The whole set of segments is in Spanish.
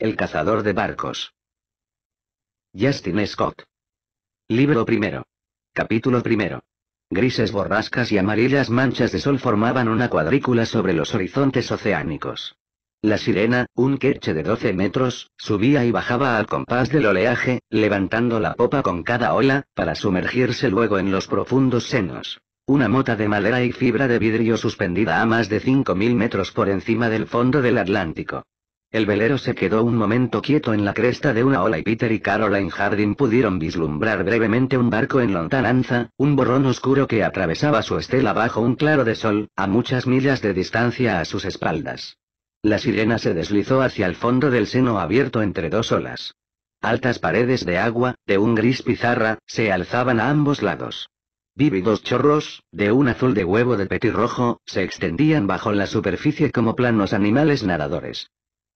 El cazador de barcos. Justin Scott. Libro primero. Capítulo primero. Grises borrascas y amarillas manchas de sol formaban una cuadrícula sobre los horizontes oceánicos. La sirena, un queche de 12 metros, subía y bajaba al compás del oleaje, levantando la popa con cada ola, para sumergirse luego en los profundos senos. Una mota de madera y fibra de vidrio suspendida a más de 5.000 metros por encima del fondo del Atlántico. El velero se quedó un momento quieto en la cresta de una ola y Peter y Caroline Harding pudieron vislumbrar brevemente un barco en lontananza, un borrón oscuro que atravesaba su estela bajo un claro de sol, a muchas millas de distancia a sus espaldas. La sirena se deslizó hacia el fondo del seno abierto entre dos olas. Altas paredes de agua, de un gris pizarra, se alzaban a ambos lados. Vívidos chorros, de un azul de huevo de petirrojo, se extendían bajo la superficie como planos animales nadadores.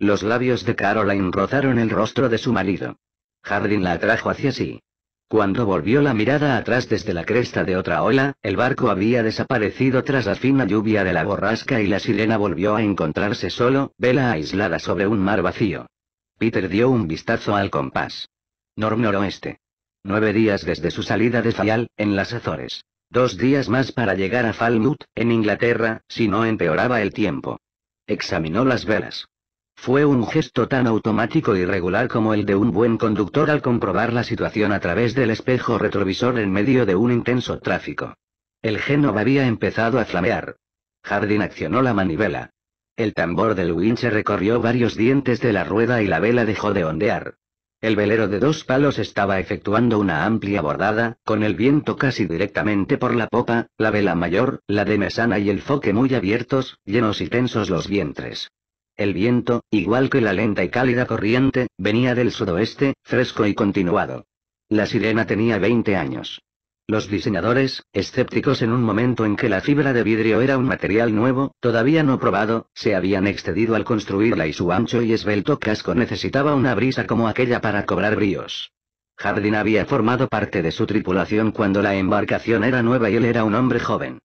Los labios de Caroline rozaron el rostro de su marido. Hardin la atrajo hacia sí. Cuando volvió la mirada atrás desde la cresta de otra ola, el barco había desaparecido tras la fina lluvia de la borrasca y la sirena volvió a encontrarse solo, vela aislada sobre un mar vacío. Peter dio un vistazo al compás. Nor-noroeste. Nueve días desde su salida de Fayal, en las Azores. Dos días más para llegar a Falmouth, en Inglaterra, si no empeoraba el tiempo. Examinó las velas. Fue un gesto tan automático y regular como el de un buen conductor al comprobar la situación a través del espejo retrovisor en medio de un intenso tráfico. El Génova había empezado a flamear. Jardín accionó la manivela. El tambor del winche recorrió varios dientes de la rueda y la vela dejó de ondear. El velero de dos palos estaba efectuando una amplia bordada, con el viento casi directamente por la popa, la vela mayor, la de mesana y el foque muy abiertos, llenos y tensos los vientres. El viento, igual que la lenta y cálida corriente, venía del sudoeste, fresco y continuado. La sirena tenía 20 años. Los diseñadores, escépticos en un momento en que la fibra de vidrio era un material nuevo, todavía no probado, se habían excedido al construirla y su ancho y esbelto casco necesitaba una brisa como aquella para cobrar bríos. Jardín había formado parte de su tripulación cuando la embarcación era nueva y él era un hombre joven.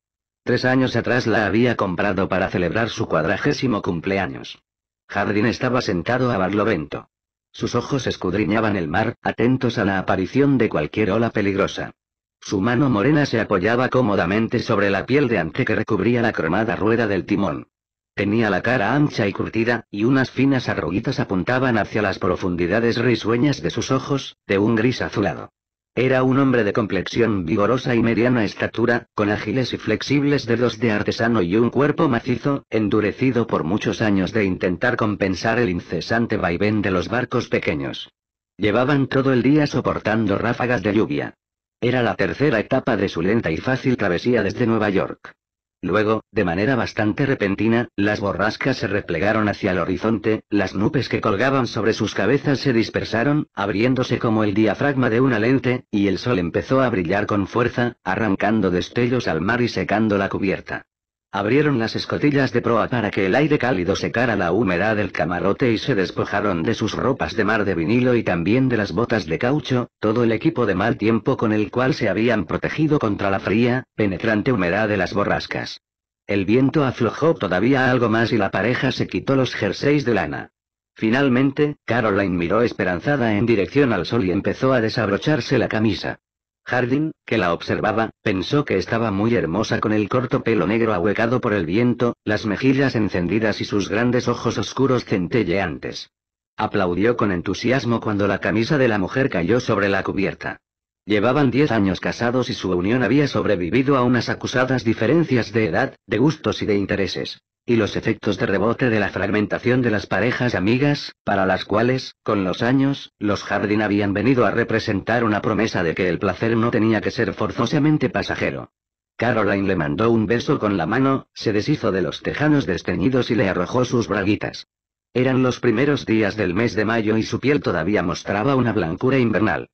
Tres años atrás la había comprado para celebrar su cuadragésimo cumpleaños. Jardín estaba sentado a barlovento. Sus ojos escudriñaban el mar, atentos a la aparición de cualquier ola peligrosa. Su mano morena se apoyaba cómodamente sobre la piel de ante que recubría la cromada rueda del timón. Tenía la cara ancha y curtida, y unas finas arruguitas apuntaban hacia las profundidades risueñas de sus ojos, de un gris azulado. Era un hombre de complexión vigorosa y mediana estatura, con ágiles y flexibles dedos de artesano y un cuerpo macizo, endurecido por muchos años de intentar compensar el incesante vaivén de los barcos pequeños. Llevaban todo el día soportando ráfagas de lluvia. Era la tercera etapa de su lenta y fácil travesía desde Nueva York. Luego, de manera bastante repentina, las borrascas se replegaron hacia el horizonte, las nubes que colgaban sobre sus cabezas se dispersaron, abriéndose como el diafragma de una lente, y el sol empezó a brillar con fuerza, arrancando destellos al mar y secando la cubierta. Abrieron las escotillas de proa para que el aire cálido secara la humedad del camarote y se despojaron de sus ropas de mar de vinilo y también de las botas de caucho, todo el equipo de mal tiempo con el cual se habían protegido contra la fría, penetrante humedad de las borrascas. El viento aflojó todavía algo más y la pareja se quitó los jerseys de lana. Finalmente, Caroline miró esperanzada en dirección al sol y empezó a desabrocharse la camisa. Jardín, que la observaba, pensó que estaba muy hermosa con el corto pelo negro ahuecado por el viento, las mejillas encendidas y sus grandes ojos oscuros centelleantes. Aplaudió con entusiasmo cuando la camisa de la mujer cayó sobre la cubierta. Llevaban diez años casados y su unión había sobrevivido a unas acusadas diferencias de edad, de gustos y de intereses y los efectos de rebote de la fragmentación de las parejas amigas, para las cuales, con los años, los Jardín habían venido a representar una promesa de que el placer no tenía que ser forzosamente pasajero. Caroline le mandó un beso con la mano, se deshizo de los tejanos desteñidos y le arrojó sus braguitas. Eran los primeros días del mes de mayo y su piel todavía mostraba una blancura invernal.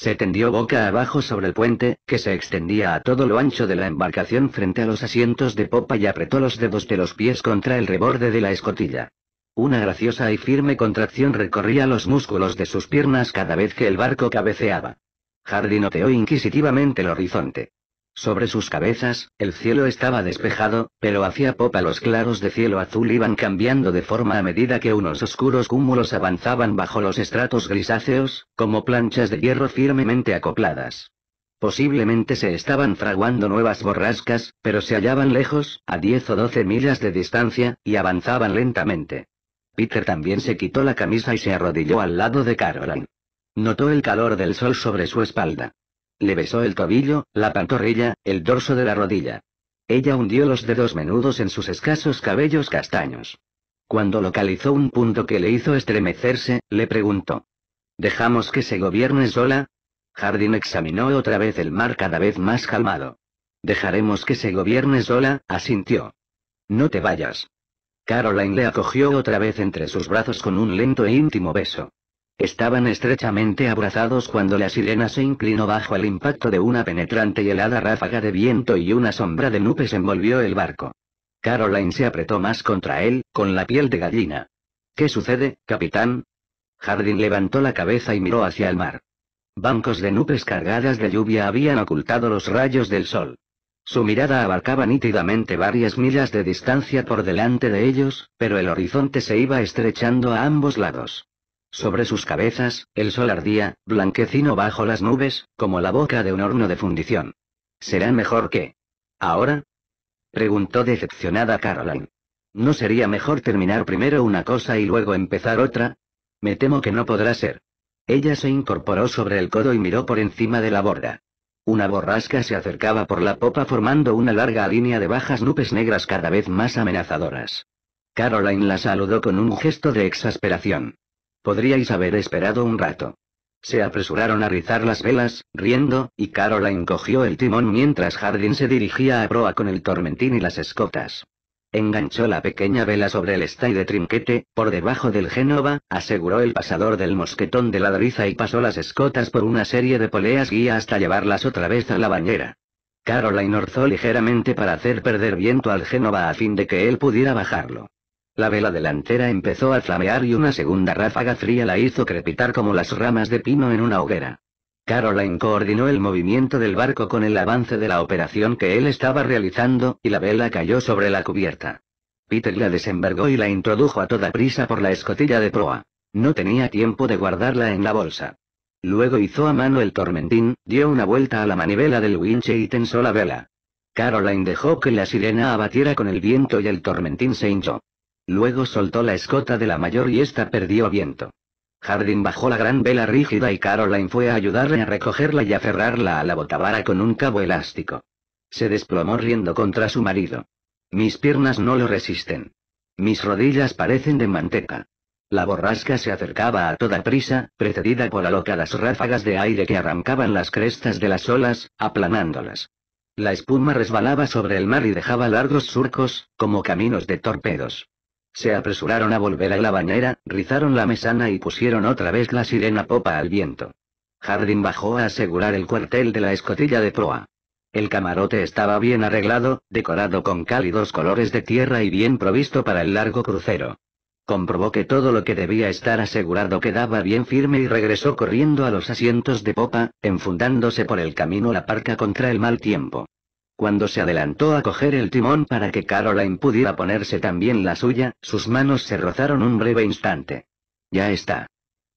Se tendió boca abajo sobre el puente, que se extendía a todo lo ancho de la embarcación frente a los asientos de popa y apretó los dedos de los pies contra el reborde de la escotilla. Una graciosa y firme contracción recorría los músculos de sus piernas cada vez que el barco cabeceaba. Hardy noteó inquisitivamente el horizonte. Sobre sus cabezas, el cielo estaba despejado, pero hacia popa los claros de cielo azul iban cambiando de forma a medida que unos oscuros cúmulos avanzaban bajo los estratos grisáceos, como planchas de hierro firmemente acopladas. Posiblemente se estaban fraguando nuevas borrascas, pero se hallaban lejos, a 10 o 12 millas de distancia, y avanzaban lentamente. Peter también se quitó la camisa y se arrodilló al lado de Carolan. Notó el calor del sol sobre su espalda. Le besó el tobillo, la pantorrilla, el dorso de la rodilla. Ella hundió los dedos menudos en sus escasos cabellos castaños. Cuando localizó un punto que le hizo estremecerse, le preguntó. ¿Dejamos que se gobierne sola? Jardín examinó otra vez el mar cada vez más calmado. Dejaremos que se gobierne sola, asintió. No te vayas. Caroline le acogió otra vez entre sus brazos con un lento e íntimo beso. Estaban estrechamente abrazados cuando la sirena se inclinó bajo el impacto de una penetrante y helada ráfaga de viento y una sombra de nubes envolvió el barco. Caroline se apretó más contra él, con la piel de gallina. ¿Qué sucede, capitán? Hardin levantó la cabeza y miró hacia el mar. Bancos de nubes cargadas de lluvia habían ocultado los rayos del sol. Su mirada abarcaba nítidamente varias millas de distancia por delante de ellos, pero el horizonte se iba estrechando a ambos lados. Sobre sus cabezas, el sol ardía, blanquecino bajo las nubes, como la boca de un horno de fundición. ¿Será mejor que... ahora? preguntó decepcionada Caroline. ¿No sería mejor terminar primero una cosa y luego empezar otra? Me temo que no podrá ser. Ella se incorporó sobre el codo y miró por encima de la borda. Una borrasca se acercaba por la popa formando una larga línea de bajas nubes negras cada vez más amenazadoras. Caroline la saludó con un gesto de exasperación. Podríais haber esperado un rato. Se apresuraron a rizar las velas, riendo, y Caroline cogió el timón mientras Jardín se dirigía a proa con el tormentín y las escotas. Enganchó la pequeña vela sobre el estay de trinquete, por debajo del Génova, aseguró el pasador del mosquetón de la driza y pasó las escotas por una serie de poleas guía hasta llevarlas otra vez a la bañera. Carola orzó ligeramente para hacer perder viento al Génova a fin de que él pudiera bajarlo. La vela delantera empezó a flamear y una segunda ráfaga fría la hizo crepitar como las ramas de pino en una hoguera. Caroline coordinó el movimiento del barco con el avance de la operación que él estaba realizando, y la vela cayó sobre la cubierta. Peter la desembargó y la introdujo a toda prisa por la escotilla de proa. No tenía tiempo de guardarla en la bolsa. Luego hizo a mano el tormentín, dio una vuelta a la manivela del winche y tensó la vela. Caroline dejó que la sirena abatiera con el viento y el tormentín se hinchó. Luego soltó la escota de la mayor y esta perdió viento. Hardin bajó la gran vela rígida y Caroline fue a ayudarle a recogerla y a aferrarla a la botavara con un cabo elástico. Se desplomó riendo contra su marido. Mis piernas no lo resisten. Mis rodillas parecen de manteca. La borrasca se acercaba a toda prisa, precedida por alocadas ráfagas de aire que arrancaban las crestas de las olas, aplanándolas. La espuma resbalaba sobre el mar y dejaba largos surcos, como caminos de torpedos. Se apresuraron a volver a la bañera, rizaron la mesana y pusieron otra vez la sirena popa al viento. Jardín bajó a asegurar el cuartel de la escotilla de proa. El camarote estaba bien arreglado, decorado con cálidos colores de tierra y bien provisto para el largo crucero. Comprobó que todo lo que debía estar asegurado quedaba bien firme y regresó corriendo a los asientos de popa, enfundándose por el camino la parca contra el mal tiempo. Cuando se adelantó a coger el timón para que Caroline pudiera ponerse también la suya, sus manos se rozaron un breve instante. Ya está.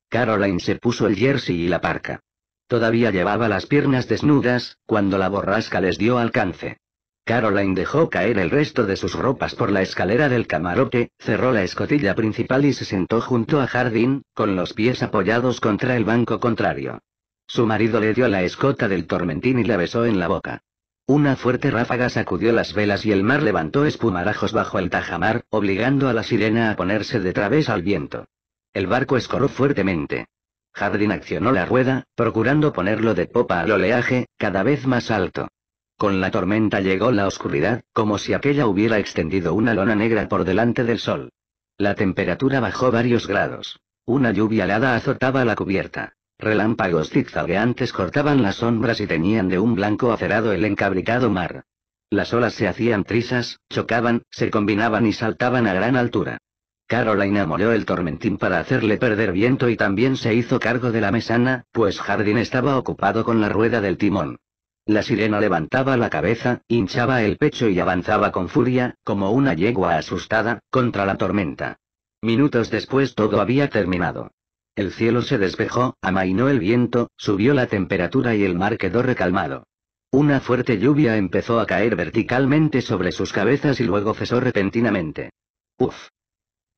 Caroline se puso el jersey y la parca. Todavía llevaba las piernas desnudas, cuando la borrasca les dio alcance. Caroline dejó caer el resto de sus ropas por la escalera del camarote, cerró la escotilla principal y se sentó junto a Jardín, con los pies apoyados contra el banco contrario. Su marido le dio la escota del tormentín y la besó en la boca. Una fuerte ráfaga sacudió las velas y el mar levantó espumarajos bajo el tajamar, obligando a la sirena a ponerse de través al viento. El barco escoró fuertemente. Jardín accionó la rueda, procurando ponerlo de popa al oleaje, cada vez más alto. Con la tormenta llegó la oscuridad, como si aquella hubiera extendido una lona negra por delante del sol. La temperatura bajó varios grados. Una lluvia alada azotaba la cubierta. Relámpagos zigzagueantes cortaban las sombras y tenían de un blanco acerado el encabricado mar. Las olas se hacían trisas, chocaban, se combinaban y saltaban a gran altura. Caroline enamoró el tormentín para hacerle perder viento y también se hizo cargo de la mesana, pues Jardín estaba ocupado con la rueda del timón. La sirena levantaba la cabeza, hinchaba el pecho y avanzaba con furia, como una yegua asustada, contra la tormenta. Minutos después todo había terminado. El cielo se despejó, amainó el viento, subió la temperatura y el mar quedó recalmado. Una fuerte lluvia empezó a caer verticalmente sobre sus cabezas y luego cesó repentinamente. ¡Uf!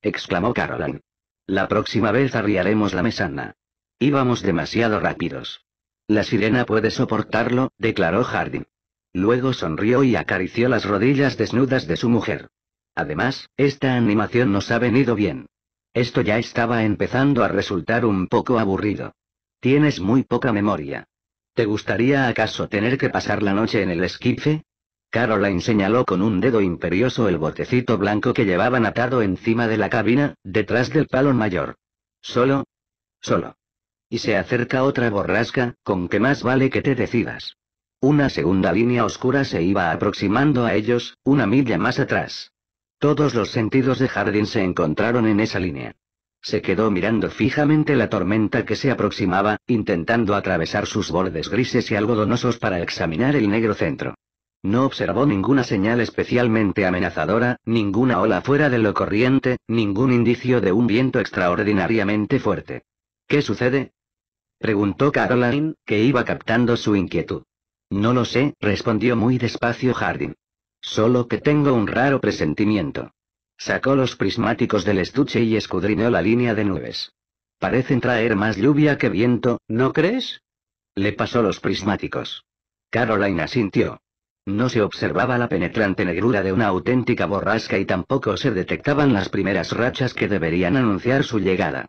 exclamó Caroline. La próxima vez arriaremos la mesana. Íbamos demasiado rápidos. La sirena puede soportarlo, declaró Hardin. Luego sonrió y acarició las rodillas desnudas de su mujer. Además, esta animación nos ha venido bien. Esto ya estaba empezando a resultar un poco aburrido. Tienes muy poca memoria. ¿Te gustaría acaso tener que pasar la noche en el esquife? Caroline señaló con un dedo imperioso el botecito blanco que llevaban atado encima de la cabina, detrás del palo mayor. Solo. Solo. Y se acerca otra borrasca, con que más vale que te decidas. Una segunda línea oscura se iba aproximando a ellos, una milla más atrás. Todos los sentidos de Jardín se encontraron en esa línea. Se quedó mirando fijamente la tormenta que se aproximaba, intentando atravesar sus bordes grises y algodonosos para examinar el negro centro. No observó ninguna señal especialmente amenazadora, ninguna ola fuera de lo corriente, ningún indicio de un viento extraordinariamente fuerte. ¿Qué sucede? preguntó Caroline, que iba captando su inquietud. No lo sé, respondió muy despacio Harding. Solo que tengo un raro presentimiento. Sacó los prismáticos del estuche y escudriñó la línea de nubes. Parecen traer más lluvia que viento, ¿no crees? Le pasó los prismáticos. Caroline asintió. No se observaba la penetrante negrura de una auténtica borrasca y tampoco se detectaban las primeras rachas que deberían anunciar su llegada.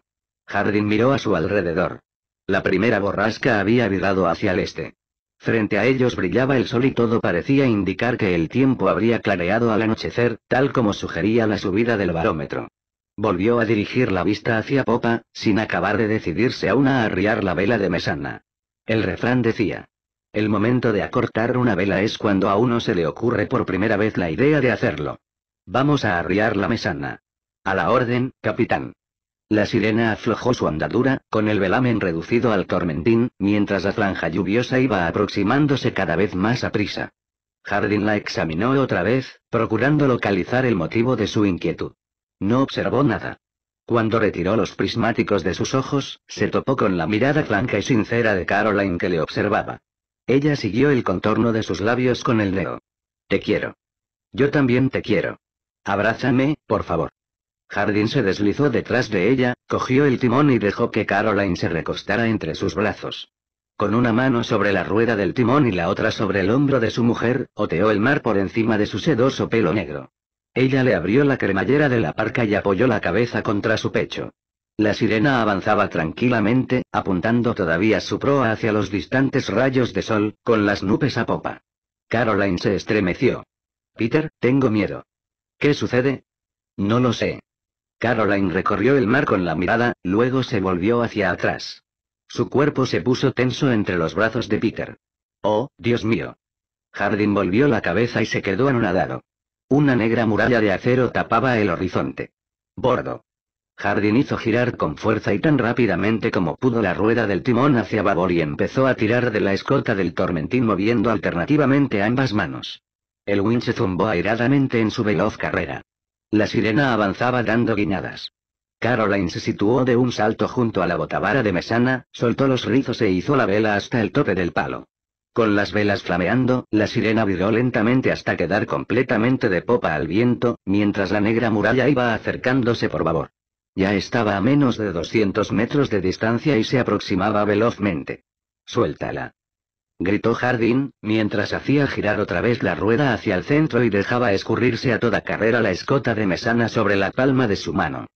Hardin miró a su alrededor. La primera borrasca había virado hacia el este. Frente a ellos brillaba el sol y todo parecía indicar que el tiempo habría clareado al anochecer, tal como sugería la subida del barómetro. Volvió a dirigir la vista hacia popa, sin acabar de decidirse aún a arriar la vela de mesana. El refrán decía. El momento de acortar una vela es cuando a uno se le ocurre por primera vez la idea de hacerlo. Vamos a arriar la mesana. A la orden, capitán. La sirena aflojó su andadura, con el velamen reducido al tormentín, mientras la franja lluviosa iba aproximándose cada vez más a prisa. Jardín la examinó otra vez, procurando localizar el motivo de su inquietud. No observó nada. Cuando retiró los prismáticos de sus ojos, se topó con la mirada franca y sincera de Caroline que le observaba. Ella siguió el contorno de sus labios con el dedo. Te quiero. Yo también te quiero. Abrázame, por favor. Jardín se deslizó detrás de ella, cogió el timón y dejó que Caroline se recostara entre sus brazos. Con una mano sobre la rueda del timón y la otra sobre el hombro de su mujer, oteó el mar por encima de su sedoso pelo negro. Ella le abrió la cremallera de la parca y apoyó la cabeza contra su pecho. La sirena avanzaba tranquilamente, apuntando todavía su proa hacia los distantes rayos de sol, con las nubes a popa. Caroline se estremeció. Peter, tengo miedo. ¿Qué sucede? No lo sé. Caroline recorrió el mar con la mirada, luego se volvió hacia atrás. Su cuerpo se puso tenso entre los brazos de Peter. Oh, Dios mío. Hardin volvió la cabeza y se quedó anonadado. Una negra muralla de acero tapaba el horizonte. Bordo. Hardin hizo girar con fuerza y tan rápidamente como pudo la rueda del timón hacia babor y empezó a tirar de la escota del tormentín moviendo alternativamente ambas manos. El winch zumbó airadamente en su veloz carrera. La sirena avanzaba dando guiñadas. Caroline se situó de un salto junto a la botavara de mesana, soltó los rizos e hizo la vela hasta el tope del palo. Con las velas flameando, la sirena viró lentamente hasta quedar completamente de popa al viento, mientras la negra muralla iba acercándose por babor. Ya estaba a menos de 200 metros de distancia y se aproximaba velozmente. Suéltala gritó Jardín, mientras hacía girar otra vez la rueda hacia el centro y dejaba escurrirse a toda carrera la escota de mesana sobre la palma de su mano.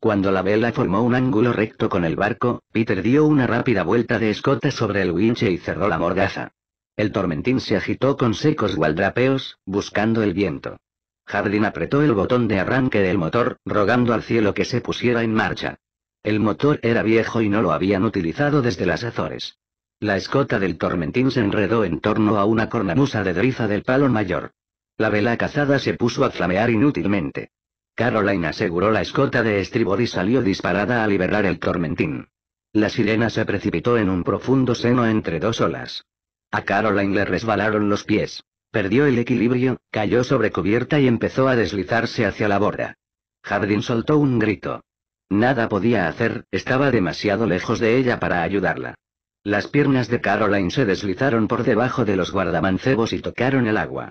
Cuando la vela formó un ángulo recto con el barco, Peter dio una rápida vuelta de escota sobre el winche y cerró la mordaza. El tormentín se agitó con secos gualdrapeos, buscando el viento. Jardín apretó el botón de arranque del motor, rogando al cielo que se pusiera en marcha. El motor era viejo y no lo habían utilizado desde las Azores. La escota del tormentín se enredó en torno a una cornamusa de driza del palo mayor. La vela cazada se puso a flamear inútilmente. Caroline aseguró la escota de estribor y salió disparada a liberar el tormentín. La sirena se precipitó en un profundo seno entre dos olas. A Caroline le resbalaron los pies. Perdió el equilibrio, cayó sobre cubierta y empezó a deslizarse hacia la borda. Jardín soltó un grito. Nada podía hacer, estaba demasiado lejos de ella para ayudarla. Las piernas de Caroline se deslizaron por debajo de los guardamancebos y tocaron el agua.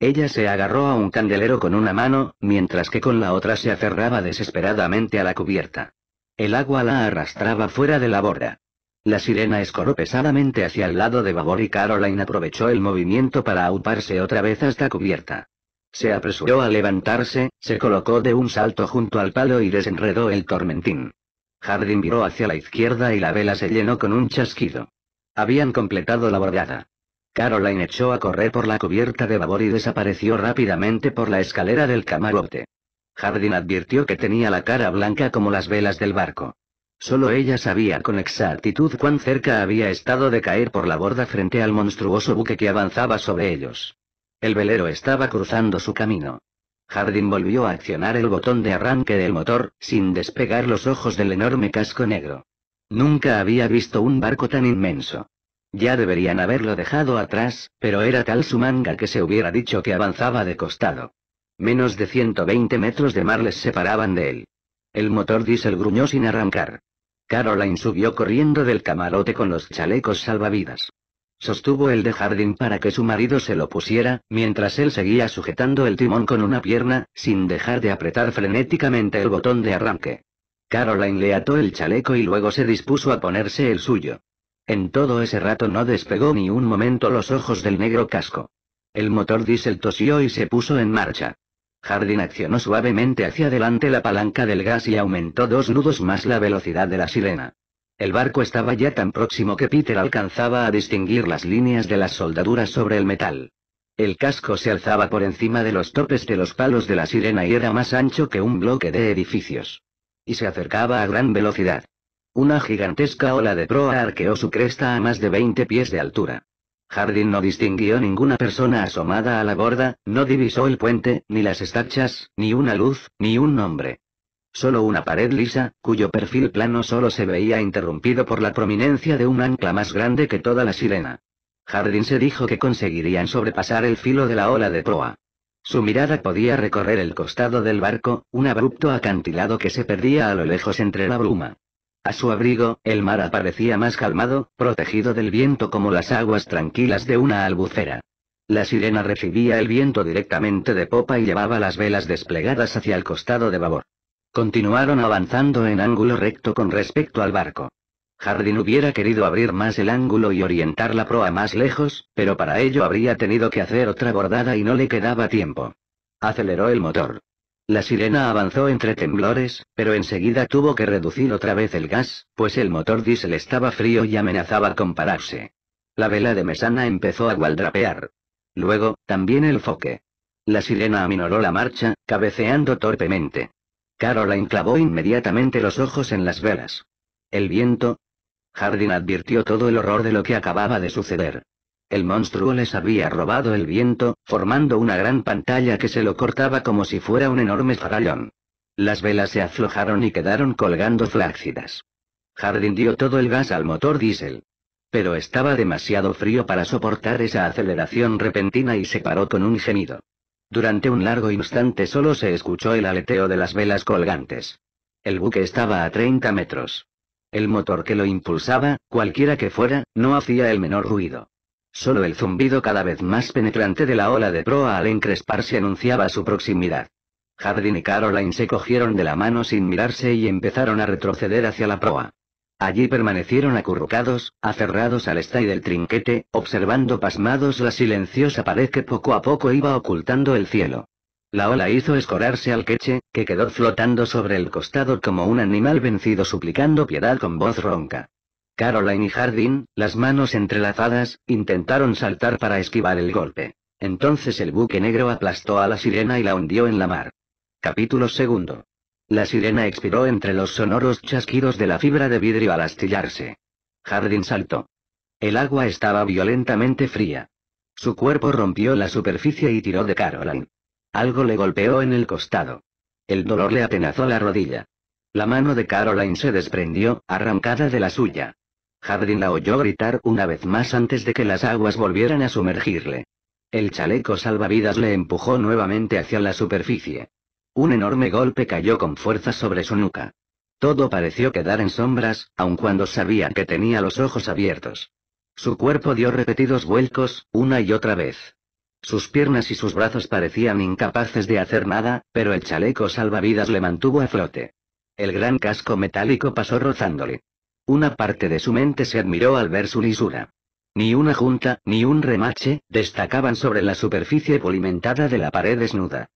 Ella se agarró a un candelero con una mano, mientras que con la otra se aferraba desesperadamente a la cubierta. El agua la arrastraba fuera de la borda. La sirena escoró pesadamente hacia el lado de babor y Caroline aprovechó el movimiento para auparse otra vez hasta cubierta. Se apresuró a levantarse, se colocó de un salto junto al palo y desenredó el tormentín. Hardin viró hacia la izquierda y la vela se llenó con un chasquido. Habían completado la bordada. Caroline echó a correr por la cubierta de babor y desapareció rápidamente por la escalera del camarote. Hardin advirtió que tenía la cara blanca como las velas del barco. Solo ella sabía con exactitud cuán cerca había estado de caer por la borda frente al monstruoso buque que avanzaba sobre ellos. El velero estaba cruzando su camino. Hardin volvió a accionar el botón de arranque del motor, sin despegar los ojos del enorme casco negro. Nunca había visto un barco tan inmenso. Ya deberían haberlo dejado atrás, pero era tal su manga que se hubiera dicho que avanzaba de costado. Menos de 120 metros de mar les separaban de él. El motor diesel gruñó sin arrancar. Caroline subió corriendo del camarote con los chalecos salvavidas. Sostuvo el de jardín para que su marido se lo pusiera, mientras él seguía sujetando el timón con una pierna, sin dejar de apretar frenéticamente el botón de arranque. Caroline le ató el chaleco y luego se dispuso a ponerse el suyo. En todo ese rato no despegó ni un momento los ojos del negro casco. El motor diésel tosió y se puso en marcha. Jardín accionó suavemente hacia adelante la palanca del gas y aumentó dos nudos más la velocidad de la sirena. El barco estaba ya tan próximo que Peter alcanzaba a distinguir las líneas de las soldaduras sobre el metal. El casco se alzaba por encima de los topes de los palos de la sirena y era más ancho que un bloque de edificios. Y se acercaba a gran velocidad. Una gigantesca ola de proa arqueó su cresta a más de 20 pies de altura. Hardin no distinguió ninguna persona asomada a la borda, no divisó el puente, ni las estachas, ni una luz, ni un nombre. Solo una pared lisa, cuyo perfil plano solo se veía interrumpido por la prominencia de un ancla más grande que toda la sirena. Jardín se dijo que conseguirían sobrepasar el filo de la ola de proa. Su mirada podía recorrer el costado del barco, un abrupto acantilado que se perdía a lo lejos entre la bruma. A su abrigo, el mar aparecía más calmado, protegido del viento como las aguas tranquilas de una albufera. La sirena recibía el viento directamente de popa y llevaba las velas desplegadas hacia el costado de babor. Continuaron avanzando en ángulo recto con respecto al barco. Jardín hubiera querido abrir más el ángulo y orientar la proa más lejos, pero para ello habría tenido que hacer otra bordada y no le quedaba tiempo. Aceleró el motor. La sirena avanzó entre temblores, pero enseguida tuvo que reducir otra vez el gas, pues el motor diésel estaba frío y amenazaba con pararse. La vela de mesana empezó a gualdrapear. Luego, también el foque. La sirena aminoró la marcha, cabeceando torpemente. Caroline clavó inmediatamente los ojos en las velas. ¿El viento? Jardín advirtió todo el horror de lo que acababa de suceder. El monstruo les había robado el viento, formando una gran pantalla que se lo cortaba como si fuera un enorme farallón. Las velas se aflojaron y quedaron colgando flácidas. Jardín dio todo el gas al motor diésel. Pero estaba demasiado frío para soportar esa aceleración repentina y se paró con un gemido. Durante un largo instante solo se escuchó el aleteo de las velas colgantes. El buque estaba a 30 metros. El motor que lo impulsaba, cualquiera que fuera, no hacía el menor ruido. Solo el zumbido cada vez más penetrante de la ola de proa al encresparse anunciaba su proximidad. Jardín y Caroline se cogieron de la mano sin mirarse y empezaron a retroceder hacia la proa. Allí permanecieron acurrucados, aferrados al estay del trinquete, observando pasmados la silenciosa pared que poco a poco iba ocultando el cielo. La ola hizo escorarse al queche, que quedó flotando sobre el costado como un animal vencido suplicando piedad con voz ronca. Caroline y Jardín, las manos entrelazadas, intentaron saltar para esquivar el golpe. Entonces el buque negro aplastó a la sirena y la hundió en la mar. Capítulo segundo. La sirena expiró entre los sonoros chasquidos de la fibra de vidrio al astillarse. Jardín saltó. El agua estaba violentamente fría. Su cuerpo rompió la superficie y tiró de Caroline. Algo le golpeó en el costado. El dolor le atenazó la rodilla. La mano de Caroline se desprendió, arrancada de la suya. Jardín la oyó gritar una vez más antes de que las aguas volvieran a sumergirle. El chaleco salvavidas le empujó nuevamente hacia la superficie. Un enorme golpe cayó con fuerza sobre su nuca. Todo pareció quedar en sombras, aun cuando sabía que tenía los ojos abiertos. Su cuerpo dio repetidos vuelcos, una y otra vez. Sus piernas y sus brazos parecían incapaces de hacer nada, pero el chaleco salvavidas le mantuvo a flote. El gran casco metálico pasó rozándole. Una parte de su mente se admiró al ver su lisura. Ni una junta, ni un remache, destacaban sobre la superficie pulimentada de la pared desnuda.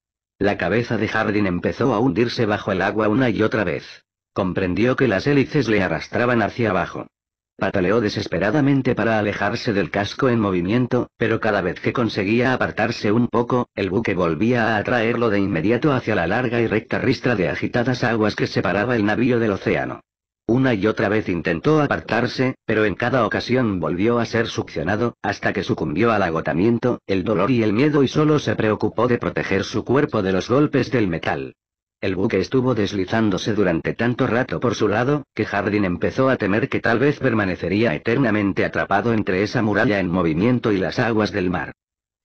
La cabeza de Hardin empezó a hundirse bajo el agua una y otra vez. Comprendió que las hélices le arrastraban hacia abajo. Pataleó desesperadamente para alejarse del casco en movimiento, pero cada vez que conseguía apartarse un poco, el buque volvía a atraerlo de inmediato hacia la larga y recta ristra de agitadas aguas que separaba el navío del océano. Una y otra vez intentó apartarse, pero en cada ocasión volvió a ser succionado, hasta que sucumbió al agotamiento, el dolor y el miedo y solo se preocupó de proteger su cuerpo de los golpes del metal. El buque estuvo deslizándose durante tanto rato por su lado, que Jardín empezó a temer que tal vez permanecería eternamente atrapado entre esa muralla en movimiento y las aguas del mar.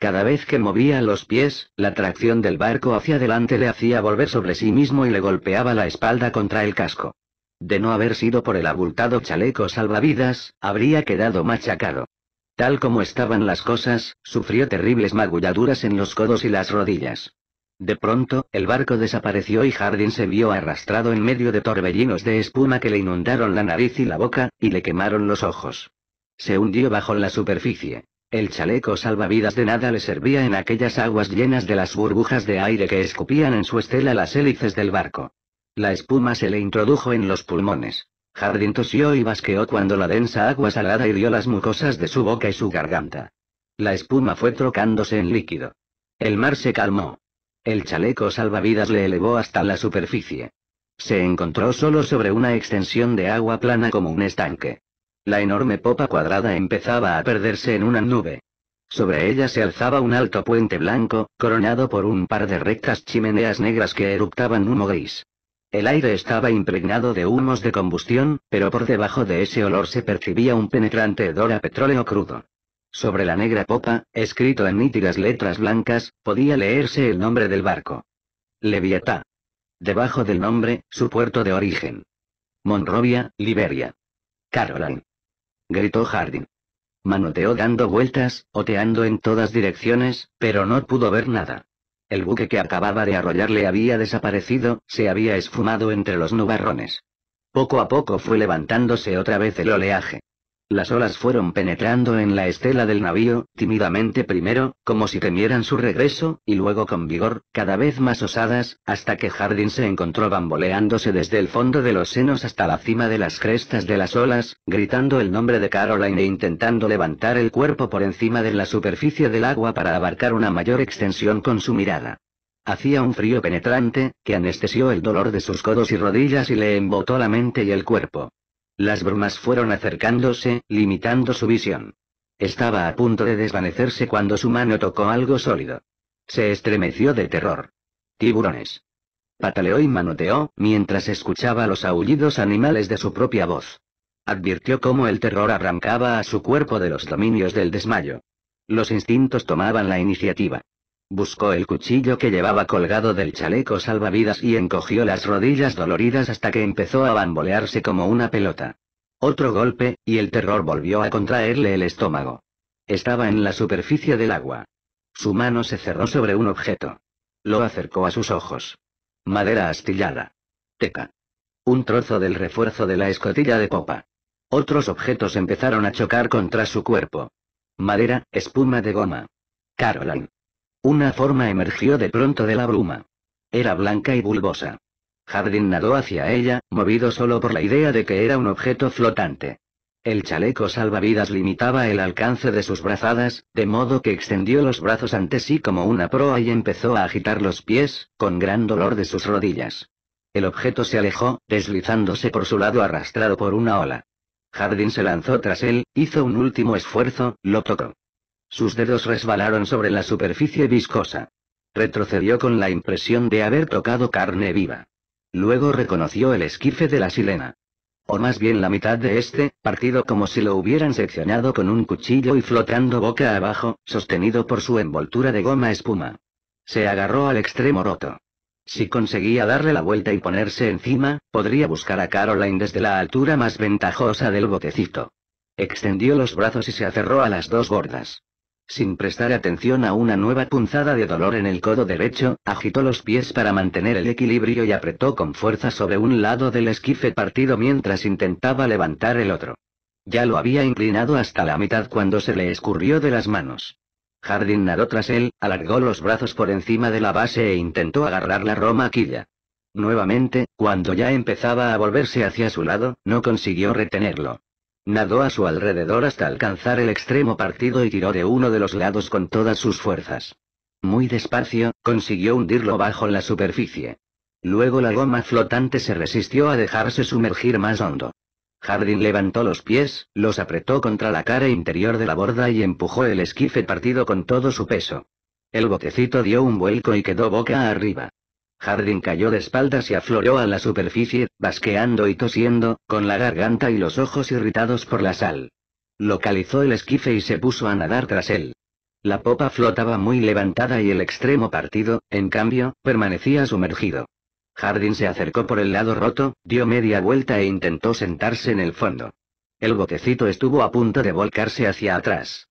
Cada vez que movía los pies, la tracción del barco hacia adelante le hacía volver sobre sí mismo y le golpeaba la espalda contra el casco. De no haber sido por el abultado chaleco salvavidas, habría quedado machacado. Tal como estaban las cosas, sufrió terribles magulladuras en los codos y las rodillas. De pronto, el barco desapareció y Jardín se vio arrastrado en medio de torbellinos de espuma que le inundaron la nariz y la boca, y le quemaron los ojos. Se hundió bajo la superficie. El chaleco salvavidas de nada le servía en aquellas aguas llenas de las burbujas de aire que escupían en su estela las hélices del barco. La espuma se le introdujo en los pulmones. Jardín tosió y basqueó cuando la densa agua salada hirió las mucosas de su boca y su garganta. La espuma fue trocándose en líquido. El mar se calmó. El chaleco salvavidas le elevó hasta la superficie. Se encontró solo sobre una extensión de agua plana como un estanque. La enorme popa cuadrada empezaba a perderse en una nube. Sobre ella se alzaba un alto puente blanco, coronado por un par de rectas chimeneas negras que eruptaban humo gris. El aire estaba impregnado de humos de combustión, pero por debajo de ese olor se percibía un penetrante hedor a petróleo crudo. Sobre la negra popa, escrito en nítidas letras blancas, podía leerse el nombre del barco. Leviatá. Debajo del nombre, su puerto de origen. Monrovia, Liberia. Caroline. Gritó Harding. Manoteó dando vueltas, oteando en todas direcciones, pero no pudo ver nada. El buque que acababa de arrollarle había desaparecido, se había esfumado entre los nubarrones. Poco a poco fue levantándose otra vez el oleaje. Las olas fueron penetrando en la estela del navío, tímidamente primero, como si temieran su regreso, y luego con vigor, cada vez más osadas, hasta que Hardin se encontró bamboleándose desde el fondo de los senos hasta la cima de las crestas de las olas, gritando el nombre de Caroline e intentando levantar el cuerpo por encima de la superficie del agua para abarcar una mayor extensión con su mirada. Hacía un frío penetrante, que anestesió el dolor de sus codos y rodillas y le embotó la mente y el cuerpo. Las brumas fueron acercándose, limitando su visión. Estaba a punto de desvanecerse cuando su mano tocó algo sólido. Se estremeció de terror. Tiburones. Pataleó y manoteó, mientras escuchaba los aullidos animales de su propia voz. Advirtió cómo el terror arrancaba a su cuerpo de los dominios del desmayo. Los instintos tomaban la iniciativa. Buscó el cuchillo que llevaba colgado del chaleco salvavidas y encogió las rodillas doloridas hasta que empezó a bambolearse como una pelota. Otro golpe, y el terror volvió a contraerle el estómago. Estaba en la superficie del agua. Su mano se cerró sobre un objeto. Lo acercó a sus ojos. Madera astillada. Teca. Un trozo del refuerzo de la escotilla de popa. Otros objetos empezaron a chocar contra su cuerpo. Madera, espuma de goma. Carolan. Una forma emergió de pronto de la bruma. Era blanca y bulbosa. Jardín nadó hacia ella, movido solo por la idea de que era un objeto flotante. El chaleco salvavidas limitaba el alcance de sus brazadas, de modo que extendió los brazos ante sí como una proa y empezó a agitar los pies, con gran dolor de sus rodillas. El objeto se alejó, deslizándose por su lado arrastrado por una ola. Jardín se lanzó tras él, hizo un último esfuerzo, lo tocó. Sus dedos resbalaron sobre la superficie viscosa. Retrocedió con la impresión de haber tocado carne viva. Luego reconoció el esquife de la sirena. O más bien la mitad de este, partido como si lo hubieran seccionado con un cuchillo y flotando boca abajo, sostenido por su envoltura de goma espuma. Se agarró al extremo roto. Si conseguía darle la vuelta y ponerse encima, podría buscar a Caroline desde la altura más ventajosa del botecito. Extendió los brazos y se aferró a las dos bordas. Sin prestar atención a una nueva punzada de dolor en el codo derecho, agitó los pies para mantener el equilibrio y apretó con fuerza sobre un lado del esquife partido mientras intentaba levantar el otro. Ya lo había inclinado hasta la mitad cuando se le escurrió de las manos. Jardín nadó tras él, alargó los brazos por encima de la base e intentó agarrar la romaquilla. Nuevamente, cuando ya empezaba a volverse hacia su lado, no consiguió retenerlo. Nadó a su alrededor hasta alcanzar el extremo partido y tiró de uno de los lados con todas sus fuerzas. Muy despacio, consiguió hundirlo bajo la superficie. Luego la goma flotante se resistió a dejarse sumergir más hondo. Hardin levantó los pies, los apretó contra la cara interior de la borda y empujó el esquife partido con todo su peso. El botecito dio un vuelco y quedó boca arriba. Hardin cayó de espaldas y afloró a la superficie, basqueando y tosiendo, con la garganta y los ojos irritados por la sal. Localizó el esquife y se puso a nadar tras él. La popa flotaba muy levantada y el extremo partido, en cambio, permanecía sumergido. Hardin se acercó por el lado roto, dio media vuelta e intentó sentarse en el fondo. El botecito estuvo a punto de volcarse hacia atrás.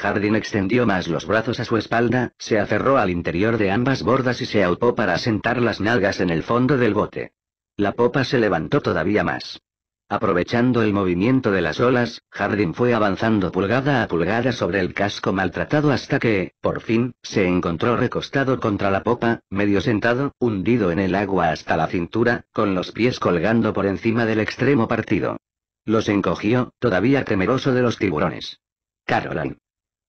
Jardín extendió más los brazos a su espalda, se aferró al interior de ambas bordas y se aupó para asentar las nalgas en el fondo del bote. La popa se levantó todavía más. Aprovechando el movimiento de las olas, Jardín fue avanzando pulgada a pulgada sobre el casco maltratado hasta que, por fin, se encontró recostado contra la popa, medio sentado, hundido en el agua hasta la cintura, con los pies colgando por encima del extremo partido. Los encogió, todavía temeroso de los tiburones. Caroline.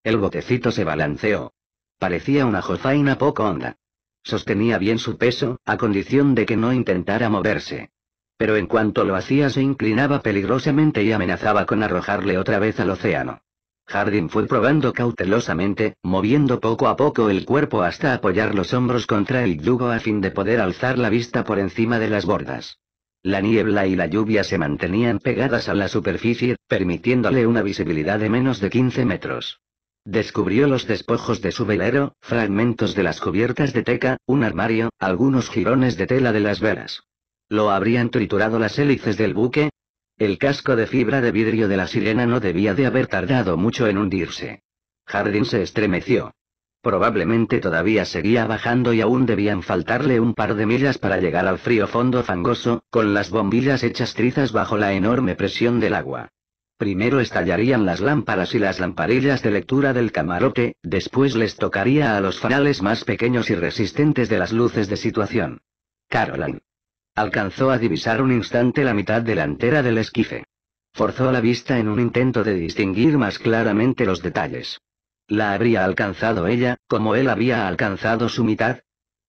El botecito se balanceó. Parecía una jofaina poco honda. Sostenía bien su peso, a condición de que no intentara moverse. Pero en cuanto lo hacía se inclinaba peligrosamente y amenazaba con arrojarle otra vez al océano. Hardin fue probando cautelosamente, moviendo poco a poco el cuerpo hasta apoyar los hombros contra el yugo a fin de poder alzar la vista por encima de las bordas. La niebla y la lluvia se mantenían pegadas a la superficie, permitiéndole una visibilidad de menos de 15 metros. Descubrió los despojos de su velero, fragmentos de las cubiertas de teca, un armario, algunos jirones de tela de las velas. ¿Lo habrían triturado las hélices del buque? El casco de fibra de vidrio de la sirena no debía de haber tardado mucho en hundirse. Jardín se estremeció. Probablemente todavía seguía bajando y aún debían faltarle un par de millas para llegar al frío fondo fangoso, con las bombillas hechas trizas bajo la enorme presión del agua. Primero estallarían las lámparas y las lamparillas de lectura del camarote, después les tocaría a los fanales más pequeños y resistentes de las luces de situación. Caroline. Alcanzó a divisar un instante la mitad delantera del esquife. Forzó la vista en un intento de distinguir más claramente los detalles. ¿La habría alcanzado ella, como él había alcanzado su mitad?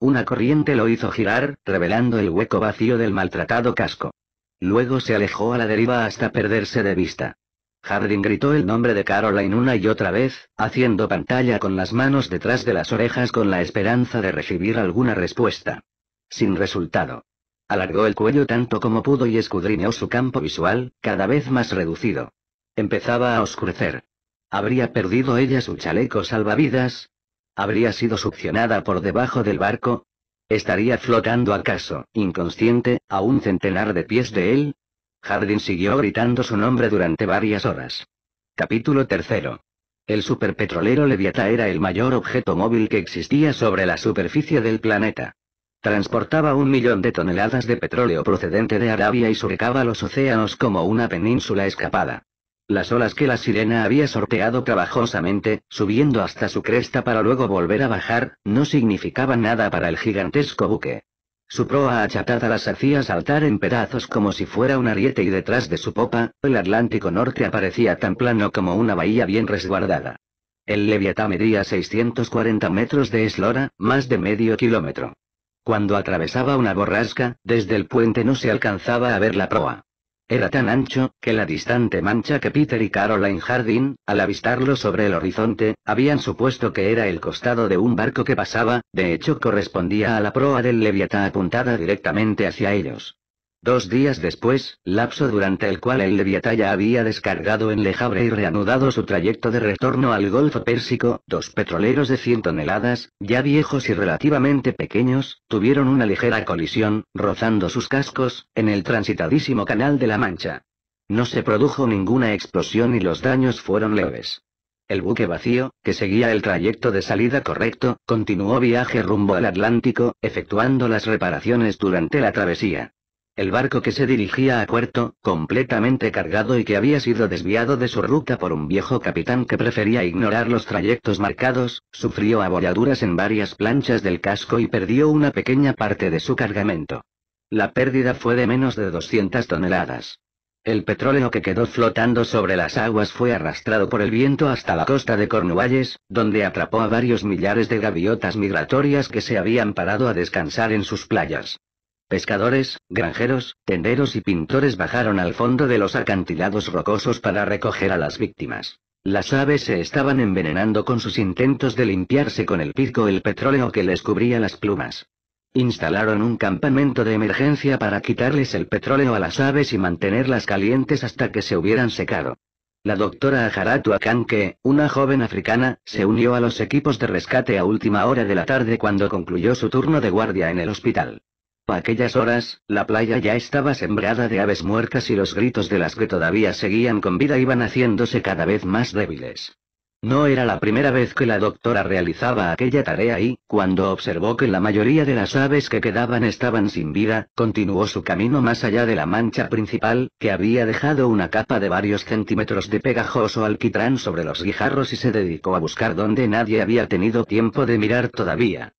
Una corriente lo hizo girar, revelando el hueco vacío del maltratado casco. Luego se alejó a la deriva hasta perderse de vista. Harding gritó el nombre de Caroline una y otra vez, haciendo pantalla con las manos detrás de las orejas con la esperanza de recibir alguna respuesta. Sin resultado. Alargó el cuello tanto como pudo y escudriñó su campo visual, cada vez más reducido. Empezaba a oscurecer. ¿Habría perdido ella su chaleco salvavidas? ¿Habría sido succionada por debajo del barco? ¿Estaría flotando acaso, inconsciente, a un centenar de pies de él? Hardin siguió gritando su nombre durante varias horas. Capítulo 3. El superpetrolero Leviata era el mayor objeto móvil que existía sobre la superficie del planeta. Transportaba un millón de toneladas de petróleo procedente de Arabia y surcaba los océanos como una península escapada. Las olas que la sirena había sorteado trabajosamente, subiendo hasta su cresta para luego volver a bajar, no significaban nada para el gigantesco buque. Su proa achatada las hacía saltar en pedazos como si fuera un ariete y detrás de su popa, el Atlántico Norte aparecía tan plano como una bahía bien resguardada. El Leviatán medía 640 metros de eslora, más de medio kilómetro. Cuando atravesaba una borrasca, desde el puente no se alcanzaba a ver la proa. Era tan ancho, que la distante mancha que Peter y Caroline Hardin, al avistarlo sobre el horizonte, habían supuesto que era el costado de un barco que pasaba, de hecho correspondía a la proa del Leviatán apuntada directamente hacia ellos. Dos días después, lapso durante el cual el de había descargado en Lejabre y reanudado su trayecto de retorno al Golfo Pérsico, dos petroleros de 100 toneladas, ya viejos y relativamente pequeños, tuvieron una ligera colisión, rozando sus cascos, en el transitadísimo Canal de la Mancha. No se produjo ninguna explosión y los daños fueron leves. El buque vacío, que seguía el trayecto de salida correcto, continuó viaje rumbo al Atlántico, efectuando las reparaciones durante la travesía. El barco que se dirigía a puerto, completamente cargado y que había sido desviado de su ruta por un viejo capitán que prefería ignorar los trayectos marcados, sufrió abolladuras en varias planchas del casco y perdió una pequeña parte de su cargamento. La pérdida fue de menos de 200 toneladas. El petróleo que quedó flotando sobre las aguas fue arrastrado por el viento hasta la costa de Cornualles, donde atrapó a varios millares de gaviotas migratorias que se habían parado a descansar en sus playas. Pescadores, granjeros, tenderos y pintores bajaron al fondo de los acantilados rocosos para recoger a las víctimas. Las aves se estaban envenenando con sus intentos de limpiarse con el pico el petróleo que les cubría las plumas. Instalaron un campamento de emergencia para quitarles el petróleo a las aves y mantenerlas calientes hasta que se hubieran secado. La doctora Ajaratu Akanke, una joven africana, se unió a los equipos de rescate a última hora de la tarde cuando concluyó su turno de guardia en el hospital. A aquellas horas, la playa ya estaba sembrada de aves muertas y los gritos de las que todavía seguían con vida iban haciéndose cada vez más débiles. No era la primera vez que la doctora realizaba aquella tarea y, cuando observó que la mayoría de las aves que quedaban estaban sin vida, continuó su camino más allá de la mancha principal, que había dejado una capa de varios centímetros de pegajoso alquitrán sobre los guijarros y se dedicó a buscar donde nadie había tenido tiempo de mirar todavía.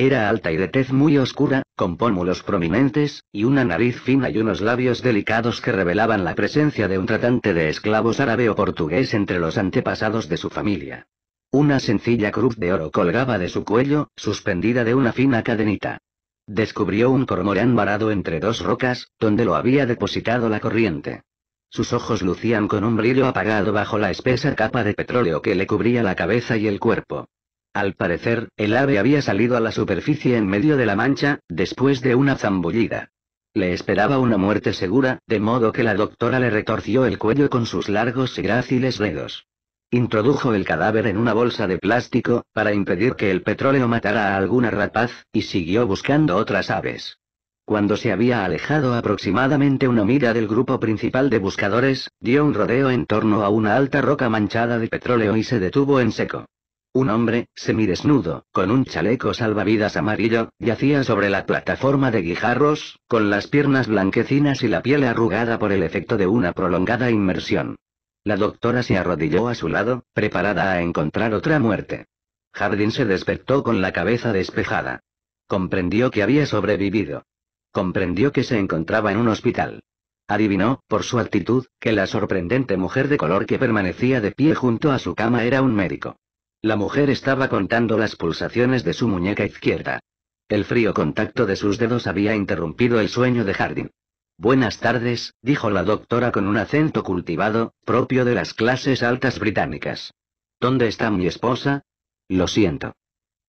Era alta y de tez muy oscura, con pómulos prominentes, y una nariz fina y unos labios delicados que revelaban la presencia de un tratante de esclavos árabe o portugués entre los antepasados de su familia. Una sencilla cruz de oro colgaba de su cuello, suspendida de una fina cadenita. Descubrió un cormorán varado entre dos rocas, donde lo había depositado la corriente. Sus ojos lucían con un brillo apagado bajo la espesa capa de petróleo que le cubría la cabeza y el cuerpo. Al parecer, el ave había salido a la superficie en medio de la mancha, después de una zambullida. Le esperaba una muerte segura, de modo que la doctora le retorció el cuello con sus largos y gráciles dedos. Introdujo el cadáver en una bolsa de plástico, para impedir que el petróleo matara a alguna rapaz, y siguió buscando otras aves. Cuando se había alejado aproximadamente una mira del grupo principal de buscadores, dio un rodeo en torno a una alta roca manchada de petróleo y se detuvo en seco. Un hombre, semidesnudo, con un chaleco salvavidas amarillo, yacía sobre la plataforma de guijarros, con las piernas blanquecinas y la piel arrugada por el efecto de una prolongada inmersión. La doctora se arrodilló a su lado, preparada a encontrar otra muerte. Jardín se despertó con la cabeza despejada. Comprendió que había sobrevivido. Comprendió que se encontraba en un hospital. Adivinó, por su actitud, que la sorprendente mujer de color que permanecía de pie junto a su cama era un médico. La mujer estaba contando las pulsaciones de su muñeca izquierda. El frío contacto de sus dedos había interrumpido el sueño de Hardin. Buenas tardes, dijo la doctora con un acento cultivado, propio de las clases altas británicas. ¿Dónde está mi esposa? Lo siento.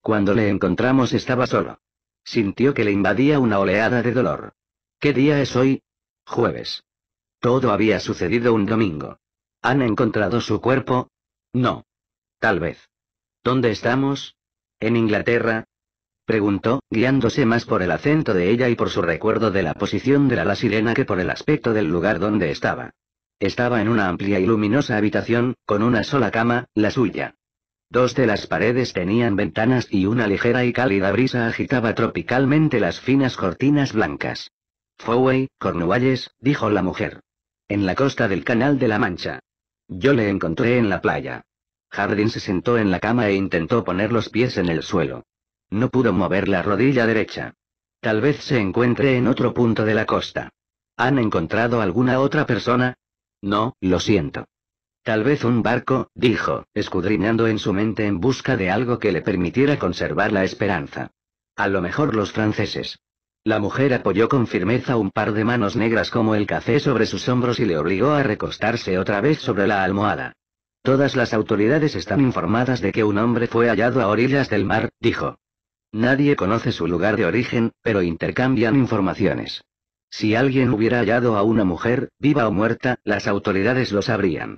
Cuando le encontramos estaba solo. Sintió que le invadía una oleada de dolor. ¿Qué día es hoy? Jueves. Todo había sucedido un domingo. ¿Han encontrado su cuerpo? No. Tal vez. ¿Dónde estamos? ¿En Inglaterra? preguntó, guiándose más por el acento de ella y por su recuerdo de la posición de la, la sirena que por el aspecto del lugar donde estaba. Estaba en una amplia y luminosa habitación, con una sola cama, la suya. Dos de las paredes tenían ventanas y una ligera y cálida brisa agitaba tropicalmente las finas cortinas blancas. Fowey, Cornualles, dijo la mujer. En la costa del Canal de la Mancha. Yo le encontré en la playa. Hardin se sentó en la cama e intentó poner los pies en el suelo. No pudo mover la rodilla derecha. Tal vez se encuentre en otro punto de la costa. ¿Han encontrado alguna otra persona? No, lo siento. Tal vez un barco, dijo, escudriñando en su mente en busca de algo que le permitiera conservar la esperanza. A lo mejor los franceses. La mujer apoyó con firmeza un par de manos negras como el café sobre sus hombros y le obligó a recostarse otra vez sobre la almohada. Todas las autoridades están mm. informadas de que un hombre fue hallado a orillas del mar, dijo. Nadie conoce su lugar de origen, pero intercambian informaciones. Si alguien hubiera hallado a una mujer, viva o muerta, las autoridades lo sabrían.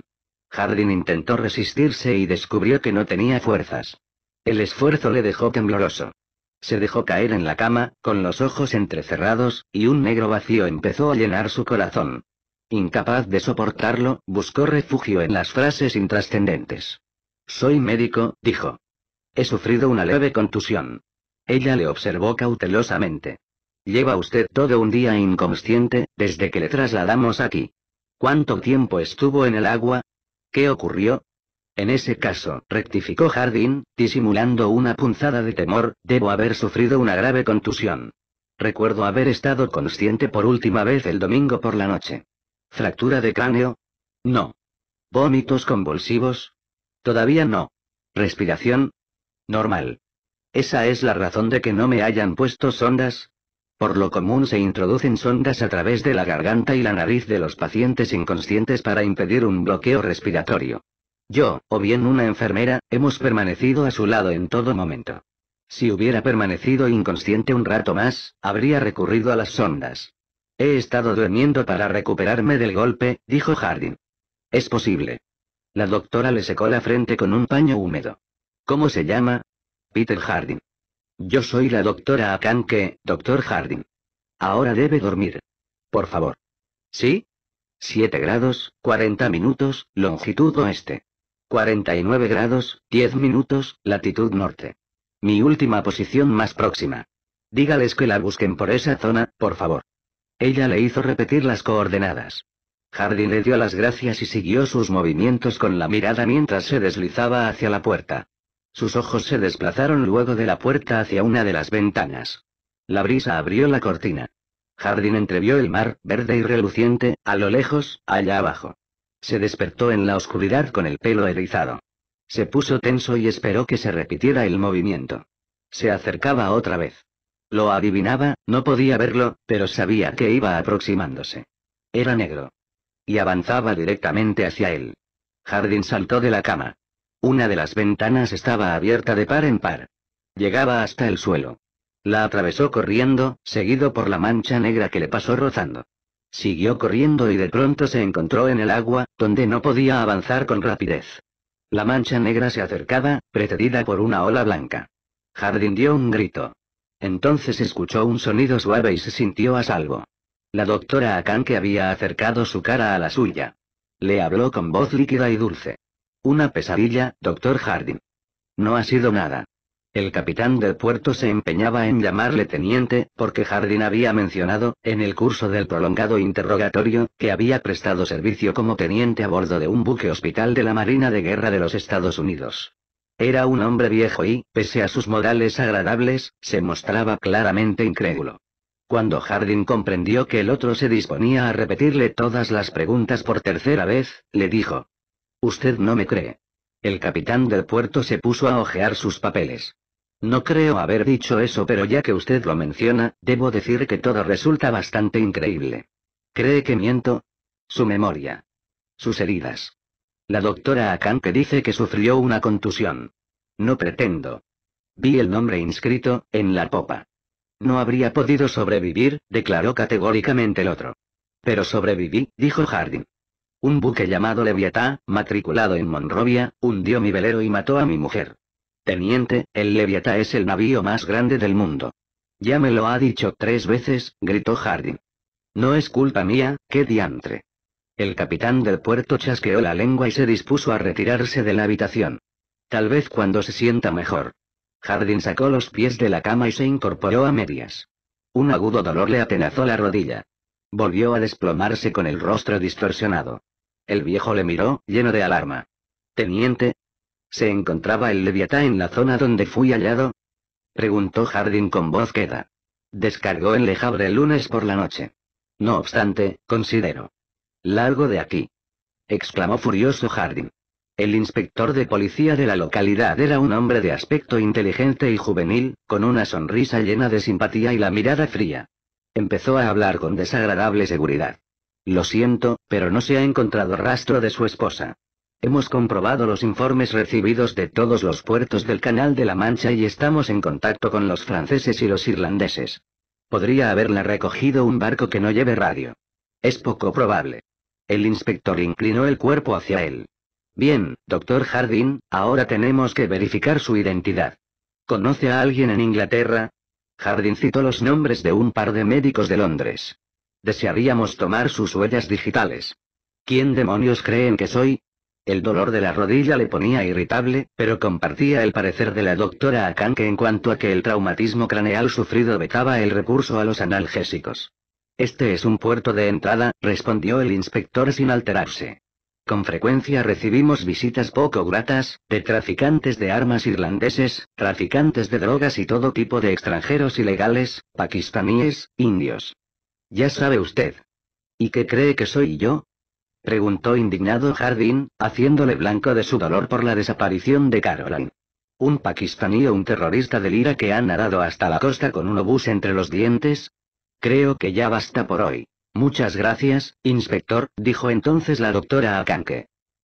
Hardin intentó resistirse y descubrió que no tenía fuerzas. El esfuerzo le dejó tembloroso. Se dejó caer en la cama, con los ojos entrecerrados, y un negro vacío empezó a llenar su corazón. Incapaz de soportarlo, buscó refugio en las frases intrascendentes. Soy médico, dijo. He sufrido una leve contusión. Ella le observó cautelosamente. Lleva usted todo un día inconsciente, desde que le trasladamos aquí. ¿Cuánto tiempo estuvo en el agua? ¿Qué ocurrió? En ese caso, rectificó Jardín, disimulando una punzada de temor, debo haber sufrido una grave contusión. Recuerdo haber estado consciente por última vez el domingo por la noche. ¿Fractura de cráneo? No. ¿Vómitos convulsivos? Todavía no. ¿Respiración? Normal. Esa es la razón de que no me hayan puesto sondas. Por lo común se introducen sondas a través de la garganta y la nariz de los pacientes inconscientes para impedir un bloqueo respiratorio. Yo, o bien una enfermera, hemos permanecido a su lado en todo momento. Si hubiera permanecido inconsciente un rato más, habría recurrido a las sondas. He estado durmiendo para recuperarme del golpe, dijo Hardin. Es posible. La doctora le secó la frente con un paño húmedo. ¿Cómo se llama? Peter Harding. Yo soy la doctora Akanke, doctor Hardin. Ahora debe dormir. Por favor. ¿Sí? 7 grados, 40 minutos, longitud oeste. 49 grados, 10 minutos, latitud norte. Mi última posición más próxima. Dígales que la busquen por esa zona, por favor. Ella le hizo repetir las coordenadas. Jardín le dio las gracias y siguió sus movimientos con la mirada mientras se deslizaba hacia la puerta. Sus ojos se desplazaron luego de la puerta hacia una de las ventanas. La brisa abrió la cortina. Jardín entrevió el mar, verde y reluciente, a lo lejos, allá abajo. Se despertó en la oscuridad con el pelo erizado. Se puso tenso y esperó que se repitiera el movimiento. Se acercaba otra vez. Lo adivinaba, no podía verlo, pero sabía que iba aproximándose. Era negro. Y avanzaba directamente hacia él. Jardín saltó de la cama. Una de las ventanas estaba abierta de par en par. Llegaba hasta el suelo. La atravesó corriendo, seguido por la mancha negra que le pasó rozando. Siguió corriendo y de pronto se encontró en el agua, donde no podía avanzar con rapidez. La mancha negra se acercaba, precedida por una ola blanca. Jardín dio un grito. Entonces escuchó un sonido suave y se sintió a salvo. La doctora Akan que había acercado su cara a la suya. Le habló con voz líquida y dulce. Una pesadilla, doctor Hardin. No ha sido nada. El capitán del puerto se empeñaba en llamarle teniente, porque Hardin había mencionado, en el curso del prolongado interrogatorio, que había prestado servicio como teniente a bordo de un buque hospital de la Marina de Guerra de los Estados Unidos. Era un hombre viejo y, pese a sus modales agradables, se mostraba claramente incrédulo. Cuando Harding comprendió que el otro se disponía a repetirle todas las preguntas por tercera vez, le dijo. Usted no me cree. El capitán del puerto se puso a ojear sus papeles. No creo haber dicho eso, pero ya que usted lo menciona, debo decir que todo resulta bastante increíble. ¿Cree que miento? Su memoria. Sus heridas. La doctora Akanke dice que sufrió una contusión. No pretendo. Vi el nombre inscrito, en la popa. No habría podido sobrevivir, declaró categóricamente el otro. Pero sobreviví, dijo Harding. Un buque llamado Leviatá, matriculado en Monrovia, hundió mi velero y mató a mi mujer. Teniente, el Leviatá es el navío más grande del mundo. Ya me lo ha dicho tres veces, gritó Harding. No es culpa mía, qué diantre. El capitán del puerto chasqueó la lengua y se dispuso a retirarse de la habitación. Tal vez cuando se sienta mejor. Jardín sacó los pies de la cama y se incorporó a medias. Un agudo dolor le atenazó la rodilla. Volvió a desplomarse con el rostro distorsionado. El viejo le miró, lleno de alarma. Teniente. ¿Se encontraba el leviatán en la zona donde fui hallado? Preguntó Jardín con voz queda. Descargó en Lejabre el lunes por la noche. No obstante, considero. Largo de aquí. exclamó furioso Harding. El inspector de policía de la localidad era un hombre de aspecto inteligente y juvenil, con una sonrisa llena de simpatía y la mirada fría. Empezó a hablar con desagradable seguridad. Lo siento, pero no se ha encontrado rastro de su esposa. Hemos comprobado los informes recibidos de todos los puertos del Canal de la Mancha y estamos en contacto con los franceses y los irlandeses. Podría haberla recogido un barco que no lleve radio. Es poco probable. El inspector inclinó el cuerpo hacia él. Bien, doctor Hardin, ahora tenemos que verificar su identidad. ¿Conoce a alguien en Inglaterra? Hardin citó los nombres de un par de médicos de Londres. Desearíamos tomar sus huellas digitales. ¿Quién demonios creen que soy? El dolor de la rodilla le ponía irritable, pero compartía el parecer de la doctora Akan que en cuanto a que el traumatismo craneal sufrido vetaba el recurso a los analgésicos. Este es un puerto de entrada, respondió el inspector sin alterarse. Con frecuencia recibimos visitas poco gratas, de traficantes de armas irlandeses, traficantes de drogas y todo tipo de extranjeros ilegales, pakistaníes, indios. Ya sabe usted. ¿Y qué cree que soy yo? preguntó indignado Hardin, haciéndole blanco de su dolor por la desaparición de Carolan. Un pakistaní o un terrorista del IRA que ha nadado hasta la costa con un obús entre los dientes, Creo que ya basta por hoy. Muchas gracias, inspector, dijo entonces la doctora a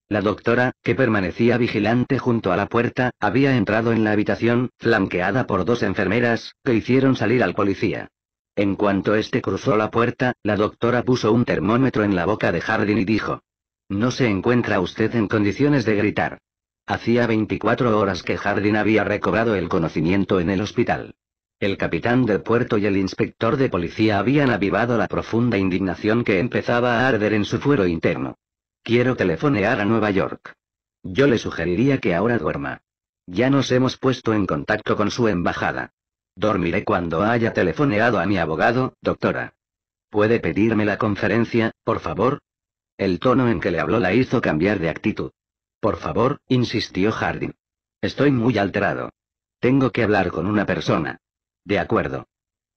La doctora, que permanecía vigilante junto a la puerta, había entrado en la habitación, flanqueada por dos enfermeras, que hicieron salir al policía. En cuanto éste cruzó la puerta, la doctora puso un termómetro en la boca de Hardin y dijo. No se encuentra usted en condiciones de gritar. Hacía 24 horas que Hardin había recobrado el conocimiento en el hospital. El capitán del puerto y el inspector de policía habían avivado la profunda indignación que empezaba a arder en su fuero interno. Quiero telefonear a Nueva York. Yo le sugeriría que ahora duerma. Ya nos hemos puesto en contacto con su embajada. Dormiré cuando haya telefoneado a mi abogado, doctora. ¿Puede pedirme la conferencia, por favor? El tono en que le habló la hizo cambiar de actitud. Por favor, insistió Harding. Estoy muy alterado. Tengo que hablar con una persona. De acuerdo.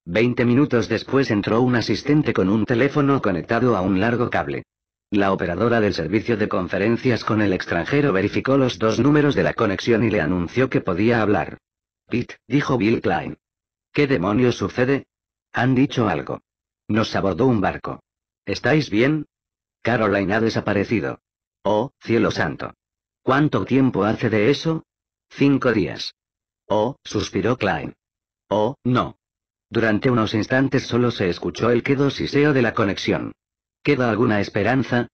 Veinte minutos después entró un asistente con un teléfono conectado a un largo cable. La operadora del servicio de conferencias con el extranjero verificó los dos números de la conexión y le anunció que podía hablar. Pete, dijo Bill Klein. ¿Qué demonios sucede? Han dicho algo. Nos abordó un barco. ¿Estáis bien? Caroline ha desaparecido. Oh, cielo santo. ¿Cuánto tiempo hace de eso? Cinco días. Oh, suspiró Klein. Oh, no. Durante unos instantes solo se escuchó el quedo siseo de la conexión. ¿Queda alguna esperanza?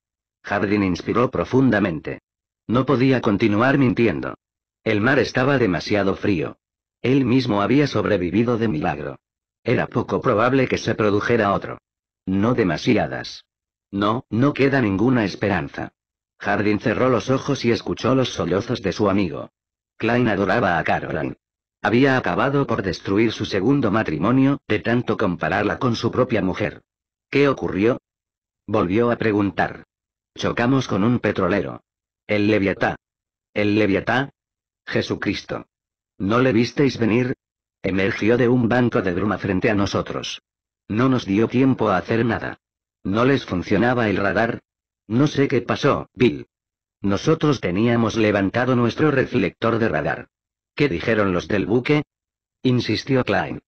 Jardín inspiró profundamente. No podía continuar mintiendo. El mar estaba demasiado frío. Él mismo había sobrevivido de milagro. Era poco probable que se produjera otro. No demasiadas. No, no queda ninguna esperanza. Jardín cerró los ojos y escuchó los sollozos de su amigo. Klein adoraba a Carolan. Había acabado por destruir su segundo matrimonio, de tanto compararla con su propia mujer. ¿Qué ocurrió? Volvió a preguntar. Chocamos con un petrolero. El Leviatá. ¿El Leviatá? Jesucristo. ¿No le visteis venir? Emergió de un banco de bruma frente a nosotros. No nos dio tiempo a hacer nada. ¿No les funcionaba el radar? No sé qué pasó, Bill. Nosotros teníamos levantado nuestro reflector de radar. ¿Qué dijeron los del buque? insistió Klein.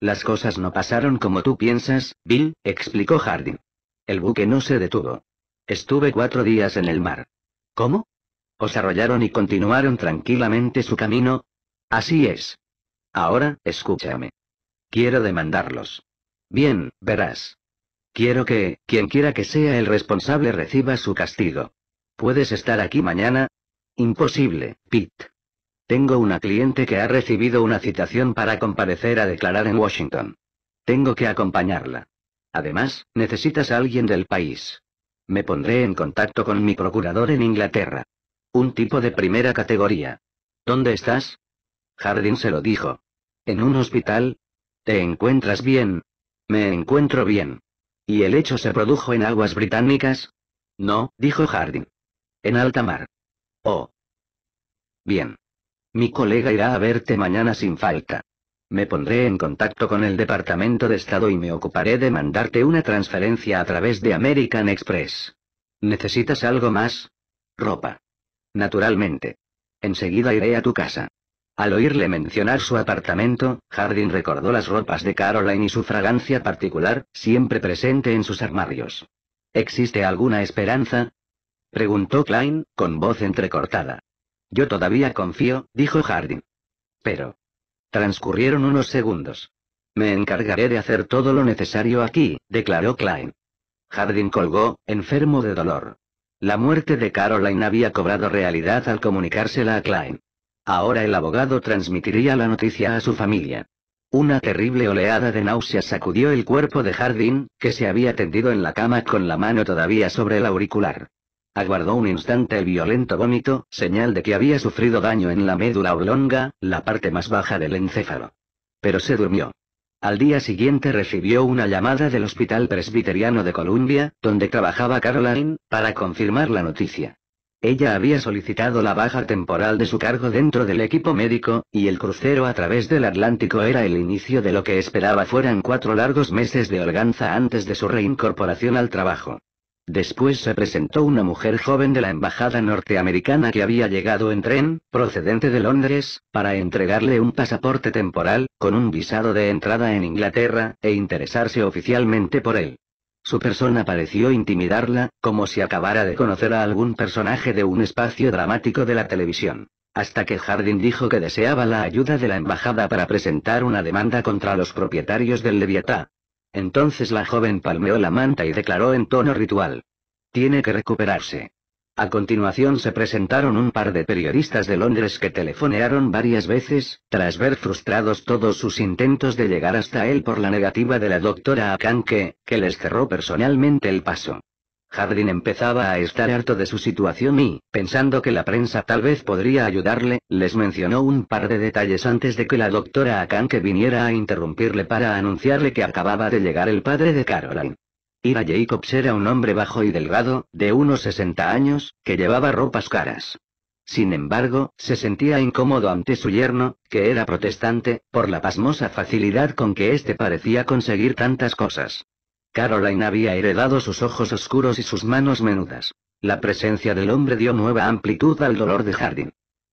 Las cosas no pasaron como tú piensas, Bill, explicó Harding. El buque no se detuvo. Estuve cuatro días en el mar. ¿Cómo? ¿Os arrollaron y continuaron tranquilamente su camino? Así es. Ahora, escúchame. Quiero demandarlos. Bien, verás. Quiero que, quien quiera que sea el responsable reciba su castigo. ¿Puedes estar aquí mañana? Imposible, Pete. Tengo una cliente que ha recibido una citación para comparecer a declarar en Washington. Tengo que acompañarla. Además, necesitas a alguien del país. Me pondré en contacto con mi procurador en Inglaterra. Un tipo de primera categoría. ¿Dónde estás? Hardin se lo dijo. ¿En un hospital? ¿Te encuentras bien? Me encuentro bien. ¿Y el hecho se produjo en aguas británicas? No, dijo Hardin. En alta mar. Oh. Bien. Mi colega irá a verte mañana sin falta. Me pondré en contacto con el Departamento de Estado y me ocuparé de mandarte una transferencia a través de American Express. ¿Necesitas algo más? Ropa. Naturalmente. Enseguida iré a tu casa. Al oírle mencionar su apartamento, Hardin recordó las ropas de Caroline y su fragancia particular, siempre presente en sus armarios. ¿Existe alguna esperanza? preguntó Klein, con voz entrecortada. Yo todavía confío, dijo Hardin. Pero. Transcurrieron unos segundos. Me encargaré de hacer todo lo necesario aquí, declaró Klein. Hardin colgó, enfermo de dolor. La muerte de Caroline había cobrado realidad al comunicársela a Klein. Ahora el abogado transmitiría la noticia a su familia. Una terrible oleada de náuseas sacudió el cuerpo de Hardin, que se había tendido en la cama con la mano todavía sobre el auricular. Aguardó un instante el violento vómito, señal de que había sufrido daño en la médula oblonga, la parte más baja del encéfalo. Pero se durmió. Al día siguiente recibió una llamada del Hospital Presbiteriano de Columbia, donde trabajaba Caroline, para confirmar la noticia. Ella había solicitado la baja temporal de su cargo dentro del equipo médico, y el crucero a través del Atlántico era el inicio de lo que esperaba fueran cuatro largos meses de holganza antes de su reincorporación al trabajo. Después se presentó una mujer joven de la embajada norteamericana que había llegado en tren, procedente de Londres, para entregarle un pasaporte temporal, con un visado de entrada en Inglaterra, e interesarse oficialmente por él. Su persona pareció intimidarla, como si acabara de conocer a algún personaje de un espacio dramático de la televisión. Hasta que Hardin dijo que deseaba la ayuda de la embajada para presentar una demanda contra los propietarios del Leviatán. Entonces la joven palmeó la manta y declaró en tono ritual. Tiene que recuperarse. A continuación se presentaron un par de periodistas de Londres que telefonearon varias veces, tras ver frustrados todos sus intentos de llegar hasta él por la negativa de la doctora Akanke, que les cerró personalmente el paso. Hardin empezaba a estar harto de su situación y, pensando que la prensa tal vez podría ayudarle, les mencionó un par de detalles antes de que la doctora Akanke viniera a interrumpirle para anunciarle que acababa de llegar el padre de Caroline. Ira Jacobs era un hombre bajo y delgado, de unos 60 años, que llevaba ropas caras. Sin embargo, se sentía incómodo ante su yerno, que era protestante, por la pasmosa facilidad con que éste parecía conseguir tantas cosas. Caroline había heredado sus ojos oscuros y sus manos menudas. La presencia del hombre dio nueva amplitud al dolor de Harding.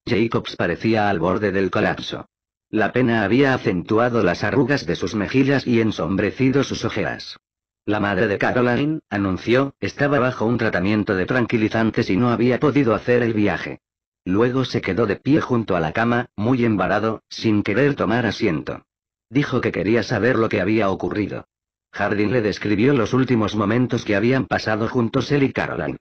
Jacobs parecía al borde del colapso. La pena había acentuado las arrugas de sus mejillas y ensombrecido sus ojeras. La madre de Caroline, anunció, estaba bajo un tratamiento de tranquilizantes y no había podido hacer el viaje. Luego se quedó de pie junto a la cama, muy embarado, sin querer tomar asiento. Dijo que quería saber lo que había ocurrido. Hardin le describió los últimos momentos que habían pasado juntos él y Caroline.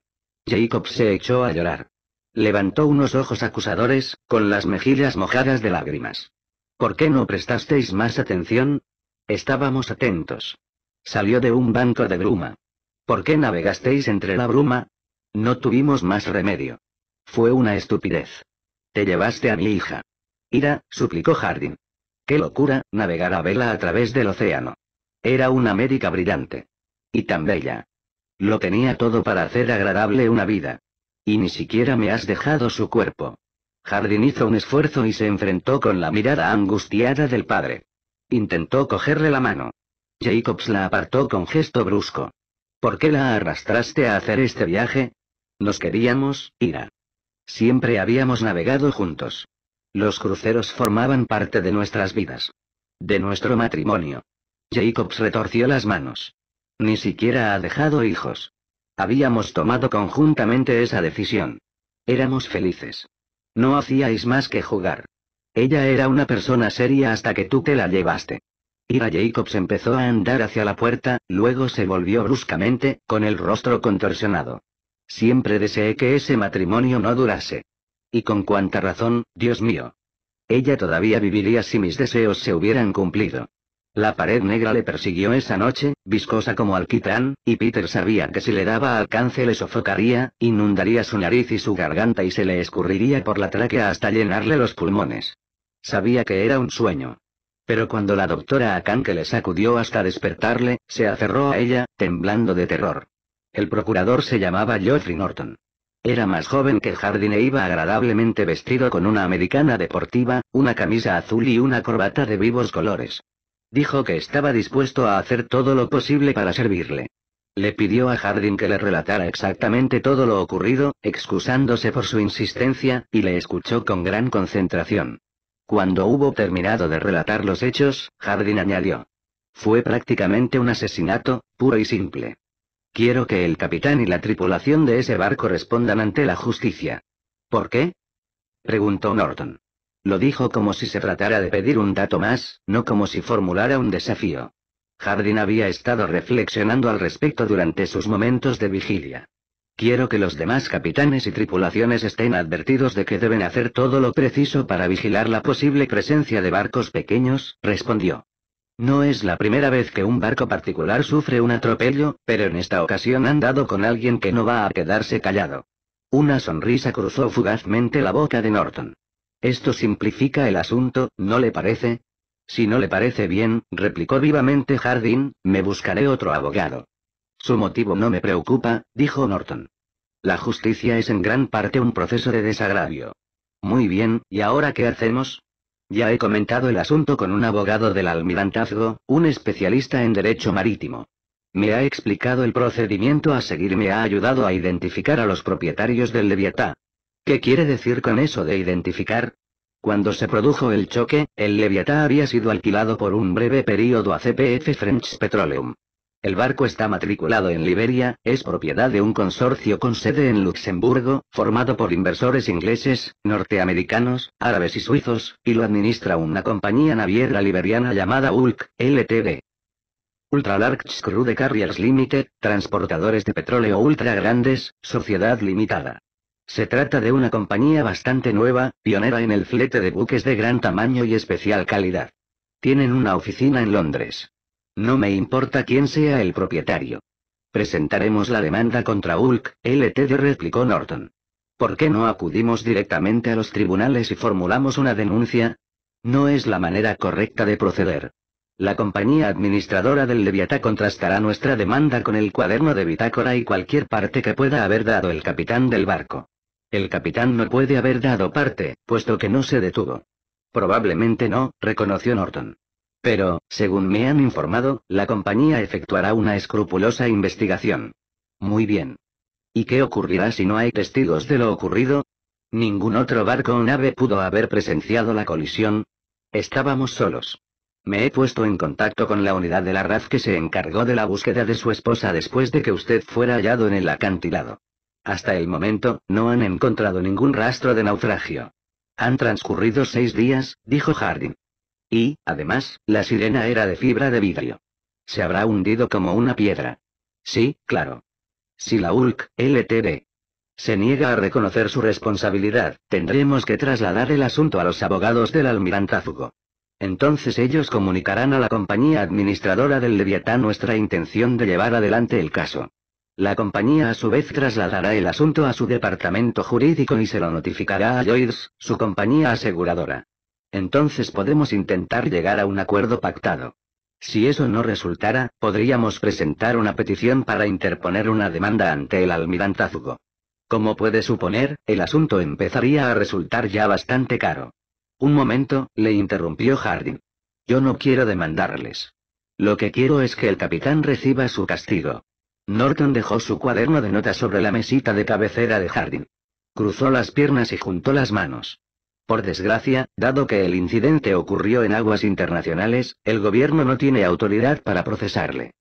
Jacob se echó a llorar. Levantó unos ojos acusadores, con las mejillas mojadas de lágrimas. ¿Por qué no prestasteis más atención? Estábamos atentos. Salió de un banco de bruma. ¿Por qué navegasteis entre la bruma? No tuvimos más remedio. Fue una estupidez. Te llevaste a mi hija. Ira, suplicó Hardin. Qué locura, navegar a vela a través del océano. Era una América brillante. Y tan bella. Lo tenía todo para hacer agradable una vida. Y ni siquiera me has dejado su cuerpo. Jardín hizo un esfuerzo y se enfrentó con la mirada angustiada del padre. Intentó cogerle la mano. Jacobs la apartó con gesto brusco. ¿Por qué la arrastraste a hacer este viaje? Nos queríamos, Ira. Siempre habíamos navegado juntos. Los cruceros formaban parte de nuestras vidas. De nuestro matrimonio. Jacobs retorció las manos. Ni siquiera ha dejado hijos. Habíamos tomado conjuntamente esa decisión. Éramos felices. No hacíais más que jugar. Ella era una persona seria hasta que tú te la llevaste. Ira Jacobs empezó a andar hacia la puerta, luego se volvió bruscamente, con el rostro contorsionado. Siempre deseé que ese matrimonio no durase. Y con cuánta razón, Dios mío. Ella todavía viviría si mis deseos se hubieran cumplido. La pared negra le persiguió esa noche, viscosa como alquitrán, y Peter sabía que si le daba alcance le sofocaría, inundaría su nariz y su garganta y se le escurriría por la tráquea hasta llenarle los pulmones. Sabía que era un sueño. Pero cuando la doctora Akanke le sacudió hasta despertarle, se aferró a ella, temblando de terror. El procurador se llamaba Geoffrey Norton. Era más joven que Jardine e iba agradablemente vestido con una americana deportiva, una camisa azul y una corbata de vivos colores. Dijo que estaba dispuesto a hacer todo lo posible para servirle. Le pidió a Hardin que le relatara exactamente todo lo ocurrido, excusándose por su insistencia, y le escuchó con gran concentración. Cuando hubo terminado de relatar los hechos, Hardin añadió. Fue prácticamente un asesinato, puro y simple. Quiero que el capitán y la tripulación de ese barco respondan ante la justicia. ¿Por qué? preguntó Norton. Lo dijo como si se tratara de pedir un dato más, no como si formulara un desafío. Jardín había estado reflexionando al respecto durante sus momentos de vigilia. Quiero que los demás capitanes y tripulaciones estén advertidos de que deben hacer todo lo preciso para vigilar la posible presencia de barcos pequeños, respondió. No es la primera vez que un barco particular sufre un atropello, pero en esta ocasión han dado con alguien que no va a quedarse callado. Una sonrisa cruzó fugazmente la boca de Norton. Esto simplifica el asunto, ¿no le parece? Si no le parece bien, replicó vivamente Hardin, me buscaré otro abogado. Su motivo no me preocupa, dijo Norton. La justicia es en gran parte un proceso de desagravio. Muy bien, ¿y ahora qué hacemos? Ya he comentado el asunto con un abogado del almirantazgo, un especialista en derecho marítimo. Me ha explicado el procedimiento a seguir, me ha ayudado a identificar a los propietarios del Leviatán. ¿Qué quiere decir con eso de identificar? Cuando se produjo el choque, el Leviatá había sido alquilado por un breve periodo a CPF French Petroleum. El barco está matriculado en Liberia, es propiedad de un consorcio con sede en Luxemburgo, formado por inversores ingleses, norteamericanos, árabes y suizos, y lo administra una compañía naviera liberiana llamada ULC, LTD. Ultra Large de Carriers Limited, transportadores de petróleo ultra grandes, sociedad limitada. Se trata de una compañía bastante nueva, pionera en el flete de buques de gran tamaño y especial calidad. Tienen una oficina en Londres. No me importa quién sea el propietario. Presentaremos la demanda contra Hulk, LTD replicó Norton. ¿Por qué no acudimos directamente a los tribunales y formulamos una denuncia? No es la manera correcta de proceder. La compañía administradora del Leviatá contrastará nuestra demanda con el cuaderno de bitácora y cualquier parte que pueda haber dado el capitán del barco. El capitán no puede haber dado parte, puesto que no se detuvo. Probablemente no, reconoció Norton. Pero, según me han informado, la compañía efectuará una escrupulosa investigación. Muy bien. ¿Y qué ocurrirá si no hay testigos de lo ocurrido? Ningún otro barco o nave pudo haber presenciado la colisión. Estábamos solos. Me he puesto en contacto con la unidad de la RAF que se encargó de la búsqueda de su esposa después de que usted fuera hallado en el acantilado. Hasta el momento, no han encontrado ningún rastro de naufragio. Han transcurrido seis días, dijo Harding. Y, además, la sirena era de fibra de vidrio. Se habrá hundido como una piedra. Sí, claro. Si la ULC, LTB se niega a reconocer su responsabilidad, tendremos que trasladar el asunto a los abogados del almirantazgo. Entonces ellos comunicarán a la compañía administradora del Leviatán nuestra intención de llevar adelante el caso. La compañía a su vez trasladará el asunto a su departamento jurídico y se lo notificará a Lloyds, su compañía aseguradora. Entonces podemos intentar llegar a un acuerdo pactado. Si eso no resultara, podríamos presentar una petición para interponer una demanda ante el almirantazgo. Como puede suponer, el asunto empezaría a resultar ya bastante caro. Un momento, le interrumpió Harding. Yo no quiero demandarles. Lo que quiero es que el capitán reciba su castigo. Norton dejó su cuaderno de notas sobre la mesita de cabecera de Hardin. Cruzó las piernas y juntó las manos. Por desgracia, dado que el incidente ocurrió en aguas internacionales, el gobierno no tiene autoridad para procesarle.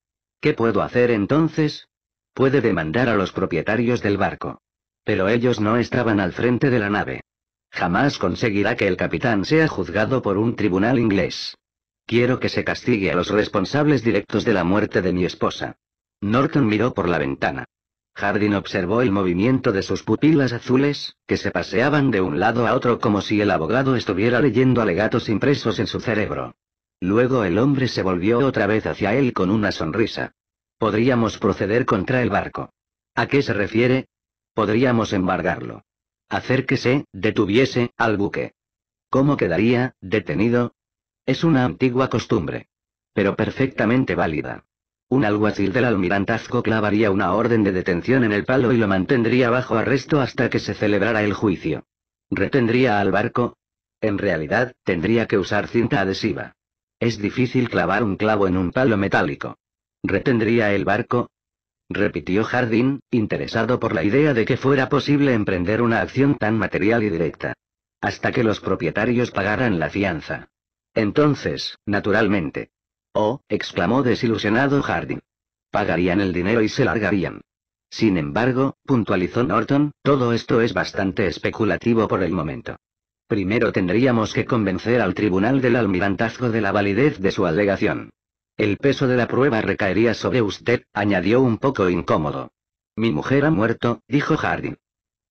¿Qué puedo hacer entonces? Puede demandar a los propietarios del barco. Pero ellos no estaban al frente de la nave. Jamás conseguirá que el capitán sea juzgado por un tribunal inglés. Quiero que se castigue a los responsables directos de la muerte de mi esposa. Norton miró por la ventana. Hardin observó el movimiento de sus pupilas azules, que se paseaban de un lado a otro como si el abogado estuviera leyendo alegatos impresos en su cerebro. Luego el hombre se volvió otra vez hacia él con una sonrisa. Podríamos proceder contra el barco. ¿A qué se refiere? Podríamos embargarlo. Hacer que se detuviese al buque. ¿Cómo quedaría, detenido? Es una antigua costumbre. Pero perfectamente válida. Un alguacil del almirantazgo clavaría una orden de detención en el palo y lo mantendría bajo arresto hasta que se celebrara el juicio. Retendría al barco. En realidad, tendría que usar cinta adhesiva. Es difícil clavar un clavo en un palo metálico. Retendría el barco, repitió Jardín, interesado por la idea de que fuera posible emprender una acción tan material y directa. Hasta que los propietarios pagaran la fianza. Entonces, naturalmente. Oh, exclamó desilusionado Harding. Pagarían el dinero y se largarían. Sin embargo, puntualizó Norton, todo esto es bastante especulativo por el momento. Primero tendríamos que convencer al tribunal del almirantazgo de la validez de su alegación. El peso de la prueba recaería sobre usted, añadió un poco incómodo. Mi mujer ha muerto, dijo Harding.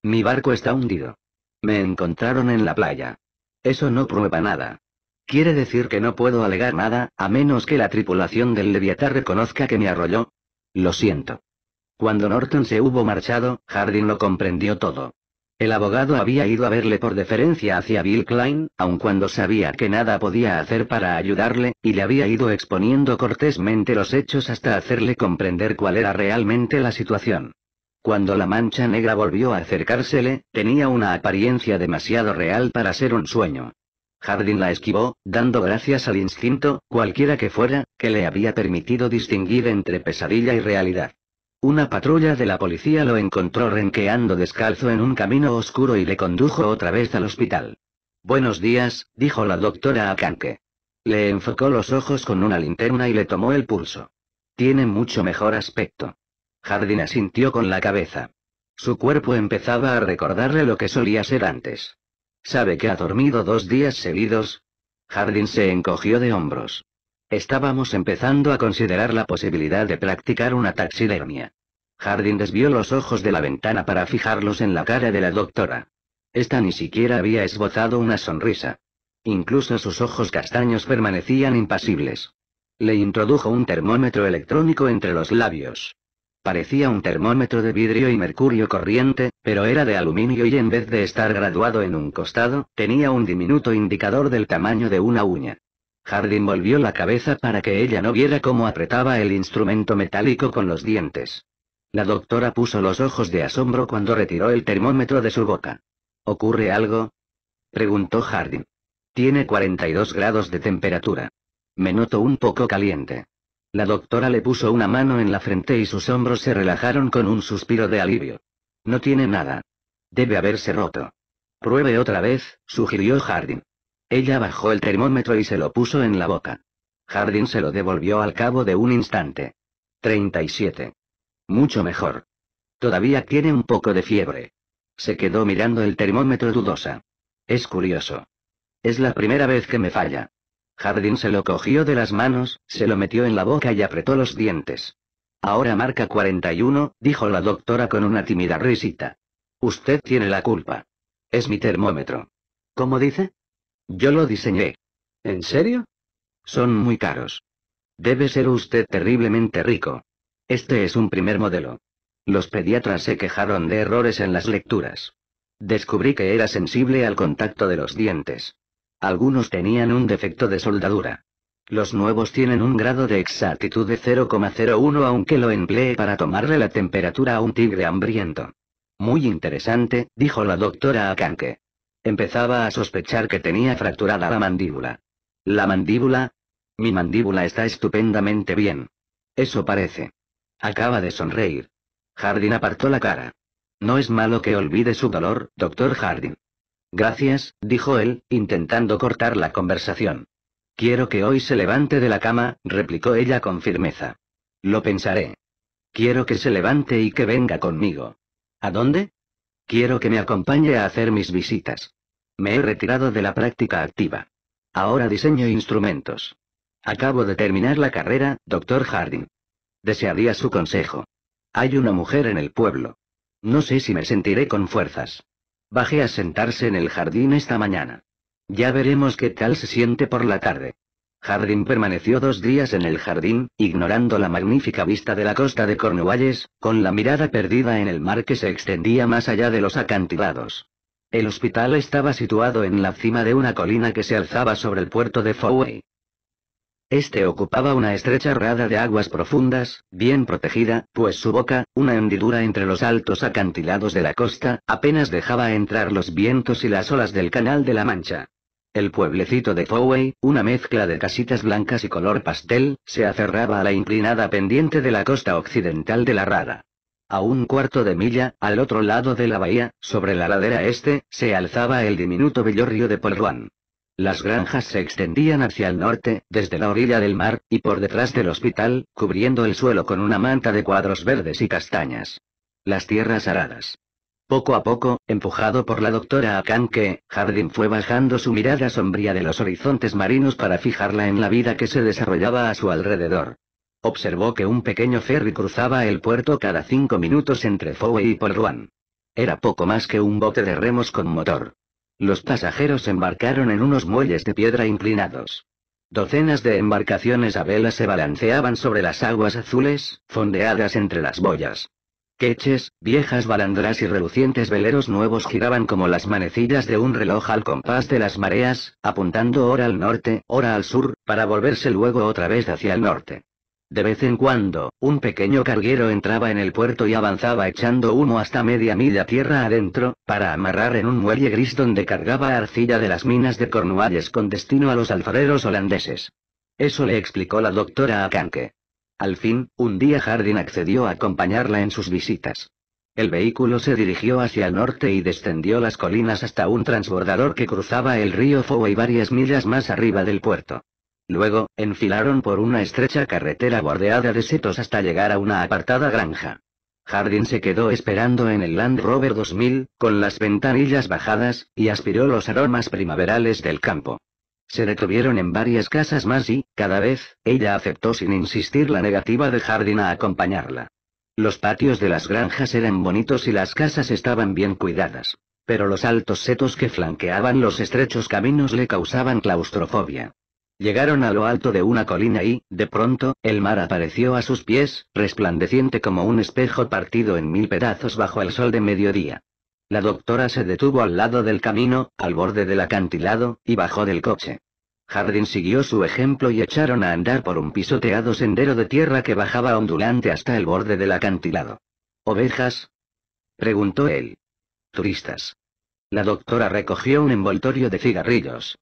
Mi barco está hundido. Me encontraron en la playa. Eso no prueba nada. ¿Quiere decir que no puedo alegar nada, a menos que la tripulación del Leviatán reconozca que me arrolló? Lo siento. Cuando Norton se hubo marchado, Hardin lo comprendió todo. El abogado había ido a verle por deferencia hacia Bill Klein, aun cuando sabía que nada podía hacer para ayudarle, y le había ido exponiendo cortésmente los hechos hasta hacerle comprender cuál era realmente la situación. Cuando la mancha negra volvió a acercársele, tenía una apariencia demasiado real para ser un sueño. Hardin la esquivó, dando gracias al instinto, cualquiera que fuera, que le había permitido distinguir entre pesadilla y realidad. Una patrulla de la policía lo encontró renqueando descalzo en un camino oscuro y le condujo otra vez al hospital. Buenos días, dijo la doctora a Canque. Le enfocó los ojos con una linterna y le tomó el pulso. Tiene mucho mejor aspecto. Jardín asintió con la cabeza. Su cuerpo empezaba a recordarle lo que solía ser antes. ¿Sabe que ha dormido dos días seguidos? Hardin se encogió de hombros. Estábamos empezando a considerar la posibilidad de practicar una taxidermia. Hardin desvió los ojos de la ventana para fijarlos en la cara de la doctora. Esta ni siquiera había esbozado una sonrisa. Incluso sus ojos castaños permanecían impasibles. Le introdujo un termómetro electrónico entre los labios. Parecía un termómetro de vidrio y mercurio corriente, pero era de aluminio y en vez de estar graduado en un costado, tenía un diminuto indicador del tamaño de una uña. Hardin volvió la cabeza para que ella no viera cómo apretaba el instrumento metálico con los dientes. La doctora puso los ojos de asombro cuando retiró el termómetro de su boca. ¿Ocurre algo? preguntó Hardin. Tiene 42 grados de temperatura. Me noto un poco caliente. La doctora le puso una mano en la frente y sus hombros se relajaron con un suspiro de alivio. No tiene nada. Debe haberse roto. Pruebe otra vez, sugirió Hardin. Ella bajó el termómetro y se lo puso en la boca. Hardin se lo devolvió al cabo de un instante. 37. Mucho mejor. Todavía tiene un poco de fiebre. Se quedó mirando el termómetro dudosa. Es curioso. Es la primera vez que me falla. Jardín se lo cogió de las manos, se lo metió en la boca y apretó los dientes. Ahora marca 41, dijo la doctora con una tímida risita. Usted tiene la culpa. Es mi termómetro. ¿Cómo dice? Yo lo diseñé. ¿En serio? Son muy caros. Debe ser usted terriblemente rico. Este es un primer modelo. Los pediatras se quejaron de errores en las lecturas. Descubrí que era sensible al contacto de los dientes. Algunos tenían un defecto de soldadura. Los nuevos tienen un grado de exactitud de 0,01 aunque lo emplee para tomarle la temperatura a un tigre hambriento. Muy interesante, dijo la doctora Akanke. Empezaba a sospechar que tenía fracturada la mandíbula. ¿La mandíbula? Mi mandíbula está estupendamente bien. Eso parece. Acaba de sonreír. Jardín apartó la cara. No es malo que olvide su dolor, doctor Hardin. Gracias, dijo él, intentando cortar la conversación. Quiero que hoy se levante de la cama, replicó ella con firmeza. Lo pensaré. Quiero que se levante y que venga conmigo. ¿A dónde? Quiero que me acompañe a hacer mis visitas. Me he retirado de la práctica activa. Ahora diseño instrumentos. Acabo de terminar la carrera, doctor Harding. Desearía su consejo. Hay una mujer en el pueblo. No sé si me sentiré con fuerzas. Baje a sentarse en el jardín esta mañana. Ya veremos qué tal se siente por la tarde. Jardín permaneció dos días en el jardín, ignorando la magnífica vista de la costa de Cornualles, con la mirada perdida en el mar que se extendía más allá de los acantilados. El hospital estaba situado en la cima de una colina que se alzaba sobre el puerto de Fowey. Este ocupaba una estrecha rada de aguas profundas, bien protegida, pues su boca, una hendidura entre los altos acantilados de la costa, apenas dejaba entrar los vientos y las olas del Canal de la Mancha. El pueblecito de Fowey, una mezcla de casitas blancas y color pastel, se aferraba a la inclinada pendiente de la costa occidental de la rada. A un cuarto de milla, al otro lado de la bahía, sobre la ladera este, se alzaba el diminuto villorrio de Polruán. Las granjas se extendían hacia el norte, desde la orilla del mar, y por detrás del hospital, cubriendo el suelo con una manta de cuadros verdes y castañas. Las tierras aradas. Poco a poco, empujado por la doctora Akanke, Jardín fue bajando su mirada sombría de los horizontes marinos para fijarla en la vida que se desarrollaba a su alrededor. Observó que un pequeño ferry cruzaba el puerto cada cinco minutos entre Fowey y Polruan. Era poco más que un bote de remos con motor. Los pasajeros embarcaron en unos muelles de piedra inclinados. Docenas de embarcaciones a vela se balanceaban sobre las aguas azules, fondeadas entre las boyas. Queches, viejas balandras y relucientes veleros nuevos giraban como las manecillas de un reloj al compás de las mareas, apuntando ora al norte, ora al sur, para volverse luego otra vez hacia el norte. De vez en cuando, un pequeño carguero entraba en el puerto y avanzaba echando humo hasta media milla tierra adentro, para amarrar en un muelle gris donde cargaba arcilla de las minas de Cornualles con destino a los alfareros holandeses. Eso le explicó la doctora a Al fin, un día Jardín accedió a acompañarla en sus visitas. El vehículo se dirigió hacia el norte y descendió las colinas hasta un transbordador que cruzaba el río Fowey varias millas más arriba del puerto. Luego, enfilaron por una estrecha carretera bordeada de setos hasta llegar a una apartada granja. Jardín se quedó esperando en el Land Rover 2000, con las ventanillas bajadas, y aspiró los aromas primaverales del campo. Se detuvieron en varias casas más y, cada vez, ella aceptó sin insistir la negativa de Jardín a acompañarla. Los patios de las granjas eran bonitos y las casas estaban bien cuidadas. Pero los altos setos que flanqueaban los estrechos caminos le causaban claustrofobia. Llegaron a lo alto de una colina y, de pronto, el mar apareció a sus pies, resplandeciente como un espejo partido en mil pedazos bajo el sol de mediodía. La doctora se detuvo al lado del camino, al borde del acantilado, y bajó del coche. Jardín siguió su ejemplo y echaron a andar por un pisoteado sendero de tierra que bajaba ondulante hasta el borde del acantilado. ¿Ovejas? preguntó él. Turistas. La doctora recogió un envoltorio de cigarrillos.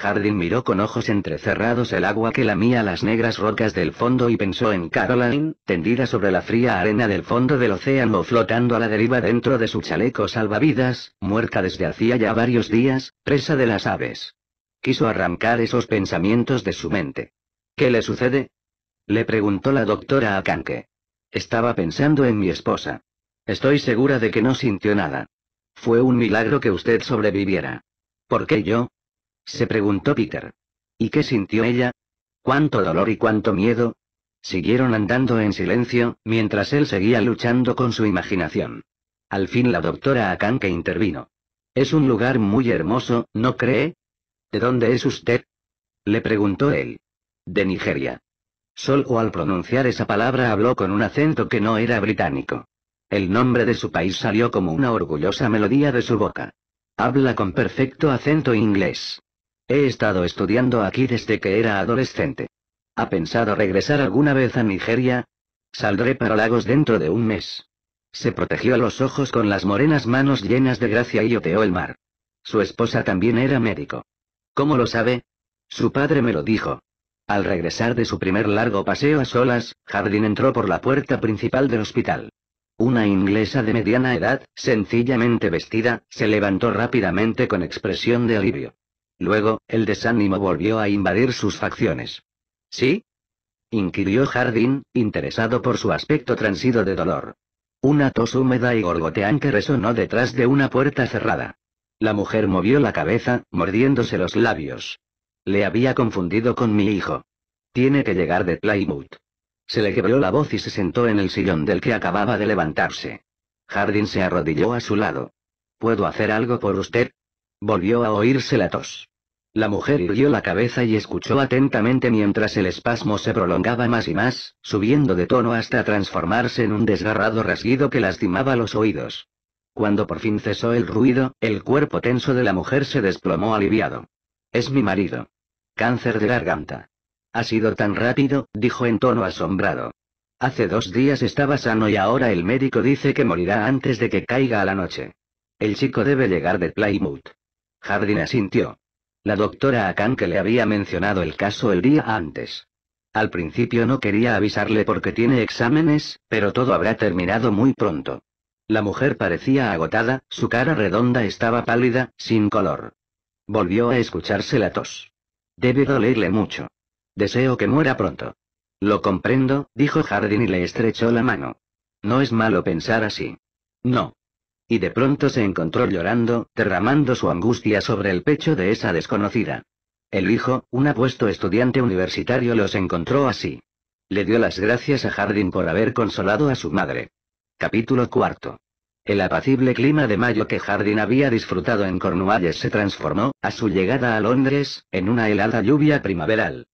Hardin miró con ojos entrecerrados el agua que lamía las negras rocas del fondo y pensó en Caroline, tendida sobre la fría arena del fondo del océano flotando a la deriva dentro de su chaleco salvavidas, muerta desde hacía ya varios días, presa de las aves. Quiso arrancar esos pensamientos de su mente. ¿Qué le sucede? Le preguntó la doctora a Kanke. Estaba pensando en mi esposa. Estoy segura de que no sintió nada. Fue un milagro que usted sobreviviera. ¿Por qué yo? Se preguntó Peter. ¿Y qué sintió ella? ¿Cuánto dolor y cuánto miedo? Siguieron andando en silencio, mientras él seguía luchando con su imaginación. Al fin la doctora Akanke intervino. Es un lugar muy hermoso, ¿no cree? ¿De dónde es usted? Le preguntó él. De Nigeria. Sol o al pronunciar esa palabra habló con un acento que no era británico. El nombre de su país salió como una orgullosa melodía de su boca. Habla con perfecto acento inglés. He estado estudiando aquí desde que era adolescente. ¿Ha pensado regresar alguna vez a Nigeria? Saldré para Lagos dentro de un mes. Se protegió los ojos con las morenas manos llenas de gracia y oteó el mar. Su esposa también era médico. ¿Cómo lo sabe? Su padre me lo dijo. Al regresar de su primer largo paseo a solas, Jardín entró por la puerta principal del hospital. Una inglesa de mediana edad, sencillamente vestida, se levantó rápidamente con expresión de alivio. Luego, el desánimo volvió a invadir sus facciones. ¿Sí? inquirió Jardín, interesado por su aspecto transido de dolor. Una tos húmeda y gorgoteante resonó detrás de una puerta cerrada. La mujer movió la cabeza, mordiéndose los labios. Le había confundido con mi hijo. Tiene que llegar de Plymouth. Se le quebró la voz y se sentó en el sillón del que acababa de levantarse. Jardín se arrodilló a su lado. ¿Puedo hacer algo por usted? Volvió a oírse la tos. La mujer irguió la cabeza y escuchó atentamente mientras el espasmo se prolongaba más y más, subiendo de tono hasta transformarse en un desgarrado rasguido que lastimaba los oídos. Cuando por fin cesó el ruido, el cuerpo tenso de la mujer se desplomó aliviado. Es mi marido. Cáncer de garganta. Ha sido tan rápido, dijo en tono asombrado. Hace dos días estaba sano y ahora el médico dice que morirá antes de que caiga a la noche. El chico debe llegar de Plymouth. Jardín asintió la doctora Akan que le había mencionado el caso el día antes. Al principio no quería avisarle porque tiene exámenes, pero todo habrá terminado muy pronto. La mujer parecía agotada, su cara redonda estaba pálida, sin color. Volvió a escucharse la tos. Debe dolerle mucho. Deseo que muera pronto. Lo comprendo, dijo Jardín y le estrechó la mano. No es malo pensar así. No y de pronto se encontró llorando, derramando su angustia sobre el pecho de esa desconocida. El hijo, un apuesto estudiante universitario, los encontró así. Le dio las gracias a Hardin por haber consolado a su madre. Capítulo cuarto. El apacible clima de mayo que Hardin había disfrutado en Cornualles se transformó, a su llegada a Londres, en una helada lluvia primaveral.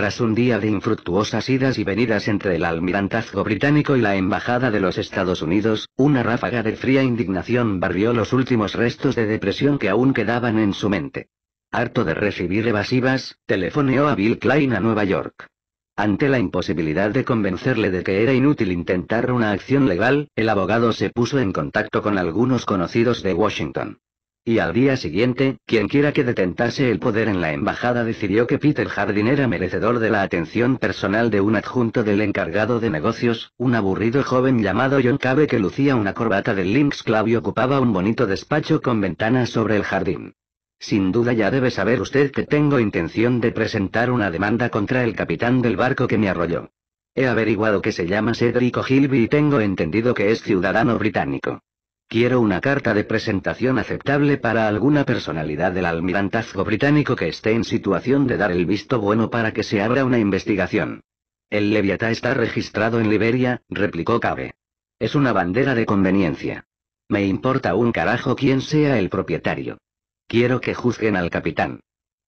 Tras un día de infructuosas idas y venidas entre el almirantazgo británico y la Embajada de los Estados Unidos, una ráfaga de fría indignación barrió los últimos restos de depresión que aún quedaban en su mente. Harto de recibir evasivas, telefoneó a Bill Klein a Nueva York. Ante la imposibilidad de convencerle de que era inútil intentar una acción legal, el abogado se puso en contacto con algunos conocidos de Washington. Y al día siguiente, quienquiera que detentase el poder en la embajada decidió que Peter Jardín era merecedor de la atención personal de un adjunto del encargado de negocios, un aburrido joven llamado John Cabe que lucía una corbata del Lynx Club y ocupaba un bonito despacho con ventanas sobre el jardín. Sin duda ya debe saber usted que tengo intención de presentar una demanda contra el capitán del barco que me arrolló. He averiguado que se llama Cedric Gilby y tengo entendido que es ciudadano británico. Quiero una carta de presentación aceptable para alguna personalidad del almirantazgo británico que esté en situación de dar el visto bueno para que se abra una investigación. El Leviatá está registrado en Liberia, replicó Cabe. Es una bandera de conveniencia. Me importa un carajo quién sea el propietario. Quiero que juzguen al capitán.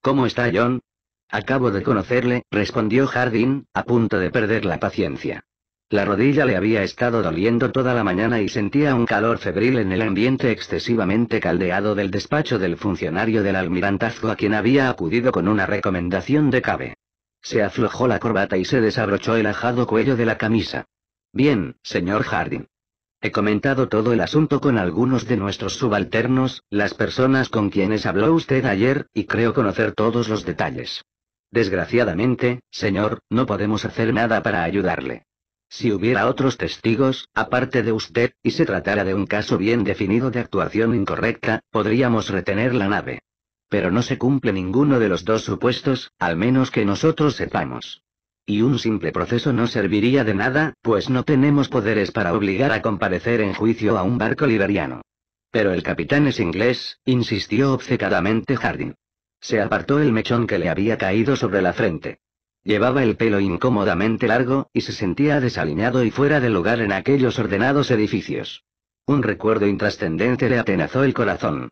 ¿Cómo está John? Acabo de conocerle, respondió Jardín, a punto de perder la paciencia. La rodilla le había estado doliendo toda la mañana y sentía un calor febril en el ambiente excesivamente caldeado del despacho del funcionario del almirantazgo a quien había acudido con una recomendación de cabe. Se aflojó la corbata y se desabrochó el ajado cuello de la camisa. Bien, señor Harding. He comentado todo el asunto con algunos de nuestros subalternos, las personas con quienes habló usted ayer, y creo conocer todos los detalles. Desgraciadamente, señor, no podemos hacer nada para ayudarle. Si hubiera otros testigos, aparte de usted, y se tratara de un caso bien definido de actuación incorrecta, podríamos retener la nave. Pero no se cumple ninguno de los dos supuestos, al menos que nosotros sepamos. Y un simple proceso no serviría de nada, pues no tenemos poderes para obligar a comparecer en juicio a un barco liberiano. Pero el capitán es inglés, insistió obcecadamente Harding. Se apartó el mechón que le había caído sobre la frente. Llevaba el pelo incómodamente largo, y se sentía desalineado y fuera de lugar en aquellos ordenados edificios. Un recuerdo intrascendente le atenazó el corazón.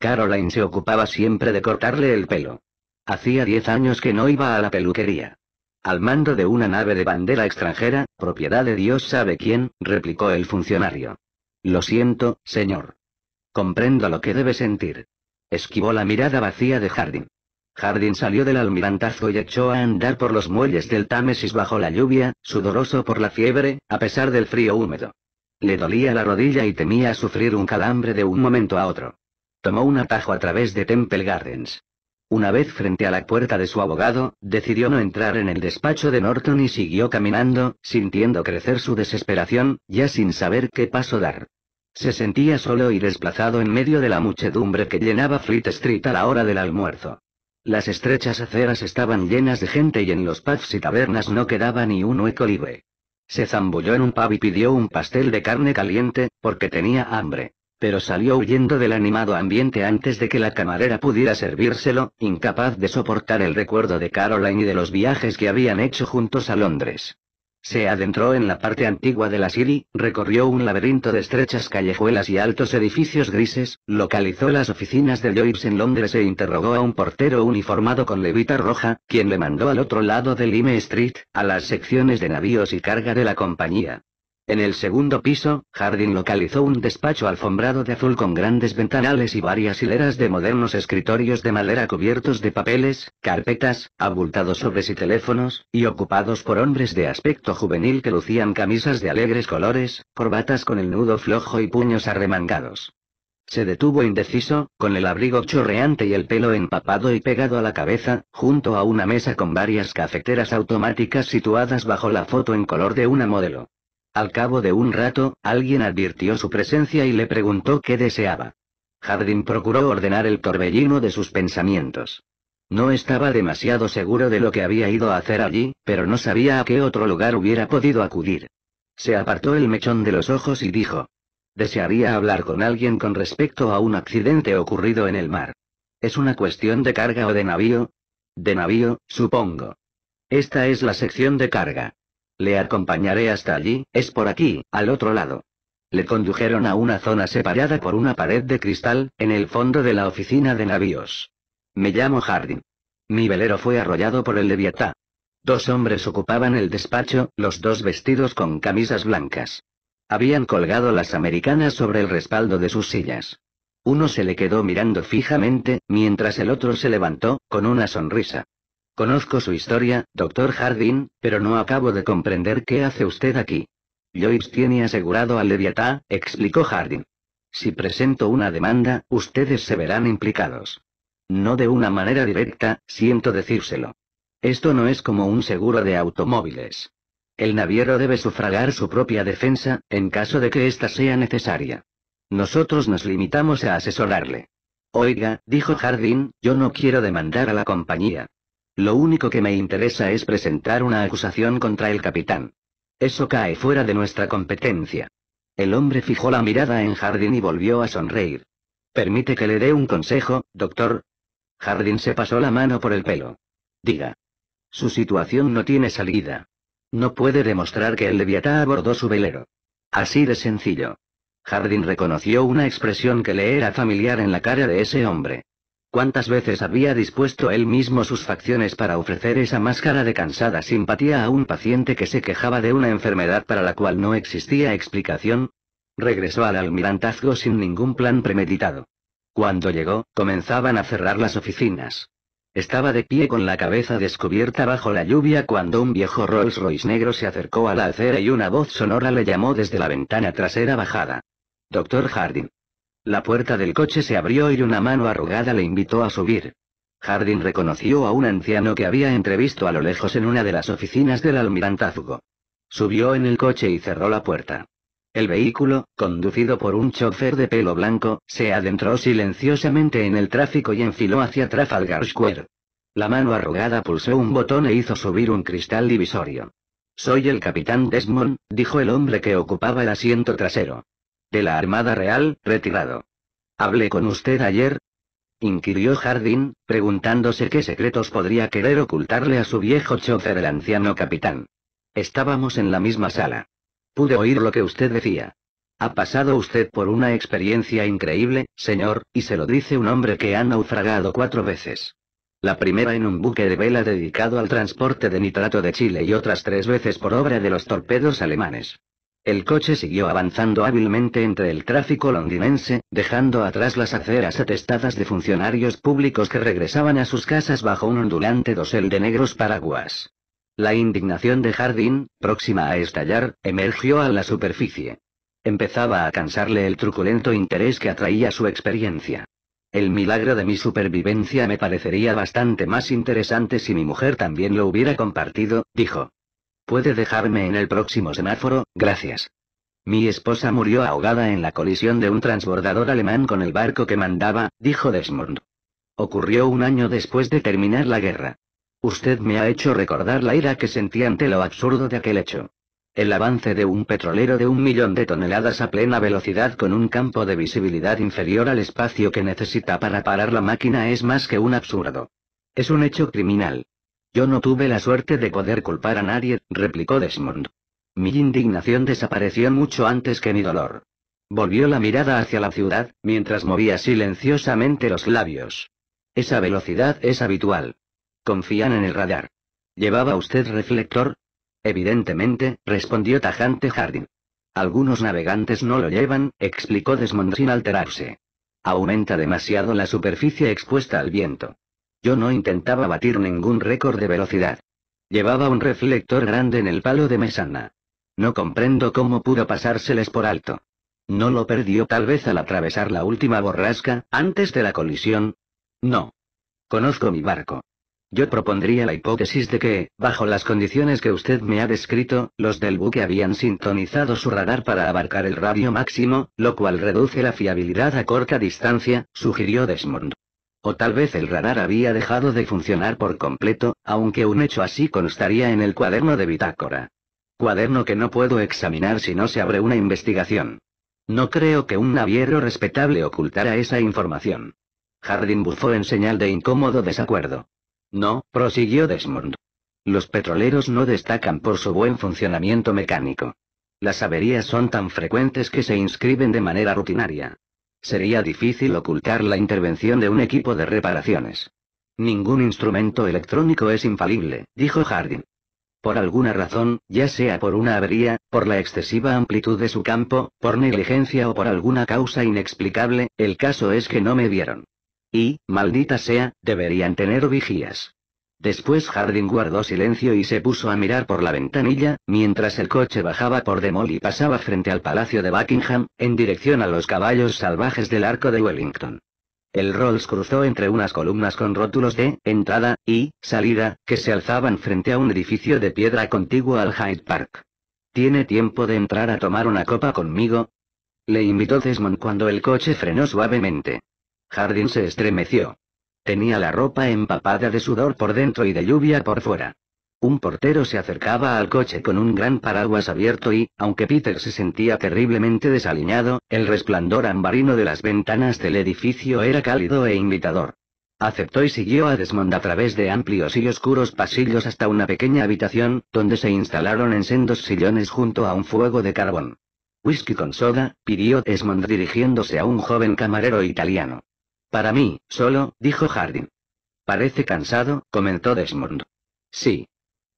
Caroline se ocupaba siempre de cortarle el pelo. Hacía diez años que no iba a la peluquería. Al mando de una nave de bandera extranjera, propiedad de Dios sabe quién, replicó el funcionario. Lo siento, señor. Comprendo lo que debe sentir. Esquivó la mirada vacía de Harding. Hardin salió del almirantazo y echó a andar por los muelles del Támesis bajo la lluvia, sudoroso por la fiebre, a pesar del frío húmedo. Le dolía la rodilla y temía sufrir un calambre de un momento a otro. Tomó un atajo a través de Temple Gardens. Una vez frente a la puerta de su abogado, decidió no entrar en el despacho de Norton y siguió caminando, sintiendo crecer su desesperación, ya sin saber qué paso dar. Se sentía solo y desplazado en medio de la muchedumbre que llenaba Fleet Street a la hora del almuerzo. Las estrechas aceras estaban llenas de gente y en los pubs y tabernas no quedaba ni un hueco libre. Se zambulló en un pub y pidió un pastel de carne caliente, porque tenía hambre. Pero salió huyendo del animado ambiente antes de que la camarera pudiera servírselo, incapaz de soportar el recuerdo de Caroline y de los viajes que habían hecho juntos a Londres. Se adentró en la parte antigua de la City, recorrió un laberinto de estrechas callejuelas y altos edificios grises, localizó las oficinas de Lloyds en Londres e interrogó a un portero uniformado con levita roja, quien le mandó al otro lado de Lime Street, a las secciones de navíos y carga de la compañía. En el segundo piso, Jardín localizó un despacho alfombrado de azul con grandes ventanales y varias hileras de modernos escritorios de madera cubiertos de papeles, carpetas, abultados sobres y teléfonos, y ocupados por hombres de aspecto juvenil que lucían camisas de alegres colores, corbatas con el nudo flojo y puños arremangados. Se detuvo indeciso, con el abrigo chorreante y el pelo empapado y pegado a la cabeza, junto a una mesa con varias cafeteras automáticas situadas bajo la foto en color de una modelo. Al cabo de un rato, alguien advirtió su presencia y le preguntó qué deseaba. Jardín procuró ordenar el torbellino de sus pensamientos. No estaba demasiado seguro de lo que había ido a hacer allí, pero no sabía a qué otro lugar hubiera podido acudir. Se apartó el mechón de los ojos y dijo. Desearía hablar con alguien con respecto a un accidente ocurrido en el mar. ¿Es una cuestión de carga o de navío? De navío, supongo. Esta es la sección de carga. Le acompañaré hasta allí, es por aquí, al otro lado. Le condujeron a una zona separada por una pared de cristal, en el fondo de la oficina de navíos. Me llamo Hardin. Mi velero fue arrollado por el Leviatán. Dos hombres ocupaban el despacho, los dos vestidos con camisas blancas. Habían colgado las americanas sobre el respaldo de sus sillas. Uno se le quedó mirando fijamente, mientras el otro se levantó, con una sonrisa. Conozco su historia, doctor Hardin, pero no acabo de comprender qué hace usted aquí. Joyce tiene asegurado a Leviatá, explicó Hardin. Si presento una demanda, ustedes se verán implicados. No de una manera directa, siento decírselo. Esto no es como un seguro de automóviles. El naviero debe sufragar su propia defensa, en caso de que ésta sea necesaria. Nosotros nos limitamos a asesorarle. Oiga, dijo Hardin, yo no quiero demandar a la compañía, lo único que me interesa es presentar una acusación contra el capitán. Eso cae fuera de nuestra competencia. El hombre fijó la mirada en Jardín y volvió a sonreír. Permite que le dé un consejo, doctor. Jardín se pasó la mano por el pelo. Diga. Su situación no tiene salida. No puede demostrar que el leviatá abordó su velero. Así de sencillo. Jardín reconoció una expresión que le era familiar en la cara de ese hombre cuántas veces había dispuesto él mismo sus facciones para ofrecer esa máscara de cansada simpatía a un paciente que se quejaba de una enfermedad para la cual no existía explicación. Regresó al almirantazgo sin ningún plan premeditado. Cuando llegó, comenzaban a cerrar las oficinas. Estaba de pie con la cabeza descubierta bajo la lluvia cuando un viejo Rolls Royce negro se acercó a la acera y una voz sonora le llamó desde la ventana trasera bajada. Doctor Harding. La puerta del coche se abrió y una mano arrugada le invitó a subir. Hardin reconoció a un anciano que había entrevisto a lo lejos en una de las oficinas del almirantazgo. Subió en el coche y cerró la puerta. El vehículo, conducido por un chofer de pelo blanco, se adentró silenciosamente en el tráfico y enfiló hacia Trafalgar Square. La mano arrugada pulsó un botón e hizo subir un cristal divisorio. Soy el capitán Desmond, dijo el hombre que ocupaba el asiento trasero de la Armada Real, retirado. ¿Hablé con usted ayer? inquirió Jardín, preguntándose qué secretos podría querer ocultarle a su viejo chofer el anciano capitán. Estábamos en la misma sala. Pude oír lo que usted decía. Ha pasado usted por una experiencia increíble, señor, y se lo dice un hombre que ha naufragado cuatro veces. La primera en un buque de vela dedicado al transporte de nitrato de Chile y otras tres veces por obra de los torpedos alemanes. El coche siguió avanzando hábilmente entre el tráfico londinense, dejando atrás las aceras atestadas de funcionarios públicos que regresaban a sus casas bajo un ondulante dosel de negros paraguas. La indignación de Jardín, próxima a estallar, emergió a la superficie. Empezaba a cansarle el truculento interés que atraía su experiencia. El milagro de mi supervivencia me parecería bastante más interesante si mi mujer también lo hubiera compartido, dijo. Puede dejarme en el próximo semáforo, gracias. Mi esposa murió ahogada en la colisión de un transbordador alemán con el barco que mandaba, dijo Desmond. Ocurrió un año después de terminar la guerra. Usted me ha hecho recordar la ira que sentí ante lo absurdo de aquel hecho. El avance de un petrolero de un millón de toneladas a plena velocidad con un campo de visibilidad inferior al espacio que necesita para parar la máquina es más que un absurdo. Es un hecho criminal. Yo no tuve la suerte de poder culpar a nadie, replicó Desmond. Mi indignación desapareció mucho antes que mi dolor. Volvió la mirada hacia la ciudad, mientras movía silenciosamente los labios. Esa velocidad es habitual. Confían en el radar. ¿Llevaba usted reflector? Evidentemente, respondió tajante Harding. Algunos navegantes no lo llevan, explicó Desmond sin alterarse. Aumenta demasiado la superficie expuesta al viento. Yo no intentaba batir ningún récord de velocidad. Llevaba un reflector grande en el palo de mesana. No comprendo cómo pudo pasárseles por alto. ¿No lo perdió tal vez al atravesar la última borrasca, antes de la colisión? No. Conozco mi barco. Yo propondría la hipótesis de que, bajo las condiciones que usted me ha descrito, los del buque habían sintonizado su radar para abarcar el radio máximo, lo cual reduce la fiabilidad a corta distancia, sugirió Desmond. O tal vez el radar había dejado de funcionar por completo, aunque un hecho así constaría en el cuaderno de bitácora. Cuaderno que no puedo examinar si no se abre una investigación. No creo que un naviero respetable ocultara esa información. Hardin buzó en señal de incómodo desacuerdo. No, prosiguió Desmond. Los petroleros no destacan por su buen funcionamiento mecánico. Las averías son tan frecuentes que se inscriben de manera rutinaria. Sería difícil ocultar la intervención de un equipo de reparaciones. Ningún instrumento electrónico es infalible, dijo Hardin. Por alguna razón, ya sea por una avería, por la excesiva amplitud de su campo, por negligencia o por alguna causa inexplicable, el caso es que no me vieron. Y, maldita sea, deberían tener vigías. Después Harding guardó silencio y se puso a mirar por la ventanilla, mientras el coche bajaba por Demol y pasaba frente al Palacio de Buckingham, en dirección a los caballos salvajes del Arco de Wellington. El Rolls cruzó entre unas columnas con rótulos de entrada y salida, que se alzaban frente a un edificio de piedra contiguo al Hyde Park. ¿Tiene tiempo de entrar a tomar una copa conmigo? Le invitó Desmond cuando el coche frenó suavemente. Harding se estremeció. Tenía la ropa empapada de sudor por dentro y de lluvia por fuera. Un portero se acercaba al coche con un gran paraguas abierto y, aunque Peter se sentía terriblemente desaliñado, el resplandor ambarino de las ventanas del edificio era cálido e invitador. Aceptó y siguió a Desmond a través de amplios y oscuros pasillos hasta una pequeña habitación, donde se instalaron en sendos sillones junto a un fuego de carbón. Whisky con soda, pidió Desmond dirigiéndose a un joven camarero italiano. Para mí, solo, dijo Hardin. Parece cansado, comentó Desmond. Sí.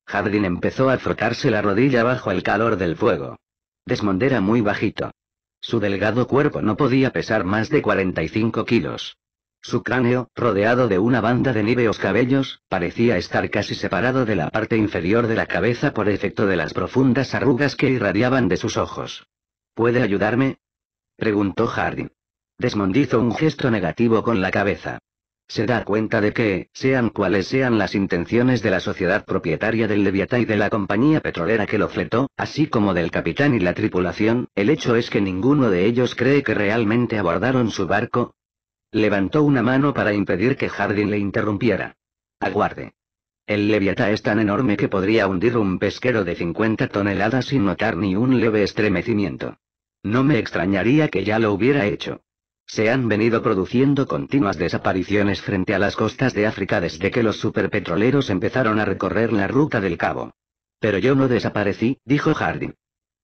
Hardin empezó a frotarse la rodilla bajo el calor del fuego. Desmond era muy bajito. Su delgado cuerpo no podía pesar más de 45 kilos. Su cráneo, rodeado de una banda de níveos cabellos, parecía estar casi separado de la parte inferior de la cabeza por efecto de las profundas arrugas que irradiaban de sus ojos. ¿Puede ayudarme? preguntó Hardin. Desmond hizo un gesto negativo con la cabeza. Se da cuenta de que, sean cuales sean las intenciones de la sociedad propietaria del Leviatán y de la compañía petrolera que lo fletó, así como del capitán y la tripulación, el hecho es que ninguno de ellos cree que realmente abordaron su barco. Levantó una mano para impedir que Hardin le interrumpiera. Aguarde. El Leviatán es tan enorme que podría hundir un pesquero de 50 toneladas sin notar ni un leve estremecimiento. No me extrañaría que ya lo hubiera hecho. Se han venido produciendo continuas desapariciones frente a las costas de África desde que los superpetroleros empezaron a recorrer la ruta del cabo. Pero yo no desaparecí, dijo Harding.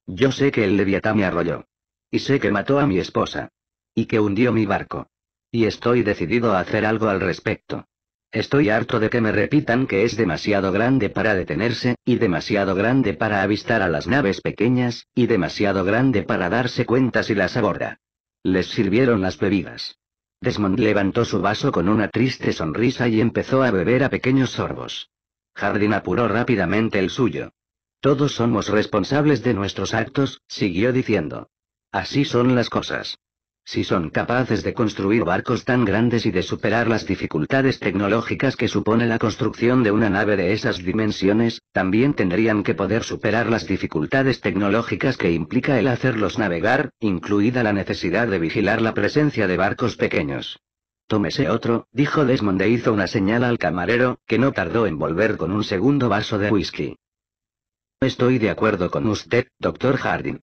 Yo sé que el leviatán me arrolló. Y sé que mató a mi esposa. Y que hundió mi barco. Y estoy decidido a hacer algo al respecto. Estoy harto de que me repitan que es demasiado grande para detenerse, y demasiado grande para avistar a las naves pequeñas, y demasiado grande para darse cuenta si las aborda. Les sirvieron las bebidas. Desmond levantó su vaso con una triste sonrisa y empezó a beber a pequeños sorbos. Jardín apuró rápidamente el suyo. Todos somos responsables de nuestros actos, siguió diciendo. Así son las cosas. Si son capaces de construir barcos tan grandes y de superar las dificultades tecnológicas que supone la construcción de una nave de esas dimensiones, también tendrían que poder superar las dificultades tecnológicas que implica el hacerlos navegar, incluida la necesidad de vigilar la presencia de barcos pequeños. Tómese otro, dijo Desmond e hizo una señal al camarero, que no tardó en volver con un segundo vaso de whisky. Estoy de acuerdo con usted, doctor Harding.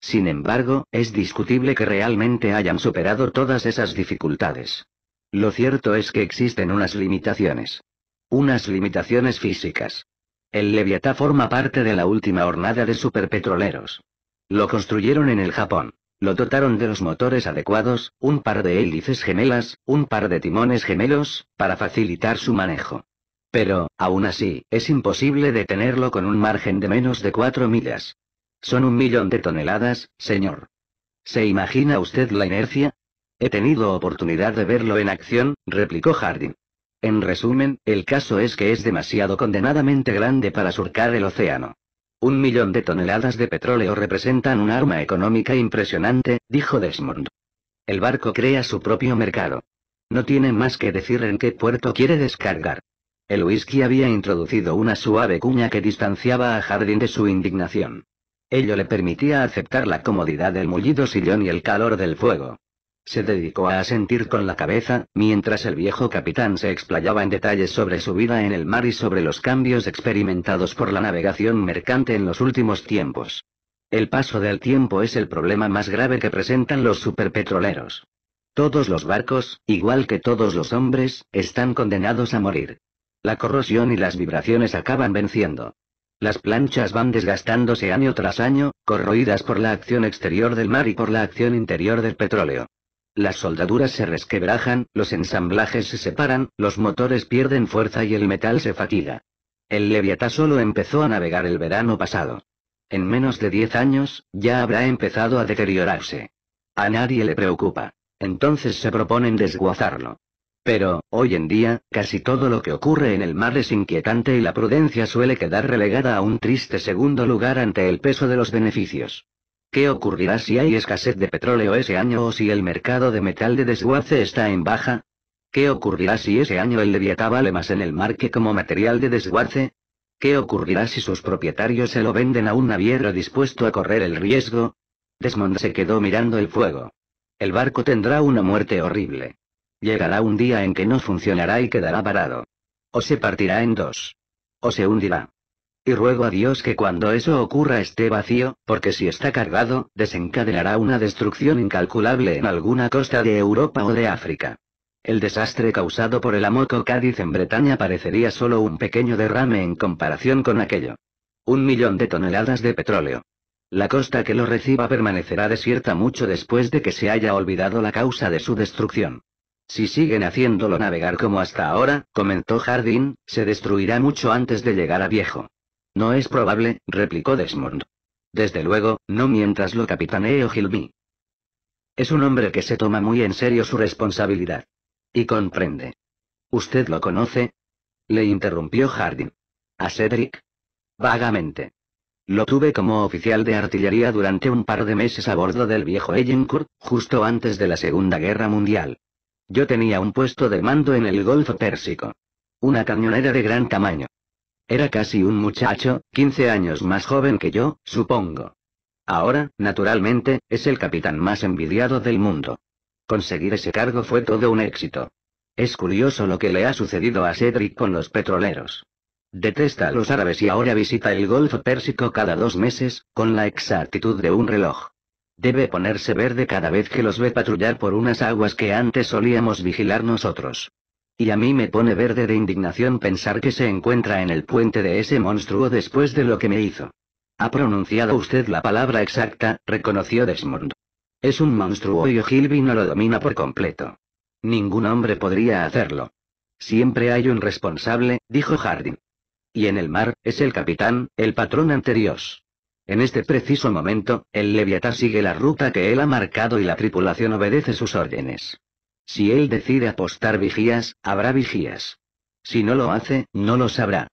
Sin embargo, es discutible que realmente hayan superado todas esas dificultades. Lo cierto es que existen unas limitaciones. Unas limitaciones físicas. El Leviatá forma parte de la última hornada de superpetroleros. Lo construyeron en el Japón. Lo dotaron de los motores adecuados, un par de hélices gemelas, un par de timones gemelos, para facilitar su manejo. Pero, aún así, es imposible detenerlo con un margen de menos de 4 millas. Son un millón de toneladas, señor. ¿Se imagina usted la inercia? He tenido oportunidad de verlo en acción, replicó Harding. En resumen, el caso es que es demasiado condenadamente grande para surcar el océano. Un millón de toneladas de petróleo representan un arma económica impresionante, dijo Desmond. El barco crea su propio mercado. No tiene más que decir en qué puerto quiere descargar. El whisky había introducido una suave cuña que distanciaba a Harding de su indignación. Ello le permitía aceptar la comodidad del mullido sillón y el calor del fuego. Se dedicó a asentir con la cabeza, mientras el viejo capitán se explayaba en detalles sobre su vida en el mar y sobre los cambios experimentados por la navegación mercante en los últimos tiempos. El paso del tiempo es el problema más grave que presentan los superpetroleros. Todos los barcos, igual que todos los hombres, están condenados a morir. La corrosión y las vibraciones acaban venciendo. Las planchas van desgastándose año tras año, corroídas por la acción exterior del mar y por la acción interior del petróleo. Las soldaduras se resquebrajan, los ensamblajes se separan, los motores pierden fuerza y el metal se fatiga. El Leviatá solo empezó a navegar el verano pasado. En menos de 10 años, ya habrá empezado a deteriorarse. A nadie le preocupa. Entonces se proponen desguazarlo. Pero, hoy en día, casi todo lo que ocurre en el mar es inquietante y la prudencia suele quedar relegada a un triste segundo lugar ante el peso de los beneficios. ¿Qué ocurrirá si hay escasez de petróleo ese año o si el mercado de metal de desguace está en baja? ¿Qué ocurrirá si ese año el leviatán vale más en el mar que como material de desguace? ¿Qué ocurrirá si sus propietarios se lo venden a un naviero dispuesto a correr el riesgo? Desmond se quedó mirando el fuego. El barco tendrá una muerte horrible. Llegará un día en que no funcionará y quedará parado. O se partirá en dos. O se hundirá. Y ruego a Dios que cuando eso ocurra esté vacío, porque si está cargado, desencadenará una destrucción incalculable en alguna costa de Europa o de África. El desastre causado por el Amoco Cádiz en Bretaña parecería solo un pequeño derrame en comparación con aquello. Un millón de toneladas de petróleo. La costa que lo reciba permanecerá desierta mucho después de que se haya olvidado la causa de su destrucción. Si siguen haciéndolo navegar como hasta ahora, comentó Hardin, se destruirá mucho antes de llegar a viejo. No es probable, replicó Desmond. Desde luego, no mientras lo capitanee Ogilvy. Es un hombre que se toma muy en serio su responsabilidad. Y comprende. ¿Usted lo conoce? Le interrumpió Hardin. A Cedric. Vagamente. Lo tuve como oficial de artillería durante un par de meses a bordo del viejo Agincourt, justo antes de la Segunda Guerra Mundial. Yo tenía un puesto de mando en el Golfo Pérsico. Una cañonera de gran tamaño. Era casi un muchacho, 15 años más joven que yo, supongo. Ahora, naturalmente, es el capitán más envidiado del mundo. Conseguir ese cargo fue todo un éxito. Es curioso lo que le ha sucedido a Cedric con los petroleros. Detesta a los árabes y ahora visita el Golfo Pérsico cada dos meses, con la exactitud de un reloj. Debe ponerse verde cada vez que los ve patrullar por unas aguas que antes solíamos vigilar nosotros. Y a mí me pone verde de indignación pensar que se encuentra en el puente de ese monstruo después de lo que me hizo. Ha pronunciado usted la palabra exacta, reconoció Desmond. Es un monstruo y Ogilvy no lo domina por completo. Ningún hombre podría hacerlo. Siempre hay un responsable, dijo Harding. Y en el mar, es el capitán, el patrón anterior. En este preciso momento, el Leviatán sigue la ruta que él ha marcado y la tripulación obedece sus órdenes. Si él decide apostar vigías, habrá vigías. Si no lo hace, no lo sabrá.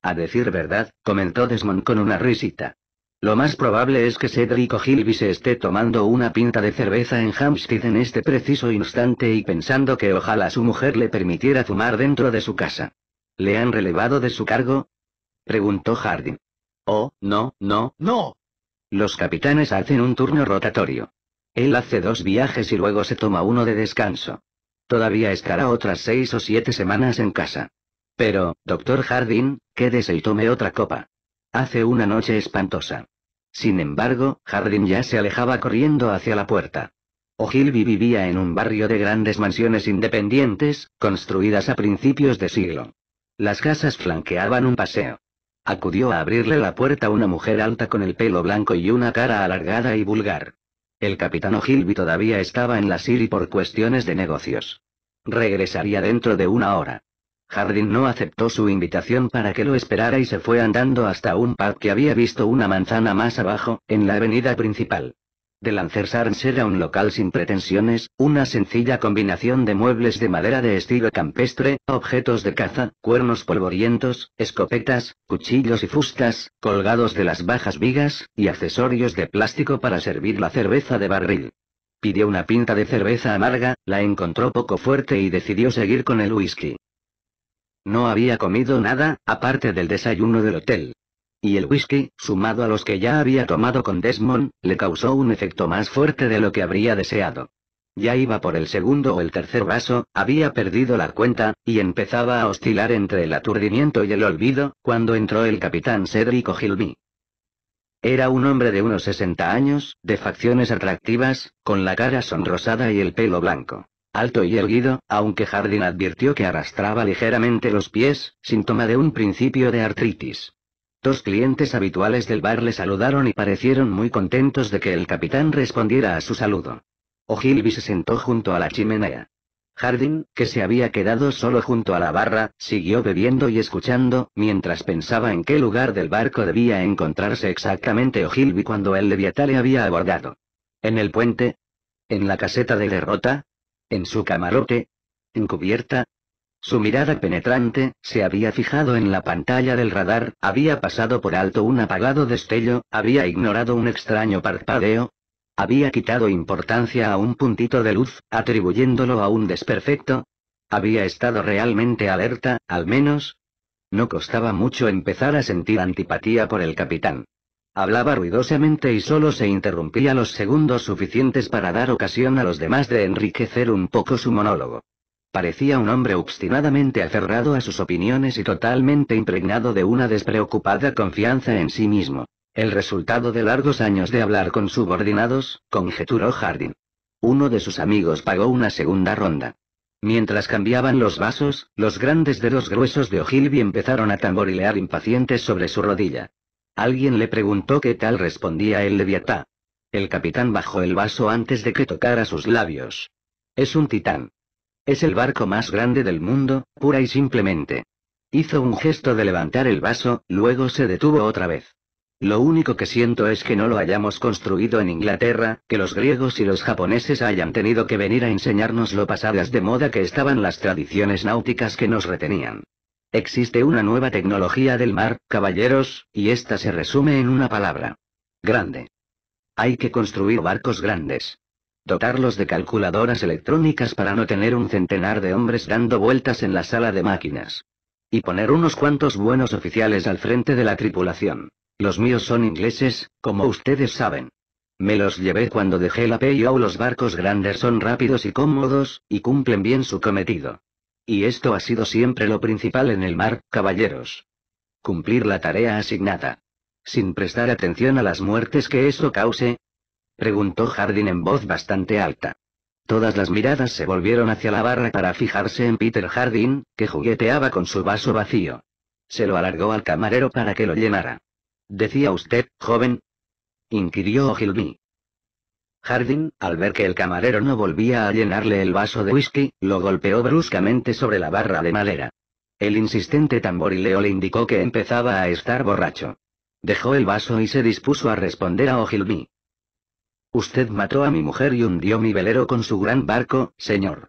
A decir verdad, comentó Desmond con una risita. Lo más probable es que Cedric O'Hilby se esté tomando una pinta de cerveza en Hampstead en este preciso instante y pensando que ojalá su mujer le permitiera fumar dentro de su casa. ¿Le han relevado de su cargo? Preguntó Harding. Oh, no, no, no. Los capitanes hacen un turno rotatorio. Él hace dos viajes y luego se toma uno de descanso. Todavía estará otras seis o siete semanas en casa. Pero, doctor Jardín, quédese y tome otra copa. Hace una noche espantosa. Sin embargo, Jardín ya se alejaba corriendo hacia la puerta. Ogilvy vivía en un barrio de grandes mansiones independientes, construidas a principios de siglo. Las casas flanqueaban un paseo. Acudió a abrirle la puerta una mujer alta con el pelo blanco y una cara alargada y vulgar. El capitán Gilby todavía estaba en la Siri por cuestiones de negocios. Regresaría dentro de una hora. Jardín no aceptó su invitación para que lo esperara y se fue andando hasta un pub que había visto una manzana más abajo, en la avenida principal. Lancers Arms era un local sin pretensiones, una sencilla combinación de muebles de madera de estilo campestre, objetos de caza, cuernos polvorientos, escopetas, cuchillos y fustas, colgados de las bajas vigas, y accesorios de plástico para servir la cerveza de barril. Pidió una pinta de cerveza amarga, la encontró poco fuerte y decidió seguir con el whisky. No había comido nada, aparte del desayuno del hotel y el whisky, sumado a los que ya había tomado con Desmond, le causó un efecto más fuerte de lo que habría deseado. Ya iba por el segundo o el tercer vaso, había perdido la cuenta, y empezaba a oscilar entre el aturdimiento y el olvido, cuando entró el capitán Cedric Ogilvy. Era un hombre de unos 60 años, de facciones atractivas, con la cara sonrosada y el pelo blanco. Alto y erguido, aunque Jardín advirtió que arrastraba ligeramente los pies, síntoma de un principio de artritis. Dos clientes habituales del bar le saludaron y parecieron muy contentos de que el capitán respondiera a su saludo. Ogilvy se sentó junto a la chimenea. Hardin, que se había quedado solo junto a la barra, siguió bebiendo y escuchando, mientras pensaba en qué lugar del barco debía encontrarse exactamente Ogilvy cuando el Leviatán le había abordado. ¿En el puente? ¿En la caseta de derrota? ¿En su camarote? ¿En cubierta? Su mirada penetrante, se había fijado en la pantalla del radar, había pasado por alto un apagado destello, había ignorado un extraño parpadeo. Había quitado importancia a un puntito de luz, atribuyéndolo a un desperfecto. Había estado realmente alerta, al menos. No costaba mucho empezar a sentir antipatía por el capitán. Hablaba ruidosamente y solo se interrumpía los segundos suficientes para dar ocasión a los demás de enriquecer un poco su monólogo. Parecía un hombre obstinadamente aferrado a sus opiniones y totalmente impregnado de una despreocupada confianza en sí mismo. El resultado de largos años de hablar con subordinados, conjeturó Hardin. Uno de sus amigos pagó una segunda ronda. Mientras cambiaban los vasos, los grandes dedos gruesos de Ogilvy empezaron a tamborilear impacientes sobre su rodilla. Alguien le preguntó qué tal respondía el leviatá. El capitán bajó el vaso antes de que tocara sus labios. Es un titán. Es el barco más grande del mundo, pura y simplemente. Hizo un gesto de levantar el vaso, luego se detuvo otra vez. Lo único que siento es que no lo hayamos construido en Inglaterra, que los griegos y los japoneses hayan tenido que venir a enseñarnos lo pasadas de moda que estaban las tradiciones náuticas que nos retenían. Existe una nueva tecnología del mar, caballeros, y esta se resume en una palabra. Grande. Hay que construir barcos grandes dotarlos de calculadoras electrónicas para no tener un centenar de hombres dando vueltas en la sala de máquinas. Y poner unos cuantos buenos oficiales al frente de la tripulación. Los míos son ingleses, como ustedes saben. Me los llevé cuando dejé la PIO. Los barcos grandes son rápidos y cómodos, y cumplen bien su cometido. Y esto ha sido siempre lo principal en el mar, caballeros. Cumplir la tarea asignada. Sin prestar atención a las muertes que eso cause, preguntó Hardin en voz bastante alta. Todas las miradas se volvieron hacia la barra para fijarse en Peter Hardin, que jugueteaba con su vaso vacío. Se lo alargó al camarero para que lo llenara. ¿Decía usted, joven? inquirió Ogilvy. Hardin, al ver que el camarero no volvía a llenarle el vaso de whisky, lo golpeó bruscamente sobre la barra de madera. El insistente tamborileo le indicó que empezaba a estar borracho. Dejó el vaso y se dispuso a responder a Ogilvy. Usted mató a mi mujer y hundió mi velero con su gran barco, señor.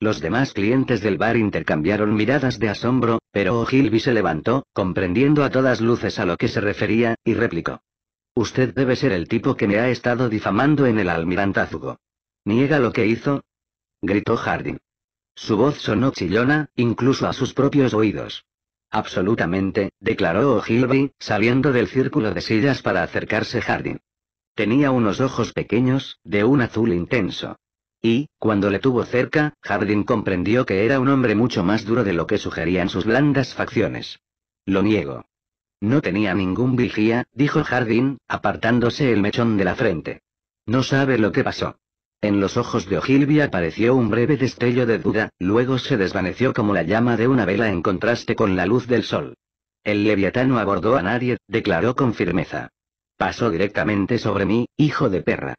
Los demás clientes del bar intercambiaron miradas de asombro, pero O'Hilby se levantó, comprendiendo a todas luces a lo que se refería, y replicó. Usted debe ser el tipo que me ha estado difamando en el almirantazgo. ¿Niega lo que hizo? gritó Harding. Su voz sonó chillona, incluso a sus propios oídos. Absolutamente, declaró O'Hilby, saliendo del círculo de sillas para acercarse Harding. Tenía unos ojos pequeños, de un azul intenso. Y, cuando le tuvo cerca, Jardín comprendió que era un hombre mucho más duro de lo que sugerían sus blandas facciones. Lo niego. No tenía ningún vigía, dijo Jardín, apartándose el mechón de la frente. No sabe lo que pasó. En los ojos de Ogilvy apareció un breve destello de duda, luego se desvaneció como la llama de una vela en contraste con la luz del sol. El leviatano abordó a nadie, declaró con firmeza. Pasó directamente sobre mí, hijo de perra.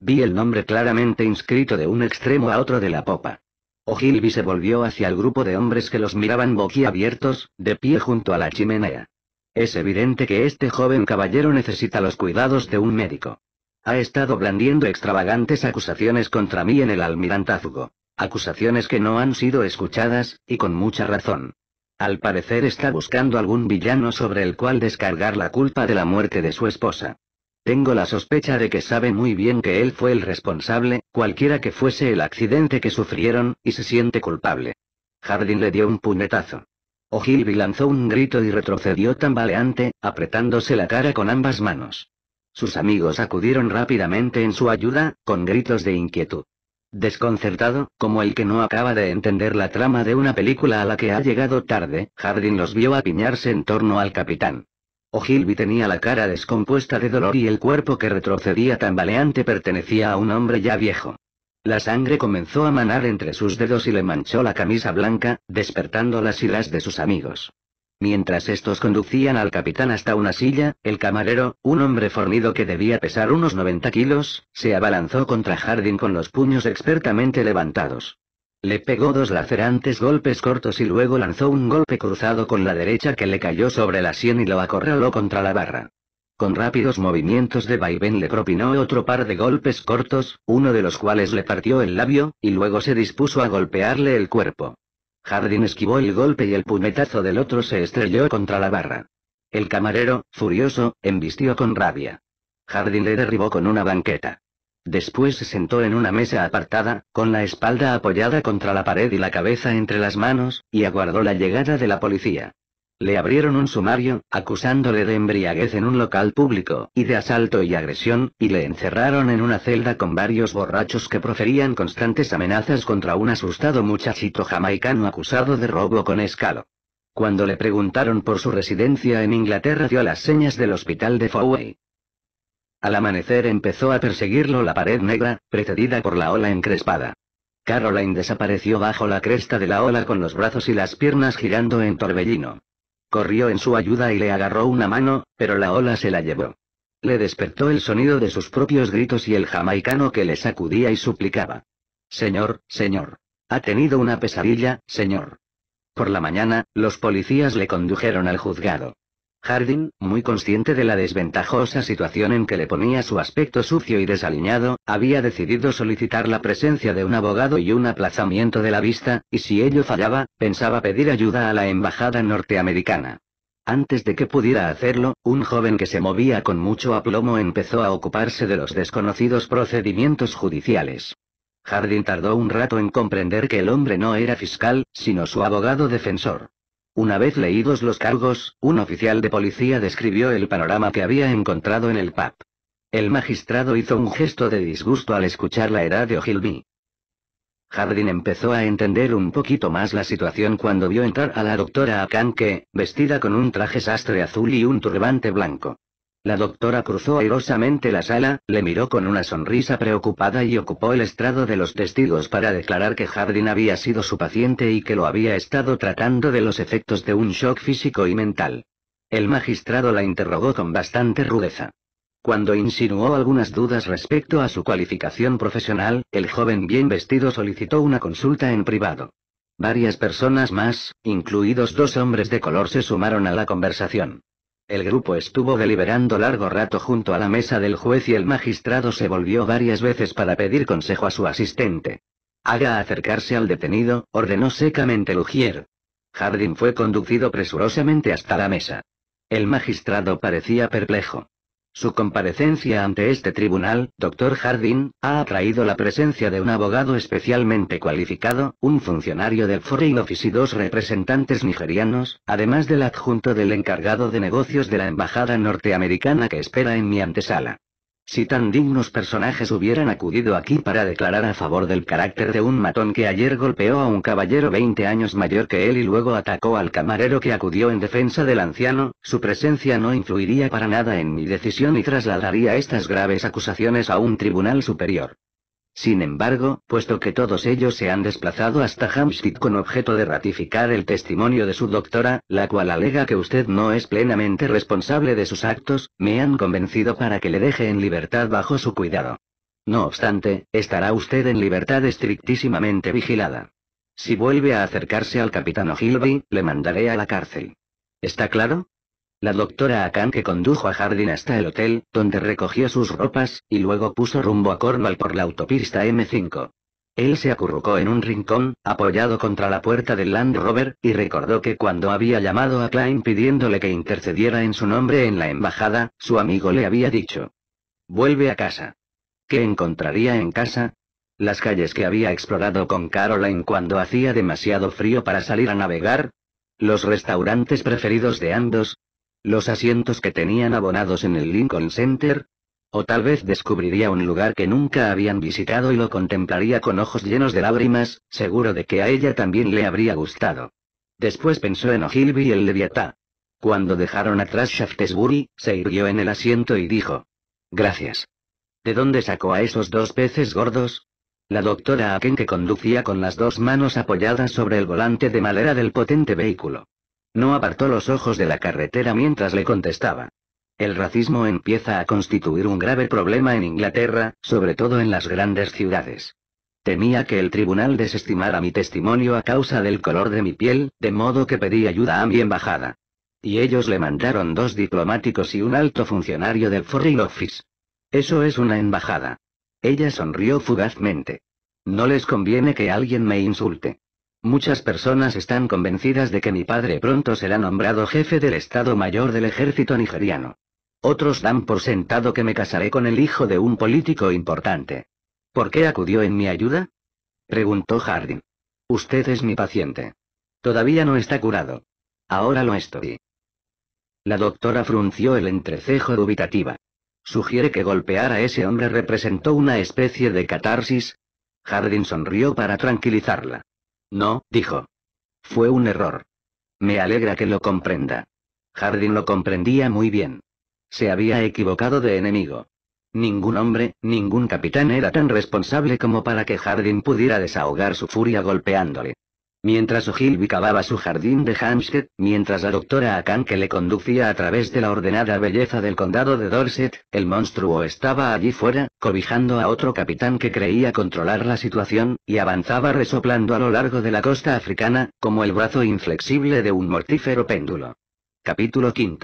Vi el nombre claramente inscrito de un extremo a otro de la popa. Ogilvy se volvió hacia el grupo de hombres que los miraban boquiabiertos, de pie junto a la chimenea. Es evidente que este joven caballero necesita los cuidados de un médico. Ha estado blandiendo extravagantes acusaciones contra mí en el almirantazgo. Acusaciones que no han sido escuchadas, y con mucha razón. Al parecer está buscando algún villano sobre el cual descargar la culpa de la muerte de su esposa. Tengo la sospecha de que sabe muy bien que él fue el responsable, cualquiera que fuese el accidente que sufrieron, y se siente culpable. Jardín le dio un puñetazo. Ogilvy lanzó un grito y retrocedió tambaleante, apretándose la cara con ambas manos. Sus amigos acudieron rápidamente en su ayuda, con gritos de inquietud. Desconcertado, como el que no acaba de entender la trama de una película a la que ha llegado tarde, Hardin los vio apiñarse en torno al capitán. Ogilvy tenía la cara descompuesta de dolor y el cuerpo que retrocedía tambaleante pertenecía a un hombre ya viejo. La sangre comenzó a manar entre sus dedos y le manchó la camisa blanca, despertando las iras de sus amigos. Mientras estos conducían al capitán hasta una silla, el camarero, un hombre fornido que debía pesar unos 90 kilos, se abalanzó contra Harding con los puños expertamente levantados. Le pegó dos lacerantes golpes cortos y luego lanzó un golpe cruzado con la derecha que le cayó sobre la sien y lo acorraló contra la barra. Con rápidos movimientos de vaivén le propinó otro par de golpes cortos, uno de los cuales le partió el labio, y luego se dispuso a golpearle el cuerpo. Hardin esquivó el golpe y el puñetazo del otro se estrelló contra la barra. El camarero, furioso, embistió con rabia. Hardin le derribó con una banqueta. Después se sentó en una mesa apartada, con la espalda apoyada contra la pared y la cabeza entre las manos, y aguardó la llegada de la policía. Le abrieron un sumario, acusándole de embriaguez en un local público, y de asalto y agresión, y le encerraron en una celda con varios borrachos que proferían constantes amenazas contra un asustado muchachito jamaicano acusado de robo con escalo. Cuando le preguntaron por su residencia en Inglaterra dio las señas del hospital de Fowey. Al amanecer empezó a perseguirlo la pared negra, precedida por la ola encrespada. Caroline desapareció bajo la cresta de la ola con los brazos y las piernas girando en torbellino. Corrió en su ayuda y le agarró una mano, pero la ola se la llevó. Le despertó el sonido de sus propios gritos y el jamaicano que le sacudía y suplicaba. Señor, señor. Ha tenido una pesadilla, señor. Por la mañana, los policías le condujeron al juzgado. Hardin, muy consciente de la desventajosa situación en que le ponía su aspecto sucio y desaliñado, había decidido solicitar la presencia de un abogado y un aplazamiento de la vista, y si ello fallaba, pensaba pedir ayuda a la embajada norteamericana. Antes de que pudiera hacerlo, un joven que se movía con mucho aplomo empezó a ocuparse de los desconocidos procedimientos judiciales. Hardin tardó un rato en comprender que el hombre no era fiscal, sino su abogado defensor. Una vez leídos los cargos, un oficial de policía describió el panorama que había encontrado en el pub. El magistrado hizo un gesto de disgusto al escuchar la edad de Ogilvy. Hardin empezó a entender un poquito más la situación cuando vio entrar a la doctora Akanke, vestida con un traje sastre azul y un turbante blanco. La doctora cruzó airosamente la sala, le miró con una sonrisa preocupada y ocupó el estrado de los testigos para declarar que Hardin había sido su paciente y que lo había estado tratando de los efectos de un shock físico y mental. El magistrado la interrogó con bastante rudeza. Cuando insinuó algunas dudas respecto a su cualificación profesional, el joven bien vestido solicitó una consulta en privado. Varias personas más, incluidos dos hombres de color, se sumaron a la conversación. El grupo estuvo deliberando largo rato junto a la mesa del juez y el magistrado se volvió varias veces para pedir consejo a su asistente. Haga acercarse al detenido, ordenó secamente Lugier. Hardin fue conducido presurosamente hasta la mesa. El magistrado parecía perplejo. Su comparecencia ante este tribunal, doctor Jardín, ha atraído la presencia de un abogado especialmente cualificado, un funcionario del Foreign Office y dos representantes nigerianos, además del adjunto del encargado de negocios de la Embajada norteamericana que espera en mi antesala. Si tan dignos personajes hubieran acudido aquí para declarar a favor del carácter de un matón que ayer golpeó a un caballero 20 años mayor que él y luego atacó al camarero que acudió en defensa del anciano, su presencia no influiría para nada en mi decisión y trasladaría estas graves acusaciones a un tribunal superior. Sin embargo, puesto que todos ellos se han desplazado hasta Hampstead con objeto de ratificar el testimonio de su doctora, la cual alega que usted no es plenamente responsable de sus actos, me han convencido para que le deje en libertad bajo su cuidado. No obstante, estará usted en libertad estrictísimamente vigilada. Si vuelve a acercarse al capitán Hillby, le mandaré a la cárcel. ¿Está claro? La doctora Akan que condujo a Hardin hasta el hotel, donde recogió sus ropas, y luego puso rumbo a Cornwall por la autopista M5. Él se acurrucó en un rincón, apoyado contra la puerta del Land Rover, y recordó que cuando había llamado a Klein pidiéndole que intercediera en su nombre en la embajada, su amigo le había dicho. Vuelve a casa. ¿Qué encontraría en casa? Las calles que había explorado con Caroline cuando hacía demasiado frío para salir a navegar. Los restaurantes preferidos de Andos, los asientos que tenían abonados en el Lincoln Center, o tal vez descubriría un lugar que nunca habían visitado y lo contemplaría con ojos llenos de lágrimas, seguro de que a ella también le habría gustado. Después pensó en Ogilvy y el Leviatá. Cuando dejaron atrás Shaftesbury, se irguió en el asiento y dijo. Gracias. ¿De dónde sacó a esos dos peces gordos? La doctora Aken que conducía con las dos manos apoyadas sobre el volante de madera del potente vehículo. No apartó los ojos de la carretera mientras le contestaba. El racismo empieza a constituir un grave problema en Inglaterra, sobre todo en las grandes ciudades. Temía que el tribunal desestimara mi testimonio a causa del color de mi piel, de modo que pedí ayuda a mi embajada. Y ellos le mandaron dos diplomáticos y un alto funcionario del Foreign Office. Eso es una embajada. Ella sonrió fugazmente. No les conviene que alguien me insulte. Muchas personas están convencidas de que mi padre pronto será nombrado jefe del Estado Mayor del Ejército nigeriano. Otros dan por sentado que me casaré con el hijo de un político importante. ¿Por qué acudió en mi ayuda? preguntó Hardin. Usted es mi paciente. Todavía no está curado. Ahora lo estoy. La doctora frunció el entrecejo dubitativa. ¿Sugiere que golpear a ese hombre representó una especie de catarsis? Hardin sonrió para tranquilizarla. No, dijo. Fue un error. Me alegra que lo comprenda. Hardin lo comprendía muy bien. Se había equivocado de enemigo. Ningún hombre, ningún capitán era tan responsable como para que Hardin pudiera desahogar su furia golpeándole. Mientras Ogilvy cavaba su jardín de Hampstead, mientras la doctora Akanke le conducía a través de la ordenada belleza del condado de Dorset, el monstruo estaba allí fuera, cobijando a otro capitán que creía controlar la situación, y avanzaba resoplando a lo largo de la costa africana, como el brazo inflexible de un mortífero péndulo. Capítulo V.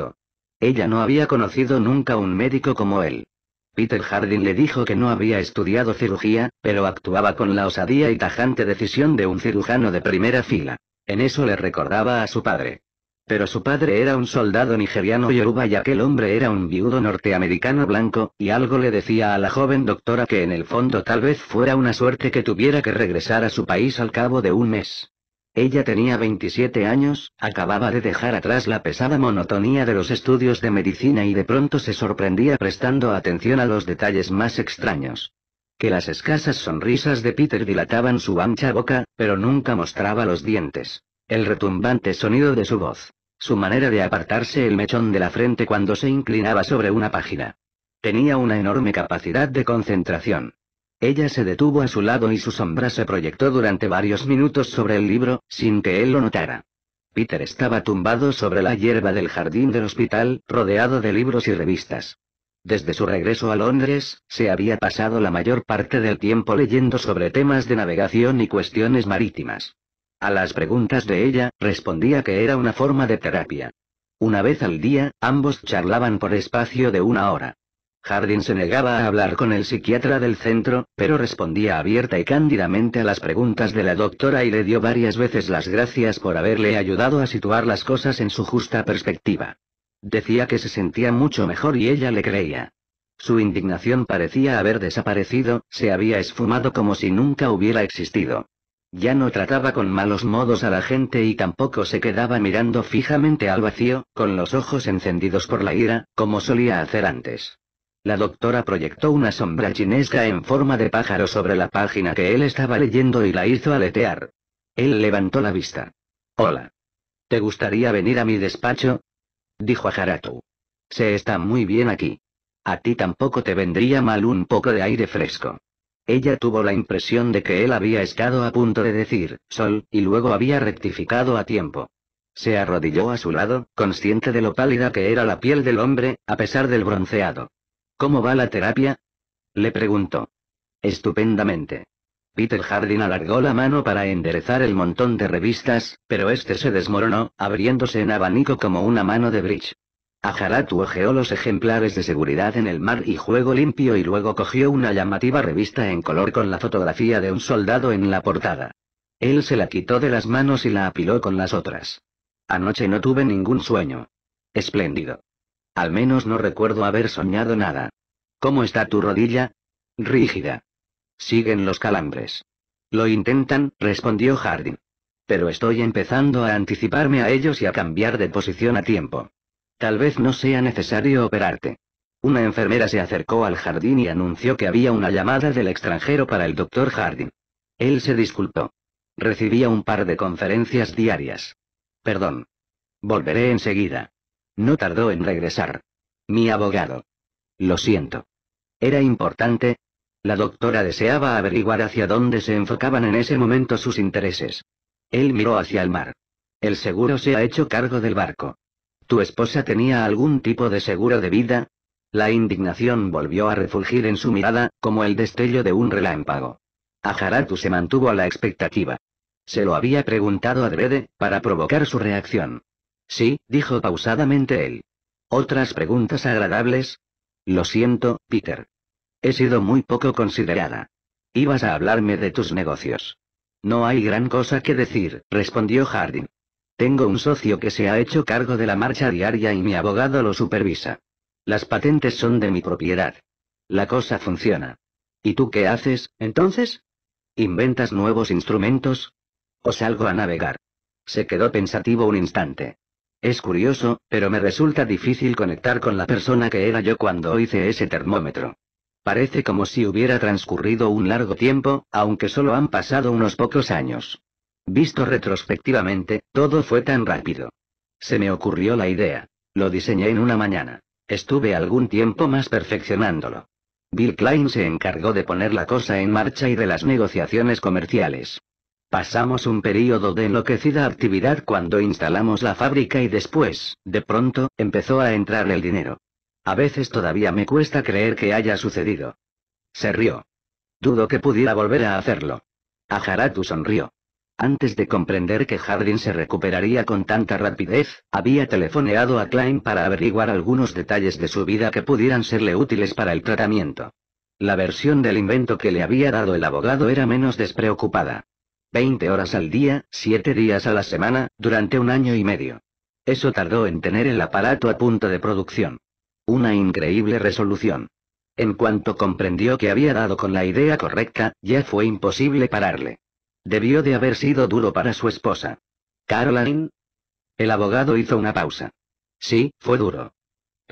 Ella no había conocido nunca un médico como él. Peter Hardin le dijo que no había estudiado cirugía, pero actuaba con la osadía y tajante decisión de un cirujano de primera fila. En eso le recordaba a su padre. Pero su padre era un soldado nigeriano yoruba y aquel hombre era un viudo norteamericano blanco, y algo le decía a la joven doctora que en el fondo tal vez fuera una suerte que tuviera que regresar a su país al cabo de un mes. Ella tenía 27 años, acababa de dejar atrás la pesada monotonía de los estudios de medicina y de pronto se sorprendía prestando atención a los detalles más extraños. Que las escasas sonrisas de Peter dilataban su ancha boca, pero nunca mostraba los dientes. El retumbante sonido de su voz. Su manera de apartarse el mechón de la frente cuando se inclinaba sobre una página. Tenía una enorme capacidad de concentración. Ella se detuvo a su lado y su sombra se proyectó durante varios minutos sobre el libro, sin que él lo notara. Peter estaba tumbado sobre la hierba del jardín del hospital, rodeado de libros y revistas. Desde su regreso a Londres, se había pasado la mayor parte del tiempo leyendo sobre temas de navegación y cuestiones marítimas. A las preguntas de ella, respondía que era una forma de terapia. Una vez al día, ambos charlaban por espacio de una hora. Hardin se negaba a hablar con el psiquiatra del centro, pero respondía abierta y cándidamente a las preguntas de la doctora y le dio varias veces las gracias por haberle ayudado a situar las cosas en su justa perspectiva. Decía que se sentía mucho mejor y ella le creía. Su indignación parecía haber desaparecido, se había esfumado como si nunca hubiera existido. Ya no trataba con malos modos a la gente y tampoco se quedaba mirando fijamente al vacío, con los ojos encendidos por la ira, como solía hacer antes. La doctora proyectó una sombra chinesca en forma de pájaro sobre la página que él estaba leyendo y la hizo aletear. Él levantó la vista. Hola. ¿Te gustaría venir a mi despacho? Dijo a Haratu. Se está muy bien aquí. A ti tampoco te vendría mal un poco de aire fresco. Ella tuvo la impresión de que él había estado a punto de decir, sol, y luego había rectificado a tiempo. Se arrodilló a su lado, consciente de lo pálida que era la piel del hombre, a pesar del bronceado. ¿Cómo va la terapia? Le preguntó. Estupendamente. Peter Hardin alargó la mano para enderezar el montón de revistas, pero este se desmoronó, abriéndose en abanico como una mano de bridge. Ajarat ojeó los ejemplares de seguridad en el mar y juego limpio y luego cogió una llamativa revista en color con la fotografía de un soldado en la portada. Él se la quitó de las manos y la apiló con las otras. Anoche no tuve ningún sueño. Espléndido. Al menos no recuerdo haber soñado nada. ¿Cómo está tu rodilla? Rígida. Siguen los calambres. Lo intentan, respondió Harding. Pero estoy empezando a anticiparme a ellos y a cambiar de posición a tiempo. Tal vez no sea necesario operarte. Una enfermera se acercó al jardín y anunció que había una llamada del extranjero para el doctor Hardin. Él se disculpó. Recibía un par de conferencias diarias. Perdón. Volveré enseguida. No tardó en regresar. Mi abogado. Lo siento. Era importante. La doctora deseaba averiguar hacia dónde se enfocaban en ese momento sus intereses. Él miró hacia el mar. El seguro se ha hecho cargo del barco. ¿Tu esposa tenía algún tipo de seguro de vida? La indignación volvió a refulgir en su mirada, como el destello de un relámpago. Ajaratu se mantuvo a la expectativa. Se lo había preguntado a adrede, para provocar su reacción. Sí, dijo pausadamente él. ¿Otras preguntas agradables? Lo siento, Peter. He sido muy poco considerada. Ibas a hablarme de tus negocios. No hay gran cosa que decir, respondió Harding. Tengo un socio que se ha hecho cargo de la marcha diaria y mi abogado lo supervisa. Las patentes son de mi propiedad. La cosa funciona. ¿Y tú qué haces, entonces? ¿Inventas nuevos instrumentos? ¿O salgo a navegar? Se quedó pensativo un instante. Es curioso, pero me resulta difícil conectar con la persona que era yo cuando hice ese termómetro. Parece como si hubiera transcurrido un largo tiempo, aunque solo han pasado unos pocos años. Visto retrospectivamente, todo fue tan rápido. Se me ocurrió la idea. Lo diseñé en una mañana. Estuve algún tiempo más perfeccionándolo. Bill Klein se encargó de poner la cosa en marcha y de las negociaciones comerciales. Pasamos un período de enloquecida actividad cuando instalamos la fábrica y después, de pronto, empezó a entrar el dinero. A veces todavía me cuesta creer que haya sucedido. Se rió. Dudo que pudiera volver a hacerlo. Ajaratu sonrió. Antes de comprender que Hardin se recuperaría con tanta rapidez, había telefoneado a Klein para averiguar algunos detalles de su vida que pudieran serle útiles para el tratamiento. La versión del invento que le había dado el abogado era menos despreocupada. 20 horas al día, 7 días a la semana, durante un año y medio. Eso tardó en tener el aparato a punto de producción. Una increíble resolución. En cuanto comprendió que había dado con la idea correcta, ya fue imposible pararle. Debió de haber sido duro para su esposa. Caroline. El abogado hizo una pausa. Sí, fue duro.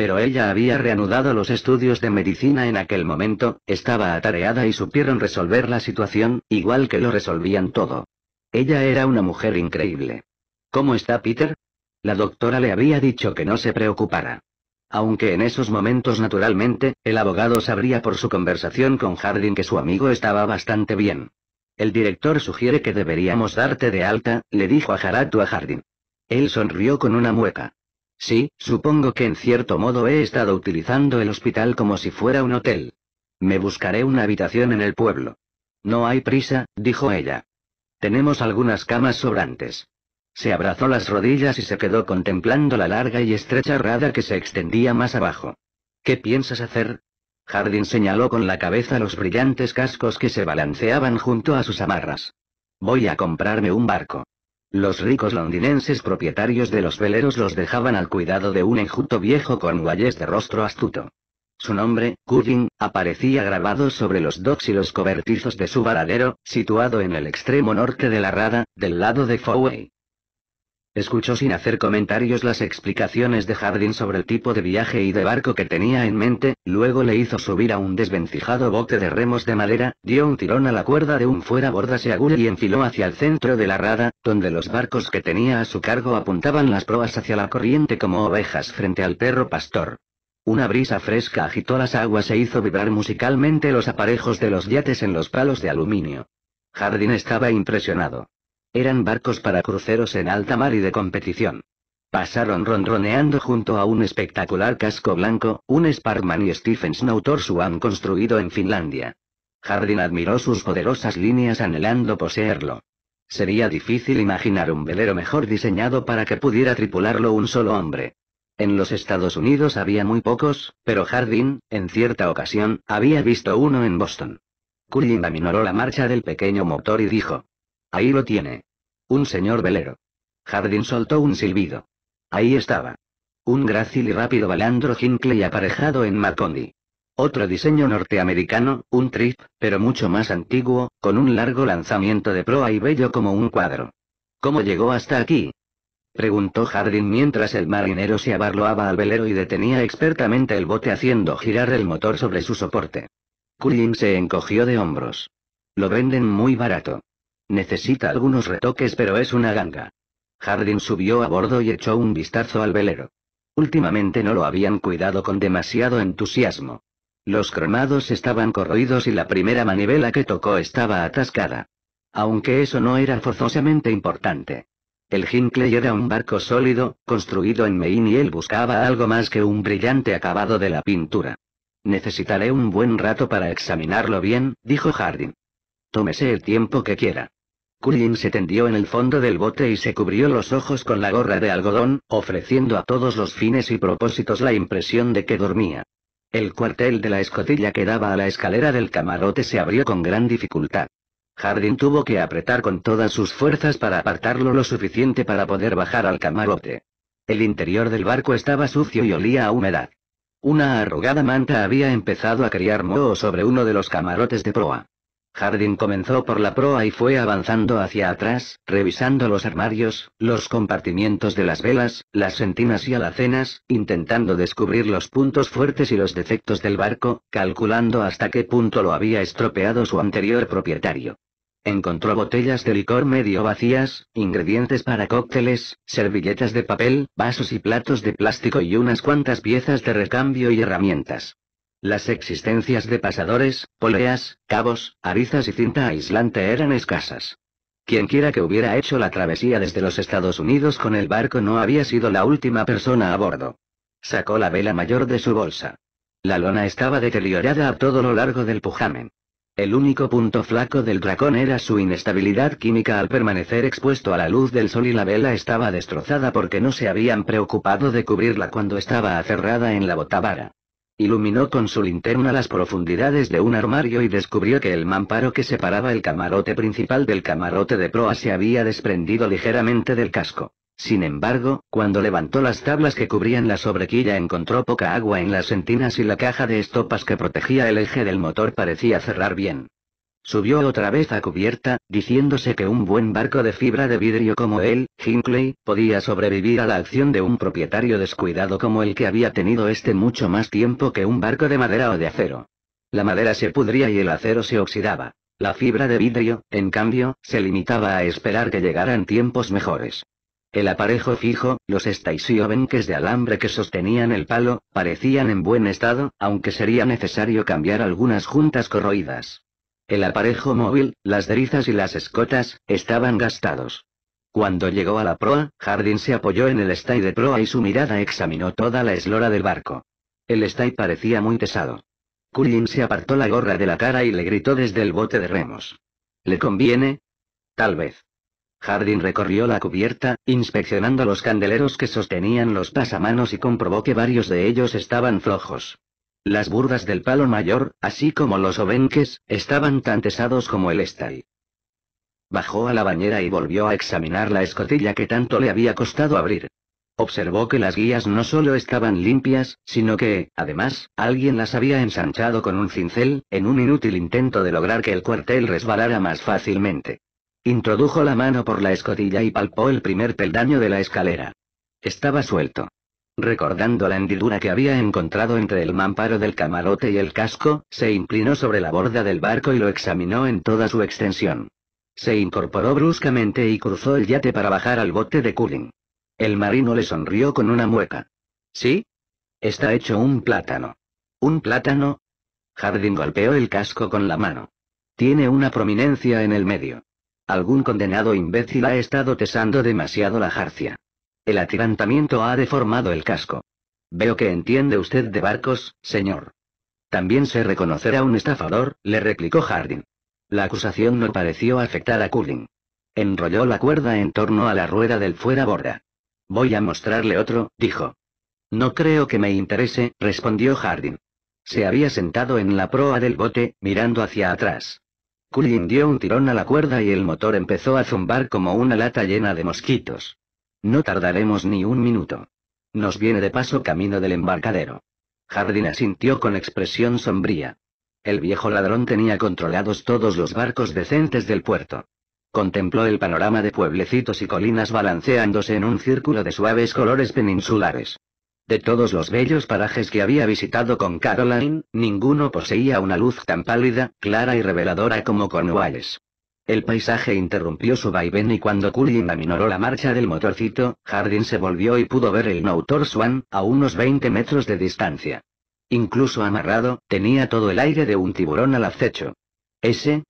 Pero ella había reanudado los estudios de medicina en aquel momento, estaba atareada y supieron resolver la situación, igual que lo resolvían todo. Ella era una mujer increíble. ¿Cómo está Peter? La doctora le había dicho que no se preocupara. Aunque en esos momentos naturalmente, el abogado sabría por su conversación con Hardin que su amigo estaba bastante bien. El director sugiere que deberíamos darte de alta, le dijo a Haratu a Hardin. Él sonrió con una mueca. Sí, supongo que en cierto modo he estado utilizando el hospital como si fuera un hotel. Me buscaré una habitación en el pueblo. No hay prisa, dijo ella. Tenemos algunas camas sobrantes. Se abrazó las rodillas y se quedó contemplando la larga y estrecha rada que se extendía más abajo. ¿Qué piensas hacer? Jardín señaló con la cabeza los brillantes cascos que se balanceaban junto a sus amarras. Voy a comprarme un barco. Los ricos londinenses propietarios de los veleros los dejaban al cuidado de un enjuto viejo con guayes de rostro astuto. Su nombre, Cudding, aparecía grabado sobre los docks y los cobertizos de su varadero, situado en el extremo norte de la rada, del lado de Fowey. Escuchó sin hacer comentarios las explicaciones de Jardín sobre el tipo de viaje y de barco que tenía en mente, luego le hizo subir a un desvencijado bote de remos de madera, dio un tirón a la cuerda de un fuera borda segura y enfiló hacia el centro de la rada, donde los barcos que tenía a su cargo apuntaban las proas hacia la corriente como ovejas frente al perro pastor. Una brisa fresca agitó las aguas e hizo vibrar musicalmente los aparejos de los yates en los palos de aluminio. Jardín estaba impresionado. Eran barcos para cruceros en alta mar y de competición. Pasaron ronroneando junto a un espectacular casco blanco, un Sparman y Stephen Snowtor han construido en Finlandia. Hardin admiró sus poderosas líneas anhelando poseerlo. Sería difícil imaginar un velero mejor diseñado para que pudiera tripularlo un solo hombre. En los Estados Unidos había muy pocos, pero Hardin, en cierta ocasión, había visto uno en Boston. Cullin aminoró la marcha del pequeño motor y dijo, Ahí lo tiene. Un señor velero. Jardín soltó un silbido. Ahí estaba. Un grácil y rápido balandro Hinckley aparejado en Marcondi. Otro diseño norteamericano, un trip, pero mucho más antiguo, con un largo lanzamiento de proa y bello como un cuadro. ¿Cómo llegó hasta aquí? Preguntó Jardín mientras el marinero se abarloaba al velero y detenía expertamente el bote haciendo girar el motor sobre su soporte. Cullin se encogió de hombros. Lo venden muy barato. Necesita algunos retoques pero es una ganga. Hardin subió a bordo y echó un vistazo al velero. Últimamente no lo habían cuidado con demasiado entusiasmo. Los cromados estaban corroídos y la primera manivela que tocó estaba atascada. Aunque eso no era forzosamente importante. El Hinckley era un barco sólido, construido en Maine y él buscaba algo más que un brillante acabado de la pintura. Necesitaré un buen rato para examinarlo bien, dijo Hardin. Tómese el tiempo que quiera. Cullin se tendió en el fondo del bote y se cubrió los ojos con la gorra de algodón, ofreciendo a todos los fines y propósitos la impresión de que dormía. El cuartel de la escotilla que daba a la escalera del camarote se abrió con gran dificultad. Hardin tuvo que apretar con todas sus fuerzas para apartarlo lo suficiente para poder bajar al camarote. El interior del barco estaba sucio y olía a humedad. Una arrugada manta había empezado a criar moho sobre uno de los camarotes de proa. Hardin comenzó por la proa y fue avanzando hacia atrás, revisando los armarios, los compartimientos de las velas, las sentinas y alacenas, intentando descubrir los puntos fuertes y los defectos del barco, calculando hasta qué punto lo había estropeado su anterior propietario. Encontró botellas de licor medio vacías, ingredientes para cócteles, servilletas de papel, vasos y platos de plástico y unas cuantas piezas de recambio y herramientas. Las existencias de pasadores, poleas, cabos, arizas y cinta aislante eran escasas. Quienquiera que hubiera hecho la travesía desde los Estados Unidos con el barco no había sido la última persona a bordo. Sacó la vela mayor de su bolsa. La lona estaba deteriorada a todo lo largo del pujamen. El único punto flaco del dracón era su inestabilidad química al permanecer expuesto a la luz del sol y la vela estaba destrozada porque no se habían preocupado de cubrirla cuando estaba aferrada en la botavara. Iluminó con su linterna las profundidades de un armario y descubrió que el mamparo que separaba el camarote principal del camarote de proa se había desprendido ligeramente del casco. Sin embargo, cuando levantó las tablas que cubrían la sobrequilla encontró poca agua en las sentinas y la caja de estopas que protegía el eje del motor parecía cerrar bien. Subió otra vez a cubierta, diciéndose que un buen barco de fibra de vidrio como él, Hinckley, podía sobrevivir a la acción de un propietario descuidado como el que había tenido este mucho más tiempo que un barco de madera o de acero. La madera se pudría y el acero se oxidaba. La fibra de vidrio, en cambio, se limitaba a esperar que llegaran tiempos mejores. El aparejo fijo, los ovenques de alambre que sostenían el palo, parecían en buen estado, aunque sería necesario cambiar algunas juntas corroídas. El aparejo móvil, las derizas y las escotas, estaban gastados. Cuando llegó a la proa, Jardín se apoyó en el stay de proa y su mirada examinó toda la eslora del barco. El stay parecía muy pesado. Cullin se apartó la gorra de la cara y le gritó desde el bote de remos. ¿Le conviene? Tal vez. Jardín recorrió la cubierta, inspeccionando los candeleros que sostenían los pasamanos y comprobó que varios de ellos estaban flojos. Las burdas del palo mayor, así como los obenques, estaban tan tesados como el estal. Bajó a la bañera y volvió a examinar la escotilla que tanto le había costado abrir. Observó que las guías no solo estaban limpias, sino que, además, alguien las había ensanchado con un cincel, en un inútil intento de lograr que el cuartel resbalara más fácilmente. Introdujo la mano por la escotilla y palpó el primer peldaño de la escalera. Estaba suelto. Recordando la hendidura que había encontrado entre el mamparo del camarote y el casco, se inclinó sobre la borda del barco y lo examinó en toda su extensión. Se incorporó bruscamente y cruzó el yate para bajar al bote de cooling. El marino le sonrió con una mueca. ¿Sí? Está hecho un plátano. ¿Un plátano? Harding golpeó el casco con la mano. Tiene una prominencia en el medio. Algún condenado imbécil ha estado tesando demasiado la jarcia. El atirantamiento ha deformado el casco. Veo que entiende usted de barcos, señor. También se reconocerá un estafador, le replicó Harding. La acusación no pareció afectar a Cullin. Enrolló la cuerda en torno a la rueda del fuera borda. Voy a mostrarle otro, dijo. No creo que me interese, respondió Harding. Se había sentado en la proa del bote, mirando hacia atrás. Cullin dio un tirón a la cuerda y el motor empezó a zumbar como una lata llena de mosquitos. No tardaremos ni un minuto. Nos viene de paso camino del embarcadero. Jardín asintió con expresión sombría. El viejo ladrón tenía controlados todos los barcos decentes del puerto. Contempló el panorama de pueblecitos y colinas balanceándose en un círculo de suaves colores peninsulares. De todos los bellos parajes que había visitado con Caroline, ninguno poseía una luz tan pálida, clara y reveladora como Cornwallis. El paisaje interrumpió su vaivén y cuando Kulin aminoró la marcha del motorcito, Hardin se volvió y pudo ver el Nautor Swan, a unos 20 metros de distancia. Incluso amarrado, tenía todo el aire de un tiburón al acecho. Ese,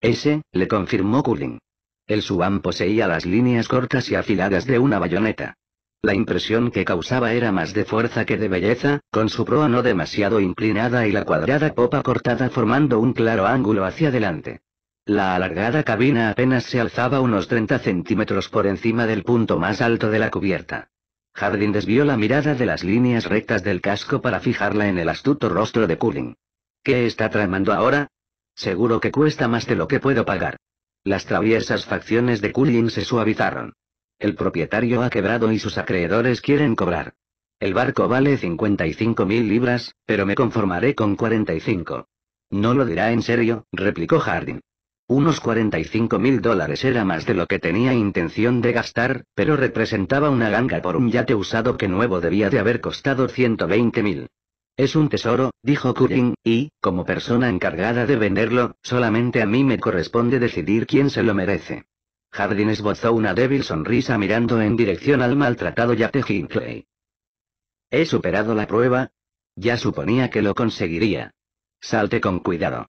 ese, le confirmó Cullin. El Swan poseía las líneas cortas y afiladas de una bayoneta. La impresión que causaba era más de fuerza que de belleza, con su proa no demasiado inclinada y la cuadrada popa cortada formando un claro ángulo hacia adelante. La alargada cabina apenas se alzaba unos 30 centímetros por encima del punto más alto de la cubierta. Hardin desvió la mirada de las líneas rectas del casco para fijarla en el astuto rostro de Cooling. ¿Qué está tramando ahora? Seguro que cuesta más de lo que puedo pagar. Las traviesas facciones de Cooling se suavizaron. El propietario ha quebrado y sus acreedores quieren cobrar. El barco vale 55.000 mil libras, pero me conformaré con 45. No lo dirá en serio, replicó Harding. Unos 45 mil dólares era más de lo que tenía intención de gastar, pero representaba una ganga por un yate usado que nuevo debía de haber costado 120 mil. Es un tesoro, dijo Cooking, y, como persona encargada de venderlo, solamente a mí me corresponde decidir quién se lo merece. Jardín esbozó una débil sonrisa mirando en dirección al maltratado yate Hinckley. He superado la prueba. Ya suponía que lo conseguiría. Salte con cuidado.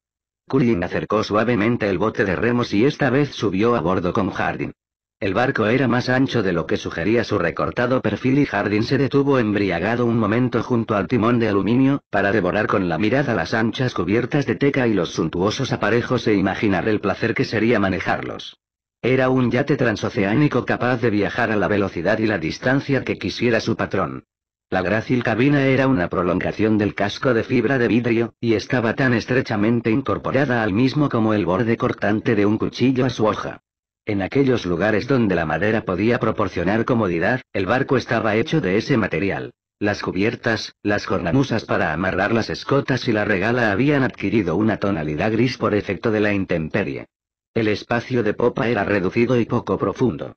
Cullen acercó suavemente el bote de remos y esta vez subió a bordo con Hardin. El barco era más ancho de lo que sugería su recortado perfil y Hardin se detuvo embriagado un momento junto al timón de aluminio, para devorar con la mirada las anchas cubiertas de teca y los suntuosos aparejos e imaginar el placer que sería manejarlos. Era un yate transoceánico capaz de viajar a la velocidad y la distancia que quisiera su patrón. La grácil cabina era una prolongación del casco de fibra de vidrio, y estaba tan estrechamente incorporada al mismo como el borde cortante de un cuchillo a su hoja. En aquellos lugares donde la madera podía proporcionar comodidad, el barco estaba hecho de ese material. Las cubiertas, las cornamusas para amarrar las escotas y la regala habían adquirido una tonalidad gris por efecto de la intemperie. El espacio de popa era reducido y poco profundo.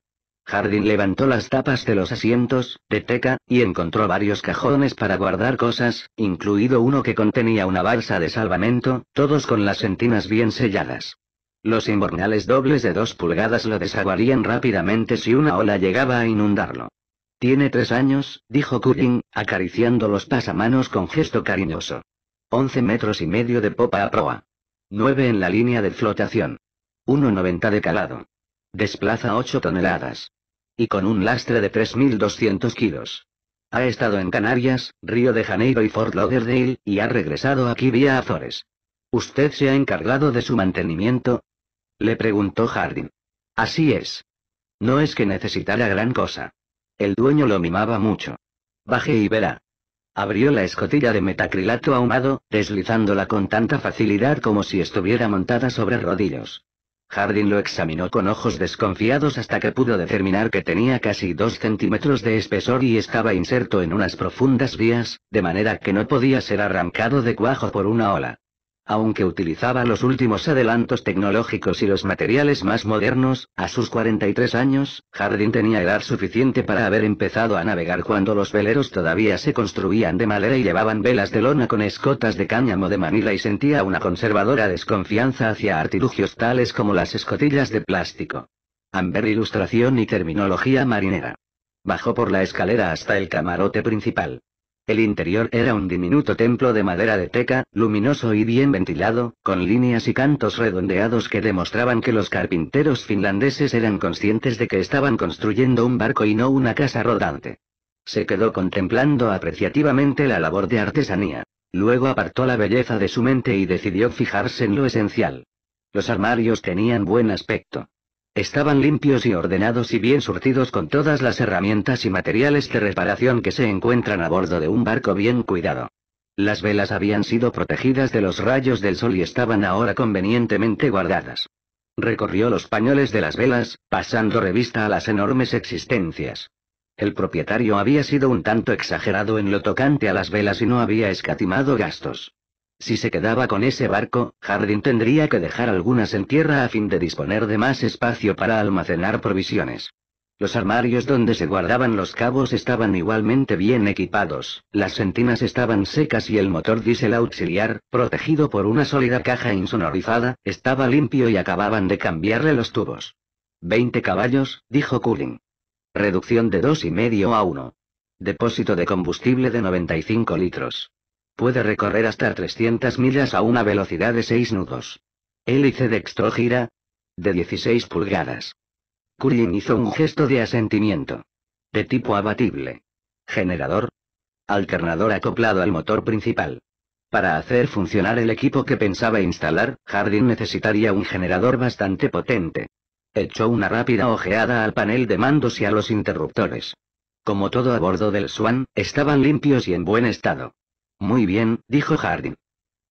Jardín levantó las tapas de los asientos, de teca, y encontró varios cajones para guardar cosas, incluido uno que contenía una balsa de salvamento, todos con las sentinas bien selladas. Los inbornales dobles de dos pulgadas lo desaguarían rápidamente si una ola llegaba a inundarlo. Tiene tres años, dijo Curin, acariciando los pasamanos con gesto cariñoso. Once metros y medio de popa a proa. Nueve en la línea de flotación. 1,90 de calado. Desplaza 8 toneladas. Y con un lastre de 3.200 kilos. Ha estado en Canarias, Río de Janeiro y Fort Lauderdale, y ha regresado aquí vía Azores. ¿Usted se ha encargado de su mantenimiento? Le preguntó Hardin. Así es. No es que necesitara gran cosa. El dueño lo mimaba mucho. Baje y verá. Abrió la escotilla de metacrilato ahumado, deslizándola con tanta facilidad como si estuviera montada sobre rodillos. Hardin lo examinó con ojos desconfiados hasta que pudo determinar que tenía casi dos centímetros de espesor y estaba inserto en unas profundas vías, de manera que no podía ser arrancado de cuajo por una ola. Aunque utilizaba los últimos adelantos tecnológicos y los materiales más modernos, a sus 43 años, Jardín tenía edad suficiente para haber empezado a navegar cuando los veleros todavía se construían de madera y llevaban velas de lona con escotas de cáñamo de Manila y sentía una conservadora desconfianza hacia artilugios tales como las escotillas de plástico. Amber Ilustración y Terminología Marinera. Bajó por la escalera hasta el camarote principal. El interior era un diminuto templo de madera de teca, luminoso y bien ventilado, con líneas y cantos redondeados que demostraban que los carpinteros finlandeses eran conscientes de que estaban construyendo un barco y no una casa rodante. Se quedó contemplando apreciativamente la labor de artesanía. Luego apartó la belleza de su mente y decidió fijarse en lo esencial. Los armarios tenían buen aspecto. Estaban limpios y ordenados y bien surtidos con todas las herramientas y materiales de reparación que se encuentran a bordo de un barco bien cuidado. Las velas habían sido protegidas de los rayos del sol y estaban ahora convenientemente guardadas. Recorrió los pañoles de las velas, pasando revista a las enormes existencias. El propietario había sido un tanto exagerado en lo tocante a las velas y no había escatimado gastos. Si se quedaba con ese barco, Jardín tendría que dejar algunas en tierra a fin de disponer de más espacio para almacenar provisiones. Los armarios donde se guardaban los cabos estaban igualmente bien equipados, las sentinas estaban secas y el motor diésel auxiliar, protegido por una sólida caja insonorizada, estaba limpio y acababan de cambiarle los tubos. 20 caballos, dijo Cooling. Reducción de dos y medio a 1. Depósito de combustible de 95 litros. Puede recorrer hasta 300 millas a una velocidad de 6 nudos. Hélice de gira De 16 pulgadas. Kurin hizo un gesto de asentimiento. De tipo abatible. Generador. Alternador acoplado al motor principal. Para hacer funcionar el equipo que pensaba instalar, Hardin necesitaría un generador bastante potente. Echó una rápida ojeada al panel de mandos y a los interruptores. Como todo a bordo del Swan, estaban limpios y en buen estado. Muy bien, dijo Hardin.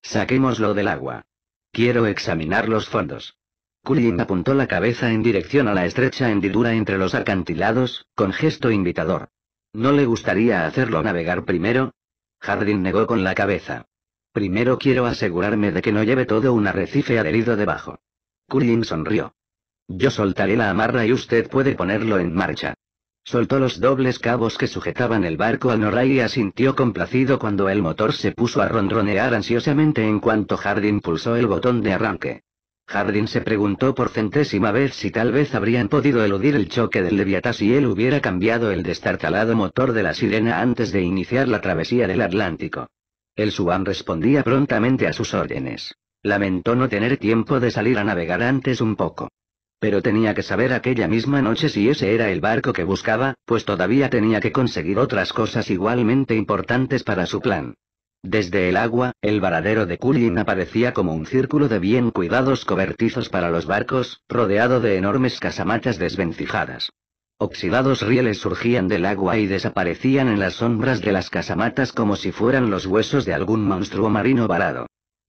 Saquémoslo del agua. Quiero examinar los fondos. Cullin apuntó la cabeza en dirección a la estrecha hendidura entre los acantilados, con gesto invitador. ¿No le gustaría hacerlo navegar primero? Hardin negó con la cabeza. Primero quiero asegurarme de que no lleve todo un arrecife adherido debajo. Cullin sonrió. Yo soltaré la amarra y usted puede ponerlo en marcha. Soltó los dobles cabos que sujetaban el barco a Noray y asintió complacido cuando el motor se puso a rondronear ansiosamente en cuanto Hardin pulsó el botón de arranque. Hardin se preguntó por centésima vez si tal vez habrían podido eludir el choque del Leviatá si él hubiera cambiado el destartalado motor de la sirena antes de iniciar la travesía del Atlántico. El Swan respondía prontamente a sus órdenes. Lamentó no tener tiempo de salir a navegar antes un poco. Pero tenía que saber aquella misma noche si ese era el barco que buscaba, pues todavía tenía que conseguir otras cosas igualmente importantes para su plan. Desde el agua, el varadero de Cullin aparecía como un círculo de bien cuidados cobertizos para los barcos, rodeado de enormes casamatas desvencijadas. Oxidados rieles surgían del agua y desaparecían en las sombras de las casamatas como si fueran los huesos de algún monstruo marino varado.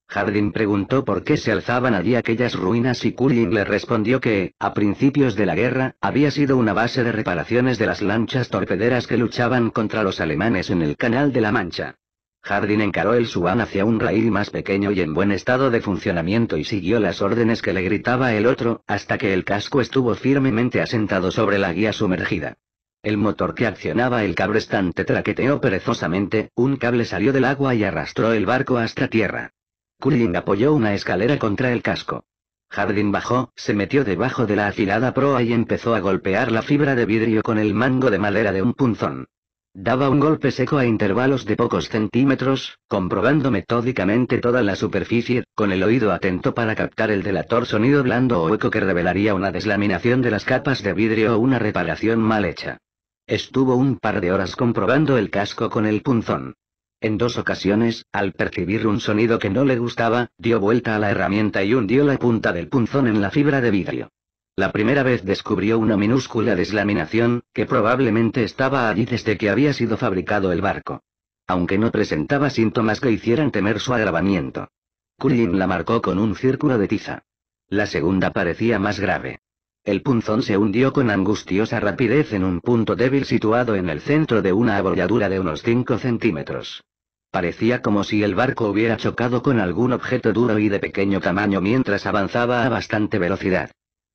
Hardin preguntó por qué se alzaban allí aquellas ruinas y Cullen le respondió que, a principios de la guerra, había sido una base de reparaciones de las lanchas torpederas que luchaban contra los alemanes en el Canal de la Mancha. Hardin encaró el Subán hacia un rail más pequeño y en buen estado de funcionamiento y siguió las órdenes que le gritaba el otro, hasta que el casco estuvo firmemente asentado sobre la guía sumergida. El motor que accionaba el cabrestante traqueteó perezosamente, un cable salió del agua y arrastró el barco hasta tierra. Culling apoyó una escalera contra el casco. Hardin bajó, se metió debajo de la afilada proa y empezó a golpear la fibra de vidrio con el mango de madera de un punzón. Daba un golpe seco a intervalos de pocos centímetros, comprobando metódicamente toda la superficie, con el oído atento para captar el delator sonido blando o hueco que revelaría una deslaminación de las capas de vidrio o una reparación mal hecha. Estuvo un par de horas comprobando el casco con el punzón. En dos ocasiones, al percibir un sonido que no le gustaba, dio vuelta a la herramienta y hundió la punta del punzón en la fibra de vidrio. La primera vez descubrió una minúscula deslaminación, que probablemente estaba allí desde que había sido fabricado el barco. Aunque no presentaba síntomas que hicieran temer su agravamiento. Cullin la marcó con un círculo de tiza. La segunda parecía más grave. El punzón se hundió con angustiosa rapidez en un punto débil situado en el centro de una abolladura de unos 5 centímetros. Parecía como si el barco hubiera chocado con algún objeto duro y de pequeño tamaño mientras avanzaba a bastante velocidad.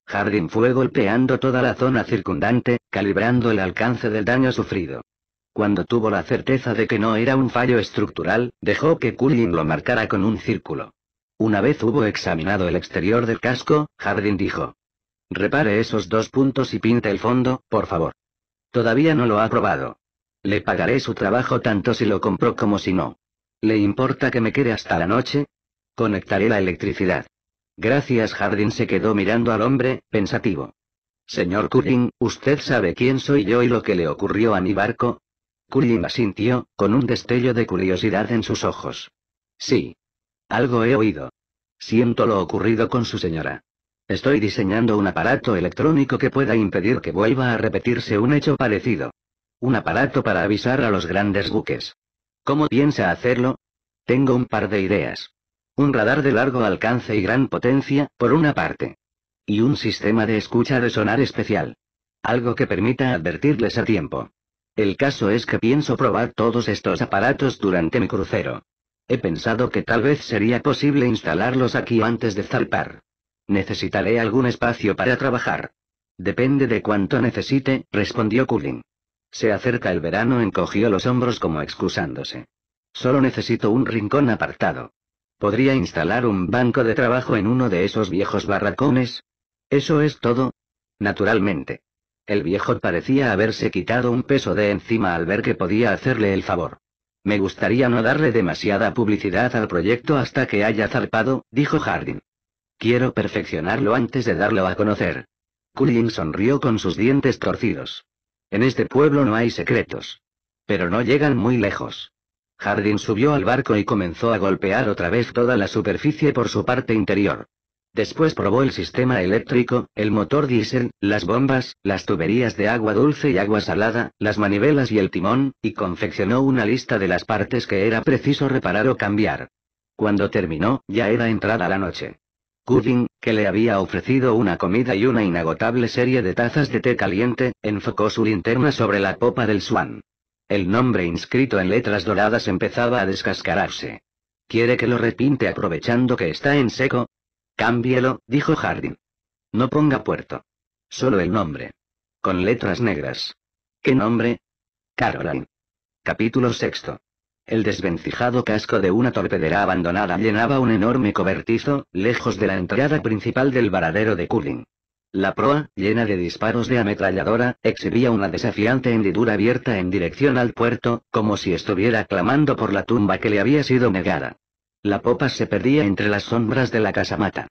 Hardin fue golpeando toda la zona circundante, calibrando el alcance del daño sufrido. Cuando tuvo la certeza de que no era un fallo estructural, dejó que Cullin lo marcara con un círculo. Una vez hubo examinado el exterior del casco, Hardin dijo, Repare esos dos puntos y pinta el fondo, por favor. Todavía no lo ha probado. Le pagaré su trabajo tanto si lo compró como si no. ¿Le importa que me quede hasta la noche? Conectaré la electricidad. Gracias Jardín se quedó mirando al hombre, pensativo. Señor Curling, ¿usted sabe quién soy yo y lo que le ocurrió a mi barco? Curling asintió, con un destello de curiosidad en sus ojos. Sí. Algo he oído. Siento lo ocurrido con su señora. Estoy diseñando un aparato electrónico que pueda impedir que vuelva a repetirse un hecho parecido. Un aparato para avisar a los grandes buques. ¿Cómo piensa hacerlo? Tengo un par de ideas. Un radar de largo alcance y gran potencia, por una parte. Y un sistema de escucha de sonar especial. Algo que permita advertirles a tiempo. El caso es que pienso probar todos estos aparatos durante mi crucero. He pensado que tal vez sería posible instalarlos aquí antes de zarpar. Necesitaré algún espacio para trabajar. Depende de cuánto necesite, respondió Cullin. Se acerca el verano, encogió los hombros como excusándose. Solo necesito un rincón apartado. ¿Podría instalar un banco de trabajo en uno de esos viejos barracones? ¿Eso es todo? Naturalmente. El viejo parecía haberse quitado un peso de encima al ver que podía hacerle el favor. Me gustaría no darle demasiada publicidad al proyecto hasta que haya zarpado, dijo Harding. Quiero perfeccionarlo antes de darlo a conocer. Cullin sonrió con sus dientes torcidos. En este pueblo no hay secretos. Pero no llegan muy lejos. Hardin subió al barco y comenzó a golpear otra vez toda la superficie por su parte interior. Después probó el sistema eléctrico, el motor diésel, las bombas, las tuberías de agua dulce y agua salada, las manivelas y el timón, y confeccionó una lista de las partes que era preciso reparar o cambiar. Cuando terminó, ya era entrada la noche. Cudding, que le había ofrecido una comida y una inagotable serie de tazas de té caliente, enfocó su linterna sobre la popa del Swan. El nombre inscrito en letras doradas empezaba a descascararse. ¿Quiere que lo repinte aprovechando que está en seco? Cámbielo, dijo Harding. No ponga puerto. Solo el nombre. Con letras negras. ¿Qué nombre? Caroline. Capítulo sexto. El desvencijado casco de una torpedera abandonada llenaba un enorme cobertizo, lejos de la entrada principal del varadero de Kulin. La proa, llena de disparos de ametralladora, exhibía una desafiante hendidura abierta en dirección al puerto, como si estuviera clamando por la tumba que le había sido negada. La popa se perdía entre las sombras de la casamata.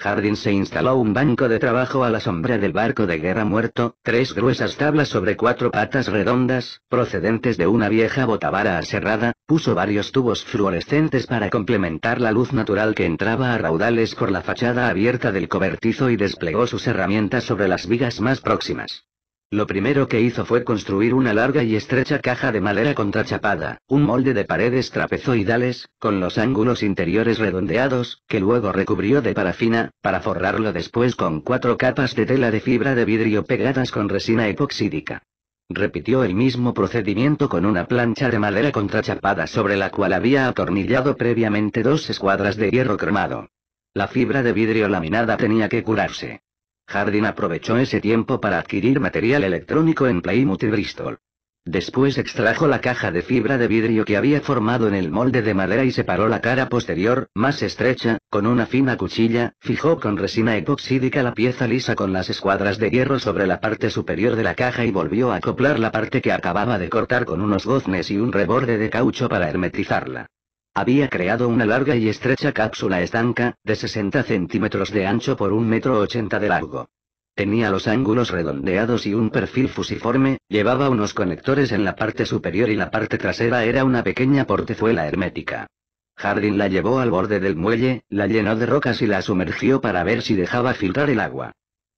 Jardín se instaló un banco de trabajo a la sombra del barco de guerra muerto, tres gruesas tablas sobre cuatro patas redondas, procedentes de una vieja botavara aserrada, puso varios tubos fluorescentes para complementar la luz natural que entraba a raudales por la fachada abierta del cobertizo y desplegó sus herramientas sobre las vigas más próximas. Lo primero que hizo fue construir una larga y estrecha caja de madera contrachapada, un molde de paredes trapezoidales, con los ángulos interiores redondeados, que luego recubrió de parafina, para forrarlo después con cuatro capas de tela de fibra de vidrio pegadas con resina epoxídica. Repitió el mismo procedimiento con una plancha de madera contrachapada sobre la cual había atornillado previamente dos escuadras de hierro cromado. La fibra de vidrio laminada tenía que curarse. Hardin aprovechó ese tiempo para adquirir material electrónico en Plymouth y Bristol. Después extrajo la caja de fibra de vidrio que había formado en el molde de madera y separó la cara posterior, más estrecha, con una fina cuchilla, fijó con resina epoxídica la pieza lisa con las escuadras de hierro sobre la parte superior de la caja y volvió a acoplar la parte que acababa de cortar con unos goznes y un reborde de caucho para hermetizarla. Había creado una larga y estrecha cápsula estanca, de 60 centímetros de ancho por 1,80 metro de largo. Tenía los ángulos redondeados y un perfil fusiforme, llevaba unos conectores en la parte superior y la parte trasera era una pequeña portezuela hermética. Hardin la llevó al borde del muelle, la llenó de rocas y la sumergió para ver si dejaba filtrar el agua.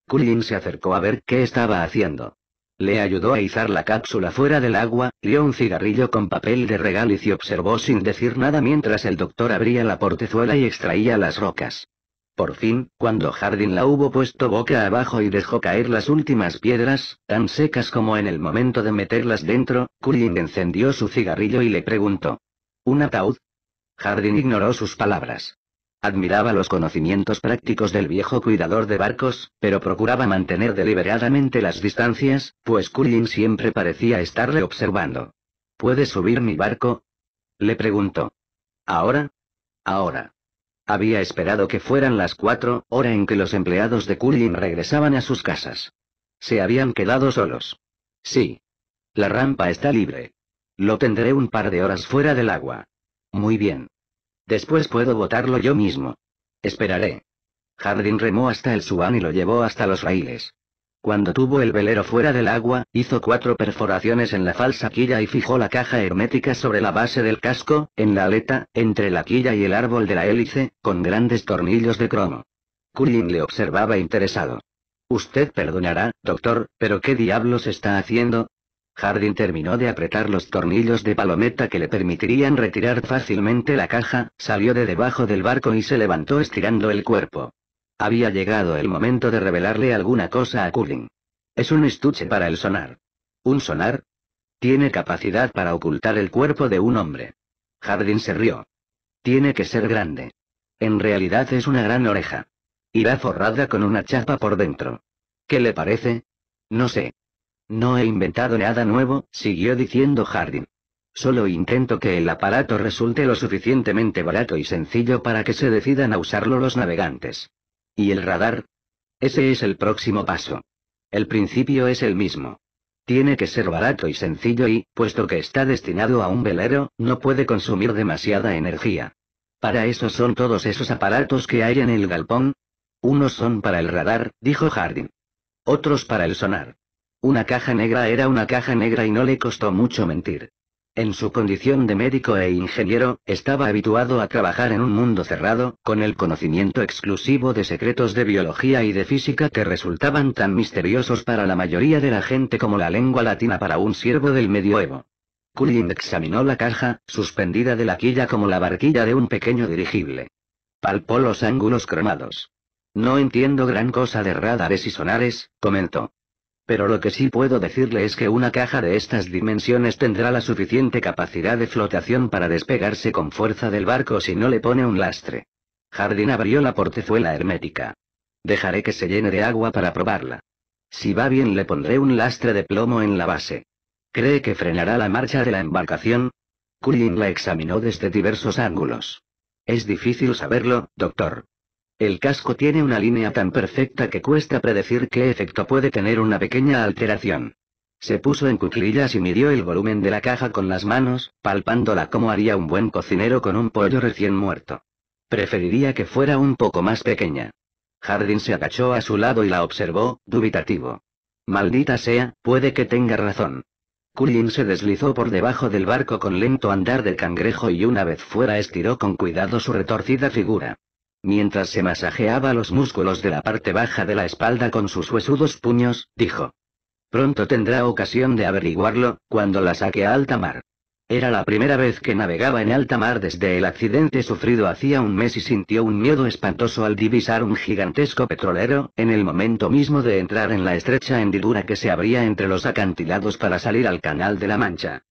Cullin se acercó a ver qué estaba haciendo. Le ayudó a izar la cápsula fuera del agua, lió un cigarrillo con papel de regaliz y se observó sin decir nada mientras el doctor abría la portezuela y extraía las rocas. Por fin, cuando Jardín la hubo puesto boca abajo y dejó caer las últimas piedras, tan secas como en el momento de meterlas dentro, Cullin encendió su cigarrillo y le preguntó. ¿Un ataúd? Jardín ignoró sus palabras. Admiraba los conocimientos prácticos del viejo cuidador de barcos, pero procuraba mantener deliberadamente las distancias, pues Cullin siempre parecía estarle observando. ¿Puedes subir mi barco? Le preguntó. ¿Ahora? Ahora. Había esperado que fueran las cuatro, hora en que los empleados de Cullin regresaban a sus casas. Se habían quedado solos. Sí. La rampa está libre. Lo tendré un par de horas fuera del agua. Muy bien. Después puedo botarlo yo mismo. Esperaré. Jardín remó hasta el subán y lo llevó hasta los raíles. Cuando tuvo el velero fuera del agua, hizo cuatro perforaciones en la falsa quilla y fijó la caja hermética sobre la base del casco, en la aleta, entre la quilla y el árbol de la hélice, con grandes tornillos de cromo. Cullin le observaba interesado. Usted perdonará, doctor, pero ¿qué diablos está haciendo? Hardin terminó de apretar los tornillos de palometa que le permitirían retirar fácilmente la caja, salió de debajo del barco y se levantó estirando el cuerpo. Había llegado el momento de revelarle alguna cosa a Cooling. Es un estuche para el sonar. ¿Un sonar? Tiene capacidad para ocultar el cuerpo de un hombre. Hardin se rió. Tiene que ser grande. En realidad es una gran oreja. Irá forrada con una chapa por dentro. ¿Qué le parece? No sé. No he inventado nada nuevo, siguió diciendo Hardin. Solo intento que el aparato resulte lo suficientemente barato y sencillo para que se decidan a usarlo los navegantes. ¿Y el radar? Ese es el próximo paso. El principio es el mismo. Tiene que ser barato y sencillo y, puesto que está destinado a un velero, no puede consumir demasiada energía. Para eso son todos esos aparatos que hay en el galpón. Unos son para el radar, dijo Hardin. Otros para el sonar. Una caja negra era una caja negra y no le costó mucho mentir. En su condición de médico e ingeniero, estaba habituado a trabajar en un mundo cerrado, con el conocimiento exclusivo de secretos de biología y de física que resultaban tan misteriosos para la mayoría de la gente como la lengua latina para un siervo del medioevo. Cullin examinó la caja, suspendida de la quilla como la barquilla de un pequeño dirigible. Palpó los ángulos cromados. No entiendo gran cosa de radares y sonares, comentó. Pero lo que sí puedo decirle es que una caja de estas dimensiones tendrá la suficiente capacidad de flotación para despegarse con fuerza del barco si no le pone un lastre. Jardín abrió la portezuela hermética. Dejaré que se llene de agua para probarla. Si va bien le pondré un lastre de plomo en la base. ¿Cree que frenará la marcha de la embarcación? Cullin la examinó desde diversos ángulos. Es difícil saberlo, doctor. El casco tiene una línea tan perfecta que cuesta predecir qué efecto puede tener una pequeña alteración. Se puso en cuclillas y midió el volumen de la caja con las manos, palpándola como haría un buen cocinero con un pollo recién muerto. Preferiría que fuera un poco más pequeña. Jardín se agachó a su lado y la observó, dubitativo. Maldita sea, puede que tenga razón. Cullin se deslizó por debajo del barco con lento andar de cangrejo y una vez fuera estiró con cuidado su retorcida figura. Mientras se masajeaba los músculos de la parte baja de la espalda con sus huesudos puños, dijo. Pronto tendrá ocasión de averiguarlo, cuando la saque a alta mar. Era la primera vez que navegaba en alta mar desde el accidente sufrido hacía un mes y sintió un miedo espantoso al divisar un gigantesco petrolero, en el momento mismo de entrar en la estrecha hendidura que se abría entre los acantilados para salir al Canal de la Mancha.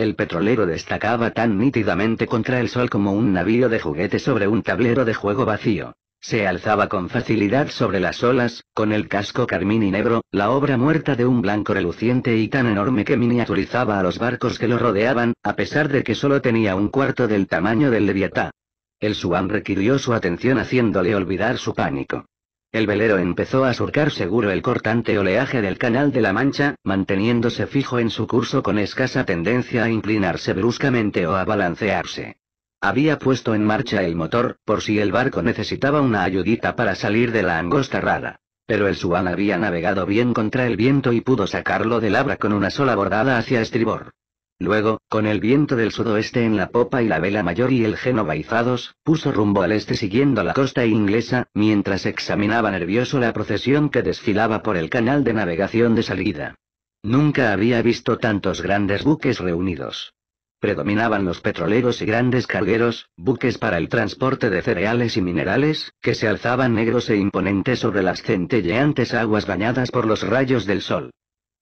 El petrolero destacaba tan nítidamente contra el sol como un navío de juguete sobre un tablero de juego vacío. Se alzaba con facilidad sobre las olas, con el casco carmín y negro, la obra muerta de un blanco reluciente y tan enorme que miniaturizaba a los barcos que lo rodeaban, a pesar de que solo tenía un cuarto del tamaño del Leviatán. El Swan requirió su atención haciéndole olvidar su pánico. El velero empezó a surcar seguro el cortante oleaje del Canal de la Mancha, manteniéndose fijo en su curso con escasa tendencia a inclinarse bruscamente o a balancearse. Había puesto en marcha el motor, por si el barco necesitaba una ayudita para salir de la angosta rada. Pero el suan había navegado bien contra el viento y pudo sacarlo de abra con una sola bordada hacia estribor. Luego, con el viento del sudoeste en la popa y la vela mayor y el Génova izados, puso rumbo al este siguiendo la costa inglesa, mientras examinaba nervioso la procesión que desfilaba por el canal de navegación de salida. Nunca había visto tantos grandes buques reunidos. Predominaban los petroleros y grandes cargueros, buques para el transporte de cereales y minerales, que se alzaban negros e imponentes sobre las centelleantes aguas bañadas por los rayos del sol.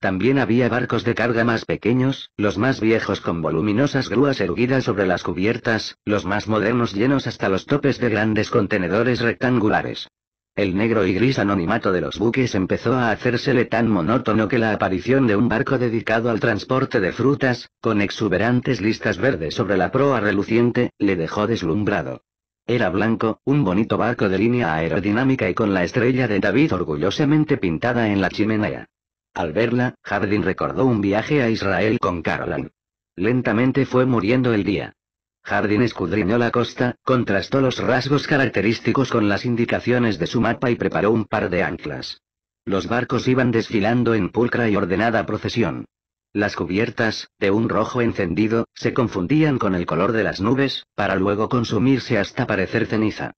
También había barcos de carga más pequeños, los más viejos con voluminosas grúas erguidas sobre las cubiertas, los más modernos llenos hasta los topes de grandes contenedores rectangulares. El negro y gris anonimato de los buques empezó a hacérsele tan monótono que la aparición de un barco dedicado al transporte de frutas, con exuberantes listas verdes sobre la proa reluciente, le dejó deslumbrado. Era blanco, un bonito barco de línea aerodinámica y con la estrella de David orgullosamente pintada en la chimenea. Al verla, Hardin recordó un viaje a Israel con Carolan. Lentamente fue muriendo el día. Hardin escudriñó la costa, contrastó los rasgos característicos con las indicaciones de su mapa y preparó un par de anclas. Los barcos iban desfilando en pulcra y ordenada procesión. Las cubiertas, de un rojo encendido, se confundían con el color de las nubes, para luego consumirse hasta parecer ceniza.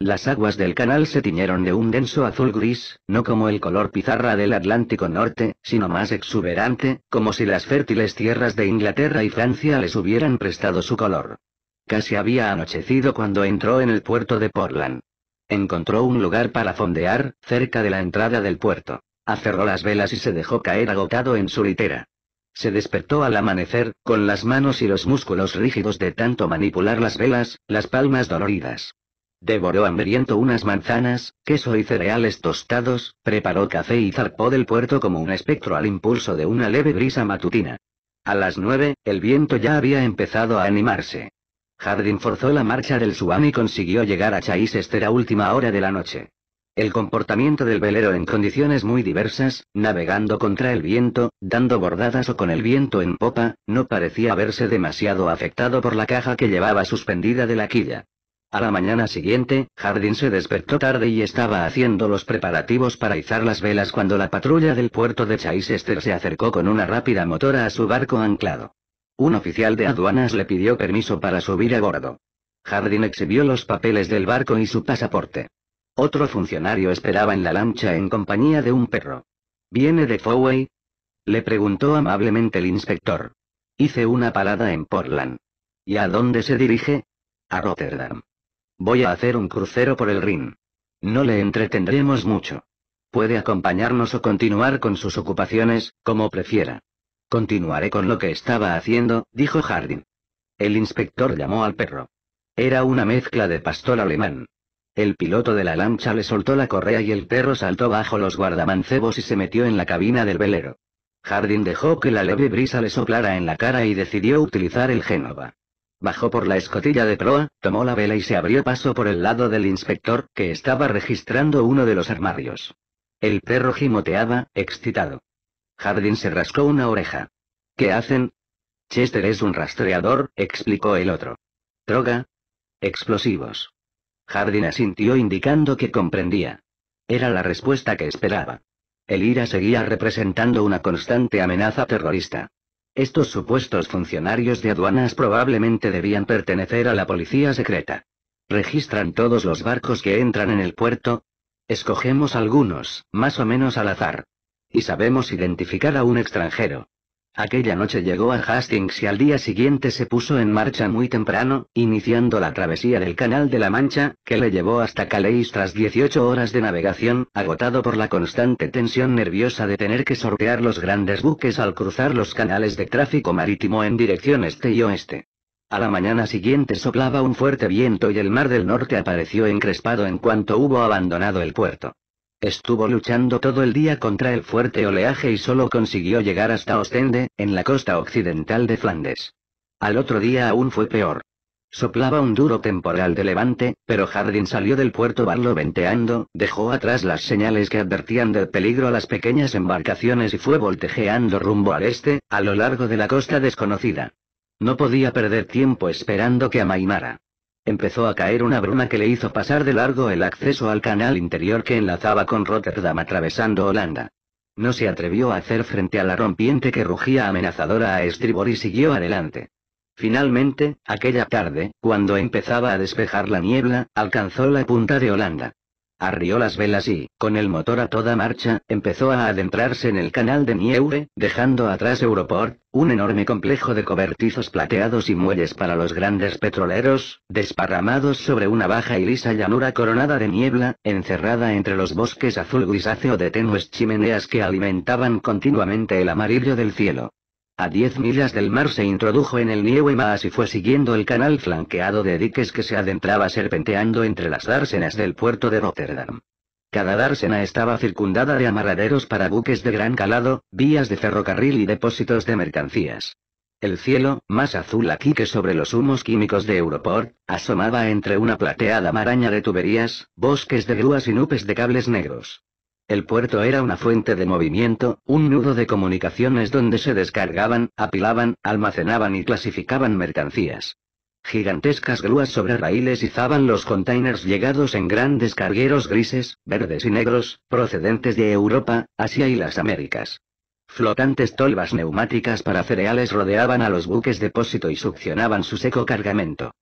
Las aguas del canal se tiñeron de un denso azul gris, no como el color pizarra del Atlántico Norte, sino más exuberante, como si las fértiles tierras de Inglaterra y Francia les hubieran prestado su color. Casi había anochecido cuando entró en el puerto de Portland. Encontró un lugar para fondear, cerca de la entrada del puerto. Acerró las velas y se dejó caer agotado en su litera. Se despertó al amanecer, con las manos y los músculos rígidos de tanto manipular las velas, las palmas doloridas. Devoró hambriento unas manzanas, queso y cereales tostados, preparó café y zarpó del puerto como un espectro al impulso de una leve brisa matutina. A las nueve, el viento ya había empezado a animarse. Hardin forzó la marcha del Swan y consiguió llegar a Chaisester a última hora de la noche. El comportamiento del velero en condiciones muy diversas, navegando contra el viento, dando bordadas o con el viento en popa, no parecía haberse demasiado afectado por la caja que llevaba suspendida de la quilla. A la mañana siguiente, Jardín se despertó tarde y estaba haciendo los preparativos para izar las velas cuando la patrulla del puerto de Chichester se acercó con una rápida motora a su barco anclado. Un oficial de aduanas le pidió permiso para subir a bordo. Jardín exhibió los papeles del barco y su pasaporte. Otro funcionario esperaba en la lancha en compañía de un perro. ¿Viene de Fowey? Le preguntó amablemente el inspector. Hice una parada en Portland. ¿Y a dónde se dirige? A Rotterdam. Voy a hacer un crucero por el Rin. No le entretendremos mucho. Puede acompañarnos o continuar con sus ocupaciones, como prefiera. Continuaré con lo que estaba haciendo, dijo Hardin. El inspector llamó al perro. Era una mezcla de pastor alemán. El piloto de la lancha le soltó la correa y el perro saltó bajo los guardamancebos y se metió en la cabina del velero. Hardin dejó que la leve brisa le soplara en la cara y decidió utilizar el Génova. Bajó por la escotilla de proa, tomó la vela y se abrió paso por el lado del inspector, que estaba registrando uno de los armarios. El perro gimoteaba, excitado. Hardin se rascó una oreja. ¿Qué hacen? Chester es un rastreador, explicó el otro. Droga. Explosivos. Jardín asintió indicando que comprendía. Era la respuesta que esperaba. El IRA seguía representando una constante amenaza terrorista. Estos supuestos funcionarios de aduanas probablemente debían pertenecer a la policía secreta. Registran todos los barcos que entran en el puerto. Escogemos algunos, más o menos al azar. Y sabemos identificar a un extranjero. Aquella noche llegó a Hastings y al día siguiente se puso en marcha muy temprano, iniciando la travesía del Canal de la Mancha, que le llevó hasta Calais tras 18 horas de navegación, agotado por la constante tensión nerviosa de tener que sortear los grandes buques al cruzar los canales de tráfico marítimo en dirección este y oeste. A la mañana siguiente soplaba un fuerte viento y el mar del norte apareció encrespado en cuanto hubo abandonado el puerto. Estuvo luchando todo el día contra el fuerte oleaje y solo consiguió llegar hasta Ostende, en la costa occidental de Flandes. Al otro día aún fue peor. Soplaba un duro temporal de levante, pero Jardín salió del puerto Barlo venteando, dejó atrás las señales que advertían del peligro a las pequeñas embarcaciones y fue voltejeando rumbo al este, a lo largo de la costa desconocida. No podía perder tiempo esperando que amaimara. Empezó a caer una bruma que le hizo pasar de largo el acceso al canal interior que enlazaba con Rotterdam atravesando Holanda. No se atrevió a hacer frente a la rompiente que rugía amenazadora a estribor y siguió adelante. Finalmente, aquella tarde, cuando empezaba a despejar la niebla, alcanzó la punta de Holanda. Arrió las velas y, con el motor a toda marcha, empezó a adentrarse en el canal de Nieuwe, dejando atrás Europort, un enorme complejo de cobertizos plateados y muelles para los grandes petroleros, desparramados sobre una baja y lisa llanura coronada de niebla, encerrada entre los bosques azul grisáceo de tenues chimeneas que alimentaban continuamente el amarillo del cielo. A 10 millas del mar se introdujo en el más y fue siguiendo el canal flanqueado de diques que se adentraba serpenteando entre las dársenas del puerto de Rotterdam. Cada dársena estaba circundada de amarraderos para buques de gran calado, vías de ferrocarril y depósitos de mercancías. El cielo, más azul aquí que sobre los humos químicos de Europort, asomaba entre una plateada maraña de tuberías, bosques de grúas y nubes de cables negros. El puerto era una fuente de movimiento, un nudo de comunicaciones donde se descargaban, apilaban, almacenaban y clasificaban mercancías. Gigantescas grúas sobre raíles izaban los containers llegados en grandes cargueros grises, verdes y negros, procedentes de Europa, Asia y las Américas. Flotantes tolvas neumáticas para cereales rodeaban a los buques depósito y succionaban su seco cargamento.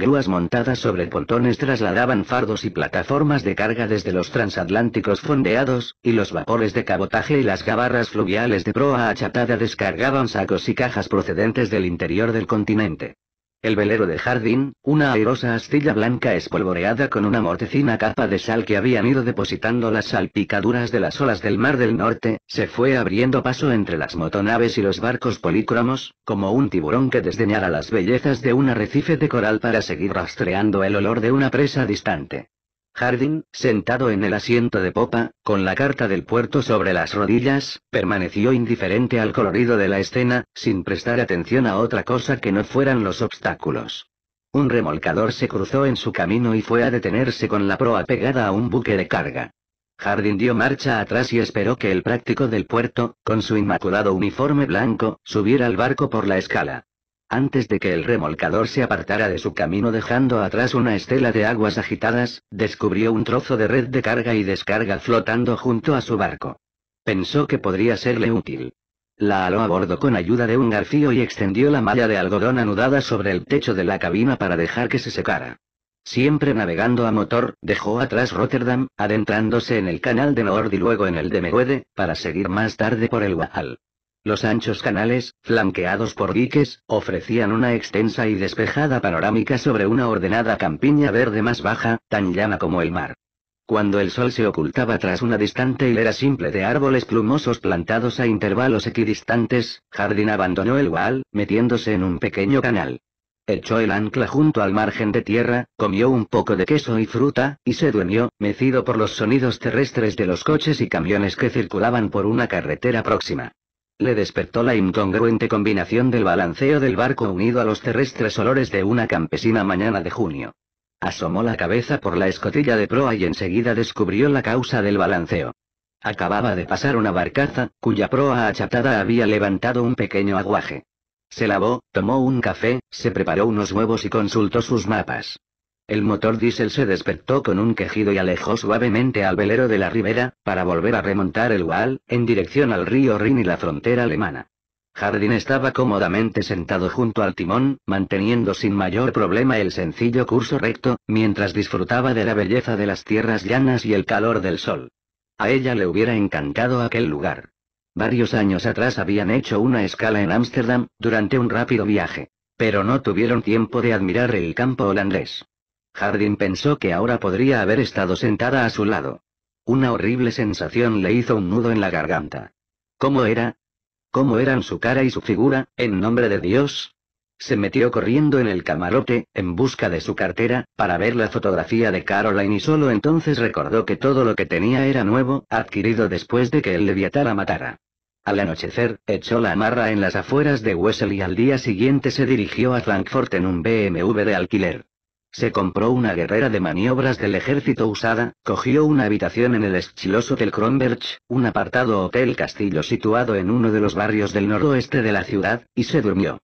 Grúas montadas sobre pontones trasladaban fardos y plataformas de carga desde los transatlánticos fondeados, y los vapores de cabotaje y las gabarras fluviales de proa achatada descargaban sacos y cajas procedentes del interior del continente. El velero de jardín, una airosa astilla blanca espolvoreada con una mortecina capa de sal que habían ido depositando las salpicaduras de las olas del Mar del Norte, se fue abriendo paso entre las motonaves y los barcos polícromos, como un tiburón que desdeñara las bellezas de un arrecife de coral para seguir rastreando el olor de una presa distante. Harding, sentado en el asiento de popa, con la carta del puerto sobre las rodillas, permaneció indiferente al colorido de la escena, sin prestar atención a otra cosa que no fueran los obstáculos. Un remolcador se cruzó en su camino y fue a detenerse con la proa pegada a un buque de carga. Hardin dio marcha atrás y esperó que el práctico del puerto, con su inmaculado uniforme blanco, subiera al barco por la escala. Antes de que el remolcador se apartara de su camino dejando atrás una estela de aguas agitadas, descubrió un trozo de red de carga y descarga flotando junto a su barco. Pensó que podría serle útil. La aló a bordo con ayuda de un garfío y extendió la malla de algodón anudada sobre el techo de la cabina para dejar que se secara. Siempre navegando a motor, dejó atrás Rotterdam, adentrándose en el canal de Noord y luego en el de Megwede, para seguir más tarde por el Waal. Los anchos canales, flanqueados por diques, ofrecían una extensa y despejada panorámica sobre una ordenada campiña verde más baja, tan llana como el mar. Cuando el sol se ocultaba tras una distante hilera simple de árboles plumosos plantados a intervalos equidistantes, Jardín abandonó el gual, metiéndose en un pequeño canal. Echó el ancla junto al margen de tierra, comió un poco de queso y fruta, y se durmió, mecido por los sonidos terrestres de los coches y camiones que circulaban por una carretera próxima. Le despertó la incongruente combinación del balanceo del barco unido a los terrestres olores de una campesina mañana de junio. Asomó la cabeza por la escotilla de proa y enseguida descubrió la causa del balanceo. Acababa de pasar una barcaza, cuya proa achatada había levantado un pequeño aguaje. Se lavó, tomó un café, se preparó unos huevos y consultó sus mapas. El motor diésel se despertó con un quejido y alejó suavemente al velero de la ribera, para volver a remontar el Waal, en dirección al río Rin y la frontera alemana. Jardín estaba cómodamente sentado junto al timón, manteniendo sin mayor problema el sencillo curso recto, mientras disfrutaba de la belleza de las tierras llanas y el calor del sol. A ella le hubiera encantado aquel lugar. Varios años atrás habían hecho una escala en Ámsterdam, durante un rápido viaje. Pero no tuvieron tiempo de admirar el campo holandés. Hardin pensó que ahora podría haber estado sentada a su lado. Una horrible sensación le hizo un nudo en la garganta. ¿Cómo era? ¿Cómo eran su cara y su figura, en nombre de Dios? Se metió corriendo en el camarote, en busca de su cartera, para ver la fotografía de Caroline y solo entonces recordó que todo lo que tenía era nuevo, adquirido después de que el Leviatán la matara. Al anochecer, echó la amarra en las afueras de Wessel y al día siguiente se dirigió a Frankfurt en un BMW de alquiler. Se compró una guerrera de maniobras del ejército usada, cogió una habitación en el estiloso Hotel Kronberg, un apartado hotel castillo situado en uno de los barrios del noroeste de la ciudad, y se durmió.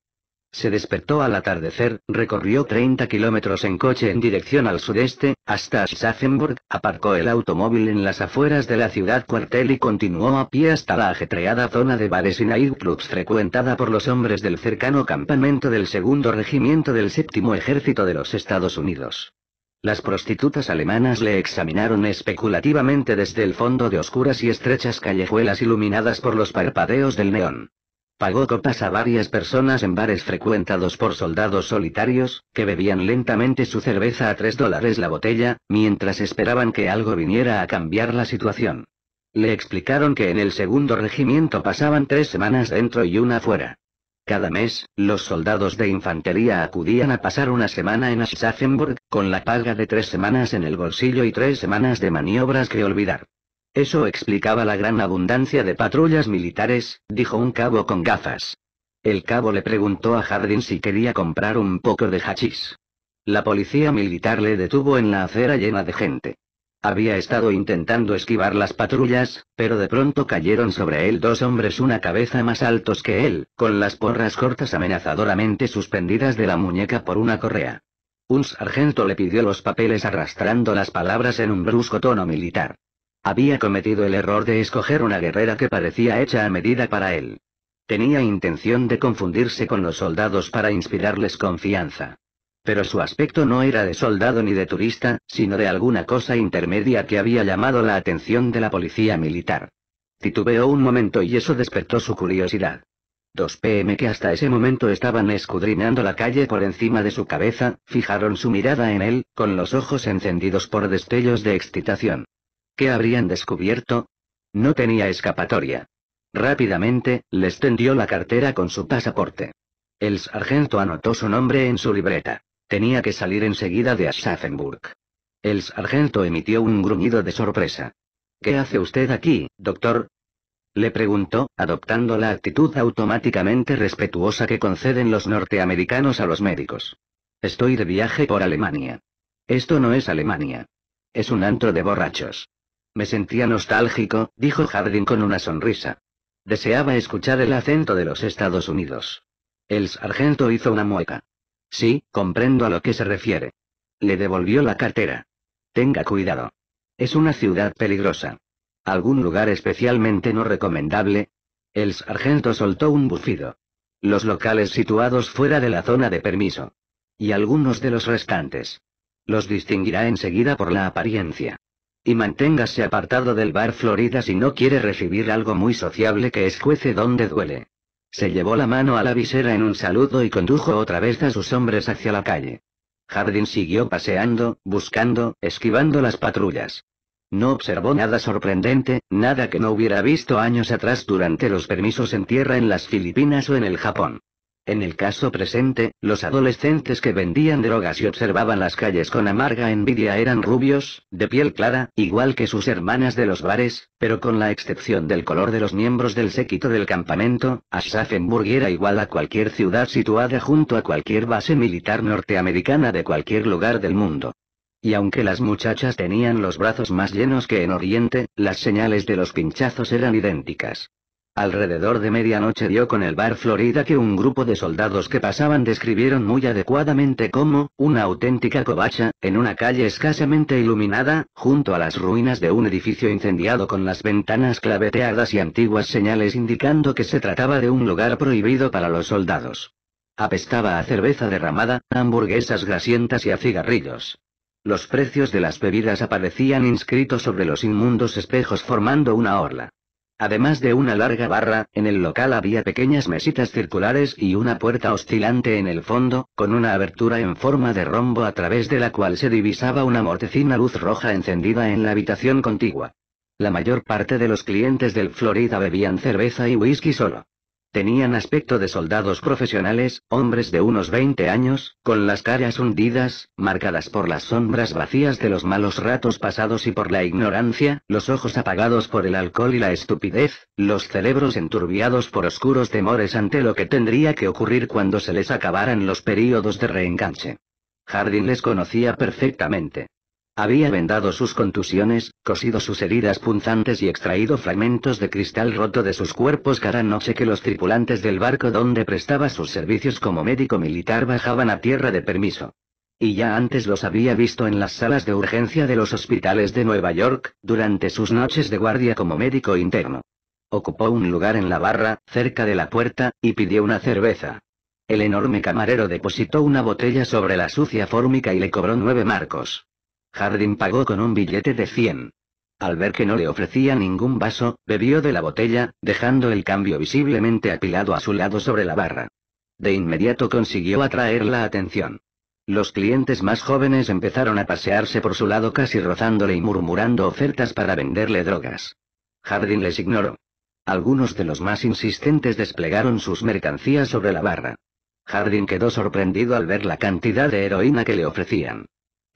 Se despertó al atardecer, recorrió 30 kilómetros en coche en dirección al sudeste, hasta Schaffenburg, aparcó el automóvil en las afueras de la ciudad cuartel y continuó a pie hasta la ajetreada zona de bares y nightclubs frecuentada por los hombres del cercano campamento del segundo regimiento del séptimo ejército de los Estados Unidos. Las prostitutas alemanas le examinaron especulativamente desde el fondo de oscuras y estrechas callejuelas iluminadas por los parpadeos del neón. Pagó copas a varias personas en bares frecuentados por soldados solitarios, que bebían lentamente su cerveza a tres dólares la botella, mientras esperaban que algo viniera a cambiar la situación. Le explicaron que en el segundo regimiento pasaban tres semanas dentro y una fuera. Cada mes, los soldados de infantería acudían a pasar una semana en Aschaffenburg, con la paga de tres semanas en el bolsillo y tres semanas de maniobras que olvidar. Eso explicaba la gran abundancia de patrullas militares, dijo un cabo con gafas. El cabo le preguntó a Hardin si quería comprar un poco de hachís. La policía militar le detuvo en la acera llena de gente. Había estado intentando esquivar las patrullas, pero de pronto cayeron sobre él dos hombres una cabeza más altos que él, con las porras cortas amenazadoramente suspendidas de la muñeca por una correa. Un sargento le pidió los papeles arrastrando las palabras en un brusco tono militar. Había cometido el error de escoger una guerrera que parecía hecha a medida para él. Tenía intención de confundirse con los soldados para inspirarles confianza. Pero su aspecto no era de soldado ni de turista, sino de alguna cosa intermedia que había llamado la atención de la policía militar. Titubeó un momento y eso despertó su curiosidad. Dos PM que hasta ese momento estaban escudriñando la calle por encima de su cabeza, fijaron su mirada en él, con los ojos encendidos por destellos de excitación. ¿Qué habrían descubierto? No tenía escapatoria. Rápidamente, le extendió la cartera con su pasaporte. El sargento anotó su nombre en su libreta. Tenía que salir enseguida de Aschaffenburg. El sargento emitió un gruñido de sorpresa. ¿Qué hace usted aquí, doctor? Le preguntó, adoptando la actitud automáticamente respetuosa que conceden los norteamericanos a los médicos. Estoy de viaje por Alemania. Esto no es Alemania. Es un antro de borrachos. Me sentía nostálgico, dijo Harding con una sonrisa. Deseaba escuchar el acento de los Estados Unidos. El sargento hizo una mueca. Sí, comprendo a lo que se refiere. Le devolvió la cartera. Tenga cuidado. Es una ciudad peligrosa. ¿Algún lugar especialmente no recomendable? El sargento soltó un bufido. Los locales situados fuera de la zona de permiso. Y algunos de los restantes. Los distinguirá enseguida por la apariencia. Y manténgase apartado del bar Florida si no quiere recibir algo muy sociable que escuece donde duele. Se llevó la mano a la visera en un saludo y condujo otra vez a sus hombres hacia la calle. Hardin siguió paseando, buscando, esquivando las patrullas. No observó nada sorprendente, nada que no hubiera visto años atrás durante los permisos en tierra en las Filipinas o en el Japón. En el caso presente, los adolescentes que vendían drogas y observaban las calles con amarga envidia eran rubios, de piel clara, igual que sus hermanas de los bares, pero con la excepción del color de los miembros del séquito del campamento, Aschaffenburg era igual a cualquier ciudad situada junto a cualquier base militar norteamericana de cualquier lugar del mundo. Y aunque las muchachas tenían los brazos más llenos que en Oriente, las señales de los pinchazos eran idénticas. Alrededor de medianoche dio con el bar Florida que un grupo de soldados que pasaban describieron muy adecuadamente como, una auténtica covacha, en una calle escasamente iluminada, junto a las ruinas de un edificio incendiado con las ventanas claveteadas y antiguas señales indicando que se trataba de un lugar prohibido para los soldados. Apestaba a cerveza derramada, hamburguesas grasientas y a cigarrillos. Los precios de las bebidas aparecían inscritos sobre los inmundos espejos formando una orla. Además de una larga barra, en el local había pequeñas mesitas circulares y una puerta oscilante en el fondo, con una abertura en forma de rombo a través de la cual se divisaba una mortecina luz roja encendida en la habitación contigua. La mayor parte de los clientes del Florida bebían cerveza y whisky solo. Tenían aspecto de soldados profesionales, hombres de unos 20 años, con las caras hundidas, marcadas por las sombras vacías de los malos ratos pasados y por la ignorancia, los ojos apagados por el alcohol y la estupidez, los cerebros enturbiados por oscuros temores ante lo que tendría que ocurrir cuando se les acabaran los períodos de reenganche. Hardin les conocía perfectamente. Había vendado sus contusiones, cosido sus heridas punzantes y extraído fragmentos de cristal roto de sus cuerpos cada noche que los tripulantes del barco donde prestaba sus servicios como médico militar bajaban a tierra de permiso. Y ya antes los había visto en las salas de urgencia de los hospitales de Nueva York, durante sus noches de guardia como médico interno. Ocupó un lugar en la barra, cerca de la puerta, y pidió una cerveza. El enorme camarero depositó una botella sobre la sucia fórmica y le cobró nueve marcos. Hardin pagó con un billete de 100. Al ver que no le ofrecía ningún vaso, bebió de la botella, dejando el cambio visiblemente apilado a su lado sobre la barra. De inmediato consiguió atraer la atención. Los clientes más jóvenes empezaron a pasearse por su lado casi rozándole y murmurando ofertas para venderle drogas. Hardin les ignoró. Algunos de los más insistentes desplegaron sus mercancías sobre la barra. Hardin quedó sorprendido al ver la cantidad de heroína que le ofrecían.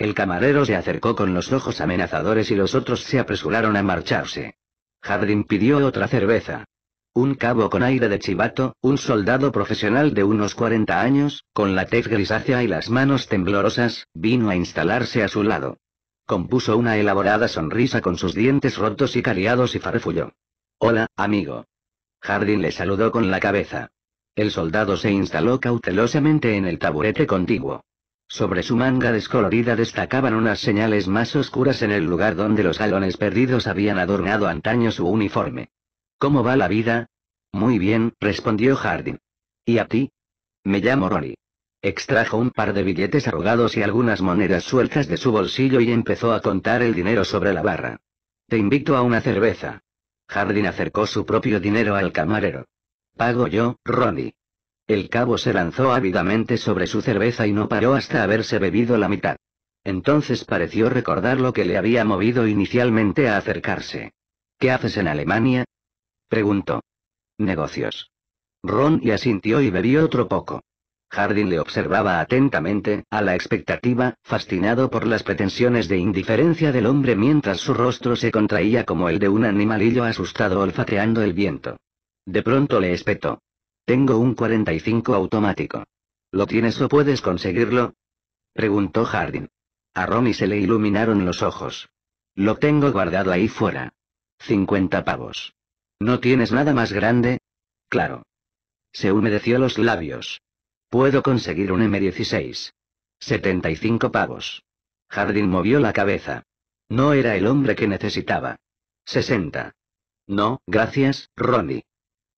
El camarero se acercó con los ojos amenazadores y los otros se apresuraron a marcharse. Hardin pidió otra cerveza. Un cabo con aire de chivato, un soldado profesional de unos 40 años, con la tez grisácea y las manos temblorosas, vino a instalarse a su lado. Compuso una elaborada sonrisa con sus dientes rotos y cariados y farfulló. Hola, amigo. Hardin le saludó con la cabeza. El soldado se instaló cautelosamente en el taburete contiguo. Sobre su manga descolorida destacaban unas señales más oscuras en el lugar donde los galones perdidos habían adornado antaño su uniforme. ¿Cómo va la vida? Muy bien, respondió Hardin. ¿Y a ti? Me llamo Ronnie. Extrajo un par de billetes arrugados y algunas monedas sueltas de su bolsillo y empezó a contar el dinero sobre la barra. Te invito a una cerveza. Hardin acercó su propio dinero al camarero. Pago yo, Ronnie. El cabo se lanzó ávidamente sobre su cerveza y no paró hasta haberse bebido la mitad. Entonces pareció recordar lo que le había movido inicialmente a acercarse. ¿Qué haces en Alemania? preguntó. Negocios. Ron y asintió y bebió otro poco. Hardin le observaba atentamente, a la expectativa, fascinado por las pretensiones de indiferencia del hombre mientras su rostro se contraía como el de un animalillo asustado olfateando el viento. De pronto le espetó. Tengo un 45 automático. ¿Lo tienes o puedes conseguirlo? Preguntó Hardin. A Romy se le iluminaron los ojos. Lo tengo guardado ahí fuera. 50 pavos. ¿No tienes nada más grande? Claro. Se humedeció los labios. Puedo conseguir un M16. 75 pavos. Hardin movió la cabeza. No era el hombre que necesitaba. 60. No, gracias, Ronnie.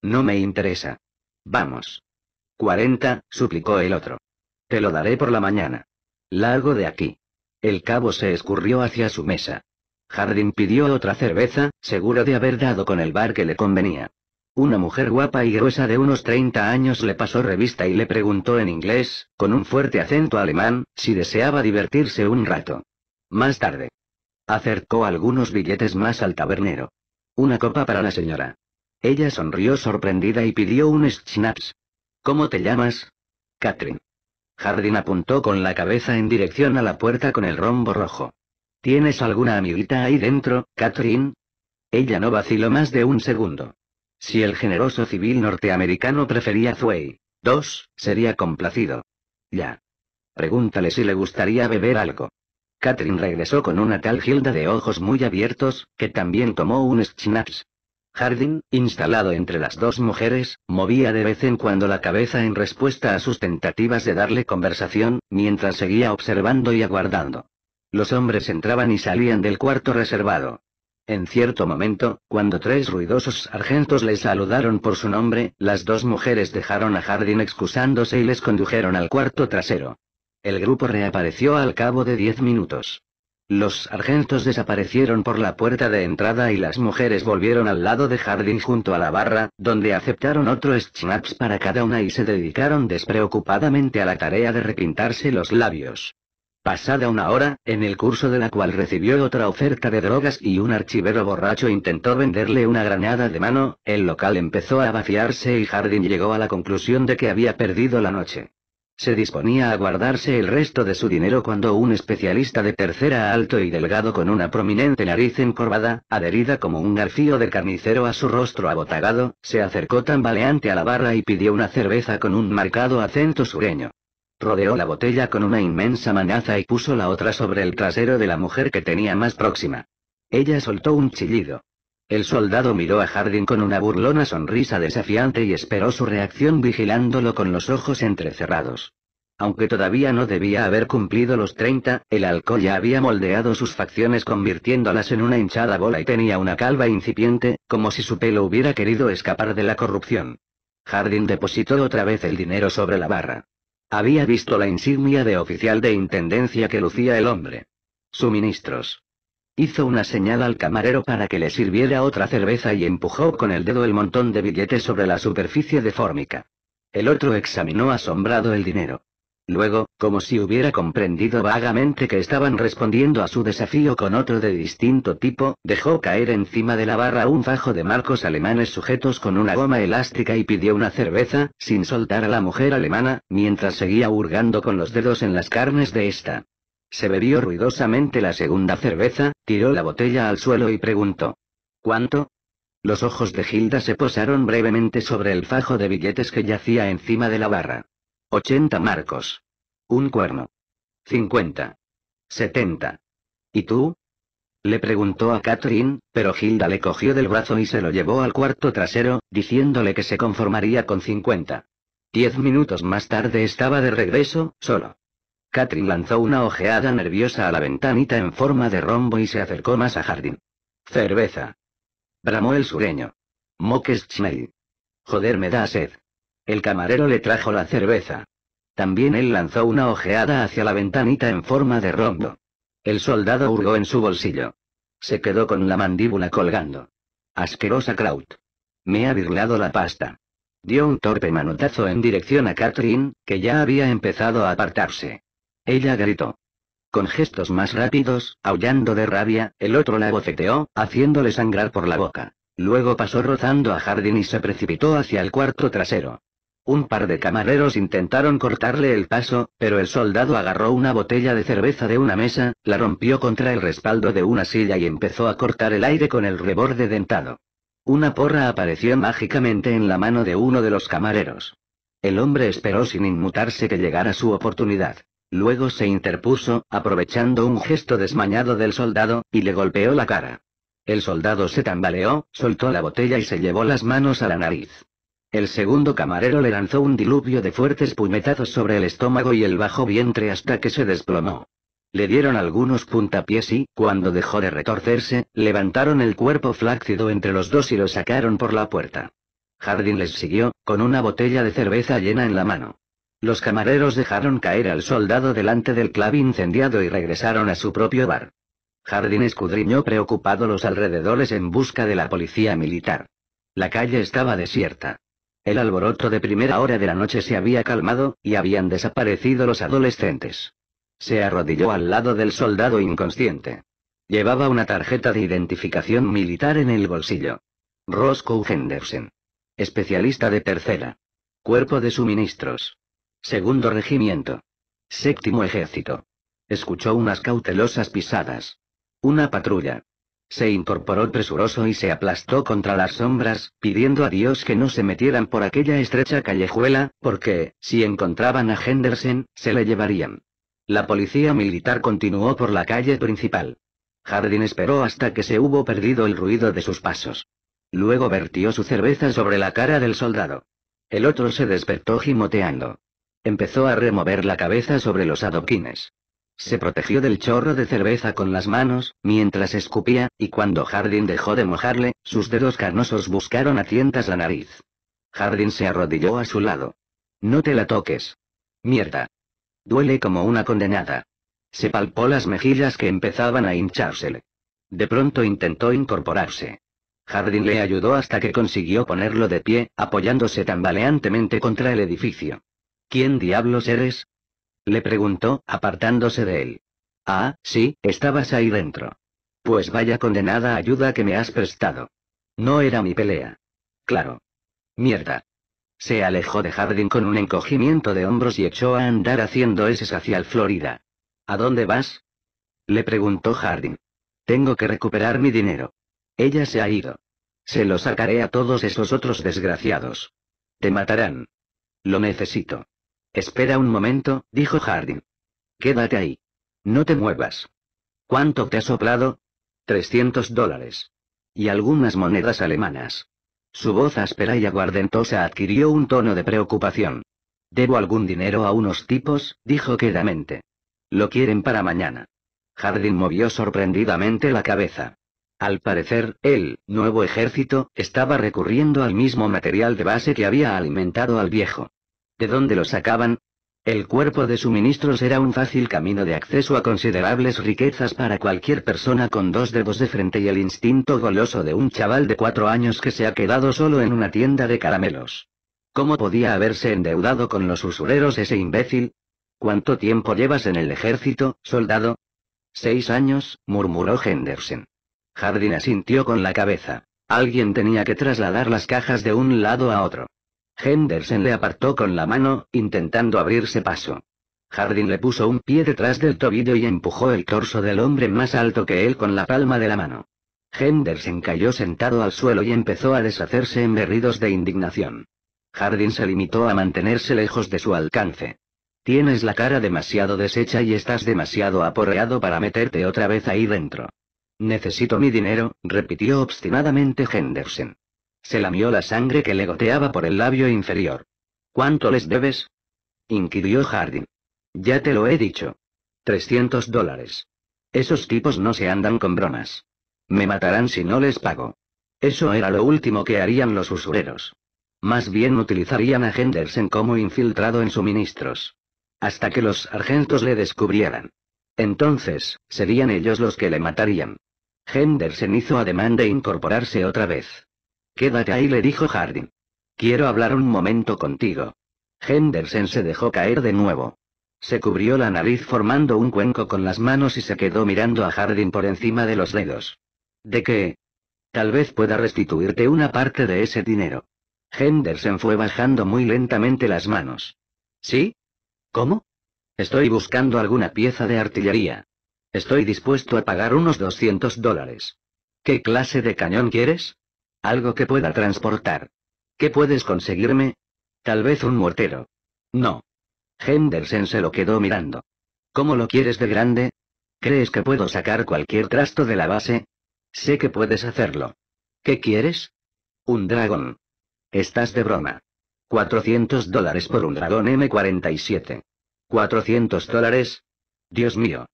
No me interesa. Vamos. 40, suplicó el otro. Te lo daré por la mañana. Largo de aquí. El cabo se escurrió hacia su mesa. Jardín pidió otra cerveza, seguro de haber dado con el bar que le convenía. Una mujer guapa y gruesa de unos 30 años le pasó revista y le preguntó en inglés, con un fuerte acento alemán, si deseaba divertirse un rato. Más tarde. Acercó algunos billetes más al tabernero. Una copa para la señora. Ella sonrió sorprendida y pidió un schnapps. ¿Cómo te llamas? Catherine. Jardín apuntó con la cabeza en dirección a la puerta con el rombo rojo. ¿Tienes alguna amiguita ahí dentro, Catherine? Ella no vaciló más de un segundo. Si el generoso civil norteamericano prefería Zuey, dos, sería complacido. Ya. Pregúntale si le gustaría beber algo. Catherine regresó con una tal Gilda de ojos muy abiertos, que también tomó un schnapps. Hardin, instalado entre las dos mujeres, movía de vez en cuando la cabeza en respuesta a sus tentativas de darle conversación, mientras seguía observando y aguardando. Los hombres entraban y salían del cuarto reservado. En cierto momento, cuando tres ruidosos sargentos les saludaron por su nombre, las dos mujeres dejaron a Hardin excusándose y les condujeron al cuarto trasero. El grupo reapareció al cabo de diez minutos. Los sargentos desaparecieron por la puerta de entrada y las mujeres volvieron al lado de Harding junto a la barra, donde aceptaron otro schnapps para cada una y se dedicaron despreocupadamente a la tarea de repintarse los labios. Pasada una hora, en el curso de la cual recibió otra oferta de drogas y un archivero borracho intentó venderle una granada de mano, el local empezó a vaciarse y Harding llegó a la conclusión de que había perdido la noche. Se disponía a guardarse el resto de su dinero cuando un especialista de tercera alto y delgado con una prominente nariz encorvada, adherida como un garfío de carnicero a su rostro abotagado, se acercó tambaleante a la barra y pidió una cerveza con un marcado acento sureño. Rodeó la botella con una inmensa manaza y puso la otra sobre el trasero de la mujer que tenía más próxima. Ella soltó un chillido. El soldado miró a Harding con una burlona sonrisa desafiante y esperó su reacción vigilándolo con los ojos entrecerrados. Aunque todavía no debía haber cumplido los 30, el alcohol ya había moldeado sus facciones convirtiéndolas en una hinchada bola y tenía una calva incipiente, como si su pelo hubiera querido escapar de la corrupción. Harding depositó otra vez el dinero sobre la barra. Había visto la insignia de oficial de intendencia que lucía el hombre. Suministros. Hizo una señal al camarero para que le sirviera otra cerveza y empujó con el dedo el montón de billetes sobre la superficie de fórmica. El otro examinó asombrado el dinero. Luego, como si hubiera comprendido vagamente que estaban respondiendo a su desafío con otro de distinto tipo, dejó caer encima de la barra un fajo de marcos alemanes sujetos con una goma elástica y pidió una cerveza, sin soltar a la mujer alemana, mientras seguía hurgando con los dedos en las carnes de esta. Se bebió ruidosamente la segunda cerveza, tiró la botella al suelo y preguntó. ¿Cuánto? Los ojos de Hilda se posaron brevemente sobre el fajo de billetes que yacía encima de la barra. 80 marcos. Un cuerno. 50. 70. ¿Y tú? Le preguntó a Catherine, pero Hilda le cogió del brazo y se lo llevó al cuarto trasero, diciéndole que se conformaría con 50. Diez minutos más tarde estaba de regreso, solo. Katrin lanzó una ojeada nerviosa a la ventanita en forma de rombo y se acercó más a Jardín. Cerveza. Bramó el sureño. Moques Joder, me da sed. El camarero le trajo la cerveza. También él lanzó una ojeada hacia la ventanita en forma de rombo. El soldado hurgó en su bolsillo. Se quedó con la mandíbula colgando. Asquerosa Kraut. Me ha virlado la pasta. Dio un torpe manotazo en dirección a Katrin, que ya había empezado a apartarse. Ella gritó. Con gestos más rápidos, aullando de rabia, el otro la bofeteó, haciéndole sangrar por la boca. Luego pasó rozando a Jardín y se precipitó hacia el cuarto trasero. Un par de camareros intentaron cortarle el paso, pero el soldado agarró una botella de cerveza de una mesa, la rompió contra el respaldo de una silla y empezó a cortar el aire con el reborde dentado. Una porra apareció mágicamente en la mano de uno de los camareros. El hombre esperó sin inmutarse que llegara su oportunidad. Luego se interpuso, aprovechando un gesto desmañado del soldado, y le golpeó la cara. El soldado se tambaleó, soltó la botella y se llevó las manos a la nariz. El segundo camarero le lanzó un diluvio de fuertes puñetazos sobre el estómago y el bajo vientre hasta que se desplomó. Le dieron algunos puntapiés y, cuando dejó de retorcerse, levantaron el cuerpo flácido entre los dos y lo sacaron por la puerta. Jardín les siguió, con una botella de cerveza llena en la mano. Los camareros dejaron caer al soldado delante del clave incendiado y regresaron a su propio bar. Jardín escudriñó preocupado los alrededores en busca de la policía militar. La calle estaba desierta. El alboroto de primera hora de la noche se había calmado, y habían desaparecido los adolescentes. Se arrodilló al lado del soldado inconsciente. Llevaba una tarjeta de identificación militar en el bolsillo. Roscoe Henderson. Especialista de tercera. Cuerpo de suministros. Segundo Regimiento. Séptimo Ejército. Escuchó unas cautelosas pisadas. Una patrulla. Se incorporó presuroso y se aplastó contra las sombras, pidiendo a Dios que no se metieran por aquella estrecha callejuela, porque, si encontraban a Henderson, se le llevarían. La policía militar continuó por la calle principal. Hardin esperó hasta que se hubo perdido el ruido de sus pasos. Luego vertió su cerveza sobre la cara del soldado. El otro se despertó gimoteando. Empezó a remover la cabeza sobre los adoquines. Se protegió del chorro de cerveza con las manos, mientras escupía, y cuando Hardin dejó de mojarle, sus dedos carnosos buscaron a tientas la nariz. Hardin se arrodilló a su lado. No te la toques. Mierda. Duele como una condenada. Se palpó las mejillas que empezaban a hinchársele. De pronto intentó incorporarse. Hardin le ayudó hasta que consiguió ponerlo de pie, apoyándose tambaleantemente contra el edificio. ¿Quién diablos eres? Le preguntó, apartándose de él. Ah, sí, estabas ahí dentro. Pues vaya condenada ayuda que me has prestado. No era mi pelea. Claro. Mierda. Se alejó de Harding con un encogimiento de hombros y echó a andar haciendo ese hacia Florida. ¿A dónde vas? Le preguntó Harding. Tengo que recuperar mi dinero. Ella se ha ido. Se lo sacaré a todos esos otros desgraciados. Te matarán. Lo necesito. Espera un momento, dijo Harding. Quédate ahí. No te muevas. ¿Cuánto te ha soplado? 300 dólares. Y algunas monedas alemanas. Su voz áspera y aguardentosa adquirió un tono de preocupación. Debo algún dinero a unos tipos, dijo quedamente. Lo quieren para mañana. Hardin movió sorprendidamente la cabeza. Al parecer, el nuevo ejército estaba recurriendo al mismo material de base que había alimentado al viejo. ¿De dónde lo sacaban? El cuerpo de suministros era un fácil camino de acceso a considerables riquezas para cualquier persona con dos dedos de frente y el instinto goloso de un chaval de cuatro años que se ha quedado solo en una tienda de caramelos. ¿Cómo podía haberse endeudado con los usureros ese imbécil? ¿Cuánto tiempo llevas en el ejército, soldado? Seis años, murmuró Henderson. Jardín asintió con la cabeza. Alguien tenía que trasladar las cajas de un lado a otro. Henderson le apartó con la mano, intentando abrirse paso. Hardin le puso un pie detrás del tobillo y empujó el torso del hombre más alto que él con la palma de la mano. Henderson cayó sentado al suelo y empezó a deshacerse en berridos de indignación. Hardin se limitó a mantenerse lejos de su alcance. Tienes la cara demasiado deshecha y estás demasiado aporreado para meterte otra vez ahí dentro. Necesito mi dinero, repitió obstinadamente Henderson. Se lamió la sangre que le goteaba por el labio inferior. ¿Cuánto les debes? inquirió Harding. Ya te lo he dicho. 300 dólares. Esos tipos no se andan con bromas. Me matarán si no les pago. Eso era lo último que harían los usureros. Más bien utilizarían a Henderson como infiltrado en suministros. Hasta que los argentos le descubrieran. Entonces, serían ellos los que le matarían. Henderson hizo ademán de incorporarse otra vez. Quédate ahí, le dijo Harding. Quiero hablar un momento contigo. Henderson se dejó caer de nuevo. Se cubrió la nariz formando un cuenco con las manos y se quedó mirando a Harding por encima de los dedos. ¿De qué? Tal vez pueda restituirte una parte de ese dinero. Henderson fue bajando muy lentamente las manos. ¿Sí? ¿Cómo? Estoy buscando alguna pieza de artillería. Estoy dispuesto a pagar unos 200 dólares. ¿Qué clase de cañón quieres? Algo que pueda transportar. ¿Qué puedes conseguirme? Tal vez un mortero. No. Henderson se lo quedó mirando. ¿Cómo lo quieres de grande? ¿Crees que puedo sacar cualquier trasto de la base? Sé que puedes hacerlo. ¿Qué quieres? Un dragón. Estás de broma. 400 dólares por un dragón M47. 400 dólares. Dios mío.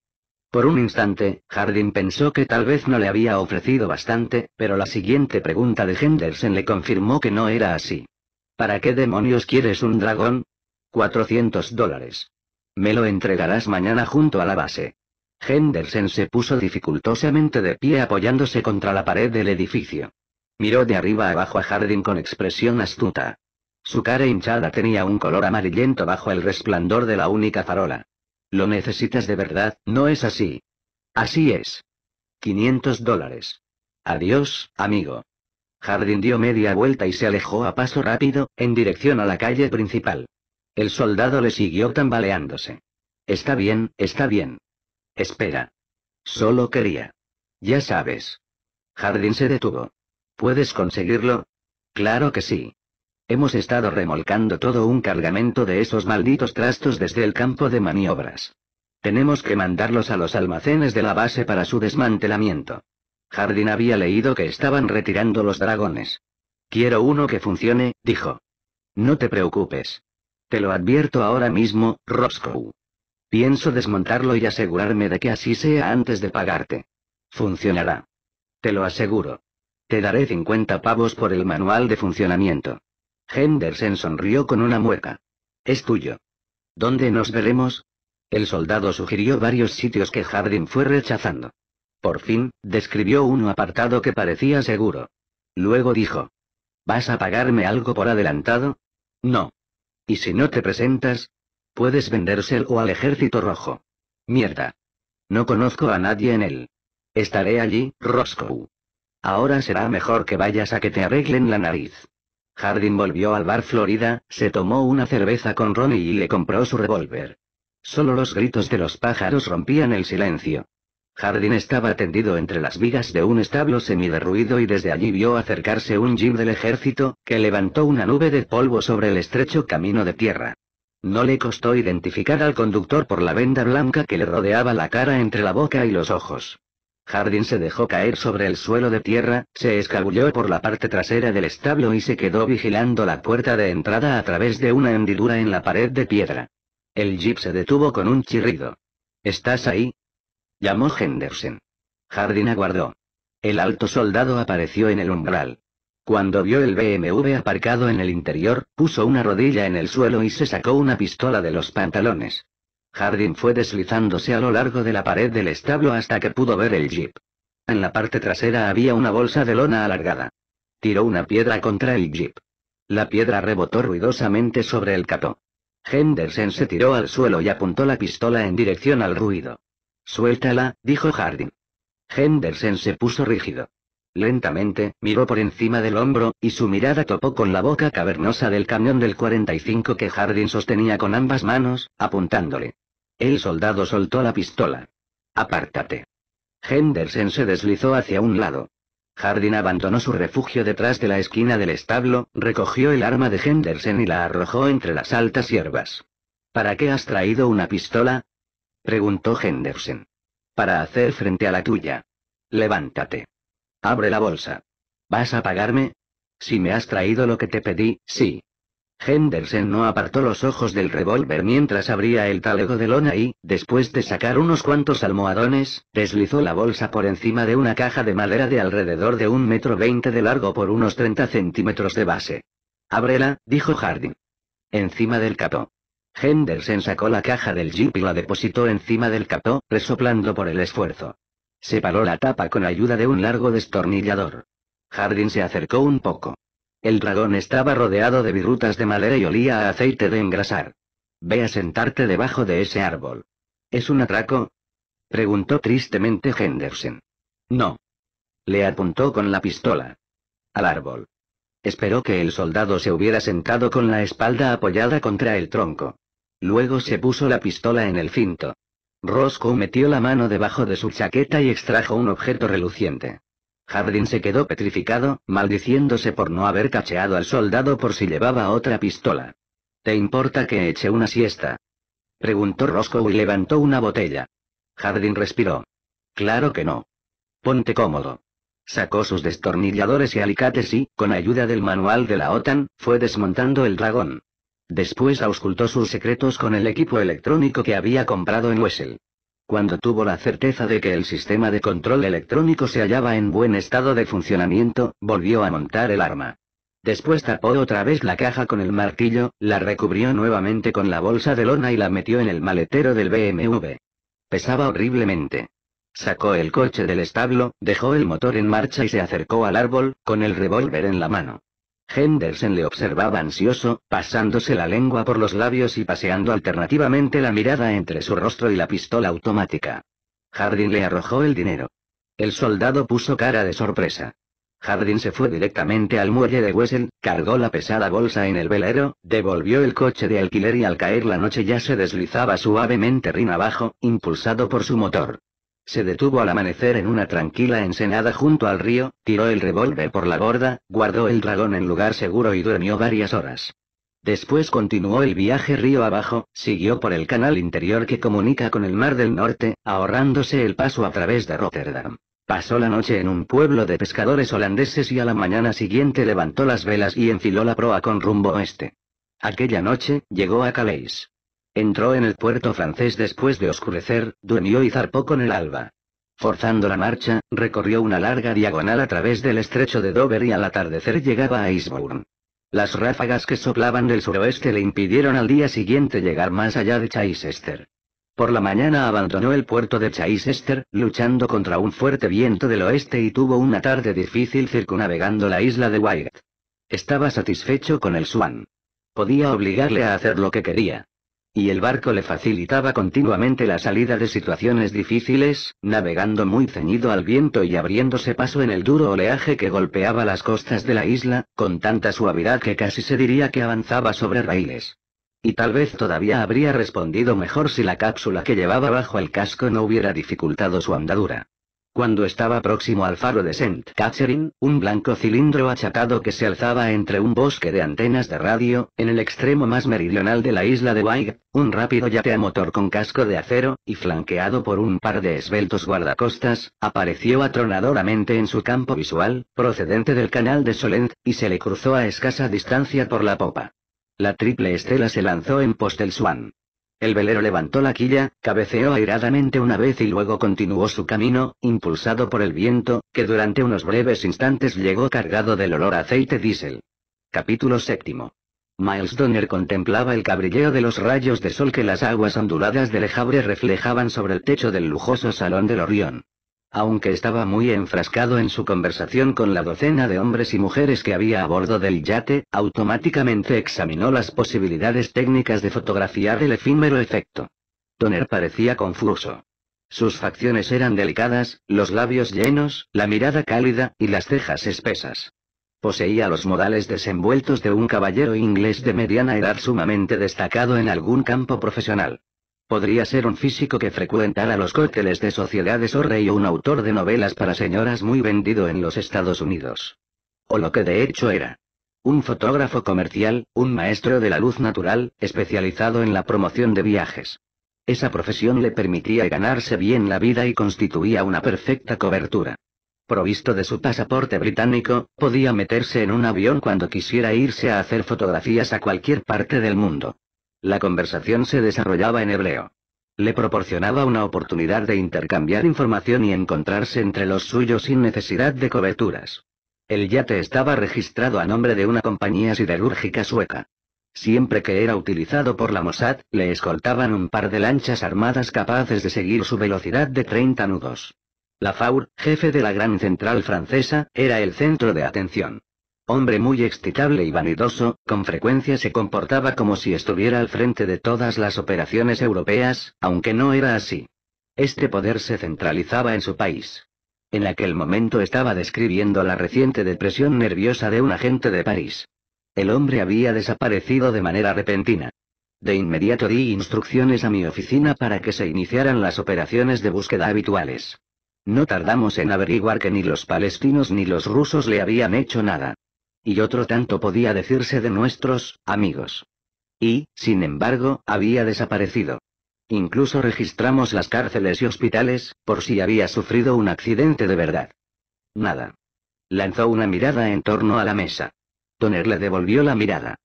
Por un instante, Hardin pensó que tal vez no le había ofrecido bastante, pero la siguiente pregunta de Henderson le confirmó que no era así. ¿Para qué demonios quieres un dragón? 400 dólares. Me lo entregarás mañana junto a la base. Henderson se puso dificultosamente de pie apoyándose contra la pared del edificio. Miró de arriba abajo a Hardin con expresión astuta. Su cara hinchada tenía un color amarillento bajo el resplandor de la única farola. Lo necesitas de verdad, ¿no es así? Así es. 500 dólares. Adiós, amigo. Jardín dio media vuelta y se alejó a paso rápido, en dirección a la calle principal. El soldado le siguió tambaleándose. Está bien, está bien. Espera. Solo quería. Ya sabes. Jardín se detuvo. ¿Puedes conseguirlo? Claro que sí. Hemos estado remolcando todo un cargamento de esos malditos trastos desde el campo de maniobras. Tenemos que mandarlos a los almacenes de la base para su desmantelamiento. Jardín había leído que estaban retirando los dragones. Quiero uno que funcione, dijo. No te preocupes. Te lo advierto ahora mismo, Roscoe. Pienso desmontarlo y asegurarme de que así sea antes de pagarte. Funcionará. Te lo aseguro. Te daré 50 pavos por el manual de funcionamiento. Henderson sonrió con una mueca. Es tuyo. ¿Dónde nos veremos? El soldado sugirió varios sitios que Hardin fue rechazando. Por fin, describió uno apartado que parecía seguro. Luego dijo. ¿Vas a pagarme algo por adelantado? No. ¿Y si no te presentas? Puedes vendérselo al ejército rojo. Mierda. No conozco a nadie en él. Estaré allí, Roscoe. Ahora será mejor que vayas a que te arreglen la nariz. Hardin volvió al bar Florida, se tomó una cerveza con Ronnie y le compró su revólver. Solo los gritos de los pájaros rompían el silencio. Hardin estaba tendido entre las vigas de un establo semiderruido y desde allí vio acercarse un jeep del ejército, que levantó una nube de polvo sobre el estrecho camino de tierra. No le costó identificar al conductor por la venda blanca que le rodeaba la cara entre la boca y los ojos. Jardín se dejó caer sobre el suelo de tierra, se escabulló por la parte trasera del establo y se quedó vigilando la puerta de entrada a través de una hendidura en la pared de piedra. El jeep se detuvo con un chirrido. ¿Estás ahí? llamó Henderson. Jardín aguardó. El alto soldado apareció en el umbral. Cuando vio el BMW aparcado en el interior, puso una rodilla en el suelo y se sacó una pistola de los pantalones. Hardin fue deslizándose a lo largo de la pared del establo hasta que pudo ver el jeep. En la parte trasera había una bolsa de lona alargada. Tiró una piedra contra el jeep. La piedra rebotó ruidosamente sobre el capó. Henderson se tiró al suelo y apuntó la pistola en dirección al ruido. Suéltala, dijo Hardin. Henderson se puso rígido. Lentamente, miró por encima del hombro, y su mirada topó con la boca cavernosa del camión del 45 que Hardin sostenía con ambas manos, apuntándole. El soldado soltó la pistola. Apártate. Henderson se deslizó hacia un lado. Hardin abandonó su refugio detrás de la esquina del establo, recogió el arma de Henderson y la arrojó entre las altas hierbas. ¿Para qué has traído una pistola? preguntó Henderson. Para hacer frente a la tuya. Levántate. Abre la bolsa. ¿Vas a pagarme? Si me has traído lo que te pedí, sí. Henderson no apartó los ojos del revólver mientras abría el talego de lona y, después de sacar unos cuantos almohadones, deslizó la bolsa por encima de una caja de madera de alrededor de un metro veinte de largo por unos 30 centímetros de base. Ábrela, dijo Harding. Encima del capó. Henderson sacó la caja del jeep y la depositó encima del capó, resoplando por el esfuerzo. Separó la tapa con ayuda de un largo destornillador. Hardin se acercó un poco. El dragón estaba rodeado de virutas de madera y olía a aceite de engrasar. Ve a sentarte debajo de ese árbol. ¿Es un atraco? Preguntó tristemente Henderson. No. Le apuntó con la pistola. Al árbol. Esperó que el soldado se hubiera sentado con la espalda apoyada contra el tronco. Luego se puso la pistola en el cinto. Roscoe metió la mano debajo de su chaqueta y extrajo un objeto reluciente. Hardin se quedó petrificado, maldiciéndose por no haber cacheado al soldado por si llevaba otra pistola. ¿Te importa que eche una siesta? Preguntó Roscoe y levantó una botella. Hardin respiró. Claro que no. Ponte cómodo. Sacó sus destornilladores y alicates y, con ayuda del manual de la OTAN, fue desmontando el dragón. Después auscultó sus secretos con el equipo electrónico que había comprado en Wessel. Cuando tuvo la certeza de que el sistema de control electrónico se hallaba en buen estado de funcionamiento, volvió a montar el arma. Después tapó otra vez la caja con el martillo, la recubrió nuevamente con la bolsa de lona y la metió en el maletero del BMW. Pesaba horriblemente. Sacó el coche del establo, dejó el motor en marcha y se acercó al árbol, con el revólver en la mano. Henderson le observaba ansioso, pasándose la lengua por los labios y paseando alternativamente la mirada entre su rostro y la pistola automática. Hardin le arrojó el dinero. El soldado puso cara de sorpresa. Hardin se fue directamente al muelle de Wessel, cargó la pesada bolsa en el velero, devolvió el coche de alquiler y al caer la noche ya se deslizaba suavemente rin abajo, impulsado por su motor. Se detuvo al amanecer en una tranquila ensenada junto al río, tiró el revólver por la borda, guardó el dragón en lugar seguro y durmió varias horas. Después continuó el viaje río abajo, siguió por el canal interior que comunica con el Mar del Norte, ahorrándose el paso a través de Rotterdam. Pasó la noche en un pueblo de pescadores holandeses y a la mañana siguiente levantó las velas y enfiló la proa con rumbo oeste. Aquella noche, llegó a Calais. Entró en el puerto francés después de oscurecer, durmió y zarpó con el alba. Forzando la marcha, recorrió una larga diagonal a través del estrecho de Dover y al atardecer llegaba a Eastbourne. Las ráfagas que soplaban del suroeste le impidieron al día siguiente llegar más allá de Chichester. Por la mañana abandonó el puerto de Chichester, luchando contra un fuerte viento del oeste y tuvo una tarde difícil circunnavegando la isla de Wyatt. Estaba satisfecho con el Swan. Podía obligarle a hacer lo que quería. Y el barco le facilitaba continuamente la salida de situaciones difíciles, navegando muy ceñido al viento y abriéndose paso en el duro oleaje que golpeaba las costas de la isla, con tanta suavidad que casi se diría que avanzaba sobre raíles. Y tal vez todavía habría respondido mejor si la cápsula que llevaba bajo el casco no hubiera dificultado su andadura. Cuando estaba próximo al faro de St. Catherine, un blanco cilindro achacado que se alzaba entre un bosque de antenas de radio, en el extremo más meridional de la isla de Wight, un rápido yate a motor con casco de acero, y flanqueado por un par de esbeltos guardacostas, apareció atronadoramente en su campo visual, procedente del canal de Solent, y se le cruzó a escasa distancia por la popa. La triple estela se lanzó en Postel Swan. El velero levantó la quilla, cabeceó airadamente una vez y luego continuó su camino, impulsado por el viento, que durante unos breves instantes llegó cargado del olor a aceite diésel. Capítulo séptimo. Miles Donner contemplaba el cabrilleo de los rayos de sol que las aguas onduladas del Ejabre reflejaban sobre el techo del lujoso salón del Orión. Aunque estaba muy enfrascado en su conversación con la docena de hombres y mujeres que había a bordo del yate, automáticamente examinó las posibilidades técnicas de fotografiar el efímero efecto. Toner parecía confuso. Sus facciones eran delicadas, los labios llenos, la mirada cálida, y las cejas espesas. Poseía los modales desenvueltos de un caballero inglés de mediana edad sumamente destacado en algún campo profesional. Podría ser un físico que frecuentara los cócteles de sociedades o rey o un autor de novelas para señoras muy vendido en los Estados Unidos. O lo que de hecho era. Un fotógrafo comercial, un maestro de la luz natural, especializado en la promoción de viajes. Esa profesión le permitía ganarse bien la vida y constituía una perfecta cobertura. Provisto de su pasaporte británico, podía meterse en un avión cuando quisiera irse a hacer fotografías a cualquier parte del mundo. La conversación se desarrollaba en hebreo. Le proporcionaba una oportunidad de intercambiar información y encontrarse entre los suyos sin necesidad de coberturas. El yate estaba registrado a nombre de una compañía siderúrgica sueca. Siempre que era utilizado por la Mossad, le escoltaban un par de lanchas armadas capaces de seguir su velocidad de 30 nudos. La FAUR, jefe de la gran central francesa, era el centro de atención. Hombre muy excitable y vanidoso, con frecuencia se comportaba como si estuviera al frente de todas las operaciones europeas, aunque no era así. Este poder se centralizaba en su país. En aquel momento estaba describiendo la reciente depresión nerviosa de un agente de París. El hombre había desaparecido de manera repentina. De inmediato di instrucciones a mi oficina para que se iniciaran las operaciones de búsqueda habituales. No tardamos en averiguar que ni los palestinos ni los rusos le habían hecho nada y otro tanto podía decirse de nuestros amigos. Y, sin embargo, había desaparecido. Incluso registramos las cárceles y hospitales, por si había sufrido un accidente de verdad. Nada. Lanzó una mirada en torno a la mesa. Toner le devolvió la mirada.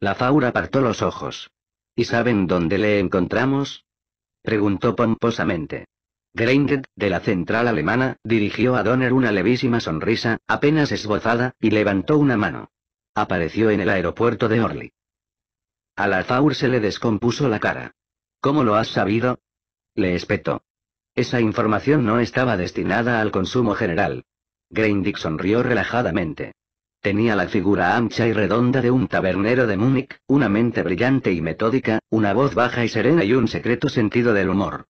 La faura apartó los ojos. ¿Y saben dónde le encontramos? Preguntó pomposamente. Greindig, de la central alemana, dirigió a Donner una levísima sonrisa, apenas esbozada, y levantó una mano. Apareció en el aeropuerto de Orly. A la Faur se le descompuso la cara. ¿Cómo lo has sabido? Le espetó. Esa información no estaba destinada al consumo general. Greindick sonrió relajadamente. Tenía la figura ancha y redonda de un tabernero de Múnich, una mente brillante y metódica, una voz baja y serena y un secreto sentido del humor.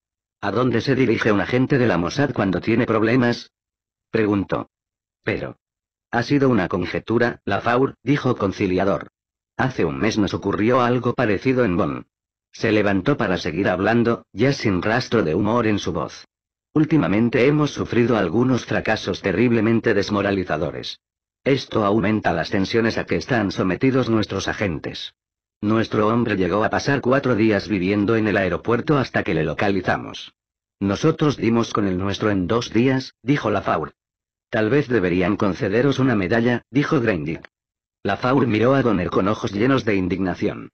¿A dónde se dirige un agente de la Mossad cuando tiene problemas? Preguntó. Pero. Ha sido una conjetura, la FAUR, dijo conciliador. Hace un mes nos ocurrió algo parecido en Bonn. Se levantó para seguir hablando, ya sin rastro de humor en su voz. Últimamente hemos sufrido algunos fracasos terriblemente desmoralizadores. Esto aumenta las tensiones a que están sometidos nuestros agentes. Nuestro hombre llegó a pasar cuatro días viviendo en el aeropuerto hasta que le localizamos. Nosotros dimos con el nuestro en dos días, dijo Lafaur. Tal vez deberían concederos una medalla, dijo La Lafaur miró a Donner con ojos llenos de indignación.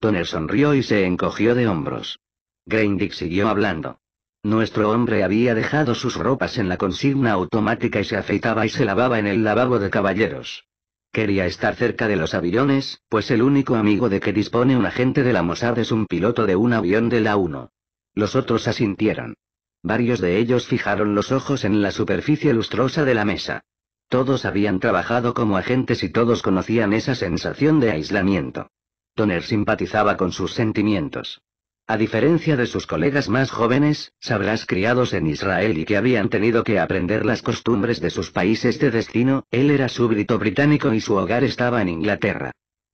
Donner sonrió y se encogió de hombros. Grendick siguió hablando. Nuestro hombre había dejado sus ropas en la consigna automática y se afeitaba y se lavaba en el lavabo de caballeros. Quería estar cerca de los aviones, pues el único amigo de que dispone un agente de la Mossad es un piloto de un avión de la 1. Los otros asintieron. Varios de ellos fijaron los ojos en la superficie lustrosa de la mesa. Todos habían trabajado como agentes y todos conocían esa sensación de aislamiento. Toner simpatizaba con sus sentimientos. A diferencia de sus colegas más jóvenes, sabrás criados en Israel y que habían tenido que aprender las costumbres de sus países de destino, él era súbdito británico y su hogar estaba en Inglaterra.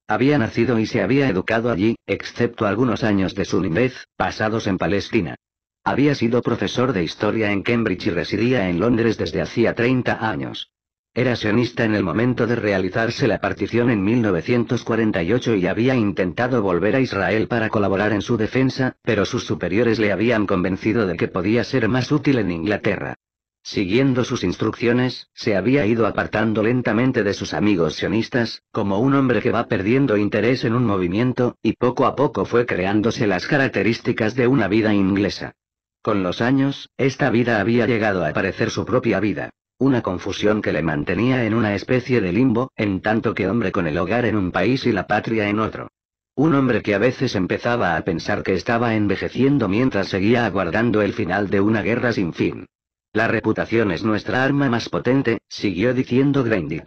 Había nacido y se había educado allí, excepto algunos años de su niñez, pasados en Palestina. Había sido profesor de historia en Cambridge y residía en Londres desde hacía 30 años. Era sionista en el momento de realizarse la partición en 1948 y había intentado volver a Israel para colaborar en su defensa, pero sus superiores le habían convencido de que podía ser más útil en Inglaterra. Siguiendo sus instrucciones, se había ido apartando lentamente de sus amigos sionistas, como un hombre que va perdiendo interés en un movimiento, y poco a poco fue creándose las características de una vida inglesa. Con los años, esta vida había llegado a parecer su propia vida. Una confusión que le mantenía en una especie de limbo, en tanto que hombre con el hogar en un país y la patria en otro. Un hombre que a veces empezaba a pensar que estaba envejeciendo mientras seguía aguardando el final de una guerra sin fin. La reputación es nuestra arma más potente, siguió diciendo Greindick.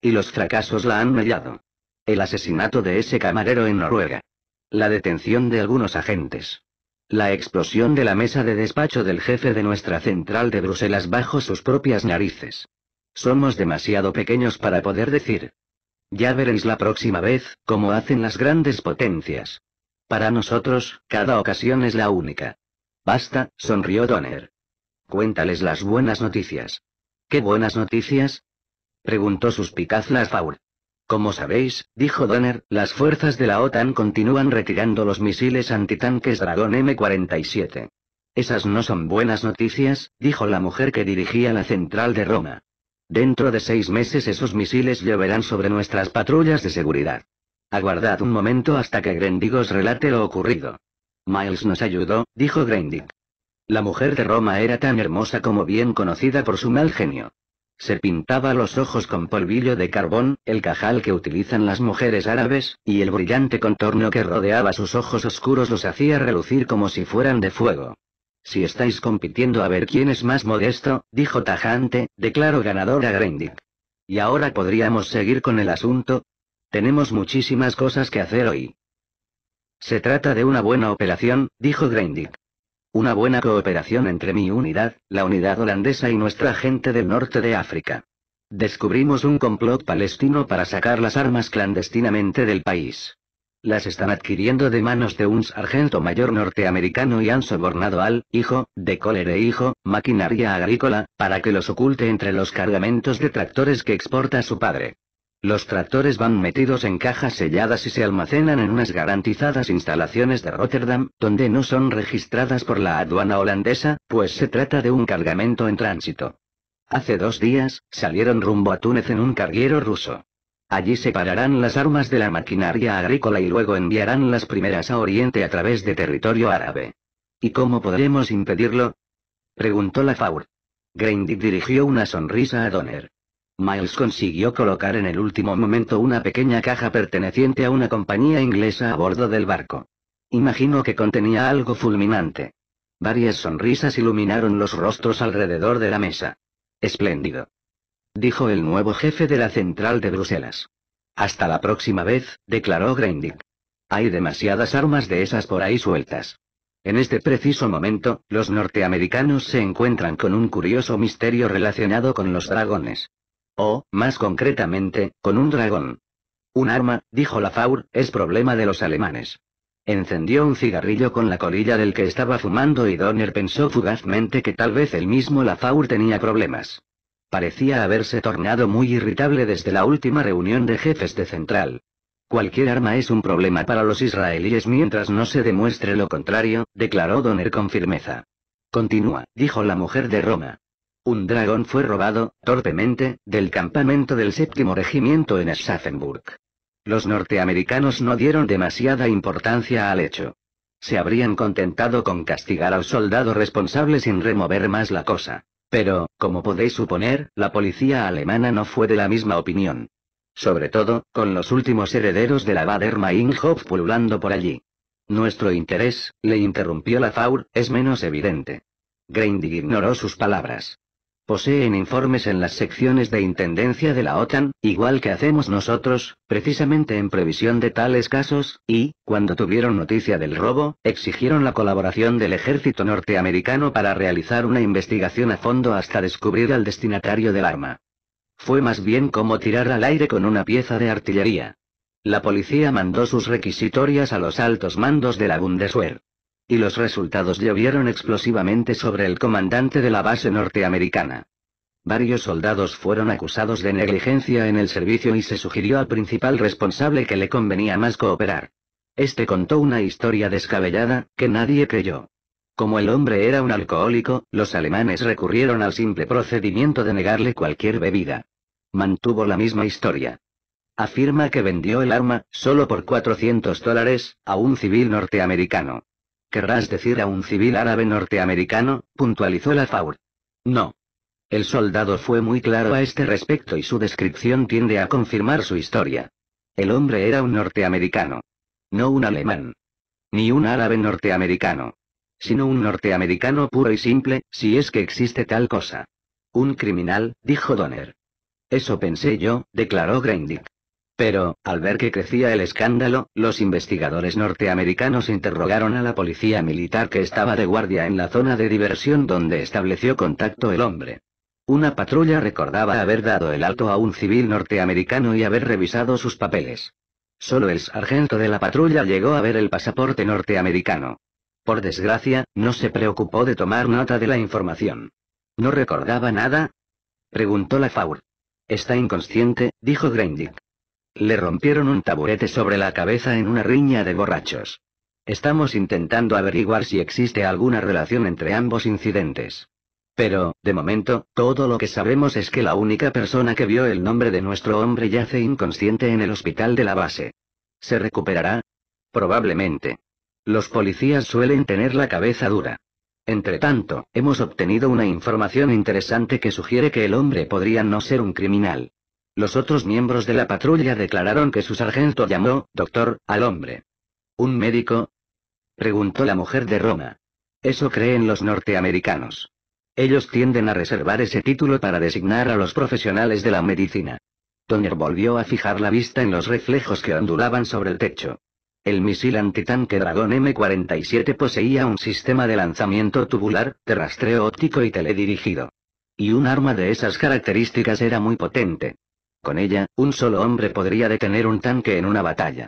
Y los fracasos la han mellado. El asesinato de ese camarero en Noruega. La detención de algunos agentes. La explosión de la mesa de despacho del jefe de nuestra central de Bruselas bajo sus propias narices. Somos demasiado pequeños para poder decir. Ya veréis la próxima vez, cómo hacen las grandes potencias. Para nosotros, cada ocasión es la única. Basta, sonrió Donner. Cuéntales las buenas noticias. ¿Qué buenas noticias? preguntó suspicaz Faul. Como sabéis, dijo Donner, las fuerzas de la OTAN continúan retirando los misiles antitanques Dragón M47. Esas no son buenas noticias, dijo la mujer que dirigía la central de Roma. Dentro de seis meses esos misiles lloverán sobre nuestras patrullas de seguridad. Aguardad un momento hasta que Grendig os relate lo ocurrido. Miles nos ayudó, dijo Grendig. La mujer de Roma era tan hermosa como bien conocida por su mal genio. Se pintaba los ojos con polvillo de carbón, el cajal que utilizan las mujeres árabes, y el brillante contorno que rodeaba sus ojos oscuros los hacía relucir como si fueran de fuego. Si estáis compitiendo a ver quién es más modesto, dijo tajante, declaro ganador a Grendick. Y ahora podríamos seguir con el asunto. Tenemos muchísimas cosas que hacer hoy. Se trata de una buena operación, dijo Grendick. Una buena cooperación entre mi unidad, la unidad holandesa y nuestra gente del norte de África. Descubrimos un complot palestino para sacar las armas clandestinamente del país. Las están adquiriendo de manos de un sargento mayor norteamericano y han sobornado al hijo de cólera e hijo maquinaria agrícola para que los oculte entre los cargamentos de tractores que exporta su padre. Los tractores van metidos en cajas selladas y se almacenan en unas garantizadas instalaciones de Rotterdam, donde no son registradas por la aduana holandesa, pues se trata de un cargamento en tránsito. Hace dos días, salieron rumbo a Túnez en un carguero ruso. Allí separarán las armas de la maquinaria agrícola y luego enviarán las primeras a Oriente a través de territorio árabe. ¿Y cómo podremos impedirlo? preguntó la Faur. Grindy dirigió una sonrisa a Donner. Miles consiguió colocar en el último momento una pequeña caja perteneciente a una compañía inglesa a bordo del barco. Imagino que contenía algo fulminante. Varias sonrisas iluminaron los rostros alrededor de la mesa. Espléndido. Dijo el nuevo jefe de la central de Bruselas. Hasta la próxima vez, declaró grinding Hay demasiadas armas de esas por ahí sueltas. En este preciso momento, los norteamericanos se encuentran con un curioso misterio relacionado con los dragones o, más concretamente, con un dragón. Un arma, dijo Lafaur, es problema de los alemanes. Encendió un cigarrillo con la colilla del que estaba fumando y Donner pensó fugazmente que tal vez el mismo Lafaur tenía problemas. Parecía haberse tornado muy irritable desde la última reunión de jefes de central. Cualquier arma es un problema para los israelíes mientras no se demuestre lo contrario, declaró Donner con firmeza. Continúa, dijo la mujer de Roma. Un dragón fue robado, torpemente, del campamento del séptimo regimiento en Schaffenburg. Los norteamericanos no dieron demasiada importancia al hecho. Se habrían contentado con castigar al soldado responsable sin remover más la cosa. Pero, como podéis suponer, la policía alemana no fue de la misma opinión. Sobre todo, con los últimos herederos de la bader pulando pululando por allí. Nuestro interés, le interrumpió la Faur, es menos evidente. Grindy ignoró sus palabras poseen informes en las secciones de Intendencia de la OTAN, igual que hacemos nosotros, precisamente en previsión de tales casos, y, cuando tuvieron noticia del robo, exigieron la colaboración del ejército norteamericano para realizar una investigación a fondo hasta descubrir al destinatario del arma. Fue más bien como tirar al aire con una pieza de artillería. La policía mandó sus requisitorias a los altos mandos de la Bundeswehr y los resultados llovieron explosivamente sobre el comandante de la base norteamericana. Varios soldados fueron acusados de negligencia en el servicio y se sugirió al principal responsable que le convenía más cooperar. Este contó una historia descabellada, que nadie creyó. Como el hombre era un alcohólico, los alemanes recurrieron al simple procedimiento de negarle cualquier bebida. Mantuvo la misma historia. Afirma que vendió el arma, solo por 400 dólares, a un civil norteamericano. Querrás decir a un civil árabe norteamericano, puntualizó la FAUR. No. El soldado fue muy claro a este respecto y su descripción tiende a confirmar su historia. El hombre era un norteamericano. No un alemán. Ni un árabe norteamericano. Sino un norteamericano puro y simple, si es que existe tal cosa. Un criminal, dijo Donner. Eso pensé yo, declaró Grindick. Pero, al ver que crecía el escándalo, los investigadores norteamericanos interrogaron a la policía militar que estaba de guardia en la zona de diversión donde estableció contacto el hombre. Una patrulla recordaba haber dado el alto a un civil norteamericano y haber revisado sus papeles. Solo el sargento de la patrulla llegó a ver el pasaporte norteamericano. Por desgracia, no se preocupó de tomar nota de la información. ¿No recordaba nada? Preguntó la Faur. Está inconsciente, dijo Grendick. Le rompieron un taburete sobre la cabeza en una riña de borrachos. Estamos intentando averiguar si existe alguna relación entre ambos incidentes. Pero, de momento, todo lo que sabemos es que la única persona que vio el nombre de nuestro hombre yace inconsciente en el hospital de la base. ¿Se recuperará? Probablemente. Los policías suelen tener la cabeza dura. Entre tanto, hemos obtenido una información interesante que sugiere que el hombre podría no ser un criminal. Los otros miembros de la patrulla declararon que su sargento llamó, doctor, al hombre. ¿Un médico? Preguntó la mujer de Roma. Eso creen los norteamericanos. Ellos tienden a reservar ese título para designar a los profesionales de la medicina. Toner volvió a fijar la vista en los reflejos que ondulaban sobre el techo. El misil antitanque Dragón M47 poseía un sistema de lanzamiento tubular, de rastreo óptico y teledirigido. Y un arma de esas características era muy potente. Con ella, un solo hombre podría detener un tanque en una batalla.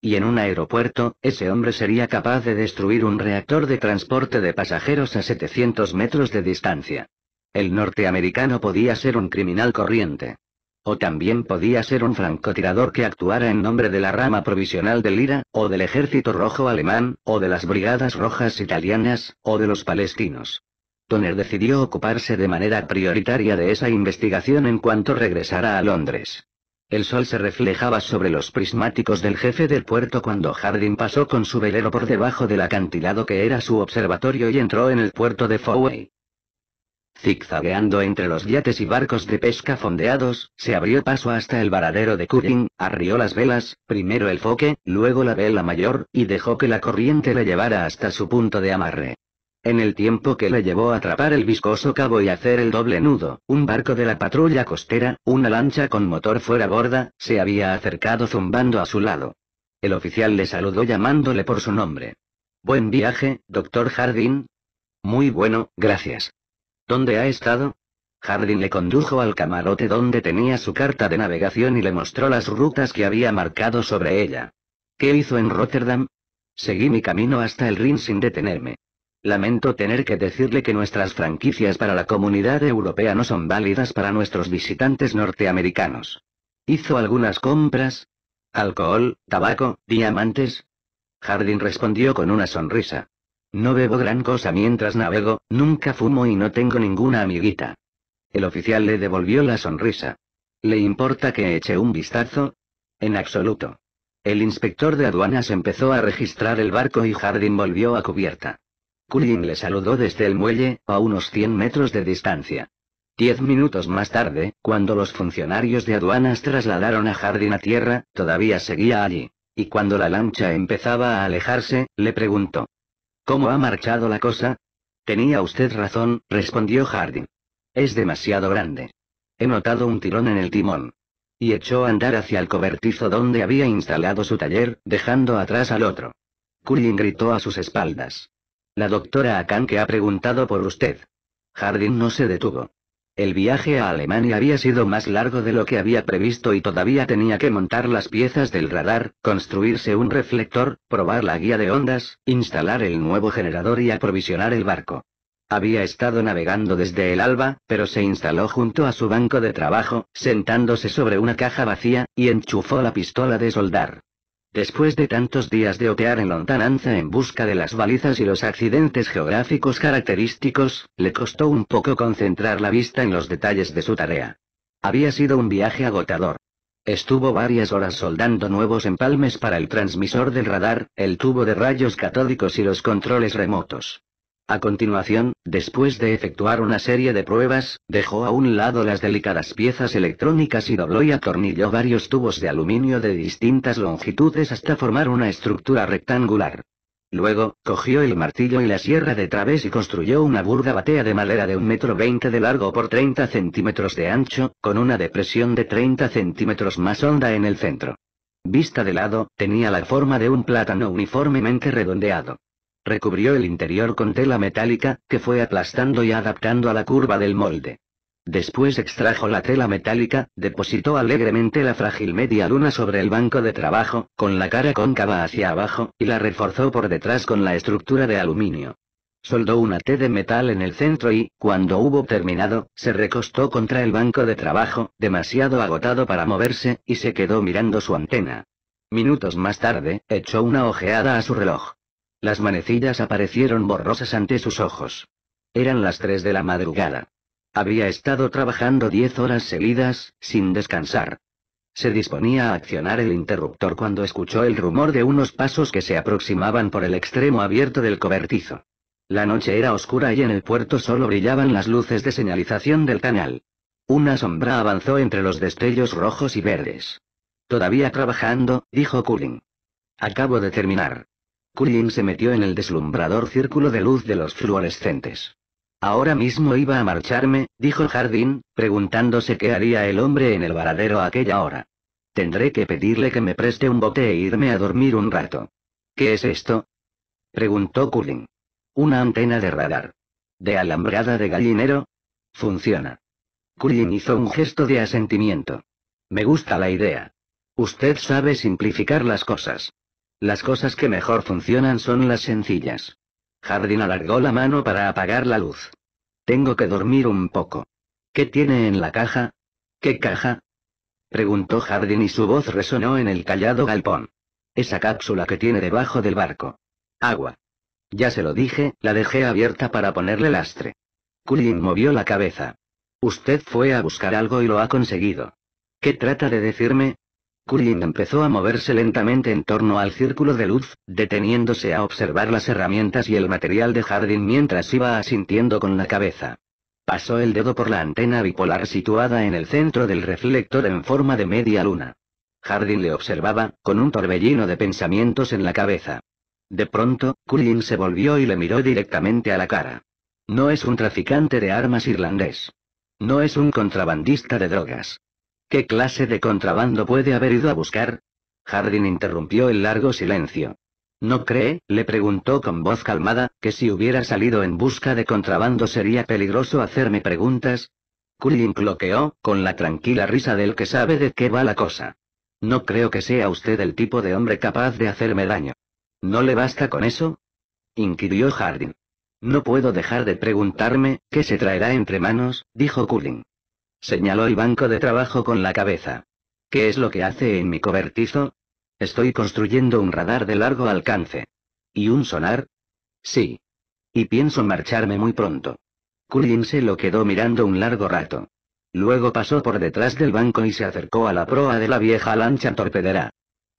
Y en un aeropuerto, ese hombre sería capaz de destruir un reactor de transporte de pasajeros a 700 metros de distancia. El norteamericano podía ser un criminal corriente. O también podía ser un francotirador que actuara en nombre de la rama provisional del IRA, o del Ejército Rojo Alemán, o de las Brigadas Rojas Italianas, o de los palestinos. Toner decidió ocuparse de manera prioritaria de esa investigación en cuanto regresara a Londres. El sol se reflejaba sobre los prismáticos del jefe del puerto cuando Harding pasó con su velero por debajo del acantilado que era su observatorio y entró en el puerto de Fowey. Zigzagueando entre los yates y barcos de pesca fondeados, se abrió paso hasta el varadero de Curing, arrió las velas, primero el foque, luego la vela mayor, y dejó que la corriente le llevara hasta su punto de amarre. En el tiempo que le llevó a atrapar el viscoso cabo y hacer el doble nudo, un barco de la patrulla costera, una lancha con motor fuera borda, se había acercado zumbando a su lado. El oficial le saludó llamándole por su nombre. Buen viaje, doctor Jardín. Muy bueno, gracias. ¿Dónde ha estado? Jardín le condujo al camarote donde tenía su carta de navegación y le mostró las rutas que había marcado sobre ella. ¿Qué hizo en Rotterdam? Seguí mi camino hasta el Rin sin detenerme. Lamento tener que decirle que nuestras franquicias para la comunidad europea no son válidas para nuestros visitantes norteamericanos. ¿Hizo algunas compras? ¿Alcohol, tabaco, diamantes? Jardín respondió con una sonrisa. No bebo gran cosa mientras navego, nunca fumo y no tengo ninguna amiguita. El oficial le devolvió la sonrisa. ¿Le importa que eche un vistazo? En absoluto. El inspector de aduanas empezó a registrar el barco y Jardín volvió a cubierta. Kulin le saludó desde el muelle, a unos 100 metros de distancia. Diez minutos más tarde, cuando los funcionarios de aduanas trasladaron a Jardín a tierra, todavía seguía allí. Y cuando la lancha empezaba a alejarse, le preguntó. ¿Cómo ha marchado la cosa? Tenía usted razón, respondió Hardin. Es demasiado grande. He notado un tirón en el timón. Y echó a andar hacia el cobertizo donde había instalado su taller, dejando atrás al otro. Cullin gritó a sus espaldas. La doctora Akan que ha preguntado por usted. Hardin no se detuvo. El viaje a Alemania había sido más largo de lo que había previsto y todavía tenía que montar las piezas del radar, construirse un reflector, probar la guía de ondas, instalar el nuevo generador y aprovisionar el barco. Había estado navegando desde el alba, pero se instaló junto a su banco de trabajo, sentándose sobre una caja vacía, y enchufó la pistola de soldar. Después de tantos días de otear en lontananza en busca de las balizas y los accidentes geográficos característicos, le costó un poco concentrar la vista en los detalles de su tarea. Había sido un viaje agotador. Estuvo varias horas soldando nuevos empalmes para el transmisor del radar, el tubo de rayos catódicos y los controles remotos. A continuación, después de efectuar una serie de pruebas, dejó a un lado las delicadas piezas electrónicas y dobló y atornilló varios tubos de aluminio de distintas longitudes hasta formar una estructura rectangular. Luego, cogió el martillo y la sierra de través y construyó una burda batea de madera de un metro veinte de largo por 30 centímetros de ancho, con una depresión de 30 centímetros más honda en el centro. Vista de lado, tenía la forma de un plátano uniformemente redondeado. Recubrió el interior con tela metálica, que fue aplastando y adaptando a la curva del molde. Después extrajo la tela metálica, depositó alegremente la frágil media luna sobre el banco de trabajo, con la cara cóncava hacia abajo, y la reforzó por detrás con la estructura de aluminio. Soldó una T de metal en el centro y, cuando hubo terminado, se recostó contra el banco de trabajo, demasiado agotado para moverse, y se quedó mirando su antena. Minutos más tarde, echó una ojeada a su reloj. Las manecillas aparecieron borrosas ante sus ojos. Eran las tres de la madrugada. Había estado trabajando diez horas seguidas, sin descansar. Se disponía a accionar el interruptor cuando escuchó el rumor de unos pasos que se aproximaban por el extremo abierto del cobertizo. La noche era oscura y en el puerto solo brillaban las luces de señalización del canal. Una sombra avanzó entre los destellos rojos y verdes. Todavía trabajando, dijo Cooling. Acabo de terminar. Cullen se metió en el deslumbrador círculo de luz de los fluorescentes. Ahora mismo iba a marcharme, dijo Jardín, preguntándose qué haría el hombre en el varadero a aquella hora. Tendré que pedirle que me preste un bote e irme a dormir un rato. ¿Qué es esto? preguntó Cullen. Una antena de radar. ¿De alambrada de gallinero? Funciona. Cullen hizo un gesto de asentimiento. Me gusta la idea. Usted sabe simplificar las cosas. Las cosas que mejor funcionan son las sencillas. Jardín alargó la mano para apagar la luz. Tengo que dormir un poco. ¿Qué tiene en la caja? ¿Qué caja? Preguntó Jardín y su voz resonó en el callado galpón. Esa cápsula que tiene debajo del barco. Agua. Ya se lo dije, la dejé abierta para ponerle lastre. Cullin movió la cabeza. Usted fue a buscar algo y lo ha conseguido. ¿Qué trata de decirme? Cullen empezó a moverse lentamente en torno al círculo de luz, deteniéndose a observar las herramientas y el material de Hardin mientras iba asintiendo con la cabeza. Pasó el dedo por la antena bipolar situada en el centro del reflector en forma de media luna. Hardin le observaba, con un torbellino de pensamientos en la cabeza. De pronto, Cullen se volvió y le miró directamente a la cara. No es un traficante de armas irlandés. No es un contrabandista de drogas. ¿Qué clase de contrabando puede haber ido a buscar? Hardin interrumpió el largo silencio. ¿No cree? le preguntó con voz calmada, que si hubiera salido en busca de contrabando sería peligroso hacerme preguntas. Cullen cloqueó, con la tranquila risa del que sabe de qué va la cosa. No creo que sea usted el tipo de hombre capaz de hacerme daño. ¿No le basta con eso? inquirió Hardin. No puedo dejar de preguntarme, ¿qué se traerá entre manos? dijo Cullen señaló el banco de trabajo con la cabeza. ¿Qué es lo que hace en mi cobertizo? Estoy construyendo un radar de largo alcance. ¿Y un sonar? Sí. Y pienso marcharme muy pronto. Cullen se lo quedó mirando un largo rato. Luego pasó por detrás del banco y se acercó a la proa de la vieja lancha torpedera.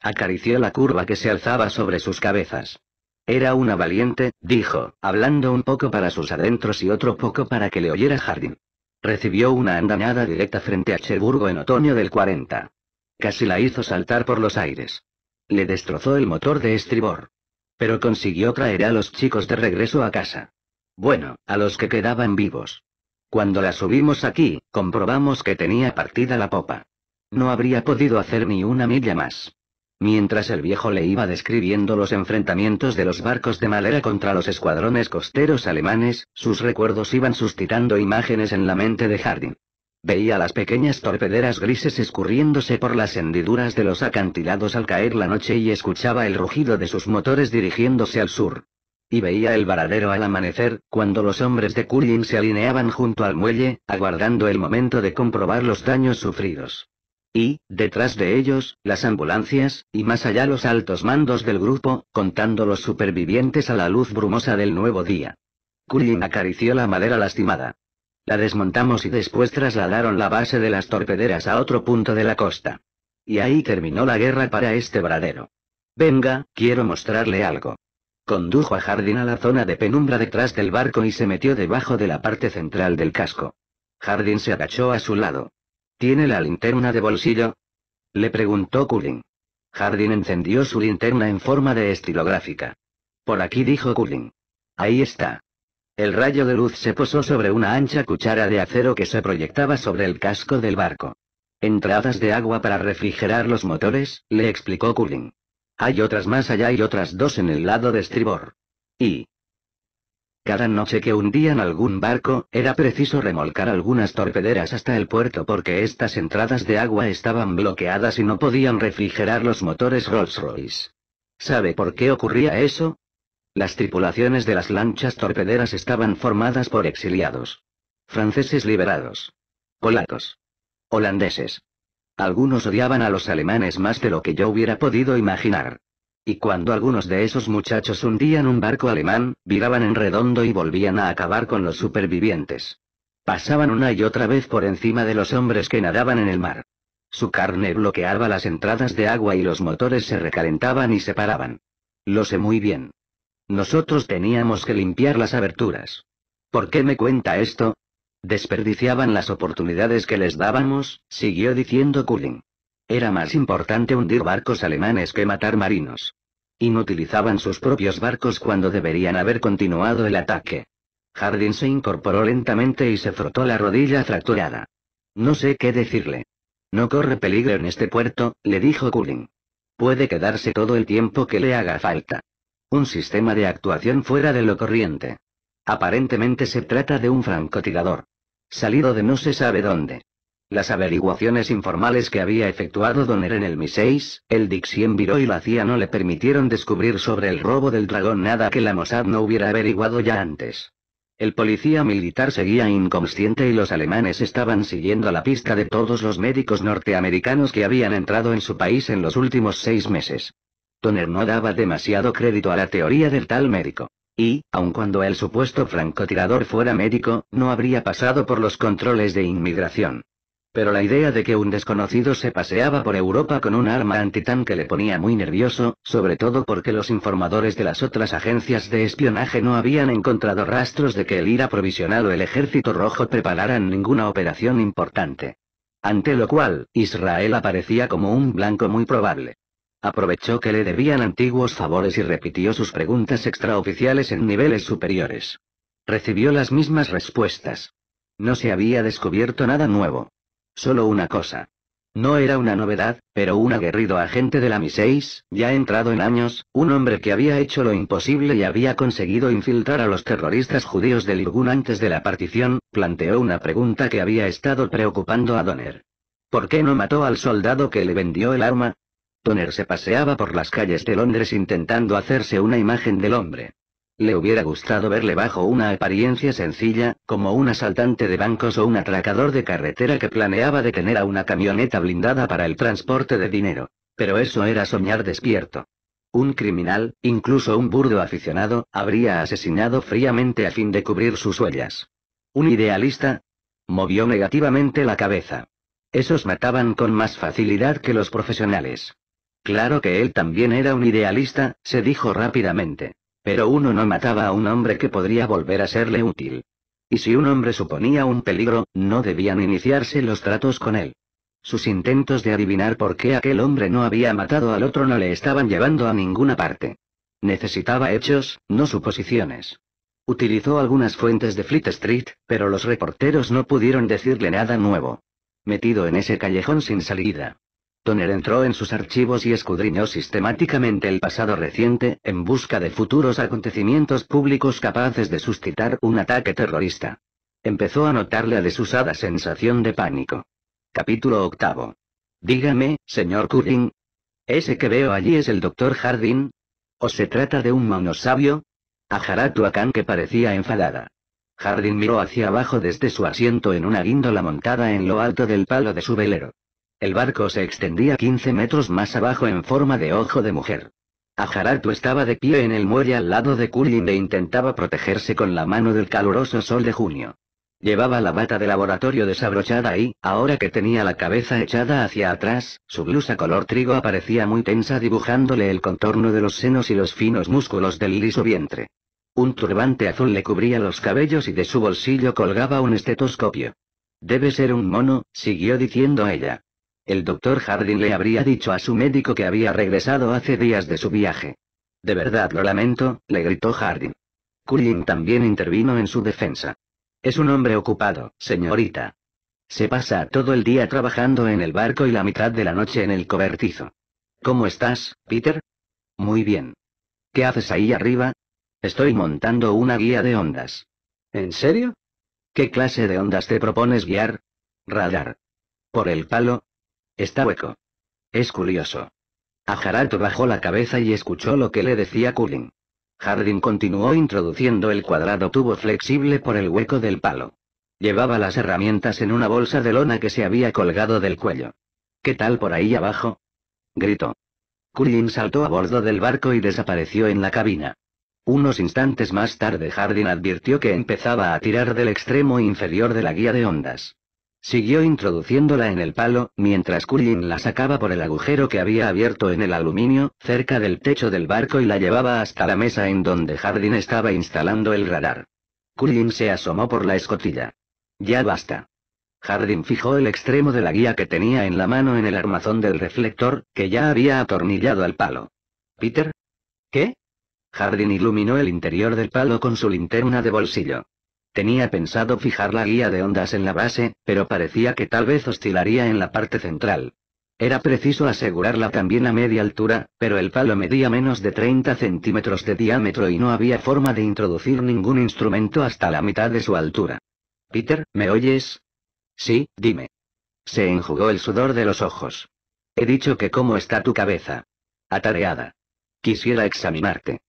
Acarició la curva que se alzaba sobre sus cabezas. Era una valiente, dijo, hablando un poco para sus adentros y otro poco para que le oyera Jardín. Recibió una andanada directa frente a Cherburgo en otoño del 40. Casi la hizo saltar por los aires. Le destrozó el motor de estribor. Pero consiguió traer a los chicos de regreso a casa. Bueno, a los que quedaban vivos. Cuando la subimos aquí, comprobamos que tenía partida la popa. No habría podido hacer ni una milla más mientras el viejo le iba describiendo los enfrentamientos de los barcos de madera contra los escuadrones costeros alemanes, sus recuerdos iban suscitando imágenes en la mente de Harding. Veía las pequeñas torpederas grises escurriéndose por las hendiduras de los acantilados al caer la noche y escuchaba el rugido de sus motores dirigiéndose al sur. Y veía el varadero al amanecer, cuando los hombres de Curling se alineaban junto al muelle, aguardando el momento de comprobar los daños sufridos. Y, detrás de ellos, las ambulancias, y más allá los altos mandos del grupo, contando los supervivientes a la luz brumosa del nuevo día. cullin acarició la madera lastimada. La desmontamos y después trasladaron la base de las torpederas a otro punto de la costa. Y ahí terminó la guerra para este bradero. Venga, quiero mostrarle algo. Condujo a Jardín a la zona de penumbra detrás del barco y se metió debajo de la parte central del casco. Jardín se agachó a su lado. ¿Tiene la linterna de bolsillo? Le preguntó Cullen. Hardin encendió su linterna en forma de estilográfica. Por aquí dijo Cullen. Ahí está. El rayo de luz se posó sobre una ancha cuchara de acero que se proyectaba sobre el casco del barco. Entradas de agua para refrigerar los motores, le explicó Cullen. Hay otras más allá y otras dos en el lado de estribor. Y, cada noche que hundían algún barco, era preciso remolcar algunas torpederas hasta el puerto porque estas entradas de agua estaban bloqueadas y no podían refrigerar los motores Rolls-Royce. ¿Sabe por qué ocurría eso? Las tripulaciones de las lanchas torpederas estaban formadas por exiliados. Franceses liberados. Polacos. Holandeses. Algunos odiaban a los alemanes más de lo que yo hubiera podido imaginar. Y cuando algunos de esos muchachos hundían un barco alemán, viraban en redondo y volvían a acabar con los supervivientes. Pasaban una y otra vez por encima de los hombres que nadaban en el mar. Su carne bloqueaba las entradas de agua y los motores se recalentaban y se paraban. Lo sé muy bien. Nosotros teníamos que limpiar las aberturas. ¿Por qué me cuenta esto? Desperdiciaban las oportunidades que les dábamos, siguió diciendo Cullen. Era más importante hundir barcos alemanes que matar marinos. Inutilizaban sus propios barcos cuando deberían haber continuado el ataque. Hardin se incorporó lentamente y se frotó la rodilla fracturada. No sé qué decirle. No corre peligro en este puerto, le dijo Cooling. Puede quedarse todo el tiempo que le haga falta. Un sistema de actuación fuera de lo corriente. Aparentemente se trata de un francotirador. Salido de no se sabe dónde. Las averiguaciones informales que había efectuado Donner en el Mi-6, el Dixien Viro y la CIA no le permitieron descubrir sobre el robo del dragón nada que la Mossad no hubiera averiguado ya antes. El policía militar seguía inconsciente y los alemanes estaban siguiendo la pista de todos los médicos norteamericanos que habían entrado en su país en los últimos seis meses. Donner no daba demasiado crédito a la teoría del tal médico. Y, aun cuando el supuesto francotirador fuera médico, no habría pasado por los controles de inmigración. Pero la idea de que un desconocido se paseaba por Europa con un arma antitanque le ponía muy nervioso, sobre todo porque los informadores de las otras agencias de espionaje no habían encontrado rastros de que el IRA provisional o el Ejército Rojo prepararan ninguna operación importante. Ante lo cual, Israel aparecía como un blanco muy probable. Aprovechó que le debían antiguos favores y repitió sus preguntas extraoficiales en niveles superiores. Recibió las mismas respuestas. No se había descubierto nada nuevo. Solo una cosa. No era una novedad, pero un aguerrido agente de la MI6, ya entrado en años, un hombre que había hecho lo imposible y había conseguido infiltrar a los terroristas judíos del Irgun antes de la partición, planteó una pregunta que había estado preocupando a Donner. ¿Por qué no mató al soldado que le vendió el arma? Donner se paseaba por las calles de Londres intentando hacerse una imagen del hombre. Le hubiera gustado verle bajo una apariencia sencilla, como un asaltante de bancos o un atracador de carretera que planeaba detener a una camioneta blindada para el transporte de dinero. Pero eso era soñar despierto. Un criminal, incluso un burdo aficionado, habría asesinado fríamente a fin de cubrir sus huellas. ¿Un idealista? Movió negativamente la cabeza. Esos mataban con más facilidad que los profesionales. Claro que él también era un idealista, se dijo rápidamente. Pero uno no mataba a un hombre que podría volver a serle útil. Y si un hombre suponía un peligro, no debían iniciarse los tratos con él. Sus intentos de adivinar por qué aquel hombre no había matado al otro no le estaban llevando a ninguna parte. Necesitaba hechos, no suposiciones. Utilizó algunas fuentes de Fleet Street, pero los reporteros no pudieron decirle nada nuevo. Metido en ese callejón sin salida, Toner entró en sus archivos y escudriñó sistemáticamente el pasado reciente, en busca de futuros acontecimientos públicos capaces de suscitar un ataque terrorista. Empezó a notar la desusada sensación de pánico. Capítulo octavo. Dígame, señor Curing. ¿Ese que veo allí es el doctor Hardin? ¿O se trata de un monosabio? A que parecía enfadada. Hardin miró hacia abajo desde su asiento en una guindola montada en lo alto del palo de su velero. El barco se extendía 15 metros más abajo en forma de ojo de mujer. Ajaratu estaba de pie en el muelle al lado de Kulin e intentaba protegerse con la mano del caluroso sol de junio. Llevaba la bata de laboratorio desabrochada y, ahora que tenía la cabeza echada hacia atrás, su blusa color trigo aparecía muy tensa dibujándole el contorno de los senos y los finos músculos del liso vientre. Un turbante azul le cubría los cabellos y de su bolsillo colgaba un estetoscopio. Debe ser un mono, siguió diciendo ella el doctor Hardin le habría dicho a su médico que había regresado hace días de su viaje. De verdad lo lamento, le gritó Hardin. Cullin también intervino en su defensa. Es un hombre ocupado, señorita. Se pasa todo el día trabajando en el barco y la mitad de la noche en el cobertizo. ¿Cómo estás, Peter? Muy bien. ¿Qué haces ahí arriba? Estoy montando una guía de ondas. ¿En serio? ¿Qué clase de ondas te propones guiar? Radar. Por el palo, Está hueco. Es curioso. Ajarato bajó la cabeza y escuchó lo que le decía Kulin. Hardin continuó introduciendo el cuadrado tubo flexible por el hueco del palo. Llevaba las herramientas en una bolsa de lona que se había colgado del cuello. ¿Qué tal por ahí abajo? gritó. Kulin saltó a bordo del barco y desapareció en la cabina. Unos instantes más tarde Hardin advirtió que empezaba a tirar del extremo inferior de la guía de ondas. Siguió introduciéndola en el palo, mientras Kulin la sacaba por el agujero que había abierto en el aluminio, cerca del techo del barco y la llevaba hasta la mesa en donde Hardin estaba instalando el radar. Cullen se asomó por la escotilla. Ya basta. Hardin fijó el extremo de la guía que tenía en la mano en el armazón del reflector, que ya había atornillado al palo. ¿Peter? ¿Qué? Hardin iluminó el interior del palo con su linterna de bolsillo. Tenía pensado fijar la guía de ondas en la base, pero parecía que tal vez oscilaría en la parte central. Era preciso asegurarla también a media altura, pero el palo medía menos de 30 centímetros de diámetro y no había forma de introducir ningún instrumento hasta la mitad de su altura. Peter, ¿me oyes? Sí, dime. Se enjugó el sudor de los ojos. He dicho que cómo está tu cabeza. Atareada. Quisiera examinarte.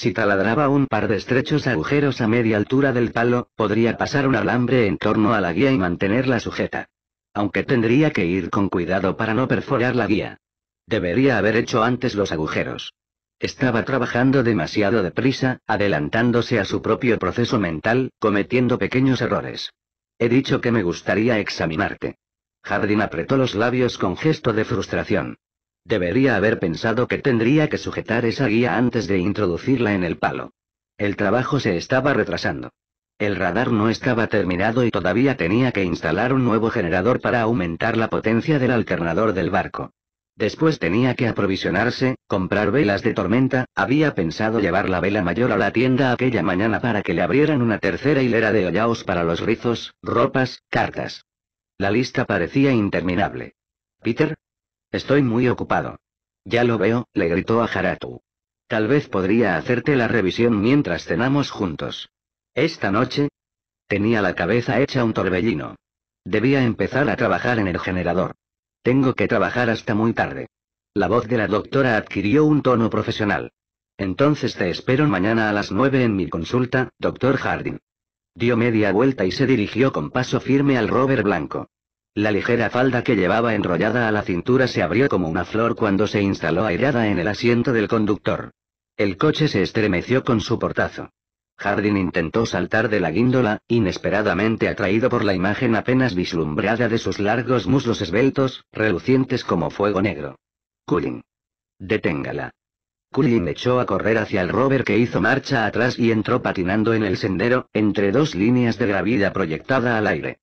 Si taladraba un par de estrechos agujeros a media altura del palo, podría pasar un alambre en torno a la guía y mantenerla sujeta. Aunque tendría que ir con cuidado para no perforar la guía. Debería haber hecho antes los agujeros. Estaba trabajando demasiado deprisa, adelantándose a su propio proceso mental, cometiendo pequeños errores. He dicho que me gustaría examinarte. Jardín apretó los labios con gesto de frustración. Debería haber pensado que tendría que sujetar esa guía antes de introducirla en el palo. El trabajo se estaba retrasando. El radar no estaba terminado y todavía tenía que instalar un nuevo generador para aumentar la potencia del alternador del barco. Después tenía que aprovisionarse, comprar velas de tormenta, había pensado llevar la vela mayor a la tienda aquella mañana para que le abrieran una tercera hilera de ollaos para los rizos, ropas, cartas. La lista parecía interminable. Peter, Estoy muy ocupado. Ya lo veo, le gritó a Haratu. Tal vez podría hacerte la revisión mientras cenamos juntos. Esta noche. Tenía la cabeza hecha un torbellino. Debía empezar a trabajar en el generador. Tengo que trabajar hasta muy tarde. La voz de la doctora adquirió un tono profesional. Entonces te espero mañana a las nueve en mi consulta, doctor Harding. Dio media vuelta y se dirigió con paso firme al rover blanco. La ligera falda que llevaba enrollada a la cintura se abrió como una flor cuando se instaló airada en el asiento del conductor. El coche se estremeció con su portazo. Hardin intentó saltar de la guíndola, inesperadamente atraído por la imagen apenas vislumbrada de sus largos muslos esbeltos, relucientes como fuego negro. «Cullin. Deténgala. Cullin echó a correr hacia el rover que hizo marcha atrás y entró patinando en el sendero, entre dos líneas de gravida proyectada al aire.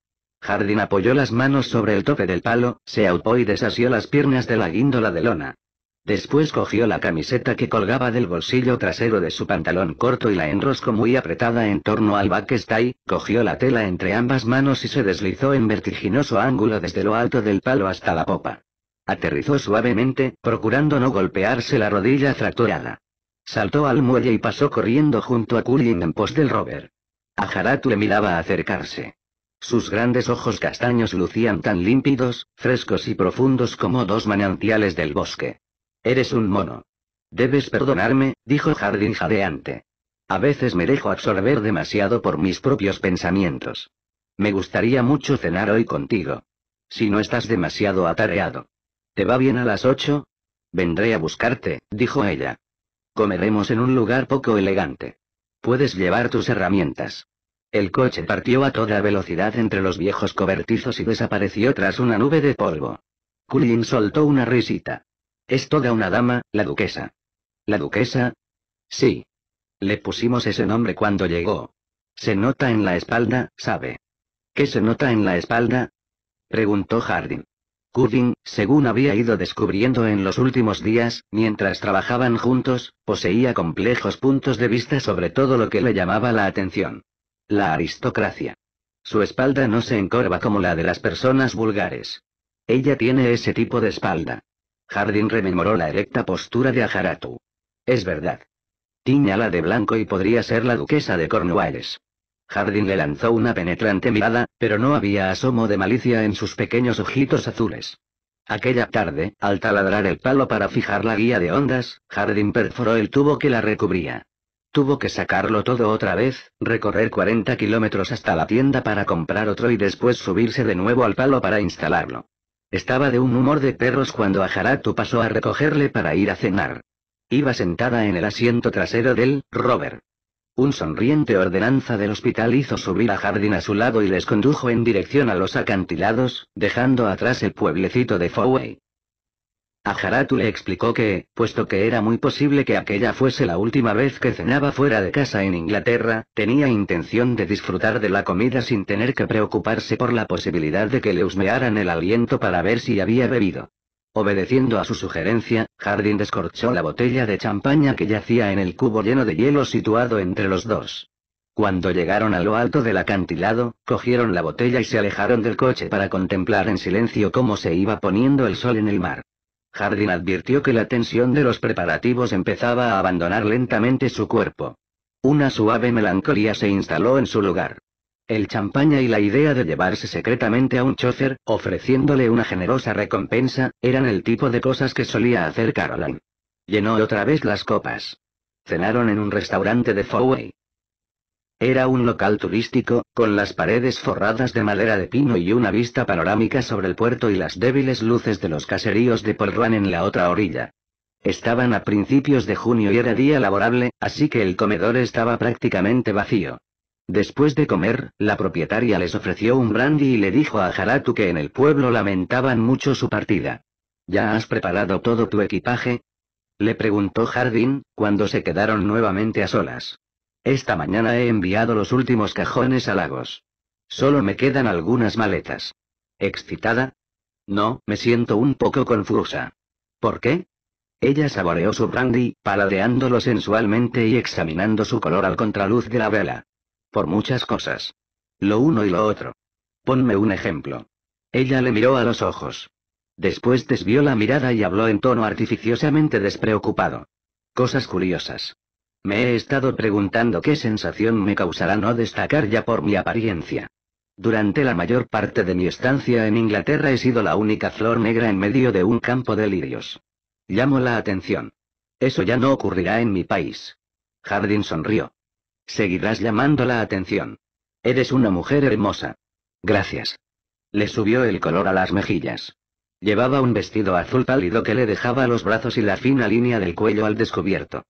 Jardín apoyó las manos sobre el tope del palo, se aupó y desasió las piernas de la guindola de lona. Después cogió la camiseta que colgaba del bolsillo trasero de su pantalón corto y la enroscó muy apretada en torno al backstay, cogió la tela entre ambas manos y se deslizó en vertiginoso ángulo desde lo alto del palo hasta la popa. Aterrizó suavemente, procurando no golpearse la rodilla fracturada. Saltó al muelle y pasó corriendo junto a Cullin en pos del rover. A le miraba acercarse. Sus grandes ojos castaños lucían tan límpidos, frescos y profundos como dos manantiales del bosque. Eres un mono. Debes perdonarme, dijo Jardín jadeante. A veces me dejo absorber demasiado por mis propios pensamientos. Me gustaría mucho cenar hoy contigo. Si no estás demasiado atareado. ¿Te va bien a las ocho? Vendré a buscarte, dijo ella. Comeremos en un lugar poco elegante. Puedes llevar tus herramientas. El coche partió a toda velocidad entre los viejos cobertizos y desapareció tras una nube de polvo. Cullin soltó una risita. Es toda una dama, la duquesa. ¿La duquesa? Sí. Le pusimos ese nombre cuando llegó. Se nota en la espalda, ¿sabe? ¿Qué se nota en la espalda? Preguntó Harding. Cullin, según había ido descubriendo en los últimos días, mientras trabajaban juntos, poseía complejos puntos de vista sobre todo lo que le llamaba la atención. La aristocracia. Su espalda no se encorva como la de las personas vulgares. Ella tiene ese tipo de espalda. Jardín rememoró la erecta postura de Ajaratu. Es verdad. Tiñala de blanco y podría ser la duquesa de Cornwallis. Jardín le lanzó una penetrante mirada, pero no había asomo de malicia en sus pequeños ojitos azules. Aquella tarde, al taladrar el palo para fijar la guía de ondas, Jardín perforó el tubo que la recubría. Tuvo que sacarlo todo otra vez, recorrer 40 kilómetros hasta la tienda para comprar otro y después subirse de nuevo al palo para instalarlo. Estaba de un humor de perros cuando Ajaratu pasó a recogerle para ir a cenar. Iba sentada en el asiento trasero del Robert. Un sonriente ordenanza del hospital hizo subir a Jardín a su lado y les condujo en dirección a los acantilados, dejando atrás el pueblecito de Fowey. A le explicó que, puesto que era muy posible que aquella fuese la última vez que cenaba fuera de casa en Inglaterra, tenía intención de disfrutar de la comida sin tener que preocuparse por la posibilidad de que le husmearan el aliento para ver si había bebido. Obedeciendo a su sugerencia, Jardín descorchó la botella de champaña que yacía en el cubo lleno de hielo situado entre los dos. Cuando llegaron a lo alto del acantilado, cogieron la botella y se alejaron del coche para contemplar en silencio cómo se iba poniendo el sol en el mar. Hardin advirtió que la tensión de los preparativos empezaba a abandonar lentamente su cuerpo. Una suave melancolía se instaló en su lugar. El champaña y la idea de llevarse secretamente a un chófer, ofreciéndole una generosa recompensa, eran el tipo de cosas que solía hacer Caroline. Llenó otra vez las copas. Cenaron en un restaurante de Fowey. Era un local turístico, con las paredes forradas de madera de pino y una vista panorámica sobre el puerto y las débiles luces de los caseríos de Polruan en la otra orilla. Estaban a principios de junio y era día laborable, así que el comedor estaba prácticamente vacío. Después de comer, la propietaria les ofreció un brandy y le dijo a Haratu que en el pueblo lamentaban mucho su partida. ¿Ya has preparado todo tu equipaje? Le preguntó Jardín, cuando se quedaron nuevamente a solas. Esta mañana he enviado los últimos cajones a Lagos. Solo me quedan algunas maletas. ¿Excitada? No, me siento un poco confusa. ¿Por qué? Ella saboreó su brandy, paladeándolo sensualmente y examinando su color al contraluz de la vela. Por muchas cosas. Lo uno y lo otro. Ponme un ejemplo. Ella le miró a los ojos. Después desvió la mirada y habló en tono artificiosamente despreocupado. Cosas curiosas. Me he estado preguntando qué sensación me causará no destacar ya por mi apariencia. Durante la mayor parte de mi estancia en Inglaterra he sido la única flor negra en medio de un campo de lirios. Llamo la atención. Eso ya no ocurrirá en mi país. Hardin sonrió. Seguirás llamando la atención. Eres una mujer hermosa. Gracias. Le subió el color a las mejillas. Llevaba un vestido azul pálido que le dejaba los brazos y la fina línea del cuello al descubierto.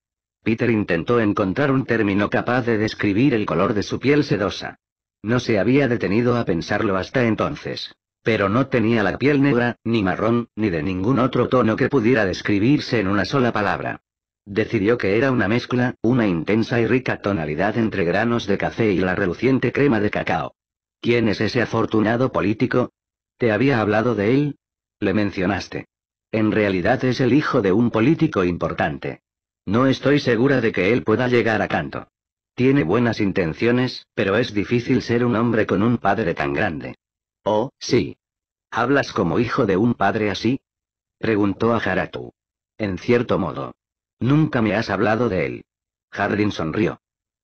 Peter intentó encontrar un término capaz de describir el color de su piel sedosa. No se había detenido a pensarlo hasta entonces. Pero no tenía la piel negra, ni marrón, ni de ningún otro tono que pudiera describirse en una sola palabra. Decidió que era una mezcla, una intensa y rica tonalidad entre granos de café y la reluciente crema de cacao. ¿Quién es ese afortunado político? ¿Te había hablado de él? Le mencionaste. En realidad es el hijo de un político importante. No estoy segura de que él pueda llegar a canto. Tiene buenas intenciones, pero es difícil ser un hombre con un padre tan grande. Oh, sí. ¿Hablas como hijo de un padre así? Preguntó a Haratu. En cierto modo. Nunca me has hablado de él. Hardin sonrió.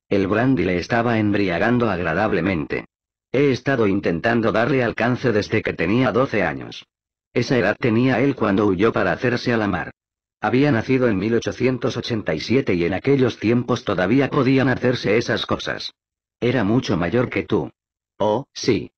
El brandy le estaba embriagando agradablemente. He estado intentando darle alcance desde que tenía 12 años. Esa edad tenía él cuando huyó para hacerse a la mar. Había nacido en 1887 y en aquellos tiempos todavía podían hacerse esas cosas. Era mucho mayor que tú. Oh, sí.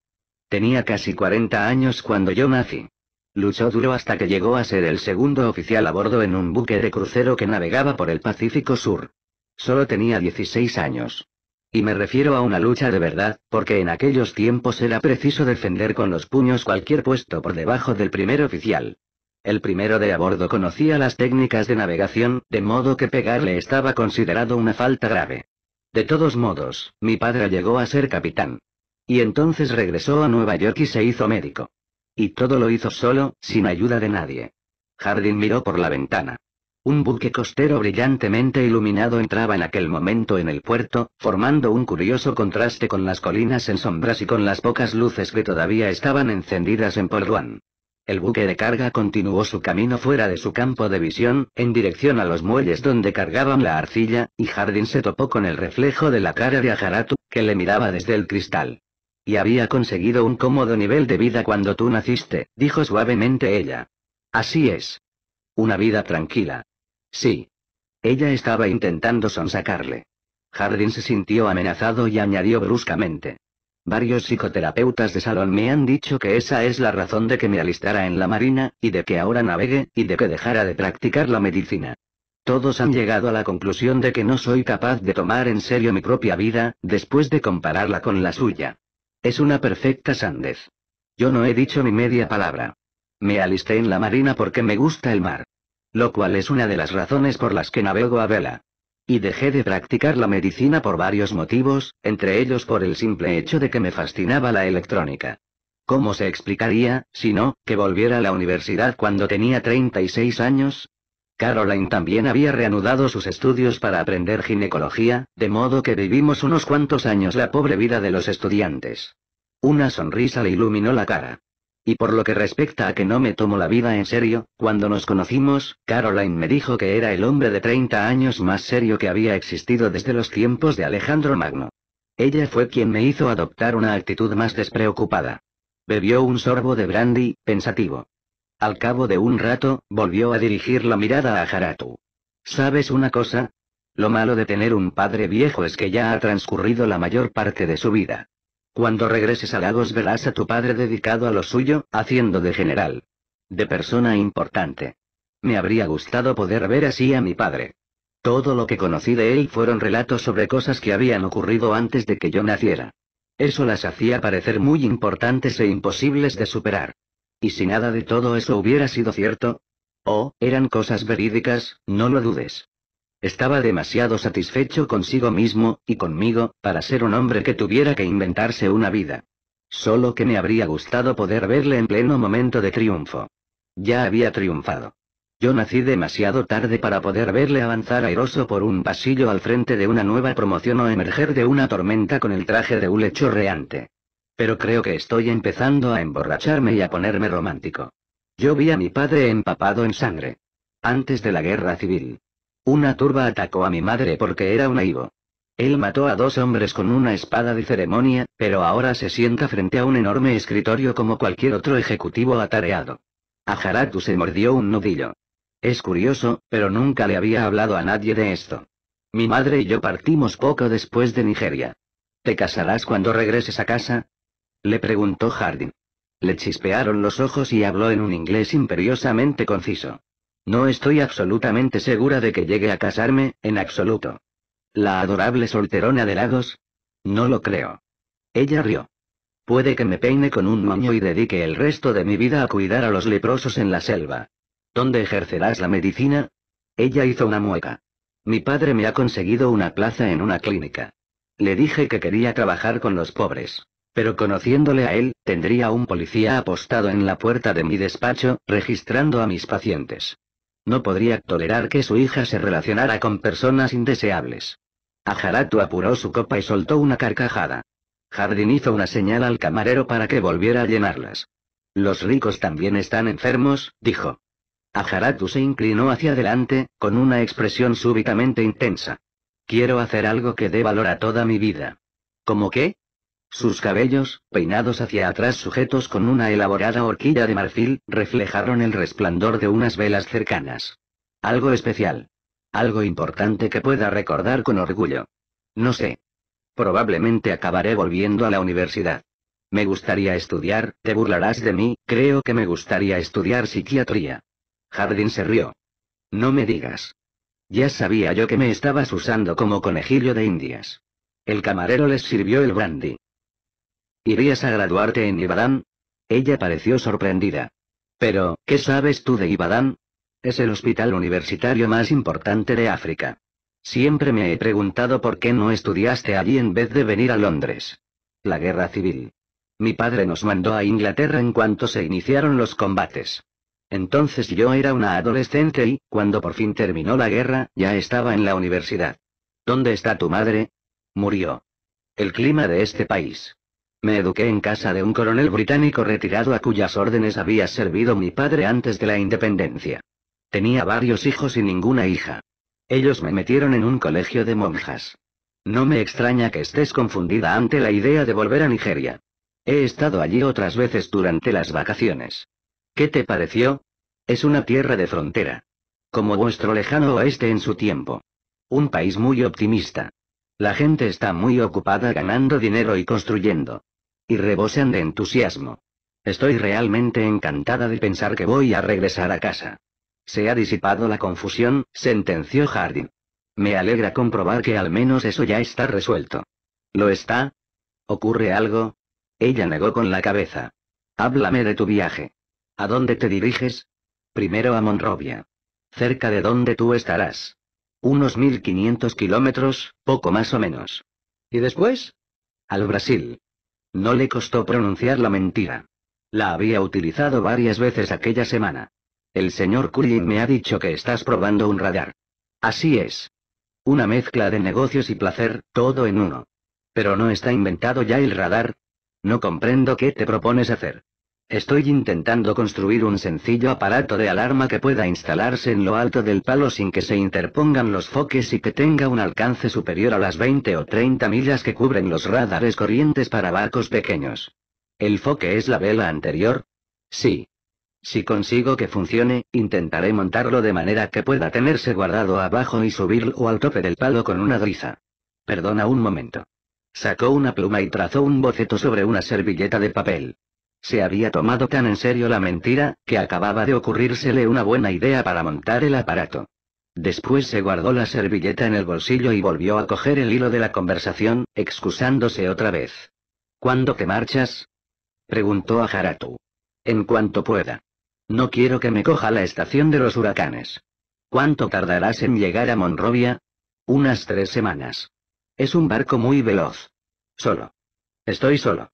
Tenía casi 40 años cuando yo nací. Luchó duro hasta que llegó a ser el segundo oficial a bordo en un buque de crucero que navegaba por el Pacífico Sur. Solo tenía 16 años. Y me refiero a una lucha de verdad, porque en aquellos tiempos era preciso defender con los puños cualquier puesto por debajo del primer oficial. El primero de a bordo conocía las técnicas de navegación, de modo que pegarle estaba considerado una falta grave. De todos modos, mi padre llegó a ser capitán. Y entonces regresó a Nueva York y se hizo médico. Y todo lo hizo solo, sin ayuda de nadie. Jardín miró por la ventana. Un buque costero brillantemente iluminado entraba en aquel momento en el puerto, formando un curioso contraste con las colinas en sombras y con las pocas luces que todavía estaban encendidas en Port el buque de carga continuó su camino fuera de su campo de visión, en dirección a los muelles donde cargaban la arcilla, y Jardín se topó con el reflejo de la cara de Ajaratu, que le miraba desde el cristal. Y había conseguido un cómodo nivel de vida cuando tú naciste, dijo suavemente ella. Así es. Una vida tranquila. Sí. Ella estaba intentando sonsacarle. Jardín se sintió amenazado y añadió bruscamente. Varios psicoterapeutas de salón me han dicho que esa es la razón de que me alistara en la marina, y de que ahora navegue, y de que dejara de practicar la medicina. Todos han llegado a la conclusión de que no soy capaz de tomar en serio mi propia vida, después de compararla con la suya. Es una perfecta sandez. Yo no he dicho ni media palabra. Me alisté en la marina porque me gusta el mar. Lo cual es una de las razones por las que navego a vela. Y dejé de practicar la medicina por varios motivos, entre ellos por el simple hecho de que me fascinaba la electrónica. ¿Cómo se explicaría, si no, que volviera a la universidad cuando tenía 36 años? Caroline también había reanudado sus estudios para aprender ginecología, de modo que vivimos unos cuantos años la pobre vida de los estudiantes. Una sonrisa le iluminó la cara. Y por lo que respecta a que no me tomo la vida en serio, cuando nos conocimos, Caroline me dijo que era el hombre de 30 años más serio que había existido desde los tiempos de Alejandro Magno. Ella fue quien me hizo adoptar una actitud más despreocupada. Bebió un sorbo de brandy, pensativo. Al cabo de un rato, volvió a dirigir la mirada a Haratu. ¿Sabes una cosa? Lo malo de tener un padre viejo es que ya ha transcurrido la mayor parte de su vida. Cuando regreses a Lagos verás a tu padre dedicado a lo suyo, haciendo de general. De persona importante. Me habría gustado poder ver así a mi padre. Todo lo que conocí de él fueron relatos sobre cosas que habían ocurrido antes de que yo naciera. Eso las hacía parecer muy importantes e imposibles de superar. ¿Y si nada de todo eso hubiera sido cierto? Oh, eran cosas verídicas, no lo dudes. Estaba demasiado satisfecho consigo mismo, y conmigo, para ser un hombre que tuviera que inventarse una vida. Solo que me habría gustado poder verle en pleno momento de triunfo. Ya había triunfado. Yo nací demasiado tarde para poder verle avanzar airoso por un pasillo al frente de una nueva promoción o emerger de una tormenta con el traje de un chorreante. Pero creo que estoy empezando a emborracharme y a ponerme romántico. Yo vi a mi padre empapado en sangre. Antes de la guerra civil. Una turba atacó a mi madre porque era un aibo. Él mató a dos hombres con una espada de ceremonia, pero ahora se sienta frente a un enorme escritorio como cualquier otro ejecutivo atareado. A se mordió un nudillo. Es curioso, pero nunca le había hablado a nadie de esto. Mi madre y yo partimos poco después de Nigeria. ¿Te casarás cuando regreses a casa? Le preguntó Hardin. Le chispearon los ojos y habló en un inglés imperiosamente conciso. No estoy absolutamente segura de que llegue a casarme, en absoluto. La adorable solterona de Lagos. No lo creo. Ella rió. Puede que me peine con un moño y dedique el resto de mi vida a cuidar a los leprosos en la selva. ¿Dónde ejercerás la medicina? Ella hizo una mueca. Mi padre me ha conseguido una plaza en una clínica. Le dije que quería trabajar con los pobres. Pero conociéndole a él, tendría un policía apostado en la puerta de mi despacho, registrando a mis pacientes. No podría tolerar que su hija se relacionara con personas indeseables. Ajaratu apuró su copa y soltó una carcajada. Jardín hizo una señal al camarero para que volviera a llenarlas. Los ricos también están enfermos, dijo. Ajaratu se inclinó hacia adelante, con una expresión súbitamente intensa. Quiero hacer algo que dé valor a toda mi vida. ¿Cómo qué? Sus cabellos, peinados hacia atrás sujetos con una elaborada horquilla de marfil, reflejaron el resplandor de unas velas cercanas. Algo especial. Algo importante que pueda recordar con orgullo. No sé. Probablemente acabaré volviendo a la universidad. Me gustaría estudiar, te burlarás de mí, creo que me gustaría estudiar psiquiatría. Jardín se rió. No me digas. Ya sabía yo que me estabas usando como conejillo de indias. El camarero les sirvió el brandy. ¿Irías a graduarte en Ibadán? Ella pareció sorprendida. Pero, ¿qué sabes tú de Ibadán? Es el hospital universitario más importante de África. Siempre me he preguntado por qué no estudiaste allí en vez de venir a Londres. La guerra civil. Mi padre nos mandó a Inglaterra en cuanto se iniciaron los combates. Entonces yo era una adolescente y, cuando por fin terminó la guerra, ya estaba en la universidad. ¿Dónde está tu madre? Murió. El clima de este país. Me eduqué en casa de un coronel británico retirado a cuyas órdenes había servido mi padre antes de la independencia. Tenía varios hijos y ninguna hija. Ellos me metieron en un colegio de monjas. No me extraña que estés confundida ante la idea de volver a Nigeria. He estado allí otras veces durante las vacaciones. ¿Qué te pareció? Es una tierra de frontera. Como vuestro lejano oeste en su tiempo. Un país muy optimista. La gente está muy ocupada ganando dinero y construyendo. Y rebosan de entusiasmo. Estoy realmente encantada de pensar que voy a regresar a casa. Se ha disipado la confusión, sentenció Hardin. Me alegra comprobar que al menos eso ya está resuelto. ¿Lo está? ¿Ocurre algo? Ella negó con la cabeza. Háblame de tu viaje. ¿A dónde te diriges? Primero a Monrovia. Cerca de donde tú estarás. Unos 1500 kilómetros, poco más o menos. ¿Y después? Al Brasil. No le costó pronunciar la mentira. La había utilizado varias veces aquella semana. El señor Curling me ha dicho que estás probando un radar. Así es. Una mezcla de negocios y placer, todo en uno. Pero no está inventado ya el radar. No comprendo qué te propones hacer. Estoy intentando construir un sencillo aparato de alarma que pueda instalarse en lo alto del palo sin que se interpongan los foques y que tenga un alcance superior a las 20 o 30 millas que cubren los radares corrientes para barcos pequeños. ¿El foque es la vela anterior? Sí. Si consigo que funcione, intentaré montarlo de manera que pueda tenerse guardado abajo y subirlo al tope del palo con una driza. Perdona un momento. Sacó una pluma y trazó un boceto sobre una servilleta de papel. Se había tomado tan en serio la mentira, que acababa de ocurrírsele una buena idea para montar el aparato. Después se guardó la servilleta en el bolsillo y volvió a coger el hilo de la conversación, excusándose otra vez. ¿Cuándo te marchas? preguntó a Haratu. En cuanto pueda. No quiero que me coja la estación de los huracanes. ¿Cuánto tardarás en llegar a Monrovia? Unas tres semanas. Es un barco muy veloz. Solo. Estoy solo.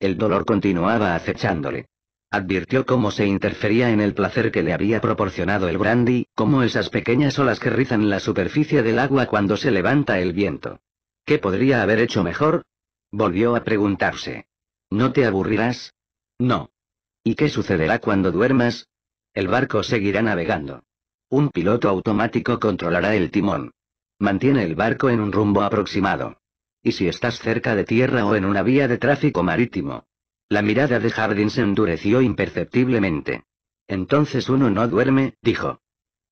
El dolor continuaba acechándole. Advirtió cómo se interfería en el placer que le había proporcionado el brandy, como esas pequeñas olas que rizan la superficie del agua cuando se levanta el viento. ¿Qué podría haber hecho mejor? Volvió a preguntarse. ¿No te aburrirás? No. ¿Y qué sucederá cuando duermas? El barco seguirá navegando. Un piloto automático controlará el timón. Mantiene el barco en un rumbo aproximado si estás cerca de tierra o en una vía de tráfico marítimo. La mirada de Hardin se endureció imperceptiblemente. Entonces uno no duerme, dijo.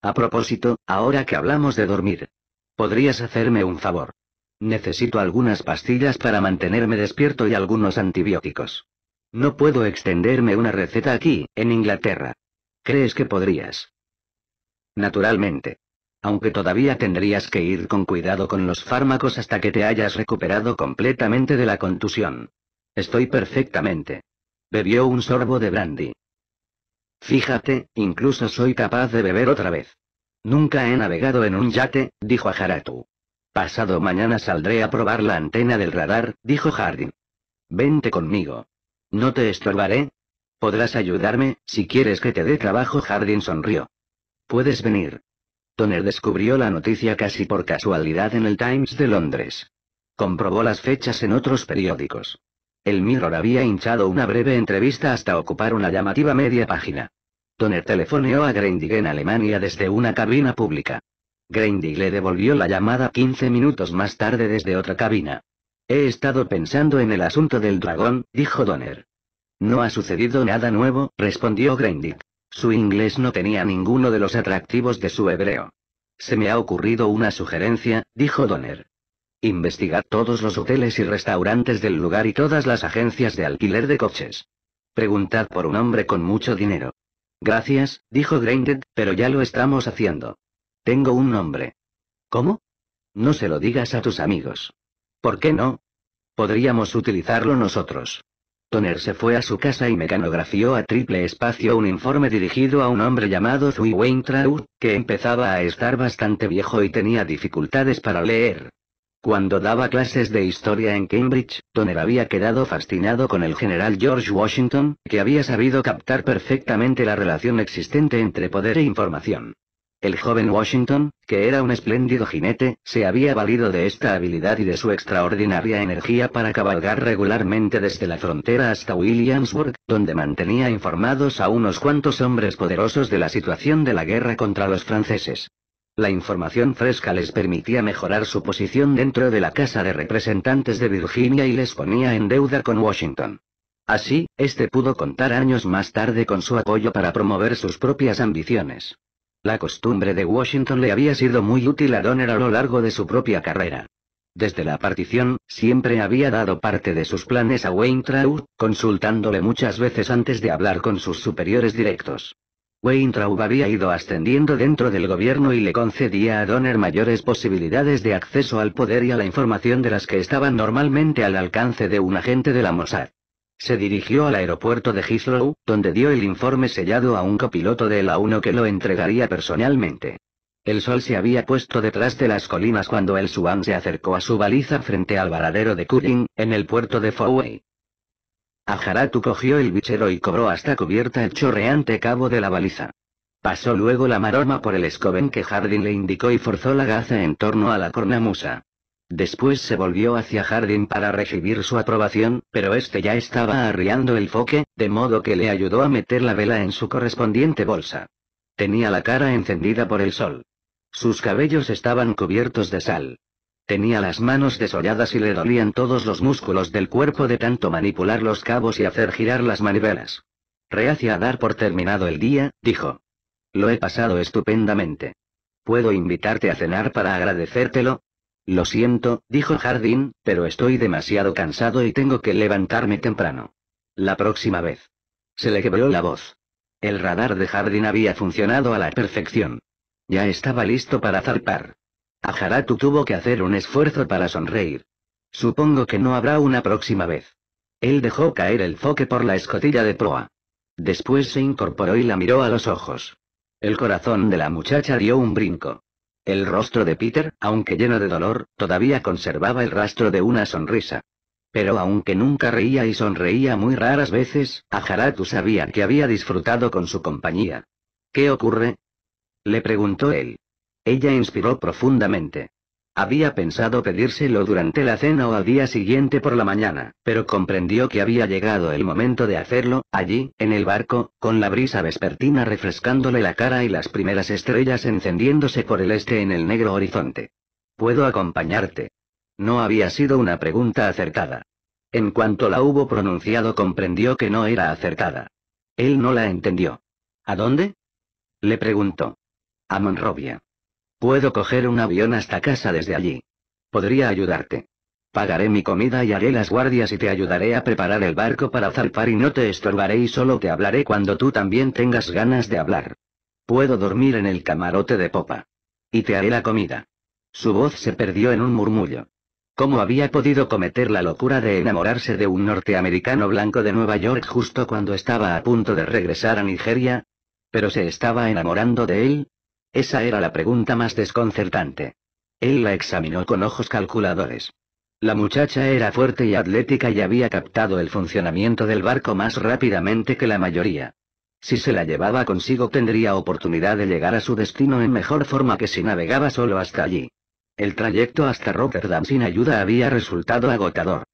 A propósito, ahora que hablamos de dormir. ¿Podrías hacerme un favor? Necesito algunas pastillas para mantenerme despierto y algunos antibióticos. No puedo extenderme una receta aquí, en Inglaterra. ¿Crees que podrías? Naturalmente aunque todavía tendrías que ir con cuidado con los fármacos hasta que te hayas recuperado completamente de la contusión. Estoy perfectamente. Bebió un sorbo de brandy. Fíjate, incluso soy capaz de beber otra vez. Nunca he navegado en un yate, dijo a Haratu. Pasado mañana saldré a probar la antena del radar, dijo Hardin. Vente conmigo. No te estorbaré. Podrás ayudarme, si quieres que te dé trabajo. Hardin sonrió. Puedes venir. Toner descubrió la noticia casi por casualidad en el Times de Londres. Comprobó las fechas en otros periódicos. El Mirror había hinchado una breve entrevista hasta ocupar una llamativa media página. Toner telefoneó a Greindig en Alemania desde una cabina pública. Greindig le devolvió la llamada 15 minutos más tarde desde otra cabina. He estado pensando en el asunto del dragón, dijo Donner. No ha sucedido nada nuevo, respondió Greindig. Su inglés no tenía ninguno de los atractivos de su hebreo. Se me ha ocurrido una sugerencia, dijo Donner. Investigad todos los hoteles y restaurantes del lugar y todas las agencias de alquiler de coches. Preguntad por un hombre con mucho dinero. Gracias, dijo Granted, pero ya lo estamos haciendo. Tengo un nombre. ¿Cómo? No se lo digas a tus amigos. ¿Por qué no? Podríamos utilizarlo nosotros. Toner se fue a su casa y mecanografió a triple espacio un informe dirigido a un hombre llamado Zui Weintraub, que empezaba a estar bastante viejo y tenía dificultades para leer. Cuando daba clases de historia en Cambridge, Toner había quedado fascinado con el general George Washington, que había sabido captar perfectamente la relación existente entre poder e información. El joven Washington, que era un espléndido jinete, se había valido de esta habilidad y de su extraordinaria energía para cabalgar regularmente desde la frontera hasta Williamsburg, donde mantenía informados a unos cuantos hombres poderosos de la situación de la guerra contra los franceses. La información fresca les permitía mejorar su posición dentro de la Casa de Representantes de Virginia y les ponía en deuda con Washington. Así, este pudo contar años más tarde con su apoyo para promover sus propias ambiciones. La costumbre de Washington le había sido muy útil a Donner a lo largo de su propia carrera. Desde la partición, siempre había dado parte de sus planes a Weintraub, consultándole muchas veces antes de hablar con sus superiores directos. Weintraub había ido ascendiendo dentro del gobierno y le concedía a Donner mayores posibilidades de acceso al poder y a la información de las que estaban normalmente al alcance de un agente de la Mossad. Se dirigió al aeropuerto de Heathrow, donde dio el informe sellado a un copiloto de la 1 que lo entregaría personalmente. El sol se había puesto detrás de las colinas cuando el Swan se acercó a su baliza frente al varadero de Curing, en el puerto de Fowey. Ajaratu cogió el bichero y cobró hasta cubierta el chorreante cabo de la baliza. Pasó luego la maroma por el escoben que Hardin le indicó y forzó la gaza en torno a la cornamusa. Después se volvió hacia jardín para recibir su aprobación, pero este ya estaba arriando el foque, de modo que le ayudó a meter la vela en su correspondiente bolsa. Tenía la cara encendida por el sol. Sus cabellos estaban cubiertos de sal. Tenía las manos desolladas y le dolían todos los músculos del cuerpo de tanto manipular los cabos y hacer girar las manivelas. Reacia a dar por terminado el día, dijo. Lo he pasado estupendamente. ¿Puedo invitarte a cenar para agradecértelo? Lo siento, dijo Jardín, pero estoy demasiado cansado y tengo que levantarme temprano. La próxima vez. Se le quebró la voz. El radar de Jardín había funcionado a la perfección. Ya estaba listo para zarpar. Ajaratu tuvo que hacer un esfuerzo para sonreír. Supongo que no habrá una próxima vez. Él dejó caer el foque por la escotilla de proa. Después se incorporó y la miró a los ojos. El corazón de la muchacha dio un brinco. El rostro de Peter, aunque lleno de dolor, todavía conservaba el rastro de una sonrisa. Pero aunque nunca reía y sonreía muy raras veces, Ajaratu sabía que había disfrutado con su compañía. ¿Qué ocurre? Le preguntó él. Ella inspiró profundamente. Había pensado pedírselo durante la cena o al día siguiente por la mañana, pero comprendió que había llegado el momento de hacerlo, allí, en el barco, con la brisa vespertina refrescándole la cara y las primeras estrellas encendiéndose por el este en el negro horizonte. ¿Puedo acompañarte? No había sido una pregunta acertada. En cuanto la hubo pronunciado comprendió que no era acertada. Él no la entendió. ¿A dónde? Le preguntó. A Monrovia. Puedo coger un avión hasta casa desde allí. Podría ayudarte. Pagaré mi comida y haré las guardias y te ayudaré a preparar el barco para zarpar y no te estorbaré y solo te hablaré cuando tú también tengas ganas de hablar. Puedo dormir en el camarote de popa. Y te haré la comida. Su voz se perdió en un murmullo. ¿Cómo había podido cometer la locura de enamorarse de un norteamericano blanco de Nueva York justo cuando estaba a punto de regresar a Nigeria? Pero se estaba enamorando de él, esa era la pregunta más desconcertante. Él la examinó con ojos calculadores. La muchacha era fuerte y atlética y había captado el funcionamiento del barco más rápidamente que la mayoría. Si se la llevaba consigo tendría oportunidad de llegar a su destino en mejor forma que si navegaba solo hasta allí. El trayecto hasta Rotterdam sin ayuda había resultado agotador.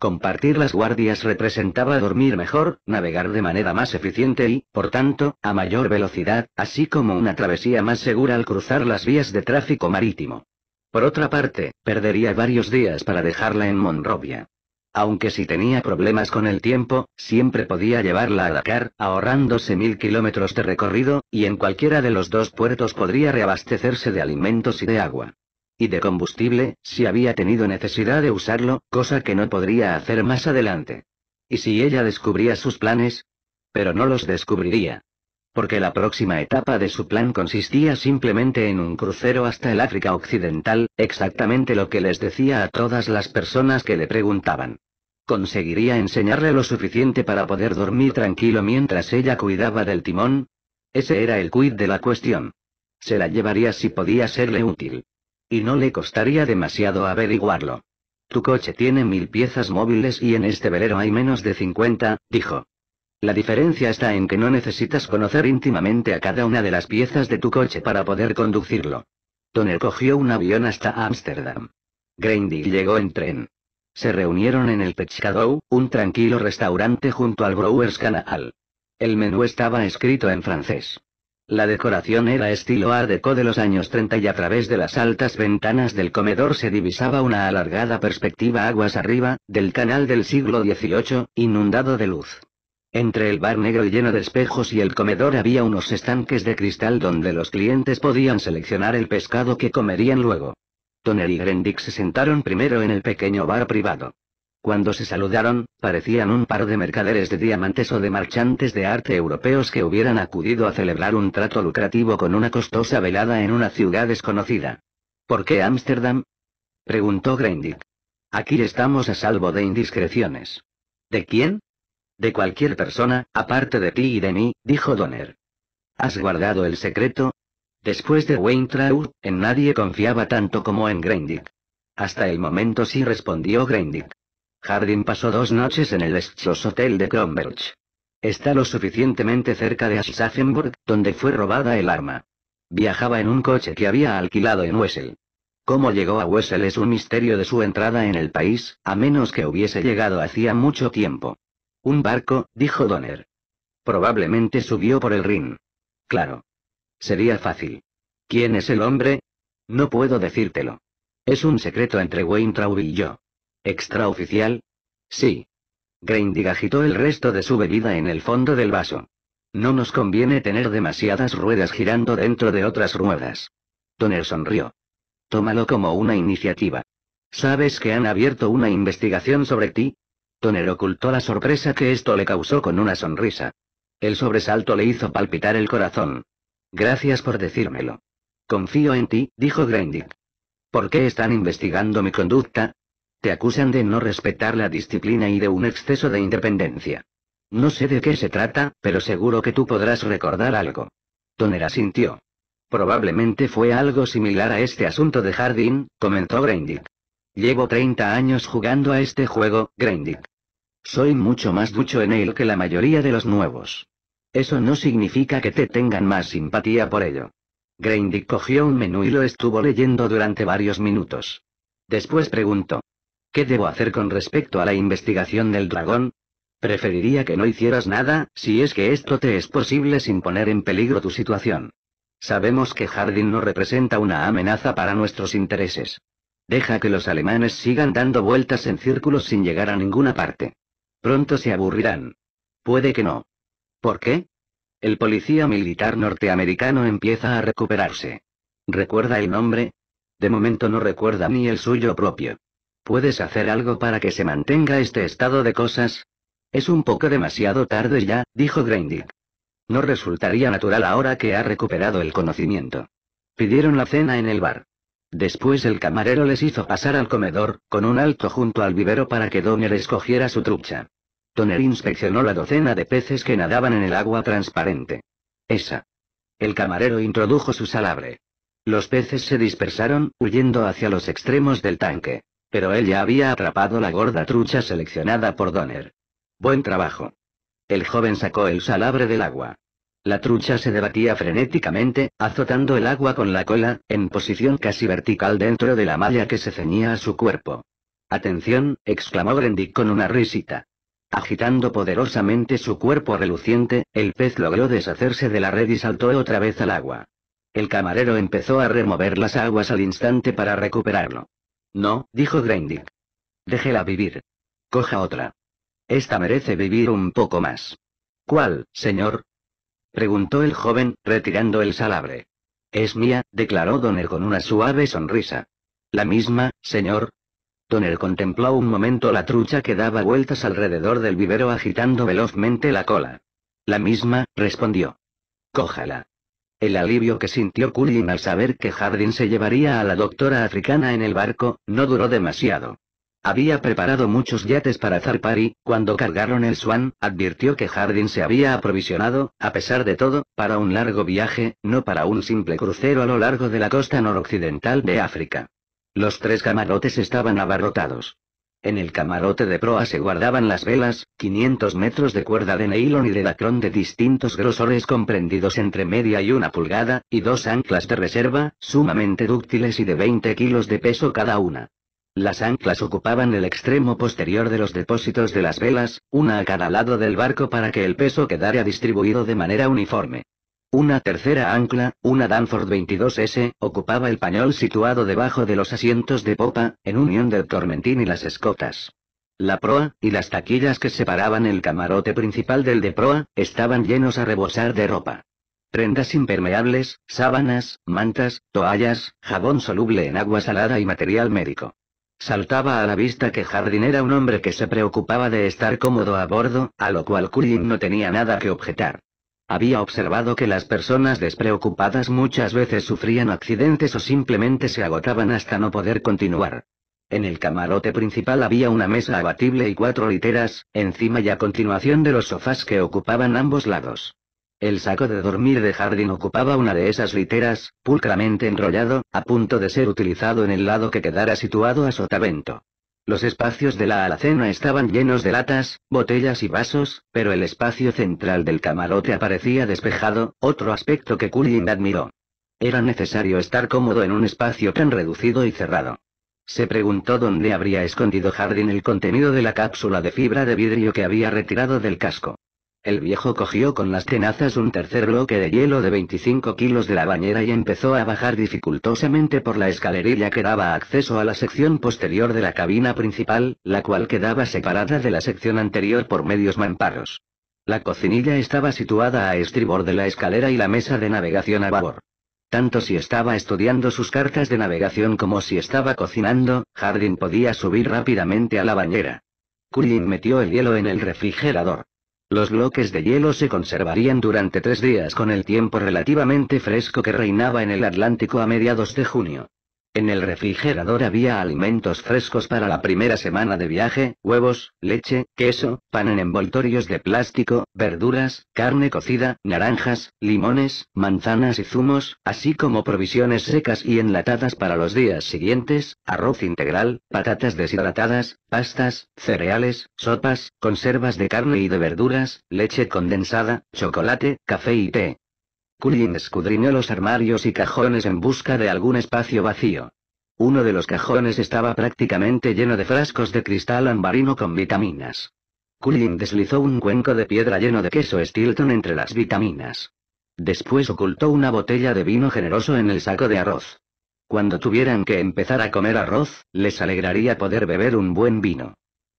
Compartir las guardias representaba dormir mejor, navegar de manera más eficiente y, por tanto, a mayor velocidad, así como una travesía más segura al cruzar las vías de tráfico marítimo. Por otra parte, perdería varios días para dejarla en Monrovia. Aunque si tenía problemas con el tiempo, siempre podía llevarla a Dakar, ahorrándose mil kilómetros de recorrido, y en cualquiera de los dos puertos podría reabastecerse de alimentos y de agua y de combustible, si había tenido necesidad de usarlo, cosa que no podría hacer más adelante. ¿Y si ella descubría sus planes? Pero no los descubriría. Porque la próxima etapa de su plan consistía simplemente en un crucero hasta el África Occidental, exactamente lo que les decía a todas las personas que le preguntaban. ¿Conseguiría enseñarle lo suficiente para poder dormir tranquilo mientras ella cuidaba del timón? Ese era el quid de la cuestión. Se la llevaría si podía serle útil. Y no le costaría demasiado averiguarlo. Tu coche tiene mil piezas móviles y en este velero hay menos de 50, dijo. La diferencia está en que no necesitas conocer íntimamente a cada una de las piezas de tu coche para poder conducirlo. Toner cogió un avión hasta Ámsterdam. Grindy llegó en tren. Se reunieron en el Pechkadou, un tranquilo restaurante junto al Brewer's Canal. El menú estaba escrito en francés. La decoración era estilo art deco de los años 30 y a través de las altas ventanas del comedor se divisaba una alargada perspectiva aguas arriba, del canal del siglo XVIII, inundado de luz. Entre el bar negro y lleno de espejos y el comedor había unos estanques de cristal donde los clientes podían seleccionar el pescado que comerían luego. Toner y Grendick se sentaron primero en el pequeño bar privado. Cuando se saludaron, parecían un par de mercaderes de diamantes o de marchantes de arte europeos que hubieran acudido a celebrar un trato lucrativo con una costosa velada en una ciudad desconocida. ¿Por qué Ámsterdam? preguntó Grendick. Aquí estamos a salvo de indiscreciones. ¿De quién? De cualquier persona, aparte de ti y de mí, dijo Donner. ¿Has guardado el secreto? Después de Weintraub, en nadie confiaba tanto como en Grendick. Hasta el momento sí respondió Grendick. Hardin pasó dos noches en el Schloss Hotel de Cromberge. Está lo suficientemente cerca de Aschaffenburg, donde fue robada el arma. Viajaba en un coche que había alquilado en Wessel. Cómo llegó a Wessel es un misterio de su entrada en el país, a menos que hubiese llegado hacía mucho tiempo. Un barco, dijo Donner. Probablemente subió por el Rin. Claro. Sería fácil. ¿Quién es el hombre? No puedo decírtelo. Es un secreto entre Wayne Traub y yo. ¿Extraoficial? Sí. Grindig agitó el resto de su bebida en el fondo del vaso. No nos conviene tener demasiadas ruedas girando dentro de otras ruedas. Toner sonrió. Tómalo como una iniciativa. ¿Sabes que han abierto una investigación sobre ti? Toner ocultó la sorpresa que esto le causó con una sonrisa. El sobresalto le hizo palpitar el corazón. Gracias por decírmelo. Confío en ti, dijo Grindig. ¿Por qué están investigando mi conducta? Te acusan de no respetar la disciplina y de un exceso de independencia. No sé de qué se trata, pero seguro que tú podrás recordar algo. Tonera sintió. Probablemente fue algo similar a este asunto de Jardín. comentó Grindick. Llevo 30 años jugando a este juego, Grindick. Soy mucho más ducho en él que la mayoría de los nuevos. Eso no significa que te tengan más simpatía por ello. Grindick cogió un menú y lo estuvo leyendo durante varios minutos. Después preguntó. ¿Qué debo hacer con respecto a la investigación del dragón? Preferiría que no hicieras nada, si es que esto te es posible sin poner en peligro tu situación. Sabemos que Jardín no representa una amenaza para nuestros intereses. Deja que los alemanes sigan dando vueltas en círculos sin llegar a ninguna parte. Pronto se aburrirán. Puede que no. ¿Por qué? El policía militar norteamericano empieza a recuperarse. ¿Recuerda el nombre? De momento no recuerda ni el suyo propio. ¿Puedes hacer algo para que se mantenga este estado de cosas? Es un poco demasiado tarde ya, dijo Grindy. No resultaría natural ahora que ha recuperado el conocimiento. Pidieron la cena en el bar. Después el camarero les hizo pasar al comedor, con un alto junto al vivero para que Donner escogiera su trucha. Donner inspeccionó la docena de peces que nadaban en el agua transparente. Esa. El camarero introdujo su salabre. Los peces se dispersaron, huyendo hacia los extremos del tanque. Pero él ya había atrapado la gorda trucha seleccionada por Donner. Buen trabajo. El joven sacó el salabre del agua. La trucha se debatía frenéticamente, azotando el agua con la cola, en posición casi vertical dentro de la malla que se ceñía a su cuerpo. Atención, exclamó Grendy con una risita. Agitando poderosamente su cuerpo reluciente, el pez logró deshacerse de la red y saltó otra vez al agua. El camarero empezó a remover las aguas al instante para recuperarlo. No, dijo Grendick. Déjela vivir. Coja otra. Esta merece vivir un poco más. ¿Cuál, señor? preguntó el joven, retirando el salabre. Es mía, declaró Donner con una suave sonrisa. La misma, señor. Donner contempló un momento la trucha que daba vueltas alrededor del vivero agitando velozmente la cola. La misma, respondió. Cójala. El alivio que sintió Cullen al saber que Hardin se llevaría a la doctora africana en el barco, no duró demasiado. Había preparado muchos yates para zarpar y, cuando cargaron el Swan, advirtió que Hardin se había aprovisionado, a pesar de todo, para un largo viaje, no para un simple crucero a lo largo de la costa noroccidental de África. Los tres camarotes estaban abarrotados. En el camarote de proa se guardaban las velas, 500 metros de cuerda de nylon y de lacrón de distintos grosores comprendidos entre media y una pulgada, y dos anclas de reserva, sumamente dúctiles y de 20 kilos de peso cada una. Las anclas ocupaban el extremo posterior de los depósitos de las velas, una a cada lado del barco para que el peso quedara distribuido de manera uniforme. Una tercera ancla, una Danford 22S, ocupaba el pañol situado debajo de los asientos de popa, en unión del tormentín y las escotas. La proa, y las taquillas que separaban el camarote principal del de proa, estaban llenos a rebosar de ropa. Prendas impermeables, sábanas, mantas, toallas, jabón soluble en agua salada y material médico. Saltaba a la vista que Jardín era un hombre que se preocupaba de estar cómodo a bordo, a lo cual Cullin no tenía nada que objetar. Había observado que las personas despreocupadas muchas veces sufrían accidentes o simplemente se agotaban hasta no poder continuar. En el camarote principal había una mesa abatible y cuatro literas, encima y a continuación de los sofás que ocupaban ambos lados. El saco de dormir de Jardín ocupaba una de esas literas, pulcramente enrollado, a punto de ser utilizado en el lado que quedara situado a sotavento. Los espacios de la alacena estaban llenos de latas, botellas y vasos, pero el espacio central del camarote aparecía despejado, otro aspecto que Cullin admiró. Era necesario estar cómodo en un espacio tan reducido y cerrado. Se preguntó dónde habría escondido Jardín el contenido de la cápsula de fibra de vidrio que había retirado del casco. El viejo cogió con las tenazas un tercer bloque de hielo de 25 kilos de la bañera y empezó a bajar dificultosamente por la escalerilla que daba acceso a la sección posterior de la cabina principal, la cual quedaba separada de la sección anterior por medios mamparos. La cocinilla estaba situada a estribor de la escalera y la mesa de navegación a babor. Tanto si estaba estudiando sus cartas de navegación como si estaba cocinando, Hardin podía subir rápidamente a la bañera. Cullin metió el hielo en el refrigerador. Los bloques de hielo se conservarían durante tres días con el tiempo relativamente fresco que reinaba en el Atlántico a mediados de junio. En el refrigerador había alimentos frescos para la primera semana de viaje, huevos, leche, queso, pan en envoltorios de plástico, verduras, carne cocida, naranjas, limones, manzanas y zumos, así como provisiones secas y enlatadas para los días siguientes, arroz integral, patatas deshidratadas, pastas, cereales, sopas, conservas de carne y de verduras, leche condensada, chocolate, café y té. Cullin escudriñó los armarios y cajones en busca de algún espacio vacío. Uno de los cajones estaba prácticamente lleno de frascos de cristal ambarino con vitaminas. Cullin deslizó un cuenco de piedra lleno de queso Stilton entre las vitaminas. Después ocultó una botella de vino generoso en el saco de arroz. Cuando tuvieran que empezar a comer arroz, les alegraría poder beber un buen vino.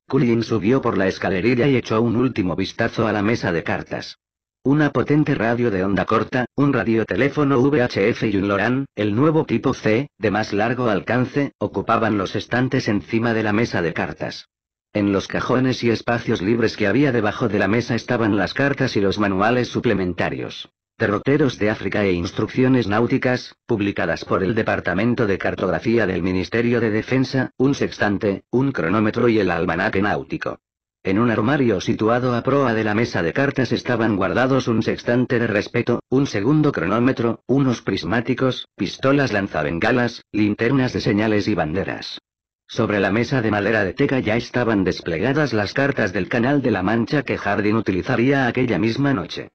Cullin subió por la escalerilla y echó un último vistazo a la mesa de cartas una potente radio de onda corta, un radioteléfono VHF y un LORAN, el nuevo tipo C, de más largo alcance, ocupaban los estantes encima de la mesa de cartas. En los cajones y espacios libres que había debajo de la mesa estaban las cartas y los manuales suplementarios. Derroteros de África e Instrucciones Náuticas, publicadas por el Departamento de Cartografía del Ministerio de Defensa, un sextante, un cronómetro y el almanaque náutico. En un armario situado a proa de la mesa de cartas estaban guardados un sextante de respeto, un segundo cronómetro, unos prismáticos, pistolas lanzabengalas, linternas de señales y banderas. Sobre la mesa de madera de teca ya estaban desplegadas las cartas del Canal de la Mancha que Jardín utilizaría aquella misma noche.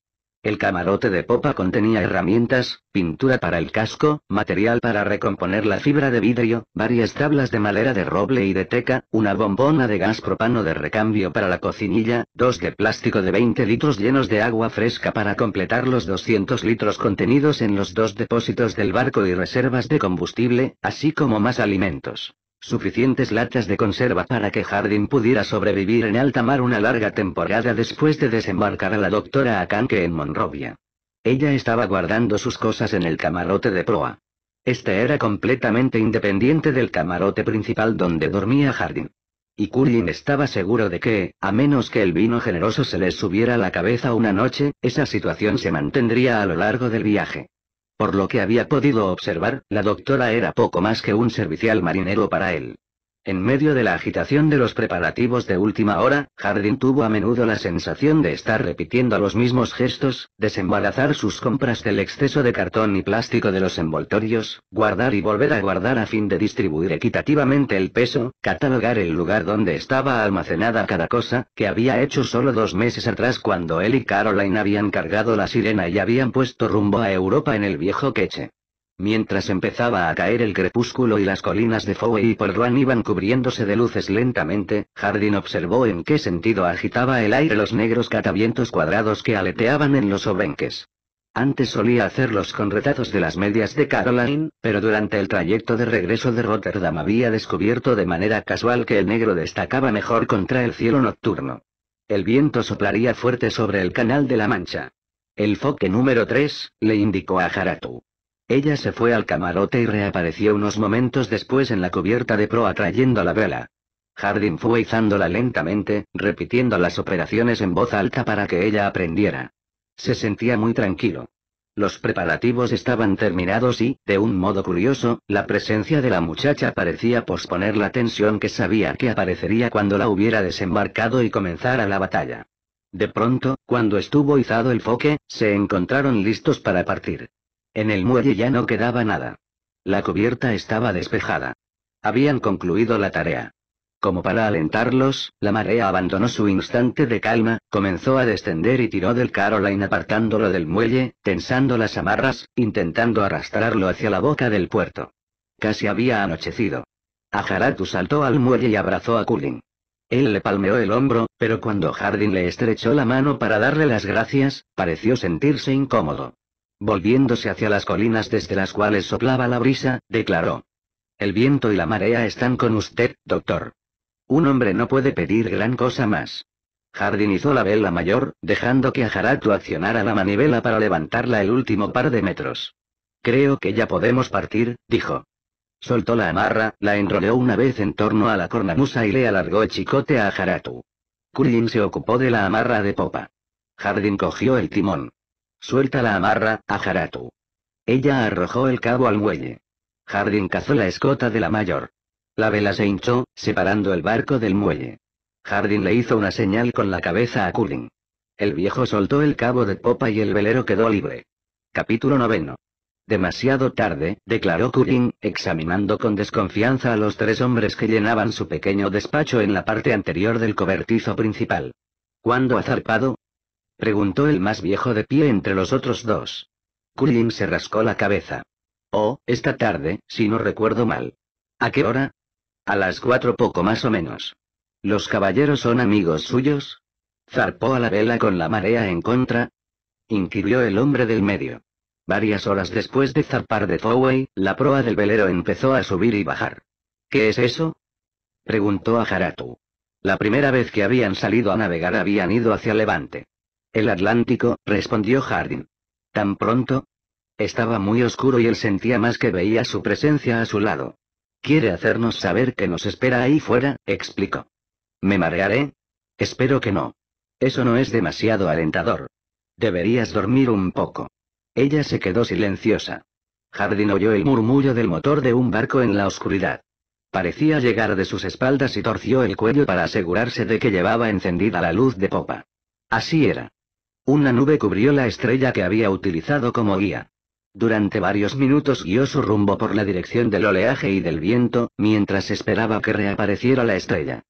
El camarote de popa contenía herramientas, pintura para el casco, material para recomponer la fibra de vidrio, varias tablas de madera de roble y de teca, una bombona de gas propano de recambio para la cocinilla, dos de plástico de 20 litros llenos de agua fresca para completar los 200 litros contenidos en los dos depósitos del barco y reservas de combustible, así como más alimentos suficientes latas de conserva para que Hardin pudiera sobrevivir en alta mar una larga temporada después de desembarcar a la doctora Akanke en Monrovia. Ella estaba guardando sus cosas en el camarote de proa. Este era completamente independiente del camarote principal donde dormía Hardin. Y Curlin estaba seguro de que, a menos que el vino generoso se les subiera a la cabeza una noche, esa situación se mantendría a lo largo del viaje. Por lo que había podido observar, la doctora era poco más que un servicial marinero para él. En medio de la agitación de los preparativos de última hora, Jardín tuvo a menudo la sensación de estar repitiendo los mismos gestos, desembarazar sus compras del exceso de cartón y plástico de los envoltorios, guardar y volver a guardar a fin de distribuir equitativamente el peso, catalogar el lugar donde estaba almacenada cada cosa, que había hecho solo dos meses atrás cuando él y Caroline habían cargado la sirena y habían puesto rumbo a Europa en el viejo queche. Mientras empezaba a caer el crepúsculo y las colinas de Fowey y Portland iban cubriéndose de luces lentamente, Jardín observó en qué sentido agitaba el aire los negros catavientos cuadrados que aleteaban en los obenques. Antes solía hacerlos con retazos de las medias de Caroline, pero durante el trayecto de regreso de Rotterdam había descubierto de manera casual que el negro destacaba mejor contra el cielo nocturno. El viento soplaría fuerte sobre el canal de la Mancha. El foque número 3, le indicó a Jaratu. Ella se fue al camarote y reapareció unos momentos después en la cubierta de proa trayendo la vela. Hardin fue izándola lentamente, repitiendo las operaciones en voz alta para que ella aprendiera. Se sentía muy tranquilo. Los preparativos estaban terminados y, de un modo curioso, la presencia de la muchacha parecía posponer la tensión que sabía que aparecería cuando la hubiera desembarcado y comenzara la batalla. De pronto, cuando estuvo izado el foque, se encontraron listos para partir. En el muelle ya no quedaba nada. La cubierta estaba despejada. Habían concluido la tarea. Como para alentarlos, la marea abandonó su instante de calma, comenzó a descender y tiró del Caroline apartándolo del muelle, tensando las amarras, intentando arrastrarlo hacia la boca del puerto. Casi había anochecido. Ajaratu saltó al muelle y abrazó a Cullen. Él le palmeó el hombro, pero cuando Hardin le estrechó la mano para darle las gracias, pareció sentirse incómodo volviéndose hacia las colinas desde las cuales soplaba la brisa, declaró. El viento y la marea están con usted, doctor. Un hombre no puede pedir gran cosa más. Jardinizó la vela mayor, dejando que Ajaratu accionara la manivela para levantarla el último par de metros. Creo que ya podemos partir, dijo. Soltó la amarra, la enrolló una vez en torno a la cornamusa y le alargó el chicote a Ajaratu. Kurin se ocupó de la amarra de popa. Jardín cogió el timón. Suelta la amarra, ajaratu». Ella arrojó el cabo al muelle. Hardin cazó la escota de la mayor. La vela se hinchó, separando el barco del muelle. Hardin le hizo una señal con la cabeza a Cullen. El viejo soltó el cabo de popa y el velero quedó libre. Capítulo noveno. Demasiado tarde, declaró Cullen, examinando con desconfianza a los tres hombres que llenaban su pequeño despacho en la parte anterior del cobertizo principal. Cuando ha zarpado? Preguntó el más viejo de pie entre los otros dos. Kulin se rascó la cabeza. Oh, esta tarde, si no recuerdo mal. ¿A qué hora? A las cuatro poco más o menos. ¿Los caballeros son amigos suyos? ¿Zarpó a la vela con la marea en contra? inquirió el hombre del medio. Varias horas después de zarpar de Fowey, la proa del velero empezó a subir y bajar. ¿Qué es eso? preguntó a Haratu. La primera vez que habían salido a navegar habían ido hacia Levante. El Atlántico, respondió Hardin. ¿Tan pronto? Estaba muy oscuro y él sentía más que veía su presencia a su lado. Quiere hacernos saber que nos espera ahí fuera, explicó. ¿Me marearé? Espero que no. Eso no es demasiado alentador. Deberías dormir un poco. Ella se quedó silenciosa. Hardin oyó el murmullo del motor de un barco en la oscuridad. Parecía llegar de sus espaldas y torció el cuello para asegurarse de que llevaba encendida la luz de popa. Así era. Una nube cubrió la estrella que había utilizado como guía. Durante varios minutos guió su rumbo por la dirección del oleaje y del viento, mientras esperaba que reapareciera la estrella.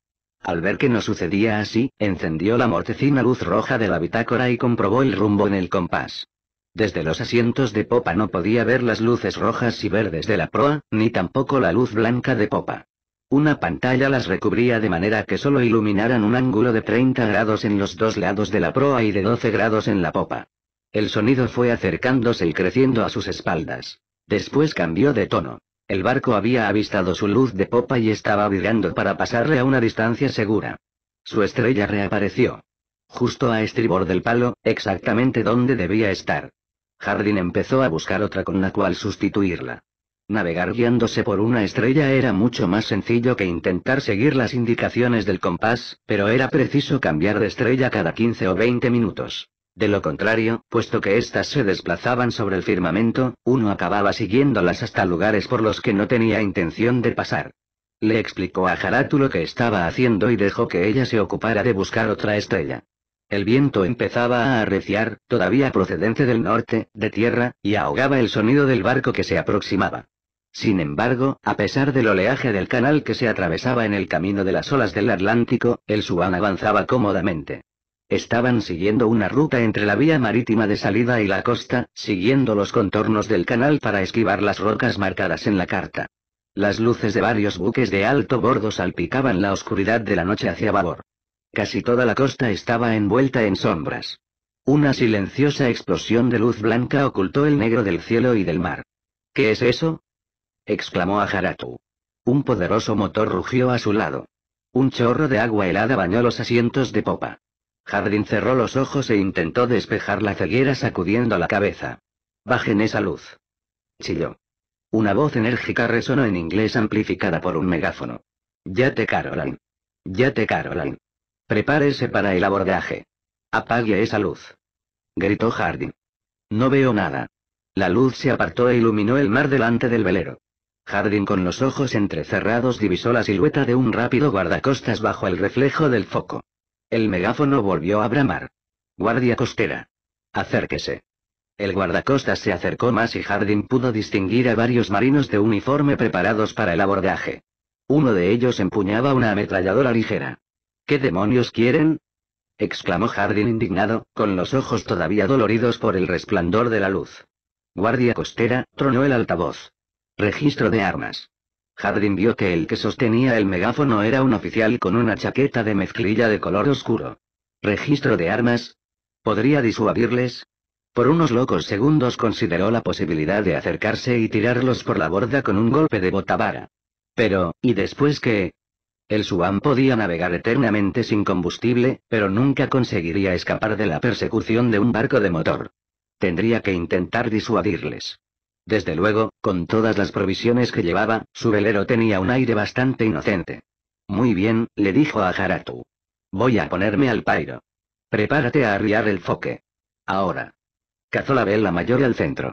Al ver que no sucedía así, encendió la mortecina luz roja de la bitácora y comprobó el rumbo en el compás. Desde los asientos de popa no podía ver las luces rojas y verdes de la proa, ni tampoco la luz blanca de popa. Una pantalla las recubría de manera que solo iluminaran un ángulo de 30 grados en los dos lados de la proa y de 12 grados en la popa. El sonido fue acercándose y creciendo a sus espaldas. Después cambió de tono. El barco había avistado su luz de popa y estaba virando para pasarle a una distancia segura. Su estrella reapareció. Justo a estribor del palo, exactamente donde debía estar. Jardín empezó a buscar otra con la cual sustituirla. Navegar guiándose por una estrella era mucho más sencillo que intentar seguir las indicaciones del compás, pero era preciso cambiar de estrella cada 15 o 20 minutos. De lo contrario, puesto que éstas se desplazaban sobre el firmamento, uno acababa siguiéndolas hasta lugares por los que no tenía intención de pasar. Le explicó a Haratu lo que estaba haciendo y dejó que ella se ocupara de buscar otra estrella. El viento empezaba a arreciar, todavía procedente del norte, de tierra, y ahogaba el sonido del barco que se aproximaba. Sin embargo, a pesar del oleaje del canal que se atravesaba en el camino de las olas del Atlántico, el Suban avanzaba cómodamente. Estaban siguiendo una ruta entre la vía marítima de salida y la costa, siguiendo los contornos del canal para esquivar las rocas marcadas en la carta. Las luces de varios buques de alto bordo salpicaban la oscuridad de la noche hacia babor. Casi toda la costa estaba envuelta en sombras. Una silenciosa explosión de luz blanca ocultó el negro del cielo y del mar. ¿Qué es eso? exclamó Ajaratu. Un poderoso motor rugió a su lado. Un chorro de agua helada bañó los asientos de popa. Jardín cerró los ojos e intentó despejar la ceguera sacudiendo la cabeza. Bajen esa luz. Chilló. Una voz enérgica resonó en inglés amplificada por un megáfono. Ya te Carolan. Ya te Carolan. Prepárese para el abordaje. Apague esa luz. Gritó Jardín. No veo nada. La luz se apartó e iluminó el mar delante del velero. Harding con los ojos entrecerrados divisó la silueta de un rápido guardacostas bajo el reflejo del foco. El megáfono volvió a bramar. Guardia costera. Acérquese. El guardacostas se acercó más y Hardin pudo distinguir a varios marinos de uniforme preparados para el abordaje. Uno de ellos empuñaba una ametralladora ligera. ¿Qué demonios quieren? exclamó Hardin indignado, con los ojos todavía doloridos por el resplandor de la luz. Guardia costera, tronó el altavoz. Registro de armas. Hadrin vio que el que sostenía el megáfono era un oficial con una chaqueta de mezclilla de color oscuro. Registro de armas. ¿Podría disuadirles? Por unos locos segundos consideró la posibilidad de acercarse y tirarlos por la borda con un golpe de botavara. Pero, ¿y después qué? El subán podía navegar eternamente sin combustible, pero nunca conseguiría escapar de la persecución de un barco de motor. Tendría que intentar disuadirles. Desde luego, con todas las provisiones que llevaba, su velero tenía un aire bastante inocente. Muy bien, le dijo a Haratu. Voy a ponerme al pairo. Prepárate a arriar el foque. Ahora. Cazó la vela mayor al centro.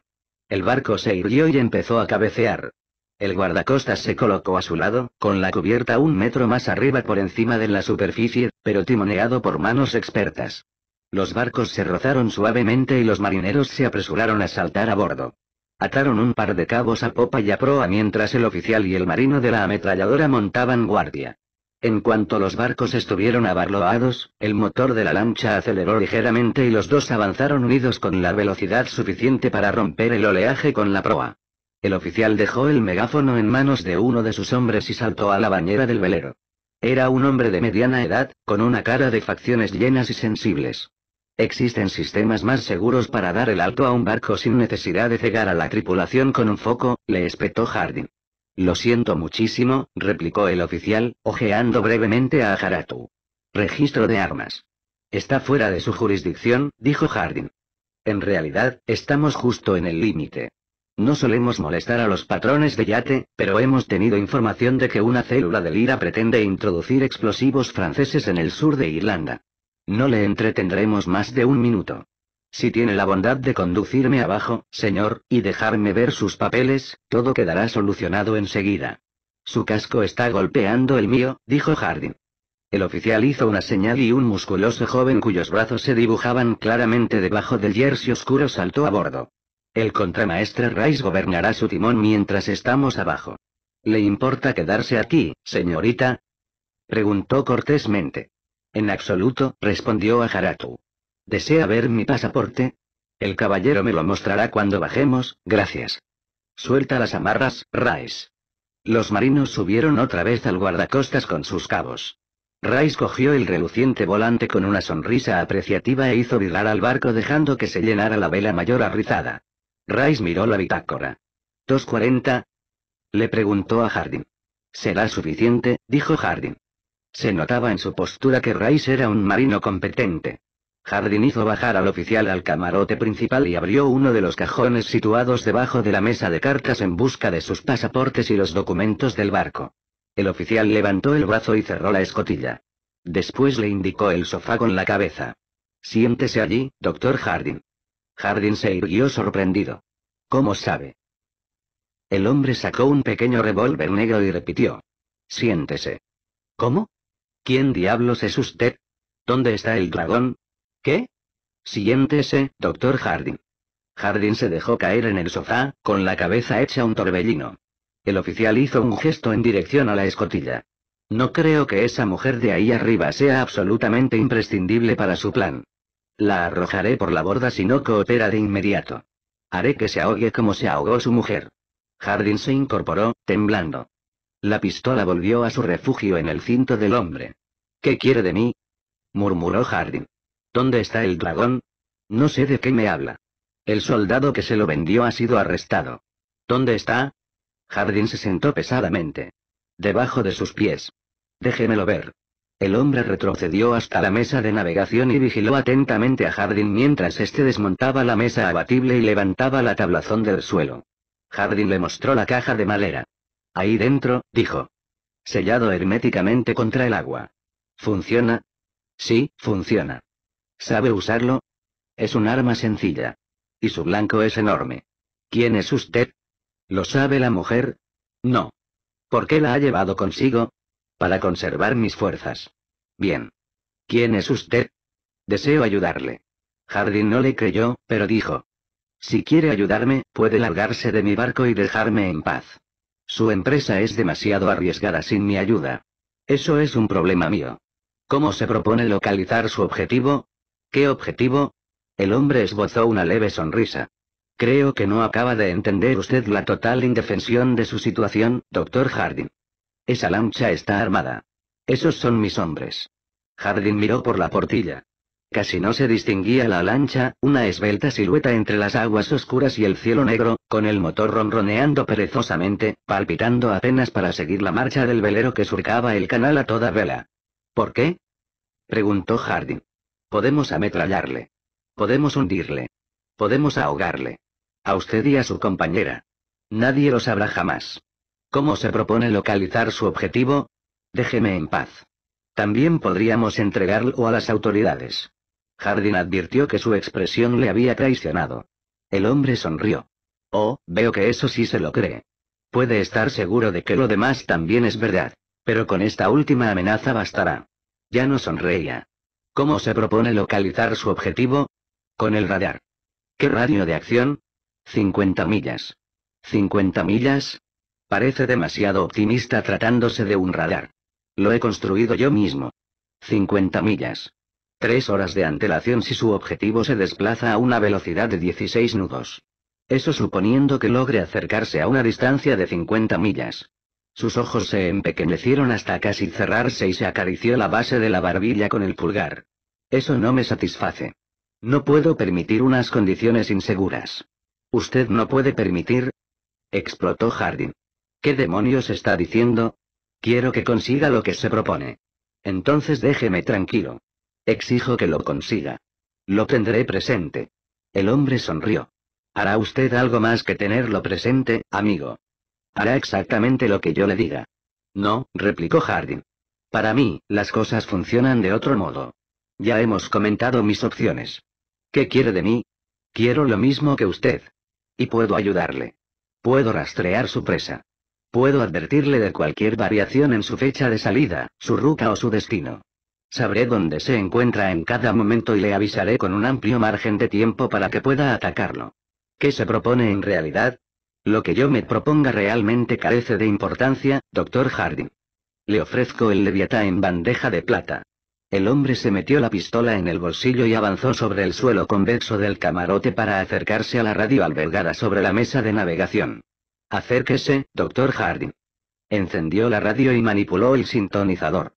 El barco se irguió y empezó a cabecear. El guardacostas se colocó a su lado, con la cubierta un metro más arriba por encima de la superficie, pero timoneado por manos expertas. Los barcos se rozaron suavemente y los marineros se apresuraron a saltar a bordo. Ataron un par de cabos a popa y a proa mientras el oficial y el marino de la ametralladora montaban guardia. En cuanto los barcos estuvieron abarloados, el motor de la lancha aceleró ligeramente y los dos avanzaron unidos con la velocidad suficiente para romper el oleaje con la proa. El oficial dejó el megáfono en manos de uno de sus hombres y saltó a la bañera del velero. Era un hombre de mediana edad, con una cara de facciones llenas y sensibles. Existen sistemas más seguros para dar el alto a un barco sin necesidad de cegar a la tripulación con un foco, le espetó Hardin. Lo siento muchísimo, replicó el oficial, ojeando brevemente a Haratu. Registro de armas. Está fuera de su jurisdicción, dijo Hardin. En realidad, estamos justo en el límite. No solemos molestar a los patrones de yate, pero hemos tenido información de que una célula de lira pretende introducir explosivos franceses en el sur de Irlanda. No le entretendremos más de un minuto. Si tiene la bondad de conducirme abajo, señor, y dejarme ver sus papeles, todo quedará solucionado enseguida. Su casco está golpeando el mío, dijo Harding. El oficial hizo una señal y un musculoso joven cuyos brazos se dibujaban claramente debajo del jersey oscuro saltó a bordo. El contramaestre Rice gobernará su timón mientras estamos abajo. ¿Le importa quedarse aquí, señorita? preguntó cortésmente. En absoluto, respondió a Haratu. ¿Desea ver mi pasaporte? El caballero me lo mostrará cuando bajemos, gracias. Suelta las amarras, Rice. Los marinos subieron otra vez al guardacostas con sus cabos. Rice cogió el reluciente volante con una sonrisa apreciativa e hizo virar al barco dejando que se llenara la vela mayor arrizada. Rice miró la bitácora. ¿240? Le preguntó a Hardin. Será suficiente, dijo Hardin. Se notaba en su postura que Rice era un marino competente. Jardín hizo bajar al oficial al camarote principal y abrió uno de los cajones situados debajo de la mesa de cartas en busca de sus pasaportes y los documentos del barco. El oficial levantó el brazo y cerró la escotilla. Después le indicó el sofá con la cabeza. Siéntese allí, doctor Hardin. Hardin se irguió sorprendido. ¿Cómo sabe? El hombre sacó un pequeño revólver negro y repitió. Siéntese. ¿Cómo? ¿Quién diablos es usted? ¿Dónde está el dragón? ¿Qué? Siéntese, doctor Harding. Harding se dejó caer en el sofá, con la cabeza hecha un torbellino. El oficial hizo un gesto en dirección a la escotilla. No creo que esa mujer de ahí arriba sea absolutamente imprescindible para su plan. La arrojaré por la borda si no coopera de inmediato. Haré que se ahogue como se ahogó su mujer. Harding se incorporó, temblando. La pistola volvió a su refugio en el cinto del hombre. ¿Qué quiere de mí? murmuró Hardin. ¿Dónde está el dragón? No sé de qué me habla. El soldado que se lo vendió ha sido arrestado. ¿Dónde está? Hardin se sentó pesadamente. Debajo de sus pies. Déjemelo ver. El hombre retrocedió hasta la mesa de navegación y vigiló atentamente a Hardin mientras éste desmontaba la mesa abatible y levantaba la tablazón del suelo. Hardin le mostró la caja de madera. Ahí dentro, dijo. Sellado herméticamente contra el agua. ¿Funciona? Sí, funciona. ¿Sabe usarlo? Es un arma sencilla. Y su blanco es enorme. ¿Quién es usted? ¿Lo sabe la mujer? No. ¿Por qué la ha llevado consigo? Para conservar mis fuerzas. Bien. ¿Quién es usted? Deseo ayudarle. Jardín no le creyó, pero dijo. Si quiere ayudarme, puede largarse de mi barco y dejarme en paz. Su empresa es demasiado arriesgada sin mi ayuda. Eso es un problema mío. ¿Cómo se propone localizar su objetivo? ¿Qué objetivo? El hombre esbozó una leve sonrisa. Creo que no acaba de entender usted la total indefensión de su situación, doctor Hardin. Esa lancha está armada. Esos son mis hombres. Hardin miró por la portilla. Casi no se distinguía la lancha, una esbelta silueta entre las aguas oscuras y el cielo negro, con el motor ronroneando perezosamente, palpitando apenas para seguir la marcha del velero que surcaba el canal a toda vela. ¿Por qué? preguntó Harding. Podemos ametrallarle. Podemos hundirle. Podemos ahogarle. A usted y a su compañera. Nadie lo sabrá jamás. ¿Cómo se propone localizar su objetivo? Déjeme en paz. También podríamos entregarlo a las autoridades. Hardin advirtió que su expresión le había traicionado. El hombre sonrió. Oh, veo que eso sí se lo cree. Puede estar seguro de que lo demás también es verdad. Pero con esta última amenaza bastará. Ya no sonreía. ¿Cómo se propone localizar su objetivo? Con el radar. ¿Qué radio de acción? 50 millas. 50 millas. Parece demasiado optimista tratándose de un radar. Lo he construido yo mismo. 50 millas. Tres horas de antelación si su objetivo se desplaza a una velocidad de 16 nudos. Eso suponiendo que logre acercarse a una distancia de 50 millas. Sus ojos se empequeñecieron hasta casi cerrarse y se acarició la base de la barbilla con el pulgar. Eso no me satisface. No puedo permitir unas condiciones inseguras. Usted no puede permitir... explotó Hardin. ¿Qué demonios está diciendo? Quiero que consiga lo que se propone. Entonces déjeme tranquilo. Exijo que lo consiga. Lo tendré presente. El hombre sonrió. Hará usted algo más que tenerlo presente, amigo. Hará exactamente lo que yo le diga. No, replicó Hardin. Para mí, las cosas funcionan de otro modo. Ya hemos comentado mis opciones. ¿Qué quiere de mí? Quiero lo mismo que usted. Y puedo ayudarle. Puedo rastrear su presa. Puedo advertirle de cualquier variación en su fecha de salida, su ruta o su destino. Sabré dónde se encuentra en cada momento y le avisaré con un amplio margen de tiempo para que pueda atacarlo. ¿Qué se propone en realidad? Lo que yo me proponga realmente carece de importancia, doctor Harding. Le ofrezco el leviatán en bandeja de plata. El hombre se metió la pistola en el bolsillo y avanzó sobre el suelo convexo del camarote para acercarse a la radio albergada sobre la mesa de navegación. Acérquese, doctor Harding. Encendió la radio y manipuló el sintonizador.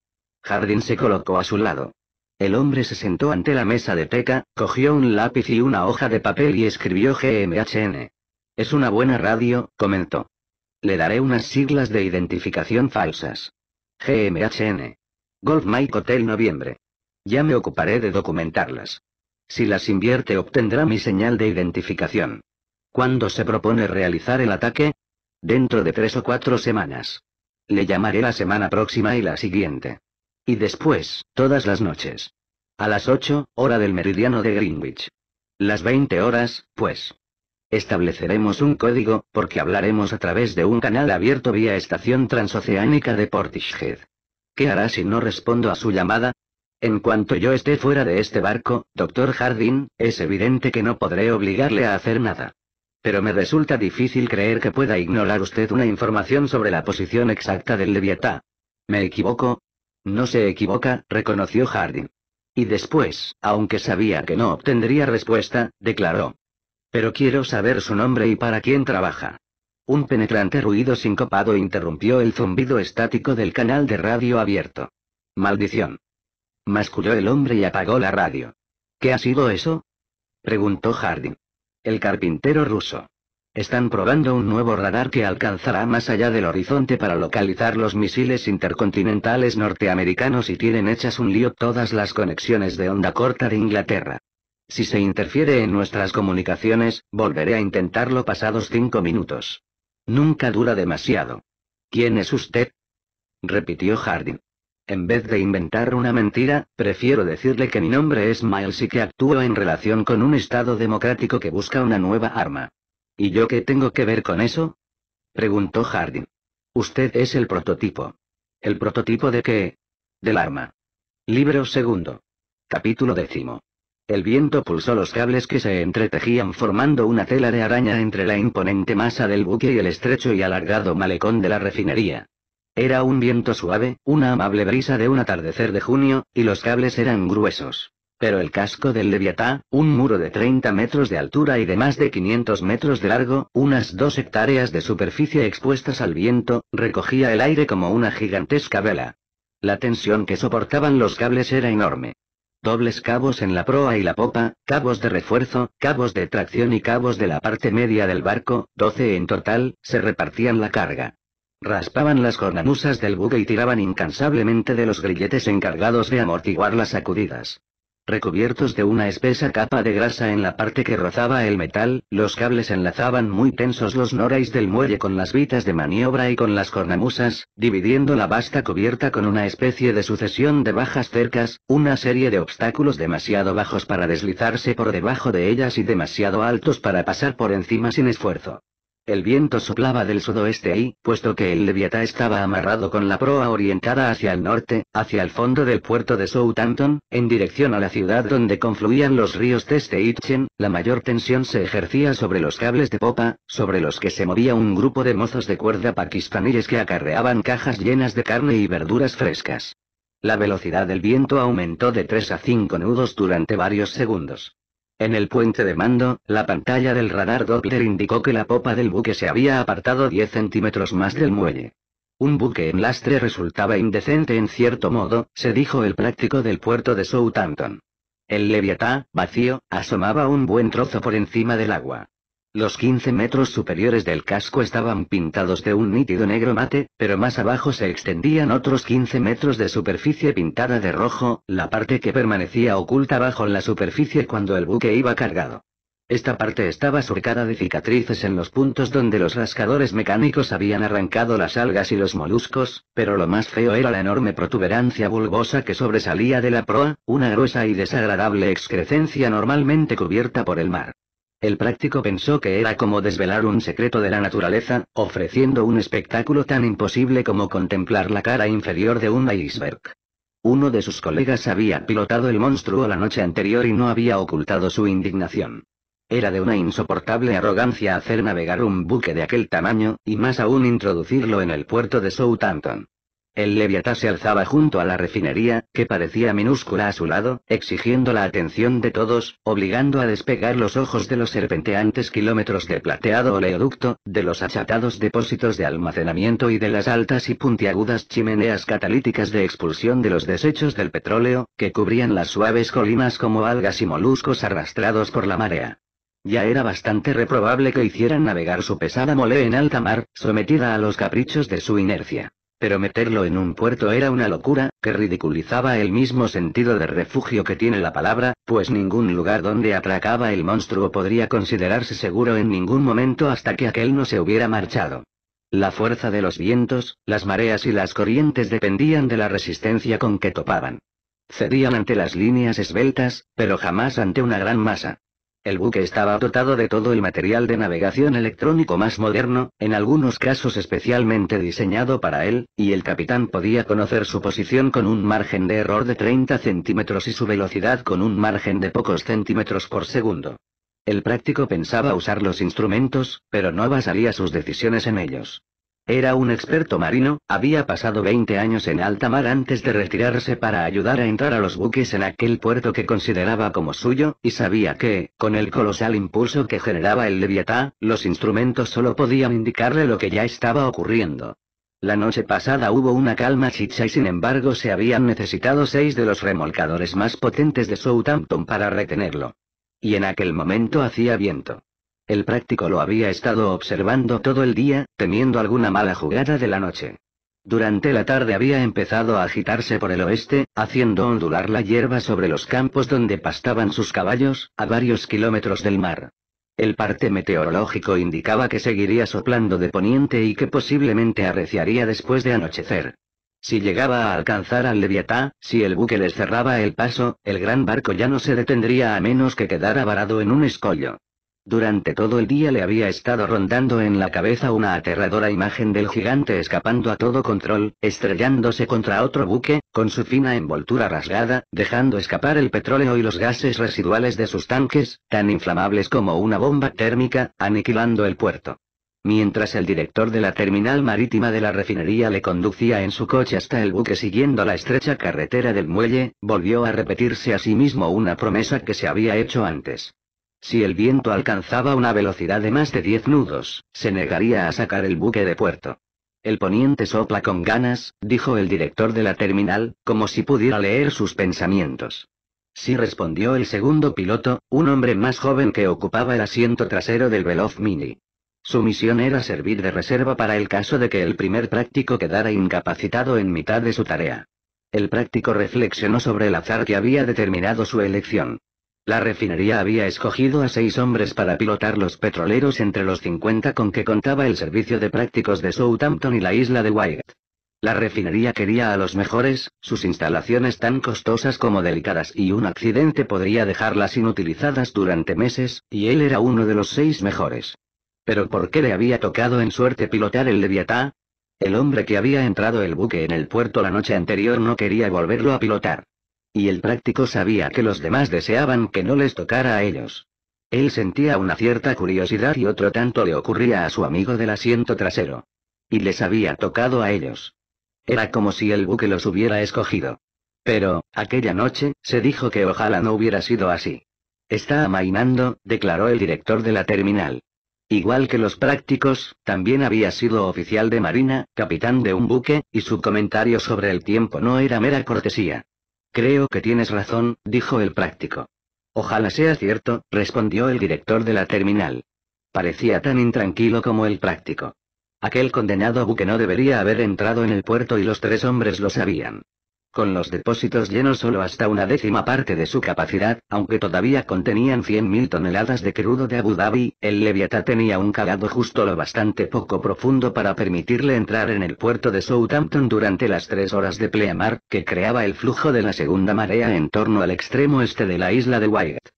Jardín se colocó a su lado. El hombre se sentó ante la mesa de teca, cogió un lápiz y una hoja de papel y escribió GMHN. Es una buena radio, comentó. Le daré unas siglas de identificación falsas. GMHN. Golf Mike Hotel Noviembre. Ya me ocuparé de documentarlas. Si las invierte obtendrá mi señal de identificación. ¿Cuándo se propone realizar el ataque? Dentro de tres o cuatro semanas. Le llamaré la semana próxima y la siguiente. Y después, todas las noches. A las 8, hora del meridiano de Greenwich. Las 20 horas, pues. Estableceremos un código, porque hablaremos a través de un canal abierto vía estación transoceánica de Portishead. ¿Qué hará si no respondo a su llamada? En cuanto yo esté fuera de este barco, doctor Hardin, es evidente que no podré obligarle a hacer nada. Pero me resulta difícil creer que pueda ignorar usted una información sobre la posición exacta del Leviatá. ¿Me equivoco? No se equivoca, reconoció Harding. Y después, aunque sabía que no obtendría respuesta, declaró. Pero quiero saber su nombre y para quién trabaja. Un penetrante ruido sincopado interrumpió el zumbido estático del canal de radio abierto. Maldición. Masculló el hombre y apagó la radio. ¿Qué ha sido eso? preguntó Harding. El carpintero ruso. Están probando un nuevo radar que alcanzará más allá del horizonte para localizar los misiles intercontinentales norteamericanos y tienen hechas un lío todas las conexiones de onda corta de Inglaterra. Si se interfiere en nuestras comunicaciones, volveré a intentarlo pasados cinco minutos. Nunca dura demasiado. ¿Quién es usted? repitió Harding. En vez de inventar una mentira, prefiero decirle que mi nombre es Miles y que actúo en relación con un Estado democrático que busca una nueva arma. ¿Y yo qué tengo que ver con eso? preguntó Harding. Usted es el prototipo. ¿El prototipo de qué? Del arma. Libro segundo. Capítulo décimo. El viento pulsó los cables que se entretejían formando una tela de araña entre la imponente masa del buque y el estrecho y alargado malecón de la refinería. Era un viento suave, una amable brisa de un atardecer de junio, y los cables eran gruesos. Pero el casco del Leviatán, un muro de 30 metros de altura y de más de 500 metros de largo, unas dos hectáreas de superficie expuestas al viento, recogía el aire como una gigantesca vela. La tensión que soportaban los cables era enorme. Dobles cabos en la proa y la popa, cabos de refuerzo, cabos de tracción y cabos de la parte media del barco, 12 en total, se repartían la carga. Raspaban las cornamusas del buque y tiraban incansablemente de los grilletes encargados de amortiguar las sacudidas recubiertos de una espesa capa de grasa en la parte que rozaba el metal, los cables enlazaban muy tensos los norais del muelle con las vitas de maniobra y con las cornamusas, dividiendo la vasta cubierta con una especie de sucesión de bajas cercas, una serie de obstáculos demasiado bajos para deslizarse por debajo de ellas y demasiado altos para pasar por encima sin esfuerzo. El viento soplaba del sudoeste y, puesto que el Leviatá estaba amarrado con la proa orientada hacia el norte, hacia el fondo del puerto de Southampton, en dirección a la ciudad donde confluían los ríos Teste y la mayor tensión se ejercía sobre los cables de popa, sobre los que se movía un grupo de mozos de cuerda pakistaníes que acarreaban cajas llenas de carne y verduras frescas. La velocidad del viento aumentó de 3 a 5 nudos durante varios segundos. En el puente de mando, la pantalla del radar Doppler indicó que la popa del buque se había apartado 10 centímetros más del muelle. Un buque en lastre resultaba indecente en cierto modo, se dijo el práctico del puerto de Southampton. El Leviatán, vacío, asomaba un buen trozo por encima del agua. Los 15 metros superiores del casco estaban pintados de un nítido negro mate, pero más abajo se extendían otros 15 metros de superficie pintada de rojo, la parte que permanecía oculta bajo la superficie cuando el buque iba cargado. Esta parte estaba surcada de cicatrices en los puntos donde los rascadores mecánicos habían arrancado las algas y los moluscos, pero lo más feo era la enorme protuberancia bulbosa que sobresalía de la proa, una gruesa y desagradable excrecencia normalmente cubierta por el mar. El práctico pensó que era como desvelar un secreto de la naturaleza, ofreciendo un espectáculo tan imposible como contemplar la cara inferior de un iceberg. Uno de sus colegas había pilotado el monstruo la noche anterior y no había ocultado su indignación. Era de una insoportable arrogancia hacer navegar un buque de aquel tamaño, y más aún introducirlo en el puerto de Southampton. El leviatá se alzaba junto a la refinería, que parecía minúscula a su lado, exigiendo la atención de todos, obligando a despegar los ojos de los serpenteantes kilómetros de plateado oleoducto, de los achatados depósitos de almacenamiento y de las altas y puntiagudas chimeneas catalíticas de expulsión de los desechos del petróleo, que cubrían las suaves colinas como algas y moluscos arrastrados por la marea. Ya era bastante reprobable que hicieran navegar su pesada mole en alta mar, sometida a los caprichos de su inercia. Pero meterlo en un puerto era una locura, que ridiculizaba el mismo sentido de refugio que tiene la palabra, pues ningún lugar donde atracaba el monstruo podría considerarse seguro en ningún momento hasta que aquel no se hubiera marchado. La fuerza de los vientos, las mareas y las corrientes dependían de la resistencia con que topaban. Cedían ante las líneas esbeltas, pero jamás ante una gran masa. El buque estaba dotado de todo el material de navegación electrónico más moderno, en algunos casos especialmente diseñado para él, y el capitán podía conocer su posición con un margen de error de 30 centímetros y su velocidad con un margen de pocos centímetros por segundo. El práctico pensaba usar los instrumentos, pero no basaría sus decisiones en ellos. Era un experto marino, había pasado 20 años en alta mar antes de retirarse para ayudar a entrar a los buques en aquel puerto que consideraba como suyo, y sabía que, con el colosal impulso que generaba el Leviatá, los instrumentos solo podían indicarle lo que ya estaba ocurriendo. La noche pasada hubo una calma chicha y sin embargo se habían necesitado seis de los remolcadores más potentes de Southampton para retenerlo. Y en aquel momento hacía viento. El práctico lo había estado observando todo el día, temiendo alguna mala jugada de la noche. Durante la tarde había empezado a agitarse por el oeste, haciendo ondular la hierba sobre los campos donde pastaban sus caballos, a varios kilómetros del mar. El parte meteorológico indicaba que seguiría soplando de poniente y que posiblemente arreciaría después de anochecer. Si llegaba a alcanzar al Leviatá, si el buque les cerraba el paso, el gran barco ya no se detendría a menos que quedara varado en un escollo. Durante todo el día le había estado rondando en la cabeza una aterradora imagen del gigante escapando a todo control, estrellándose contra otro buque, con su fina envoltura rasgada, dejando escapar el petróleo y los gases residuales de sus tanques, tan inflamables como una bomba térmica, aniquilando el puerto. Mientras el director de la terminal marítima de la refinería le conducía en su coche hasta el buque siguiendo la estrecha carretera del muelle, volvió a repetirse a sí mismo una promesa que se había hecho antes. Si el viento alcanzaba una velocidad de más de 10 nudos, se negaría a sacar el buque de puerto. El poniente sopla con ganas, dijo el director de la terminal, como si pudiera leer sus pensamientos. Sí respondió el segundo piloto, un hombre más joven que ocupaba el asiento trasero del Veloz Mini. Su misión era servir de reserva para el caso de que el primer práctico quedara incapacitado en mitad de su tarea. El práctico reflexionó sobre el azar que había determinado su elección. La refinería había escogido a seis hombres para pilotar los petroleros entre los 50 con que contaba el servicio de prácticos de Southampton y la isla de Wight. La refinería quería a los mejores, sus instalaciones tan costosas como delicadas y un accidente podría dejarlas inutilizadas durante meses, y él era uno de los seis mejores. Pero ¿por qué le había tocado en suerte pilotar el Leviatán? El hombre que había entrado el buque en el puerto la noche anterior no quería volverlo a pilotar. Y el práctico sabía que los demás deseaban que no les tocara a ellos. Él sentía una cierta curiosidad y otro tanto le ocurría a su amigo del asiento trasero. Y les había tocado a ellos. Era como si el buque los hubiera escogido. Pero, aquella noche, se dijo que ojalá no hubiera sido así. Está amainando, declaró el director de la terminal. Igual que los prácticos, también había sido oficial de marina, capitán de un buque, y su comentario sobre el tiempo no era mera cortesía. Creo que tienes razón, dijo el práctico. Ojalá sea cierto, respondió el director de la terminal. Parecía tan intranquilo como el práctico. Aquel condenado buque no debería haber entrado en el puerto y los tres hombres lo sabían con los depósitos llenos solo hasta una décima parte de su capacidad, aunque todavía contenían 100.000 toneladas de crudo de Abu Dhabi, el Leviatán tenía un calado justo lo bastante poco profundo para permitirle entrar en el puerto de Southampton durante las tres horas de pleamar, que creaba el flujo de la segunda marea en torno al extremo este de la isla de Wyatt.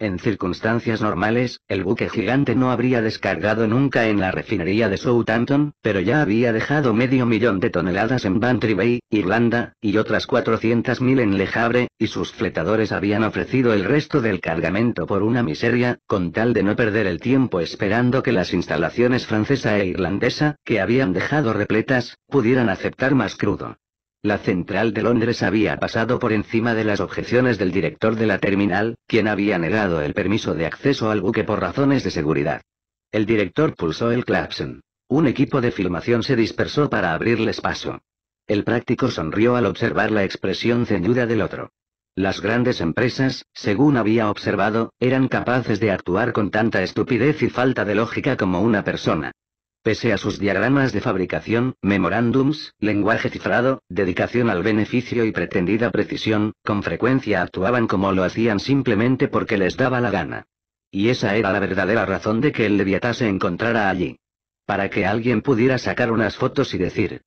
En circunstancias normales, el buque gigante no habría descargado nunca en la refinería de Southampton, pero ya había dejado medio millón de toneladas en Bantry Bay, Irlanda, y otras 400.000 en Lejabre, y sus fletadores habían ofrecido el resto del cargamento por una miseria, con tal de no perder el tiempo esperando que las instalaciones francesa e irlandesa, que habían dejado repletas, pudieran aceptar más crudo. La central de Londres había pasado por encima de las objeciones del director de la terminal, quien había negado el permiso de acceso al buque por razones de seguridad. El director pulsó el claxon. Un equipo de filmación se dispersó para abrirles paso. El práctico sonrió al observar la expresión ceñuda del otro. Las grandes empresas, según había observado, eran capaces de actuar con tanta estupidez y falta de lógica como una persona. Pese a sus diagramas de fabricación, memorándums, lenguaje cifrado, dedicación al beneficio y pretendida precisión, con frecuencia actuaban como lo hacían simplemente porque les daba la gana. Y esa era la verdadera razón de que el Leviatán se encontrara allí. Para que alguien pudiera sacar unas fotos y decir,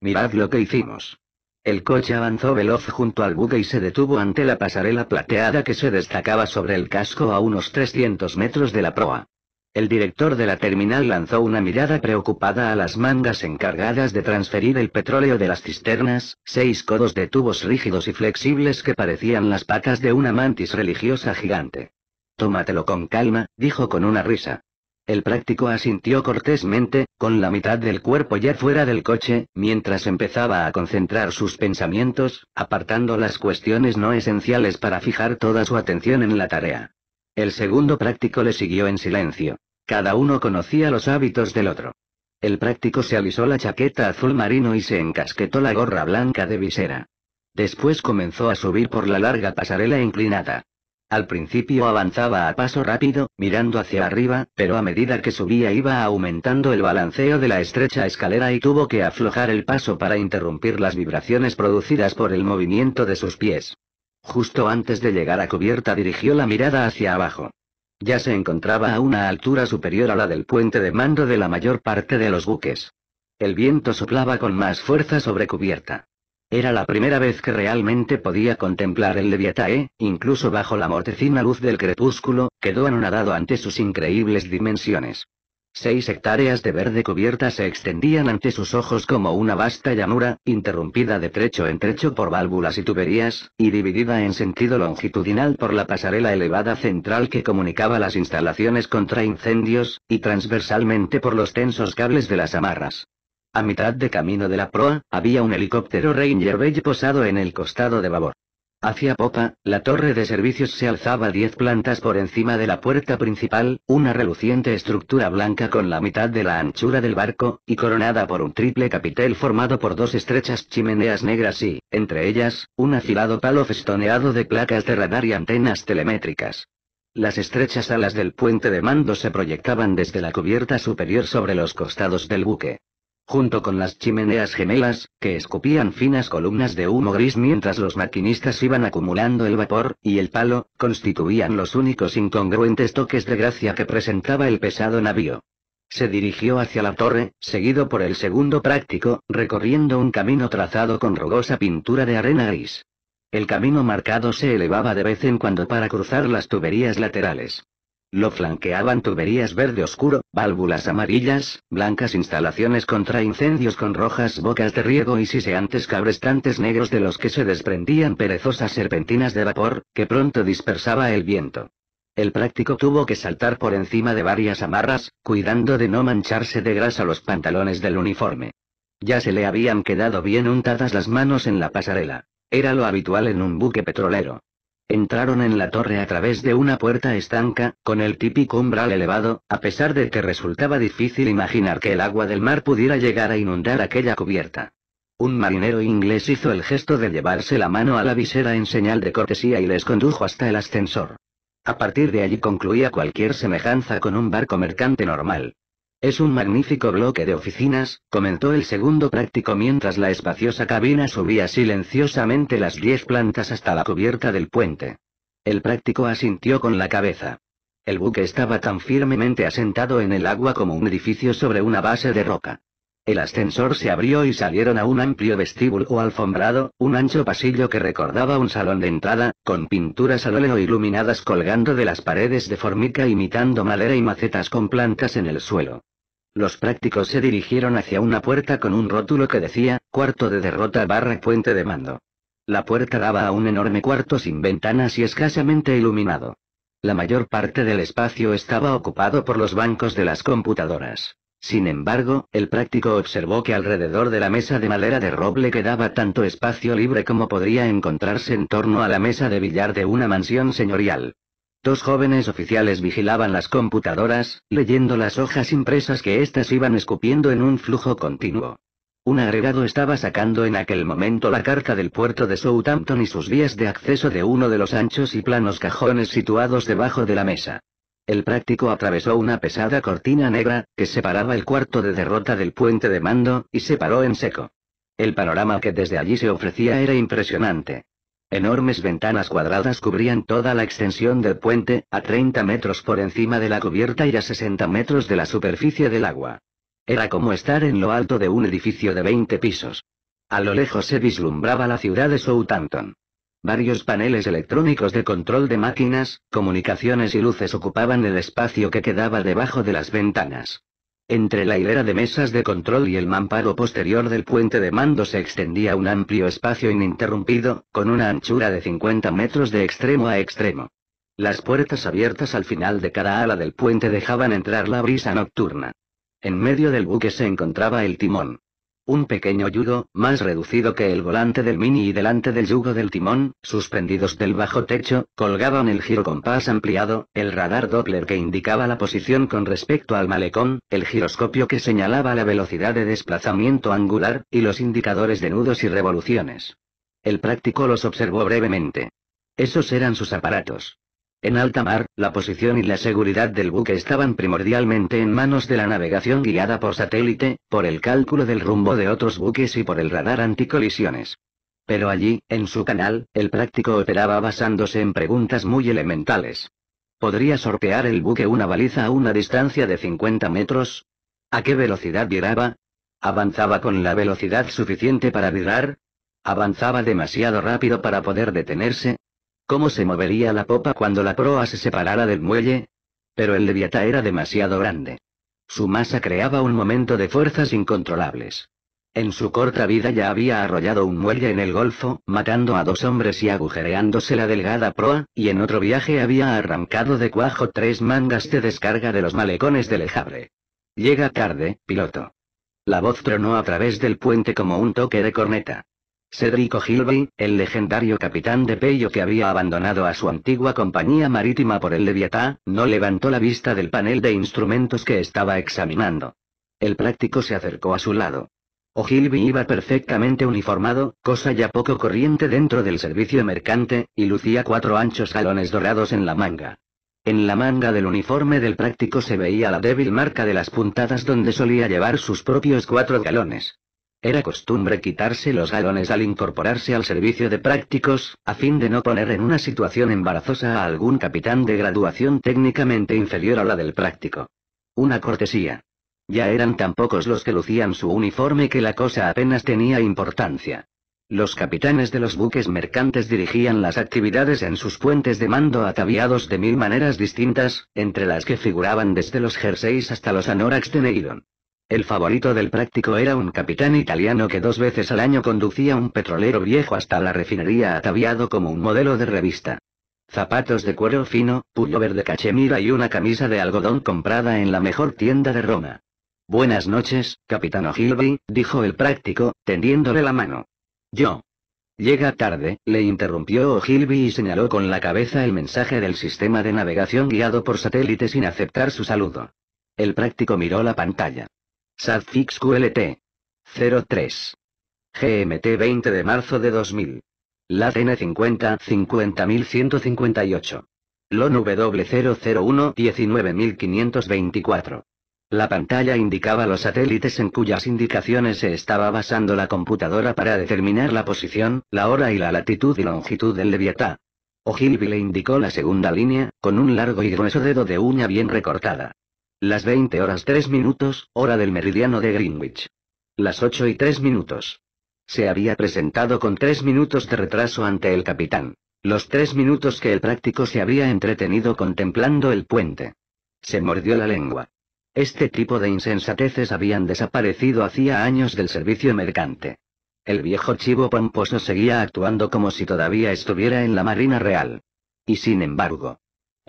mirad lo que hicimos. El coche avanzó veloz junto al buque y se detuvo ante la pasarela plateada que se destacaba sobre el casco a unos 300 metros de la proa. El director de la terminal lanzó una mirada preocupada a las mangas encargadas de transferir el petróleo de las cisternas, seis codos de tubos rígidos y flexibles que parecían las patas de una mantis religiosa gigante. Tómatelo con calma, dijo con una risa. El práctico asintió cortésmente, con la mitad del cuerpo ya fuera del coche, mientras empezaba a concentrar sus pensamientos, apartando las cuestiones no esenciales para fijar toda su atención en la tarea. El segundo práctico le siguió en silencio. Cada uno conocía los hábitos del otro. El práctico se alisó la chaqueta azul marino y se encasquetó la gorra blanca de visera. Después comenzó a subir por la larga pasarela inclinada. Al principio avanzaba a paso rápido, mirando hacia arriba, pero a medida que subía iba aumentando el balanceo de la estrecha escalera y tuvo que aflojar el paso para interrumpir las vibraciones producidas por el movimiento de sus pies. Justo antes de llegar a cubierta dirigió la mirada hacia abajo. Ya se encontraba a una altura superior a la del puente de mando de la mayor parte de los buques. El viento soplaba con más fuerza sobre cubierta. Era la primera vez que realmente podía contemplar el Leviatae, incluso bajo la mortecina luz del crepúsculo, quedó anonadado ante sus increíbles dimensiones. Seis hectáreas de verde cubierta se extendían ante sus ojos como una vasta llanura, interrumpida de trecho en trecho por válvulas y tuberías, y dividida en sentido longitudinal por la pasarela elevada central que comunicaba las instalaciones contra incendios, y transversalmente por los tensos cables de las amarras. A mitad de camino de la proa, había un helicóptero Ranger Bay posado en el costado de babor. Hacia popa, la torre de servicios se alzaba diez plantas por encima de la puerta principal, una reluciente estructura blanca con la mitad de la anchura del barco, y coronada por un triple capitel formado por dos estrechas chimeneas negras y, entre ellas, un afilado palo festoneado de placas de radar y antenas telemétricas. Las estrechas alas del puente de mando se proyectaban desde la cubierta superior sobre los costados del buque junto con las chimeneas gemelas, que escupían finas columnas de humo gris mientras los maquinistas iban acumulando el vapor, y el palo, constituían los únicos incongruentes toques de gracia que presentaba el pesado navío. Se dirigió hacia la torre, seguido por el segundo práctico, recorriendo un camino trazado con rugosa pintura de arena gris. El camino marcado se elevaba de vez en cuando para cruzar las tuberías laterales. Lo flanqueaban tuberías verde oscuro, válvulas amarillas, blancas instalaciones contra incendios con rojas bocas de riego y siseantes cabrestantes negros de los que se desprendían perezosas serpentinas de vapor, que pronto dispersaba el viento. El práctico tuvo que saltar por encima de varias amarras, cuidando de no mancharse de grasa los pantalones del uniforme. Ya se le habían quedado bien untadas las manos en la pasarela. Era lo habitual en un buque petrolero. Entraron en la torre a través de una puerta estanca, con el típico umbral elevado, a pesar de que resultaba difícil imaginar que el agua del mar pudiera llegar a inundar aquella cubierta. Un marinero inglés hizo el gesto de llevarse la mano a la visera en señal de cortesía y les condujo hasta el ascensor. A partir de allí concluía cualquier semejanza con un barco mercante normal. Es un magnífico bloque de oficinas, comentó el segundo práctico mientras la espaciosa cabina subía silenciosamente las diez plantas hasta la cubierta del puente. El práctico asintió con la cabeza. El buque estaba tan firmemente asentado en el agua como un edificio sobre una base de roca. El ascensor se abrió y salieron a un amplio vestíbulo alfombrado, un ancho pasillo que recordaba un salón de entrada, con pinturas al óleo iluminadas colgando de las paredes de formica imitando madera y macetas con plantas en el suelo. Los prácticos se dirigieron hacia una puerta con un rótulo que decía, cuarto de derrota barra puente de mando. La puerta daba a un enorme cuarto sin ventanas y escasamente iluminado. La mayor parte del espacio estaba ocupado por los bancos de las computadoras. Sin embargo, el práctico observó que alrededor de la mesa de madera de roble quedaba tanto espacio libre como podría encontrarse en torno a la mesa de billar de una mansión señorial. Dos jóvenes oficiales vigilaban las computadoras, leyendo las hojas impresas que éstas iban escupiendo en un flujo continuo. Un agregado estaba sacando en aquel momento la carta del puerto de Southampton y sus vías de acceso de uno de los anchos y planos cajones situados debajo de la mesa. El práctico atravesó una pesada cortina negra, que separaba el cuarto de derrota del puente de mando, y se paró en seco. El panorama que desde allí se ofrecía era impresionante. Enormes ventanas cuadradas cubrían toda la extensión del puente, a 30 metros por encima de la cubierta y a 60 metros de la superficie del agua. Era como estar en lo alto de un edificio de 20 pisos. A lo lejos se vislumbraba la ciudad de Southampton. Varios paneles electrónicos de control de máquinas, comunicaciones y luces ocupaban el espacio que quedaba debajo de las ventanas. Entre la hilera de mesas de control y el mamparo posterior del puente de mando se extendía un amplio espacio ininterrumpido, con una anchura de 50 metros de extremo a extremo. Las puertas abiertas al final de cada ala del puente dejaban entrar la brisa nocturna. En medio del buque se encontraba el timón un pequeño yugo, más reducido que el volante del Mini y delante del yugo del timón, suspendidos del bajo techo, colgaban el girocompás ampliado, el radar Doppler que indicaba la posición con respecto al malecón, el giroscopio que señalaba la velocidad de desplazamiento angular, y los indicadores de nudos y revoluciones. El práctico los observó brevemente. Esos eran sus aparatos. En alta mar, la posición y la seguridad del buque estaban primordialmente en manos de la navegación guiada por satélite, por el cálculo del rumbo de otros buques y por el radar anticolisiones. Pero allí, en su canal, el práctico operaba basándose en preguntas muy elementales. ¿Podría sortear el buque una baliza a una distancia de 50 metros? ¿A qué velocidad giraba? ¿Avanzaba con la velocidad suficiente para virar? ¿Avanzaba demasiado rápido para poder detenerse? ¿Cómo se movería la popa cuando la proa se separara del muelle? Pero el leviatá era demasiado grande. Su masa creaba un momento de fuerzas incontrolables. En su corta vida ya había arrollado un muelle en el Golfo, matando a dos hombres y agujereándose la delgada proa, y en otro viaje había arrancado de cuajo tres mangas de descarga de los malecones de Lejabre. Llega tarde, piloto. La voz tronó a través del puente como un toque de corneta. Cedric Ogilvy, el legendario capitán de Pello que había abandonado a su antigua compañía marítima por el Leviatá, no levantó la vista del panel de instrumentos que estaba examinando. El práctico se acercó a su lado. Ogilvy iba perfectamente uniformado, cosa ya poco corriente dentro del servicio mercante, y lucía cuatro anchos galones dorados en la manga. En la manga del uniforme del práctico se veía la débil marca de las puntadas donde solía llevar sus propios cuatro galones. Era costumbre quitarse los galones al incorporarse al servicio de prácticos, a fin de no poner en una situación embarazosa a algún capitán de graduación técnicamente inferior a la del práctico. Una cortesía. Ya eran tan pocos los que lucían su uniforme que la cosa apenas tenía importancia. Los capitanes de los buques mercantes dirigían las actividades en sus puentes de mando ataviados de mil maneras distintas, entre las que figuraban desde los jerseys hasta los anoraks de nylon. El favorito del práctico era un capitán italiano que dos veces al año conducía un petrolero viejo hasta la refinería ataviado como un modelo de revista. Zapatos de cuero fino, pullover de cachemira y una camisa de algodón comprada en la mejor tienda de Roma. Buenas noches, capitán Ogilvy, dijo el práctico, tendiéndole la mano. Yo. Llega tarde, le interrumpió Ogilvy y señaló con la cabeza el mensaje del sistema de navegación guiado por satélite sin aceptar su saludo. El práctico miró la pantalla. Sadfix QLT. 03. GMT 20 de marzo de 2000. La N50 50158. LON W001 19524. La pantalla indicaba los satélites en cuyas indicaciones se estaba basando la computadora para determinar la posición, la hora y la latitud y longitud del leviatá. Ogilvy le indicó la segunda línea, con un largo y grueso dedo de uña bien recortada. Las 20 horas 3 minutos, hora del meridiano de Greenwich. Las 8 y 3 minutos. Se había presentado con 3 minutos de retraso ante el capitán. Los 3 minutos que el práctico se había entretenido contemplando el puente. Se mordió la lengua. Este tipo de insensateces habían desaparecido hacía años del servicio mercante. El viejo chivo pomposo seguía actuando como si todavía estuviera en la Marina Real. Y sin embargo,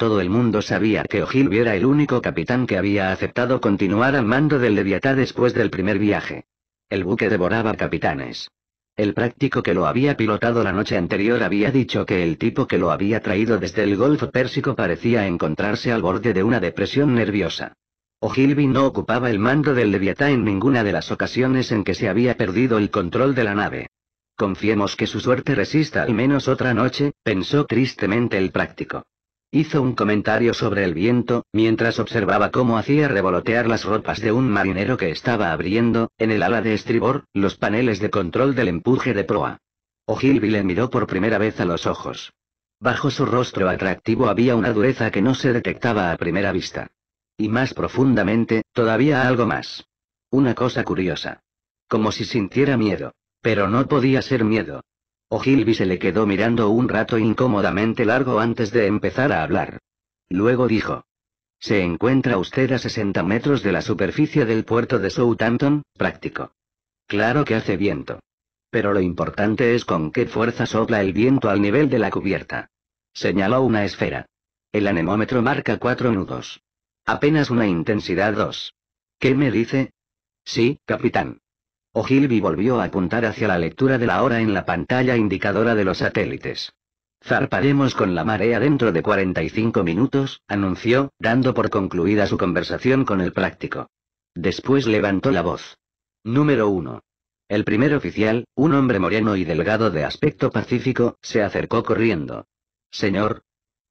todo el mundo sabía que O'Hill era el único capitán que había aceptado continuar al mando del Leviatá después del primer viaje. El buque devoraba capitanes. El práctico que lo había pilotado la noche anterior había dicho que el tipo que lo había traído desde el Golfo Pérsico parecía encontrarse al borde de una depresión nerviosa. Ogilvy no ocupaba el mando del Leviatá en ninguna de las ocasiones en que se había perdido el control de la nave. Confiemos que su suerte resista al menos otra noche, pensó tristemente el práctico. Hizo un comentario sobre el viento, mientras observaba cómo hacía revolotear las ropas de un marinero que estaba abriendo, en el ala de estribor, los paneles de control del empuje de proa. Ogilvy le miró por primera vez a los ojos. Bajo su rostro atractivo había una dureza que no se detectaba a primera vista. Y más profundamente, todavía algo más. Una cosa curiosa. Como si sintiera miedo. Pero no podía ser miedo, Ogilvy se le quedó mirando un rato incómodamente largo antes de empezar a hablar. Luego dijo. Se encuentra usted a 60 metros de la superficie del puerto de Southampton, práctico. Claro que hace viento. Pero lo importante es con qué fuerza sopla el viento al nivel de la cubierta. Señaló una esfera. El anemómetro marca cuatro nudos. Apenas una intensidad 2. ¿Qué me dice? Sí, capitán. Ogilvy volvió a apuntar hacia la lectura de la hora en la pantalla indicadora de los satélites. Zarparemos con la marea dentro de 45 minutos, anunció, dando por concluida su conversación con el práctico. Después levantó la voz. Número 1. El primer oficial, un hombre moreno y delgado de aspecto pacífico, se acercó corriendo. Señor.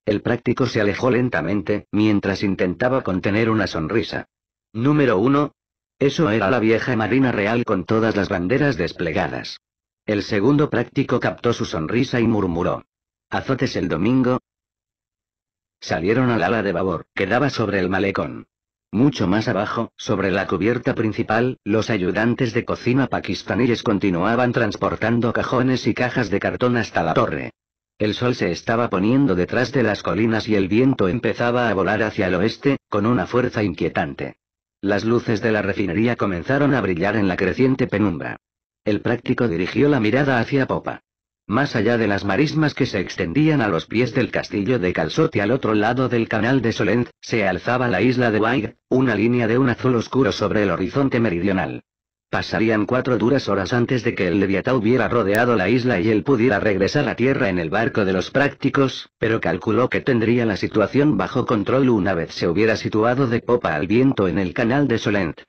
El práctico se alejó lentamente, mientras intentaba contener una sonrisa. Número 1, eso era la vieja Marina Real con todas las banderas desplegadas. El segundo práctico captó su sonrisa y murmuró. ¿Azotes el domingo? Salieron al ala de babor, que daba sobre el malecón. Mucho más abajo, sobre la cubierta principal, los ayudantes de cocina pakistaníes continuaban transportando cajones y cajas de cartón hasta la torre. El sol se estaba poniendo detrás de las colinas y el viento empezaba a volar hacia el oeste, con una fuerza inquietante. Las luces de la refinería comenzaron a brillar en la creciente penumbra. El práctico dirigió la mirada hacia popa. Más allá de las marismas que se extendían a los pies del castillo de Calzot y al otro lado del canal de Solent, se alzaba la isla de Waig, una línea de un azul oscuro sobre el horizonte meridional. Pasarían cuatro duras horas antes de que el Leviatán hubiera rodeado la isla y él pudiera regresar a tierra en el barco de los prácticos, pero calculó que tendría la situación bajo control una vez se hubiera situado de popa al viento en el canal de Solent.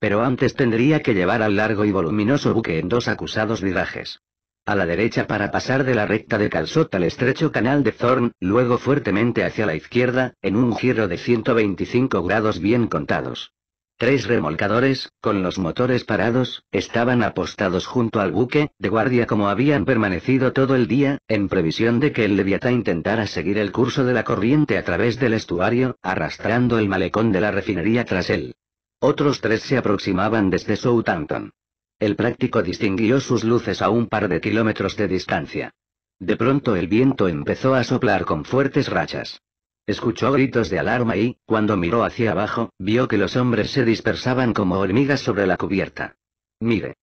Pero antes tendría que llevar al largo y voluminoso buque en dos acusados virajes. A la derecha para pasar de la recta de Calzot al estrecho canal de Thorn, luego fuertemente hacia la izquierda, en un giro de 125 grados bien contados. Tres remolcadores, con los motores parados, estaban apostados junto al buque, de guardia como habían permanecido todo el día, en previsión de que el Leviatán intentara seguir el curso de la corriente a través del estuario, arrastrando el malecón de la refinería tras él. Otros tres se aproximaban desde Southampton. El práctico distinguió sus luces a un par de kilómetros de distancia. De pronto el viento empezó a soplar con fuertes rachas. Escuchó gritos de alarma y, cuando miró hacia abajo, vio que los hombres se dispersaban como hormigas sobre la cubierta. Mire.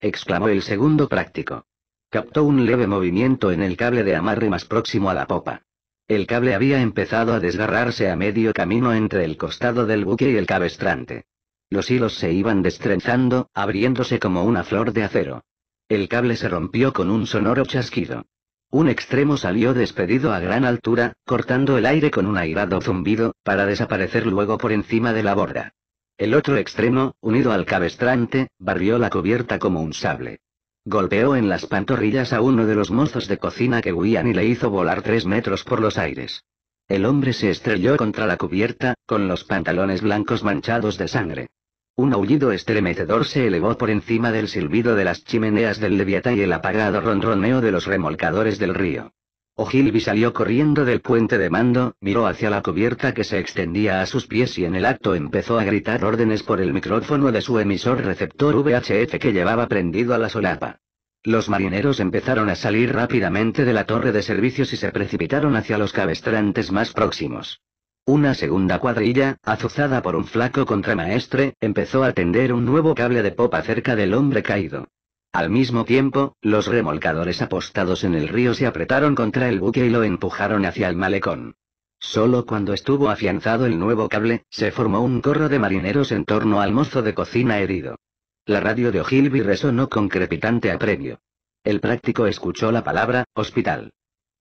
exclamó el segundo práctico. Captó un leve movimiento en el cable de amarre más próximo a la popa. El cable había empezado a desgarrarse a medio camino entre el costado del buque y el cabestrante. Los hilos se iban destrenzando, abriéndose como una flor de acero. El cable se rompió con un sonoro chasquido. Un extremo salió despedido a gran altura, cortando el aire con un airado zumbido, para desaparecer luego por encima de la borda. El otro extremo, unido al cabestrante, barrió la cubierta como un sable. Golpeó en las pantorrillas a uno de los mozos de cocina que huían y le hizo volar tres metros por los aires. El hombre se estrelló contra la cubierta, con los pantalones blancos manchados de sangre. Un aullido estremecedor se elevó por encima del silbido de las chimeneas del Leviatán y el apagado ronroneo de los remolcadores del río. Ogilvy salió corriendo del puente de mando, miró hacia la cubierta que se extendía a sus pies y en el acto empezó a gritar órdenes por el micrófono de su emisor receptor VHF que llevaba prendido a la solapa. Los marineros empezaron a salir rápidamente de la torre de servicios y se precipitaron hacia los cabestrantes más próximos. Una segunda cuadrilla, azuzada por un flaco contramaestre, empezó a tender un nuevo cable de popa cerca del hombre caído. Al mismo tiempo, los remolcadores apostados en el río se apretaron contra el buque y lo empujaron hacia el malecón. Solo cuando estuvo afianzado el nuevo cable, se formó un corro de marineros en torno al mozo de cocina herido. La radio de Ogilvy resonó con crepitante apremio. El práctico escuchó la palabra, hospital.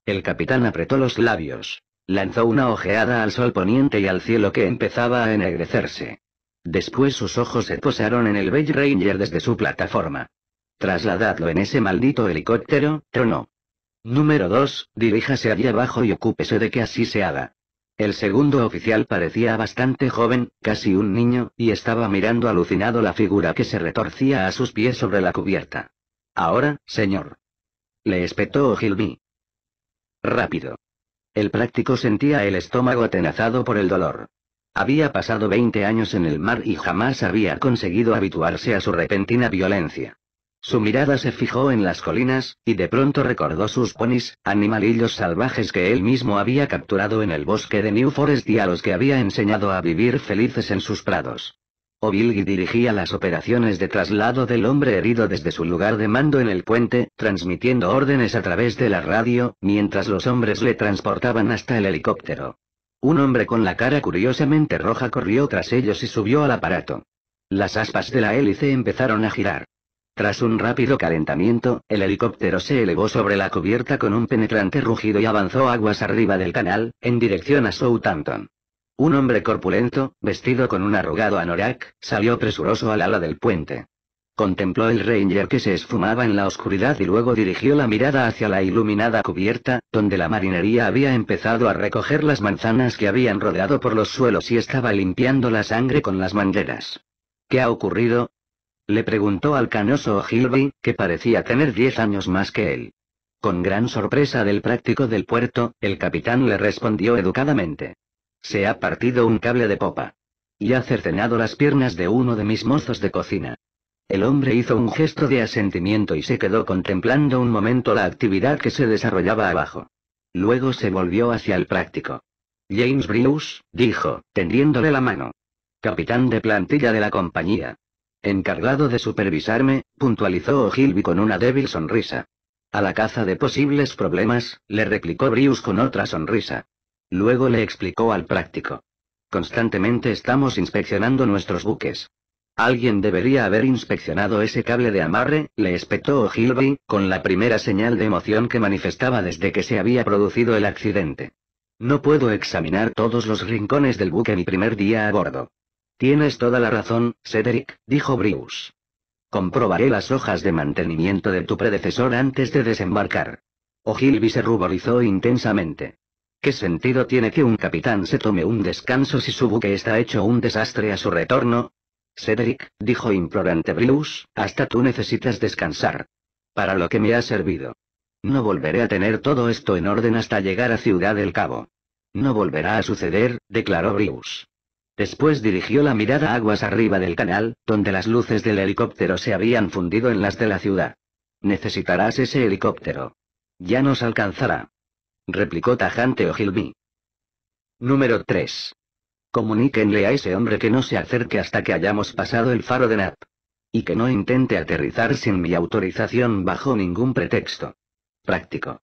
El capitán apretó los labios. Lanzó una ojeada al sol poniente y al cielo que empezaba a ennegrecerse. Después sus ojos se posaron en el Beige Ranger desde su plataforma. Trasladadlo en ese maldito helicóptero, tronó. Número 2, diríjase allí abajo y ocúpese de que así se haga. El segundo oficial parecía bastante joven, casi un niño, y estaba mirando alucinado la figura que se retorcía a sus pies sobre la cubierta. Ahora, señor. Le espetó Gilby Rápido. El práctico sentía el estómago atenazado por el dolor. Había pasado 20 años en el mar y jamás había conseguido habituarse a su repentina violencia. Su mirada se fijó en las colinas, y de pronto recordó sus ponis, animalillos salvajes que él mismo había capturado en el bosque de New Forest y a los que había enseñado a vivir felices en sus prados. Ovilgi dirigía las operaciones de traslado del hombre herido desde su lugar de mando en el puente, transmitiendo órdenes a través de la radio, mientras los hombres le transportaban hasta el helicóptero. Un hombre con la cara curiosamente roja corrió tras ellos y subió al aparato. Las aspas de la hélice empezaron a girar. Tras un rápido calentamiento, el helicóptero se elevó sobre la cubierta con un penetrante rugido y avanzó aguas arriba del canal, en dirección a Southampton. Un hombre corpulento, vestido con un arrugado anorak, salió presuroso al ala del puente. Contempló el Ranger que se esfumaba en la oscuridad y luego dirigió la mirada hacia la iluminada cubierta, donde la marinería había empezado a recoger las manzanas que habían rodeado por los suelos y estaba limpiando la sangre con las mangueras. ¿Qué ha ocurrido? Le preguntó al canoso Hilby, que parecía tener diez años más que él. Con gran sorpresa del práctico del puerto, el capitán le respondió educadamente. Se ha partido un cable de popa. Y ha cercenado las piernas de uno de mis mozos de cocina. El hombre hizo un gesto de asentimiento y se quedó contemplando un momento la actividad que se desarrollaba abajo. Luego se volvió hacia el práctico. James Bruce, dijo, tendiéndole la mano. Capitán de plantilla de la compañía. Encargado de supervisarme, puntualizó O'Hilby con una débil sonrisa. A la caza de posibles problemas, le replicó Brius con otra sonrisa. Luego le explicó al práctico. Constantemente estamos inspeccionando nuestros buques. Alguien debería haber inspeccionado ese cable de amarre, le espetó Ogilvy, con la primera señal de emoción que manifestaba desde que se había producido el accidente. No puedo examinar todos los rincones del buque mi primer día a bordo. Tienes toda la razón, Cedric, dijo Bruce. Comprobaré las hojas de mantenimiento de tu predecesor antes de desembarcar. Ogilvy se ruborizó intensamente. ¿Qué sentido tiene que un capitán se tome un descanso si su buque está hecho un desastre a su retorno? Cedric, dijo implorante Brius, hasta tú necesitas descansar. Para lo que me ha servido. No volveré a tener todo esto en orden hasta llegar a Ciudad del Cabo. No volverá a suceder, declaró Brius. Después dirigió la mirada aguas arriba del canal, donde las luces del helicóptero se habían fundido en las de la ciudad. Necesitarás ese helicóptero. Ya nos alcanzará replicó tajante Ogilvy. Número 3. Comuníquenle a ese hombre que no se acerque hasta que hayamos pasado el faro de Nap. Y que no intente aterrizar sin mi autorización bajo ningún pretexto. Práctico.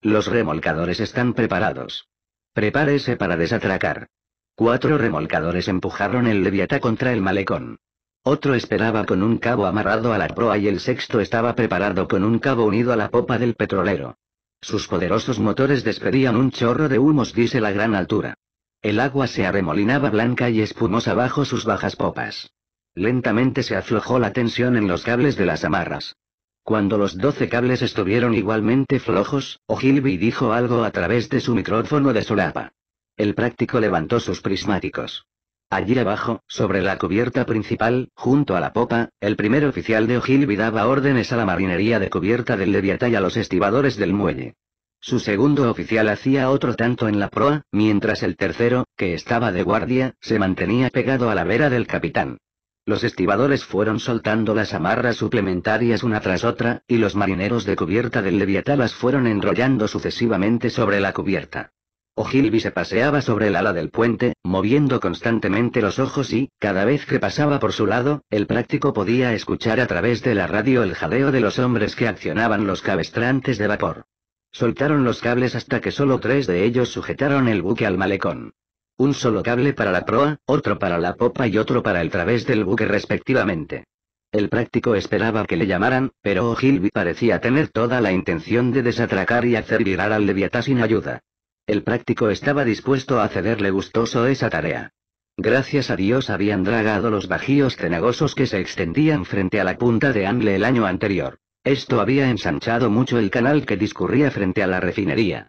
Los remolcadores están preparados. Prepárese para desatracar. Cuatro remolcadores empujaron el leviatán contra el malecón. Otro esperaba con un cabo amarrado a la proa y el sexto estaba preparado con un cabo unido a la popa del petrolero. Sus poderosos motores despedían un chorro de humos dice la gran altura. El agua se arremolinaba blanca y espumosa bajo sus bajas popas. Lentamente se aflojó la tensión en los cables de las amarras. Cuando los doce cables estuvieron igualmente flojos, Ogilvy dijo algo a través de su micrófono de solapa. El práctico levantó sus prismáticos. Allí abajo, sobre la cubierta principal, junto a la popa, el primer oficial de Ogilvy daba órdenes a la marinería de cubierta del Leviatá y a los estibadores del muelle. Su segundo oficial hacía otro tanto en la proa, mientras el tercero, que estaba de guardia, se mantenía pegado a la vera del capitán. Los estibadores fueron soltando las amarras suplementarias una tras otra, y los marineros de cubierta del Leviatá las fueron enrollando sucesivamente sobre la cubierta. Ogilvy se paseaba sobre el ala del puente, moviendo constantemente los ojos y, cada vez que pasaba por su lado, el práctico podía escuchar a través de la radio el jadeo de los hombres que accionaban los cabestrantes de vapor. Soltaron los cables hasta que solo tres de ellos sujetaron el buque al malecón. Un solo cable para la proa, otro para la popa y otro para el través del buque respectivamente. El práctico esperaba que le llamaran, pero Ogilvy parecía tener toda la intención de desatracar y hacer virar al leviatá sin ayuda. El práctico estaba dispuesto a cederle gustoso esa tarea. Gracias a Dios habían dragado los bajíos cenagosos que se extendían frente a la punta de Angle el año anterior. Esto había ensanchado mucho el canal que discurría frente a la refinería.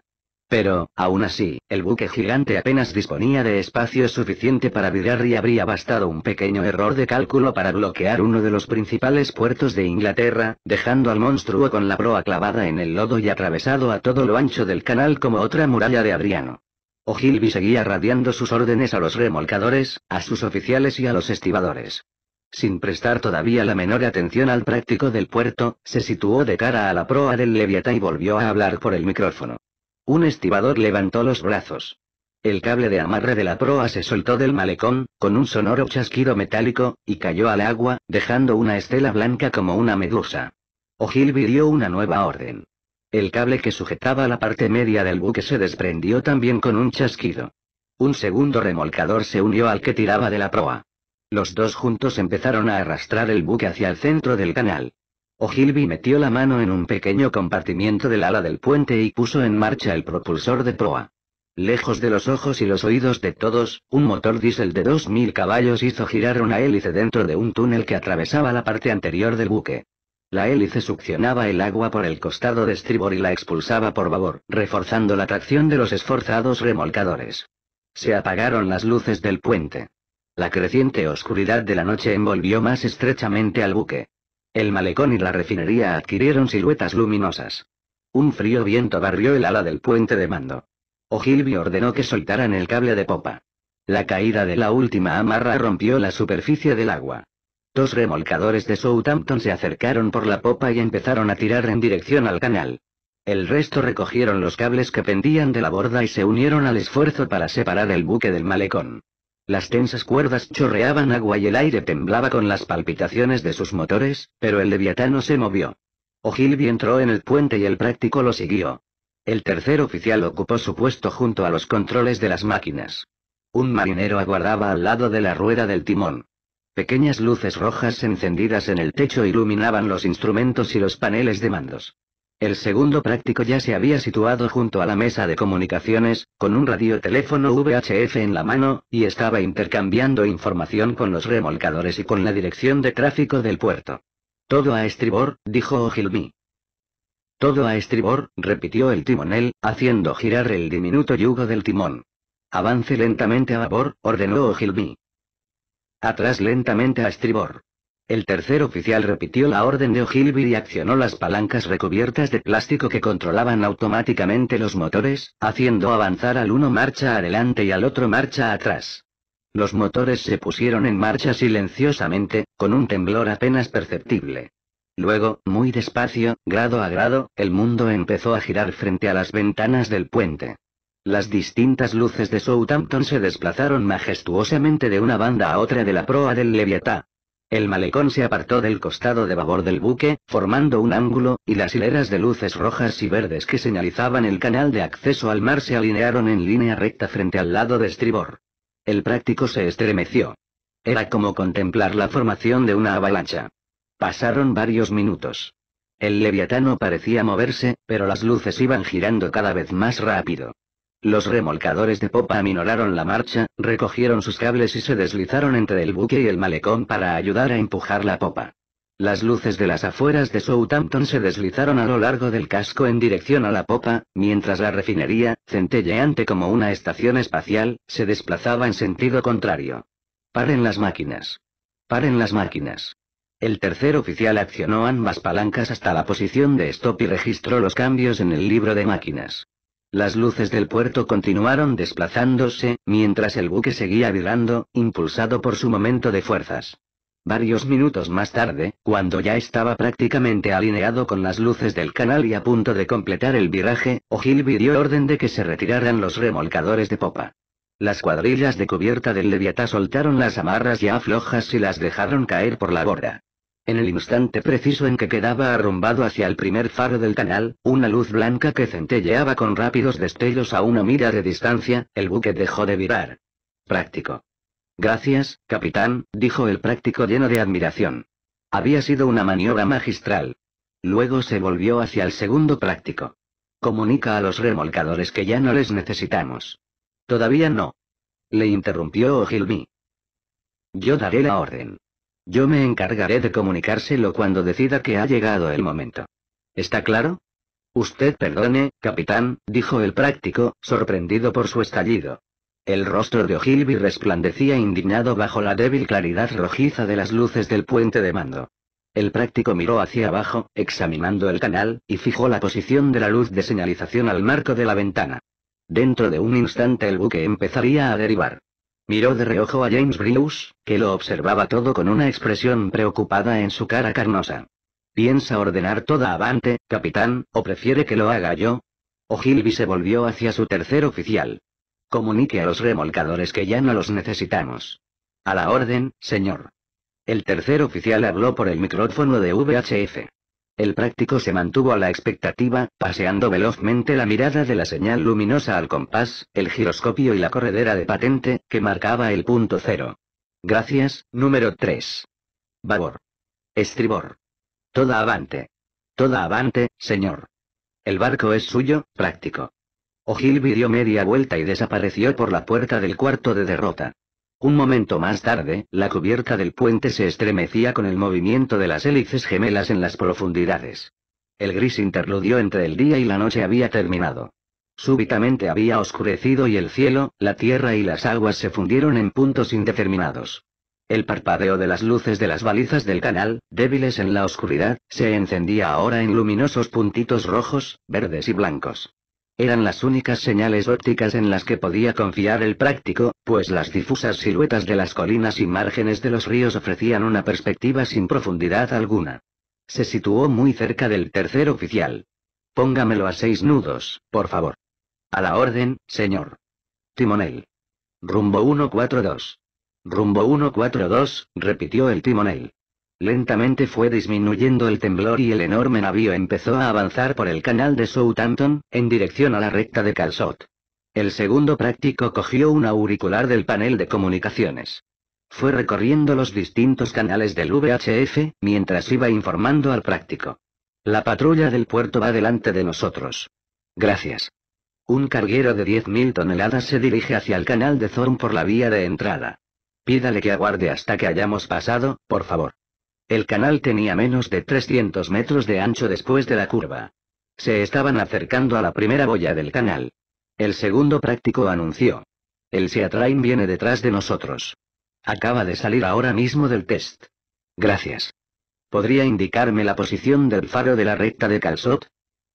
Pero, aún así, el buque gigante apenas disponía de espacio suficiente para virar y habría bastado un pequeño error de cálculo para bloquear uno de los principales puertos de Inglaterra, dejando al monstruo con la proa clavada en el lodo y atravesado a todo lo ancho del canal como otra muralla de Adriano. Ogilvy seguía radiando sus órdenes a los remolcadores, a sus oficiales y a los estibadores. Sin prestar todavía la menor atención al práctico del puerto, se situó de cara a la proa del Leviatán y volvió a hablar por el micrófono. Un estibador levantó los brazos. El cable de amarre de la proa se soltó del malecón, con un sonoro chasquido metálico, y cayó al agua, dejando una estela blanca como una medusa. Ogilvy dio una nueva orden. El cable que sujetaba la parte media del buque se desprendió también con un chasquido. Un segundo remolcador se unió al que tiraba de la proa. Los dos juntos empezaron a arrastrar el buque hacia el centro del canal. Ogilvy metió la mano en un pequeño compartimiento del ala del puente y puso en marcha el propulsor de proa. Lejos de los ojos y los oídos de todos, un motor diésel de 2.000 caballos hizo girar una hélice dentro de un túnel que atravesaba la parte anterior del buque. La hélice succionaba el agua por el costado de estribor y la expulsaba por babor, reforzando la tracción de los esforzados remolcadores. Se apagaron las luces del puente. La creciente oscuridad de la noche envolvió más estrechamente al buque. El malecón y la refinería adquirieron siluetas luminosas. Un frío viento barrió el ala del puente de mando. Ogilvy ordenó que soltaran el cable de popa. La caída de la última amarra rompió la superficie del agua. Dos remolcadores de Southampton se acercaron por la popa y empezaron a tirar en dirección al canal. El resto recogieron los cables que pendían de la borda y se unieron al esfuerzo para separar el buque del malecón. Las tensas cuerdas chorreaban agua y el aire temblaba con las palpitaciones de sus motores, pero el leviatán no se movió. Ogilvy entró en el puente y el práctico lo siguió. El tercer oficial ocupó su puesto junto a los controles de las máquinas. Un marinero aguardaba al lado de la rueda del timón. Pequeñas luces rojas encendidas en el techo iluminaban los instrumentos y los paneles de mandos. El segundo práctico ya se había situado junto a la mesa de comunicaciones, con un radioteléfono VHF en la mano, y estaba intercambiando información con los remolcadores y con la dirección de tráfico del puerto. Todo a estribor, dijo Ogilvy. Todo a estribor, repitió el timonel, haciendo girar el diminuto yugo del timón. Avance lentamente a babor, ordenó Ogilvy. Atrás lentamente a estribor. El tercer oficial repitió la orden de Ogilvy y accionó las palancas recubiertas de plástico que controlaban automáticamente los motores, haciendo avanzar al uno marcha adelante y al otro marcha atrás. Los motores se pusieron en marcha silenciosamente, con un temblor apenas perceptible. Luego, muy despacio, grado a grado, el mundo empezó a girar frente a las ventanas del puente. Las distintas luces de Southampton se desplazaron majestuosamente de una banda a otra de la proa del Leviatán. El malecón se apartó del costado de babor del buque, formando un ángulo, y las hileras de luces rojas y verdes que señalizaban el canal de acceso al mar se alinearon en línea recta frente al lado de estribor. El práctico se estremeció. Era como contemplar la formación de una avalancha. Pasaron varios minutos. El leviatano parecía moverse, pero las luces iban girando cada vez más rápido. Los remolcadores de popa aminoraron la marcha, recogieron sus cables y se deslizaron entre el buque y el malecón para ayudar a empujar la popa. Las luces de las afueras de Southampton se deslizaron a lo largo del casco en dirección a la popa, mientras la refinería, centelleante como una estación espacial, se desplazaba en sentido contrario. Paren las máquinas. Paren las máquinas. El tercer oficial accionó ambas palancas hasta la posición de stop y registró los cambios en el libro de máquinas. Las luces del puerto continuaron desplazándose, mientras el buque seguía virando, impulsado por su momento de fuerzas. Varios minutos más tarde, cuando ya estaba prácticamente alineado con las luces del canal y a punto de completar el viraje, Ogilvy dio orden de que se retiraran los remolcadores de popa. Las cuadrillas de cubierta del Leviatá soltaron las amarras ya flojas y las dejaron caer por la borda. En el instante preciso en que quedaba arrumbado hacia el primer faro del canal, una luz blanca que centelleaba con rápidos destellos a una mira de distancia, el buque dejó de virar. Práctico. Gracias, capitán, dijo el práctico lleno de admiración. Había sido una maniobra magistral. Luego se volvió hacia el segundo práctico. Comunica a los remolcadores que ya no les necesitamos. Todavía no. Le interrumpió Ogilvy. Yo daré la orden. Yo me encargaré de comunicárselo cuando decida que ha llegado el momento. ¿Está claro? Usted perdone, capitán, dijo el práctico, sorprendido por su estallido. El rostro de Ogilvy resplandecía indignado bajo la débil claridad rojiza de las luces del puente de mando. El práctico miró hacia abajo, examinando el canal, y fijó la posición de la luz de señalización al marco de la ventana. Dentro de un instante el buque empezaría a derivar. Miró de reojo a James Bruce, que lo observaba todo con una expresión preocupada en su cara carnosa. ¿Piensa ordenar toda avante, capitán, o prefiere que lo haga yo? Ogilvy se volvió hacia su tercer oficial. Comunique a los remolcadores que ya no los necesitamos. A la orden, señor. El tercer oficial habló por el micrófono de VHF. El práctico se mantuvo a la expectativa, paseando velozmente la mirada de la señal luminosa al compás, el giroscopio y la corredera de patente, que marcaba el punto cero. Gracias, número 3. Babor. Estribor. Toda avante. Toda avante, señor. El barco es suyo, práctico. Ogilvy dio media vuelta y desapareció por la puerta del cuarto de derrota. Un momento más tarde, la cubierta del puente se estremecía con el movimiento de las hélices gemelas en las profundidades. El gris interludio entre el día y la noche había terminado. Súbitamente había oscurecido y el cielo, la tierra y las aguas se fundieron en puntos indeterminados. El parpadeo de las luces de las balizas del canal, débiles en la oscuridad, se encendía ahora en luminosos puntitos rojos, verdes y blancos. Eran las únicas señales ópticas en las que podía confiar el práctico, pues las difusas siluetas de las colinas y márgenes de los ríos ofrecían una perspectiva sin profundidad alguna. Se situó muy cerca del tercer oficial. Póngamelo a seis nudos, por favor. A la orden, señor. Timonel. Rumbo 142. Rumbo 142, repitió el timonel. Lentamente fue disminuyendo el temblor y el enorme navío empezó a avanzar por el canal de Southampton, en dirección a la recta de Calzot. El segundo práctico cogió un auricular del panel de comunicaciones. Fue recorriendo los distintos canales del VHF, mientras iba informando al práctico. La patrulla del puerto va delante de nosotros. Gracias. Un carguero de 10.000 toneladas se dirige hacia el canal de Zorn por la vía de entrada. Pídale que aguarde hasta que hayamos pasado, por favor. El canal tenía menos de 300 metros de ancho después de la curva. Se estaban acercando a la primera boya del canal. El segundo práctico anunció. El Seatrain viene detrás de nosotros. Acaba de salir ahora mismo del test. Gracias. ¿Podría indicarme la posición del faro de la recta de Calzot?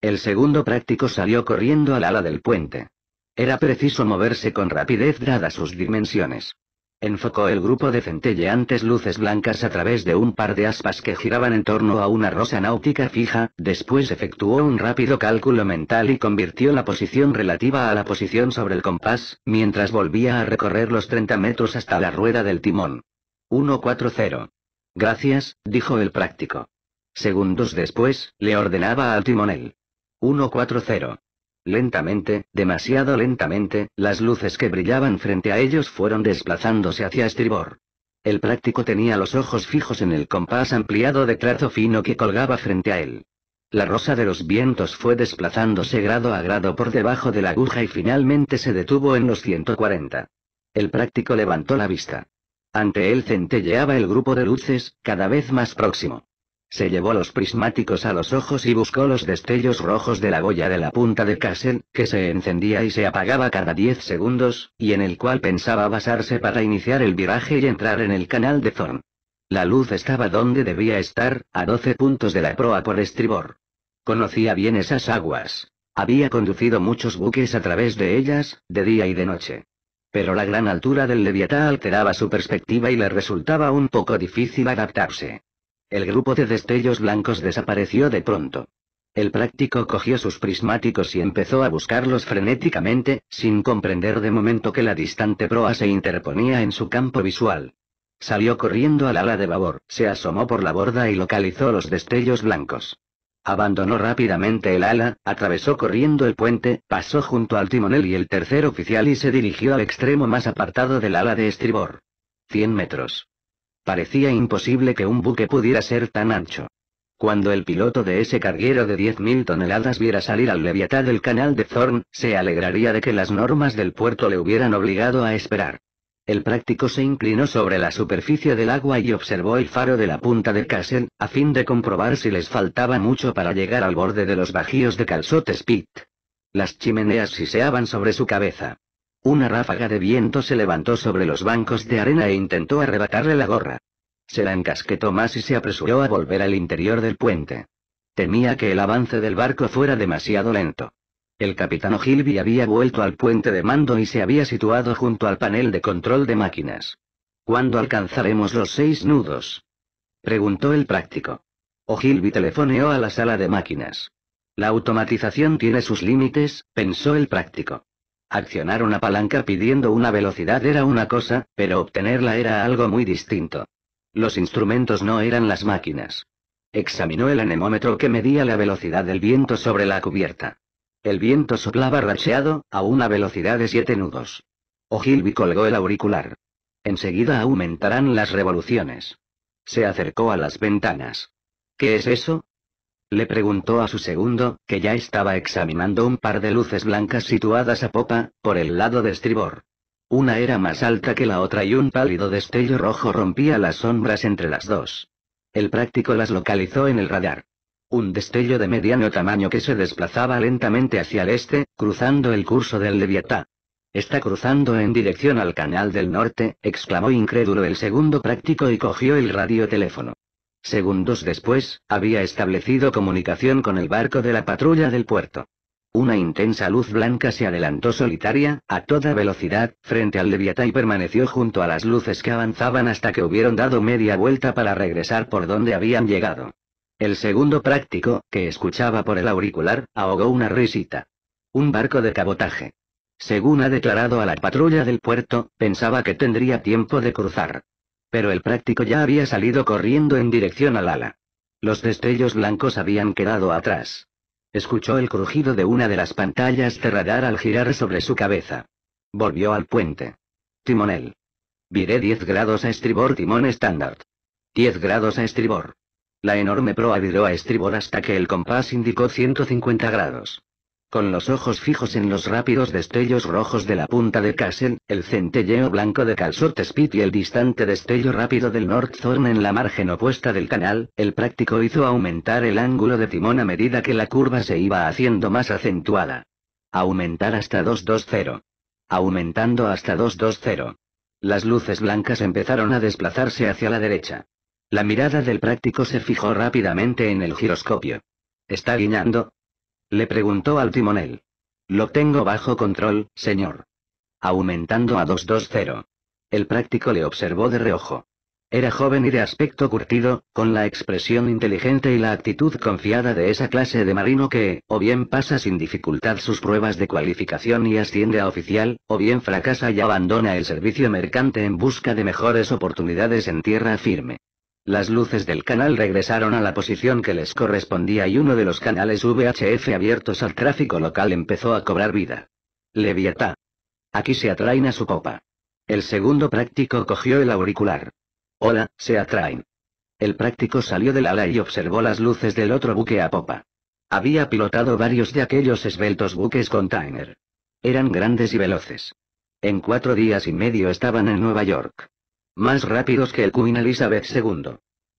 El segundo práctico salió corriendo al ala del puente. Era preciso moverse con rapidez dada sus dimensiones. Enfocó el grupo de centelleantes luces blancas a través de un par de aspas que giraban en torno a una rosa náutica fija, después efectuó un rápido cálculo mental y convirtió la posición relativa a la posición sobre el compás, mientras volvía a recorrer los 30 metros hasta la rueda del timón. 140. Gracias, dijo el práctico. Segundos después, le ordenaba al timonel. 140. Lentamente, demasiado lentamente, las luces que brillaban frente a ellos fueron desplazándose hacia estribor. El práctico tenía los ojos fijos en el compás ampliado de trazo fino que colgaba frente a él. La rosa de los vientos fue desplazándose grado a grado por debajo de la aguja y finalmente se detuvo en los 140. El práctico levantó la vista. Ante él centelleaba el grupo de luces, cada vez más próximo. Se llevó los prismáticos a los ojos y buscó los destellos rojos de la boya de la punta de Castle, que se encendía y se apagaba cada 10 segundos, y en el cual pensaba basarse para iniciar el viraje y entrar en el canal de Thorn. La luz estaba donde debía estar, a 12 puntos de la proa por estribor. Conocía bien esas aguas. Había conducido muchos buques a través de ellas, de día y de noche. Pero la gran altura del Leviatán alteraba su perspectiva y le resultaba un poco difícil adaptarse. El grupo de destellos blancos desapareció de pronto. El práctico cogió sus prismáticos y empezó a buscarlos frenéticamente, sin comprender de momento que la distante proa se interponía en su campo visual. Salió corriendo al ala de babor, se asomó por la borda y localizó los destellos blancos. Abandonó rápidamente el ala, atravesó corriendo el puente, pasó junto al timonel y el tercer oficial y se dirigió al extremo más apartado del ala de estribor. 100 metros. Parecía imposible que un buque pudiera ser tan ancho. Cuando el piloto de ese carguero de 10.000 toneladas viera salir al Leviatán del canal de Thorn, se alegraría de que las normas del puerto le hubieran obligado a esperar. El práctico se inclinó sobre la superficie del agua y observó el faro de la punta de Kassel, a fin de comprobar si les faltaba mucho para llegar al borde de los bajíos de Calzotes Spit. Las chimeneas siseaban sobre su cabeza. Una ráfaga de viento se levantó sobre los bancos de arena e intentó arrebatarle la gorra. Se la encasquetó más y se apresuró a volver al interior del puente. Temía que el avance del barco fuera demasiado lento. El capitán Ogilvy había vuelto al puente de mando y se había situado junto al panel de control de máquinas. ¿Cuándo alcanzaremos los seis nudos? preguntó el práctico. Ogilvy telefoneó a la sala de máquinas. La automatización tiene sus límites, pensó el práctico. Accionar una palanca pidiendo una velocidad era una cosa, pero obtenerla era algo muy distinto. Los instrumentos no eran las máquinas. Examinó el anemómetro que medía la velocidad del viento sobre la cubierta. El viento soplaba racheado, a una velocidad de siete nudos. Ogilvy colgó el auricular. Enseguida aumentarán las revoluciones. Se acercó a las ventanas. ¿Qué es eso? Le preguntó a su segundo, que ya estaba examinando un par de luces blancas situadas a popa, por el lado de estribor. Una era más alta que la otra y un pálido destello rojo rompía las sombras entre las dos. El práctico las localizó en el radar. Un destello de mediano tamaño que se desplazaba lentamente hacia el este, cruzando el curso del Leviatán. Está cruzando en dirección al canal del norte, exclamó incrédulo el segundo práctico y cogió el radioteléfono. Segundos después, había establecido comunicación con el barco de la patrulla del puerto. Una intensa luz blanca se adelantó solitaria, a toda velocidad, frente al deviata y permaneció junto a las luces que avanzaban hasta que hubieron dado media vuelta para regresar por donde habían llegado. El segundo práctico, que escuchaba por el auricular, ahogó una risita. Un barco de cabotaje. Según ha declarado a la patrulla del puerto, pensaba que tendría tiempo de cruzar pero el práctico ya había salido corriendo en dirección al ala. Los destellos blancos habían quedado atrás. Escuchó el crujido de una de las pantallas de radar al girar sobre su cabeza. Volvió al puente. Timonel. Viré 10 grados a estribor timón estándar. 10 grados a estribor. La enorme proa viró a estribor hasta que el compás indicó 150 grados. Con los ojos fijos en los rápidos destellos rojos de la punta de Kassel, el centelleo blanco de Calsort Spit y el distante destello rápido del North Zorn en la margen opuesta del canal, el práctico hizo aumentar el ángulo de timón a medida que la curva se iba haciendo más acentuada. Aumentar hasta 220. Aumentando hasta 220. Las luces blancas empezaron a desplazarse hacia la derecha. La mirada del práctico se fijó rápidamente en el giroscopio. Está guiñando, le preguntó al timonel. Lo tengo bajo control, señor. Aumentando a 220. El práctico le observó de reojo. Era joven y de aspecto curtido, con la expresión inteligente y la actitud confiada de esa clase de marino que, o bien pasa sin dificultad sus pruebas de cualificación y asciende a oficial, o bien fracasa y abandona el servicio mercante en busca de mejores oportunidades en tierra firme. Las luces del canal regresaron a la posición que les correspondía y uno de los canales VHF abiertos al tráfico local empezó a cobrar vida. Leviatá. Aquí se atraen a su popa. El segundo práctico cogió el auricular. Hola, se atraen. El práctico salió del ala y observó las luces del otro buque a popa. Había pilotado varios de aquellos esbeltos buques container. Eran grandes y veloces. En cuatro días y medio estaban en Nueva York. Más rápidos que el Queen Elizabeth II.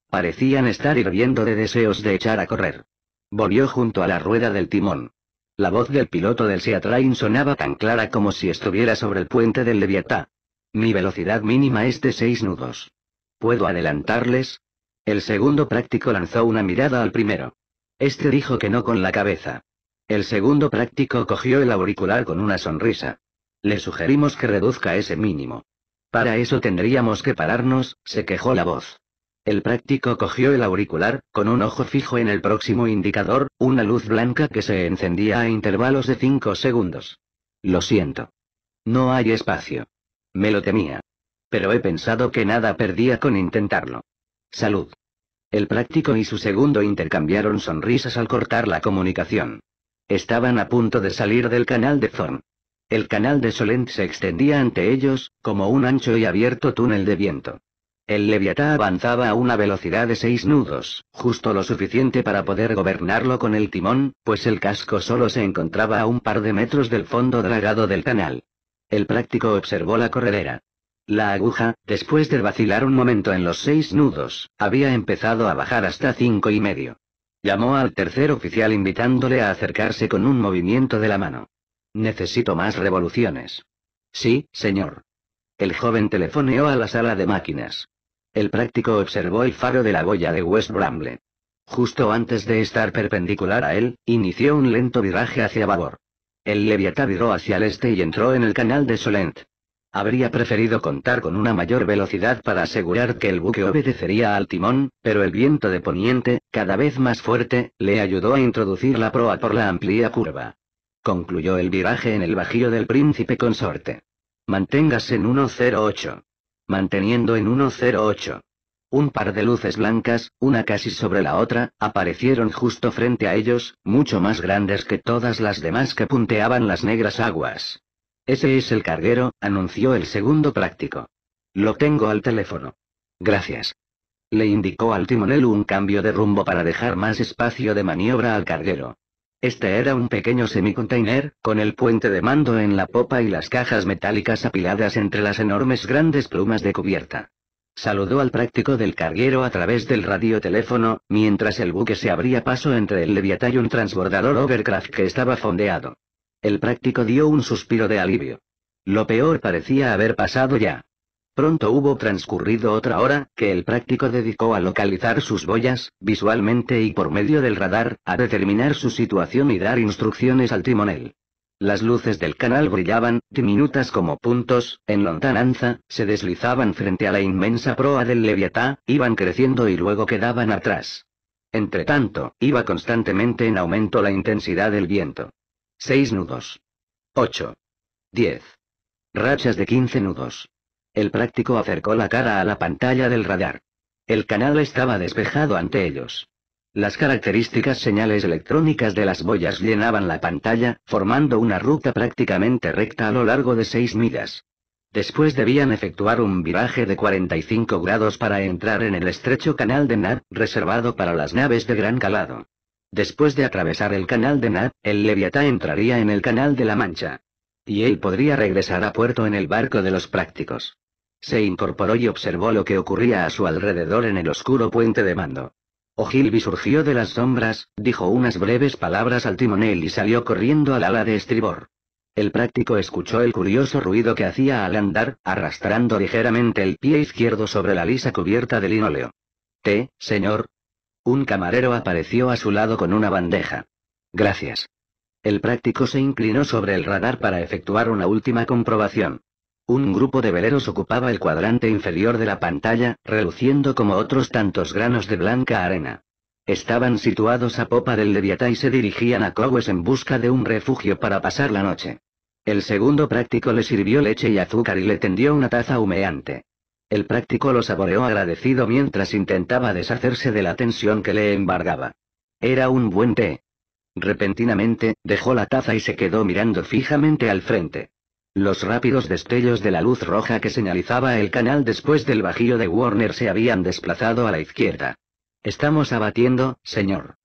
Parecían estar hirviendo de deseos de echar a correr. Volvió junto a la rueda del timón. La voz del piloto del Sea sonaba tan clara como si estuviera sobre el puente del Leviatán. Mi velocidad mínima es de seis nudos. ¿Puedo adelantarles? El segundo práctico lanzó una mirada al primero. Este dijo que no con la cabeza. El segundo práctico cogió el auricular con una sonrisa. Le sugerimos que reduzca ese mínimo. Para eso tendríamos que pararnos, se quejó la voz. El práctico cogió el auricular, con un ojo fijo en el próximo indicador, una luz blanca que se encendía a intervalos de cinco segundos. Lo siento. No hay espacio. Me lo temía. Pero he pensado que nada perdía con intentarlo. Salud. El práctico y su segundo intercambiaron sonrisas al cortar la comunicación. Estaban a punto de salir del canal de Zorn. El canal de Solent se extendía ante ellos, como un ancho y abierto túnel de viento. El Leviatá avanzaba a una velocidad de seis nudos, justo lo suficiente para poder gobernarlo con el timón, pues el casco solo se encontraba a un par de metros del fondo dragado del canal. El práctico observó la corredera. La aguja, después de vacilar un momento en los seis nudos, había empezado a bajar hasta cinco y medio. Llamó al tercer oficial invitándole a acercarse con un movimiento de la mano. Necesito más revoluciones. Sí, señor. El joven telefoneó a la sala de máquinas. El práctico observó el faro de la boya de West Bramble. Justo antes de estar perpendicular a él, inició un lento viraje hacia babor. El Leviatá viró hacia el este y entró en el canal de Solent. Habría preferido contar con una mayor velocidad para asegurar que el buque obedecería al timón, pero el viento de poniente, cada vez más fuerte, le ayudó a introducir la proa por la amplia curva. Concluyó el viraje en el bajío del príncipe consorte. Manténgase en 108. Manteniendo en 108. Un par de luces blancas, una casi sobre la otra, aparecieron justo frente a ellos, mucho más grandes que todas las demás que punteaban las negras aguas. Ese es el carguero, anunció el segundo práctico. Lo tengo al teléfono. Gracias. Le indicó al timonel un cambio de rumbo para dejar más espacio de maniobra al carguero. Este era un pequeño semicontainer, con el puente de mando en la popa y las cajas metálicas apiladas entre las enormes grandes plumas de cubierta. Saludó al práctico del carguero a través del radioteléfono, mientras el buque se abría paso entre el Leviatán y un transbordador Overcraft que estaba fondeado. El práctico dio un suspiro de alivio. Lo peor parecía haber pasado ya. Pronto hubo transcurrido otra hora, que el práctico dedicó a localizar sus boyas, visualmente y por medio del radar, a determinar su situación y dar instrucciones al timonel. Las luces del canal brillaban, diminutas como puntos, en lontananza, se deslizaban frente a la inmensa proa del Leviatá, iban creciendo y luego quedaban atrás. Entretanto, iba constantemente en aumento la intensidad del viento. Seis nudos. Ocho. Diez. Rachas de quince nudos. El práctico acercó la cara a la pantalla del radar. El canal estaba despejado ante ellos. Las características señales electrónicas de las boyas llenaban la pantalla, formando una ruta prácticamente recta a lo largo de 6 millas. Después debían efectuar un viraje de 45 grados para entrar en el estrecho canal de Nat, reservado para las naves de gran calado. Después de atravesar el canal de Nat, el Leviatán entraría en el canal de la Mancha. Y él podría regresar a puerto en el barco de los prácticos. Se incorporó y observó lo que ocurría a su alrededor en el oscuro puente de mando. Ogilvy surgió de las sombras, dijo unas breves palabras al timonel y salió corriendo al ala de estribor. El práctico escuchó el curioso ruido que hacía al andar, arrastrando ligeramente el pie izquierdo sobre la lisa cubierta de linoleo. «¿Te, señor? Un camarero apareció a su lado con una bandeja. Gracias. El práctico se inclinó sobre el radar para efectuar una última comprobación. Un grupo de veleros ocupaba el cuadrante inferior de la pantalla, reluciendo como otros tantos granos de blanca arena. Estaban situados a popa del Leviatán y se dirigían a Cowes en busca de un refugio para pasar la noche. El segundo práctico le sirvió leche y azúcar y le tendió una taza humeante. El práctico lo saboreó agradecido mientras intentaba deshacerse de la tensión que le embargaba. Era un buen té. Repentinamente, dejó la taza y se quedó mirando fijamente al frente. Los rápidos destellos de la luz roja que señalizaba el canal después del bajío de Warner se habían desplazado a la izquierda. Estamos abatiendo, señor.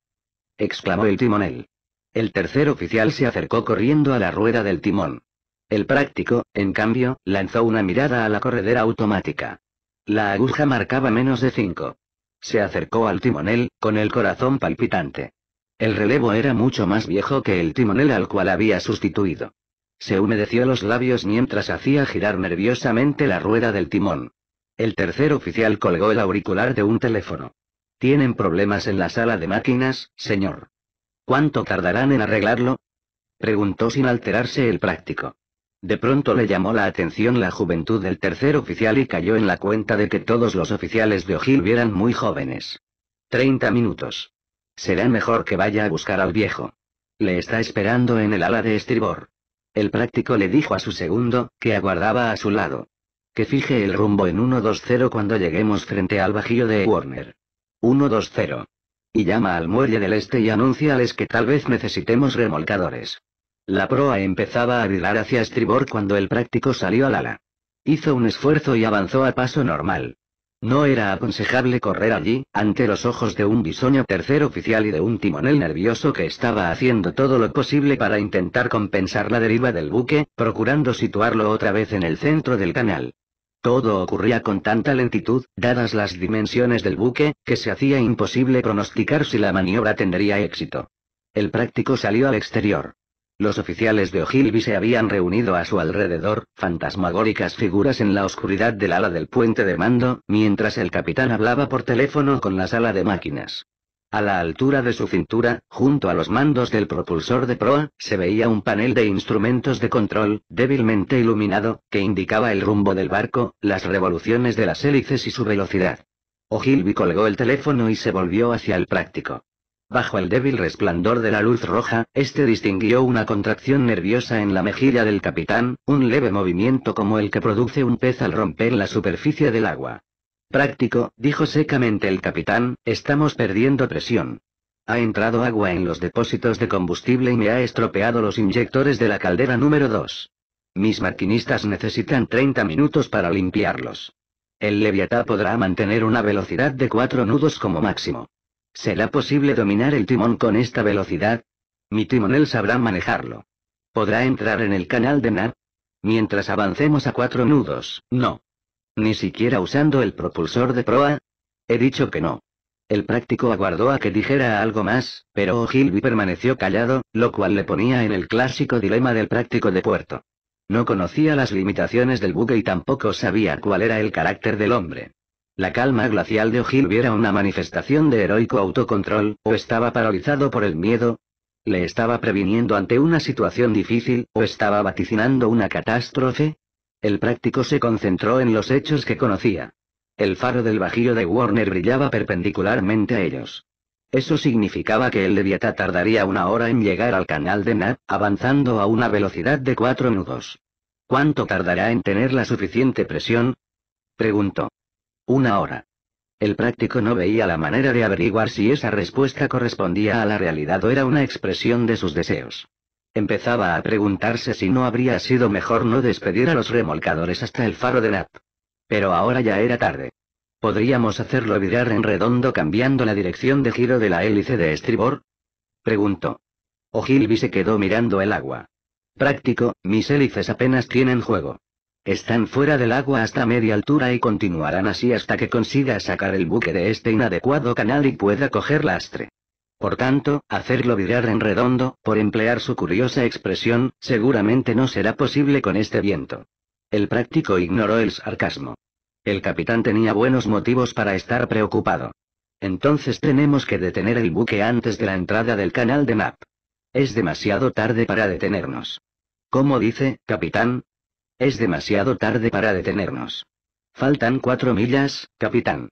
exclamó el timonel. El tercer oficial se acercó corriendo a la rueda del timón. El práctico, en cambio, lanzó una mirada a la corredera automática. La aguja marcaba menos de cinco. Se acercó al timonel, con el corazón palpitante. El relevo era mucho más viejo que el timonel al cual había sustituido. Se humedeció los labios mientras hacía girar nerviosamente la rueda del timón. El tercer oficial colgó el auricular de un teléfono. Tienen problemas en la sala de máquinas, señor. ¿Cuánto tardarán en arreglarlo? preguntó sin alterarse el práctico. De pronto le llamó la atención la juventud del tercer oficial y cayó en la cuenta de que todos los oficiales de O'Hill vieran muy jóvenes. Treinta minutos. Será mejor que vaya a buscar al viejo. Le está esperando en el ala de estribor. El práctico le dijo a su segundo, que aguardaba a su lado. Que fije el rumbo en 120 cuando lleguemos frente al bajío de Warner. 120. Y llama al muelle del este y anunciales que tal vez necesitemos remolcadores. La proa empezaba a virar hacia estribor cuando el práctico salió al ala. Hizo un esfuerzo y avanzó a paso normal. No era aconsejable correr allí, ante los ojos de un bisoño tercer oficial y de un timonel nervioso que estaba haciendo todo lo posible para intentar compensar la deriva del buque, procurando situarlo otra vez en el centro del canal. Todo ocurría con tanta lentitud, dadas las dimensiones del buque, que se hacía imposible pronosticar si la maniobra tendría éxito. El práctico salió al exterior. Los oficiales de Ogilvy se habían reunido a su alrededor, fantasmagóricas figuras en la oscuridad del ala del puente de mando, mientras el capitán hablaba por teléfono con la sala de máquinas. A la altura de su cintura, junto a los mandos del propulsor de proa, se veía un panel de instrumentos de control, débilmente iluminado, que indicaba el rumbo del barco, las revoluciones de las hélices y su velocidad. Ogilvy colgó el teléfono y se volvió hacia el práctico. Bajo el débil resplandor de la luz roja, este distinguió una contracción nerviosa en la mejilla del capitán, un leve movimiento como el que produce un pez al romper la superficie del agua. Práctico, dijo secamente el capitán, estamos perdiendo presión. Ha entrado agua en los depósitos de combustible y me ha estropeado los inyectores de la caldera número 2. Mis maquinistas necesitan 30 minutos para limpiarlos. El leviatá podrá mantener una velocidad de 4 nudos como máximo. ¿Será posible dominar el timón con esta velocidad? Mi timonel sabrá manejarlo. ¿Podrá entrar en el canal de NAR? Mientras avancemos a cuatro nudos, no. Ni siquiera usando el propulsor de proa. He dicho que no. El práctico aguardó a que dijera algo más, pero Ogilvy permaneció callado, lo cual le ponía en el clásico dilema del práctico de puerto. No conocía las limitaciones del buque y tampoco sabía cuál era el carácter del hombre. La calma glacial de O'Hill era una manifestación de heroico autocontrol, o estaba paralizado por el miedo, le estaba previniendo ante una situación difícil, o estaba vaticinando una catástrofe. El práctico se concentró en los hechos que conocía. El faro del bajío de Warner brillaba perpendicularmente a ellos. Eso significaba que el Leviatán tardaría una hora en llegar al canal de nat avanzando a una velocidad de cuatro nudos. ¿Cuánto tardará en tener la suficiente presión? Preguntó. Una hora. El práctico no veía la manera de averiguar si esa respuesta correspondía a la realidad o era una expresión de sus deseos. Empezaba a preguntarse si no habría sido mejor no despedir a los remolcadores hasta el faro de Nap. Pero ahora ya era tarde. ¿Podríamos hacerlo virar en redondo cambiando la dirección de giro de la hélice de estribor? Preguntó. Ogilvy se quedó mirando el agua. Práctico, mis hélices apenas tienen juego. Están fuera del agua hasta media altura y continuarán así hasta que consiga sacar el buque de este inadecuado canal y pueda coger lastre. Por tanto, hacerlo virar en redondo, por emplear su curiosa expresión, seguramente no será posible con este viento. El práctico ignoró el sarcasmo. El capitán tenía buenos motivos para estar preocupado. Entonces tenemos que detener el buque antes de la entrada del canal de Map. Es demasiado tarde para detenernos. ¿Cómo dice, capitán? Es demasiado tarde para detenernos. Faltan cuatro millas, capitán.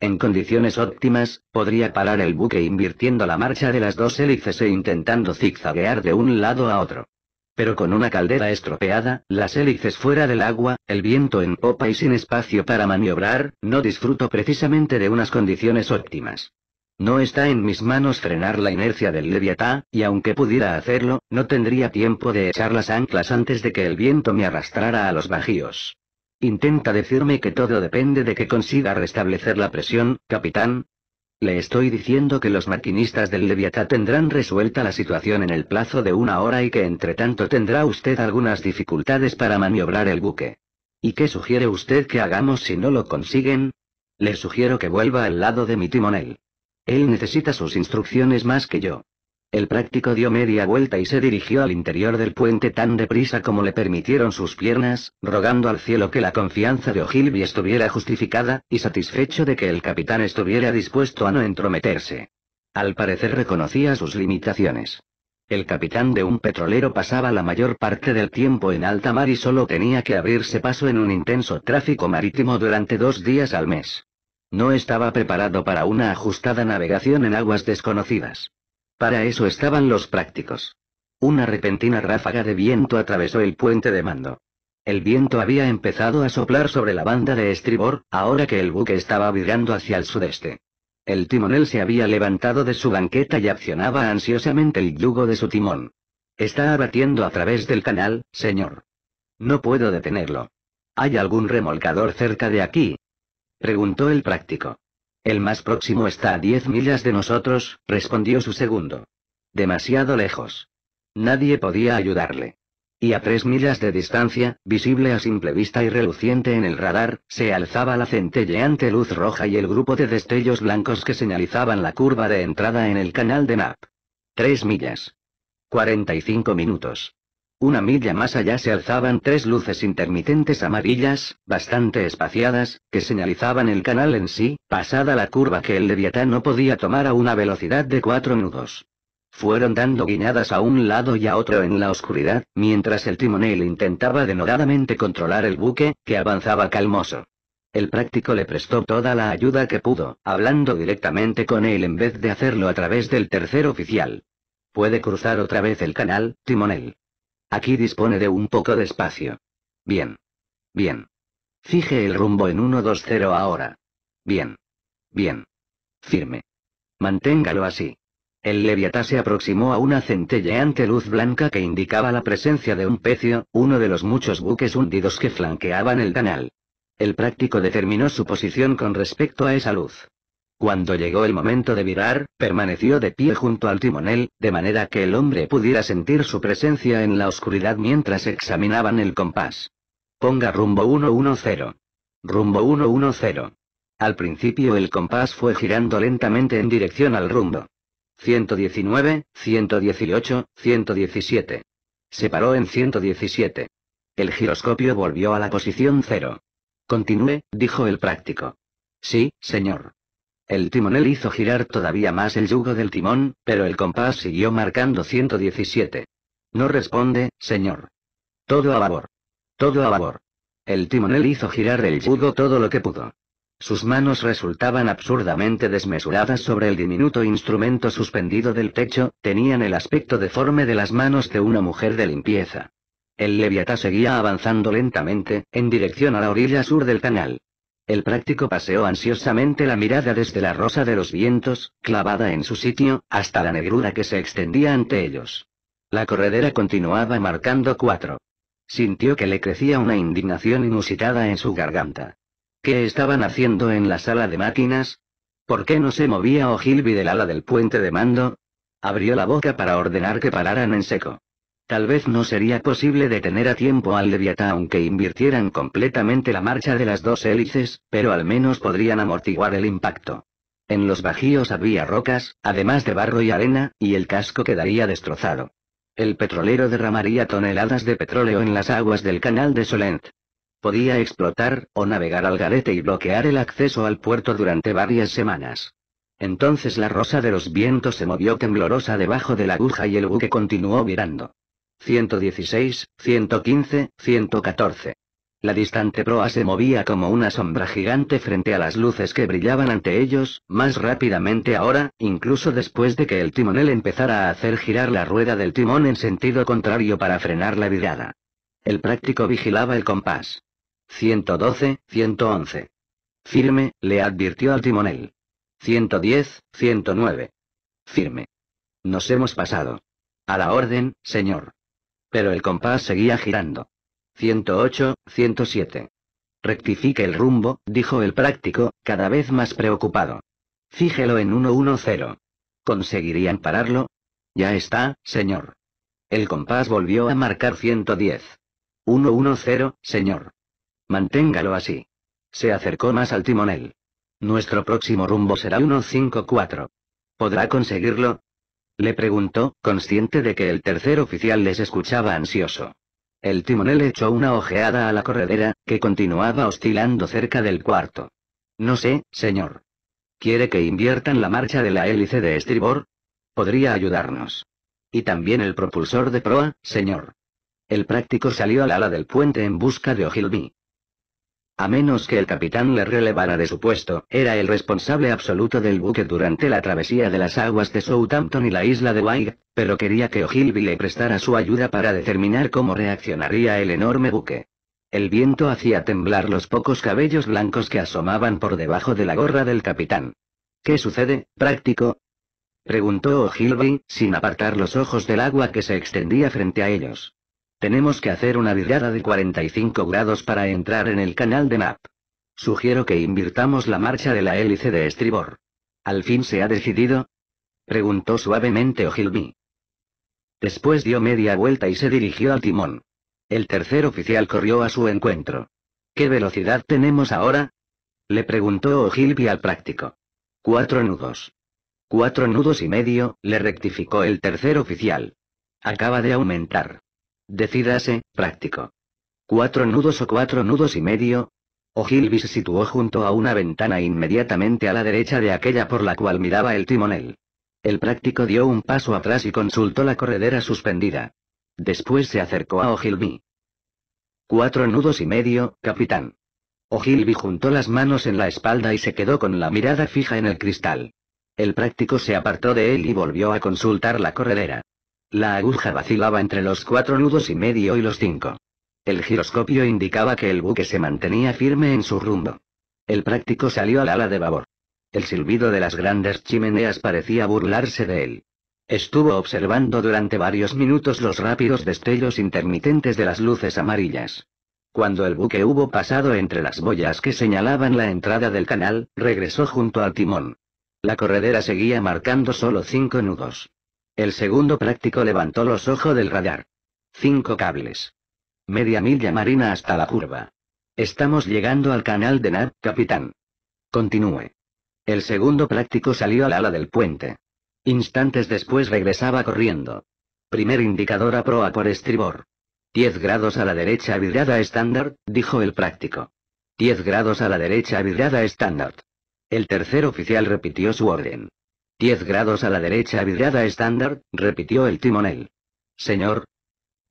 En condiciones óptimas, podría parar el buque invirtiendo la marcha de las dos hélices e intentando zigzaguear de un lado a otro. Pero con una caldera estropeada, las hélices fuera del agua, el viento en popa y sin espacio para maniobrar, no disfruto precisamente de unas condiciones óptimas. No está en mis manos frenar la inercia del Leviatá, y aunque pudiera hacerlo, no tendría tiempo de echar las anclas antes de que el viento me arrastrara a los bajíos. Intenta decirme que todo depende de que consiga restablecer la presión, capitán. Le estoy diciendo que los maquinistas del Leviatá tendrán resuelta la situación en el plazo de una hora y que entre tanto tendrá usted algunas dificultades para maniobrar el buque. ¿Y qué sugiere usted que hagamos si no lo consiguen? Le sugiero que vuelva al lado de mi timonel. Él necesita sus instrucciones más que yo. El práctico dio media vuelta y se dirigió al interior del puente tan deprisa como le permitieron sus piernas, rogando al cielo que la confianza de Ogilvy estuviera justificada, y satisfecho de que el capitán estuviera dispuesto a no entrometerse. Al parecer reconocía sus limitaciones. El capitán de un petrolero pasaba la mayor parte del tiempo en alta mar y solo tenía que abrirse paso en un intenso tráfico marítimo durante dos días al mes. No estaba preparado para una ajustada navegación en aguas desconocidas. Para eso estaban los prácticos. Una repentina ráfaga de viento atravesó el puente de mando. El viento había empezado a soplar sobre la banda de estribor, ahora que el buque estaba virando hacia el sudeste. El timonel se había levantado de su banqueta y accionaba ansiosamente el yugo de su timón. Está abatiendo a través del canal, señor. No puedo detenerlo. ¿Hay algún remolcador cerca de aquí? preguntó el práctico. El más próximo está a diez millas de nosotros, respondió su segundo. Demasiado lejos. Nadie podía ayudarle. Y a tres millas de distancia, visible a simple vista y reluciente en el radar, se alzaba la centelleante luz roja y el grupo de destellos blancos que señalizaban la curva de entrada en el canal de Nap. Tres millas. 45 minutos. Una milla más allá se alzaban tres luces intermitentes amarillas, bastante espaciadas, que señalizaban el canal en sí, pasada la curva que el leviatán no podía tomar a una velocidad de cuatro nudos. Fueron dando guiñadas a un lado y a otro en la oscuridad, mientras el timonel intentaba denodadamente controlar el buque, que avanzaba calmoso. El práctico le prestó toda la ayuda que pudo, hablando directamente con él en vez de hacerlo a través del tercer oficial. Puede cruzar otra vez el canal, timonel. Aquí dispone de un poco de espacio. Bien. Bien. Fije el rumbo en 120 ahora. Bien. Bien. Firme. Manténgalo así. El leviatá se aproximó a una centelleante luz blanca que indicaba la presencia de un pecio, uno de los muchos buques hundidos que flanqueaban el canal. El práctico determinó su posición con respecto a esa luz. Cuando llegó el momento de virar, permaneció de pie junto al timonel, de manera que el hombre pudiera sentir su presencia en la oscuridad mientras examinaban el compás. Ponga rumbo 110. Rumbo 110. Al principio el compás fue girando lentamente en dirección al rumbo. 119, 118, 117. Se paró en 117. El giroscopio volvió a la posición cero. Continúe, dijo el práctico. Sí, señor. El timonel hizo girar todavía más el yugo del timón, pero el compás siguió marcando 117. No responde, señor. Todo a babor. Todo a babor. El timonel hizo girar el yugo todo lo que pudo. Sus manos resultaban absurdamente desmesuradas sobre el diminuto instrumento suspendido del techo, tenían el aspecto deforme de las manos de una mujer de limpieza. El leviatá seguía avanzando lentamente, en dirección a la orilla sur del canal. El práctico paseó ansiosamente la mirada desde la rosa de los vientos, clavada en su sitio, hasta la negrura que se extendía ante ellos. La corredera continuaba marcando cuatro. Sintió que le crecía una indignación inusitada en su garganta. ¿Qué estaban haciendo en la sala de máquinas? ¿Por qué no se movía Ogilvy del ala del puente de mando? Abrió la boca para ordenar que pararan en seco. Tal vez no sería posible detener a tiempo al Leviatán aunque invirtieran completamente la marcha de las dos hélices, pero al menos podrían amortiguar el impacto. En los bajíos había rocas, además de barro y arena, y el casco quedaría destrozado. El petrolero derramaría toneladas de petróleo en las aguas del canal de Solent. Podía explotar, o navegar al garete y bloquear el acceso al puerto durante varias semanas. Entonces la rosa de los vientos se movió temblorosa debajo de la aguja y el buque continuó virando. 116, 115, 114. La distante proa se movía como una sombra gigante frente a las luces que brillaban ante ellos, más rápidamente ahora, incluso después de que el timonel empezara a hacer girar la rueda del timón en sentido contrario para frenar la virada. El práctico vigilaba el compás. 112, 111. Firme, le advirtió al timonel. 110, 109. Firme. Nos hemos pasado. A la orden, señor. Pero el compás seguía girando. 108, 107. Rectifique el rumbo, dijo el práctico, cada vez más preocupado. Fíjelo en 110. ¿Conseguirían pararlo? Ya está, señor. El compás volvió a marcar 110. 110, señor. Manténgalo así. Se acercó más al timonel. Nuestro próximo rumbo será 154. ¿Podrá conseguirlo? Le preguntó, consciente de que el tercer oficial les escuchaba ansioso. El timonel echó una ojeada a la corredera, que continuaba oscilando cerca del cuarto. No sé, señor. ¿Quiere que inviertan la marcha de la hélice de estribor? Podría ayudarnos. Y también el propulsor de proa, señor. El práctico salió al ala del puente en busca de Ogilvy. A menos que el capitán le relevara de su puesto, era el responsable absoluto del buque durante la travesía de las aguas de Southampton y la isla de Wight, pero quería que O'Hilby le prestara su ayuda para determinar cómo reaccionaría el enorme buque. El viento hacía temblar los pocos cabellos blancos que asomaban por debajo de la gorra del capitán. ¿Qué sucede, práctico? preguntó O'Hilby, sin apartar los ojos del agua que se extendía frente a ellos. Tenemos que hacer una virada de 45 grados para entrar en el canal de MAP. Sugiero que invirtamos la marcha de la hélice de estribor. ¿Al fin se ha decidido? Preguntó suavemente Ogilvy. Después dio media vuelta y se dirigió al timón. El tercer oficial corrió a su encuentro. ¿Qué velocidad tenemos ahora? Le preguntó Ogilvy al práctico. Cuatro nudos. Cuatro nudos y medio, le rectificó el tercer oficial. Acaba de aumentar. Decídase, práctico. ¿Cuatro nudos o cuatro nudos y medio? Ogilvy se situó junto a una ventana inmediatamente a la derecha de aquella por la cual miraba el timonel. El práctico dio un paso atrás y consultó la corredera suspendida. Después se acercó a Ogilvy. Cuatro nudos y medio, capitán. Ogilvy juntó las manos en la espalda y se quedó con la mirada fija en el cristal. El práctico se apartó de él y volvió a consultar la corredera. La aguja vacilaba entre los cuatro nudos y medio y los cinco. El giroscopio indicaba que el buque se mantenía firme en su rumbo. El práctico salió al ala de babor. El silbido de las grandes chimeneas parecía burlarse de él. Estuvo observando durante varios minutos los rápidos destellos intermitentes de las luces amarillas. Cuando el buque hubo pasado entre las boyas que señalaban la entrada del canal, regresó junto al timón. La corredera seguía marcando solo cinco nudos. El segundo práctico levantó los ojos del radar. Cinco cables. Media milla marina hasta la curva. Estamos llegando al canal de Nab, capitán. Continúe. El segundo práctico salió al ala del puente. Instantes después regresaba corriendo. Primer indicador a proa por estribor. 10 grados a la derecha virada estándar, dijo el práctico. 10 grados a la derecha virada estándar. El tercer oficial repitió su orden. Diez grados a la derecha vidrada estándar, repitió el timonel. Señor.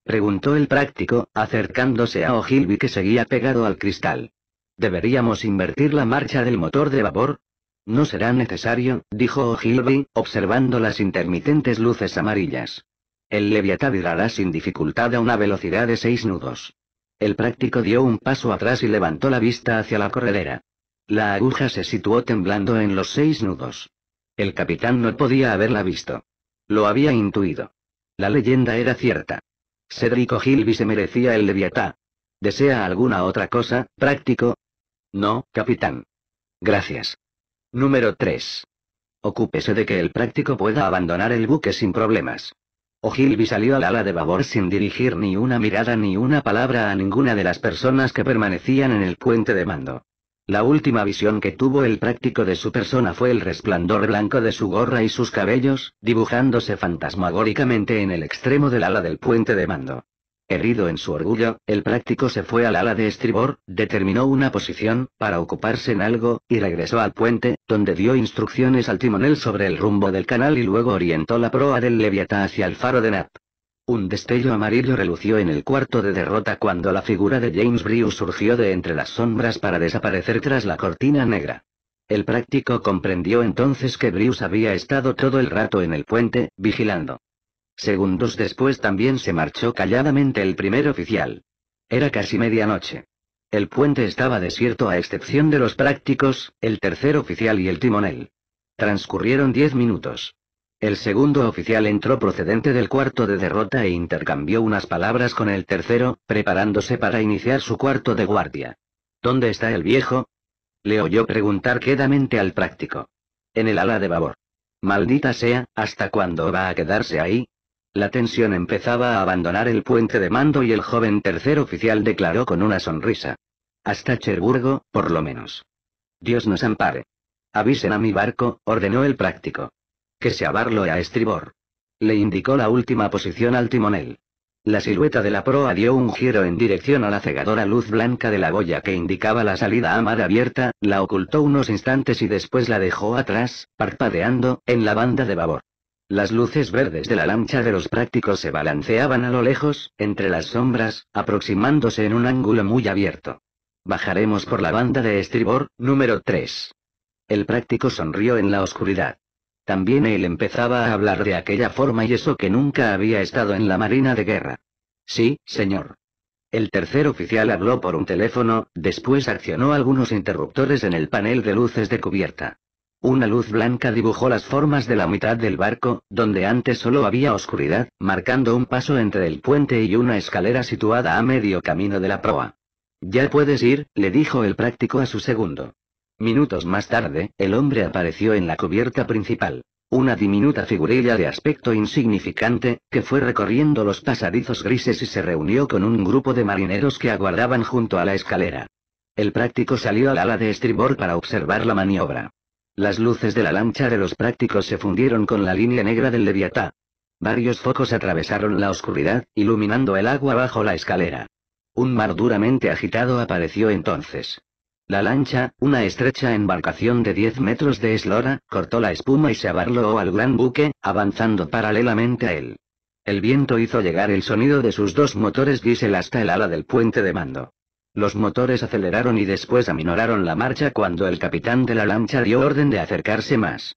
Preguntó el práctico, acercándose a Ogilvy que seguía pegado al cristal. ¿Deberíamos invertir la marcha del motor de vapor? No será necesario, dijo Ogilvy, observando las intermitentes luces amarillas. El Leviatán virará sin dificultad a una velocidad de seis nudos. El práctico dio un paso atrás y levantó la vista hacia la corredera. La aguja se situó temblando en los seis nudos. El capitán no podía haberla visto. Lo había intuido. La leyenda era cierta. Cedric Ogilvy se merecía el Leviatá. ¿Desea alguna otra cosa, práctico? No, capitán. Gracias. Número 3. Ocúpese de que el práctico pueda abandonar el buque sin problemas. Ogilvy salió al ala de babor sin dirigir ni una mirada ni una palabra a ninguna de las personas que permanecían en el puente de mando. La última visión que tuvo el práctico de su persona fue el resplandor blanco de su gorra y sus cabellos, dibujándose fantasmagóricamente en el extremo del ala del puente de mando. Herido en su orgullo, el práctico se fue al ala de estribor, determinó una posición, para ocuparse en algo, y regresó al puente, donde dio instrucciones al timonel sobre el rumbo del canal y luego orientó la proa del leviata hacia el faro de Nap. Un destello amarillo relució en el cuarto de derrota cuando la figura de James Brew surgió de entre las sombras para desaparecer tras la cortina negra. El práctico comprendió entonces que Brews había estado todo el rato en el puente, vigilando. Segundos después también se marchó calladamente el primer oficial. Era casi medianoche. El puente estaba desierto a excepción de los prácticos, el tercer oficial y el timonel. Transcurrieron diez minutos. El segundo oficial entró procedente del cuarto de derrota e intercambió unas palabras con el tercero, preparándose para iniciar su cuarto de guardia. ¿Dónde está el viejo? Le oyó preguntar quedamente al práctico. En el ala de babor. Maldita sea, ¿hasta cuándo va a quedarse ahí? La tensión empezaba a abandonar el puente de mando y el joven tercer oficial declaró con una sonrisa. Hasta Cherburgo, por lo menos. Dios nos ampare. Avisen a mi barco, ordenó el práctico. Que se abarlo a estribor. Le indicó la última posición al timonel. La silueta de la proa dio un giro en dirección a la cegadora luz blanca de la boya que indicaba la salida a mar abierta, la ocultó unos instantes y después la dejó atrás, parpadeando, en la banda de babor. Las luces verdes de la lancha de los prácticos se balanceaban a lo lejos, entre las sombras, aproximándose en un ángulo muy abierto. Bajaremos por la banda de estribor, número 3. El práctico sonrió en la oscuridad. También él empezaba a hablar de aquella forma y eso que nunca había estado en la Marina de Guerra. Sí, señor. El tercer oficial habló por un teléfono, después accionó algunos interruptores en el panel de luces de cubierta. Una luz blanca dibujó las formas de la mitad del barco, donde antes solo había oscuridad, marcando un paso entre el puente y una escalera situada a medio camino de la proa. Ya puedes ir, le dijo el práctico a su segundo. Minutos más tarde, el hombre apareció en la cubierta principal. Una diminuta figurilla de aspecto insignificante, que fue recorriendo los pasadizos grises y se reunió con un grupo de marineros que aguardaban junto a la escalera. El práctico salió al ala de estribor para observar la maniobra. Las luces de la lancha de los prácticos se fundieron con la línea negra del Leviatán. Varios focos atravesaron la oscuridad, iluminando el agua bajo la escalera. Un mar duramente agitado apareció entonces. La lancha, una estrecha embarcación de 10 metros de eslora, cortó la espuma y se abarló al gran buque, avanzando paralelamente a él. El viento hizo llegar el sonido de sus dos motores diésel hasta el ala del puente de mando. Los motores aceleraron y después aminoraron la marcha cuando el capitán de la lancha dio orden de acercarse más.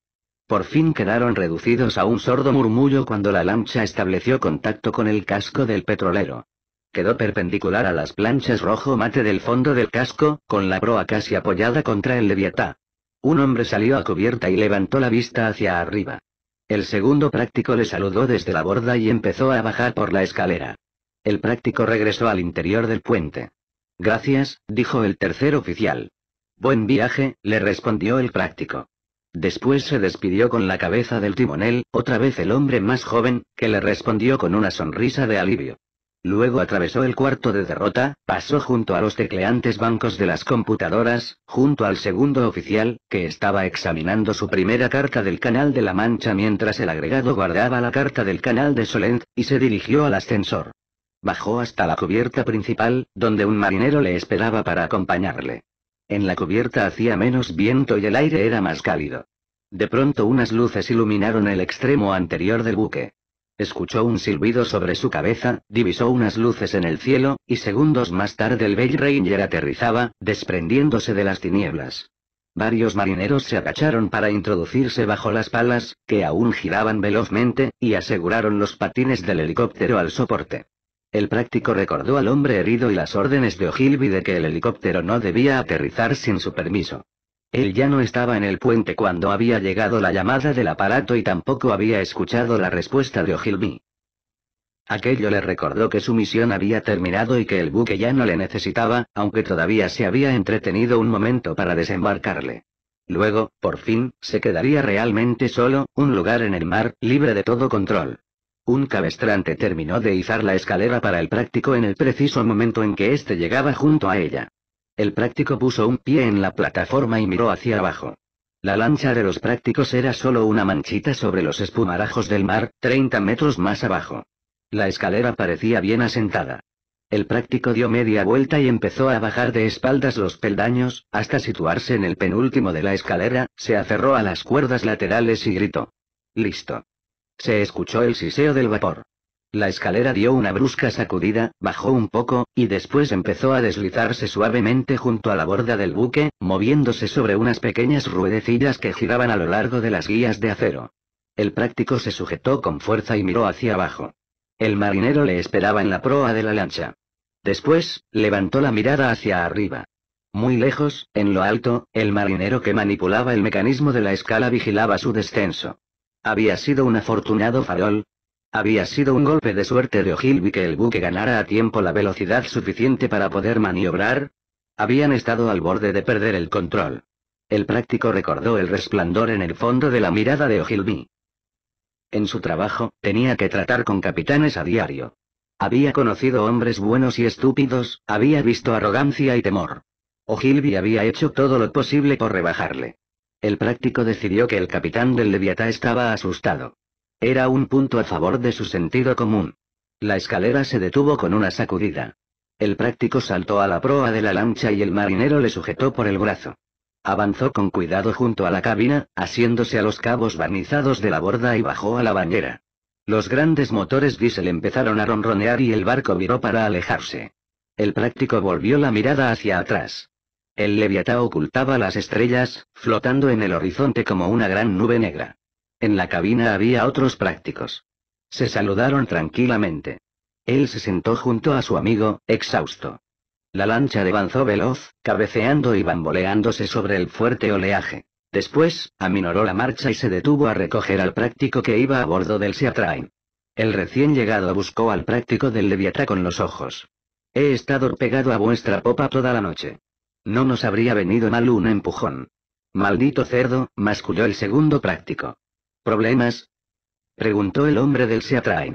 Por fin quedaron reducidos a un sordo murmullo cuando la lancha estableció contacto con el casco del petrolero. Quedó perpendicular a las planchas rojo mate del fondo del casco, con la proa casi apoyada contra el leviatá. Un hombre salió a cubierta y levantó la vista hacia arriba. El segundo práctico le saludó desde la borda y empezó a bajar por la escalera. El práctico regresó al interior del puente. Gracias, dijo el tercer oficial. Buen viaje, le respondió el práctico. Después se despidió con la cabeza del timonel, otra vez el hombre más joven, que le respondió con una sonrisa de alivio. Luego atravesó el cuarto de derrota, pasó junto a los tecleantes bancos de las computadoras, junto al segundo oficial, que estaba examinando su primera carta del Canal de la Mancha mientras el agregado guardaba la carta del Canal de Solent, y se dirigió al ascensor. Bajó hasta la cubierta principal, donde un marinero le esperaba para acompañarle. En la cubierta hacía menos viento y el aire era más cálido. De pronto unas luces iluminaron el extremo anterior del buque. Escuchó un silbido sobre su cabeza, divisó unas luces en el cielo, y segundos más tarde el Bell Ranger aterrizaba, desprendiéndose de las tinieblas. Varios marineros se agacharon para introducirse bajo las palas, que aún giraban velozmente, y aseguraron los patines del helicóptero al soporte. El práctico recordó al hombre herido y las órdenes de Ogilvy de que el helicóptero no debía aterrizar sin su permiso. Él ya no estaba en el puente cuando había llegado la llamada del aparato y tampoco había escuchado la respuesta de Ogilvy. Aquello le recordó que su misión había terminado y que el buque ya no le necesitaba, aunque todavía se había entretenido un momento para desembarcarle. Luego, por fin, se quedaría realmente solo, un lugar en el mar, libre de todo control. Un cabestrante terminó de izar la escalera para el práctico en el preciso momento en que éste llegaba junto a ella. El práctico puso un pie en la plataforma y miró hacia abajo. La lancha de los prácticos era solo una manchita sobre los espumarajos del mar, 30 metros más abajo. La escalera parecía bien asentada. El práctico dio media vuelta y empezó a bajar de espaldas los peldaños, hasta situarse en el penúltimo de la escalera, se aferró a las cuerdas laterales y gritó. Listo. Se escuchó el siseo del vapor. La escalera dio una brusca sacudida, bajó un poco, y después empezó a deslizarse suavemente junto a la borda del buque, moviéndose sobre unas pequeñas ruedecillas que giraban a lo largo de las guías de acero. El práctico se sujetó con fuerza y miró hacia abajo. El marinero le esperaba en la proa de la lancha. Después, levantó la mirada hacia arriba. Muy lejos, en lo alto, el marinero que manipulaba el mecanismo de la escala vigilaba su descenso. Había sido un afortunado farol, había sido un golpe de suerte de Ogilvy que el buque ganara a tiempo la velocidad suficiente para poder maniobrar. Habían estado al borde de perder el control. El práctico recordó el resplandor en el fondo de la mirada de Ogilvy. En su trabajo, tenía que tratar con capitanes a diario. Había conocido hombres buenos y estúpidos, había visto arrogancia y temor. Ogilvy había hecho todo lo posible por rebajarle. El práctico decidió que el capitán del Leviatá estaba asustado. Era un punto a favor de su sentido común. La escalera se detuvo con una sacudida. El práctico saltó a la proa de la lancha y el marinero le sujetó por el brazo. Avanzó con cuidado junto a la cabina, asiéndose a los cabos barnizados de la borda y bajó a la bañera. Los grandes motores diesel empezaron a ronronear y el barco viró para alejarse. El práctico volvió la mirada hacia atrás. El leviatá ocultaba las estrellas, flotando en el horizonte como una gran nube negra. En la cabina había otros prácticos. Se saludaron tranquilamente. Él se sentó junto a su amigo, exhausto. La lancha avanzó veloz, cabeceando y bamboleándose sobre el fuerte oleaje. Después, aminoró la marcha y se detuvo a recoger al práctico que iba a bordo del Sea El recién llegado buscó al práctico del Leviatá con los ojos. He estado pegado a vuestra popa toda la noche. No nos habría venido mal un empujón. Maldito cerdo, masculló el segundo práctico. ¿Problemas? Preguntó el hombre del Seatrain.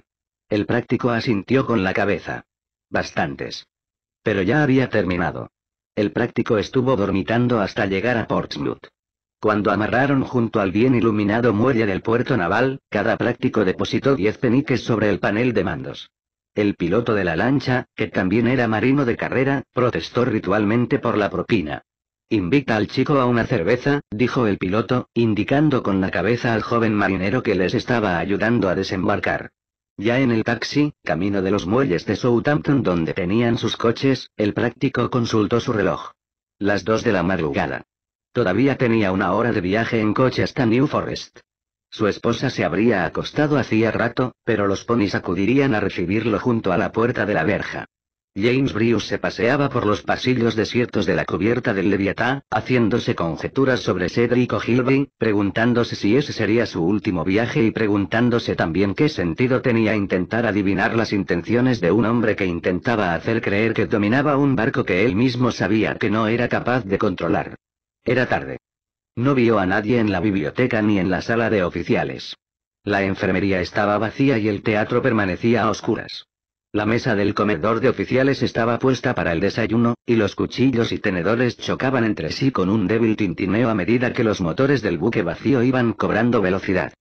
El práctico asintió con la cabeza. Bastantes. Pero ya había terminado. El práctico estuvo dormitando hasta llegar a Portsmouth. Cuando amarraron junto al bien iluminado muelle del puerto naval, cada práctico depositó 10 peniques sobre el panel de mandos. El piloto de la lancha, que también era marino de carrera, protestó ritualmente por la propina. Invita al chico a una cerveza, dijo el piloto, indicando con la cabeza al joven marinero que les estaba ayudando a desembarcar. Ya en el taxi, camino de los muelles de Southampton donde tenían sus coches, el práctico consultó su reloj. Las dos de la madrugada. Todavía tenía una hora de viaje en coche hasta New Forest. Su esposa se habría acostado hacía rato, pero los ponis acudirían a recibirlo junto a la puerta de la verja. James Brius se paseaba por los pasillos desiertos de la cubierta del Leviatá, haciéndose conjeturas sobre Cedric O'Gilby, preguntándose si ese sería su último viaje y preguntándose también qué sentido tenía intentar adivinar las intenciones de un hombre que intentaba hacer creer que dominaba un barco que él mismo sabía que no era capaz de controlar. Era tarde. No vio a nadie en la biblioteca ni en la sala de oficiales. La enfermería estaba vacía y el teatro permanecía a oscuras. La mesa del comedor de oficiales estaba puesta para el desayuno, y los cuchillos y tenedores chocaban entre sí con un débil tintineo a medida que los motores del buque vacío iban cobrando velocidad.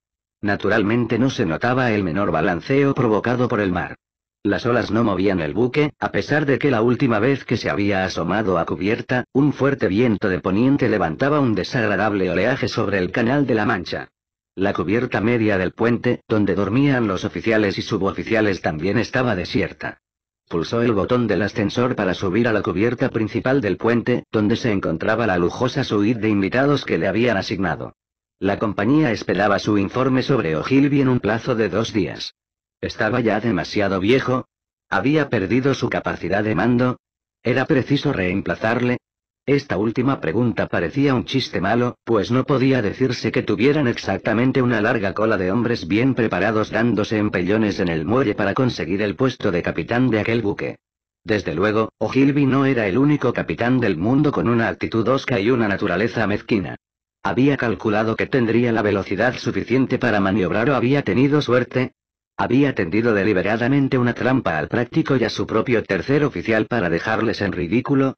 Naturalmente no se notaba el menor balanceo provocado por el mar. Las olas no movían el buque, a pesar de que la última vez que se había asomado a cubierta, un fuerte viento de poniente levantaba un desagradable oleaje sobre el canal de la Mancha. La cubierta media del puente, donde dormían los oficiales y suboficiales, también estaba desierta. Pulsó el botón del ascensor para subir a la cubierta principal del puente, donde se encontraba la lujosa suite de invitados que le habían asignado. La compañía esperaba su informe sobre Ogilvy en un plazo de dos días. ¿Estaba ya demasiado viejo? ¿Había perdido su capacidad de mando? ¿Era preciso reemplazarle? Esta última pregunta parecía un chiste malo, pues no podía decirse que tuvieran exactamente una larga cola de hombres bien preparados dándose empellones en el muelle para conseguir el puesto de capitán de aquel buque. Desde luego, Ogilvy no era el único capitán del mundo con una actitud osca y una naturaleza mezquina. Había calculado que tendría la velocidad suficiente para maniobrar o había tenido suerte, había tendido deliberadamente una trampa al práctico y a su propio tercer oficial para dejarles en ridículo,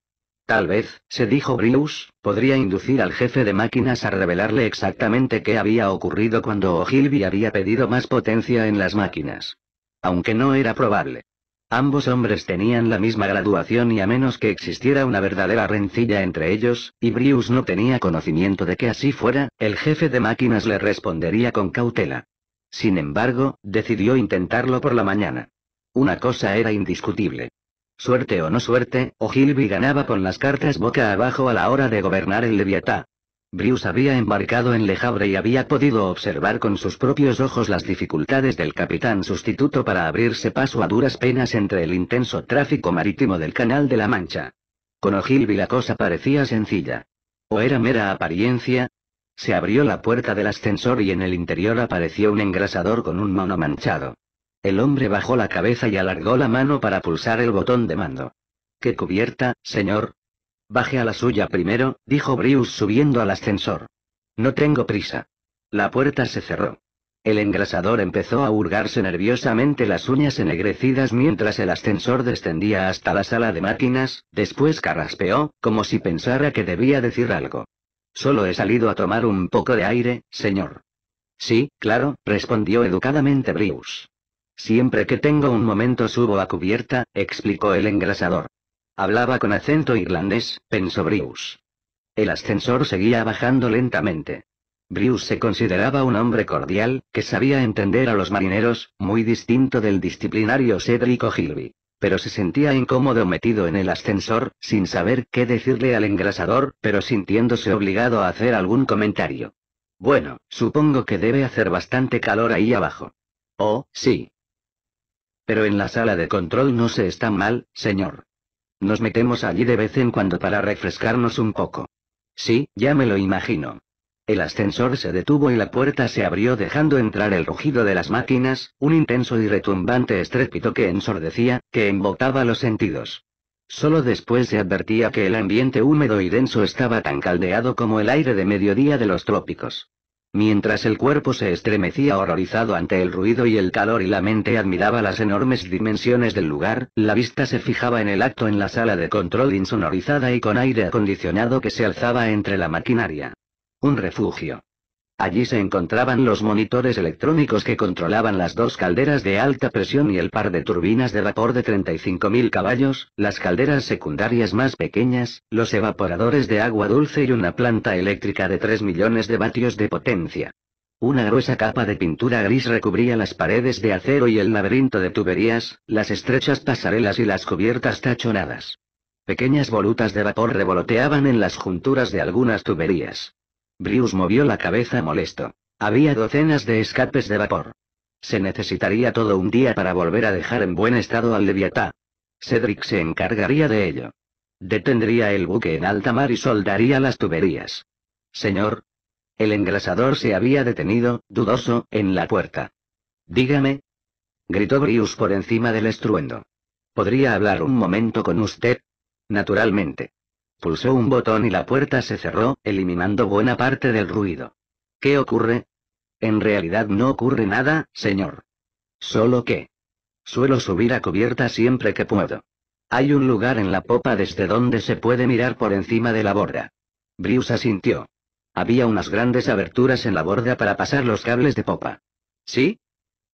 Tal vez, se dijo Brius, podría inducir al jefe de máquinas a revelarle exactamente qué había ocurrido cuando Ogilvy había pedido más potencia en las máquinas. Aunque no era probable. Ambos hombres tenían la misma graduación y a menos que existiera una verdadera rencilla entre ellos, y Brius no tenía conocimiento de que así fuera, el jefe de máquinas le respondería con cautela. Sin embargo, decidió intentarlo por la mañana. Una cosa era indiscutible. Suerte o no suerte, Ogilvy ganaba con las cartas boca abajo a la hora de gobernar el Leviatá. Bruce había embarcado en Lejabre y había podido observar con sus propios ojos las dificultades del capitán sustituto para abrirse paso a duras penas entre el intenso tráfico marítimo del Canal de la Mancha. Con Ogilvy la cosa parecía sencilla. ¿O era mera apariencia? Se abrió la puerta del ascensor y en el interior apareció un engrasador con un mono manchado. El hombre bajó la cabeza y alargó la mano para pulsar el botón de mando. ¿Qué cubierta, señor? Baje a la suya primero, dijo Brius subiendo al ascensor. No tengo prisa. La puerta se cerró. El engrasador empezó a hurgarse nerviosamente las uñas ennegrecidas mientras el ascensor descendía hasta la sala de máquinas, después carraspeó, como si pensara que debía decir algo. Solo he salido a tomar un poco de aire, señor. Sí, claro, respondió educadamente Brius. Siempre que tengo un momento subo a cubierta, explicó el engrasador. Hablaba con acento irlandés, pensó Brius. El ascensor seguía bajando lentamente. Brius se consideraba un hombre cordial, que sabía entender a los marineros, muy distinto del disciplinario Cedric Hilby. Pero se sentía incómodo metido en el ascensor, sin saber qué decirle al engrasador, pero sintiéndose obligado a hacer algún comentario. Bueno, supongo que debe hacer bastante calor ahí abajo. Oh, sí, pero en la sala de control no se está mal, señor. Nos metemos allí de vez en cuando para refrescarnos un poco. Sí, ya me lo imagino. El ascensor se detuvo y la puerta se abrió dejando entrar el rugido de las máquinas, un intenso y retumbante estrépito que ensordecía, que embotaba los sentidos. Solo después se advertía que el ambiente húmedo y denso estaba tan caldeado como el aire de mediodía de los trópicos. Mientras el cuerpo se estremecía horrorizado ante el ruido y el calor y la mente admiraba las enormes dimensiones del lugar, la vista se fijaba en el acto en la sala de control insonorizada y con aire acondicionado que se alzaba entre la maquinaria. Un refugio. Allí se encontraban los monitores electrónicos que controlaban las dos calderas de alta presión y el par de turbinas de vapor de 35.000 caballos, las calderas secundarias más pequeñas, los evaporadores de agua dulce y una planta eléctrica de 3 millones de vatios de potencia. Una gruesa capa de pintura gris recubría las paredes de acero y el laberinto de tuberías, las estrechas pasarelas y las cubiertas tachonadas. Pequeñas volutas de vapor revoloteaban en las junturas de algunas tuberías. Brius movió la cabeza molesto. Había docenas de escapes de vapor. Se necesitaría todo un día para volver a dejar en buen estado al Leviatán. Cedric se encargaría de ello. Detendría el buque en alta mar y soldaría las tuberías. Señor. El engrasador se había detenido, dudoso, en la puerta. Dígame. Gritó Brius por encima del estruendo. ¿Podría hablar un momento con usted? Naturalmente. Pulsó un botón y la puerta se cerró, eliminando buena parte del ruido. ¿Qué ocurre? En realidad no ocurre nada, señor. Solo que... Suelo subir a cubierta siempre que puedo. Hay un lugar en la popa desde donde se puede mirar por encima de la borda. Brius asintió. Había unas grandes aberturas en la borda para pasar los cables de popa. ¿Sí?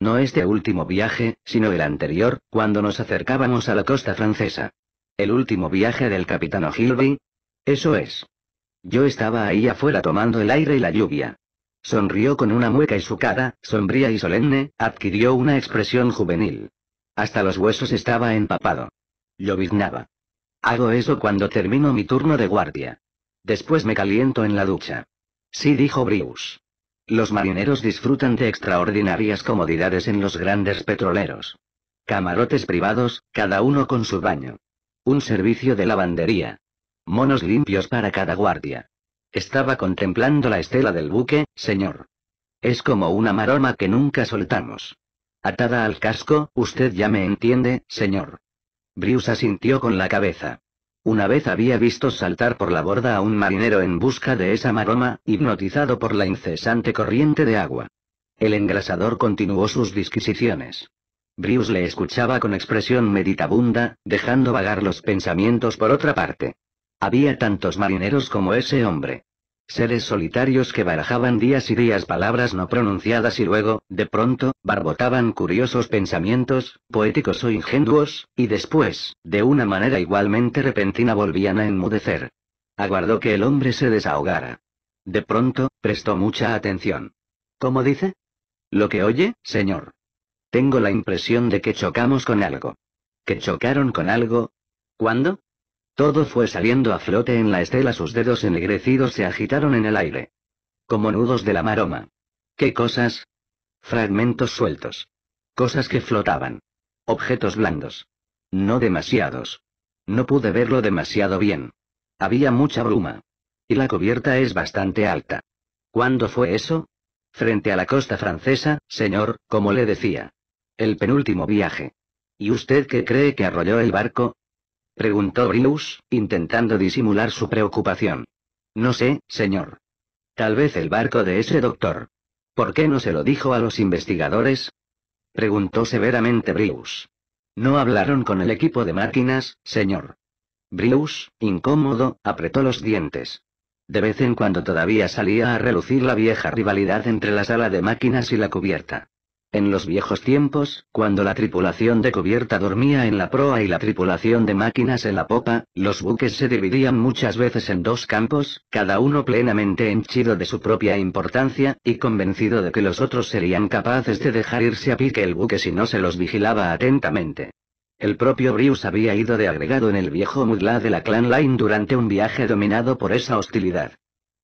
No este último viaje, sino el anterior, cuando nos acercábamos a la costa francesa. El último viaje del capitán Hilby? Eso es. Yo estaba ahí afuera tomando el aire y la lluvia. Sonrió con una mueca y su cara, sombría y solemne, adquirió una expresión juvenil. Hasta los huesos estaba empapado. Lloviznaba. Hago eso cuando termino mi turno de guardia. Después me caliento en la ducha. Sí dijo Brius. Los marineros disfrutan de extraordinarias comodidades en los grandes petroleros. Camarotes privados, cada uno con su baño. Un servicio de lavandería. Monos limpios para cada guardia. Estaba contemplando la estela del buque, señor. Es como una maroma que nunca soltamos. Atada al casco, usted ya me entiende, señor. Brius asintió con la cabeza. Una vez había visto saltar por la borda a un marinero en busca de esa maroma, hipnotizado por la incesante corriente de agua. El engrasador continuó sus disquisiciones. Brius le escuchaba con expresión meditabunda, dejando vagar los pensamientos por otra parte. Había tantos marineros como ese hombre. Seres solitarios que barajaban días y días palabras no pronunciadas y luego, de pronto, barbotaban curiosos pensamientos, poéticos o ingenuos, y después, de una manera igualmente repentina volvían a enmudecer. Aguardó que el hombre se desahogara. De pronto, prestó mucha atención. ¿Cómo dice? Lo que oye, señor. Tengo la impresión de que chocamos con algo. ¿Que chocaron con algo? ¿Cuándo? Todo fue saliendo a flote en la estela, sus dedos ennegrecidos se agitaron en el aire. Como nudos de la maroma. ¿Qué cosas? Fragmentos sueltos. Cosas que flotaban. Objetos blandos. No demasiados. No pude verlo demasiado bien. Había mucha bruma. Y la cubierta es bastante alta. ¿Cuándo fue eso? Frente a la costa francesa, señor, como le decía. El penúltimo viaje. ¿Y usted qué cree que arrolló el barco? Preguntó Brius, intentando disimular su preocupación. No sé, señor. Tal vez el barco de ese doctor. ¿Por qué no se lo dijo a los investigadores? Preguntó severamente Brius. No hablaron con el equipo de máquinas, señor. Brius, incómodo, apretó los dientes. De vez en cuando todavía salía a relucir la vieja rivalidad entre la sala de máquinas y la cubierta. En los viejos tiempos, cuando la tripulación de cubierta dormía en la proa y la tripulación de máquinas en la popa, los buques se dividían muchas veces en dos campos, cada uno plenamente henchido de su propia importancia, y convencido de que los otros serían capaces de dejar irse a pique el buque si no se los vigilaba atentamente. El propio Brius había ido de agregado en el viejo Mudla de la Clan Line durante un viaje dominado por esa hostilidad.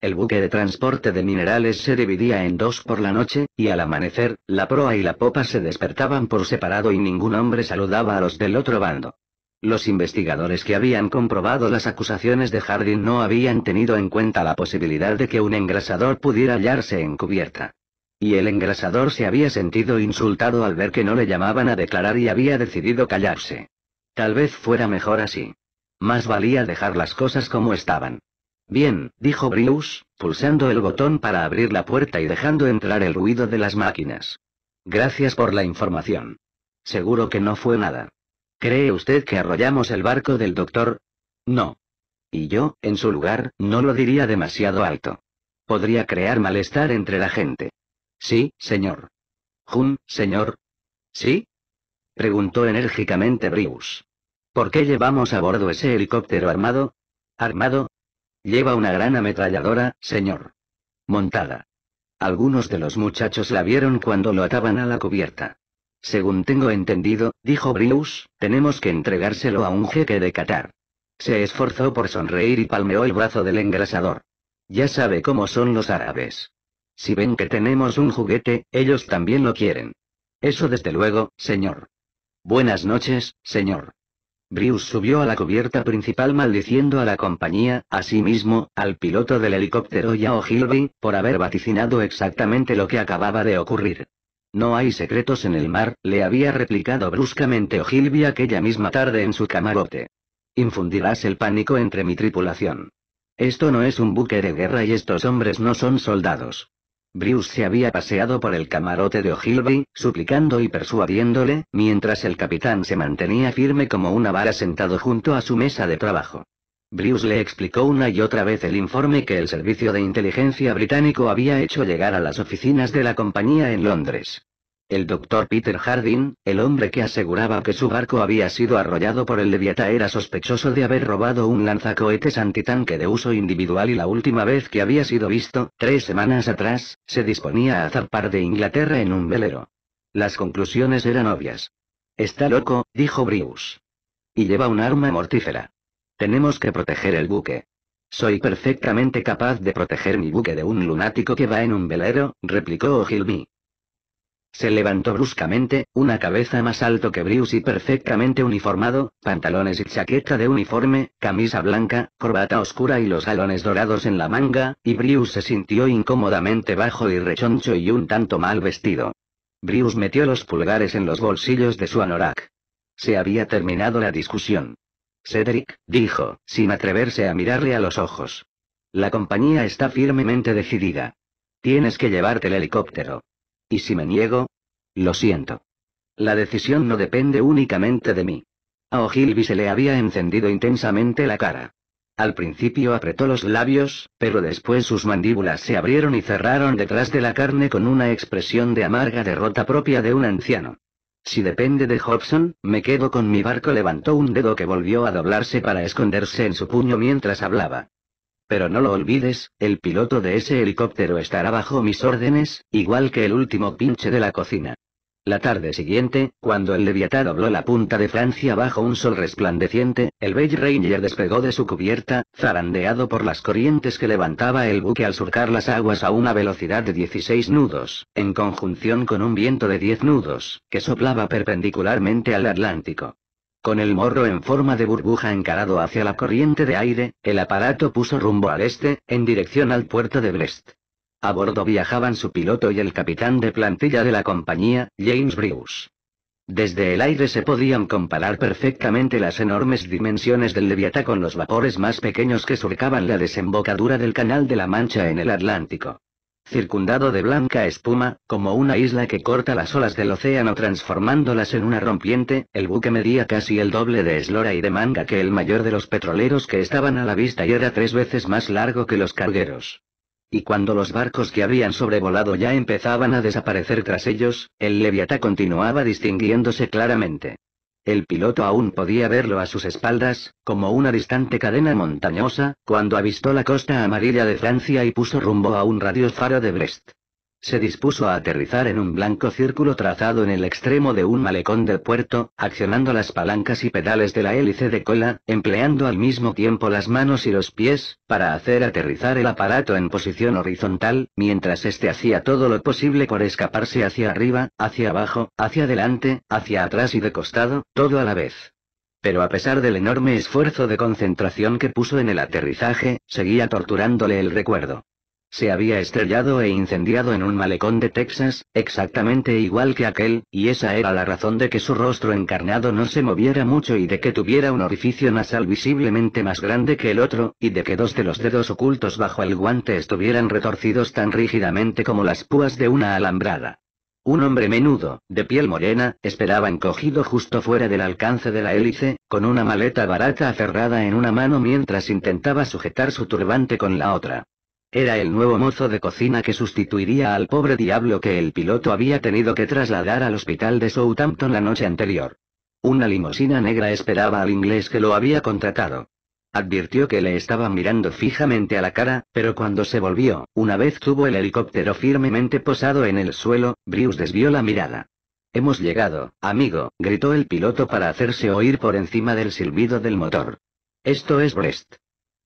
El buque de transporte de minerales se dividía en dos por la noche, y al amanecer, la proa y la popa se despertaban por separado y ningún hombre saludaba a los del otro bando. Los investigadores que habían comprobado las acusaciones de Hardin no habían tenido en cuenta la posibilidad de que un engrasador pudiera hallarse en cubierta. Y el engrasador se había sentido insultado al ver que no le llamaban a declarar y había decidido callarse. Tal vez fuera mejor así. Más valía dejar las cosas como estaban. Bien, dijo Brius, pulsando el botón para abrir la puerta y dejando entrar el ruido de las máquinas. Gracias por la información. Seguro que no fue nada. ¿Cree usted que arrollamos el barco del doctor? No. Y yo, en su lugar, no lo diría demasiado alto. Podría crear malestar entre la gente. Sí, señor. Jun, señor. ¿Sí? Preguntó enérgicamente Brius. ¿Por qué llevamos a bordo ese helicóptero armado? Armado, Lleva una gran ametralladora, señor. Montada. Algunos de los muchachos la vieron cuando lo ataban a la cubierta. Según tengo entendido, dijo Brius, tenemos que entregárselo a un jeque de Qatar. Se esforzó por sonreír y palmeó el brazo del engrasador. Ya sabe cómo son los árabes. Si ven que tenemos un juguete, ellos también lo quieren. Eso desde luego, señor. Buenas noches, señor. Bruce subió a la cubierta principal maldiciendo a la compañía, mismo, al piloto del helicóptero y a O'Hilby, por haber vaticinado exactamente lo que acababa de ocurrir. No hay secretos en el mar, le había replicado bruscamente O'Hilby aquella misma tarde en su camarote. Infundirás el pánico entre mi tripulación. Esto no es un buque de guerra y estos hombres no son soldados. Bruce se había paseado por el camarote de Ogilvy, suplicando y persuadiéndole, mientras el capitán se mantenía firme como una vara sentado junto a su mesa de trabajo. Bruce le explicó una y otra vez el informe que el Servicio de Inteligencia Británico había hecho llegar a las oficinas de la compañía en Londres. El doctor Peter Hardin, el hombre que aseguraba que su barco había sido arrollado por el leviata era sospechoso de haber robado un lanzacohetes antitanque de uso individual y la última vez que había sido visto, tres semanas atrás, se disponía a zarpar de Inglaterra en un velero. Las conclusiones eran obvias. Está loco, dijo Brius. Y lleva un arma mortífera. Tenemos que proteger el buque. Soy perfectamente capaz de proteger mi buque de un lunático que va en un velero, replicó Ogilvy. Se levantó bruscamente, una cabeza más alto que Brius y perfectamente uniformado, pantalones y chaqueta de uniforme, camisa blanca, corbata oscura y los galones dorados en la manga, y Brius se sintió incómodamente bajo y rechoncho y un tanto mal vestido. Brius metió los pulgares en los bolsillos de su anorak. Se había terminado la discusión. Cedric, dijo, sin atreverse a mirarle a los ojos. La compañía está firmemente decidida. Tienes que llevarte el helicóptero. Y si me niego, lo siento. La decisión no depende únicamente de mí. A Ogilvy se le había encendido intensamente la cara. Al principio apretó los labios, pero después sus mandíbulas se abrieron y cerraron detrás de la carne con una expresión de amarga derrota propia de un anciano. Si depende de Hobson, me quedo con mi barco. Levantó un dedo que volvió a doblarse para esconderse en su puño mientras hablaba. Pero no lo olvides, el piloto de ese helicóptero estará bajo mis órdenes, igual que el último pinche de la cocina. La tarde siguiente, cuando el Leviatán dobló la punta de Francia bajo un sol resplandeciente, el Beige Ranger despegó de su cubierta, zarandeado por las corrientes que levantaba el buque al surcar las aguas a una velocidad de 16 nudos, en conjunción con un viento de 10 nudos, que soplaba perpendicularmente al Atlántico. Con el morro en forma de burbuja encarado hacia la corriente de aire, el aparato puso rumbo al este, en dirección al puerto de Brest. A bordo viajaban su piloto y el capitán de plantilla de la compañía, James Brews. Desde el aire se podían comparar perfectamente las enormes dimensiones del Leviatán con los vapores más pequeños que surcaban la desembocadura del Canal de la Mancha en el Atlántico circundado de blanca espuma, como una isla que corta las olas del océano transformándolas en una rompiente, el buque medía casi el doble de eslora y de manga que el mayor de los petroleros que estaban a la vista y era tres veces más largo que los cargueros. Y cuando los barcos que habían sobrevolado ya empezaban a desaparecer tras ellos, el Leviatá continuaba distinguiéndose claramente. El piloto aún podía verlo a sus espaldas, como una distante cadena montañosa, cuando avistó la costa amarilla de Francia y puso rumbo a un radio de Brest. Se dispuso a aterrizar en un blanco círculo trazado en el extremo de un malecón del puerto, accionando las palancas y pedales de la hélice de cola, empleando al mismo tiempo las manos y los pies, para hacer aterrizar el aparato en posición horizontal, mientras éste hacía todo lo posible por escaparse hacia arriba, hacia abajo, hacia adelante, hacia atrás y de costado, todo a la vez pero a pesar del enorme esfuerzo de concentración que puso en el aterrizaje, seguía torturándole el recuerdo. Se había estrellado e incendiado en un malecón de Texas, exactamente igual que aquel, y esa era la razón de que su rostro encarnado no se moviera mucho y de que tuviera un orificio nasal visiblemente más grande que el otro, y de que dos de los dedos ocultos bajo el guante estuvieran retorcidos tan rígidamente como las púas de una alambrada. Un hombre menudo, de piel morena, esperaba encogido justo fuera del alcance de la hélice, con una maleta barata aferrada en una mano mientras intentaba sujetar su turbante con la otra. Era el nuevo mozo de cocina que sustituiría al pobre diablo que el piloto había tenido que trasladar al hospital de Southampton la noche anterior. Una limusina negra esperaba al inglés que lo había contratado. Advirtió que le estaba mirando fijamente a la cara, pero cuando se volvió, una vez tuvo el helicóptero firmemente posado en el suelo, Bruce desvió la mirada. Hemos llegado, amigo, gritó el piloto para hacerse oír por encima del silbido del motor. Esto es Brest.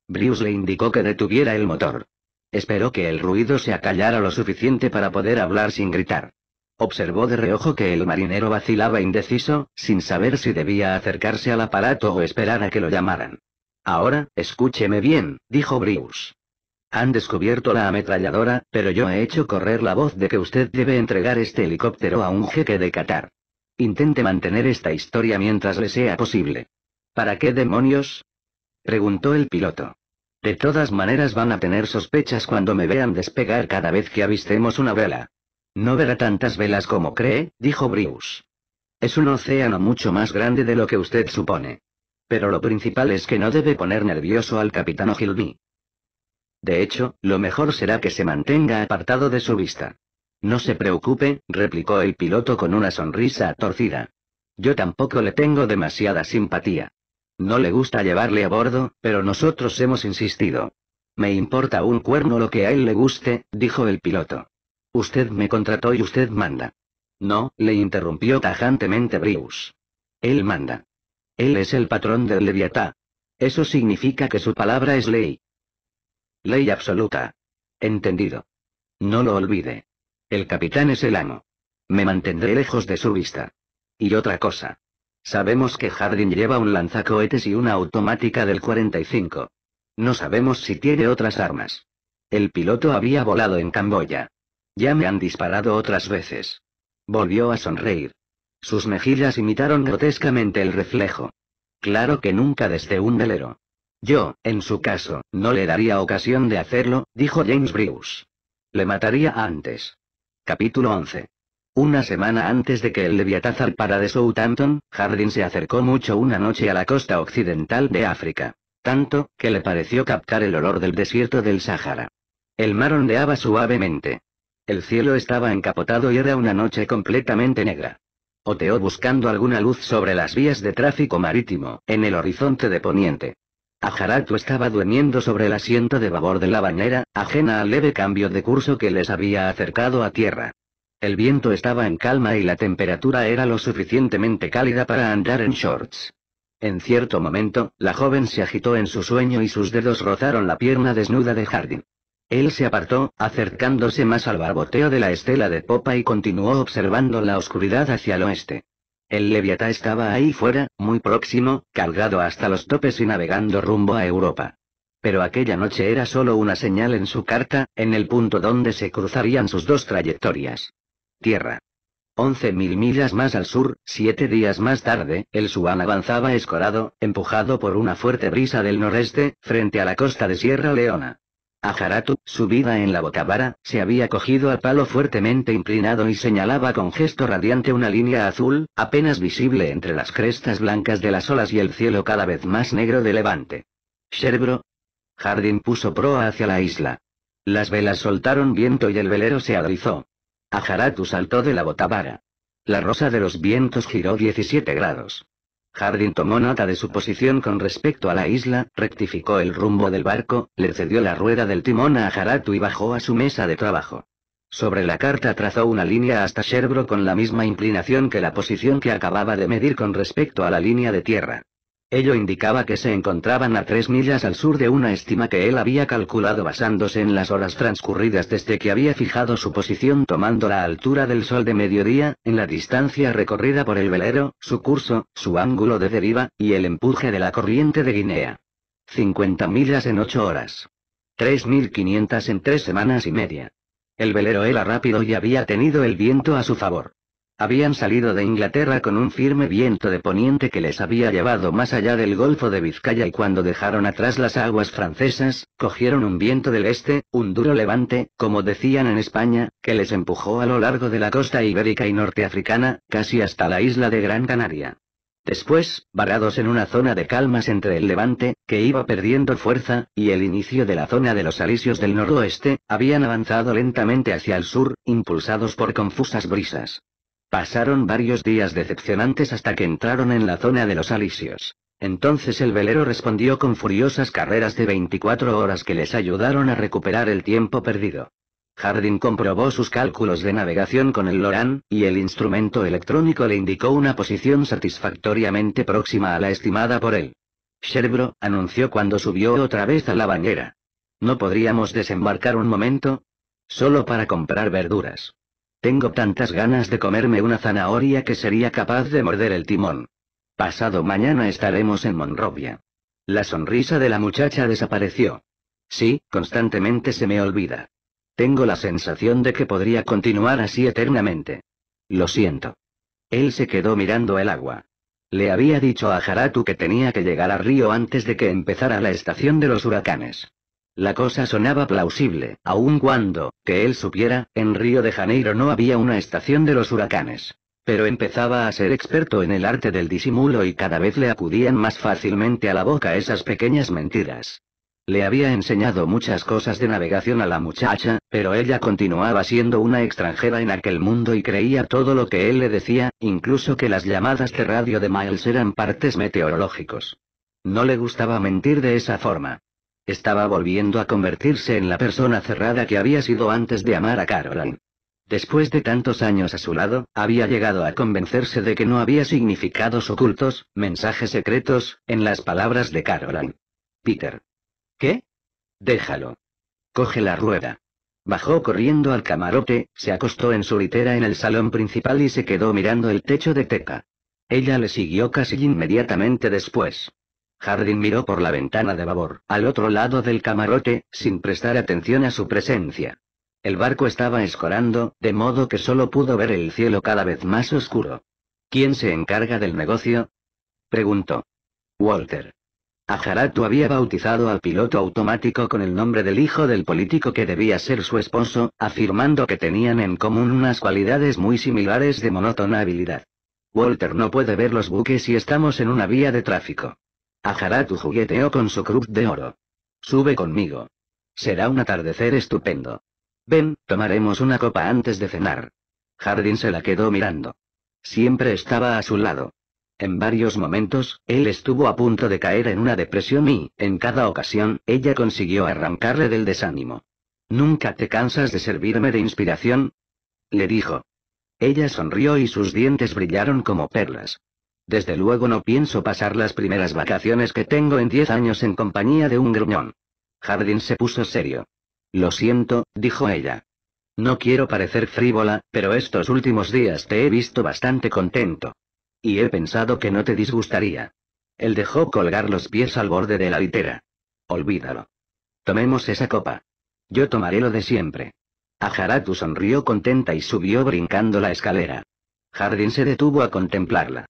Bruce le indicó que detuviera el motor. Esperó que el ruido se acallara lo suficiente para poder hablar sin gritar. Observó de reojo que el marinero vacilaba indeciso, sin saber si debía acercarse al aparato o esperar a que lo llamaran. Ahora, escúcheme bien, dijo Brius. Han descubierto la ametralladora, pero yo he hecho correr la voz de que usted debe entregar este helicóptero a un jeque de Qatar. Intente mantener esta historia mientras le sea posible. ¿Para qué demonios? preguntó el piloto. De todas maneras van a tener sospechas cuando me vean despegar cada vez que avistemos una vela. No verá tantas velas como cree, dijo Brius. Es un océano mucho más grande de lo que usted supone. Pero lo principal es que no debe poner nervioso al capitán Ogilvy. De hecho, lo mejor será que se mantenga apartado de su vista. No se preocupe, replicó el piloto con una sonrisa torcida. Yo tampoco le tengo demasiada simpatía. No le gusta llevarle a bordo, pero nosotros hemos insistido. Me importa un cuerno lo que a él le guste, dijo el piloto. Usted me contrató y usted manda. No, le interrumpió tajantemente Brius. Él manda. Él es el patrón del Leviatá. Eso significa que su palabra es ley. Ley absoluta. Entendido. No lo olvide. El capitán es el amo. Me mantendré lejos de su vista. Y otra cosa. Sabemos que Hardin lleva un lanzacohetes y una automática del 45. No sabemos si tiene otras armas. El piloto había volado en Camboya. Ya me han disparado otras veces. Volvió a sonreír. Sus mejillas imitaron grotescamente el reflejo. Claro que nunca desde un velero. Yo, en su caso, no le daría ocasión de hacerlo, dijo James Bruce. Le mataría antes. Capítulo 11. Una semana antes de que el Leviatán para de Southampton, Hardin se acercó mucho una noche a la costa occidental de África. Tanto, que le pareció captar el olor del desierto del Sahara. El mar ondeaba suavemente. El cielo estaba encapotado y era una noche completamente negra. Oteó buscando alguna luz sobre las vías de tráfico marítimo, en el horizonte de poniente. Ajaratu estaba durmiendo sobre el asiento de babor de la bañera, ajena al leve cambio de curso que les había acercado a tierra. El viento estaba en calma y la temperatura era lo suficientemente cálida para andar en shorts. En cierto momento, la joven se agitó en su sueño y sus dedos rozaron la pierna desnuda de Harding. Él se apartó, acercándose más al barboteo de la estela de popa y continuó observando la oscuridad hacia el oeste. El Leviatá estaba ahí fuera, muy próximo, cargado hasta los topes y navegando rumbo a Europa. Pero aquella noche era solo una señal en su carta, en el punto donde se cruzarían sus dos trayectorias tierra. mil millas más al sur, siete días más tarde, el Suban avanzaba escorado, empujado por una fuerte brisa del noreste, frente a la costa de Sierra Leona. Ajaratu, subida en la bocavara, se había cogido al palo fuertemente inclinado y señalaba con gesto radiante una línea azul, apenas visible entre las crestas blancas de las olas y el cielo cada vez más negro de levante. Sherbro. Jardín puso proa hacia la isla. Las velas soltaron viento y el velero se adrizó. Ajaratu saltó de la botavara. La rosa de los vientos giró 17 grados. Jardín tomó nota de su posición con respecto a la isla, rectificó el rumbo del barco, le cedió la rueda del timón a Ajaratu y bajó a su mesa de trabajo. Sobre la carta trazó una línea hasta Sherbro con la misma inclinación que la posición que acababa de medir con respecto a la línea de tierra. Ello indicaba que se encontraban a tres millas al sur de una estima que él había calculado basándose en las horas transcurridas desde que había fijado su posición tomando la altura del sol de mediodía, en la distancia recorrida por el velero, su curso, su ángulo de deriva, y el empuje de la corriente de Guinea. 50 millas en 8 horas. 3.500 en 3 semanas y media. El velero era rápido y había tenido el viento a su favor. Habían salido de Inglaterra con un firme viento de poniente que les había llevado más allá del Golfo de Vizcaya y cuando dejaron atrás las aguas francesas, cogieron un viento del este, un duro levante, como decían en España, que les empujó a lo largo de la costa ibérica y norteafricana, casi hasta la isla de Gran Canaria. Después, varados en una zona de calmas entre el levante, que iba perdiendo fuerza, y el inicio de la zona de los alisios del noroeste, habían avanzado lentamente hacia el sur, impulsados por confusas brisas. Pasaron varios días decepcionantes hasta que entraron en la zona de los alisios. Entonces el velero respondió con furiosas carreras de 24 horas que les ayudaron a recuperar el tiempo perdido. Hardin comprobó sus cálculos de navegación con el LORAN, y el instrumento electrónico le indicó una posición satisfactoriamente próxima a la estimada por él. Sherbro anunció cuando subió otra vez a la bañera. ¿No podríamos desembarcar un momento? Solo para comprar verduras. Tengo tantas ganas de comerme una zanahoria que sería capaz de morder el timón. Pasado mañana estaremos en Monrovia. La sonrisa de la muchacha desapareció. Sí, constantemente se me olvida. Tengo la sensación de que podría continuar así eternamente. Lo siento. Él se quedó mirando el agua. Le había dicho a Haratu que tenía que llegar al Río antes de que empezara la estación de los huracanes. La cosa sonaba plausible, aun cuando, que él supiera, en Río de Janeiro no había una estación de los huracanes. Pero empezaba a ser experto en el arte del disimulo y cada vez le acudían más fácilmente a la boca esas pequeñas mentiras. Le había enseñado muchas cosas de navegación a la muchacha, pero ella continuaba siendo una extranjera en aquel mundo y creía todo lo que él le decía, incluso que las llamadas de radio de Miles eran partes meteorológicos. No le gustaba mentir de esa forma. Estaba volviendo a convertirse en la persona cerrada que había sido antes de amar a Carolan. Después de tantos años a su lado, había llegado a convencerse de que no había significados ocultos, mensajes secretos, en las palabras de Carolan. Peter. ¿Qué? Déjalo. Coge la rueda. Bajó corriendo al camarote, se acostó en su litera en el salón principal y se quedó mirando el techo de Teca. Ella le siguió casi inmediatamente después. Jardín miró por la ventana de babor, al otro lado del camarote, sin prestar atención a su presencia. El barco estaba escorando, de modo que solo pudo ver el cielo cada vez más oscuro. ¿Quién se encarga del negocio? preguntó. Walter. Ajaratu había bautizado al piloto automático con el nombre del hijo del político que debía ser su esposo, afirmando que tenían en común unas cualidades muy similares de monótona habilidad. Walter no puede ver los buques y estamos en una vía de tráfico tu jugueteo con su cruz de oro. Sube conmigo. Será un atardecer estupendo. Ven, tomaremos una copa antes de cenar. Jardín se la quedó mirando. Siempre estaba a su lado. En varios momentos, él estuvo a punto de caer en una depresión y, en cada ocasión, ella consiguió arrancarle del desánimo. ¿Nunca te cansas de servirme de inspiración? Le dijo. Ella sonrió y sus dientes brillaron como perlas. Desde luego no pienso pasar las primeras vacaciones que tengo en diez años en compañía de un gruñón. Jardín se puso serio. Lo siento, dijo ella. No quiero parecer frívola, pero estos últimos días te he visto bastante contento. Y he pensado que no te disgustaría. Él dejó colgar los pies al borde de la litera. Olvídalo. Tomemos esa copa. Yo tomaré lo de siempre. Ajaratu sonrió contenta y subió brincando la escalera. Jardín se detuvo a contemplarla.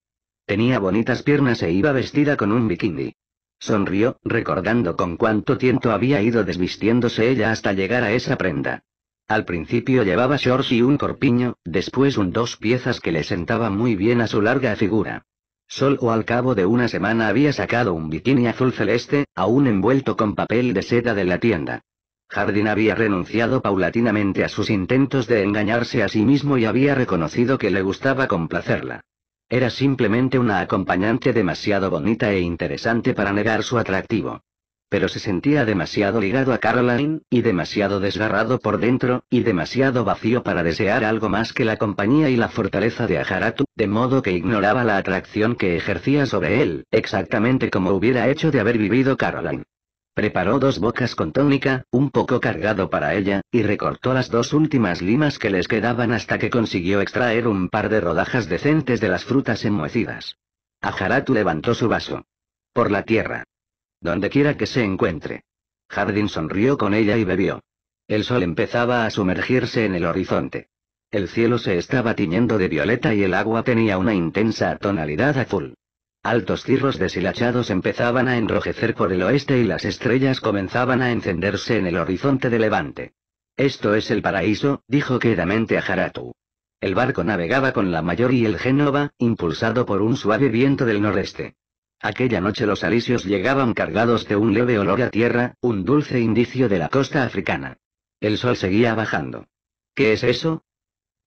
Tenía bonitas piernas e iba vestida con un bikini. Sonrió, recordando con cuánto tiempo había ido desvistiéndose ella hasta llegar a esa prenda. Al principio llevaba shorts y un corpiño, después un dos piezas que le sentaba muy bien a su larga figura. Solo al cabo de una semana había sacado un bikini azul celeste, aún envuelto con papel de seda de la tienda. Jardín había renunciado paulatinamente a sus intentos de engañarse a sí mismo y había reconocido que le gustaba complacerla. Era simplemente una acompañante demasiado bonita e interesante para negar su atractivo. Pero se sentía demasiado ligado a Caroline, y demasiado desgarrado por dentro, y demasiado vacío para desear algo más que la compañía y la fortaleza de Ajaratu, de modo que ignoraba la atracción que ejercía sobre él, exactamente como hubiera hecho de haber vivido Caroline. Preparó dos bocas con tónica, un poco cargado para ella, y recortó las dos últimas limas que les quedaban hasta que consiguió extraer un par de rodajas decentes de las frutas enmohecidas. Ajaratu levantó su vaso. Por la tierra. Donde quiera que se encuentre. Jardín sonrió con ella y bebió. El sol empezaba a sumergirse en el horizonte. El cielo se estaba tiñendo de violeta y el agua tenía una intensa tonalidad azul. Altos cirros deshilachados empezaban a enrojecer por el oeste y las estrellas comenzaban a encenderse en el horizonte de levante. Esto es el paraíso, dijo quedamente a Haratu. El barco navegaba con la mayor y el Génova, impulsado por un suave viento del noreste. Aquella noche los alisios llegaban cargados de un leve olor a tierra, un dulce indicio de la costa africana. El sol seguía bajando. ¿Qué es eso?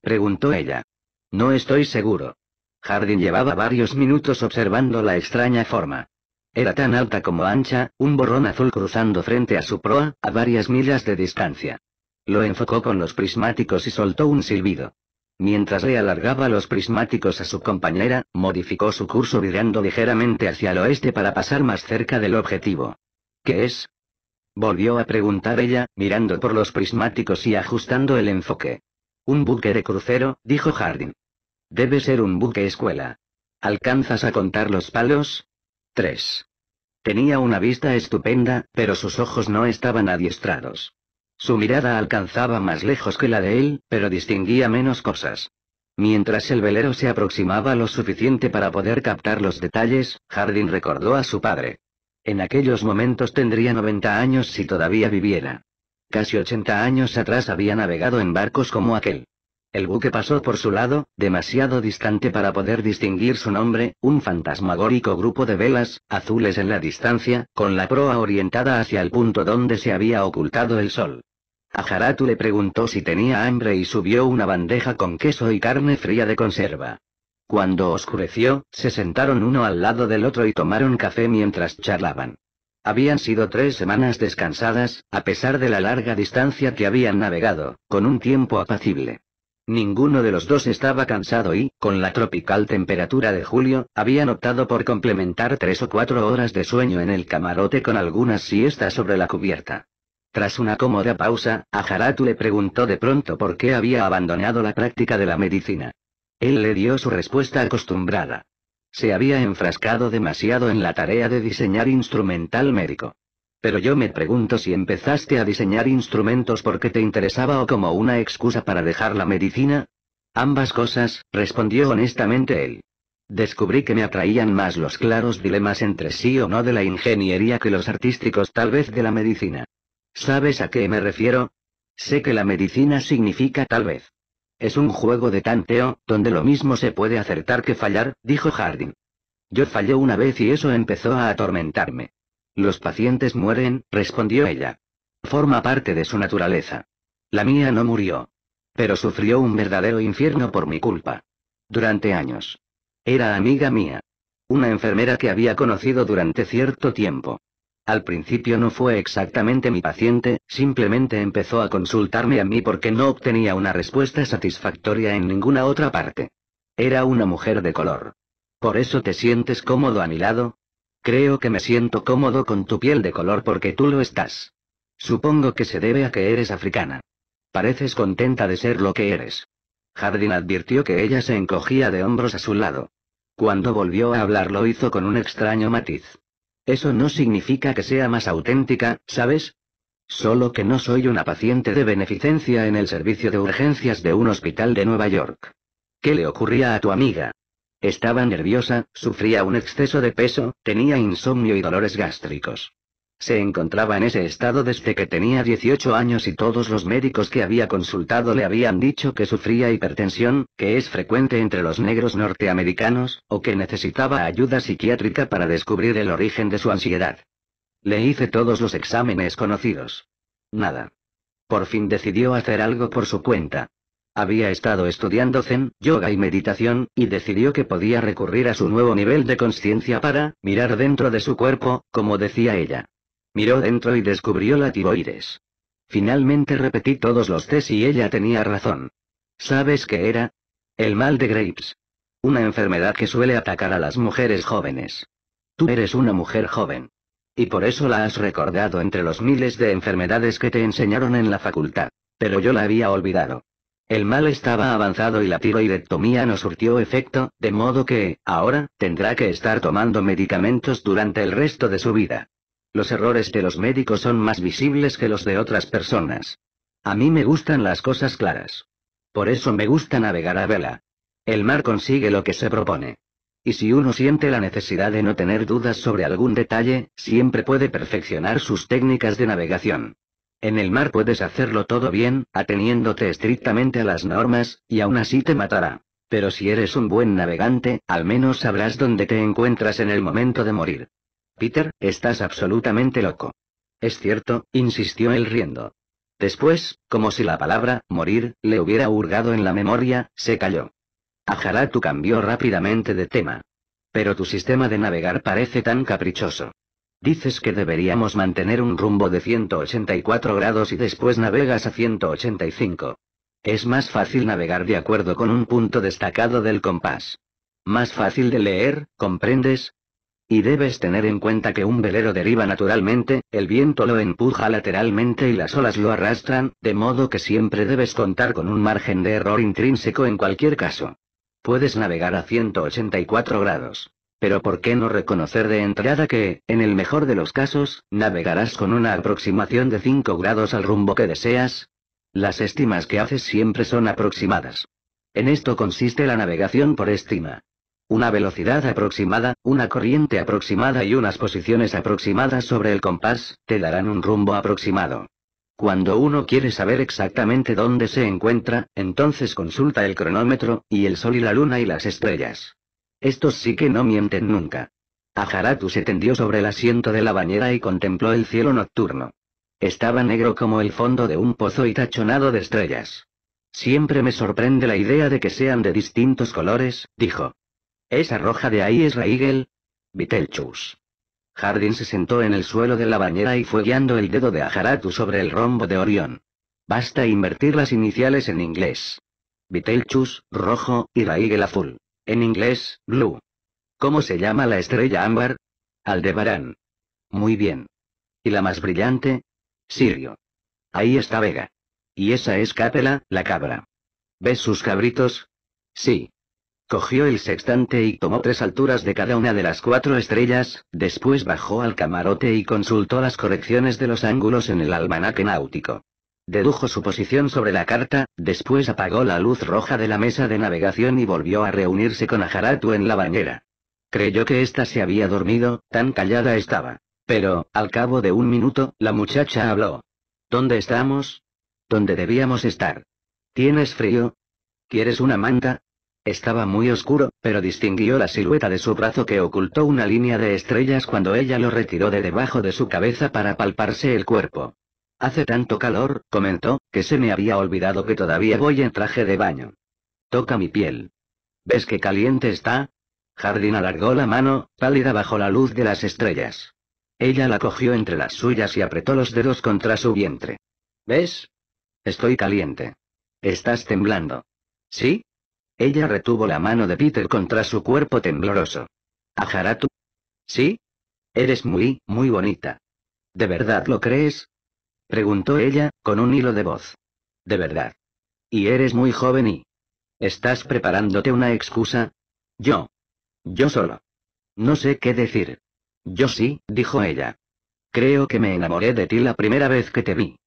preguntó ella. No estoy seguro. Jardín llevaba varios minutos observando la extraña forma. Era tan alta como ancha, un borrón azul cruzando frente a su proa, a varias millas de distancia. Lo enfocó con los prismáticos y soltó un silbido. Mientras le alargaba los prismáticos a su compañera, modificó su curso virando ligeramente hacia el oeste para pasar más cerca del objetivo. ¿Qué es? Volvió a preguntar ella, mirando por los prismáticos y ajustando el enfoque. Un buque de crucero, dijo Hardin. Debe ser un buque escuela. ¿Alcanzas a contar los palos? 3. Tenía una vista estupenda, pero sus ojos no estaban adiestrados. Su mirada alcanzaba más lejos que la de él, pero distinguía menos cosas. Mientras el velero se aproximaba lo suficiente para poder captar los detalles, Hardin recordó a su padre. En aquellos momentos tendría 90 años si todavía viviera. Casi 80 años atrás había navegado en barcos como aquel. El buque pasó por su lado, demasiado distante para poder distinguir su nombre, un fantasmagórico grupo de velas, azules en la distancia, con la proa orientada hacia el punto donde se había ocultado el sol. A le preguntó si tenía hambre y subió una bandeja con queso y carne fría de conserva. Cuando oscureció, se sentaron uno al lado del otro y tomaron café mientras charlaban. Habían sido tres semanas descansadas, a pesar de la larga distancia que habían navegado, con un tiempo apacible. Ninguno de los dos estaba cansado y, con la tropical temperatura de julio, habían optado por complementar tres o cuatro horas de sueño en el camarote con algunas siestas sobre la cubierta. Tras una cómoda pausa, Ajaratu le preguntó de pronto por qué había abandonado la práctica de la medicina. Él le dio su respuesta acostumbrada. Se había enfrascado demasiado en la tarea de diseñar instrumental médico. Pero yo me pregunto si empezaste a diseñar instrumentos porque te interesaba o como una excusa para dejar la medicina. Ambas cosas, respondió honestamente él. Descubrí que me atraían más los claros dilemas entre sí o no de la ingeniería que los artísticos tal vez de la medicina. ¿Sabes a qué me refiero? Sé que la medicina significa tal vez. Es un juego de tanteo, donde lo mismo se puede acertar que fallar, dijo Harding. Yo fallé una vez y eso empezó a atormentarme. Los pacientes mueren, respondió ella. Forma parte de su naturaleza. La mía no murió. Pero sufrió un verdadero infierno por mi culpa. Durante años. Era amiga mía. Una enfermera que había conocido durante cierto tiempo. Al principio no fue exactamente mi paciente, simplemente empezó a consultarme a mí porque no obtenía una respuesta satisfactoria en ninguna otra parte. Era una mujer de color. ¿Por eso te sientes cómodo a mi lado? Creo que me siento cómodo con tu piel de color porque tú lo estás. Supongo que se debe a que eres africana. Pareces contenta de ser lo que eres. Jardín advirtió que ella se encogía de hombros a su lado. Cuando volvió a hablar lo hizo con un extraño matiz. Eso no significa que sea más auténtica, ¿sabes? Solo que no soy una paciente de beneficencia en el servicio de urgencias de un hospital de Nueva York. ¿Qué le ocurría a tu amiga? Estaba nerviosa, sufría un exceso de peso, tenía insomnio y dolores gástricos. Se encontraba en ese estado desde que tenía 18 años y todos los médicos que había consultado le habían dicho que sufría hipertensión, que es frecuente entre los negros norteamericanos, o que necesitaba ayuda psiquiátrica para descubrir el origen de su ansiedad. Le hice todos los exámenes conocidos. Nada. Por fin decidió hacer algo por su cuenta. Había estado estudiando zen, yoga y meditación, y decidió que podía recurrir a su nuevo nivel de conciencia para mirar dentro de su cuerpo, como decía ella. Miró dentro y descubrió la tiroides. Finalmente repetí todos los test y ella tenía razón. ¿Sabes qué era? El mal de Graves. Una enfermedad que suele atacar a las mujeres jóvenes. Tú eres una mujer joven. Y por eso la has recordado entre los miles de enfermedades que te enseñaron en la facultad. Pero yo la había olvidado. El mal estaba avanzado y la tiroidectomía no surtió efecto, de modo que, ahora, tendrá que estar tomando medicamentos durante el resto de su vida. Los errores de los médicos son más visibles que los de otras personas. A mí me gustan las cosas claras. Por eso me gusta navegar a vela. El mar consigue lo que se propone. Y si uno siente la necesidad de no tener dudas sobre algún detalle, siempre puede perfeccionar sus técnicas de navegación. En el mar puedes hacerlo todo bien, ateniéndote estrictamente a las normas, y aún así te matará. Pero si eres un buen navegante, al menos sabrás dónde te encuentras en el momento de morir. Peter, estás absolutamente loco. Es cierto, insistió él riendo. Después, como si la palabra morir le hubiera hurgado en la memoria, se calló. tú cambió rápidamente de tema. Pero tu sistema de navegar parece tan caprichoso. Dices que deberíamos mantener un rumbo de 184 grados y después navegas a 185. Es más fácil navegar de acuerdo con un punto destacado del compás. Más fácil de leer, ¿comprendes? Y debes tener en cuenta que un velero deriva naturalmente, el viento lo empuja lateralmente y las olas lo arrastran, de modo que siempre debes contar con un margen de error intrínseco en cualquier caso. Puedes navegar a 184 grados. Pero ¿por qué no reconocer de entrada que, en el mejor de los casos, navegarás con una aproximación de 5 grados al rumbo que deseas? Las estimas que haces siempre son aproximadas. En esto consiste la navegación por estima. Una velocidad aproximada, una corriente aproximada y unas posiciones aproximadas sobre el compás, te darán un rumbo aproximado. Cuando uno quiere saber exactamente dónde se encuentra, entonces consulta el cronómetro, y el sol y la luna y las estrellas. Estos sí que no mienten nunca. Ajaratu se tendió sobre el asiento de la bañera y contempló el cielo nocturno. Estaba negro como el fondo de un pozo y tachonado de estrellas. Siempre me sorprende la idea de que sean de distintos colores, dijo. Esa roja de ahí es Raigel. Vitelchus. Jardín se sentó en el suelo de la bañera y fue guiando el dedo de Ajaratu sobre el rombo de Orión. Basta invertir las iniciales en inglés. Vitelchus, rojo, y Raigel azul. En inglés, Blue. ¿Cómo se llama la estrella ámbar? Aldebarán. Muy bien. ¿Y la más brillante? Sirio. Ahí está Vega. Y esa es Cápela, la cabra. ¿Ves sus cabritos? Sí. Cogió el sextante y tomó tres alturas de cada una de las cuatro estrellas, después bajó al camarote y consultó las correcciones de los ángulos en el almanaque náutico. Dedujo su posición sobre la carta, después apagó la luz roja de la mesa de navegación y volvió a reunirse con Ajaratu en la bañera. Creyó que ésta se había dormido, tan callada estaba. Pero, al cabo de un minuto, la muchacha habló. ¿Dónde estamos? ¿Dónde debíamos estar? ¿Tienes frío? ¿Quieres una manta? Estaba muy oscuro, pero distinguió la silueta de su brazo que ocultó una línea de estrellas cuando ella lo retiró de debajo de su cabeza para palparse el cuerpo. Hace tanto calor, comentó, que se me había olvidado que todavía voy en traje de baño. Toca mi piel. ¿Ves qué caliente está? Jardín alargó la mano, pálida bajo la luz de las estrellas. Ella la cogió entre las suyas y apretó los dedos contra su vientre. ¿Ves? Estoy caliente. Estás temblando. ¿Sí? Ella retuvo la mano de Peter contra su cuerpo tembloroso. ¿Ajaratu? ¿Sí? Eres muy, muy bonita. ¿De verdad lo crees? Preguntó ella, con un hilo de voz. De verdad. Y eres muy joven y... ¿Estás preparándote una excusa? Yo. Yo solo. No sé qué decir. Yo sí, dijo ella. Creo que me enamoré de ti la primera vez que te vi.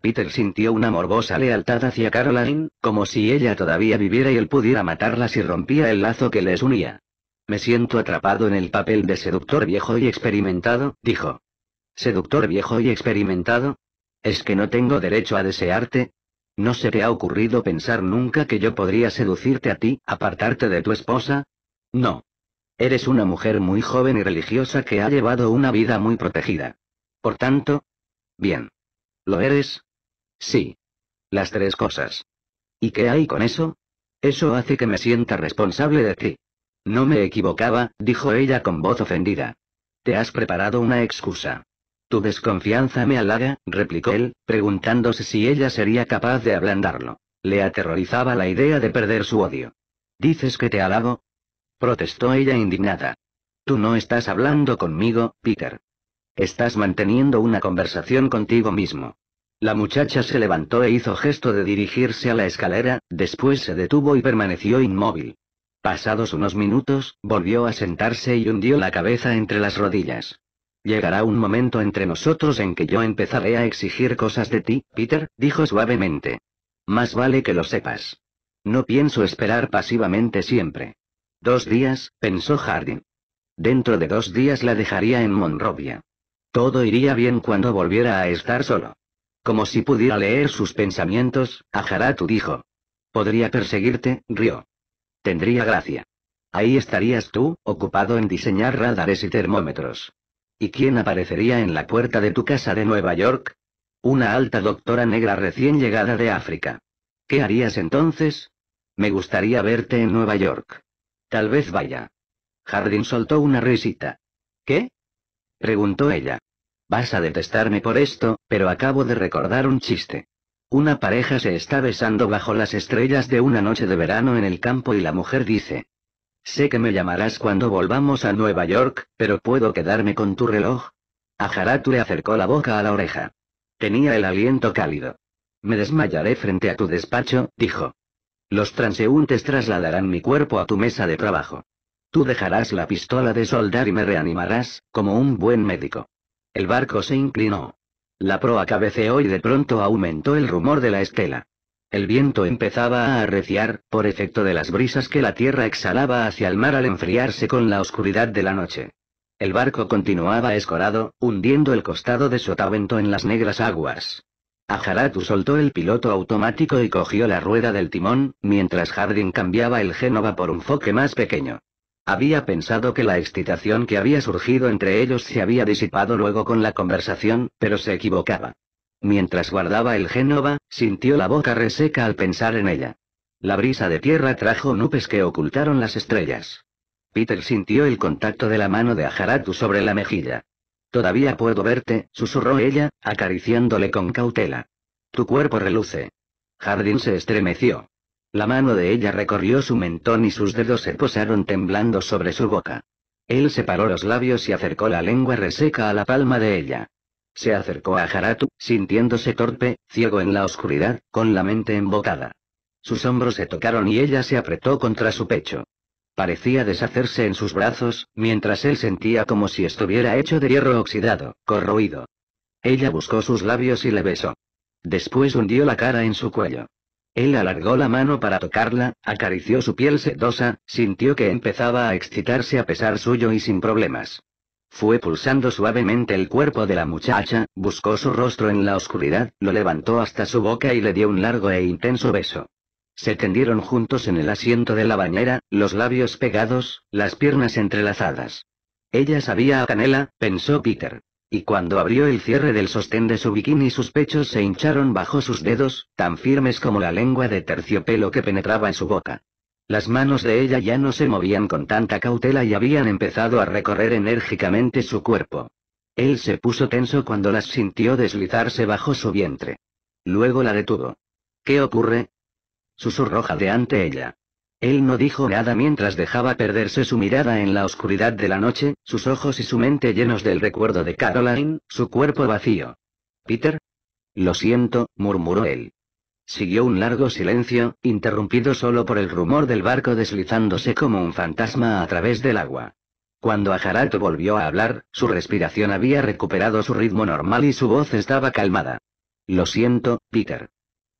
Peter sintió una morbosa lealtad hacia Caroline, como si ella todavía viviera y él pudiera matarla si rompía el lazo que les unía. Me siento atrapado en el papel de seductor viejo y experimentado, dijo. ¿Seductor viejo y experimentado? ¿Es que no tengo derecho a desearte? ¿No se te ha ocurrido pensar nunca que yo podría seducirte a ti, apartarte de tu esposa? No. Eres una mujer muy joven y religiosa que ha llevado una vida muy protegida. Por tanto... Bien. ¿Lo eres? Sí. Las tres cosas. ¿Y qué hay con eso? Eso hace que me sienta responsable de ti. No me equivocaba, dijo ella con voz ofendida. Te has preparado una excusa. Tu desconfianza me halaga, replicó él, preguntándose si ella sería capaz de ablandarlo. Le aterrorizaba la idea de perder su odio. ¿Dices que te halago? protestó ella indignada. Tú no estás hablando conmigo, Peter. Estás manteniendo una conversación contigo mismo. La muchacha se levantó e hizo gesto de dirigirse a la escalera, después se detuvo y permaneció inmóvil. Pasados unos minutos, volvió a sentarse y hundió la cabeza entre las rodillas. Llegará un momento entre nosotros en que yo empezaré a exigir cosas de ti, Peter, dijo suavemente. Más vale que lo sepas. No pienso esperar pasivamente siempre. Dos días, pensó Harding. Dentro de dos días la dejaría en Monrovia. Todo iría bien cuando volviera a estar solo. Como si pudiera leer sus pensamientos, Ajaratu dijo. Podría perseguirte, rió. Tendría gracia. Ahí estarías tú, ocupado en diseñar radares y termómetros. ¿Y quién aparecería en la puerta de tu casa de Nueva York? Una alta doctora negra recién llegada de África. ¿Qué harías entonces? Me gustaría verte en Nueva York. Tal vez vaya. Jardín soltó una risita. ¿Qué? preguntó ella. Vas a detestarme por esto, pero acabo de recordar un chiste. Una pareja se está besando bajo las estrellas de una noche de verano en el campo y la mujer dice, Sé que me llamarás cuando volvamos a Nueva York, pero ¿puedo quedarme con tu reloj? A le acercó la boca a la oreja. Tenía el aliento cálido. Me desmayaré frente a tu despacho, dijo. Los transeúntes trasladarán mi cuerpo a tu mesa de trabajo. Tú dejarás la pistola de soldar y me reanimarás, como un buen médico. El barco se inclinó. La proa cabeceó y de pronto aumentó el rumor de la estela. El viento empezaba a arreciar, por efecto de las brisas que la tierra exhalaba hacia el mar al enfriarse con la oscuridad de la noche. El barco continuaba escorado, hundiendo el costado de Sotavento en las negras aguas. Ajaratu soltó el piloto automático y cogió la rueda del timón, mientras Harding cambiaba el Génova por un foque más pequeño. Había pensado que la excitación que había surgido entre ellos se había disipado luego con la conversación, pero se equivocaba. Mientras guardaba el Génova, sintió la boca reseca al pensar en ella. La brisa de tierra trajo nubes que ocultaron las estrellas. Peter sintió el contacto de la mano de Ajaratu sobre la mejilla. Todavía puedo verte, susurró ella, acariciándole con cautela. Tu cuerpo reluce. Jardín se estremeció. La mano de ella recorrió su mentón y sus dedos se posaron temblando sobre su boca. Él separó los labios y acercó la lengua reseca a la palma de ella. Se acercó a Jaratu, sintiéndose torpe, ciego en la oscuridad, con la mente embocada. Sus hombros se tocaron y ella se apretó contra su pecho. Parecía deshacerse en sus brazos, mientras él sentía como si estuviera hecho de hierro oxidado, corroído. Ella buscó sus labios y le besó. Después hundió la cara en su cuello. Él alargó la mano para tocarla, acarició su piel sedosa, sintió que empezaba a excitarse a pesar suyo y sin problemas. Fue pulsando suavemente el cuerpo de la muchacha, buscó su rostro en la oscuridad, lo levantó hasta su boca y le dio un largo e intenso beso. Se tendieron juntos en el asiento de la bañera, los labios pegados, las piernas entrelazadas. Ella sabía a canela, pensó Peter. Y cuando abrió el cierre del sostén de su bikini sus pechos se hincharon bajo sus dedos, tan firmes como la lengua de terciopelo que penetraba en su boca. Las manos de ella ya no se movían con tanta cautela y habían empezado a recorrer enérgicamente su cuerpo. Él se puso tenso cuando las sintió deslizarse bajo su vientre. Luego la detuvo. ¿Qué ocurre? Susurró jadeante ella. Él no dijo nada mientras dejaba perderse su mirada en la oscuridad de la noche, sus ojos y su mente llenos del recuerdo de Caroline, su cuerpo vacío. Peter. Lo siento, murmuró él. Siguió un largo silencio, interrumpido solo por el rumor del barco deslizándose como un fantasma a través del agua. Cuando Ajarato volvió a hablar, su respiración había recuperado su ritmo normal y su voz estaba calmada. Lo siento, Peter.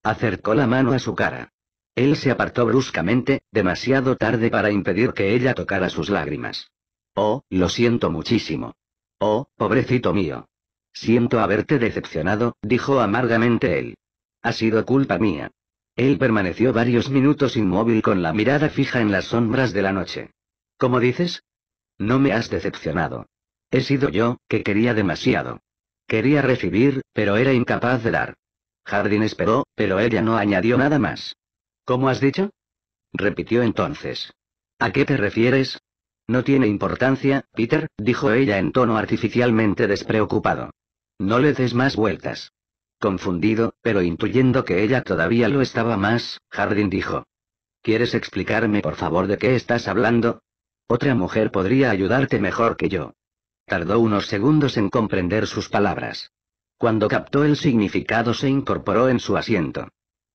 Acercó la mano a su cara. Él se apartó bruscamente, demasiado tarde para impedir que ella tocara sus lágrimas. Oh, lo siento muchísimo. Oh, pobrecito mío. Siento haberte decepcionado, dijo amargamente él. Ha sido culpa mía. Él permaneció varios minutos inmóvil con la mirada fija en las sombras de la noche. ¿Cómo dices? No me has decepcionado. He sido yo, que quería demasiado. Quería recibir, pero era incapaz de dar. Jardín esperó, pero ella no añadió nada más. ¿Cómo has dicho? repitió entonces. ¿A qué te refieres? No tiene importancia, Peter, dijo ella en tono artificialmente despreocupado. No le des más vueltas. Confundido, pero intuyendo que ella todavía lo estaba más, Hardin dijo. ¿Quieres explicarme por favor de qué estás hablando? Otra mujer podría ayudarte mejor que yo. Tardó unos segundos en comprender sus palabras. Cuando captó el significado se incorporó en su asiento.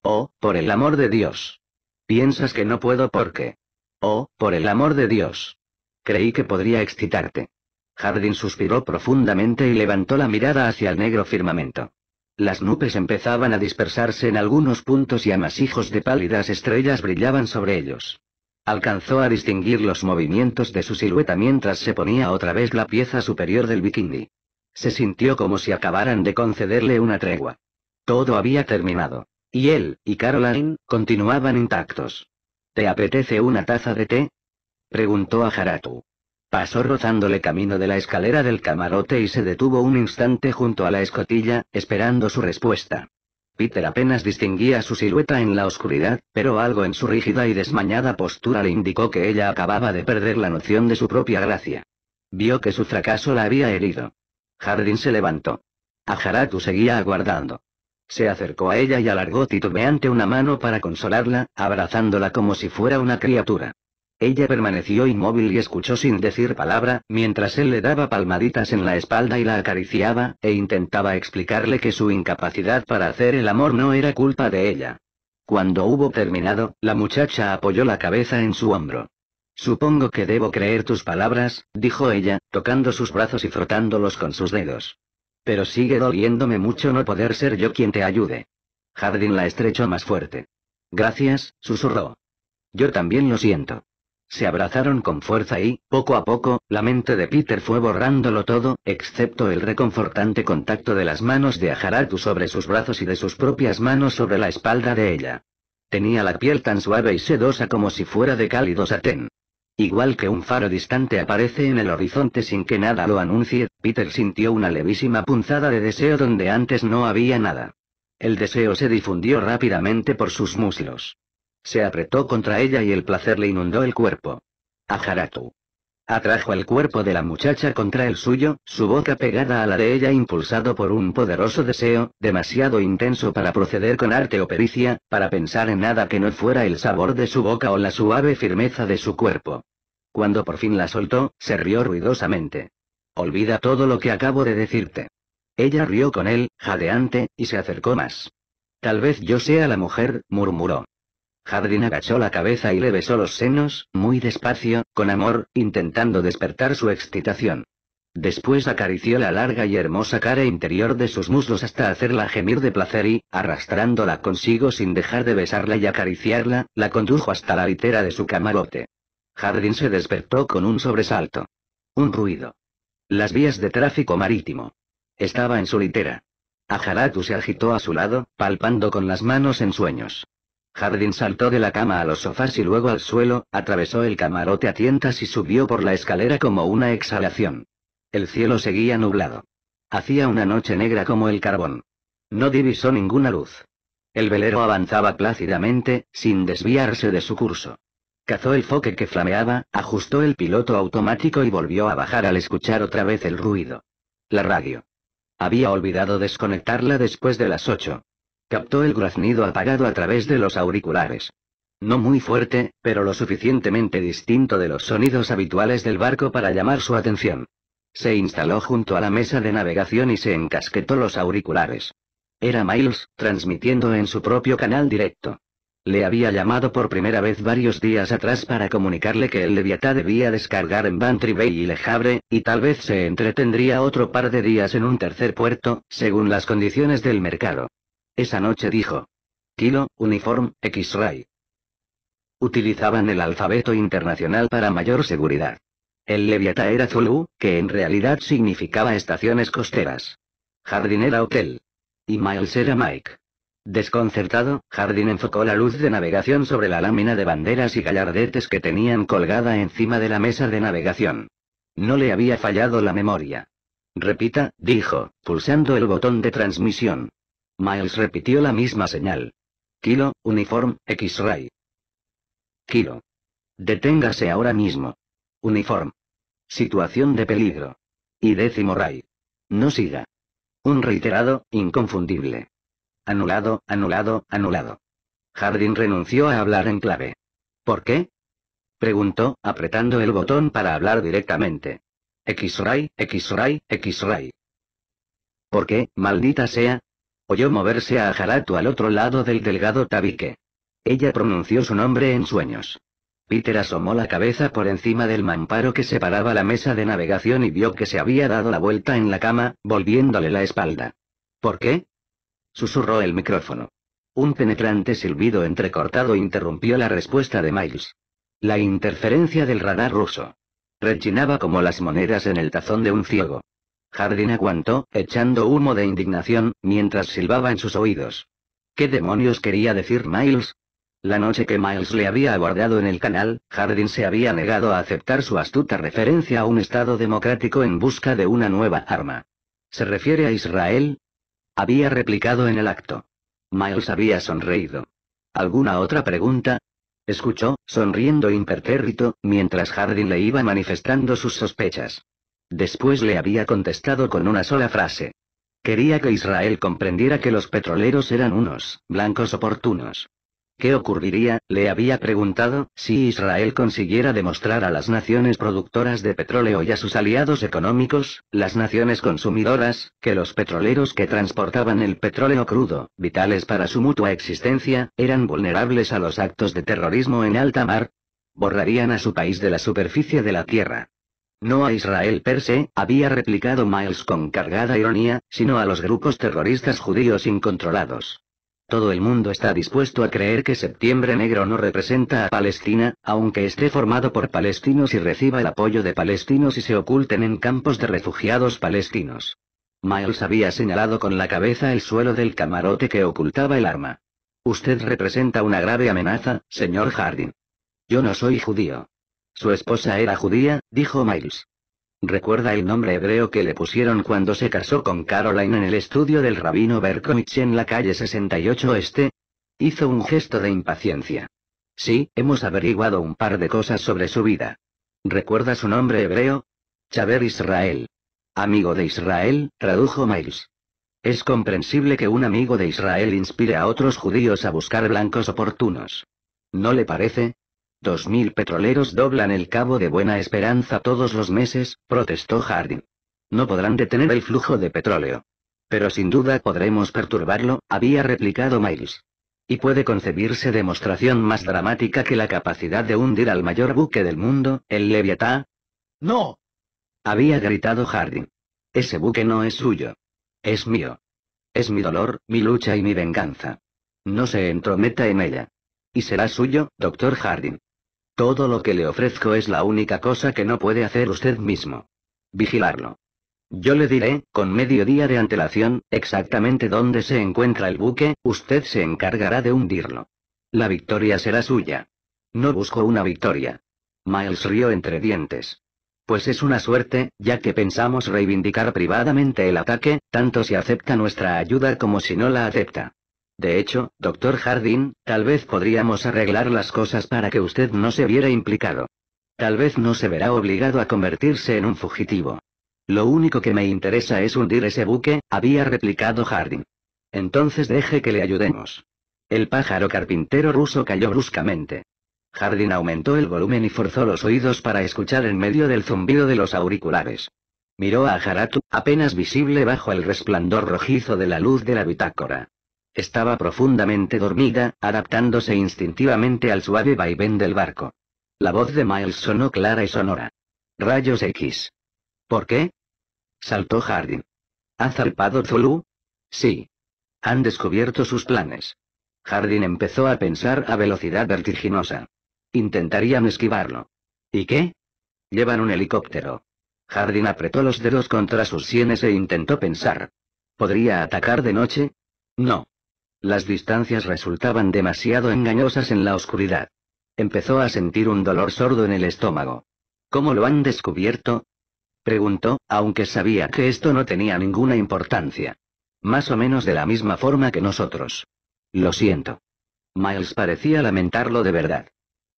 Oh, por el amor de Dios. Piensas que no puedo porque. Oh, por el amor de Dios. Creí que podría excitarte. Hardin suspiró profundamente y levantó la mirada hacia el negro firmamento. Las nubes empezaban a dispersarse en algunos puntos y amasijos de pálidas estrellas brillaban sobre ellos. Alcanzó a distinguir los movimientos de su silueta mientras se ponía otra vez la pieza superior del bikini. Se sintió como si acabaran de concederle una tregua. Todo había terminado. Y él, y Caroline, continuaban intactos. ¿Te apetece una taza de té? Preguntó a Haratu. Pasó rozándole camino de la escalera del camarote y se detuvo un instante junto a la escotilla, esperando su respuesta. Peter apenas distinguía su silueta en la oscuridad, pero algo en su rígida y desmañada postura le indicó que ella acababa de perder la noción de su propia gracia. Vio que su fracaso la había herido. Jardín se levantó. Ajaratu seguía aguardando. Se acercó a ella y alargó titubeante una mano para consolarla, abrazándola como si fuera una criatura. Ella permaneció inmóvil y escuchó sin decir palabra, mientras él le daba palmaditas en la espalda y la acariciaba, e intentaba explicarle que su incapacidad para hacer el amor no era culpa de ella. Cuando hubo terminado, la muchacha apoyó la cabeza en su hombro. Supongo que debo creer tus palabras, dijo ella, tocando sus brazos y frotándolos con sus dedos. Pero sigue doliéndome mucho no poder ser yo quien te ayude. Jardín la estrechó más fuerte. Gracias, susurró. Yo también lo siento. Se abrazaron con fuerza y, poco a poco, la mente de Peter fue borrándolo todo, excepto el reconfortante contacto de las manos de Ajaratu sobre sus brazos y de sus propias manos sobre la espalda de ella. Tenía la piel tan suave y sedosa como si fuera de cálido satén. Igual que un faro distante aparece en el horizonte sin que nada lo anuncie, Peter sintió una levísima punzada de deseo donde antes no había nada. El deseo se difundió rápidamente por sus muslos. Se apretó contra ella y el placer le inundó el cuerpo. Ajaratu. Atrajo el cuerpo de la muchacha contra el suyo, su boca pegada a la de ella impulsado por un poderoso deseo, demasiado intenso para proceder con arte o pericia, para pensar en nada que no fuera el sabor de su boca o la suave firmeza de su cuerpo. Cuando por fin la soltó, se rió ruidosamente. Olvida todo lo que acabo de decirte. Ella rió con él, jadeante, y se acercó más. Tal vez yo sea la mujer, murmuró. Jardín agachó la cabeza y le besó los senos, muy despacio, con amor, intentando despertar su excitación. Después acarició la larga y hermosa cara interior de sus muslos hasta hacerla gemir de placer y, arrastrándola consigo sin dejar de besarla y acariciarla, la condujo hasta la litera de su camarote. Jardín se despertó con un sobresalto. Un ruido. Las vías de tráfico marítimo. Estaba en su litera. Ajaratu se agitó a su lado, palpando con las manos en sueños. Jardín saltó de la cama a los sofás y luego al suelo, atravesó el camarote a tientas y subió por la escalera como una exhalación. El cielo seguía nublado. Hacía una noche negra como el carbón. No divisó ninguna luz. El velero avanzaba plácidamente, sin desviarse de su curso. Cazó el foque que flameaba, ajustó el piloto automático y volvió a bajar al escuchar otra vez el ruido. La radio. Había olvidado desconectarla después de las ocho. Captó el graznido apagado a través de los auriculares. No muy fuerte, pero lo suficientemente distinto de los sonidos habituales del barco para llamar su atención. Se instaló junto a la mesa de navegación y se encasquetó los auriculares. Era Miles, transmitiendo en su propio canal directo. Le había llamado por primera vez varios días atrás para comunicarle que el Leviatá debía descargar en Bantry Bay y Lejabre, y tal vez se entretendría otro par de días en un tercer puerto, según las condiciones del mercado. Esa noche dijo. Kilo, uniform, X-ray. Utilizaban el alfabeto internacional para mayor seguridad. El Leviata era Zulu, que en realidad significaba estaciones costeras. Jardín era hotel. Y Miles era Mike. Desconcertado, Jardín enfocó la luz de navegación sobre la lámina de banderas y gallardetes que tenían colgada encima de la mesa de navegación. No le había fallado la memoria. Repita, dijo, pulsando el botón de transmisión. Miles repitió la misma señal. Kilo, uniform, X-ray. Kilo. Deténgase ahora mismo. Uniform. Situación de peligro. Y décimo ray. No siga. Un reiterado, inconfundible. Anulado, anulado, anulado. Hardin renunció a hablar en clave. ¿Por qué? Preguntó, apretando el botón para hablar directamente. X-Ray, X-Ray, X-Ray. ¿Por qué, maldita sea? Oyó moverse a Jaratu al otro lado del delgado tabique. Ella pronunció su nombre en sueños. Peter asomó la cabeza por encima del mamparo que separaba la mesa de navegación y vio que se había dado la vuelta en la cama, volviéndole la espalda. ¿Por qué? susurró el micrófono. Un penetrante silbido entrecortado interrumpió la respuesta de Miles. La interferencia del radar ruso. Rechinaba como las monedas en el tazón de un ciego. Hardin aguantó, echando humo de indignación, mientras silbaba en sus oídos. ¿Qué demonios quería decir Miles? La noche que Miles le había abordado en el canal, Hardin se había negado a aceptar su astuta referencia a un Estado democrático en busca de una nueva arma. ¿Se refiere a Israel? Había replicado en el acto. Miles había sonreído. ¿Alguna otra pregunta? Escuchó, sonriendo impertérrito, mientras Hardin le iba manifestando sus sospechas. Después le había contestado con una sola frase. Quería que Israel comprendiera que los petroleros eran unos blancos oportunos. ¿Qué ocurriría, le había preguntado, si Israel consiguiera demostrar a las naciones productoras de petróleo y a sus aliados económicos, las naciones consumidoras, que los petroleros que transportaban el petróleo crudo, vitales para su mutua existencia, eran vulnerables a los actos de terrorismo en alta mar? Borrarían a su país de la superficie de la Tierra. No a Israel per se, había replicado Miles con cargada ironía, sino a los grupos terroristas judíos incontrolados. Todo el mundo está dispuesto a creer que Septiembre Negro no representa a Palestina, aunque esté formado por palestinos y reciba el apoyo de palestinos y se oculten en campos de refugiados palestinos. Miles había señalado con la cabeza el suelo del camarote que ocultaba el arma. Usted representa una grave amenaza, señor Hardin. Yo no soy judío. Su esposa era judía, dijo Miles. Recuerda el nombre hebreo que le pusieron cuando se casó con Caroline en el estudio del rabino Berkovich en la calle 68 Este. Hizo un gesto de impaciencia. Sí, hemos averiguado un par de cosas sobre su vida. ¿Recuerda su nombre hebreo? Chaver Israel. Amigo de Israel, tradujo Miles. Es comprensible que un amigo de Israel inspire a otros judíos a buscar blancos oportunos. ¿No le parece? Dos mil petroleros doblan el Cabo de Buena Esperanza todos los meses, protestó Harding. No podrán detener el flujo de petróleo. Pero sin duda podremos perturbarlo, había replicado Miles. Y puede concebirse demostración más dramática que la capacidad de hundir al mayor buque del mundo, el Leviatán. ¡No! había gritado Harding. Ese buque no es suyo. Es mío. Es mi dolor, mi lucha y mi venganza. No se entrometa en ella. Y será suyo, doctor Harding. Todo lo que le ofrezco es la única cosa que no puede hacer usted mismo. Vigilarlo. Yo le diré, con medio día de antelación, exactamente dónde se encuentra el buque, usted se encargará de hundirlo. La victoria será suya. No busco una victoria. Miles rió entre dientes. Pues es una suerte, ya que pensamos reivindicar privadamente el ataque, tanto si acepta nuestra ayuda como si no la acepta. De hecho, doctor Hardin, tal vez podríamos arreglar las cosas para que usted no se viera implicado. Tal vez no se verá obligado a convertirse en un fugitivo. Lo único que me interesa es hundir ese buque, había replicado Hardin. Entonces deje que le ayudemos. El pájaro carpintero ruso cayó bruscamente. Hardin aumentó el volumen y forzó los oídos para escuchar en medio del zumbido de los auriculares. Miró a Haratu, apenas visible bajo el resplandor rojizo de la luz de la bitácora. Estaba profundamente dormida, adaptándose instintivamente al suave vaivén del barco. La voz de Miles sonó clara y sonora. Rayos X. ¿Por qué? Saltó Hardin. ¿Ha zarpado Zulu? Sí. Han descubierto sus planes. Hardin empezó a pensar a velocidad vertiginosa. Intentarían esquivarlo. ¿Y qué? Llevan un helicóptero. Hardin apretó los dedos contra sus sienes e intentó pensar. ¿Podría atacar de noche? No. Las distancias resultaban demasiado engañosas en la oscuridad. Empezó a sentir un dolor sordo en el estómago. ¿Cómo lo han descubierto? Preguntó, aunque sabía que esto no tenía ninguna importancia. Más o menos de la misma forma que nosotros. Lo siento. Miles parecía lamentarlo de verdad.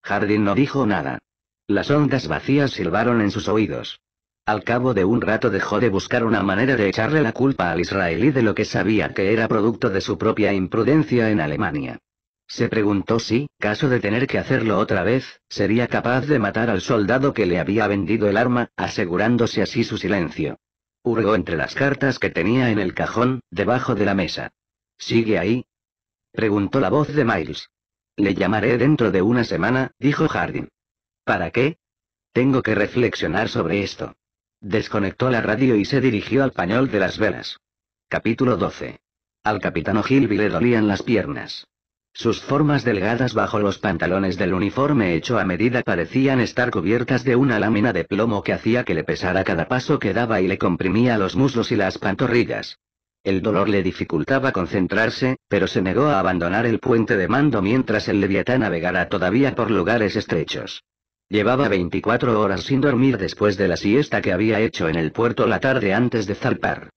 Hardin no dijo nada. Las ondas vacías silbaron en sus oídos. Al cabo de un rato dejó de buscar una manera de echarle la culpa al israelí de lo que sabía que era producto de su propia imprudencia en Alemania. Se preguntó si, caso de tener que hacerlo otra vez, sería capaz de matar al soldado que le había vendido el arma, asegurándose así su silencio. Hurgó entre las cartas que tenía en el cajón, debajo de la mesa. ¿Sigue ahí? Preguntó la voz de Miles. Le llamaré dentro de una semana, dijo Harding. ¿Para qué? Tengo que reflexionar sobre esto. Desconectó la radio y se dirigió al pañol de las velas. Capítulo 12. Al capitán Gilby le dolían las piernas. Sus formas delgadas bajo los pantalones del uniforme hecho a medida parecían estar cubiertas de una lámina de plomo que hacía que le pesara cada paso que daba y le comprimía los muslos y las pantorrillas. El dolor le dificultaba concentrarse, pero se negó a abandonar el puente de mando mientras el Leviatán navegara todavía por lugares estrechos. Llevaba 24 horas sin dormir después de la siesta que había hecho en el puerto la tarde antes de zarpar.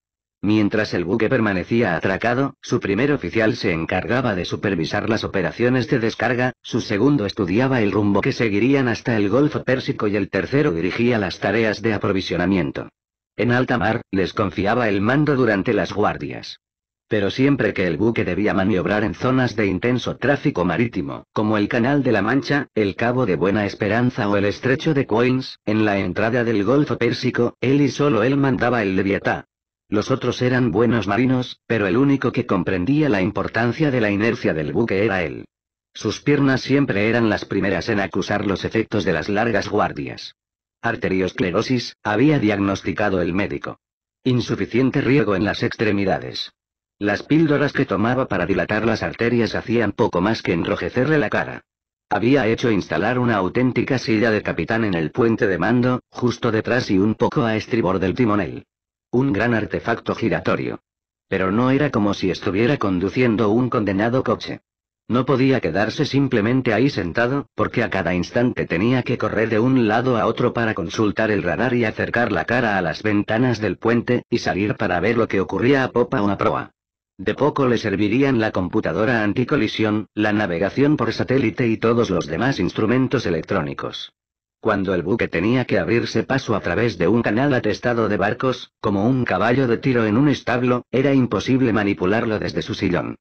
Mientras el buque permanecía atracado, su primer oficial se encargaba de supervisar las operaciones de descarga, su segundo estudiaba el rumbo que seguirían hasta el Golfo Pérsico y el tercero dirigía las tareas de aprovisionamiento. En alta mar, les confiaba el mando durante las guardias. Pero siempre que el buque debía maniobrar en zonas de intenso tráfico marítimo, como el Canal de la Mancha, el Cabo de Buena Esperanza o el Estrecho de Coins, en la entrada del Golfo Pérsico, él y solo él mandaba el leviatá. Los otros eran buenos marinos, pero el único que comprendía la importancia de la inercia del buque era él. Sus piernas siempre eran las primeras en acusar los efectos de las largas guardias. Arteriosclerosis, había diagnosticado el médico. Insuficiente riego en las extremidades. Las píldoras que tomaba para dilatar las arterias hacían poco más que enrojecerle la cara. Había hecho instalar una auténtica silla de capitán en el puente de mando, justo detrás y un poco a estribor del timonel. Un gran artefacto giratorio. Pero no era como si estuviera conduciendo un condenado coche. No podía quedarse simplemente ahí sentado, porque a cada instante tenía que correr de un lado a otro para consultar el radar y acercar la cara a las ventanas del puente, y salir para ver lo que ocurría a popa o a proa. De poco le servirían la computadora anticolisión, la navegación por satélite y todos los demás instrumentos electrónicos. Cuando el buque tenía que abrirse paso a través de un canal atestado de barcos, como un caballo de tiro en un establo, era imposible manipularlo desde su sillón.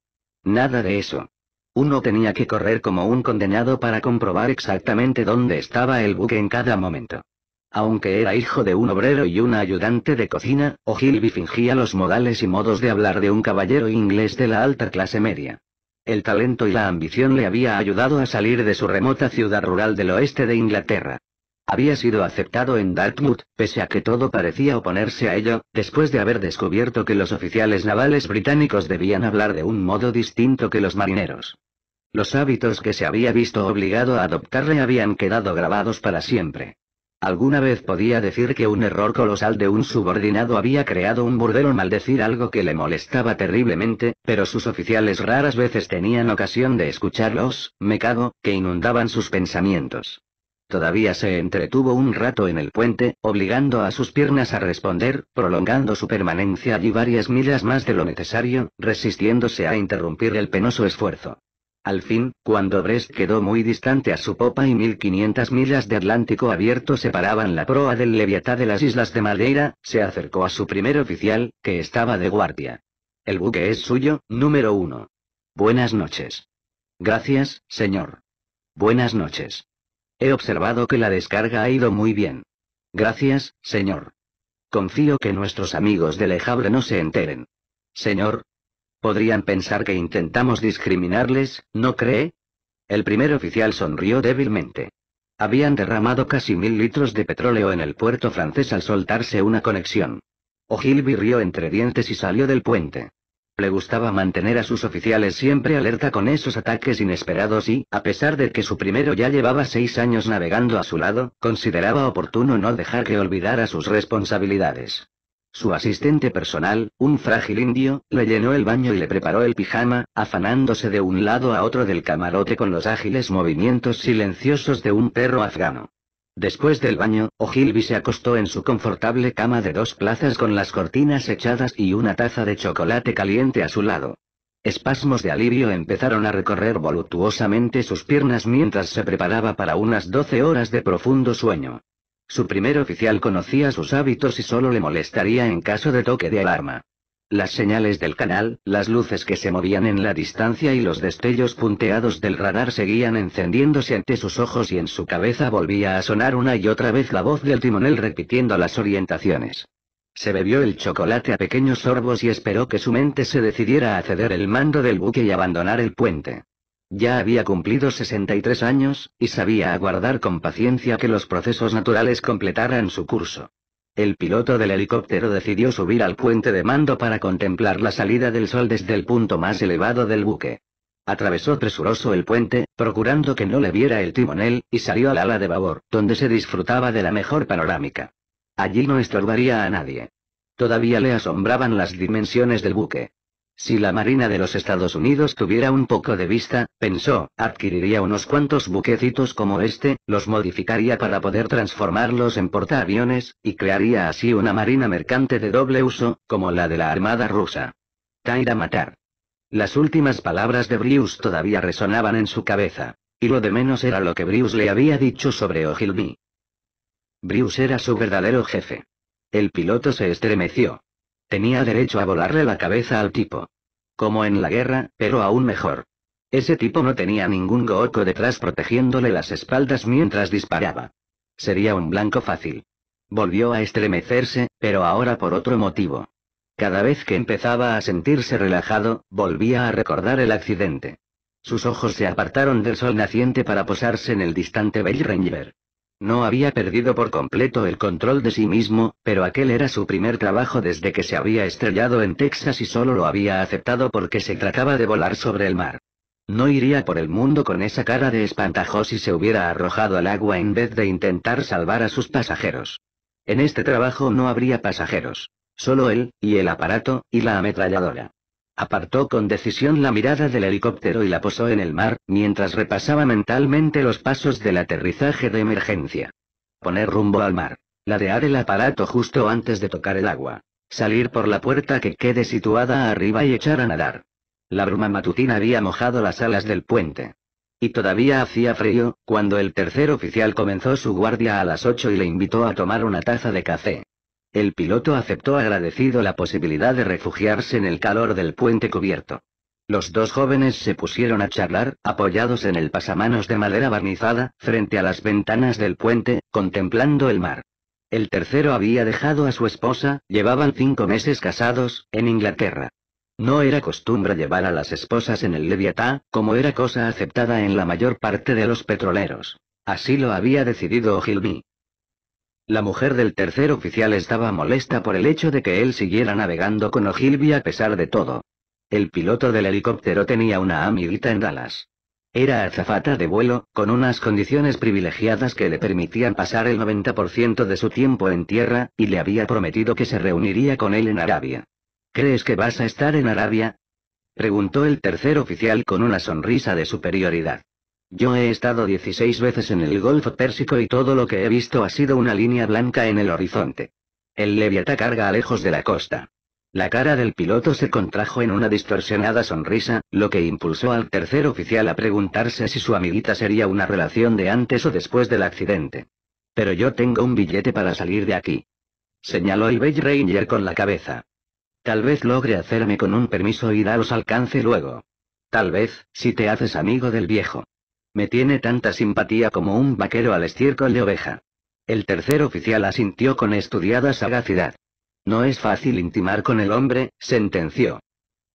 Nada de eso. Uno tenía que correr como un condenado para comprobar exactamente dónde estaba el buque en cada momento. Aunque era hijo de un obrero y una ayudante de cocina, Ogilvy fingía los modales y modos de hablar de un caballero inglés de la alta clase media. El talento y la ambición le había ayudado a salir de su remota ciudad rural del oeste de Inglaterra. Había sido aceptado en Dartmouth, pese a que todo parecía oponerse a ello, después de haber descubierto que los oficiales navales británicos debían hablar de un modo distinto que los marineros. Los hábitos que se había visto obligado a adoptar le habían quedado grabados para siempre. Alguna vez podía decir que un error colosal de un subordinado había creado un o maldecir algo que le molestaba terriblemente, pero sus oficiales raras veces tenían ocasión de escucharlos, me cago, que inundaban sus pensamientos. Todavía se entretuvo un rato en el puente, obligando a sus piernas a responder, prolongando su permanencia allí varias millas más de lo necesario, resistiéndose a interrumpir el penoso esfuerzo. Al fin, cuando Brest quedó muy distante a su popa y 1500 millas de Atlántico abierto separaban la proa del Leviatá de las Islas de Madeira, se acercó a su primer oficial, que estaba de guardia. El buque es suyo, número uno. Buenas noches. Gracias, señor. Buenas noches. He observado que la descarga ha ido muy bien. Gracias, señor. Confío que nuestros amigos de Lejabre no se enteren. Señor, Podrían pensar que intentamos discriminarles, ¿no cree? El primer oficial sonrió débilmente. Habían derramado casi mil litros de petróleo en el puerto francés al soltarse una conexión. Ogilvy rió entre dientes y salió del puente. Le gustaba mantener a sus oficiales siempre alerta con esos ataques inesperados y, a pesar de que su primero ya llevaba seis años navegando a su lado, consideraba oportuno no dejar que olvidara sus responsabilidades. Su asistente personal, un frágil indio, le llenó el baño y le preparó el pijama, afanándose de un lado a otro del camarote con los ágiles movimientos silenciosos de un perro afgano. Después del baño, Ogilvy se acostó en su confortable cama de dos plazas con las cortinas echadas y una taza de chocolate caliente a su lado. Espasmos de alivio empezaron a recorrer voluptuosamente sus piernas mientras se preparaba para unas doce horas de profundo sueño. Su primer oficial conocía sus hábitos y solo le molestaría en caso de toque de alarma. Las señales del canal, las luces que se movían en la distancia y los destellos punteados del radar seguían encendiéndose ante sus ojos y en su cabeza volvía a sonar una y otra vez la voz del timonel repitiendo las orientaciones. Se bebió el chocolate a pequeños sorbos y esperó que su mente se decidiera a ceder el mando del buque y abandonar el puente. Ya había cumplido 63 años, y sabía aguardar con paciencia que los procesos naturales completaran su curso. El piloto del helicóptero decidió subir al puente de mando para contemplar la salida del sol desde el punto más elevado del buque. Atravesó presuroso el puente, procurando que no le viera el timonel, y salió al ala de babor, donde se disfrutaba de la mejor panorámica. Allí no estorbaría a nadie. Todavía le asombraban las dimensiones del buque. Si la Marina de los Estados Unidos tuviera un poco de vista, pensó, adquiriría unos cuantos buquecitos como este, los modificaría para poder transformarlos en portaaviones, y crearía así una marina mercante de doble uso, como la de la Armada rusa. Taira matar. Las últimas palabras de Bruce todavía resonaban en su cabeza. Y lo de menos era lo que Bruce le había dicho sobre Ogilvy. Bruce era su verdadero jefe. El piloto se estremeció. Tenía derecho a volarle la cabeza al tipo. Como en la guerra, pero aún mejor. Ese tipo no tenía ningún Gooko detrás protegiéndole las espaldas mientras disparaba. Sería un blanco fácil. Volvió a estremecerse, pero ahora por otro motivo. Cada vez que empezaba a sentirse relajado, volvía a recordar el accidente. Sus ojos se apartaron del sol naciente para posarse en el distante Bell no había perdido por completo el control de sí mismo, pero aquel era su primer trabajo desde que se había estrellado en Texas y solo lo había aceptado porque se trataba de volar sobre el mar. No iría por el mundo con esa cara de espantajo si se hubiera arrojado al agua en vez de intentar salvar a sus pasajeros. En este trabajo no habría pasajeros. Solo él, y el aparato, y la ametralladora. Apartó con decisión la mirada del helicóptero y la posó en el mar, mientras repasaba mentalmente los pasos del aterrizaje de emergencia. Poner rumbo al mar. Ladear el aparato justo antes de tocar el agua. Salir por la puerta que quede situada arriba y echar a nadar. La bruma matutina había mojado las alas del puente. Y todavía hacía frío, cuando el tercer oficial comenzó su guardia a las ocho y le invitó a tomar una taza de café. El piloto aceptó agradecido la posibilidad de refugiarse en el calor del puente cubierto. Los dos jóvenes se pusieron a charlar, apoyados en el pasamanos de madera barnizada, frente a las ventanas del puente, contemplando el mar. El tercero había dejado a su esposa, llevaban cinco meses casados, en Inglaterra. No era costumbre llevar a las esposas en el Leviatá, como era cosa aceptada en la mayor parte de los petroleros. Así lo había decidido Ogilvy. La mujer del tercer oficial estaba molesta por el hecho de que él siguiera navegando con Ogilvy a pesar de todo. El piloto del helicóptero tenía una amiguita en Dallas. Era azafata de vuelo, con unas condiciones privilegiadas que le permitían pasar el 90% de su tiempo en tierra, y le había prometido que se reuniría con él en Arabia. ¿Crees que vas a estar en Arabia? Preguntó el tercer oficial con una sonrisa de superioridad. Yo he estado 16 veces en el Golfo Pérsico y todo lo que he visto ha sido una línea blanca en el horizonte. El Leviatán carga lejos de la costa. La cara del piloto se contrajo en una distorsionada sonrisa, lo que impulsó al tercer oficial a preguntarse si su amiguita sería una relación de antes o después del accidente. Pero yo tengo un billete para salir de aquí. Señaló el Beige Ranger con la cabeza. Tal vez logre hacerme con un permiso y daros alcance luego. Tal vez, si te haces amigo del viejo. Me tiene tanta simpatía como un vaquero al estiércol de oveja. El tercer oficial asintió con estudiada sagacidad. No es fácil intimar con el hombre, sentenció.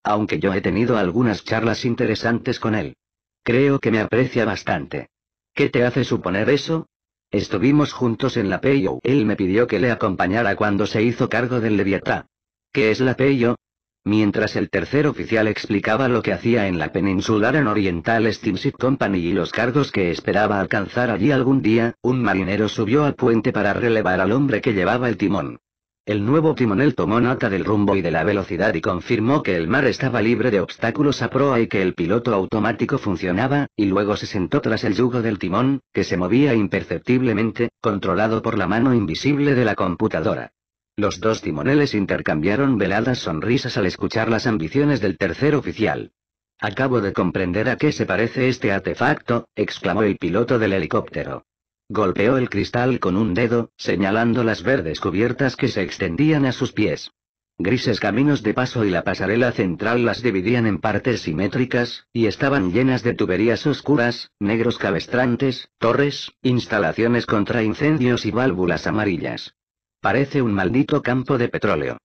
Aunque yo he tenido algunas charlas interesantes con él. Creo que me aprecia bastante. ¿Qué te hace suponer eso? Estuvimos juntos en la Peyo. Él me pidió que le acompañara cuando se hizo cargo del Leviatá. ¿Qué es la Peyo? Mientras el tercer oficial explicaba lo que hacía en la peninsular en Oriental Steamship Company y los cargos que esperaba alcanzar allí algún día, un marinero subió al puente para relevar al hombre que llevaba el timón. El nuevo timonel tomó nota del rumbo y de la velocidad y confirmó que el mar estaba libre de obstáculos a proa y que el piloto automático funcionaba, y luego se sentó tras el yugo del timón, que se movía imperceptiblemente, controlado por la mano invisible de la computadora. Los dos timoneles intercambiaron veladas sonrisas al escuchar las ambiciones del tercer oficial. Acabo de comprender a qué se parece este artefacto, exclamó el piloto del helicóptero. Golpeó el cristal con un dedo, señalando las verdes cubiertas que se extendían a sus pies. Grises caminos de paso y la pasarela central las dividían en partes simétricas, y estaban llenas de tuberías oscuras, negros cabestrantes, torres, instalaciones contra incendios y válvulas amarillas. Parece un maldito campo de petróleo.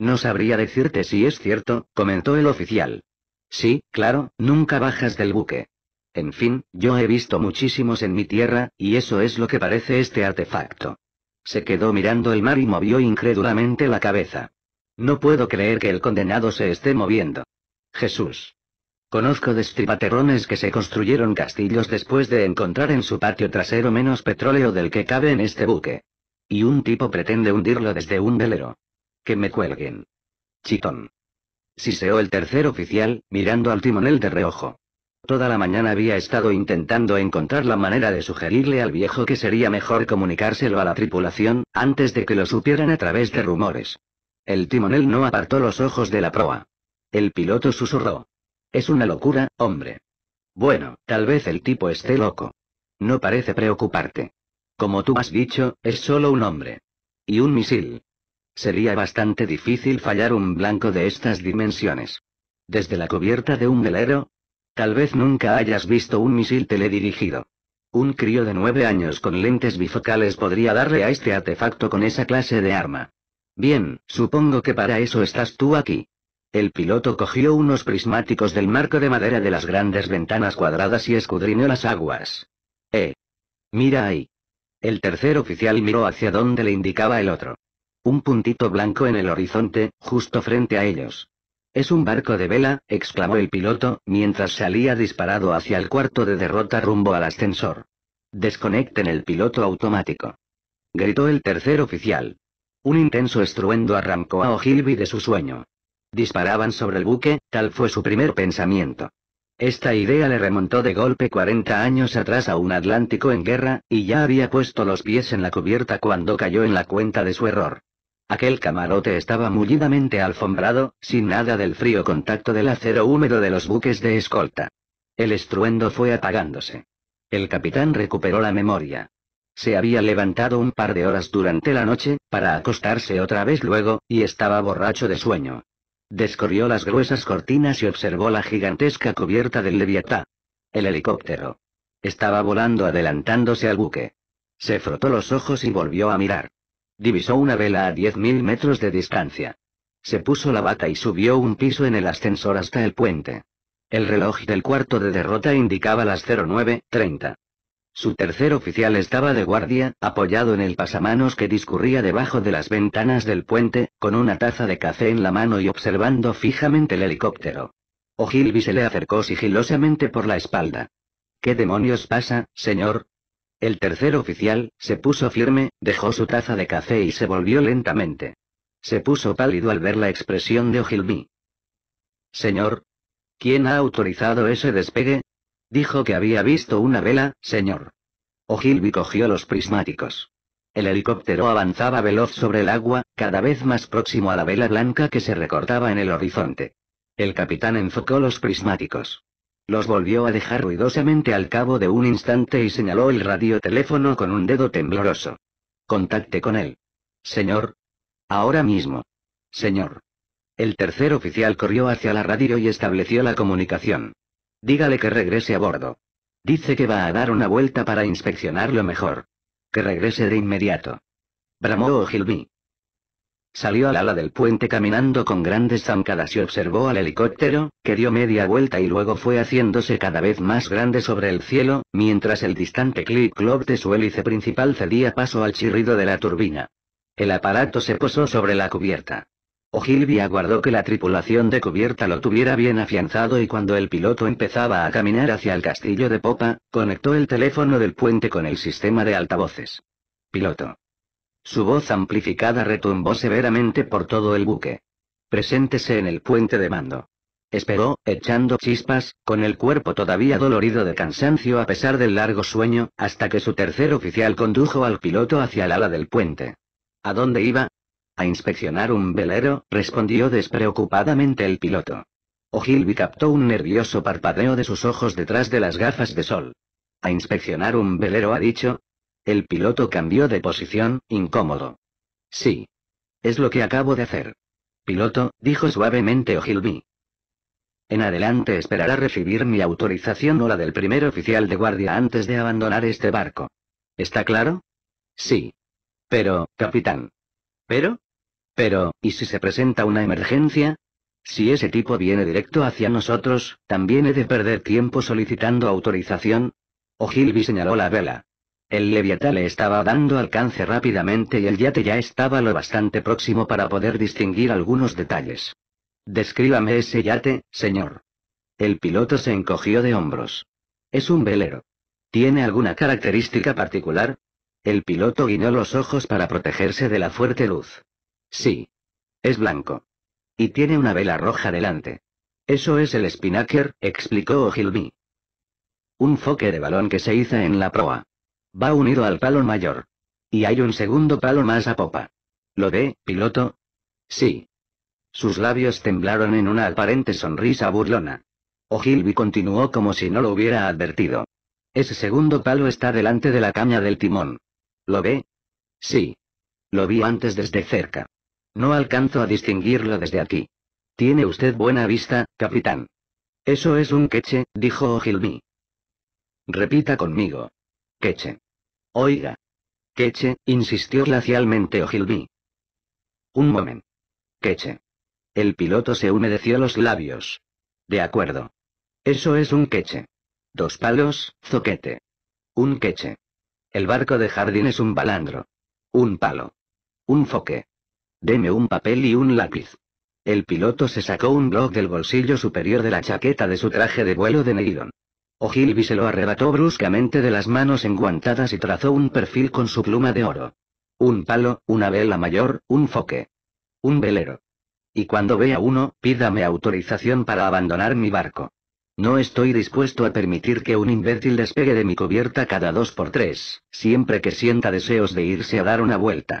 No sabría decirte si es cierto, comentó el oficial. Sí, claro, nunca bajas del buque. En fin, yo he visto muchísimos en mi tierra, y eso es lo que parece este artefacto. Se quedó mirando el mar y movió incrédulamente la cabeza. No puedo creer que el condenado se esté moviendo. Jesús. Conozco de destripaterrones que se construyeron castillos después de encontrar en su patio trasero menos petróleo del que cabe en este buque. Y un tipo pretende hundirlo desde un velero. Que me cuelguen. Chitón. Siseó el tercer oficial, mirando al timonel de reojo. Toda la mañana había estado intentando encontrar la manera de sugerirle al viejo que sería mejor comunicárselo a la tripulación, antes de que lo supieran a través de rumores. El timonel no apartó los ojos de la proa. El piloto susurró. Es una locura, hombre. Bueno, tal vez el tipo esté loco. No parece preocuparte. Como tú has dicho, es solo un hombre. Y un misil. Sería bastante difícil fallar un blanco de estas dimensiones. Desde la cubierta de un velero. Tal vez nunca hayas visto un misil teledirigido. Un crío de nueve años con lentes bifocales podría darle a este artefacto con esa clase de arma. Bien, supongo que para eso estás tú aquí. El piloto cogió unos prismáticos del marco de madera de las grandes ventanas cuadradas y escudriñó las aguas. Eh. Mira ahí. El tercer oficial miró hacia donde le indicaba el otro. Un puntito blanco en el horizonte, justo frente a ellos. Es un barco de vela, exclamó el piloto, mientras salía disparado hacia el cuarto de derrota rumbo al ascensor. Desconecten el piloto automático. Gritó el tercer oficial. Un intenso estruendo arrancó a Ogilvy de su sueño. Disparaban sobre el buque, tal fue su primer pensamiento. Esta idea le remontó de golpe 40 años atrás a un Atlántico en guerra, y ya había puesto los pies en la cubierta cuando cayó en la cuenta de su error. Aquel camarote estaba mullidamente alfombrado, sin nada del frío contacto del acero húmedo de los buques de escolta. El estruendo fue apagándose. El capitán recuperó la memoria. Se había levantado un par de horas durante la noche, para acostarse otra vez luego, y estaba borracho de sueño. Descorrió las gruesas cortinas y observó la gigantesca cubierta del Leviatá. El helicóptero. Estaba volando adelantándose al buque. Se frotó los ojos y volvió a mirar. Divisó una vela a 10.000 metros de distancia. Se puso la bata y subió un piso en el ascensor hasta el puente. El reloj del cuarto de derrota indicaba las 09.30. Su tercer oficial estaba de guardia, apoyado en el pasamanos que discurría debajo de las ventanas del puente, con una taza de café en la mano y observando fijamente el helicóptero. Ogilvy se le acercó sigilosamente por la espalda. ¿Qué demonios pasa, señor? El tercer oficial, se puso firme, dejó su taza de café y se volvió lentamente. Se puso pálido al ver la expresión de Ogilvy. Señor. ¿Quién ha autorizado ese despegue? Dijo que había visto una vela, señor. Ogilvy cogió los prismáticos. El helicóptero avanzaba veloz sobre el agua, cada vez más próximo a la vela blanca que se recortaba en el horizonte. El capitán enfocó los prismáticos. Los volvió a dejar ruidosamente al cabo de un instante y señaló el radioteléfono con un dedo tembloroso. Contacte con él. Señor. Ahora mismo. Señor. El tercer oficial corrió hacia la radio y estableció la comunicación. Dígale que regrese a bordo. Dice que va a dar una vuelta para inspeccionarlo mejor. Que regrese de inmediato. Bramó Gilby. Salió al ala del puente caminando con grandes zancadas y observó al helicóptero, que dio media vuelta y luego fue haciéndose cada vez más grande sobre el cielo, mientras el distante clic-clop de su hélice principal cedía paso al chirrido de la turbina. El aparato se posó sobre la cubierta. Ogilvy aguardó que la tripulación de cubierta lo tuviera bien afianzado y cuando el piloto empezaba a caminar hacia el castillo de popa, conectó el teléfono del puente con el sistema de altavoces. Piloto. Su voz amplificada retumbó severamente por todo el buque. Preséntese en el puente de mando. Esperó, echando chispas, con el cuerpo todavía dolorido de cansancio a pesar del largo sueño, hasta que su tercer oficial condujo al piloto hacia el ala del puente. ¿A dónde iba? A inspeccionar un velero, respondió despreocupadamente el piloto. Ogilvy captó un nervioso parpadeo de sus ojos detrás de las gafas de sol. A inspeccionar un velero ha dicho. El piloto cambió de posición, incómodo. Sí. Es lo que acabo de hacer. Piloto, dijo suavemente Ogilvy. En adelante esperará recibir mi autorización o la del primer oficial de guardia antes de abandonar este barco. ¿Está claro? Sí. Pero, capitán. ¿Pero? Pero, ¿y si se presenta una emergencia? Si ese tipo viene directo hacia nosotros, también he de perder tiempo solicitando autorización. Ogilvy oh, señaló la vela. El leviatán le estaba dando alcance rápidamente y el yate ya estaba lo bastante próximo para poder distinguir algunos detalles. Descríbame ese yate, señor. El piloto se encogió de hombros. Es un velero. ¿Tiene alguna característica particular? El piloto guiñó los ojos para protegerse de la fuerte luz. Sí. Es blanco. Y tiene una vela roja delante. Eso es el Spinnaker, explicó Ogilvy. Un foque de balón que se hizo en la proa. Va unido al palo mayor. Y hay un segundo palo más a popa. ¿Lo ve, piloto? Sí. Sus labios temblaron en una aparente sonrisa burlona. Ogilvy continuó como si no lo hubiera advertido. Ese segundo palo está delante de la caña del timón. ¿Lo ve? Sí. Lo vi antes desde cerca. No alcanzo a distinguirlo desde aquí. Tiene usted buena vista, capitán. Eso es un queche, dijo Ogilvy. Repita conmigo. Queche. Oiga. Queche, insistió glacialmente Ogilvy. Un momento. Queche. El piloto se humedeció los labios. De acuerdo. Eso es un queche. Dos palos, zoquete. Un queche. El barco de jardín es un balandro. Un palo. Un foque. Deme un papel y un lápiz. El piloto se sacó un blog del bolsillo superior de la chaqueta de su traje de vuelo de Neidon. Ogilvy se lo arrebató bruscamente de las manos enguantadas y trazó un perfil con su pluma de oro. Un palo, una vela mayor, un foque. Un velero. Y cuando vea uno, pídame autorización para abandonar mi barco. No estoy dispuesto a permitir que un imbécil despegue de mi cubierta cada dos por tres, siempre que sienta deseos de irse a dar una vuelta.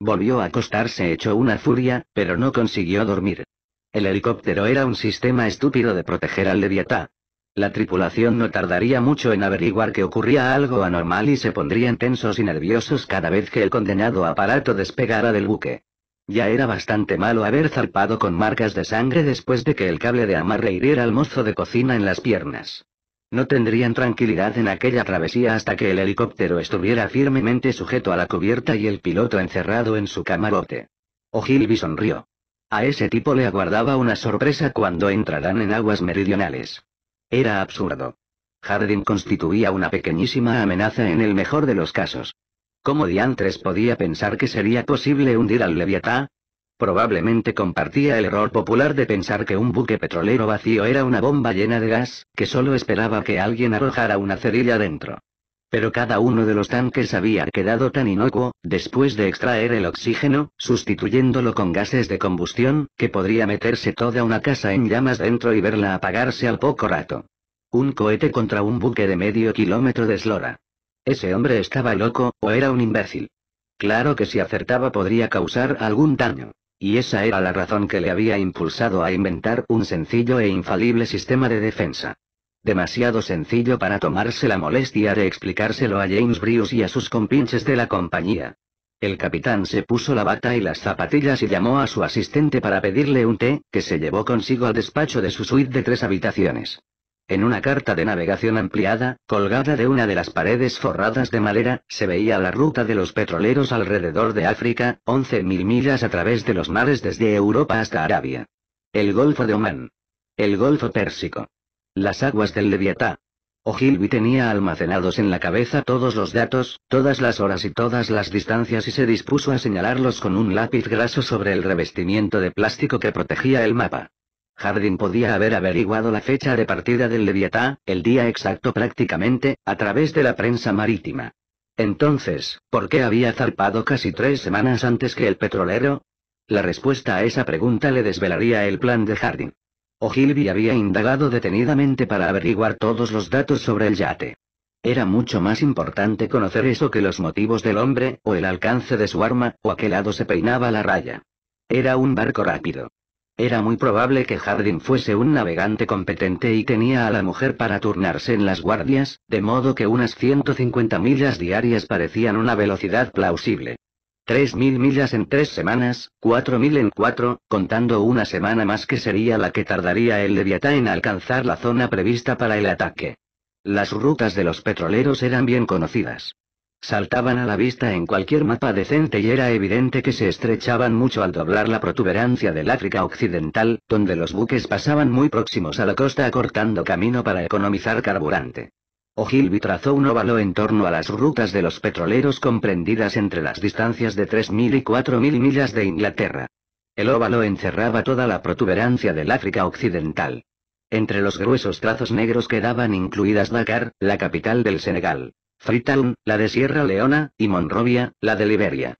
Volvió a acostarse hecho una furia, pero no consiguió dormir. El helicóptero era un sistema estúpido de proteger al Leviatá. La tripulación no tardaría mucho en averiguar que ocurría algo anormal y se pondrían tensos y nerviosos cada vez que el condenado aparato despegara del buque. Ya era bastante malo haber zarpado con marcas de sangre después de que el cable de amarre hiriera al mozo de cocina en las piernas. No tendrían tranquilidad en aquella travesía hasta que el helicóptero estuviera firmemente sujeto a la cubierta y el piloto encerrado en su camarote. O'Gilby sonrió. A ese tipo le aguardaba una sorpresa cuando entraran en aguas meridionales. Era absurdo. Harding constituía una pequeñísima amenaza en el mejor de los casos. ¿Cómo diantres podía pensar que sería posible hundir al Leviatán? Probablemente compartía el error popular de pensar que un buque petrolero vacío era una bomba llena de gas, que solo esperaba que alguien arrojara una cerilla dentro. Pero cada uno de los tanques había quedado tan inocuo, después de extraer el oxígeno, sustituyéndolo con gases de combustión, que podría meterse toda una casa en llamas dentro y verla apagarse al poco rato. Un cohete contra un buque de medio kilómetro de eslora. Ese hombre estaba loco, o era un imbécil. Claro que si acertaba podría causar algún daño. Y esa era la razón que le había impulsado a inventar un sencillo e infalible sistema de defensa. Demasiado sencillo para tomarse la molestia de explicárselo a James Bruce y a sus compinches de la compañía. El capitán se puso la bata y las zapatillas y llamó a su asistente para pedirle un té, que se llevó consigo al despacho de su suite de tres habitaciones. En una carta de navegación ampliada, colgada de una de las paredes forradas de madera, se veía la ruta de los petroleros alrededor de África, 11.000 millas a través de los mares desde Europa hasta Arabia. El Golfo de Omán. El Golfo Pérsico. Las aguas del Leviatá. Ogilvy tenía almacenados en la cabeza todos los datos, todas las horas y todas las distancias y se dispuso a señalarlos con un lápiz graso sobre el revestimiento de plástico que protegía el mapa. Hardin podía haber averiguado la fecha de partida del Leviatá, el día exacto prácticamente, a través de la prensa marítima. Entonces, ¿por qué había zarpado casi tres semanas antes que el petrolero? La respuesta a esa pregunta le desvelaría el plan de Hardin. Ogilvy había indagado detenidamente para averiguar todos los datos sobre el yate. Era mucho más importante conocer eso que los motivos del hombre, o el alcance de su arma, o a qué lado se peinaba la raya. Era un barco rápido. Era muy probable que Hardin fuese un navegante competente y tenía a la mujer para turnarse en las guardias, de modo que unas 150 millas diarias parecían una velocidad plausible. 3.000 millas en tres semanas, 4.000 en cuatro, contando una semana más que sería la que tardaría el Leviatá en alcanzar la zona prevista para el ataque. Las rutas de los petroleros eran bien conocidas saltaban a la vista en cualquier mapa decente y era evidente que se estrechaban mucho al doblar la protuberancia del África Occidental, donde los buques pasaban muy próximos a la costa acortando camino para economizar carburante. Ogilvy trazó un óvalo en torno a las rutas de los petroleros comprendidas entre las distancias de 3.000 y 4.000 millas de Inglaterra. El óvalo encerraba toda la protuberancia del África Occidental. Entre los gruesos trazos negros quedaban incluidas Dakar, la capital del Senegal. Freetown, la de Sierra Leona, y Monrovia, la de Liberia.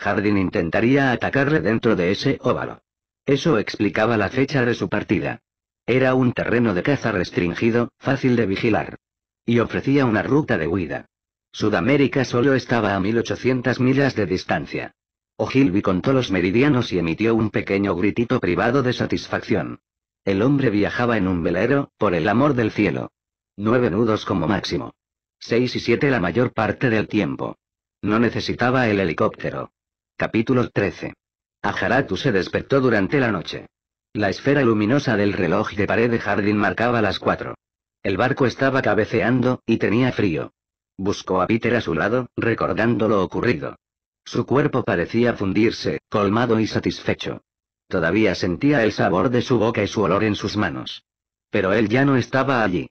Jardín intentaría atacarle dentro de ese óvalo. Eso explicaba la fecha de su partida. Era un terreno de caza restringido, fácil de vigilar. Y ofrecía una ruta de huida. Sudamérica solo estaba a 1800 millas de distancia. Ogilvy contó los meridianos y emitió un pequeño gritito privado de satisfacción. El hombre viajaba en un velero, por el amor del cielo. Nueve nudos como máximo. 6 y 7 la mayor parte del tiempo. No necesitaba el helicóptero. Capítulo 13. Ajaratu se despertó durante la noche. La esfera luminosa del reloj de pared de jardín marcaba las 4. El barco estaba cabeceando, y tenía frío. Buscó a Peter a su lado, recordando lo ocurrido. Su cuerpo parecía fundirse, colmado y satisfecho. Todavía sentía el sabor de su boca y su olor en sus manos. Pero él ya no estaba allí.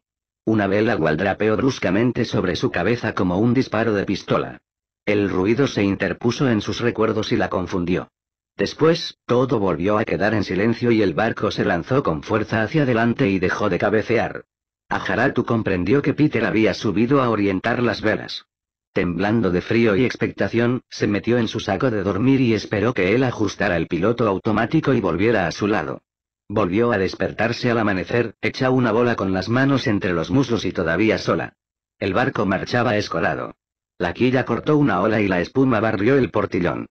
Una vela gualdrapeó bruscamente sobre su cabeza como un disparo de pistola. El ruido se interpuso en sus recuerdos y la confundió. Después, todo volvió a quedar en silencio y el barco se lanzó con fuerza hacia adelante y dejó de cabecear. Ajaratu comprendió que Peter había subido a orientar las velas. Temblando de frío y expectación, se metió en su saco de dormir y esperó que él ajustara el piloto automático y volviera a su lado. Volvió a despertarse al amanecer, echa una bola con las manos entre los muslos y todavía sola. El barco marchaba escorado. La quilla cortó una ola y la espuma barrió el portillón.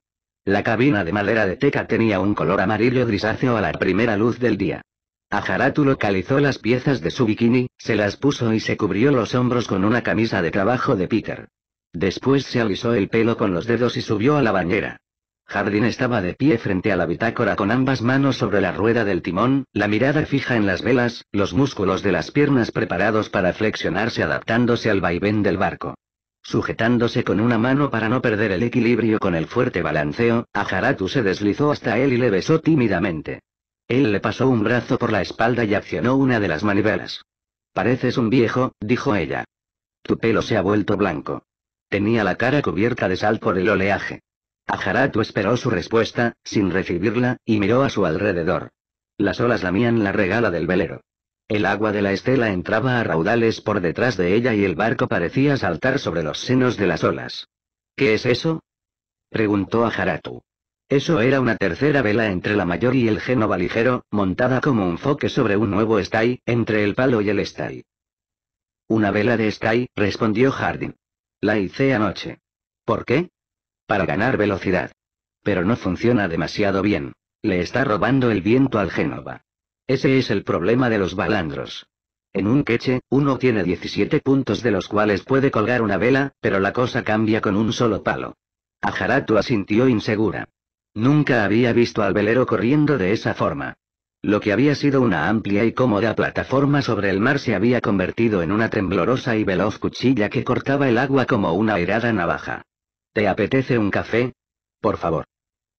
La cabina de madera de teca tenía un color amarillo grisáceo a la primera luz del día. Ajaratu localizó las piezas de su bikini, se las puso y se cubrió los hombros con una camisa de trabajo de Peter. Después se alisó el pelo con los dedos y subió a la bañera. Jardín estaba de pie frente a la bitácora con ambas manos sobre la rueda del timón, la mirada fija en las velas, los músculos de las piernas preparados para flexionarse adaptándose al vaivén del barco. Sujetándose con una mano para no perder el equilibrio con el fuerte balanceo, Ajaratu se deslizó hasta él y le besó tímidamente. Él le pasó un brazo por la espalda y accionó una de las manivelas. Pareces un viejo, dijo ella. Tu pelo se ha vuelto blanco. Tenía la cara cubierta de sal por el oleaje. Ajaratu esperó su respuesta, sin recibirla, y miró a su alrededor. Las olas lamían la regala del velero. El agua de la estela entraba a raudales por detrás de ella y el barco parecía saltar sobre los senos de las olas. ¿Qué es eso? preguntó Ajaratu. Eso era una tercera vela entre la mayor y el Génova ligero, montada como un foque sobre un nuevo stay entre el palo y el stay. Una vela de stay, respondió Hardin. La hice anoche. ¿Por qué? para ganar velocidad. Pero no funciona demasiado bien. Le está robando el viento al Génova. Ese es el problema de los balandros. En un queche, uno tiene 17 puntos de los cuales puede colgar una vela, pero la cosa cambia con un solo palo. Ajaratu asintió insegura. Nunca había visto al velero corriendo de esa forma. Lo que había sido una amplia y cómoda plataforma sobre el mar se había convertido en una temblorosa y veloz cuchilla que cortaba el agua como una airada navaja. ¿Te apetece un café? Por favor.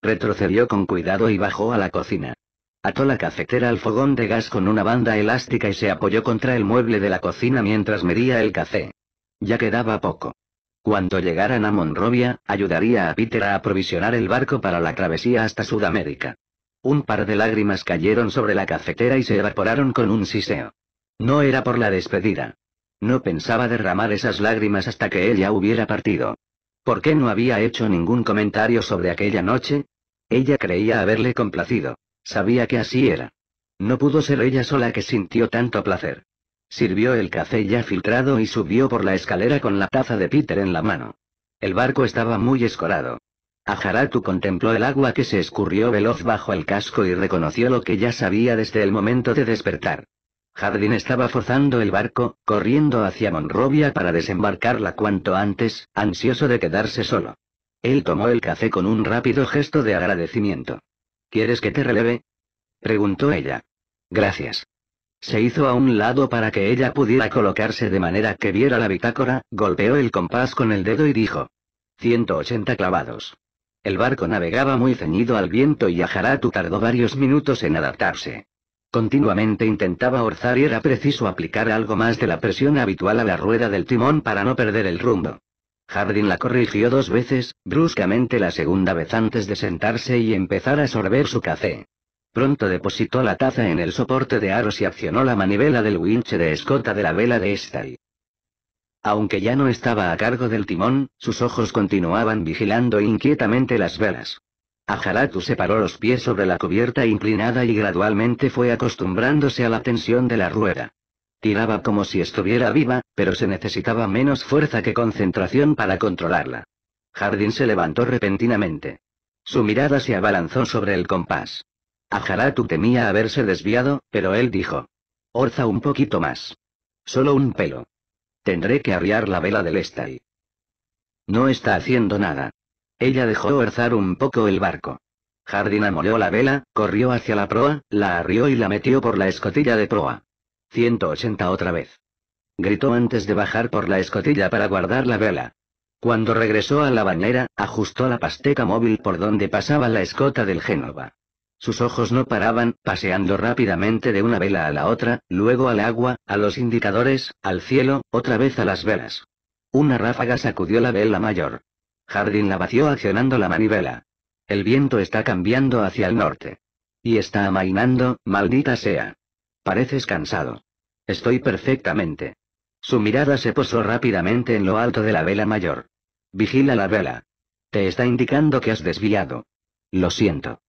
Retrocedió con cuidado y bajó a la cocina. Ató la cafetera al fogón de gas con una banda elástica y se apoyó contra el mueble de la cocina mientras medía el café. Ya quedaba poco. Cuando llegaran a Monrovia, ayudaría a Peter a aprovisionar el barco para la travesía hasta Sudamérica. Un par de lágrimas cayeron sobre la cafetera y se evaporaron con un siseo. No era por la despedida. No pensaba derramar esas lágrimas hasta que ella hubiera partido. ¿Por qué no había hecho ningún comentario sobre aquella noche? Ella creía haberle complacido. Sabía que así era. No pudo ser ella sola que sintió tanto placer. Sirvió el café ya filtrado y subió por la escalera con la taza de Peter en la mano. El barco estaba muy escorado. Ajaratu contempló el agua que se escurrió veloz bajo el casco y reconoció lo que ya sabía desde el momento de despertar. Jardín estaba forzando el barco, corriendo hacia Monrovia para desembarcarla cuanto antes, ansioso de quedarse solo. Él tomó el café con un rápido gesto de agradecimiento. ¿Quieres que te releve? preguntó ella. Gracias. Se hizo a un lado para que ella pudiera colocarse de manera que viera la bitácora, golpeó el compás con el dedo y dijo. 180 clavados. El barco navegaba muy ceñido al viento y Ajaratu tardó varios minutos en adaptarse. Continuamente intentaba orzar y era preciso aplicar algo más de la presión habitual a la rueda del timón para no perder el rumbo. Jardín la corrigió dos veces, bruscamente la segunda vez antes de sentarse y empezar a sorber su café. Pronto depositó la taza en el soporte de aros y accionó la manivela del winche de escota de la vela de estay. Aunque ya no estaba a cargo del timón, sus ojos continuaban vigilando inquietamente las velas. Ajaratu separó los pies sobre la cubierta inclinada y gradualmente fue acostumbrándose a la tensión de la rueda. Tiraba como si estuviera viva, pero se necesitaba menos fuerza que concentración para controlarla. Jardín se levantó repentinamente. Su mirada se abalanzó sobre el compás. Ajaratu temía haberse desviado, pero él dijo. Orza un poquito más. Solo un pelo. Tendré que arriar la vela del estay. No está haciendo nada. Ella dejó erzar un poco el barco. Jardina moló la vela, corrió hacia la proa, la arrió y la metió por la escotilla de proa. 180 otra vez. Gritó antes de bajar por la escotilla para guardar la vela. Cuando regresó a la bañera, ajustó la pasteca móvil por donde pasaba la escota del Génova. Sus ojos no paraban, paseando rápidamente de una vela a la otra, luego al agua, a los indicadores, al cielo, otra vez a las velas. Una ráfaga sacudió la vela mayor. Jardín la vació accionando la manivela. El viento está cambiando hacia el norte. Y está amainando, maldita sea. Pareces cansado. Estoy perfectamente. Su mirada se posó rápidamente en lo alto de la vela mayor. Vigila la vela. Te está indicando que has desviado. Lo siento.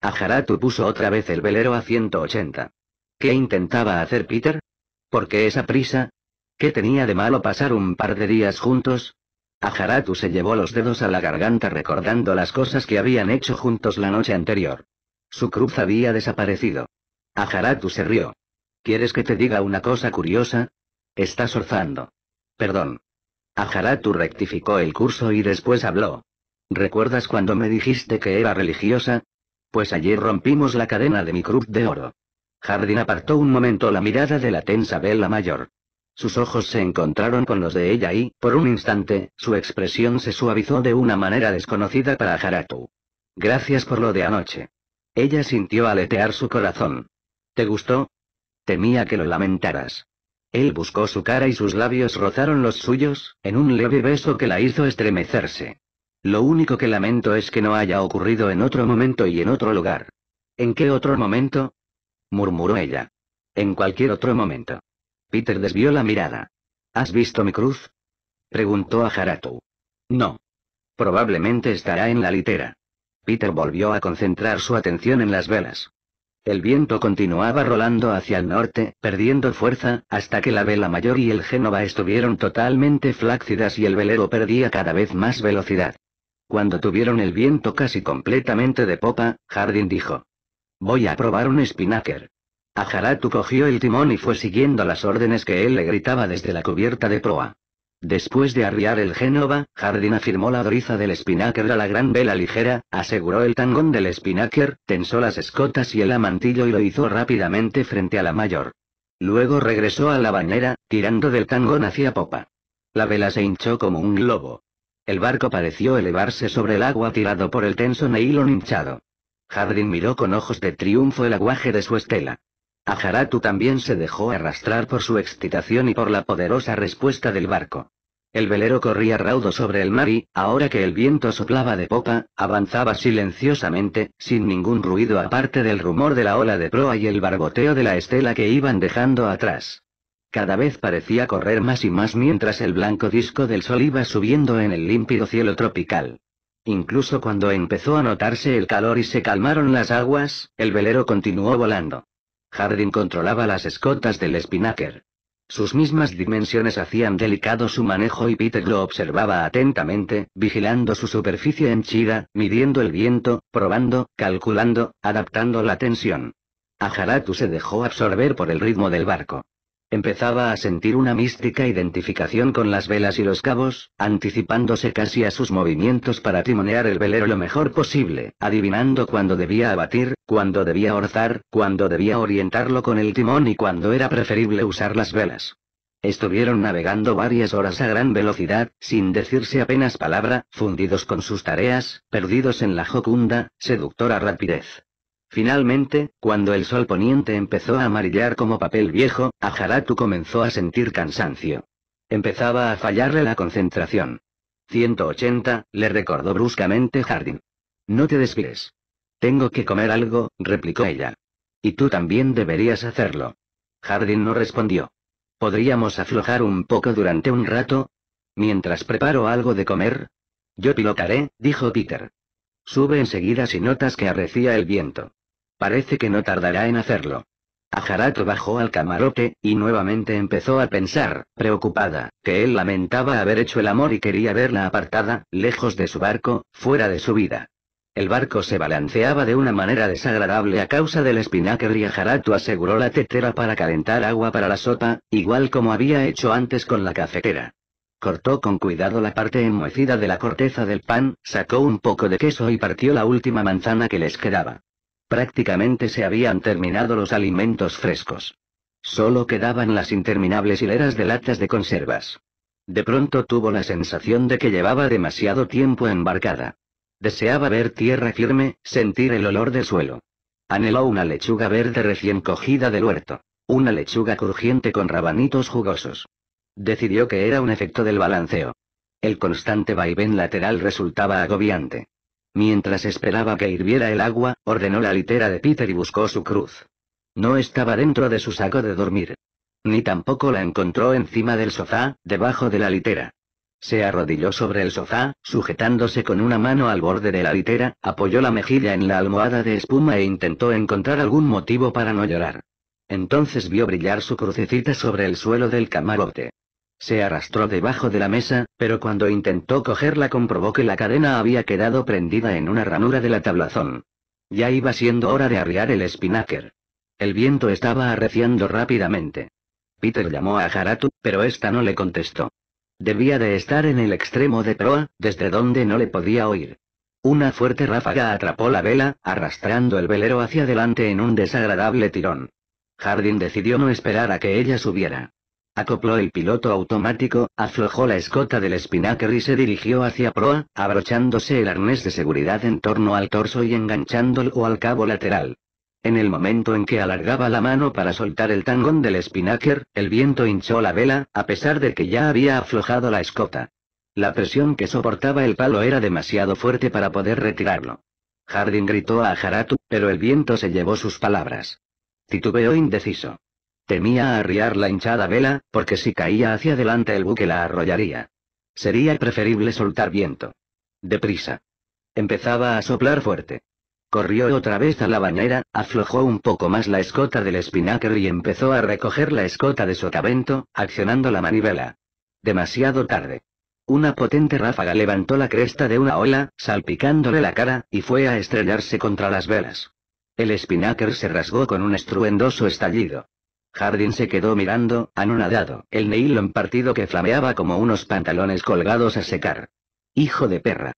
Ajaratu puso otra vez el velero a 180. ¿Qué intentaba hacer Peter? ¿Por qué esa prisa? ¿Qué tenía de malo pasar un par de días juntos? Ajaratu se llevó los dedos a la garganta recordando las cosas que habían hecho juntos la noche anterior. Su cruz había desaparecido. Ajaratu se rió. ¿Quieres que te diga una cosa curiosa? Estás orzando. Perdón. Ajaratu rectificó el curso y después habló. ¿Recuerdas cuando me dijiste que era religiosa? Pues ayer rompimos la cadena de mi cruz de oro. Jardín apartó un momento la mirada de la tensa Bella mayor. Sus ojos se encontraron con los de ella y, por un instante, su expresión se suavizó de una manera desconocida para Haratu. Gracias por lo de anoche. Ella sintió aletear su corazón. ¿Te gustó? Temía que lo lamentaras. Él buscó su cara y sus labios rozaron los suyos, en un leve beso que la hizo estremecerse. Lo único que lamento es que no haya ocurrido en otro momento y en otro lugar. ¿En qué otro momento? murmuró ella. En cualquier otro momento. Peter desvió la mirada. ¿Has visto mi cruz? Preguntó a Harato. No. Probablemente estará en la litera. Peter volvió a concentrar su atención en las velas. El viento continuaba rolando hacia el norte, perdiendo fuerza, hasta que la vela mayor y el Génova estuvieron totalmente flácidas y el velero perdía cada vez más velocidad. Cuando tuvieron el viento casi completamente de popa, Hardin dijo. Voy a probar un spinnaker. Ajaratu cogió el timón y fue siguiendo las órdenes que él le gritaba desde la cubierta de proa. Después de arriar el Génova, Jardín afirmó la doriza del Spinnaker a la gran vela ligera, aseguró el tangón del Spinnaker, tensó las escotas y el amantillo y lo hizo rápidamente frente a la mayor. Luego regresó a la bañera, tirando del tangón hacia popa. La vela se hinchó como un globo. El barco pareció elevarse sobre el agua tirado por el tenso nylon hinchado. Jardín miró con ojos de triunfo el aguaje de su estela. Ajaratu también se dejó arrastrar por su excitación y por la poderosa respuesta del barco. El velero corría raudo sobre el mar y, ahora que el viento soplaba de popa, avanzaba silenciosamente, sin ningún ruido aparte del rumor de la ola de proa y el barboteo de la estela que iban dejando atrás. Cada vez parecía correr más y más mientras el blanco disco del sol iba subiendo en el límpido cielo tropical. Incluso cuando empezó a notarse el calor y se calmaron las aguas, el velero continuó volando. Hardin controlaba las escotas del Spinnaker. Sus mismas dimensiones hacían delicado su manejo y Peter lo observaba atentamente, vigilando su superficie henchida, midiendo el viento, probando, calculando, adaptando la tensión. Ajaratu se dejó absorber por el ritmo del barco. Empezaba a sentir una mística identificación con las velas y los cabos, anticipándose casi a sus movimientos para timonear el velero lo mejor posible, adivinando cuándo debía abatir, cuándo debía orzar, cuándo debía orientarlo con el timón y cuándo era preferible usar las velas. Estuvieron navegando varias horas a gran velocidad, sin decirse apenas palabra, fundidos con sus tareas, perdidos en la jocunda, seductora rapidez. Finalmente, cuando el sol poniente empezó a amarillar como papel viejo, Ajaratu comenzó a sentir cansancio. Empezaba a fallarle la concentración. 180, le recordó bruscamente Jardín. No te despides. Tengo que comer algo, replicó ella. Y tú también deberías hacerlo. Jardín no respondió. ¿Podríamos aflojar un poco durante un rato? Mientras preparo algo de comer. Yo pilotaré, dijo Peter. Sube enseguida si notas que arrecía el viento. Parece que no tardará en hacerlo. Ajarato bajó al camarote, y nuevamente empezó a pensar, preocupada, que él lamentaba haber hecho el amor y quería verla apartada, lejos de su barco, fuera de su vida. El barco se balanceaba de una manera desagradable a causa del espinacre y Ajarato aseguró la tetera para calentar agua para la sopa, igual como había hecho antes con la cafetera. Cortó con cuidado la parte enmohecida de la corteza del pan, sacó un poco de queso y partió la última manzana que les quedaba. Prácticamente se habían terminado los alimentos frescos. Solo quedaban las interminables hileras de latas de conservas. De pronto tuvo la sensación de que llevaba demasiado tiempo embarcada. Deseaba ver tierra firme, sentir el olor del suelo. Anheló una lechuga verde recién cogida del huerto. Una lechuga crujiente con rabanitos jugosos. Decidió que era un efecto del balanceo. El constante vaivén lateral resultaba agobiante. Mientras esperaba que hirviera el agua, ordenó la litera de Peter y buscó su cruz. No estaba dentro de su saco de dormir. Ni tampoco la encontró encima del sofá, debajo de la litera. Se arrodilló sobre el sofá, sujetándose con una mano al borde de la litera, apoyó la mejilla en la almohada de espuma e intentó encontrar algún motivo para no llorar. Entonces vio brillar su crucecita sobre el suelo del camarote. Se arrastró debajo de la mesa, pero cuando intentó cogerla comprobó que la cadena había quedado prendida en una ranura de la tablazón. Ya iba siendo hora de arriar el spinnaker. El viento estaba arreciando rápidamente. Peter llamó a Haratu, pero ésta no le contestó. Debía de estar en el extremo de proa, desde donde no le podía oír. Una fuerte ráfaga atrapó la vela, arrastrando el velero hacia adelante en un desagradable tirón. Hardin decidió no esperar a que ella subiera. Acopló el piloto automático, aflojó la escota del Spinnaker y se dirigió hacia proa, abrochándose el arnés de seguridad en torno al torso y enganchándolo al cabo lateral. En el momento en que alargaba la mano para soltar el tangón del Spinnaker, el viento hinchó la vela, a pesar de que ya había aflojado la escota. La presión que soportaba el palo era demasiado fuerte para poder retirarlo. Harding gritó a Haratu, pero el viento se llevó sus palabras. Titubeó indeciso. Temía arriar la hinchada vela, porque si caía hacia adelante el buque la arrollaría. Sería preferible soltar viento. Deprisa. Empezaba a soplar fuerte. Corrió otra vez a la bañera, aflojó un poco más la escota del espinacre y empezó a recoger la escota de sotavento, accionando la manivela. Demasiado tarde. Una potente ráfaga levantó la cresta de una ola, salpicándole la cara, y fue a estrellarse contra las velas. El espinacre se rasgó con un estruendoso estallido. Jardín se quedó mirando, anonadado, el nylon partido que flameaba como unos pantalones colgados a secar. Hijo de perra.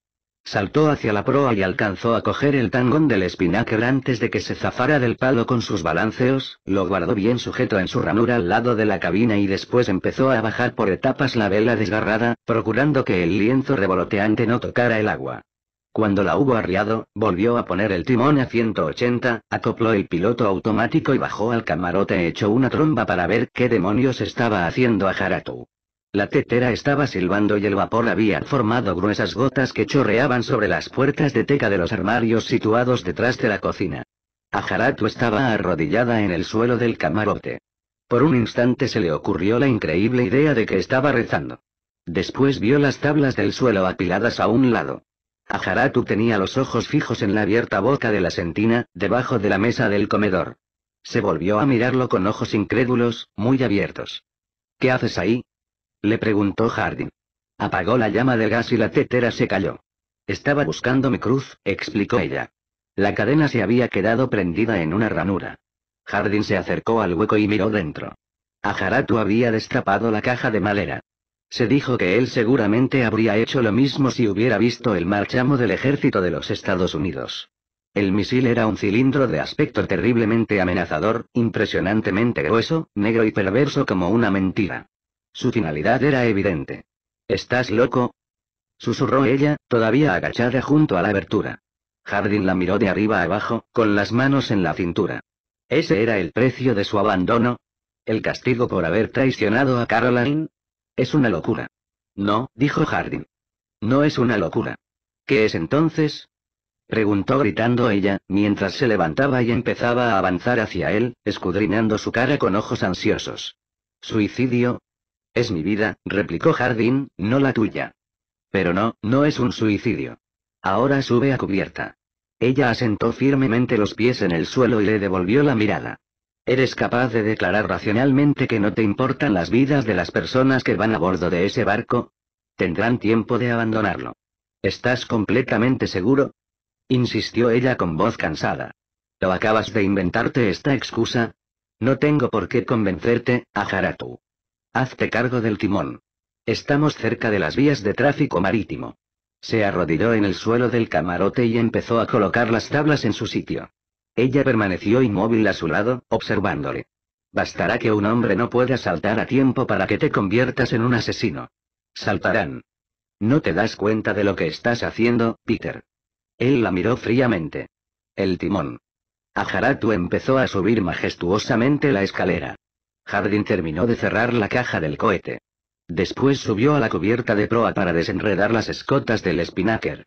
Saltó hacia la proa y alcanzó a coger el tangón del espináculo antes de que se zafara del palo con sus balanceos, lo guardó bien sujeto en su ranura al lado de la cabina y después empezó a bajar por etapas la vela desgarrada, procurando que el lienzo revoloteante no tocara el agua. Cuando la hubo arriado, volvió a poner el timón a 180, acopló el piloto automático y bajó al camarote hecho una tromba para ver qué demonios estaba haciendo a Haratu. La tetera estaba silbando y el vapor había formado gruesas gotas que chorreaban sobre las puertas de teca de los armarios situados detrás de la cocina. Ajaratu estaba arrodillada en el suelo del camarote. Por un instante se le ocurrió la increíble idea de que estaba rezando. Después vio las tablas del suelo apiladas a un lado. Ajaratu tenía los ojos fijos en la abierta boca de la sentina, debajo de la mesa del comedor. Se volvió a mirarlo con ojos incrédulos, muy abiertos. ¿Qué haces ahí? Le preguntó Harding. Apagó la llama del gas y la tetera se cayó. Estaba buscando mi cruz, explicó ella. La cadena se había quedado prendida en una ranura. Harding se acercó al hueco y miró dentro. Ajaratu había destapado la caja de madera. Se dijo que él seguramente habría hecho lo mismo si hubiera visto el marchamo del ejército de los Estados Unidos. El misil era un cilindro de aspecto terriblemente amenazador, impresionantemente grueso, negro y perverso como una mentira. Su finalidad era evidente. ¿Estás loco? susurró ella, todavía agachada junto a la abertura. Hardin la miró de arriba abajo, con las manos en la cintura. ¿Ese era el precio de su abandono? ¿El castigo por haber traicionado a Caroline? Es una locura. No, dijo Jardín. No es una locura. ¿Qué es entonces? preguntó gritando ella, mientras se levantaba y empezaba a avanzar hacia él, escudriñando su cara con ojos ansiosos. ¿Suicidio? Es mi vida, replicó Jardín, no la tuya. Pero no, no es un suicidio. Ahora sube a cubierta. Ella asentó firmemente los pies en el suelo y le devolvió la mirada. Eres capaz de declarar racionalmente que no te importan las vidas de las personas que van a bordo de ese barco. Tendrán tiempo de abandonarlo. ¿Estás completamente seguro? insistió ella con voz cansada. ¿Lo acabas de inventarte esta excusa? No tengo por qué convencerte, Ajaratu. Hazte cargo del timón. Estamos cerca de las vías de tráfico marítimo. Se arrodilló en el suelo del camarote y empezó a colocar las tablas en su sitio. Ella permaneció inmóvil a su lado, observándole. Bastará que un hombre no pueda saltar a tiempo para que te conviertas en un asesino. Saltarán. No te das cuenta de lo que estás haciendo, Peter. Él la miró fríamente. El timón. Ajaratu empezó a subir majestuosamente la escalera. Jardín terminó de cerrar la caja del cohete. Después subió a la cubierta de proa para desenredar las escotas del spinnaker.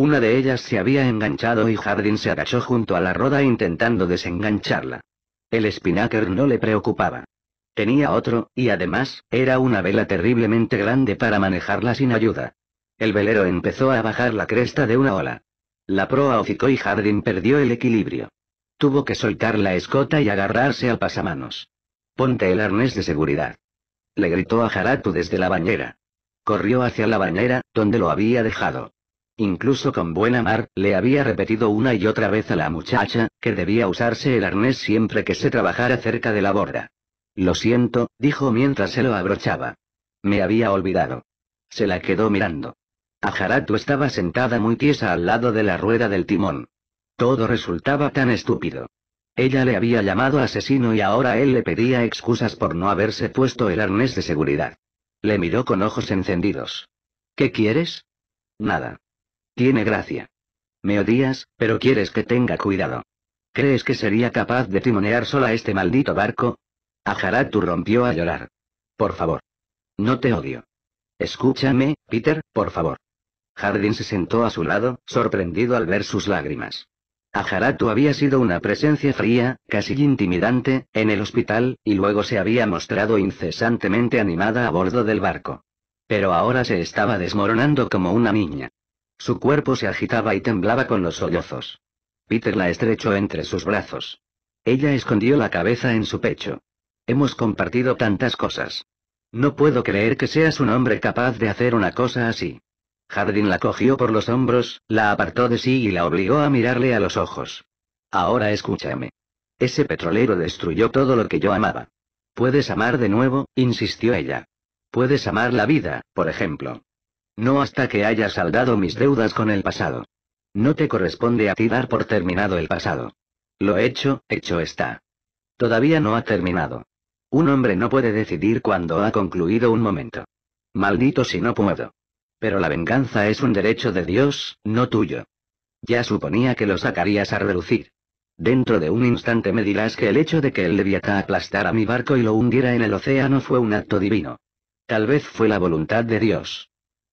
Una de ellas se había enganchado y Hardin se agachó junto a la roda intentando desengancharla. El Spinnaker no le preocupaba. Tenía otro, y además, era una vela terriblemente grande para manejarla sin ayuda. El velero empezó a bajar la cresta de una ola. La proa hocicó y Hardin perdió el equilibrio. Tuvo que soltar la escota y agarrarse al pasamanos. Ponte el arnés de seguridad. Le gritó a Jaratu desde la bañera. Corrió hacia la bañera, donde lo había dejado incluso con buena mar, le había repetido una y otra vez a la muchacha, que debía usarse el arnés siempre que se trabajara cerca de la borda. Lo siento, dijo mientras se lo abrochaba. Me había olvidado. Se la quedó mirando. Ajaratu estaba sentada muy tiesa al lado de la rueda del timón. Todo resultaba tan estúpido. Ella le había llamado asesino y ahora él le pedía excusas por no haberse puesto el arnés de seguridad. Le miró con ojos encendidos. ¿Qué quieres? Nada. Tiene gracia. Me odias, pero quieres que tenga cuidado. ¿Crees que sería capaz de timonear sola este maldito barco? Ajaratu rompió a llorar. Por favor. No te odio. Escúchame, Peter, por favor. Jardín se sentó a su lado, sorprendido al ver sus lágrimas. Ajaratu había sido una presencia fría, casi intimidante, en el hospital, y luego se había mostrado incesantemente animada a bordo del barco. Pero ahora se estaba desmoronando como una niña. Su cuerpo se agitaba y temblaba con los sollozos. Peter la estrechó entre sus brazos. Ella escondió la cabeza en su pecho. Hemos compartido tantas cosas. No puedo creer que seas un hombre capaz de hacer una cosa así. Jardín la cogió por los hombros, la apartó de sí y la obligó a mirarle a los ojos. Ahora escúchame. Ese petrolero destruyó todo lo que yo amaba. Puedes amar de nuevo, insistió ella. Puedes amar la vida, por ejemplo. No hasta que haya saldado mis deudas con el pasado. No te corresponde a ti dar por terminado el pasado. Lo hecho, hecho está. Todavía no ha terminado. Un hombre no puede decidir cuando ha concluido un momento. Maldito si no puedo. Pero la venganza es un derecho de Dios, no tuyo. Ya suponía que lo sacarías a relucir. Dentro de un instante me dirás que el hecho de que el aplastar aplastara mi barco y lo hundiera en el océano fue un acto divino. Tal vez fue la voluntad de Dios.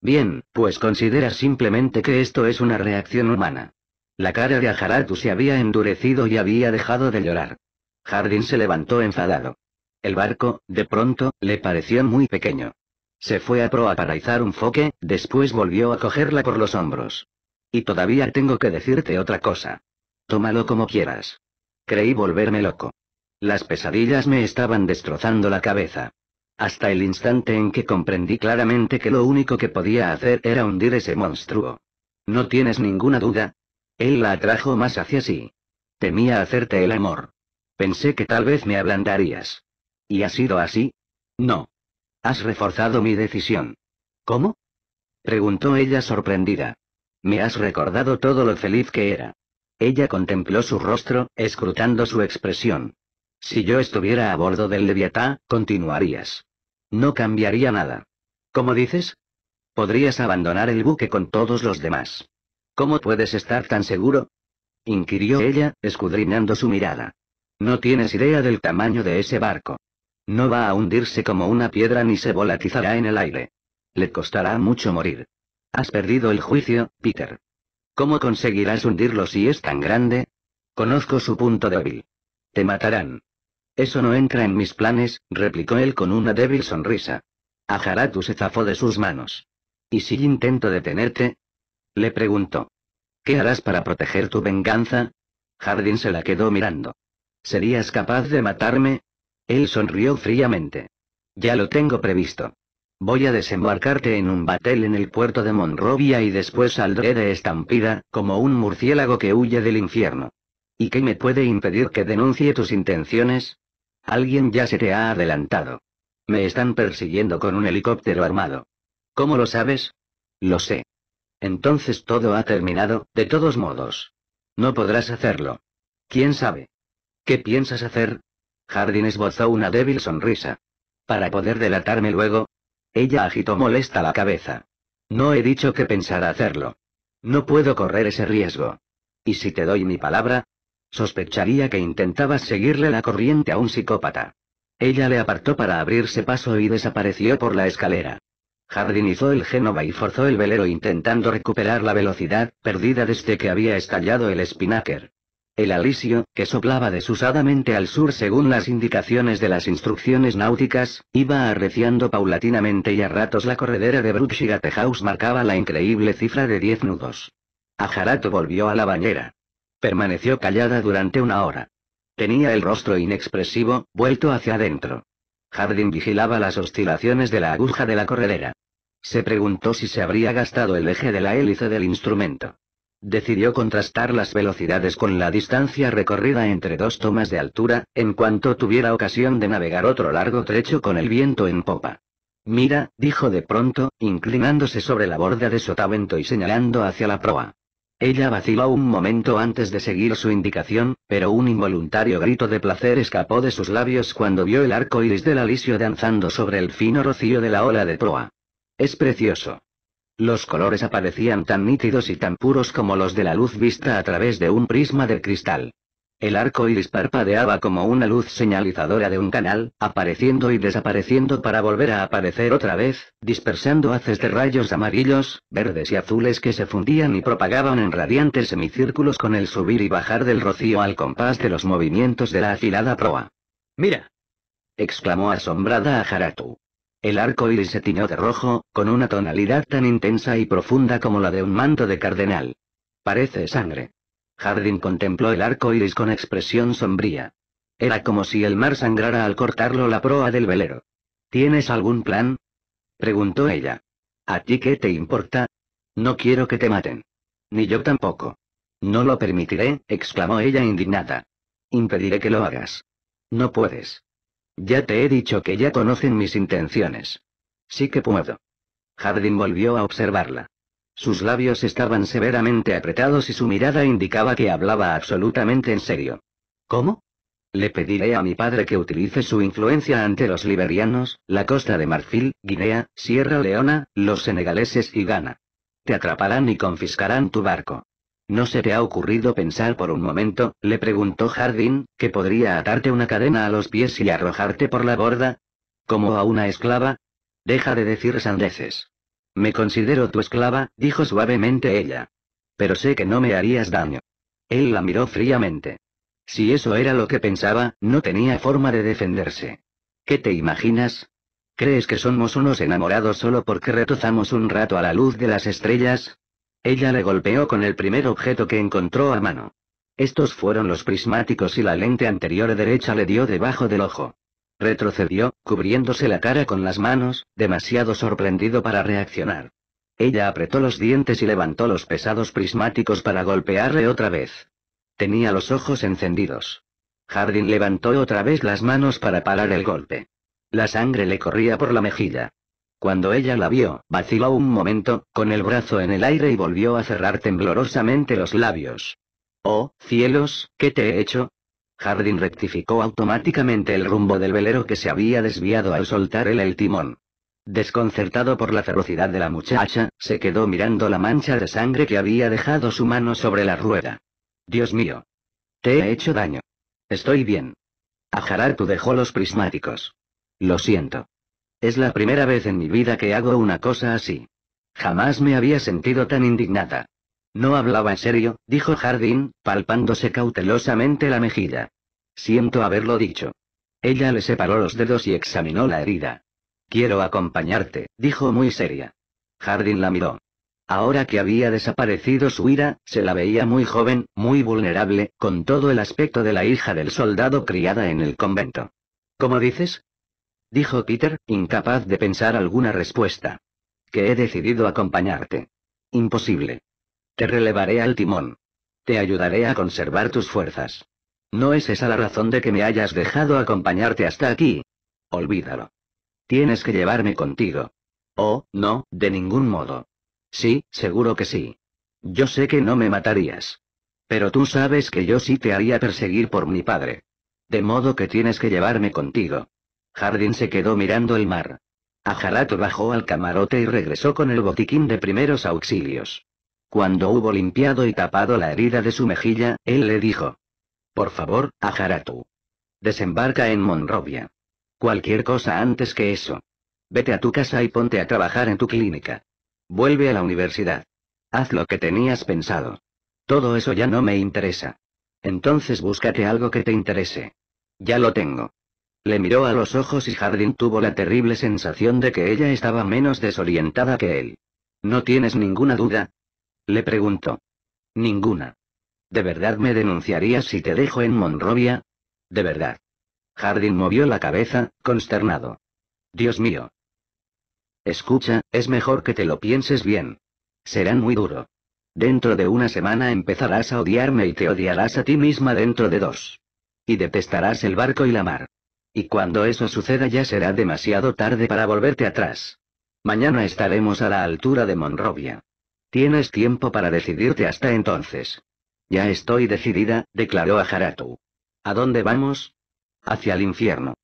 Bien, pues considera simplemente que esto es una reacción humana. La cara de Ajaratu se había endurecido y había dejado de llorar. Jardín se levantó enfadado. El barco, de pronto, le pareció muy pequeño. Se fue a proa para izar un foque, después volvió a cogerla por los hombros. Y todavía tengo que decirte otra cosa. Tómalo como quieras. Creí volverme loco. Las pesadillas me estaban destrozando la cabeza hasta el instante en que comprendí claramente que lo único que podía hacer era hundir ese monstruo. ¿No tienes ninguna duda? Él la atrajo más hacia sí. Temía hacerte el amor. Pensé que tal vez me ablandarías. ¿Y ha sido así? No. Has reforzado mi decisión. ¿Cómo? preguntó ella sorprendida. Me has recordado todo lo feliz que era. Ella contempló su rostro, escrutando su expresión. Si yo estuviera a bordo del Leviatán, continuarías. No cambiaría nada. ¿Cómo dices? Podrías abandonar el buque con todos los demás. ¿Cómo puedes estar tan seguro? inquirió ella, escudriñando su mirada. No tienes idea del tamaño de ese barco. No va a hundirse como una piedra ni se volatizará en el aire. Le costará mucho morir. Has perdido el juicio, Peter. ¿Cómo conseguirás hundirlo si es tan grande? Conozco su punto débil. Te matarán. Eso no entra en mis planes, replicó él con una débil sonrisa. Ajaratu se zafó de sus manos. ¿Y si intento detenerte? Le preguntó. ¿Qué harás para proteger tu venganza? Jardín se la quedó mirando. ¿Serías capaz de matarme? Él sonrió fríamente. Ya lo tengo previsto. Voy a desembarcarte en un batel en el puerto de Monrovia y después saldré de estampida, como un murciélago que huye del infierno. ¿Y qué me puede impedir que denuncie tus intenciones? Alguien ya se te ha adelantado. Me están persiguiendo con un helicóptero armado. ¿Cómo lo sabes? Lo sé. Entonces todo ha terminado, de todos modos. No podrás hacerlo. ¿Quién sabe? ¿Qué piensas hacer? Jardín esbozó una débil sonrisa. ¿Para poder delatarme luego? Ella agitó molesta la cabeza. No he dicho que pensara hacerlo. No puedo correr ese riesgo. ¿Y si te doy mi palabra? Sospecharía que intentaba seguirle la corriente a un psicópata. Ella le apartó para abrirse paso y desapareció por la escalera. Jardinizó el Génova y forzó el velero intentando recuperar la velocidad, perdida desde que había estallado el Spinnaker. El alisio, que soplaba desusadamente al sur según las indicaciones de las instrucciones náuticas, iba arreciando paulatinamente y a ratos la corredera de Brookshire House marcaba la increíble cifra de 10 nudos. Ajarato volvió a la bañera. Permaneció callada durante una hora. Tenía el rostro inexpresivo, vuelto hacia adentro. jardín vigilaba las oscilaciones de la aguja de la corredera. Se preguntó si se habría gastado el eje de la hélice del instrumento. Decidió contrastar las velocidades con la distancia recorrida entre dos tomas de altura, en cuanto tuviera ocasión de navegar otro largo trecho con el viento en popa. Mira, dijo de pronto, inclinándose sobre la borda de sotavento y señalando hacia la proa. Ella vaciló un momento antes de seguir su indicación, pero un involuntario grito de placer escapó de sus labios cuando vio el arco iris del alisio danzando sobre el fino rocío de la ola de proa. Es precioso. Los colores aparecían tan nítidos y tan puros como los de la luz vista a través de un prisma de cristal. El arco iris parpadeaba como una luz señalizadora de un canal, apareciendo y desapareciendo para volver a aparecer otra vez, dispersando haces de rayos amarillos, verdes y azules que se fundían y propagaban en radiantes semicírculos con el subir y bajar del rocío al compás de los movimientos de la afilada proa. ¡Mira! exclamó asombrada a Haratu. El arco iris se tiñó de rojo, con una tonalidad tan intensa y profunda como la de un manto de cardenal. Parece sangre. Hardin contempló el arco iris con expresión sombría. Era como si el mar sangrara al cortarlo la proa del velero. ¿Tienes algún plan? preguntó ella. ¿A ti qué te importa? No quiero que te maten. Ni yo tampoco. No lo permitiré, exclamó ella indignada. Impediré que lo hagas. No puedes. Ya te he dicho que ya conocen mis intenciones. Sí que puedo. Hardin volvió a observarla. Sus labios estaban severamente apretados y su mirada indicaba que hablaba absolutamente en serio. ¿Cómo? Le pediré a mi padre que utilice su influencia ante los liberianos, la costa de Marfil, Guinea, Sierra Leona, los senegaleses y Ghana. Te atraparán y confiscarán tu barco. ¿No se te ha ocurrido pensar por un momento, le preguntó Jardín, que podría atarte una cadena a los pies y arrojarte por la borda? ¿Como a una esclava? Deja de decir sandeces. Me considero tu esclava, dijo suavemente ella. Pero sé que no me harías daño. Él la miró fríamente. Si eso era lo que pensaba, no tenía forma de defenderse. ¿Qué te imaginas? ¿Crees que somos unos enamorados solo porque retozamos un rato a la luz de las estrellas? Ella le golpeó con el primer objeto que encontró a mano. Estos fueron los prismáticos y la lente anterior derecha le dio debajo del ojo. Retrocedió, cubriéndose la cara con las manos, demasiado sorprendido para reaccionar. Ella apretó los dientes y levantó los pesados prismáticos para golpearle otra vez. Tenía los ojos encendidos. Hardin levantó otra vez las manos para parar el golpe. La sangre le corría por la mejilla. Cuando ella la vio, vaciló un momento, con el brazo en el aire y volvió a cerrar temblorosamente los labios. Oh, cielos, ¿qué te he hecho? Jardín rectificó automáticamente el rumbo del velero que se había desviado al soltar él el timón. Desconcertado por la ferocidad de la muchacha, se quedó mirando la mancha de sangre que había dejado su mano sobre la rueda. Dios mío. Te he hecho daño. Estoy bien. tu dejó los prismáticos. Lo siento. Es la primera vez en mi vida que hago una cosa así. Jamás me había sentido tan indignada. No hablaba en serio, dijo Hardin, palpándose cautelosamente la mejilla. Siento haberlo dicho. Ella le separó los dedos y examinó la herida. Quiero acompañarte, dijo muy seria. Hardin la miró. Ahora que había desaparecido su ira, se la veía muy joven, muy vulnerable, con todo el aspecto de la hija del soldado criada en el convento. ¿Cómo dices? dijo Peter, incapaz de pensar alguna respuesta. Que he decidido acompañarte. Imposible. Te relevaré al timón. Te ayudaré a conservar tus fuerzas. No es esa la razón de que me hayas dejado acompañarte hasta aquí. Olvídalo. Tienes que llevarme contigo. Oh, no, de ningún modo. Sí, seguro que sí. Yo sé que no me matarías. Pero tú sabes que yo sí te haría perseguir por mi padre. De modo que tienes que llevarme contigo. Jardín se quedó mirando el mar. Ajarato bajó al camarote y regresó con el botiquín de primeros auxilios. Cuando hubo limpiado y tapado la herida de su mejilla, él le dijo. Por favor, ajaratu. Desembarca en Monrovia. Cualquier cosa antes que eso. Vete a tu casa y ponte a trabajar en tu clínica. Vuelve a la universidad. Haz lo que tenías pensado. Todo eso ya no me interesa. Entonces búscate algo que te interese. Ya lo tengo. Le miró a los ojos y Jardín tuvo la terrible sensación de que ella estaba menos desorientada que él. No tienes ninguna duda, le preguntó. Ninguna. ¿De verdad me denunciarías si te dejo en Monrovia? De verdad. Jardín movió la cabeza, consternado. Dios mío. Escucha, es mejor que te lo pienses bien. Será muy duro. Dentro de una semana empezarás a odiarme y te odiarás a ti misma dentro de dos. Y detestarás el barco y la mar. Y cuando eso suceda ya será demasiado tarde para volverte atrás. Mañana estaremos a la altura de Monrovia. Tienes tiempo para decidirte hasta entonces. Ya estoy decidida, declaró a ¿A dónde vamos? Hacia el infierno.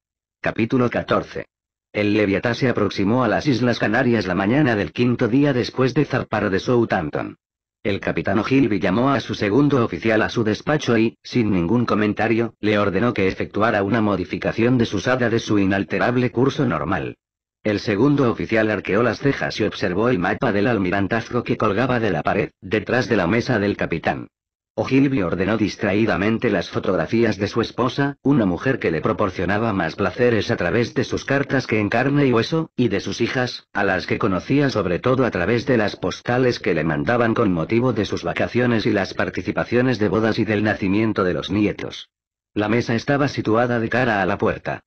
Capítulo 14. El Leviatá se aproximó a las Islas Canarias la mañana del quinto día después de zarpar de Southampton. El capitán Gilby llamó a su segundo oficial a su despacho y, sin ningún comentario, le ordenó que efectuara una modificación de desusada de su inalterable curso normal. El segundo oficial arqueó las cejas y observó el mapa del almirantazgo que colgaba de la pared, detrás de la mesa del capitán. Ogilvy ordenó distraídamente las fotografías de su esposa, una mujer que le proporcionaba más placeres a través de sus cartas que en carne y hueso, y de sus hijas, a las que conocía sobre todo a través de las postales que le mandaban con motivo de sus vacaciones y las participaciones de bodas y del nacimiento de los nietos. La mesa estaba situada de cara a la puerta.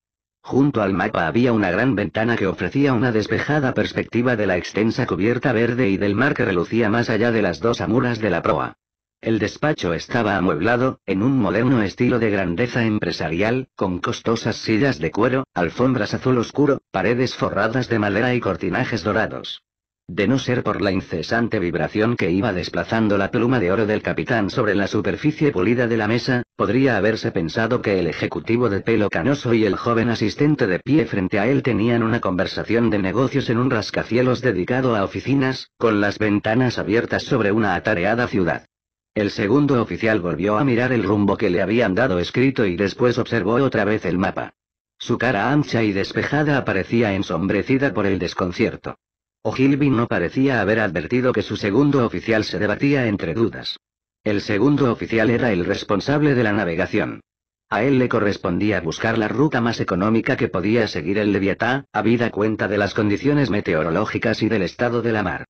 Junto al mapa había una gran ventana que ofrecía una despejada perspectiva de la extensa cubierta verde y del mar que relucía más allá de las dos amuras de la proa. El despacho estaba amueblado, en un moderno estilo de grandeza empresarial, con costosas sillas de cuero, alfombras azul oscuro, paredes forradas de madera y cortinajes dorados de no ser por la incesante vibración que iba desplazando la pluma de oro del capitán sobre la superficie pulida de la mesa, podría haberse pensado que el ejecutivo de pelo canoso y el joven asistente de pie frente a él tenían una conversación de negocios en un rascacielos dedicado a oficinas, con las ventanas abiertas sobre una atareada ciudad. El segundo oficial volvió a mirar el rumbo que le habían dado escrito y después observó otra vez el mapa. Su cara ancha y despejada aparecía ensombrecida por el desconcierto. Ogilvy no parecía haber advertido que su segundo oficial se debatía entre dudas. El segundo oficial era el responsable de la navegación. A él le correspondía buscar la ruta más económica que podía seguir el Leviatá, habida cuenta de las condiciones meteorológicas y del estado de la mar.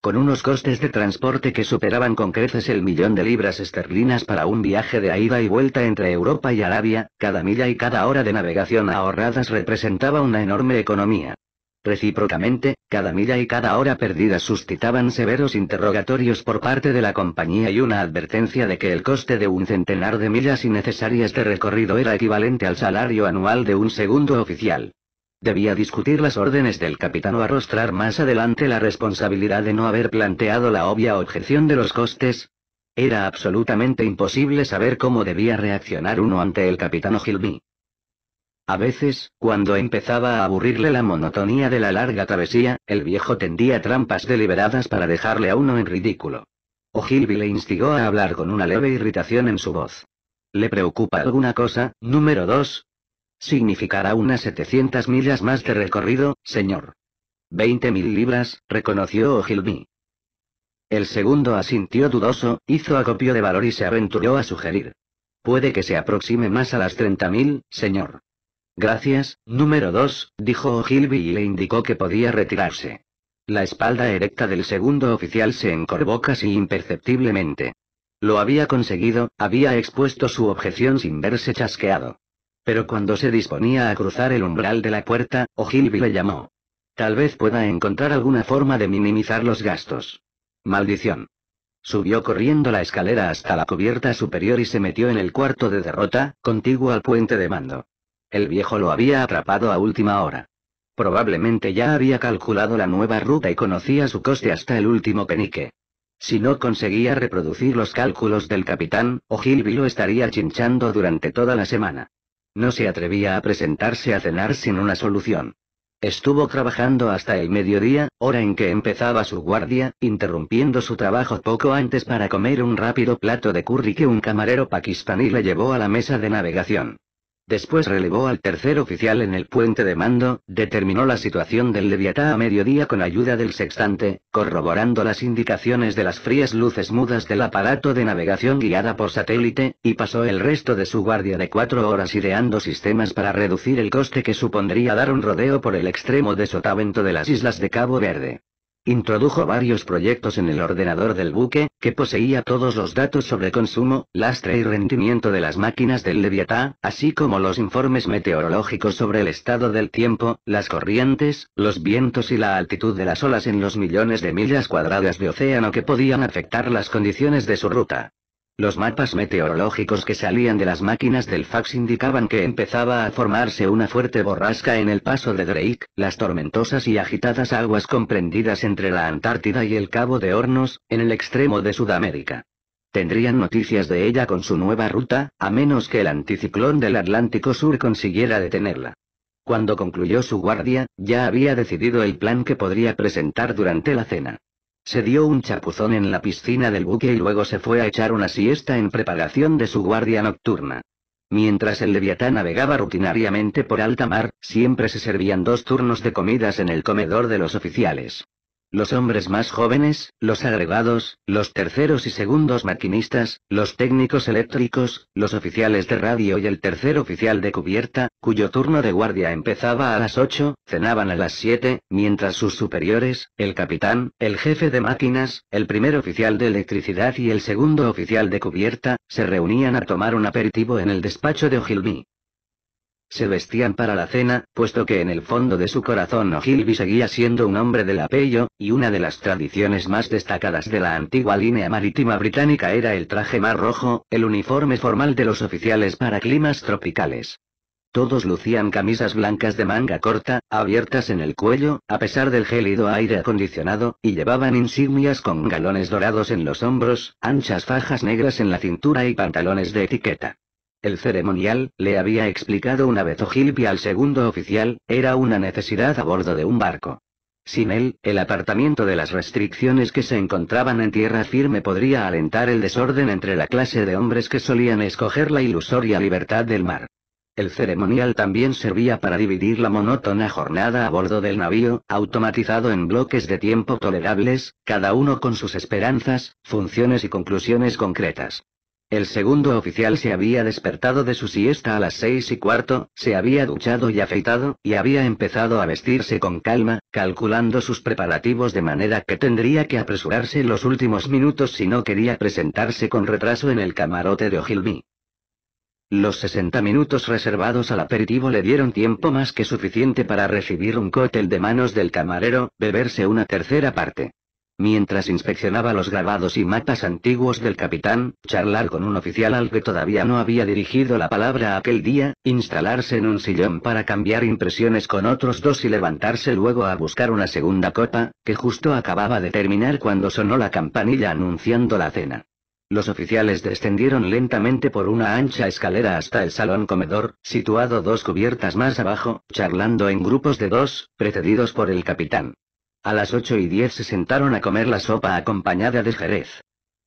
Con unos costes de transporte que superaban con creces el millón de libras esterlinas para un viaje de ida y vuelta entre Europa y Arabia, cada milla y cada hora de navegación ahorradas representaba una enorme economía. Recíprocamente, cada milla y cada hora perdida suscitaban severos interrogatorios por parte de la compañía y una advertencia de que el coste de un centenar de millas innecesarias de recorrido era equivalente al salario anual de un segundo oficial. Debía discutir las órdenes del capitán o arrostrar más adelante la responsabilidad de no haber planteado la obvia objeción de los costes. Era absolutamente imposible saber cómo debía reaccionar uno ante el capitán Gilby. A veces, cuando empezaba a aburrirle la monotonía de la larga travesía, el viejo tendía trampas deliberadas para dejarle a uno en ridículo. Ogilvy le instigó a hablar con una leve irritación en su voz. ¿Le preocupa alguna cosa, número dos? Significará unas 700 millas más de recorrido, señor. Veinte mil libras, reconoció Ogilvy. El segundo asintió dudoso, hizo acopio de valor y se aventuró a sugerir. Puede que se aproxime más a las 30.000, señor. Gracias, número 2, dijo Ogilvy y le indicó que podía retirarse. La espalda erecta del segundo oficial se encorvó casi imperceptiblemente. Lo había conseguido, había expuesto su objeción sin verse chasqueado. Pero cuando se disponía a cruzar el umbral de la puerta, Ogilvy le llamó. Tal vez pueda encontrar alguna forma de minimizar los gastos. Maldición. Subió corriendo la escalera hasta la cubierta superior y se metió en el cuarto de derrota, contiguo al puente de mando. El viejo lo había atrapado a última hora. Probablemente ya había calculado la nueva ruta y conocía su coste hasta el último penique. Si no conseguía reproducir los cálculos del capitán, Ogilvy lo estaría chinchando durante toda la semana. No se atrevía a presentarse a cenar sin una solución. Estuvo trabajando hasta el mediodía, hora en que empezaba su guardia, interrumpiendo su trabajo poco antes para comer un rápido plato de curry que un camarero pakistaní le llevó a la mesa de navegación. Después relevó al tercer oficial en el puente de mando, determinó la situación del Leviatá a mediodía con ayuda del sextante, corroborando las indicaciones de las frías luces mudas del aparato de navegación guiada por satélite, y pasó el resto de su guardia de cuatro horas ideando sistemas para reducir el coste que supondría dar un rodeo por el extremo de sotavento de las islas de Cabo Verde. Introdujo varios proyectos en el ordenador del buque, que poseía todos los datos sobre consumo, lastre y rendimiento de las máquinas del Leviatán, así como los informes meteorológicos sobre el estado del tiempo, las corrientes, los vientos y la altitud de las olas en los millones de millas cuadradas de océano que podían afectar las condiciones de su ruta. Los mapas meteorológicos que salían de las máquinas del fax indicaban que empezaba a formarse una fuerte borrasca en el paso de Drake, las tormentosas y agitadas aguas comprendidas entre la Antártida y el Cabo de Hornos, en el extremo de Sudamérica. Tendrían noticias de ella con su nueva ruta, a menos que el anticiclón del Atlántico Sur consiguiera detenerla. Cuando concluyó su guardia, ya había decidido el plan que podría presentar durante la cena. Se dio un chapuzón en la piscina del buque y luego se fue a echar una siesta en preparación de su guardia nocturna. Mientras el Leviatán navegaba rutinariamente por alta mar, siempre se servían dos turnos de comidas en el comedor de los oficiales los hombres más jóvenes, los agregados, los terceros y segundos maquinistas, los técnicos eléctricos, los oficiales de radio y el tercer oficial de cubierta, cuyo turno de guardia empezaba a las 8, cenaban a las siete, mientras sus superiores, el capitán, el jefe de máquinas, el primer oficial de electricidad y el segundo oficial de cubierta, se reunían a tomar un aperitivo en el despacho de Ogilvy se vestían para la cena, puesto que en el fondo de su corazón Ogilvy seguía siendo un hombre del apello, y una de las tradiciones más destacadas de la antigua línea marítima británica era el traje marrojo, rojo, el uniforme formal de los oficiales para climas tropicales. Todos lucían camisas blancas de manga corta, abiertas en el cuello, a pesar del gélido aire acondicionado, y llevaban insignias con galones dorados en los hombros, anchas fajas negras en la cintura y pantalones de etiqueta. El ceremonial, le había explicado una vez O'Gilby al segundo oficial, era una necesidad a bordo de un barco. Sin él, el apartamiento de las restricciones que se encontraban en tierra firme podría alentar el desorden entre la clase de hombres que solían escoger la ilusoria libertad del mar. El ceremonial también servía para dividir la monótona jornada a bordo del navío, automatizado en bloques de tiempo tolerables, cada uno con sus esperanzas, funciones y conclusiones concretas. El segundo oficial se había despertado de su siesta a las seis y cuarto, se había duchado y afeitado, y había empezado a vestirse con calma, calculando sus preparativos de manera que tendría que apresurarse los últimos minutos si no quería presentarse con retraso en el camarote de Ogilvy. Los 60 minutos reservados al aperitivo le dieron tiempo más que suficiente para recibir un cóctel de manos del camarero, beberse una tercera parte mientras inspeccionaba los grabados y mapas antiguos del capitán, charlar con un oficial al que todavía no había dirigido la palabra aquel día, instalarse en un sillón para cambiar impresiones con otros dos y levantarse luego a buscar una segunda copa, que justo acababa de terminar cuando sonó la campanilla anunciando la cena. Los oficiales descendieron lentamente por una ancha escalera hasta el salón comedor, situado dos cubiertas más abajo, charlando en grupos de dos, precedidos por el capitán. A las ocho y diez se sentaron a comer la sopa acompañada de jerez.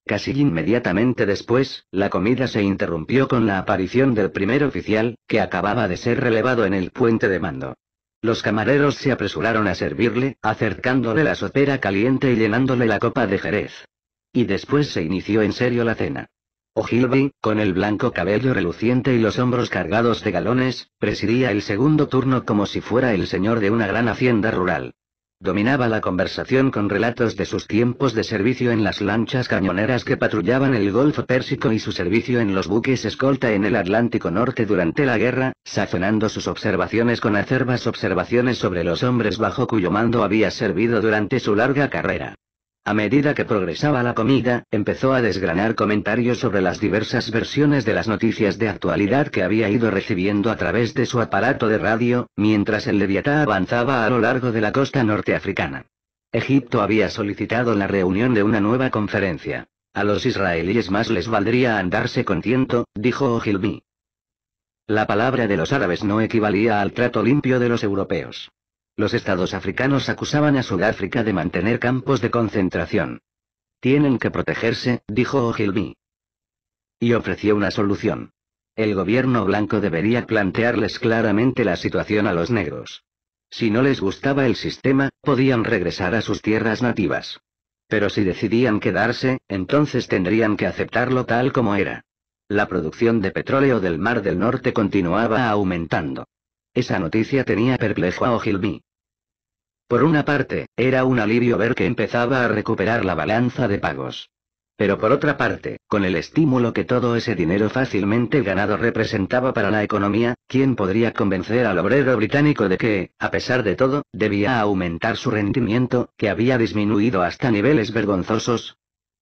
Casi inmediatamente después, la comida se interrumpió con la aparición del primer oficial, que acababa de ser relevado en el puente de mando. Los camareros se apresuraron a servirle, acercándole la sopera caliente y llenándole la copa de jerez. Y después se inició en serio la cena. Ogilvy, con el blanco cabello reluciente y los hombros cargados de galones, presidía el segundo turno como si fuera el señor de una gran hacienda rural. Dominaba la conversación con relatos de sus tiempos de servicio en las lanchas cañoneras que patrullaban el Golfo Pérsico y su servicio en los buques escolta en el Atlántico Norte durante la guerra, sazonando sus observaciones con acerbas observaciones sobre los hombres bajo cuyo mando había servido durante su larga carrera. A medida que progresaba la comida, empezó a desgranar comentarios sobre las diversas versiones de las noticias de actualidad que había ido recibiendo a través de su aparato de radio, mientras el Leviatá avanzaba a lo largo de la costa norteafricana. Egipto había solicitado la reunión de una nueva conferencia. A los israelíes más les valdría andarse con tiento, dijo Ogilvy. La palabra de los árabes no equivalía al trato limpio de los europeos. Los estados africanos acusaban a Sudáfrica de mantener campos de concentración. Tienen que protegerse, dijo Ogilvy. Y ofreció una solución. El gobierno blanco debería plantearles claramente la situación a los negros. Si no les gustaba el sistema, podían regresar a sus tierras nativas. Pero si decidían quedarse, entonces tendrían que aceptarlo tal como era. La producción de petróleo del Mar del Norte continuaba aumentando. Esa noticia tenía perplejo a Ogilvy. Por una parte, era un alivio ver que empezaba a recuperar la balanza de pagos. Pero por otra parte, con el estímulo que todo ese dinero fácilmente ganado representaba para la economía, ¿quién podría convencer al obrero británico de que, a pesar de todo, debía aumentar su rendimiento, que había disminuido hasta niveles vergonzosos?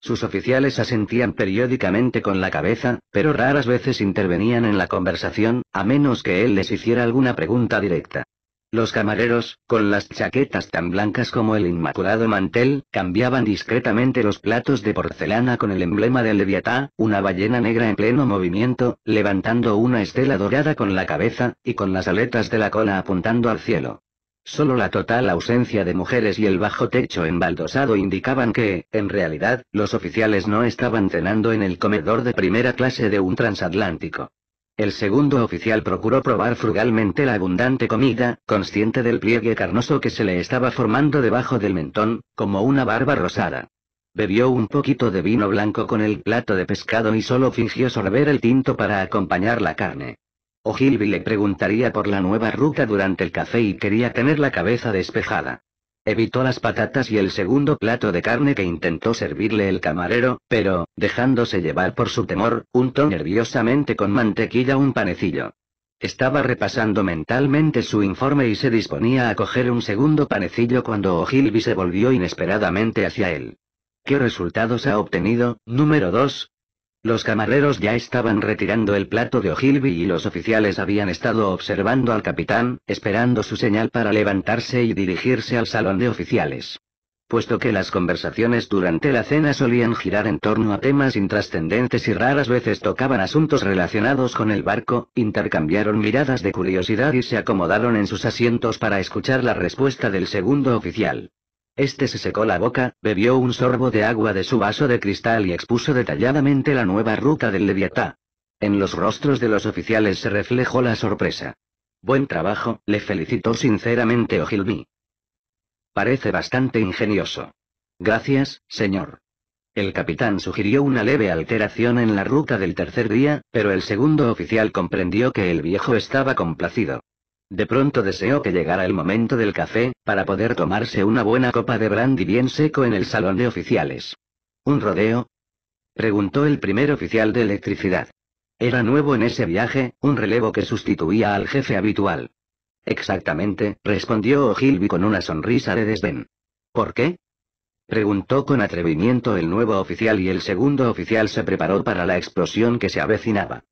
Sus oficiales asentían periódicamente con la cabeza, pero raras veces intervenían en la conversación, a menos que él les hiciera alguna pregunta directa. Los camareros, con las chaquetas tan blancas como el inmaculado mantel, cambiaban discretamente los platos de porcelana con el emblema del Leviatá, una ballena negra en pleno movimiento, levantando una estela dorada con la cabeza, y con las aletas de la cola apuntando al cielo. Solo la total ausencia de mujeres y el bajo techo embaldosado indicaban que, en realidad, los oficiales no estaban cenando en el comedor de primera clase de un transatlántico. El segundo oficial procuró probar frugalmente la abundante comida, consciente del pliegue carnoso que se le estaba formando debajo del mentón, como una barba rosada. Bebió un poquito de vino blanco con el plato de pescado y solo fingió sorber el tinto para acompañar la carne. Ogilvy le preguntaría por la nueva ruta durante el café y quería tener la cabeza despejada. Evitó las patatas y el segundo plato de carne que intentó servirle el camarero, pero, dejándose llevar por su temor, untó nerviosamente con mantequilla un panecillo. Estaba repasando mentalmente su informe y se disponía a coger un segundo panecillo cuando Ogilvy se volvió inesperadamente hacia él. ¿Qué resultados ha obtenido, número 2? Los camareros ya estaban retirando el plato de Ogilvy y los oficiales habían estado observando al capitán, esperando su señal para levantarse y dirigirse al salón de oficiales. Puesto que las conversaciones durante la cena solían girar en torno a temas intrascendentes y raras veces tocaban asuntos relacionados con el barco, intercambiaron miradas de curiosidad y se acomodaron en sus asientos para escuchar la respuesta del segundo oficial. Este se secó la boca, bebió un sorbo de agua de su vaso de cristal y expuso detalladamente la nueva ruta del Leviatá. En los rostros de los oficiales se reflejó la sorpresa. Buen trabajo, le felicitó sinceramente Ogilvy. Parece bastante ingenioso. Gracias, señor. El capitán sugirió una leve alteración en la ruta del tercer día, pero el segundo oficial comprendió que el viejo estaba complacido. De pronto deseó que llegara el momento del café, para poder tomarse una buena copa de brandy bien seco en el salón de oficiales. ¿Un rodeo? Preguntó el primer oficial de electricidad. Era nuevo en ese viaje, un relevo que sustituía al jefe habitual. Exactamente, respondió Ogilvy con una sonrisa de desdén. ¿Por qué? Preguntó con atrevimiento el nuevo oficial y el segundo oficial se preparó para la explosión que se avecinaba.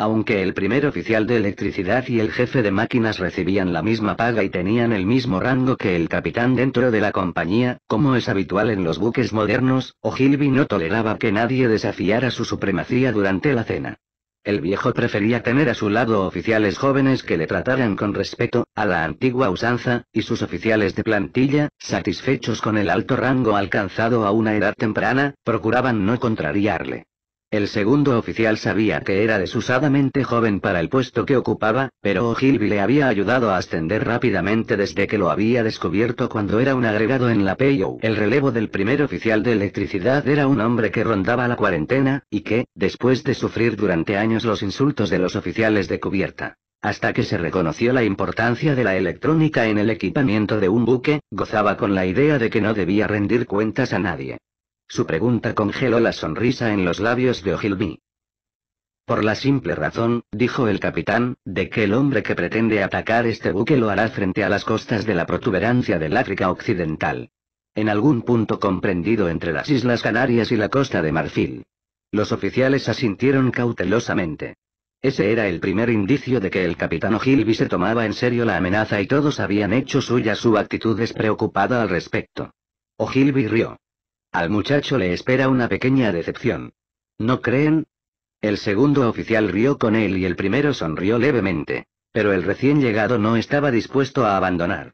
Aunque el primer oficial de electricidad y el jefe de máquinas recibían la misma paga y tenían el mismo rango que el capitán dentro de la compañía, como es habitual en los buques modernos, Ogilvy no toleraba que nadie desafiara su supremacía durante la cena. El viejo prefería tener a su lado oficiales jóvenes que le trataran con respeto, a la antigua usanza, y sus oficiales de plantilla, satisfechos con el alto rango alcanzado a una edad temprana, procuraban no contrariarle. El segundo oficial sabía que era desusadamente joven para el puesto que ocupaba, pero Ogilvy le había ayudado a ascender rápidamente desde que lo había descubierto cuando era un agregado en la PO. El relevo del primer oficial de electricidad era un hombre que rondaba la cuarentena, y que, después de sufrir durante años los insultos de los oficiales de cubierta, hasta que se reconoció la importancia de la electrónica en el equipamiento de un buque, gozaba con la idea de que no debía rendir cuentas a nadie. Su pregunta congeló la sonrisa en los labios de Ogilvy. Por la simple razón, dijo el capitán, de que el hombre que pretende atacar este buque lo hará frente a las costas de la protuberancia del África Occidental. En algún punto comprendido entre las Islas Canarias y la costa de Marfil. Los oficiales asintieron cautelosamente. Ese era el primer indicio de que el capitán O'Gilby se tomaba en serio la amenaza y todos habían hecho suya su actitud despreocupada al respecto. Ogilvy rió. Al muchacho le espera una pequeña decepción. ¿No creen? El segundo oficial rió con él y el primero sonrió levemente. Pero el recién llegado no estaba dispuesto a abandonar.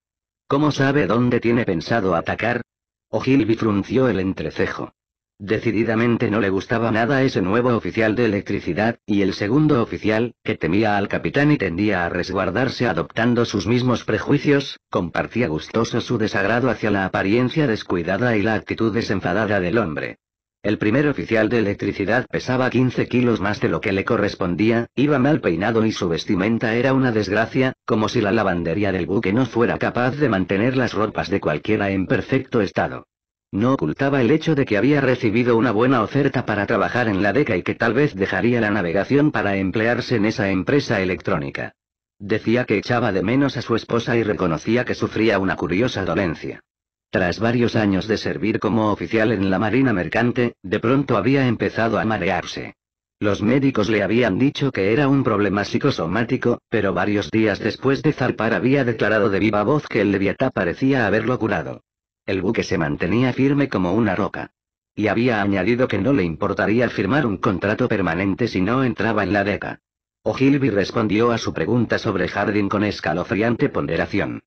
¿Cómo sabe dónde tiene pensado atacar? Ogilvy frunció el entrecejo. Decididamente no le gustaba nada ese nuevo oficial de electricidad, y el segundo oficial, que temía al capitán y tendía a resguardarse adoptando sus mismos prejuicios, compartía gustoso su desagrado hacia la apariencia descuidada y la actitud desenfadada del hombre. El primer oficial de electricidad pesaba 15 kilos más de lo que le correspondía, iba mal peinado y su vestimenta era una desgracia, como si la lavandería del buque no fuera capaz de mantener las ropas de cualquiera en perfecto estado. No ocultaba el hecho de que había recibido una buena oferta para trabajar en la DECA y que tal vez dejaría la navegación para emplearse en esa empresa electrónica. Decía que echaba de menos a su esposa y reconocía que sufría una curiosa dolencia. Tras varios años de servir como oficial en la Marina Mercante, de pronto había empezado a marearse. Los médicos le habían dicho que era un problema psicosomático, pero varios días después de zarpar había declarado de viva voz que el Leviatá parecía haberlo curado. El buque se mantenía firme como una roca. Y había añadido que no le importaría firmar un contrato permanente si no entraba en la DECA. Ogilvy respondió a su pregunta sobre Harding con escalofriante ponderación.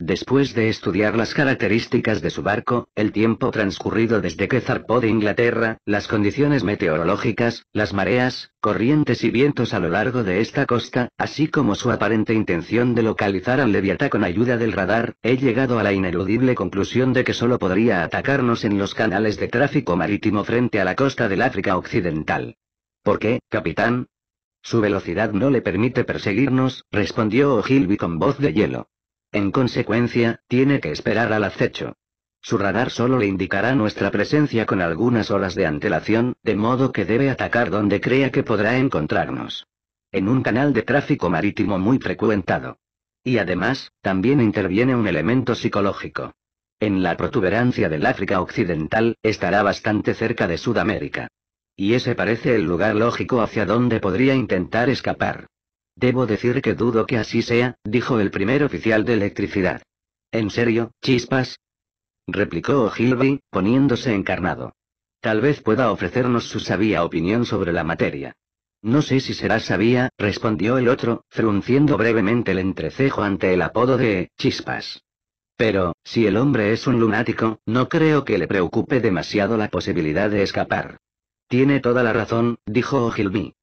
Después de estudiar las características de su barco, el tiempo transcurrido desde que zarpó de Inglaterra, las condiciones meteorológicas, las mareas, corrientes y vientos a lo largo de esta costa, así como su aparente intención de localizar al Leviatán con ayuda del radar, he llegado a la ineludible conclusión de que solo podría atacarnos en los canales de tráfico marítimo frente a la costa del África Occidental. ¿Por qué, capitán? Su velocidad no le permite perseguirnos, respondió Ogilvy con voz de hielo. En consecuencia, tiene que esperar al acecho. Su radar solo le indicará nuestra presencia con algunas horas de antelación, de modo que debe atacar donde crea que podrá encontrarnos. En un canal de tráfico marítimo muy frecuentado. Y además, también interviene un elemento psicológico. En la protuberancia del África Occidental, estará bastante cerca de Sudamérica. Y ese parece el lugar lógico hacia donde podría intentar escapar. Debo decir que dudo que así sea, dijo el primer oficial de electricidad. ¿En serio, chispas? replicó Ogilvy, poniéndose encarnado. Tal vez pueda ofrecernos su sabia opinión sobre la materia. No sé si será sabia, respondió el otro, frunciendo brevemente el entrecejo ante el apodo de chispas. Pero, si el hombre es un lunático, no creo que le preocupe demasiado la posibilidad de escapar. Tiene toda la razón, dijo Ogilvy.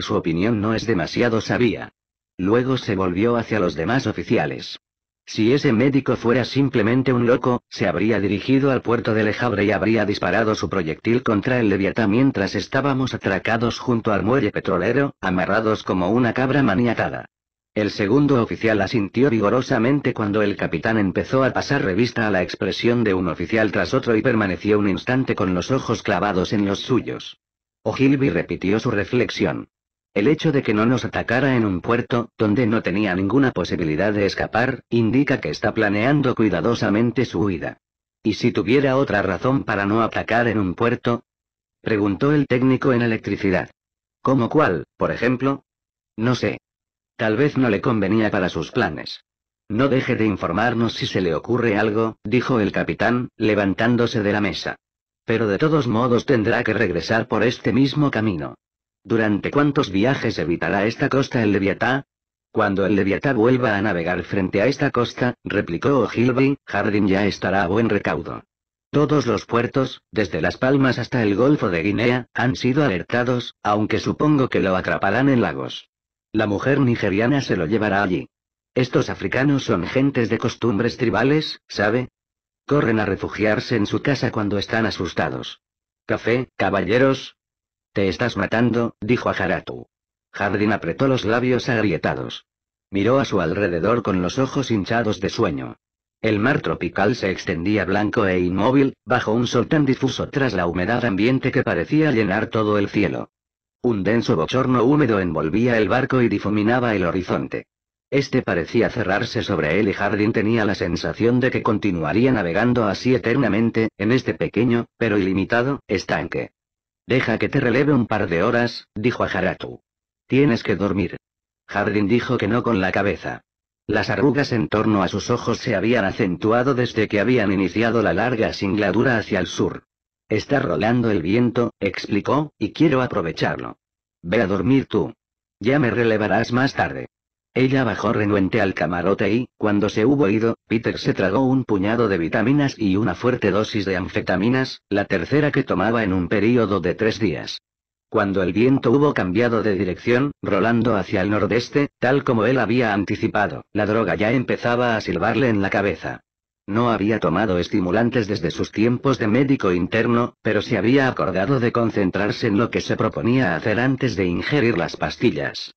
Su opinión no es demasiado sabia. Luego se volvió hacia los demás oficiales. Si ese médico fuera simplemente un loco, se habría dirigido al puerto de Lejabre y habría disparado su proyectil contra el Leviatán mientras estábamos atracados junto al muelle petrolero, amarrados como una cabra maniatada. El segundo oficial asintió vigorosamente cuando el capitán empezó a pasar revista a la expresión de un oficial tras otro y permaneció un instante con los ojos clavados en los suyos. Ogilvy repitió su reflexión. El hecho de que no nos atacara en un puerto, donde no tenía ninguna posibilidad de escapar, indica que está planeando cuidadosamente su huida. ¿Y si tuviera otra razón para no atacar en un puerto? Preguntó el técnico en electricidad. ¿Cómo cuál, por ejemplo? No sé. Tal vez no le convenía para sus planes. No deje de informarnos si se le ocurre algo, dijo el capitán, levantándose de la mesa. Pero de todos modos tendrá que regresar por este mismo camino. ¿Durante cuántos viajes evitará esta costa el Leviatá? Cuando el Leviatá vuelva a navegar frente a esta costa, replicó Ogilvy, Jardín ya estará a buen recaudo. Todos los puertos, desde Las Palmas hasta el Golfo de Guinea, han sido alertados, aunque supongo que lo atraparán en lagos. La mujer nigeriana se lo llevará allí. Estos africanos son gentes de costumbres tribales, ¿sabe? Corren a refugiarse en su casa cuando están asustados. Café, caballeros, te estás matando, dijo a Haratu. Jardín apretó los labios agrietados. Miró a su alrededor con los ojos hinchados de sueño. El mar tropical se extendía blanco e inmóvil, bajo un sol tan difuso tras la humedad ambiente que parecía llenar todo el cielo. Un denso bochorno húmedo envolvía el barco y difuminaba el horizonte. Este parecía cerrarse sobre él y Jardín tenía la sensación de que continuaría navegando así eternamente, en este pequeño, pero ilimitado, estanque. Deja que te releve un par de horas, dijo a Haratu. Tienes que dormir. Jardín dijo que no con la cabeza. Las arrugas en torno a sus ojos se habían acentuado desde que habían iniciado la larga singladura hacia el sur. Está rolando el viento, explicó, y quiero aprovecharlo. Ve a dormir tú. Ya me relevarás más tarde. Ella bajó renuente al camarote y, cuando se hubo ido, Peter se tragó un puñado de vitaminas y una fuerte dosis de anfetaminas, la tercera que tomaba en un período de tres días. Cuando el viento hubo cambiado de dirección, rolando hacia el nordeste, tal como él había anticipado, la droga ya empezaba a silbarle en la cabeza. No había tomado estimulantes desde sus tiempos de médico interno, pero se había acordado de concentrarse en lo que se proponía hacer antes de ingerir las pastillas.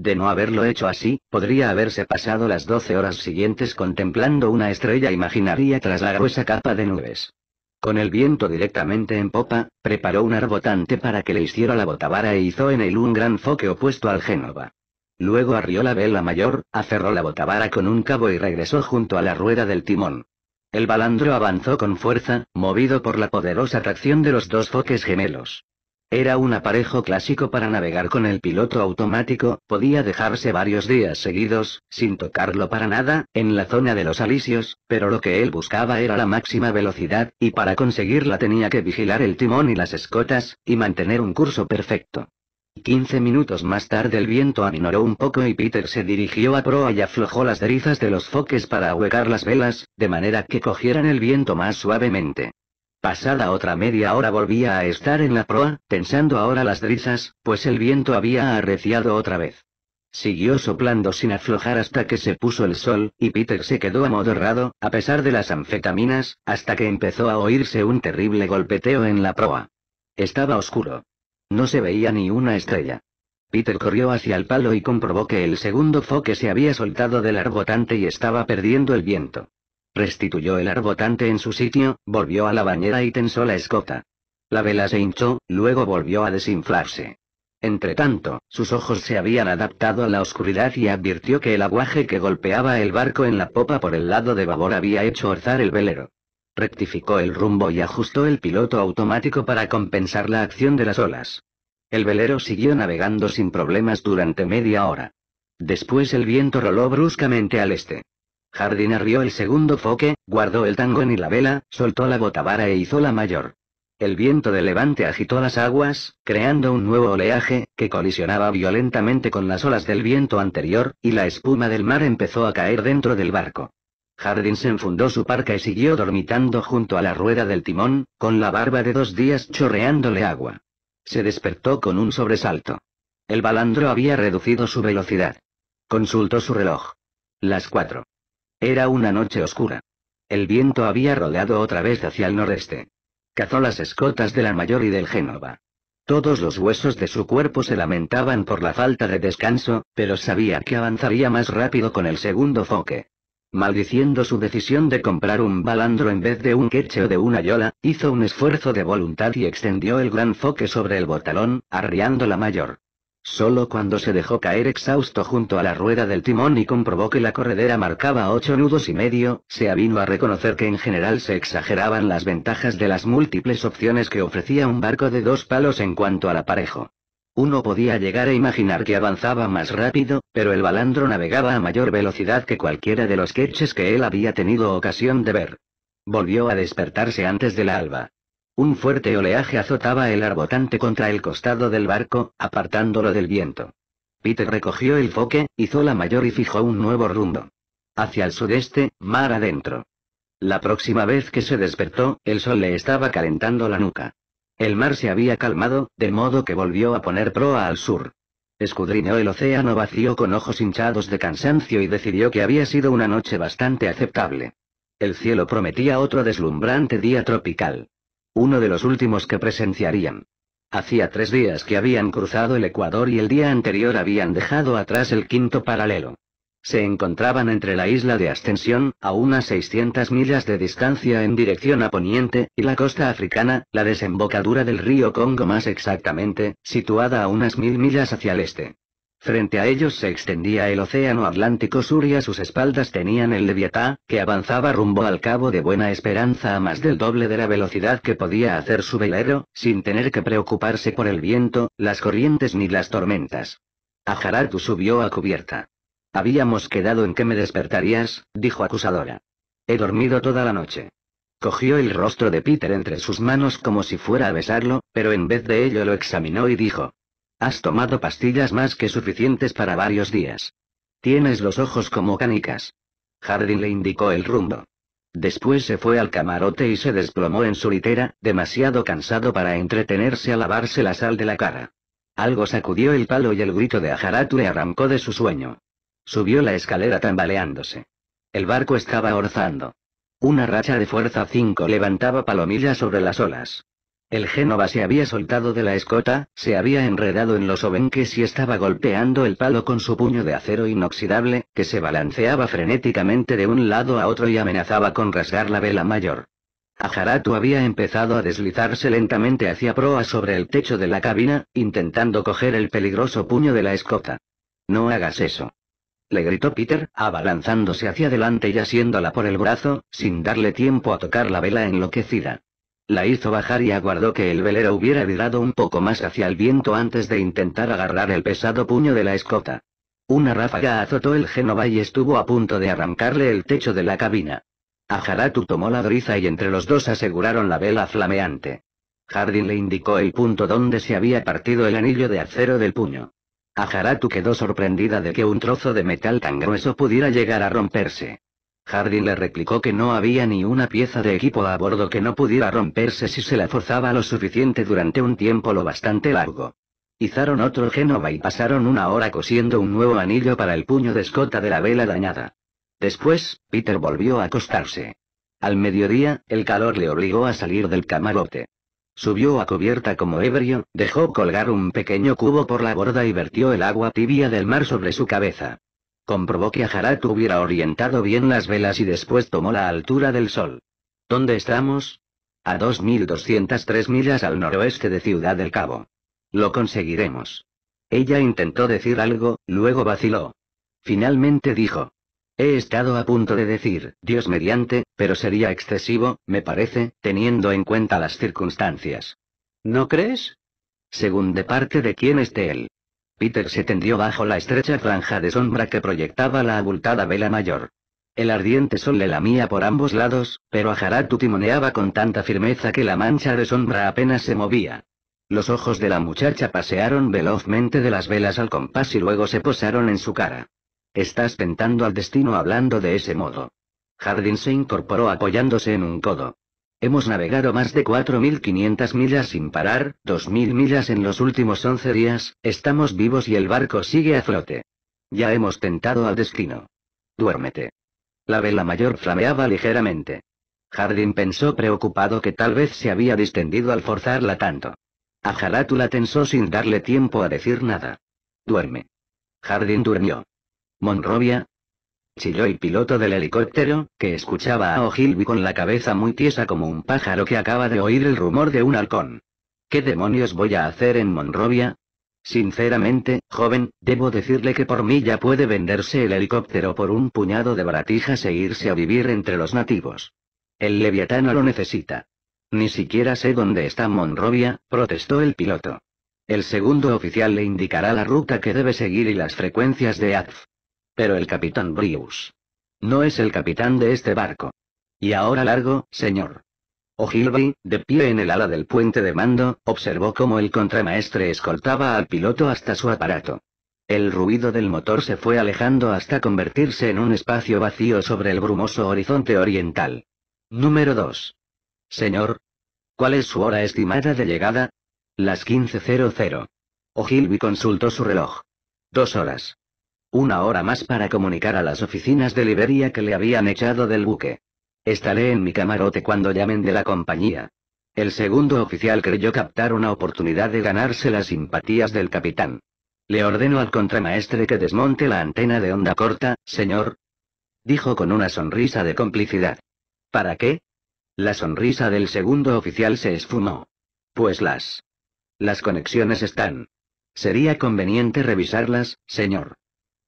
De no haberlo hecho así, podría haberse pasado las doce horas siguientes contemplando una estrella imaginaria tras la gruesa capa de nubes. Con el viento directamente en popa, preparó un arbotante para que le hiciera la botavara e hizo en él un gran foque opuesto al Génova. Luego arrió la vela mayor, aferró la botavara con un cabo y regresó junto a la rueda del timón. El balandro avanzó con fuerza, movido por la poderosa tracción de los dos foques gemelos. Era un aparejo clásico para navegar con el piloto automático, podía dejarse varios días seguidos, sin tocarlo para nada, en la zona de los alisios, pero lo que él buscaba era la máxima velocidad, y para conseguirla tenía que vigilar el timón y las escotas, y mantener un curso perfecto. 15 minutos más tarde el viento aminoró un poco y Peter se dirigió a proa y aflojó las derizas de los foques para ahuecar las velas, de manera que cogieran el viento más suavemente. Pasada otra media hora volvía a estar en la proa, pensando ahora las drizas, pues el viento había arreciado otra vez. Siguió soplando sin aflojar hasta que se puso el sol, y Peter se quedó amodorrado, a pesar de las anfetaminas, hasta que empezó a oírse un terrible golpeteo en la proa. Estaba oscuro. No se veía ni una estrella. Peter corrió hacia el palo y comprobó que el segundo foque se había soltado del arbotante y estaba perdiendo el viento. Restituyó el arbotante en su sitio, volvió a la bañera y tensó la escota. La vela se hinchó, luego volvió a desinflarse. Entretanto, sus ojos se habían adaptado a la oscuridad y advirtió que el aguaje que golpeaba el barco en la popa por el lado de babor había hecho orzar el velero. Rectificó el rumbo y ajustó el piloto automático para compensar la acción de las olas. El velero siguió navegando sin problemas durante media hora. Después el viento roló bruscamente al este. Jardín arrió el segundo foque, guardó el tangón y la vela, soltó la botavara e hizo la mayor. El viento de levante agitó las aguas, creando un nuevo oleaje, que colisionaba violentamente con las olas del viento anterior, y la espuma del mar empezó a caer dentro del barco. Jardín se enfundó su parca y siguió dormitando junto a la rueda del timón, con la barba de dos días chorreándole agua. Se despertó con un sobresalto. El balandro había reducido su velocidad. Consultó su reloj. Las cuatro. Era una noche oscura. El viento había rodeado otra vez hacia el noreste. Cazó las escotas de la mayor y del Génova. Todos los huesos de su cuerpo se lamentaban por la falta de descanso, pero sabía que avanzaría más rápido con el segundo foque. Maldiciendo su decisión de comprar un balandro en vez de un queche o de una yola, hizo un esfuerzo de voluntad y extendió el gran foque sobre el botalón, arriando la mayor. Solo cuando se dejó caer exhausto junto a la rueda del timón y comprobó que la corredera marcaba ocho nudos y medio, se avino a reconocer que en general se exageraban las ventajas de las múltiples opciones que ofrecía un barco de dos palos en cuanto al aparejo. Uno podía llegar a imaginar que avanzaba más rápido, pero el balandro navegaba a mayor velocidad que cualquiera de los queches que él había tenido ocasión de ver. Volvió a despertarse antes de la alba. Un fuerte oleaje azotaba el arbotante contra el costado del barco, apartándolo del viento. Peter recogió el foque, hizo la mayor y fijó un nuevo rumbo. Hacia el sudeste, mar adentro. La próxima vez que se despertó, el sol le estaba calentando la nuca. El mar se había calmado, de modo que volvió a poner proa al sur. Escudriñó el océano vacío con ojos hinchados de cansancio y decidió que había sido una noche bastante aceptable. El cielo prometía otro deslumbrante día tropical. Uno de los últimos que presenciarían. Hacía tres días que habían cruzado el Ecuador y el día anterior habían dejado atrás el quinto paralelo. Se encontraban entre la isla de Ascensión, a unas 600 millas de distancia en dirección a poniente, y la costa africana, la desembocadura del río Congo más exactamente, situada a unas mil millas hacia el este. Frente a ellos se extendía el Océano Atlántico Sur y a sus espaldas tenían el Leviatá, que avanzaba rumbo al Cabo de Buena Esperanza a más del doble de la velocidad que podía hacer su velero, sin tener que preocuparse por el viento, las corrientes ni las tormentas. Ajaratu subió a cubierta. Habíamos quedado en que me despertarías, dijo acusadora. He dormido toda la noche. Cogió el rostro de Peter entre sus manos como si fuera a besarlo, pero en vez de ello lo examinó y dijo, Has tomado pastillas más que suficientes para varios días. Tienes los ojos como canicas. Jardín le indicó el rumbo. Después se fue al camarote y se desplomó en su litera, demasiado cansado para entretenerse a lavarse la sal de la cara. Algo sacudió el palo y el grito de Ajarat le arrancó de su sueño. Subió la escalera tambaleándose. El barco estaba orzando. Una racha de fuerza 5 levantaba palomillas sobre las olas. El Génova se había soltado de la escota, se había enredado en los obenques y estaba golpeando el palo con su puño de acero inoxidable, que se balanceaba frenéticamente de un lado a otro y amenazaba con rasgar la vela mayor. Ajaratu había empezado a deslizarse lentamente hacia proa sobre el techo de la cabina, intentando coger el peligroso puño de la escota. No hagas eso. Le gritó Peter, abalanzándose hacia adelante y asiéndola por el brazo, sin darle tiempo a tocar la vela enloquecida. La hizo bajar y aguardó que el velero hubiera virado un poco más hacia el viento antes de intentar agarrar el pesado puño de la escota. Una ráfaga azotó el genova y estuvo a punto de arrancarle el techo de la cabina. Ajaratu tomó la driza y entre los dos aseguraron la vela flameante. Jardín le indicó el punto donde se había partido el anillo de acero del puño. Ajaratu quedó sorprendida de que un trozo de metal tan grueso pudiera llegar a romperse. Harding le replicó que no había ni una pieza de equipo a bordo que no pudiera romperse si se la forzaba lo suficiente durante un tiempo lo bastante largo. Izaron otro Genova y pasaron una hora cosiendo un nuevo anillo para el puño de escota de la vela dañada. Después, Peter volvió a acostarse. Al mediodía, el calor le obligó a salir del camarote. Subió a cubierta como ebrio, dejó colgar un pequeño cubo por la borda y vertió el agua tibia del mar sobre su cabeza comprobó que Ajarat hubiera orientado bien las velas y después tomó la altura del sol. ¿Dónde estamos? A 2.203 millas al noroeste de Ciudad del Cabo. Lo conseguiremos. Ella intentó decir algo, luego vaciló. Finalmente dijo. He estado a punto de decir, Dios mediante, pero sería excesivo, me parece, teniendo en cuenta las circunstancias. ¿No crees? Según de parte de quién esté él. Peter se tendió bajo la estrecha franja de sombra que proyectaba la abultada vela mayor. El ardiente sol le lamía por ambos lados, pero Ajaratu timoneaba con tanta firmeza que la mancha de sombra apenas se movía. Los ojos de la muchacha pasearon velozmente de las velas al compás y luego se posaron en su cara. Estás tentando al destino hablando de ese modo. Jardín se incorporó apoyándose en un codo. Hemos navegado más de 4.500 millas sin parar, 2.000 millas en los últimos 11 días, estamos vivos y el barco sigue a flote. Ya hemos tentado al destino. Duérmete. La vela mayor flameaba ligeramente. Jardín pensó preocupado que tal vez se había distendido al forzarla tanto. tú la tensó sin darle tiempo a decir nada. Duerme. Jardín durmió. Monrovia, chilló el piloto del helicóptero, que escuchaba a Ogilvy con la cabeza muy tiesa como un pájaro que acaba de oír el rumor de un halcón. ¿Qué demonios voy a hacer en Monrovia? Sinceramente, joven, debo decirle que por mí ya puede venderse el helicóptero por un puñado de baratijas e irse a vivir entre los nativos. El leviatán lo necesita. Ni siquiera sé dónde está Monrovia, protestó el piloto. El segundo oficial le indicará la ruta que debe seguir y las frecuencias de ADF pero el capitán Brius. No es el capitán de este barco. Y ahora largo, señor. Ogilvy, de pie en el ala del puente de mando, observó cómo el contramaestre escoltaba al piloto hasta su aparato. El ruido del motor se fue alejando hasta convertirse en un espacio vacío sobre el brumoso horizonte oriental. Número 2. Señor. ¿Cuál es su hora estimada de llegada? Las 15.00. Ogilvy consultó su reloj. Dos horas. Una hora más para comunicar a las oficinas de Liberia que le habían echado del buque. Estaré en mi camarote cuando llamen de la compañía. El segundo oficial creyó captar una oportunidad de ganarse las simpatías del capitán. Le ordeno al contramaestre que desmonte la antena de onda corta, señor. Dijo con una sonrisa de complicidad. ¿Para qué? La sonrisa del segundo oficial se esfumó. Pues las. Las conexiones están. Sería conveniente revisarlas, señor.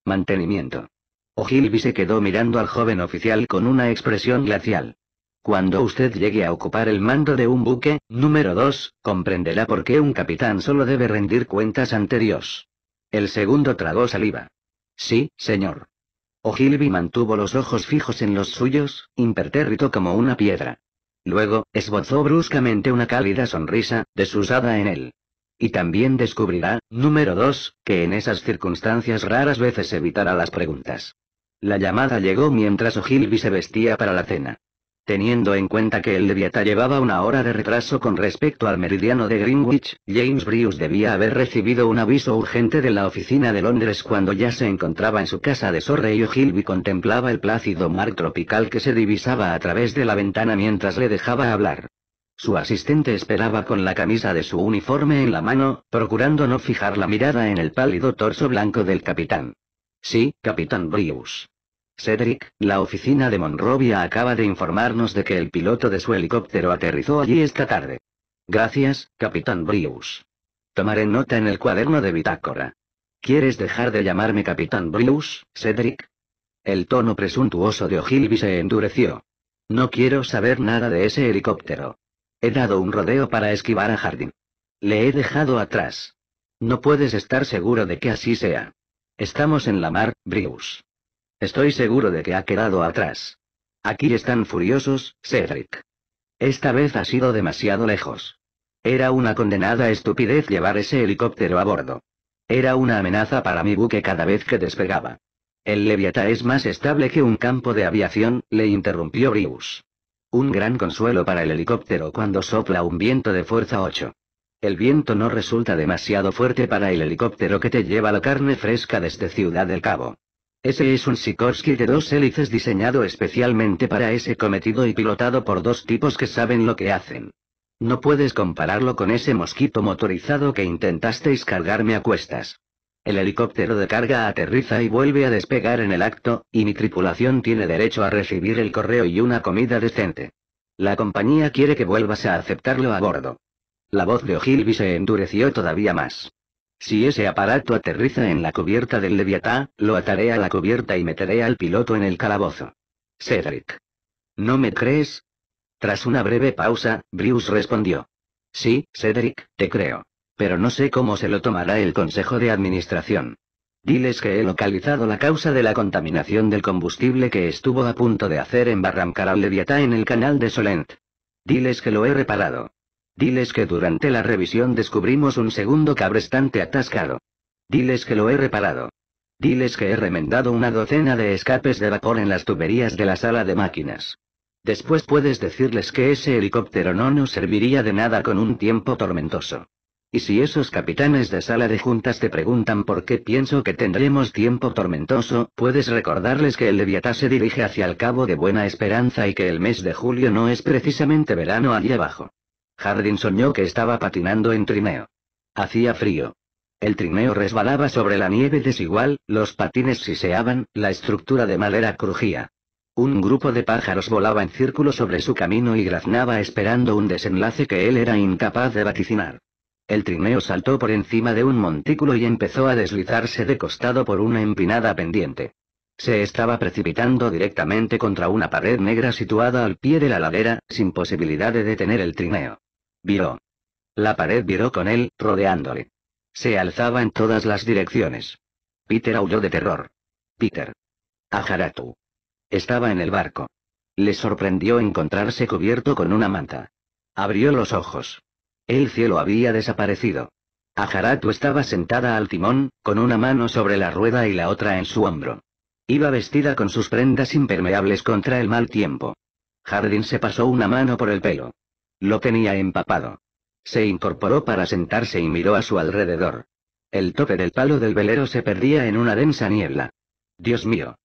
Mantenimiento. Ogilvy se quedó mirando al joven oficial con una expresión glacial. Cuando usted llegue a ocupar el mando de un buque, número 2, comprenderá por qué un capitán solo debe rendir cuentas ante Dios». El segundo tragó saliva. Sí, señor. Ogilvy mantuvo los ojos fijos en los suyos, impertérrito como una piedra. Luego, esbozó bruscamente una cálida sonrisa, desusada en él. Y también descubrirá, número 2, que en esas circunstancias raras veces evitará las preguntas. La llamada llegó mientras Ogilvy se vestía para la cena. Teniendo en cuenta que el leviata llevaba una hora de retraso con respecto al meridiano de Greenwich, James Brews debía haber recibido un aviso urgente de la oficina de Londres cuando ya se encontraba en su casa de Sorre y Ogilvy contemplaba el plácido mar tropical que se divisaba a través de la ventana mientras le dejaba hablar. Su asistente esperaba con la camisa de su uniforme en la mano, procurando no fijar la mirada en el pálido torso blanco del capitán. Sí, capitán Brius. Cedric, la oficina de Monrovia acaba de informarnos de que el piloto de su helicóptero aterrizó allí esta tarde. Gracias, capitán Brius. Tomaré nota en el cuaderno de bitácora. ¿Quieres dejar de llamarme capitán Brius, Cedric? El tono presuntuoso de Ogilvy se endureció. No quiero saber nada de ese helicóptero. He dado un rodeo para esquivar a Jardín Le he dejado atrás. No puedes estar seguro de que así sea. Estamos en la mar, Brius. Estoy seguro de que ha quedado atrás. Aquí están furiosos, Cedric. Esta vez ha sido demasiado lejos. Era una condenada estupidez llevar ese helicóptero a bordo. Era una amenaza para mi buque cada vez que despegaba. El Leviata es más estable que un campo de aviación, le interrumpió Brius. Un gran consuelo para el helicóptero cuando sopla un viento de fuerza 8. El viento no resulta demasiado fuerte para el helicóptero que te lleva la carne fresca desde Ciudad del Cabo. Ese es un Sikorsky de dos hélices diseñado especialmente para ese cometido y pilotado por dos tipos que saben lo que hacen. No puedes compararlo con ese mosquito motorizado que intentasteis cargarme a cuestas. El helicóptero de carga aterriza y vuelve a despegar en el acto, y mi tripulación tiene derecho a recibir el correo y una comida decente. La compañía quiere que vuelvas a aceptarlo a bordo. La voz de Ogilvy se endureció todavía más. Si ese aparato aterriza en la cubierta del Leviatán, lo ataré a la cubierta y meteré al piloto en el calabozo. Cedric. ¿No me crees? Tras una breve pausa, Bruce respondió. Sí, Cedric, te creo pero no sé cómo se lo tomará el Consejo de Administración. Diles que he localizado la causa de la contaminación del combustible que estuvo a punto de hacer en al Leviatá en el canal de Solent. Diles que lo he reparado. Diles que durante la revisión descubrimos un segundo cabrestante atascado. Diles que lo he reparado. Diles que he remendado una docena de escapes de vapor en las tuberías de la sala de máquinas. Después puedes decirles que ese helicóptero no nos serviría de nada con un tiempo tormentoso. Y si esos capitanes de sala de juntas te preguntan por qué pienso que tendremos tiempo tormentoso, puedes recordarles que el Leviatá se dirige hacia el Cabo de Buena Esperanza y que el mes de julio no es precisamente verano allí abajo. Jardín soñó que estaba patinando en trineo. Hacía frío. El trineo resbalaba sobre la nieve desigual, los patines siseaban, la estructura de madera crujía. Un grupo de pájaros volaba en círculo sobre su camino y graznaba esperando un desenlace que él era incapaz de vaticinar. El trineo saltó por encima de un montículo y empezó a deslizarse de costado por una empinada pendiente. Se estaba precipitando directamente contra una pared negra situada al pie de la ladera, sin posibilidad de detener el trineo. Viró. La pared viró con él, rodeándole. Se alzaba en todas las direcciones. Peter aulló de terror. Peter. Ajaratu. Estaba en el barco. Le sorprendió encontrarse cubierto con una manta. Abrió los ojos. El cielo había desaparecido. Ajaratu estaba sentada al timón, con una mano sobre la rueda y la otra en su hombro. Iba vestida con sus prendas impermeables contra el mal tiempo. Jardín se pasó una mano por el pelo. Lo tenía empapado. Se incorporó para sentarse y miró a su alrededor. El tope del palo del velero se perdía en una densa niebla. Dios mío.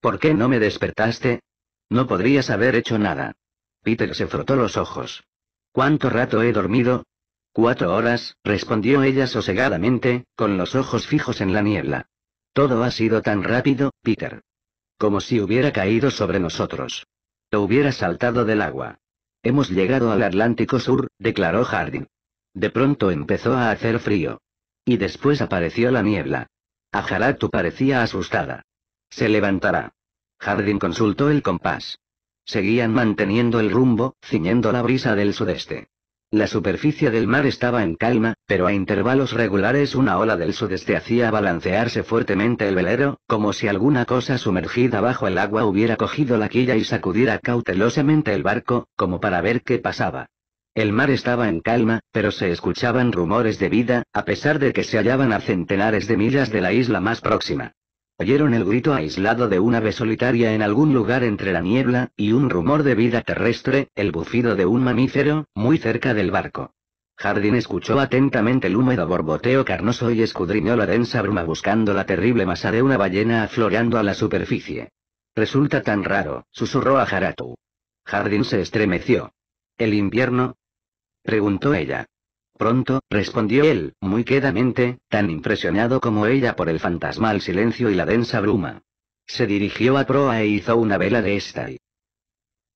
¿Por qué no me despertaste? No podrías haber hecho nada. Peter se frotó los ojos. ¿Cuánto rato he dormido? Cuatro horas, respondió ella sosegadamente, con los ojos fijos en la niebla. Todo ha sido tan rápido, Peter. Como si hubiera caído sobre nosotros. Lo hubiera saltado del agua. Hemos llegado al Atlántico Sur, declaró Hardin. De pronto empezó a hacer frío. Y después apareció la niebla. Ajaratu parecía asustada. Se levantará. Hardin consultó el compás. Seguían manteniendo el rumbo, ciñendo la brisa del sudeste. La superficie del mar estaba en calma, pero a intervalos regulares una ola del sudeste hacía balancearse fuertemente el velero, como si alguna cosa sumergida bajo el agua hubiera cogido la quilla y sacudiera cautelosamente el barco, como para ver qué pasaba. El mar estaba en calma, pero se escuchaban rumores de vida, a pesar de que se hallaban a centenares de millas de la isla más próxima. Oyeron el grito aislado de un ave solitaria en algún lugar entre la niebla, y un rumor de vida terrestre, el bufido de un mamífero, muy cerca del barco. Jardín escuchó atentamente el húmedo borboteo carnoso y escudriñó la densa bruma buscando la terrible masa de una ballena aflorando a la superficie. Resulta tan raro, susurró a Haratu. Jardín se estremeció. ¿El invierno? preguntó ella. Pronto, respondió él, muy quedamente, tan impresionado como ella por el fantasmal silencio y la densa bruma. Se dirigió a proa e hizo una vela de esta.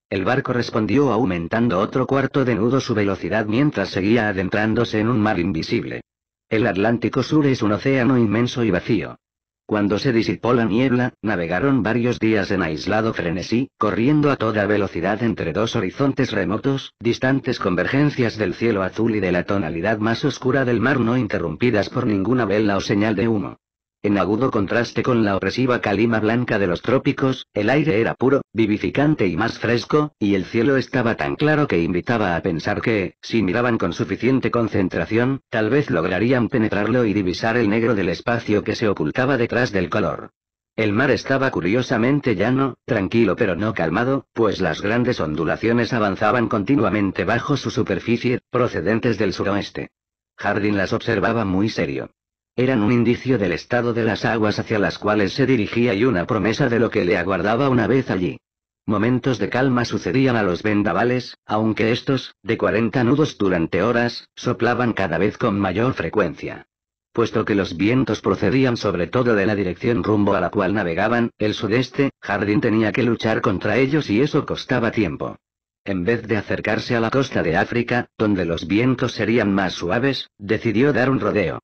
El barco respondió aumentando otro cuarto de nudo su velocidad mientras seguía adentrándose en un mar invisible. El Atlántico Sur es un océano inmenso y vacío. Cuando se disipó la niebla, navegaron varios días en aislado frenesí, corriendo a toda velocidad entre dos horizontes remotos, distantes convergencias del cielo azul y de la tonalidad más oscura del mar no interrumpidas por ninguna vela o señal de humo. En agudo contraste con la opresiva calima blanca de los trópicos, el aire era puro, vivificante y más fresco, y el cielo estaba tan claro que invitaba a pensar que, si miraban con suficiente concentración, tal vez lograrían penetrarlo y divisar el negro del espacio que se ocultaba detrás del color. El mar estaba curiosamente llano, tranquilo pero no calmado, pues las grandes ondulaciones avanzaban continuamente bajo su superficie, procedentes del suroeste. Jardín las observaba muy serio. Eran un indicio del estado de las aguas hacia las cuales se dirigía y una promesa de lo que le aguardaba una vez allí. Momentos de calma sucedían a los vendavales, aunque estos, de 40 nudos durante horas, soplaban cada vez con mayor frecuencia. Puesto que los vientos procedían sobre todo de la dirección rumbo a la cual navegaban, el sudeste, Jardín tenía que luchar contra ellos y eso costaba tiempo. En vez de acercarse a la costa de África, donde los vientos serían más suaves, decidió dar un rodeo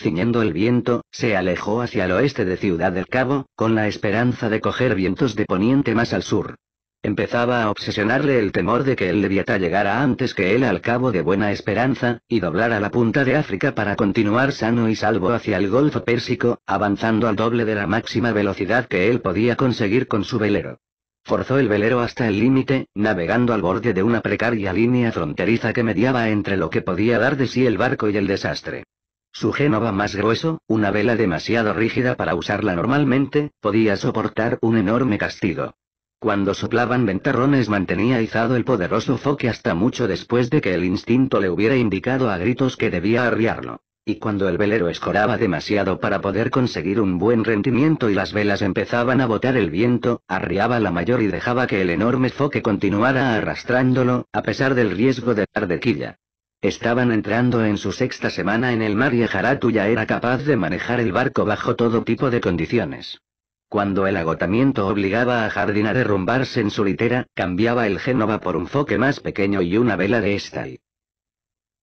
ciñendo el viento, se alejó hacia el oeste de Ciudad del Cabo, con la esperanza de coger vientos de poniente más al sur. Empezaba a obsesionarle el temor de que el Leviatá llegara antes que él al Cabo de Buena Esperanza, y doblara la punta de África para continuar sano y salvo hacia el Golfo Pérsico, avanzando al doble de la máxima velocidad que él podía conseguir con su velero. Forzó el velero hasta el límite, navegando al borde de una precaria línea fronteriza que mediaba entre lo que podía dar de sí el barco y el desastre. Su génova más grueso, una vela demasiado rígida para usarla normalmente, podía soportar un enorme castigo. Cuando soplaban ventarrones mantenía izado el poderoso foque hasta mucho después de que el instinto le hubiera indicado a gritos que debía arriarlo. Y cuando el velero escoraba demasiado para poder conseguir un buen rendimiento y las velas empezaban a botar el viento, arriaba la mayor y dejaba que el enorme foque continuara arrastrándolo, a pesar del riesgo de tardequilla. Estaban entrando en su sexta semana en el mar y Haratu ya era capaz de manejar el barco bajo todo tipo de condiciones. Cuando el agotamiento obligaba a Jardín a derrumbarse en su litera, cambiaba el Génova por un foque más pequeño y una vela de Estal.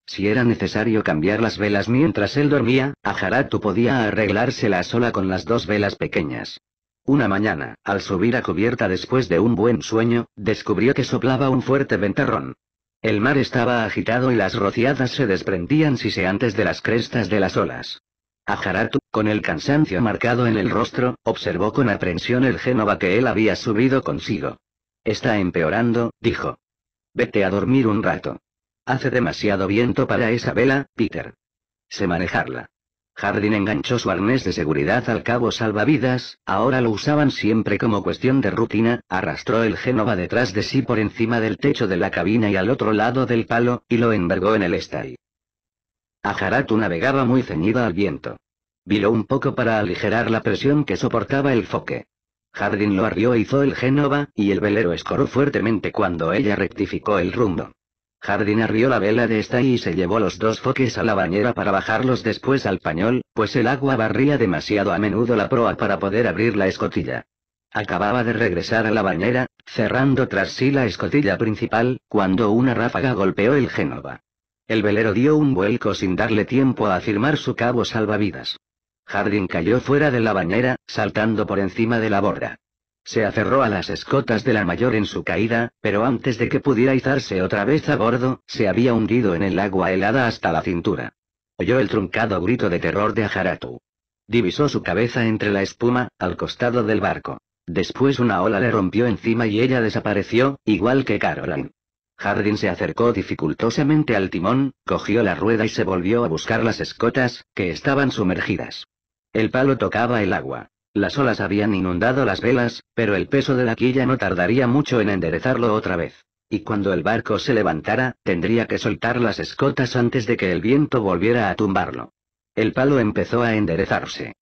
Si era necesario cambiar las velas mientras él dormía, Ajaratu podía arreglársela sola con las dos velas pequeñas. Una mañana, al subir a cubierta después de un buen sueño, descubrió que soplaba un fuerte ventarrón. El mar estaba agitado y las rociadas se desprendían siseantes de las crestas de las olas. Ajaratu, con el cansancio marcado en el rostro, observó con aprensión el Génova que él había subido consigo. Está empeorando, dijo. Vete a dormir un rato. Hace demasiado viento para esa vela, Peter. Sé manejarla. Jardín enganchó su arnés de seguridad al cabo salvavidas, ahora lo usaban siempre como cuestión de rutina, arrastró el Génova detrás de sí por encima del techo de la cabina y al otro lado del palo, y lo envergó en el estay. Ajaratu navegaba muy ceñida al viento. Viró un poco para aligerar la presión que soportaba el foque. Hardin lo arrió e hizo el Génova, y el velero escoró fuertemente cuando ella rectificó el rumbo. Jardín arrió la vela de esta y se llevó los dos foques a la bañera para bajarlos después al pañol, pues el agua barría demasiado a menudo la proa para poder abrir la escotilla. Acababa de regresar a la bañera, cerrando tras sí la escotilla principal, cuando una ráfaga golpeó el Génova. El velero dio un vuelco sin darle tiempo a afirmar su cabo salvavidas. Jardín cayó fuera de la bañera, saltando por encima de la borda. Se aferró a las escotas de la mayor en su caída, pero antes de que pudiera izarse otra vez a bordo, se había hundido en el agua helada hasta la cintura. Oyó el truncado grito de terror de Ajaratu. Divisó su cabeza entre la espuma, al costado del barco. Después una ola le rompió encima y ella desapareció, igual que Carolan. Hardin se acercó dificultosamente al timón, cogió la rueda y se volvió a buscar las escotas, que estaban sumergidas. El palo tocaba el agua. Las olas habían inundado las velas, pero el peso de la quilla no tardaría mucho en enderezarlo otra vez. Y cuando el barco se levantara, tendría que soltar las escotas antes de que el viento volviera a tumbarlo. El palo empezó a enderezarse.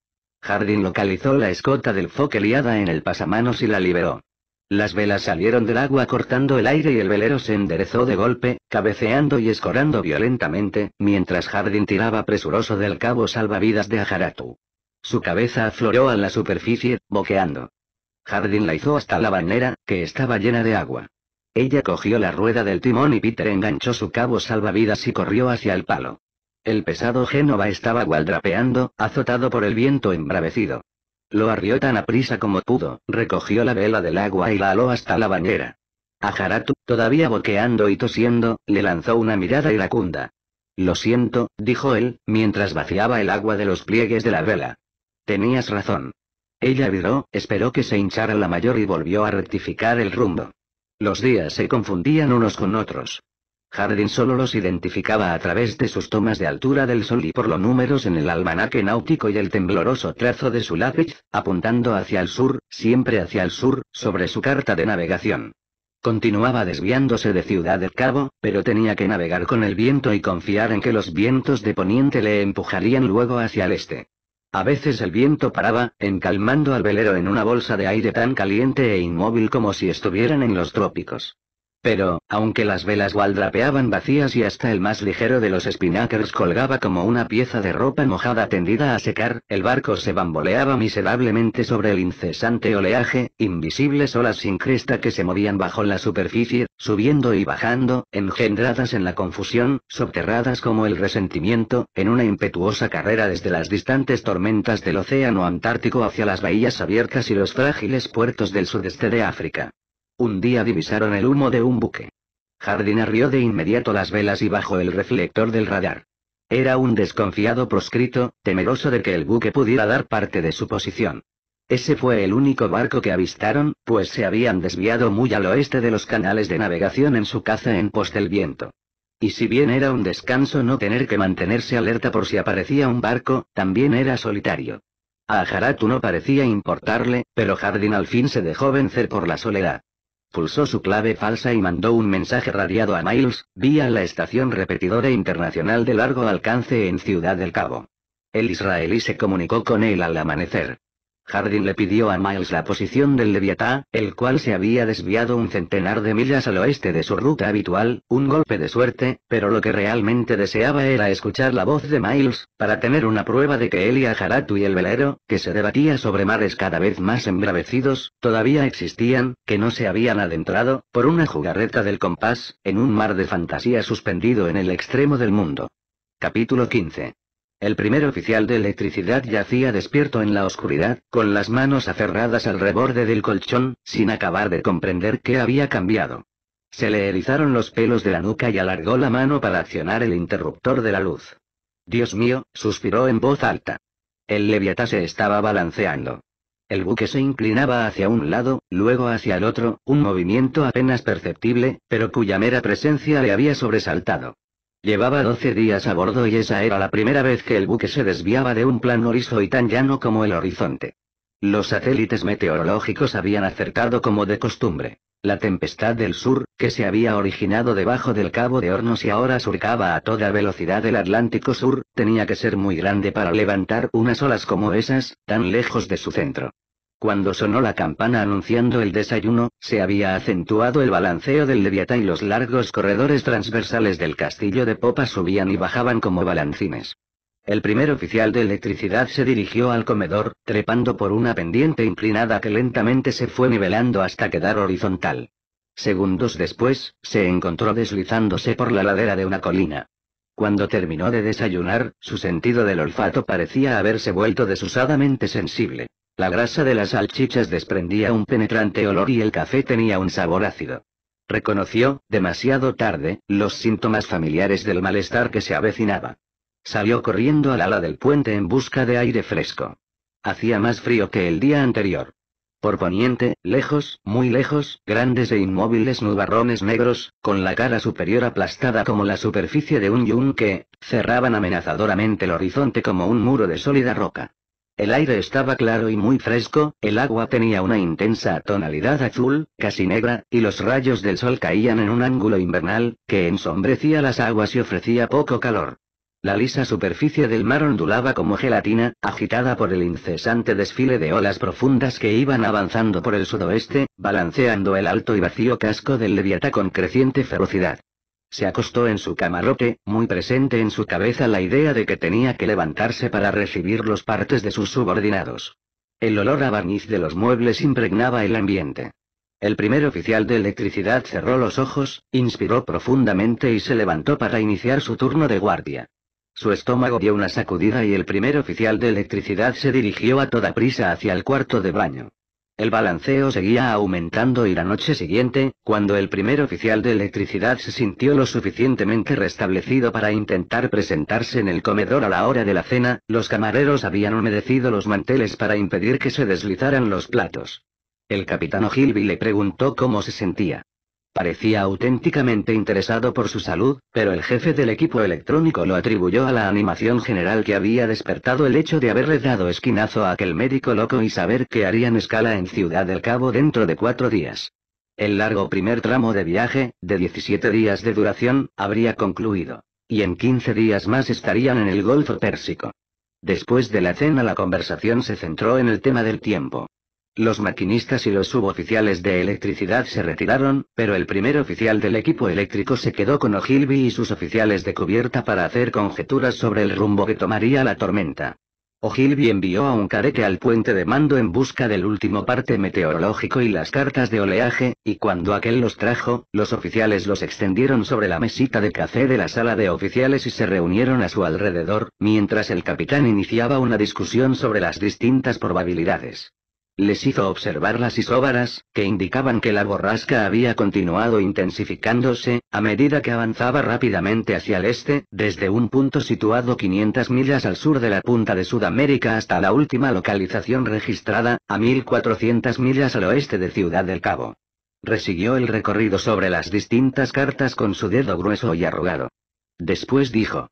Jardín localizó la escota del foque liada en el pasamanos y la liberó. Las velas salieron del agua cortando el aire y el velero se enderezó de golpe, cabeceando y escorando violentamente, mientras Jardín tiraba presuroso del cabo salvavidas de Ajaratu. Su cabeza afloró a la superficie, boqueando. Jardín la hizo hasta la bañera, que estaba llena de agua. Ella cogió la rueda del timón y Peter enganchó su cabo salvavidas y corrió hacia el palo. El pesado Génova estaba gualdrapeando, azotado por el viento embravecido. Lo arrió tan a prisa como pudo, recogió la vela del agua y la aló hasta la bañera. A todavía boqueando y tosiendo, le lanzó una mirada iracunda. Lo siento, dijo él, mientras vaciaba el agua de los pliegues de la vela. Tenías razón. Ella viró, esperó que se hinchara la mayor y volvió a rectificar el rumbo. Los días se confundían unos con otros. Jardín solo los identificaba a través de sus tomas de altura del sol y por los números en el almanaque náutico y el tembloroso trazo de su lápiz, apuntando hacia el sur, siempre hacia el sur, sobre su carta de navegación. Continuaba desviándose de Ciudad del Cabo, pero tenía que navegar con el viento y confiar en que los vientos de poniente le empujarían luego hacia el este. A veces el viento paraba, encalmando al velero en una bolsa de aire tan caliente e inmóvil como si estuvieran en los trópicos. Pero, aunque las velas waldrapeaban vacías y hasta el más ligero de los spinakers colgaba como una pieza de ropa mojada tendida a secar, el barco se bamboleaba miserablemente sobre el incesante oleaje, invisibles olas sin cresta que se movían bajo la superficie, subiendo y bajando, engendradas en la confusión, soterradas como el resentimiento, en una impetuosa carrera desde las distantes tormentas del océano Antártico hacia las bahías abiertas y los frágiles puertos del sudeste de África. Un día divisaron el humo de un buque. Jardín arrió de inmediato las velas y bajo el reflector del radar. Era un desconfiado proscrito, temeroso de que el buque pudiera dar parte de su posición. Ese fue el único barco que avistaron, pues se habían desviado muy al oeste de los canales de navegación en su caza en pos del viento. Y si bien era un descanso no tener que mantenerse alerta por si aparecía un barco, también era solitario. A Haratu no parecía importarle, pero Jardín al fin se dejó vencer por la soledad pulsó su clave falsa y mandó un mensaje radiado a Miles, vía la estación repetidora internacional de largo alcance en Ciudad del Cabo. El israelí se comunicó con él al amanecer. Hardin le pidió a Miles la posición del Leviatá, el cual se había desviado un centenar de millas al oeste de su ruta habitual, un golpe de suerte, pero lo que realmente deseaba era escuchar la voz de Miles, para tener una prueba de que él y y el velero, que se debatía sobre mares cada vez más embravecidos, todavía existían, que no se habían adentrado, por una jugarreta del compás, en un mar de fantasía suspendido en el extremo del mundo. Capítulo 15 el primer oficial de electricidad yacía despierto en la oscuridad, con las manos aferradas al reborde del colchón, sin acabar de comprender qué había cambiado. Se le erizaron los pelos de la nuca y alargó la mano para accionar el interruptor de la luz. Dios mío, suspiró en voz alta. El leviatán se estaba balanceando. El buque se inclinaba hacia un lado, luego hacia el otro, un movimiento apenas perceptible, pero cuya mera presencia le había sobresaltado. Llevaba 12 días a bordo y esa era la primera vez que el buque se desviaba de un plan y tan llano como el horizonte. Los satélites meteorológicos habían acertado como de costumbre. La tempestad del sur, que se había originado debajo del Cabo de Hornos y ahora surcaba a toda velocidad el Atlántico Sur, tenía que ser muy grande para levantar unas olas como esas, tan lejos de su centro. Cuando sonó la campana anunciando el desayuno, se había acentuado el balanceo del leviatán y los largos corredores transversales del castillo de popa subían y bajaban como balancines. El primer oficial de electricidad se dirigió al comedor, trepando por una pendiente inclinada que lentamente se fue nivelando hasta quedar horizontal. Segundos después, se encontró deslizándose por la ladera de una colina. Cuando terminó de desayunar, su sentido del olfato parecía haberse vuelto desusadamente sensible. La grasa de las salchichas desprendía un penetrante olor y el café tenía un sabor ácido. Reconoció, demasiado tarde, los síntomas familiares del malestar que se avecinaba. Salió corriendo al ala del puente en busca de aire fresco. Hacía más frío que el día anterior. Por poniente, lejos, muy lejos, grandes e inmóviles nubarrones negros, con la cara superior aplastada como la superficie de un yunque, cerraban amenazadoramente el horizonte como un muro de sólida roca. El aire estaba claro y muy fresco, el agua tenía una intensa tonalidad azul, casi negra, y los rayos del sol caían en un ángulo invernal, que ensombrecía las aguas y ofrecía poco calor. La lisa superficie del mar ondulaba como gelatina, agitada por el incesante desfile de olas profundas que iban avanzando por el sudoeste, balanceando el alto y vacío casco del Leviata con creciente ferocidad. Se acostó en su camarote, muy presente en su cabeza la idea de que tenía que levantarse para recibir los partes de sus subordinados. El olor a barniz de los muebles impregnaba el ambiente. El primer oficial de electricidad cerró los ojos, inspiró profundamente y se levantó para iniciar su turno de guardia. Su estómago dio una sacudida y el primer oficial de electricidad se dirigió a toda prisa hacia el cuarto de baño. El balanceo seguía aumentando y la noche siguiente, cuando el primer oficial de electricidad se sintió lo suficientemente restablecido para intentar presentarse en el comedor a la hora de la cena, los camareros habían humedecido los manteles para impedir que se deslizaran los platos. El capitán Ogilvy le preguntó cómo se sentía. Parecía auténticamente interesado por su salud, pero el jefe del equipo electrónico lo atribuyó a la animación general que había despertado el hecho de haberle dado esquinazo a aquel médico loco y saber que harían escala en Ciudad del Cabo dentro de cuatro días. El largo primer tramo de viaje, de 17 días de duración, habría concluido. Y en 15 días más estarían en el Golfo Pérsico. Después de la cena la conversación se centró en el tema del tiempo. Los maquinistas y los suboficiales de electricidad se retiraron, pero el primer oficial del equipo eléctrico se quedó con Ogilvy y sus oficiales de cubierta para hacer conjeturas sobre el rumbo que tomaría la tormenta. Ogilvy envió a un carete al puente de mando en busca del último parte meteorológico y las cartas de oleaje, y cuando aquel los trajo, los oficiales los extendieron sobre la mesita de café de la sala de oficiales y se reunieron a su alrededor, mientras el capitán iniciaba una discusión sobre las distintas probabilidades. Les hizo observar las isóbaras, que indicaban que la borrasca había continuado intensificándose, a medida que avanzaba rápidamente hacia el este, desde un punto situado 500 millas al sur de la punta de Sudamérica hasta la última localización registrada, a 1400 millas al oeste de Ciudad del Cabo. Resiguió el recorrido sobre las distintas cartas con su dedo grueso y arrugado. Después dijo.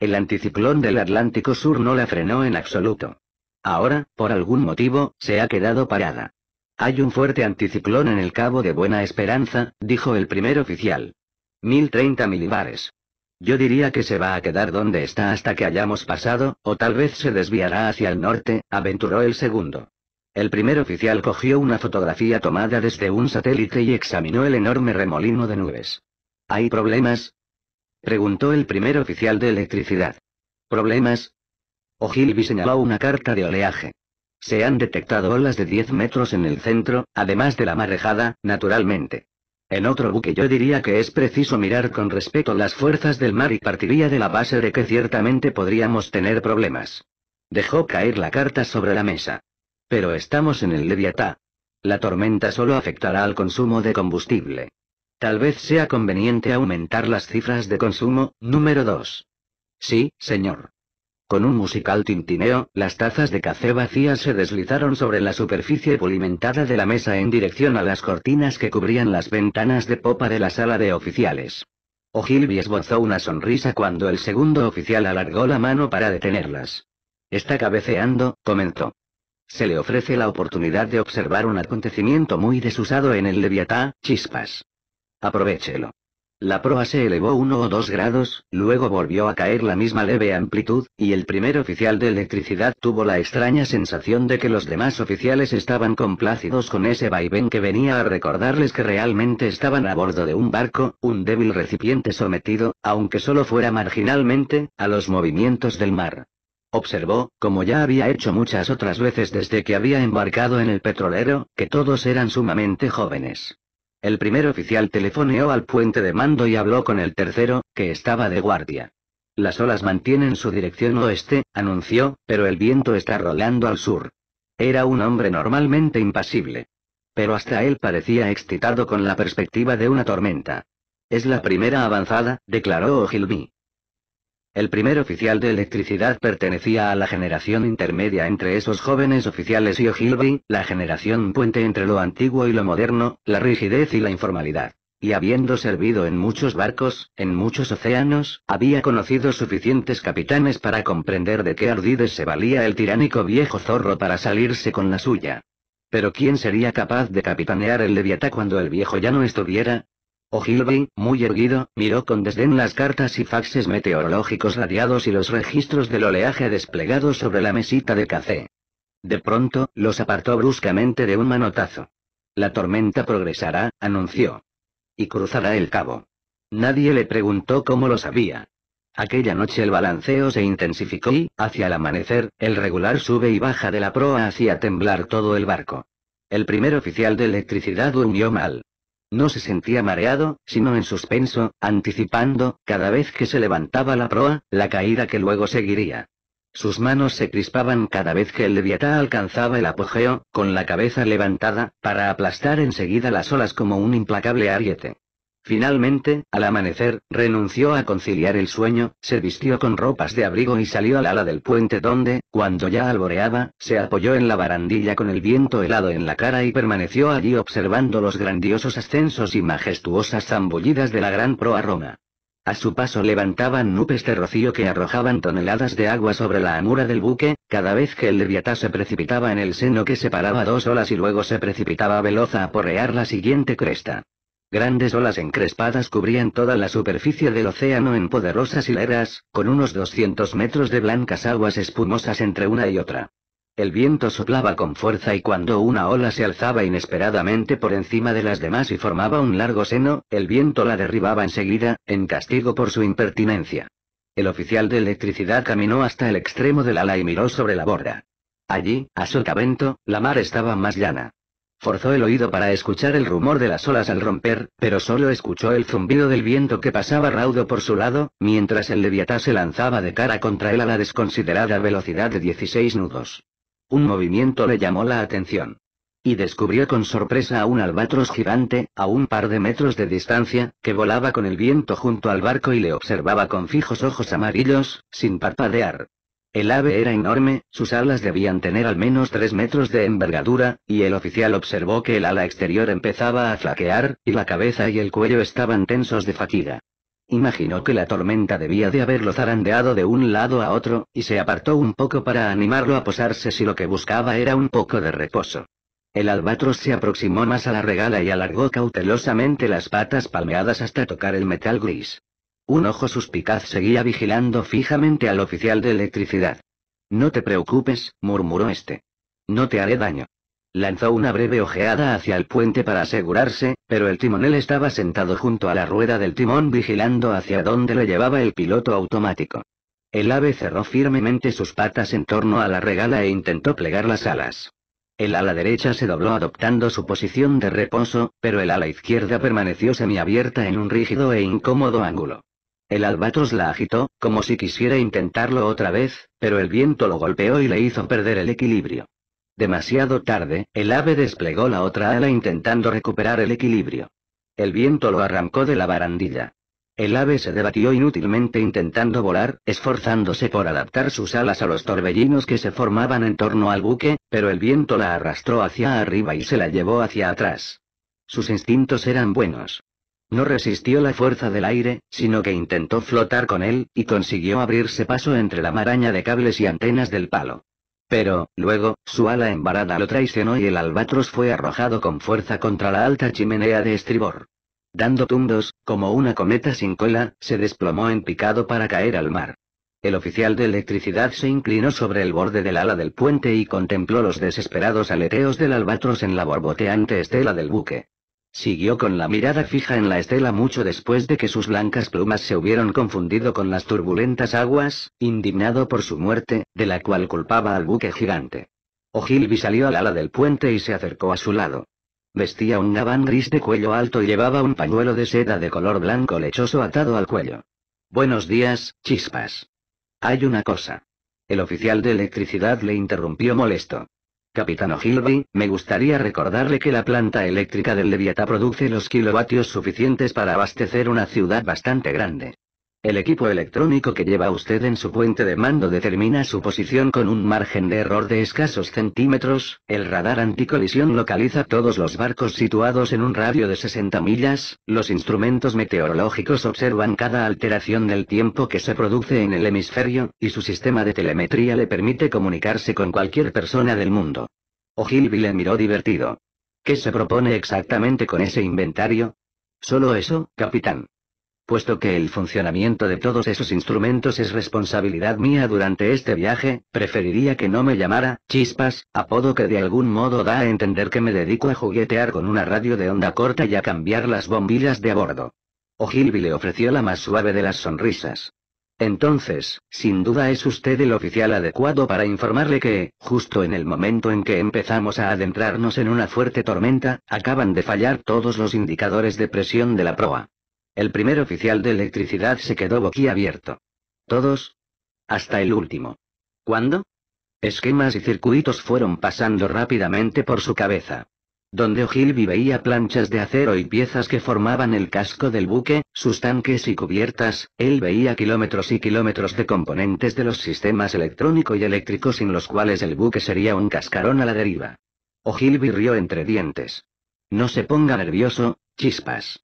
El anticiclón del Atlántico Sur no la frenó en absoluto. Ahora, por algún motivo, se ha quedado parada. Hay un fuerte anticiclón en el Cabo de Buena Esperanza, dijo el primer oficial. 1030 milibares. Yo diría que se va a quedar donde está hasta que hayamos pasado, o tal vez se desviará hacia el norte, aventuró el segundo. El primer oficial cogió una fotografía tomada desde un satélite y examinó el enorme remolino de nubes. ¿Hay problemas? Preguntó el primer oficial de electricidad. ¿Problemas? Ogilvy señaló una carta de oleaje. Se han detectado olas de 10 metros en el centro, además de la marejada, naturalmente. En otro buque yo diría que es preciso mirar con respeto las fuerzas del mar y partiría de la base de que ciertamente podríamos tener problemas. Dejó caer la carta sobre la mesa. Pero estamos en el Leviatá. La tormenta solo afectará al consumo de combustible. Tal vez sea conveniente aumentar las cifras de consumo, número 2. Sí, señor. Con un musical tintineo, las tazas de café vacías se deslizaron sobre la superficie pulimentada de la mesa en dirección a las cortinas que cubrían las ventanas de popa de la sala de oficiales. Ogilvy esbozó una sonrisa cuando el segundo oficial alargó la mano para detenerlas. Está cabeceando, comentó. Se le ofrece la oportunidad de observar un acontecimiento muy desusado en el Leviatá, chispas. Aprovechelo. La proa se elevó uno o dos grados, luego volvió a caer la misma leve amplitud, y el primer oficial de electricidad tuvo la extraña sensación de que los demás oficiales estaban complácidos con ese vaivén que venía a recordarles que realmente estaban a bordo de un barco, un débil recipiente sometido, aunque solo fuera marginalmente, a los movimientos del mar. Observó, como ya había hecho muchas otras veces desde que había embarcado en el petrolero, que todos eran sumamente jóvenes. El primer oficial telefoneó al puente de mando y habló con el tercero, que estaba de guardia. Las olas mantienen su dirección oeste, anunció, pero el viento está rodeando al sur. Era un hombre normalmente impasible. Pero hasta él parecía excitado con la perspectiva de una tormenta. Es la primera avanzada, declaró Ogilvy. El primer oficial de electricidad pertenecía a la generación intermedia entre esos jóvenes oficiales y Ogilvy, la generación puente entre lo antiguo y lo moderno, la rigidez y la informalidad. Y habiendo servido en muchos barcos, en muchos océanos, había conocido suficientes capitanes para comprender de qué ardides se valía el tiránico viejo zorro para salirse con la suya. Pero ¿quién sería capaz de capitanear el Leviatán cuando el viejo ya no estuviera? Ogilvy, muy erguido, miró con desdén las cartas y faxes meteorológicos radiados y los registros del oleaje desplegados sobre la mesita de café. De pronto, los apartó bruscamente de un manotazo. La tormenta progresará, anunció. Y cruzará el cabo. Nadie le preguntó cómo lo sabía. Aquella noche el balanceo se intensificó y, hacia el amanecer, el regular sube y baja de la proa hacía temblar todo el barco. El primer oficial de electricidad durmió mal. No se sentía mareado, sino en suspenso, anticipando, cada vez que se levantaba la proa, la caída que luego seguiría. Sus manos se crispaban cada vez que el leviatán alcanzaba el apogeo, con la cabeza levantada, para aplastar enseguida las olas como un implacable ariete. Finalmente, al amanecer, renunció a conciliar el sueño, se vistió con ropas de abrigo y salió al ala del puente donde, cuando ya alboreaba, se apoyó en la barandilla con el viento helado en la cara y permaneció allí observando los grandiosos ascensos y majestuosas zambullidas de la gran proa Roma. A su paso levantaban nubes de rocío que arrojaban toneladas de agua sobre la amura del buque, cada vez que el leviatá se precipitaba en el seno que separaba dos olas y luego se precipitaba veloz a porrear la siguiente cresta. Grandes olas encrespadas cubrían toda la superficie del océano en poderosas hileras, con unos 200 metros de blancas aguas espumosas entre una y otra. El viento soplaba con fuerza y cuando una ola se alzaba inesperadamente por encima de las demás y formaba un largo seno, el viento la derribaba enseguida, en castigo por su impertinencia. El oficial de electricidad caminó hasta el extremo del ala y miró sobre la borda. Allí, a sotavento, la mar estaba más llana. Forzó el oído para escuchar el rumor de las olas al romper, pero solo escuchó el zumbido del viento que pasaba raudo por su lado, mientras el leviatá se lanzaba de cara contra él a la desconsiderada velocidad de 16 nudos. Un movimiento le llamó la atención. Y descubrió con sorpresa a un albatros gigante, a un par de metros de distancia, que volaba con el viento junto al barco y le observaba con fijos ojos amarillos, sin parpadear. El ave era enorme, sus alas debían tener al menos tres metros de envergadura, y el oficial observó que el ala exterior empezaba a flaquear, y la cabeza y el cuello estaban tensos de fatiga. Imaginó que la tormenta debía de haberlo zarandeado de un lado a otro, y se apartó un poco para animarlo a posarse si lo que buscaba era un poco de reposo. El albatros se aproximó más a la regala y alargó cautelosamente las patas palmeadas hasta tocar el metal gris. Un ojo suspicaz seguía vigilando fijamente al oficial de electricidad. No te preocupes, murmuró este. No te haré daño. Lanzó una breve ojeada hacia el puente para asegurarse, pero el timonel estaba sentado junto a la rueda del timón vigilando hacia dónde le llevaba el piloto automático. El ave cerró firmemente sus patas en torno a la regala e intentó plegar las alas. El ala derecha se dobló adoptando su posición de reposo, pero el ala izquierda permaneció semiabierta en un rígido e incómodo ángulo. El albatros la agitó, como si quisiera intentarlo otra vez, pero el viento lo golpeó y le hizo perder el equilibrio. Demasiado tarde, el ave desplegó la otra ala intentando recuperar el equilibrio. El viento lo arrancó de la barandilla. El ave se debatió inútilmente intentando volar, esforzándose por adaptar sus alas a los torbellinos que se formaban en torno al buque, pero el viento la arrastró hacia arriba y se la llevó hacia atrás. Sus instintos eran buenos. No resistió la fuerza del aire, sino que intentó flotar con él, y consiguió abrirse paso entre la maraña de cables y antenas del palo. Pero, luego, su ala embarada lo traicionó y el albatros fue arrojado con fuerza contra la alta chimenea de estribor. Dando tumbos, como una cometa sin cola, se desplomó en picado para caer al mar. El oficial de electricidad se inclinó sobre el borde del ala del puente y contempló los desesperados aleteos del albatros en la borboteante estela del buque. Siguió con la mirada fija en la estela mucho después de que sus blancas plumas se hubieron confundido con las turbulentas aguas, indignado por su muerte, de la cual culpaba al buque gigante. Ogilvy salió al ala del puente y se acercó a su lado. Vestía un gabán gris de cuello alto y llevaba un pañuelo de seda de color blanco lechoso atado al cuello. Buenos días, chispas. Hay una cosa. El oficial de electricidad le interrumpió molesto. Capitán Hildy, me gustaría recordarle que la planta eléctrica del Leviatá produce los kilovatios suficientes para abastecer una ciudad bastante grande. El equipo electrónico que lleva usted en su puente de mando determina su posición con un margen de error de escasos centímetros, el radar anticolisión localiza todos los barcos situados en un radio de 60 millas, los instrumentos meteorológicos observan cada alteración del tiempo que se produce en el hemisferio, y su sistema de telemetría le permite comunicarse con cualquier persona del mundo. Ogilvy le miró divertido. ¿Qué se propone exactamente con ese inventario? Solo eso, capitán puesto que el funcionamiento de todos esos instrumentos es responsabilidad mía durante este viaje, preferiría que no me llamara, chispas, apodo que de algún modo da a entender que me dedico a juguetear con una radio de onda corta y a cambiar las bombillas de a bordo. Ogilvy le ofreció la más suave de las sonrisas. Entonces, sin duda es usted el oficial adecuado para informarle que, justo en el momento en que empezamos a adentrarnos en una fuerte tormenta, acaban de fallar todos los indicadores de presión de la proa. El primer oficial de electricidad se quedó boquiabierto. Todos. Hasta el último. ¿Cuándo? Esquemas y circuitos fueron pasando rápidamente por su cabeza. Donde Ogilvy veía planchas de acero y piezas que formaban el casco del buque, sus tanques y cubiertas, él veía kilómetros y kilómetros de componentes de los sistemas electrónico y eléctrico sin los cuales el buque sería un cascarón a la deriva. Ogilvy rió entre dientes. No se ponga nervioso, chispas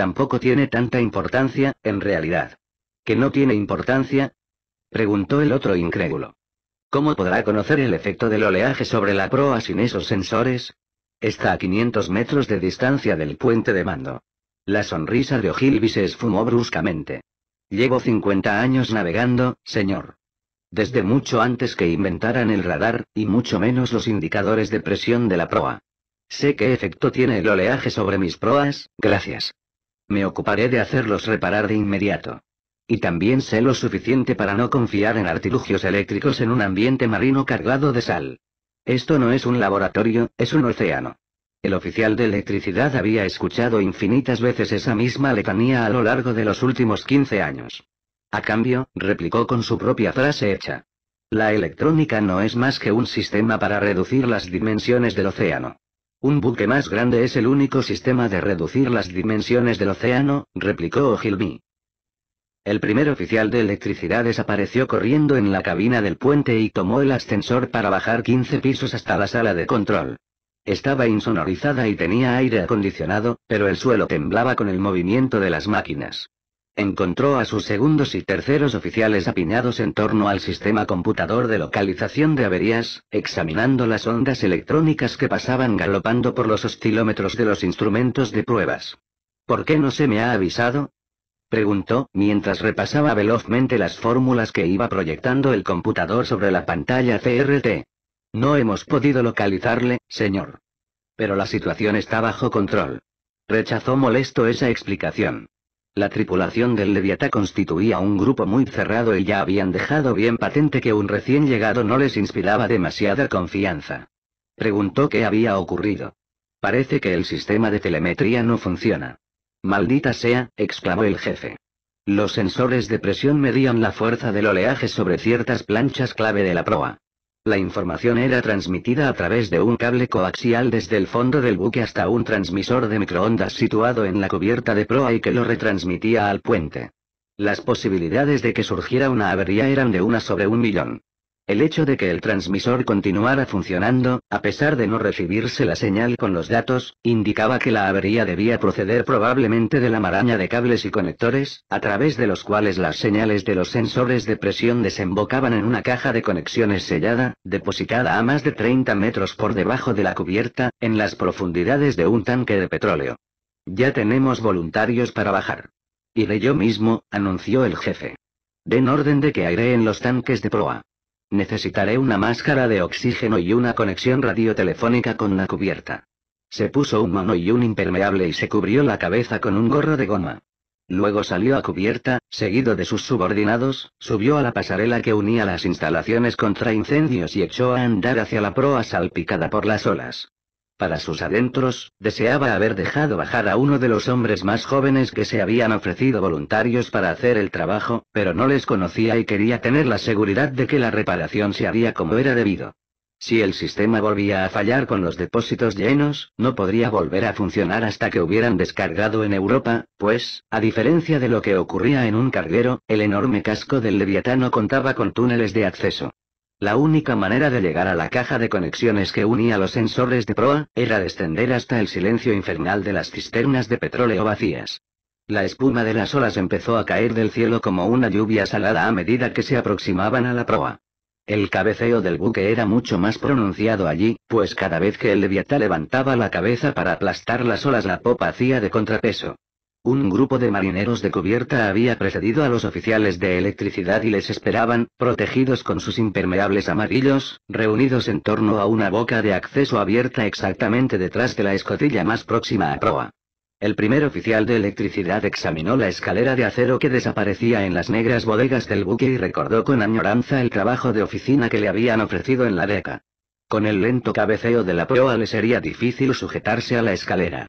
tampoco tiene tanta importancia, en realidad. ¿Que no tiene importancia? Preguntó el otro incrédulo. ¿Cómo podrá conocer el efecto del oleaje sobre la proa sin esos sensores? Está a 500 metros de distancia del puente de mando. La sonrisa de Ogilvy se esfumó bruscamente. Llevo 50 años navegando, señor. Desde mucho antes que inventaran el radar, y mucho menos los indicadores de presión de la proa. Sé qué efecto tiene el oleaje sobre mis proas, gracias. Me ocuparé de hacerlos reparar de inmediato. Y también sé lo suficiente para no confiar en artilugios eléctricos en un ambiente marino cargado de sal. Esto no es un laboratorio, es un océano. El oficial de electricidad había escuchado infinitas veces esa misma letanía a lo largo de los últimos 15 años. A cambio, replicó con su propia frase hecha. La electrónica no es más que un sistema para reducir las dimensiones del océano. Un buque más grande es el único sistema de reducir las dimensiones del océano, replicó Ogilvy. El primer oficial de electricidad desapareció corriendo en la cabina del puente y tomó el ascensor para bajar 15 pisos hasta la sala de control. Estaba insonorizada y tenía aire acondicionado, pero el suelo temblaba con el movimiento de las máquinas encontró a sus segundos y terceros oficiales apiñados en torno al sistema computador de localización de averías, examinando las ondas electrónicas que pasaban galopando por los oscilómetros de los instrumentos de pruebas. ¿Por qué no se me ha avisado? preguntó, mientras repasaba velozmente las fórmulas que iba proyectando el computador sobre la pantalla CRT. No hemos podido localizarle, señor. Pero la situación está bajo control. Rechazó molesto esa explicación. La tripulación del Leviatá constituía un grupo muy cerrado y ya habían dejado bien patente que un recién llegado no les inspiraba demasiada confianza. Preguntó qué había ocurrido. Parece que el sistema de telemetría no funciona. Maldita sea, exclamó el jefe. Los sensores de presión medían la fuerza del oleaje sobre ciertas planchas clave de la proa. La información era transmitida a través de un cable coaxial desde el fondo del buque hasta un transmisor de microondas situado en la cubierta de proa y que lo retransmitía al puente. Las posibilidades de que surgiera una avería eran de una sobre un millón. El hecho de que el transmisor continuara funcionando, a pesar de no recibirse la señal con los datos, indicaba que la avería debía proceder probablemente de la maraña de cables y conectores, a través de los cuales las señales de los sensores de presión desembocaban en una caja de conexiones sellada, depositada a más de 30 metros por debajo de la cubierta, en las profundidades de un tanque de petróleo. Ya tenemos voluntarios para bajar. Iré yo mismo, anunció el jefe. Den orden de que aireen los tanques de proa. Necesitaré una máscara de oxígeno y una conexión radiotelefónica con la cubierta. Se puso un mono y un impermeable y se cubrió la cabeza con un gorro de goma. Luego salió a cubierta, seguido de sus subordinados, subió a la pasarela que unía las instalaciones contra incendios y echó a andar hacia la proa salpicada por las olas. Para sus adentros, deseaba haber dejado bajar a uno de los hombres más jóvenes que se habían ofrecido voluntarios para hacer el trabajo, pero no les conocía y quería tener la seguridad de que la reparación se haría como era debido. Si el sistema volvía a fallar con los depósitos llenos, no podría volver a funcionar hasta que hubieran descargado en Europa, pues, a diferencia de lo que ocurría en un carguero, el enorme casco del Leviatán no contaba con túneles de acceso. La única manera de llegar a la caja de conexiones que unía los sensores de proa, era descender hasta el silencio infernal de las cisternas de petróleo vacías. La espuma de las olas empezó a caer del cielo como una lluvia salada a medida que se aproximaban a la proa. El cabeceo del buque era mucho más pronunciado allí, pues cada vez que el leviatán levantaba la cabeza para aplastar las olas la popa hacía de contrapeso. Un grupo de marineros de cubierta había precedido a los oficiales de electricidad y les esperaban, protegidos con sus impermeables amarillos, reunidos en torno a una boca de acceso abierta exactamente detrás de la escotilla más próxima a proa. El primer oficial de electricidad examinó la escalera de acero que desaparecía en las negras bodegas del buque y recordó con añoranza el trabajo de oficina que le habían ofrecido en la deca. Con el lento cabeceo de la proa le sería difícil sujetarse a la escalera.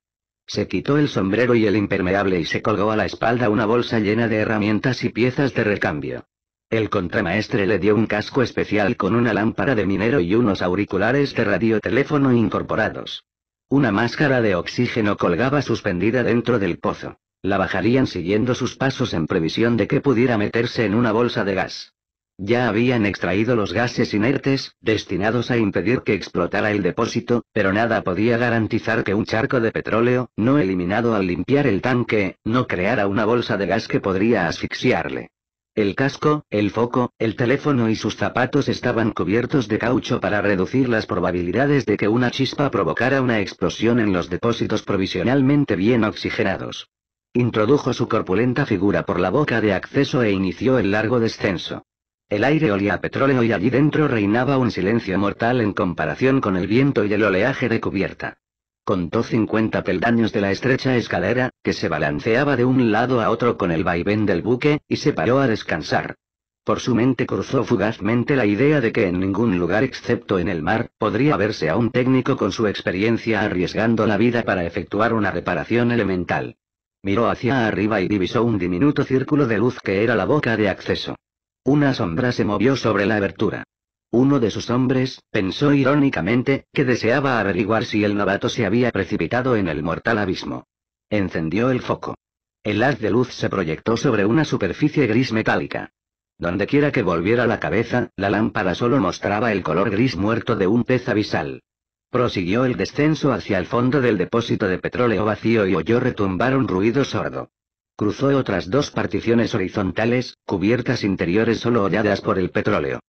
Se quitó el sombrero y el impermeable y se colgó a la espalda una bolsa llena de herramientas y piezas de recambio. El contramaestre le dio un casco especial con una lámpara de minero y unos auriculares de radioteléfono incorporados. Una máscara de oxígeno colgaba suspendida dentro del pozo. La bajarían siguiendo sus pasos en previsión de que pudiera meterse en una bolsa de gas. Ya habían extraído los gases inertes, destinados a impedir que explotara el depósito, pero nada podía garantizar que un charco de petróleo, no eliminado al limpiar el tanque, no creara una bolsa de gas que podría asfixiarle. El casco, el foco, el teléfono y sus zapatos estaban cubiertos de caucho para reducir las probabilidades de que una chispa provocara una explosión en los depósitos provisionalmente bien oxigenados. Introdujo su corpulenta figura por la boca de acceso e inició el largo descenso. El aire olía a petróleo y allí dentro reinaba un silencio mortal en comparación con el viento y el oleaje de cubierta. Contó 50 peldaños de la estrecha escalera, que se balanceaba de un lado a otro con el vaivén del buque, y se paró a descansar. Por su mente cruzó fugazmente la idea de que en ningún lugar excepto en el mar podría verse a un técnico con su experiencia arriesgando la vida para efectuar una reparación elemental. Miró hacia arriba y divisó un diminuto círculo de luz que era la boca de acceso. Una sombra se movió sobre la abertura. Uno de sus hombres, pensó irónicamente, que deseaba averiguar si el novato se había precipitado en el mortal abismo. Encendió el foco. El haz de luz se proyectó sobre una superficie gris metálica. Dondequiera que volviera la cabeza, la lámpara solo mostraba el color gris muerto de un pez abisal. Prosiguió el descenso hacia el fondo del depósito de petróleo vacío y oyó retumbar un ruido sordo. Cruzó otras dos particiones horizontales, cubiertas interiores solo holladas por el petróleo.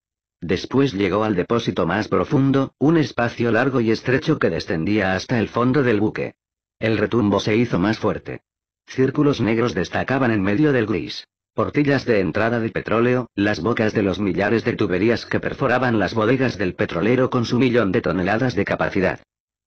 Después llegó al depósito más profundo, un espacio largo y estrecho que descendía hasta el fondo del buque. El retumbo se hizo más fuerte. Círculos negros destacaban en medio del gris. Portillas de entrada de petróleo, las bocas de los millares de tuberías que perforaban las bodegas del petrolero con su millón de toneladas de capacidad.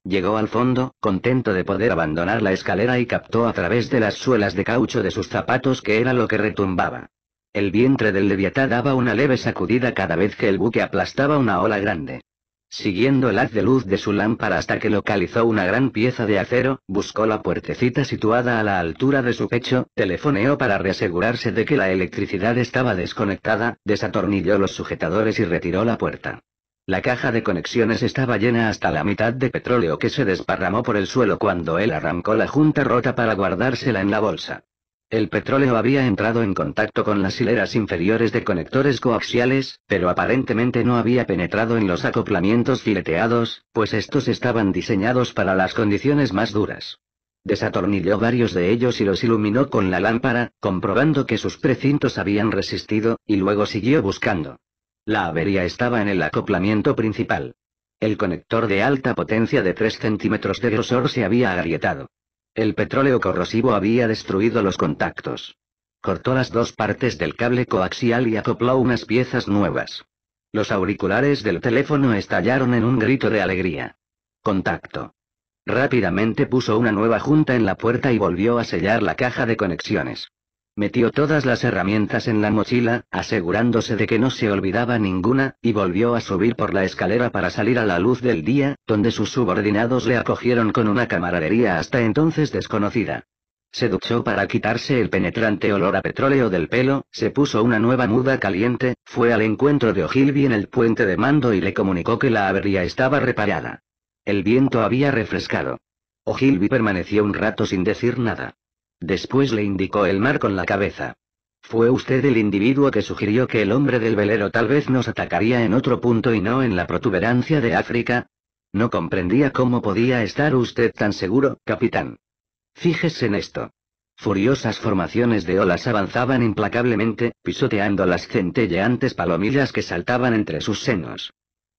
Llegó al fondo, contento de poder abandonar la escalera y captó a través de las suelas de caucho de sus zapatos que era lo que retumbaba. El vientre del leviatán daba una leve sacudida cada vez que el buque aplastaba una ola grande. Siguiendo el haz de luz de su lámpara hasta que localizó una gran pieza de acero, buscó la puertecita situada a la altura de su pecho, telefoneó para reasegurarse de que la electricidad estaba desconectada, desatornilló los sujetadores y retiró la puerta. La caja de conexiones estaba llena hasta la mitad de petróleo que se desparramó por el suelo cuando él arrancó la junta rota para guardársela en la bolsa. El petróleo había entrado en contacto con las hileras inferiores de conectores coaxiales, pero aparentemente no había penetrado en los acoplamientos fileteados, pues estos estaban diseñados para las condiciones más duras. Desatornilló varios de ellos y los iluminó con la lámpara, comprobando que sus precintos habían resistido, y luego siguió buscando. La avería estaba en el acoplamiento principal. El conector de alta potencia de 3 centímetros de grosor se había agrietado. El petróleo corrosivo había destruido los contactos. Cortó las dos partes del cable coaxial y acopló unas piezas nuevas. Los auriculares del teléfono estallaron en un grito de alegría. Contacto. Rápidamente puso una nueva junta en la puerta y volvió a sellar la caja de conexiones. Metió todas las herramientas en la mochila, asegurándose de que no se olvidaba ninguna, y volvió a subir por la escalera para salir a la luz del día, donde sus subordinados le acogieron con una camaradería hasta entonces desconocida. Se duchó para quitarse el penetrante olor a petróleo del pelo, se puso una nueva muda caliente, fue al encuentro de Ogilvy en el puente de mando y le comunicó que la avería estaba reparada. El viento había refrescado. Ogilvy permaneció un rato sin decir nada. Después le indicó el mar con la cabeza. Fue usted el individuo que sugirió que el hombre del velero tal vez nos atacaría en otro punto y no en la protuberancia de África. No comprendía cómo podía estar usted tan seguro, capitán. Fíjese en esto. Furiosas formaciones de olas avanzaban implacablemente, pisoteando las centelleantes palomillas que saltaban entre sus senos.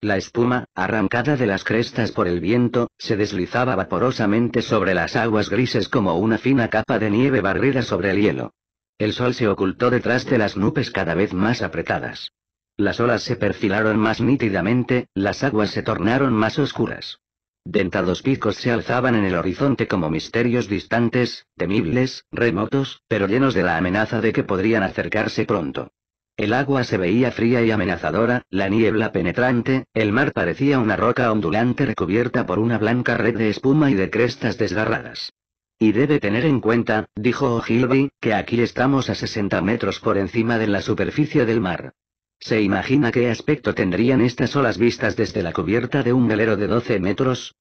La espuma, arrancada de las crestas por el viento, se deslizaba vaporosamente sobre las aguas grises como una fina capa de nieve barrida sobre el hielo. El sol se ocultó detrás de las nubes cada vez más apretadas. Las olas se perfilaron más nítidamente, las aguas se tornaron más oscuras. Dentados picos se alzaban en el horizonte como misterios distantes, temibles, remotos, pero llenos de la amenaza de que podrían acercarse pronto. El agua se veía fría y amenazadora, la niebla penetrante, el mar parecía una roca ondulante recubierta por una blanca red de espuma y de crestas desgarradas. Y debe tener en cuenta, dijo Ogilvy, que aquí estamos a 60 metros por encima de la superficie del mar. ¿Se imagina qué aspecto tendrían estas olas vistas desde la cubierta de un velero de 12 metros?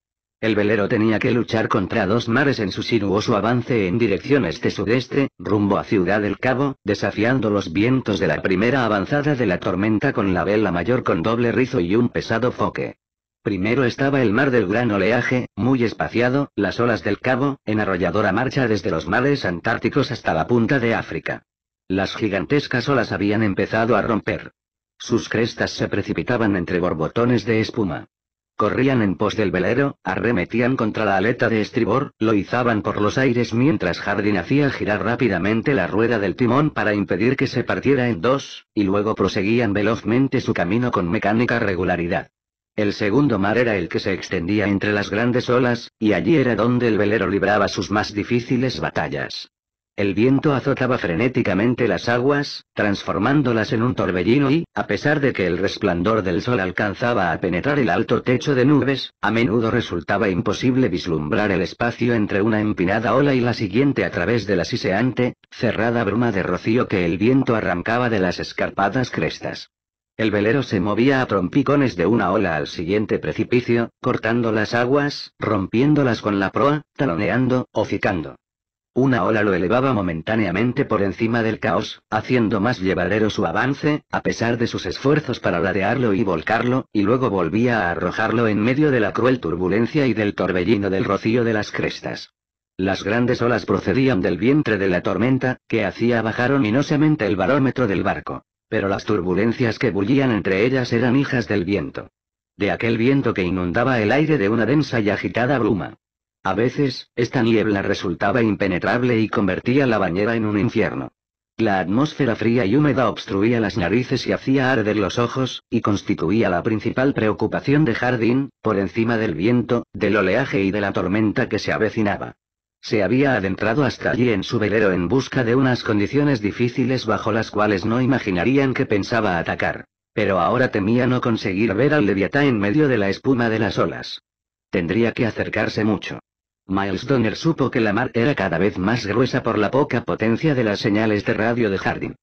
El velero tenía que luchar contra dos mares en su sinuoso avance en dirección este-sudeste, rumbo a Ciudad del Cabo, desafiando los vientos de la primera avanzada de la tormenta con la vela mayor con doble rizo y un pesado foque. Primero estaba el mar del gran oleaje, muy espaciado, las olas del cabo, en arrolladora marcha desde los mares antárticos hasta la punta de África. Las gigantescas olas habían empezado a romper. Sus crestas se precipitaban entre borbotones de espuma. Corrían en pos del velero, arremetían contra la aleta de estribor, lo izaban por los aires mientras Jardín hacía girar rápidamente la rueda del timón para impedir que se partiera en dos, y luego proseguían velozmente su camino con mecánica regularidad. El segundo mar era el que se extendía entre las grandes olas, y allí era donde el velero libraba sus más difíciles batallas. El viento azotaba frenéticamente las aguas, transformándolas en un torbellino y, a pesar de que el resplandor del sol alcanzaba a penetrar el alto techo de nubes, a menudo resultaba imposible vislumbrar el espacio entre una empinada ola y la siguiente a través de la siseante, cerrada bruma de rocío que el viento arrancaba de las escarpadas crestas. El velero se movía a trompicones de una ola al siguiente precipicio, cortando las aguas, rompiéndolas con la proa, taloneando, hocicando. Una ola lo elevaba momentáneamente por encima del caos, haciendo más llevadero su avance, a pesar de sus esfuerzos para ladearlo y volcarlo, y luego volvía a arrojarlo en medio de la cruel turbulencia y del torbellino del rocío de las crestas. Las grandes olas procedían del vientre de la tormenta, que hacía bajar ominosamente el barómetro del barco. Pero las turbulencias que bullían entre ellas eran hijas del viento. De aquel viento que inundaba el aire de una densa y agitada bruma. A veces, esta niebla resultaba impenetrable y convertía la bañera en un infierno. La atmósfera fría y húmeda obstruía las narices y hacía arder los ojos, y constituía la principal preocupación de Jardín, por encima del viento, del oleaje y de la tormenta que se avecinaba. Se había adentrado hasta allí en su velero en busca de unas condiciones difíciles bajo las cuales no imaginarían que pensaba atacar. Pero ahora temía no conseguir ver al Leviatá en medio de la espuma de las olas. Tendría que acercarse mucho. Miles Donner supo que la mar era cada vez más gruesa por la poca potencia de las señales de radio de Harding.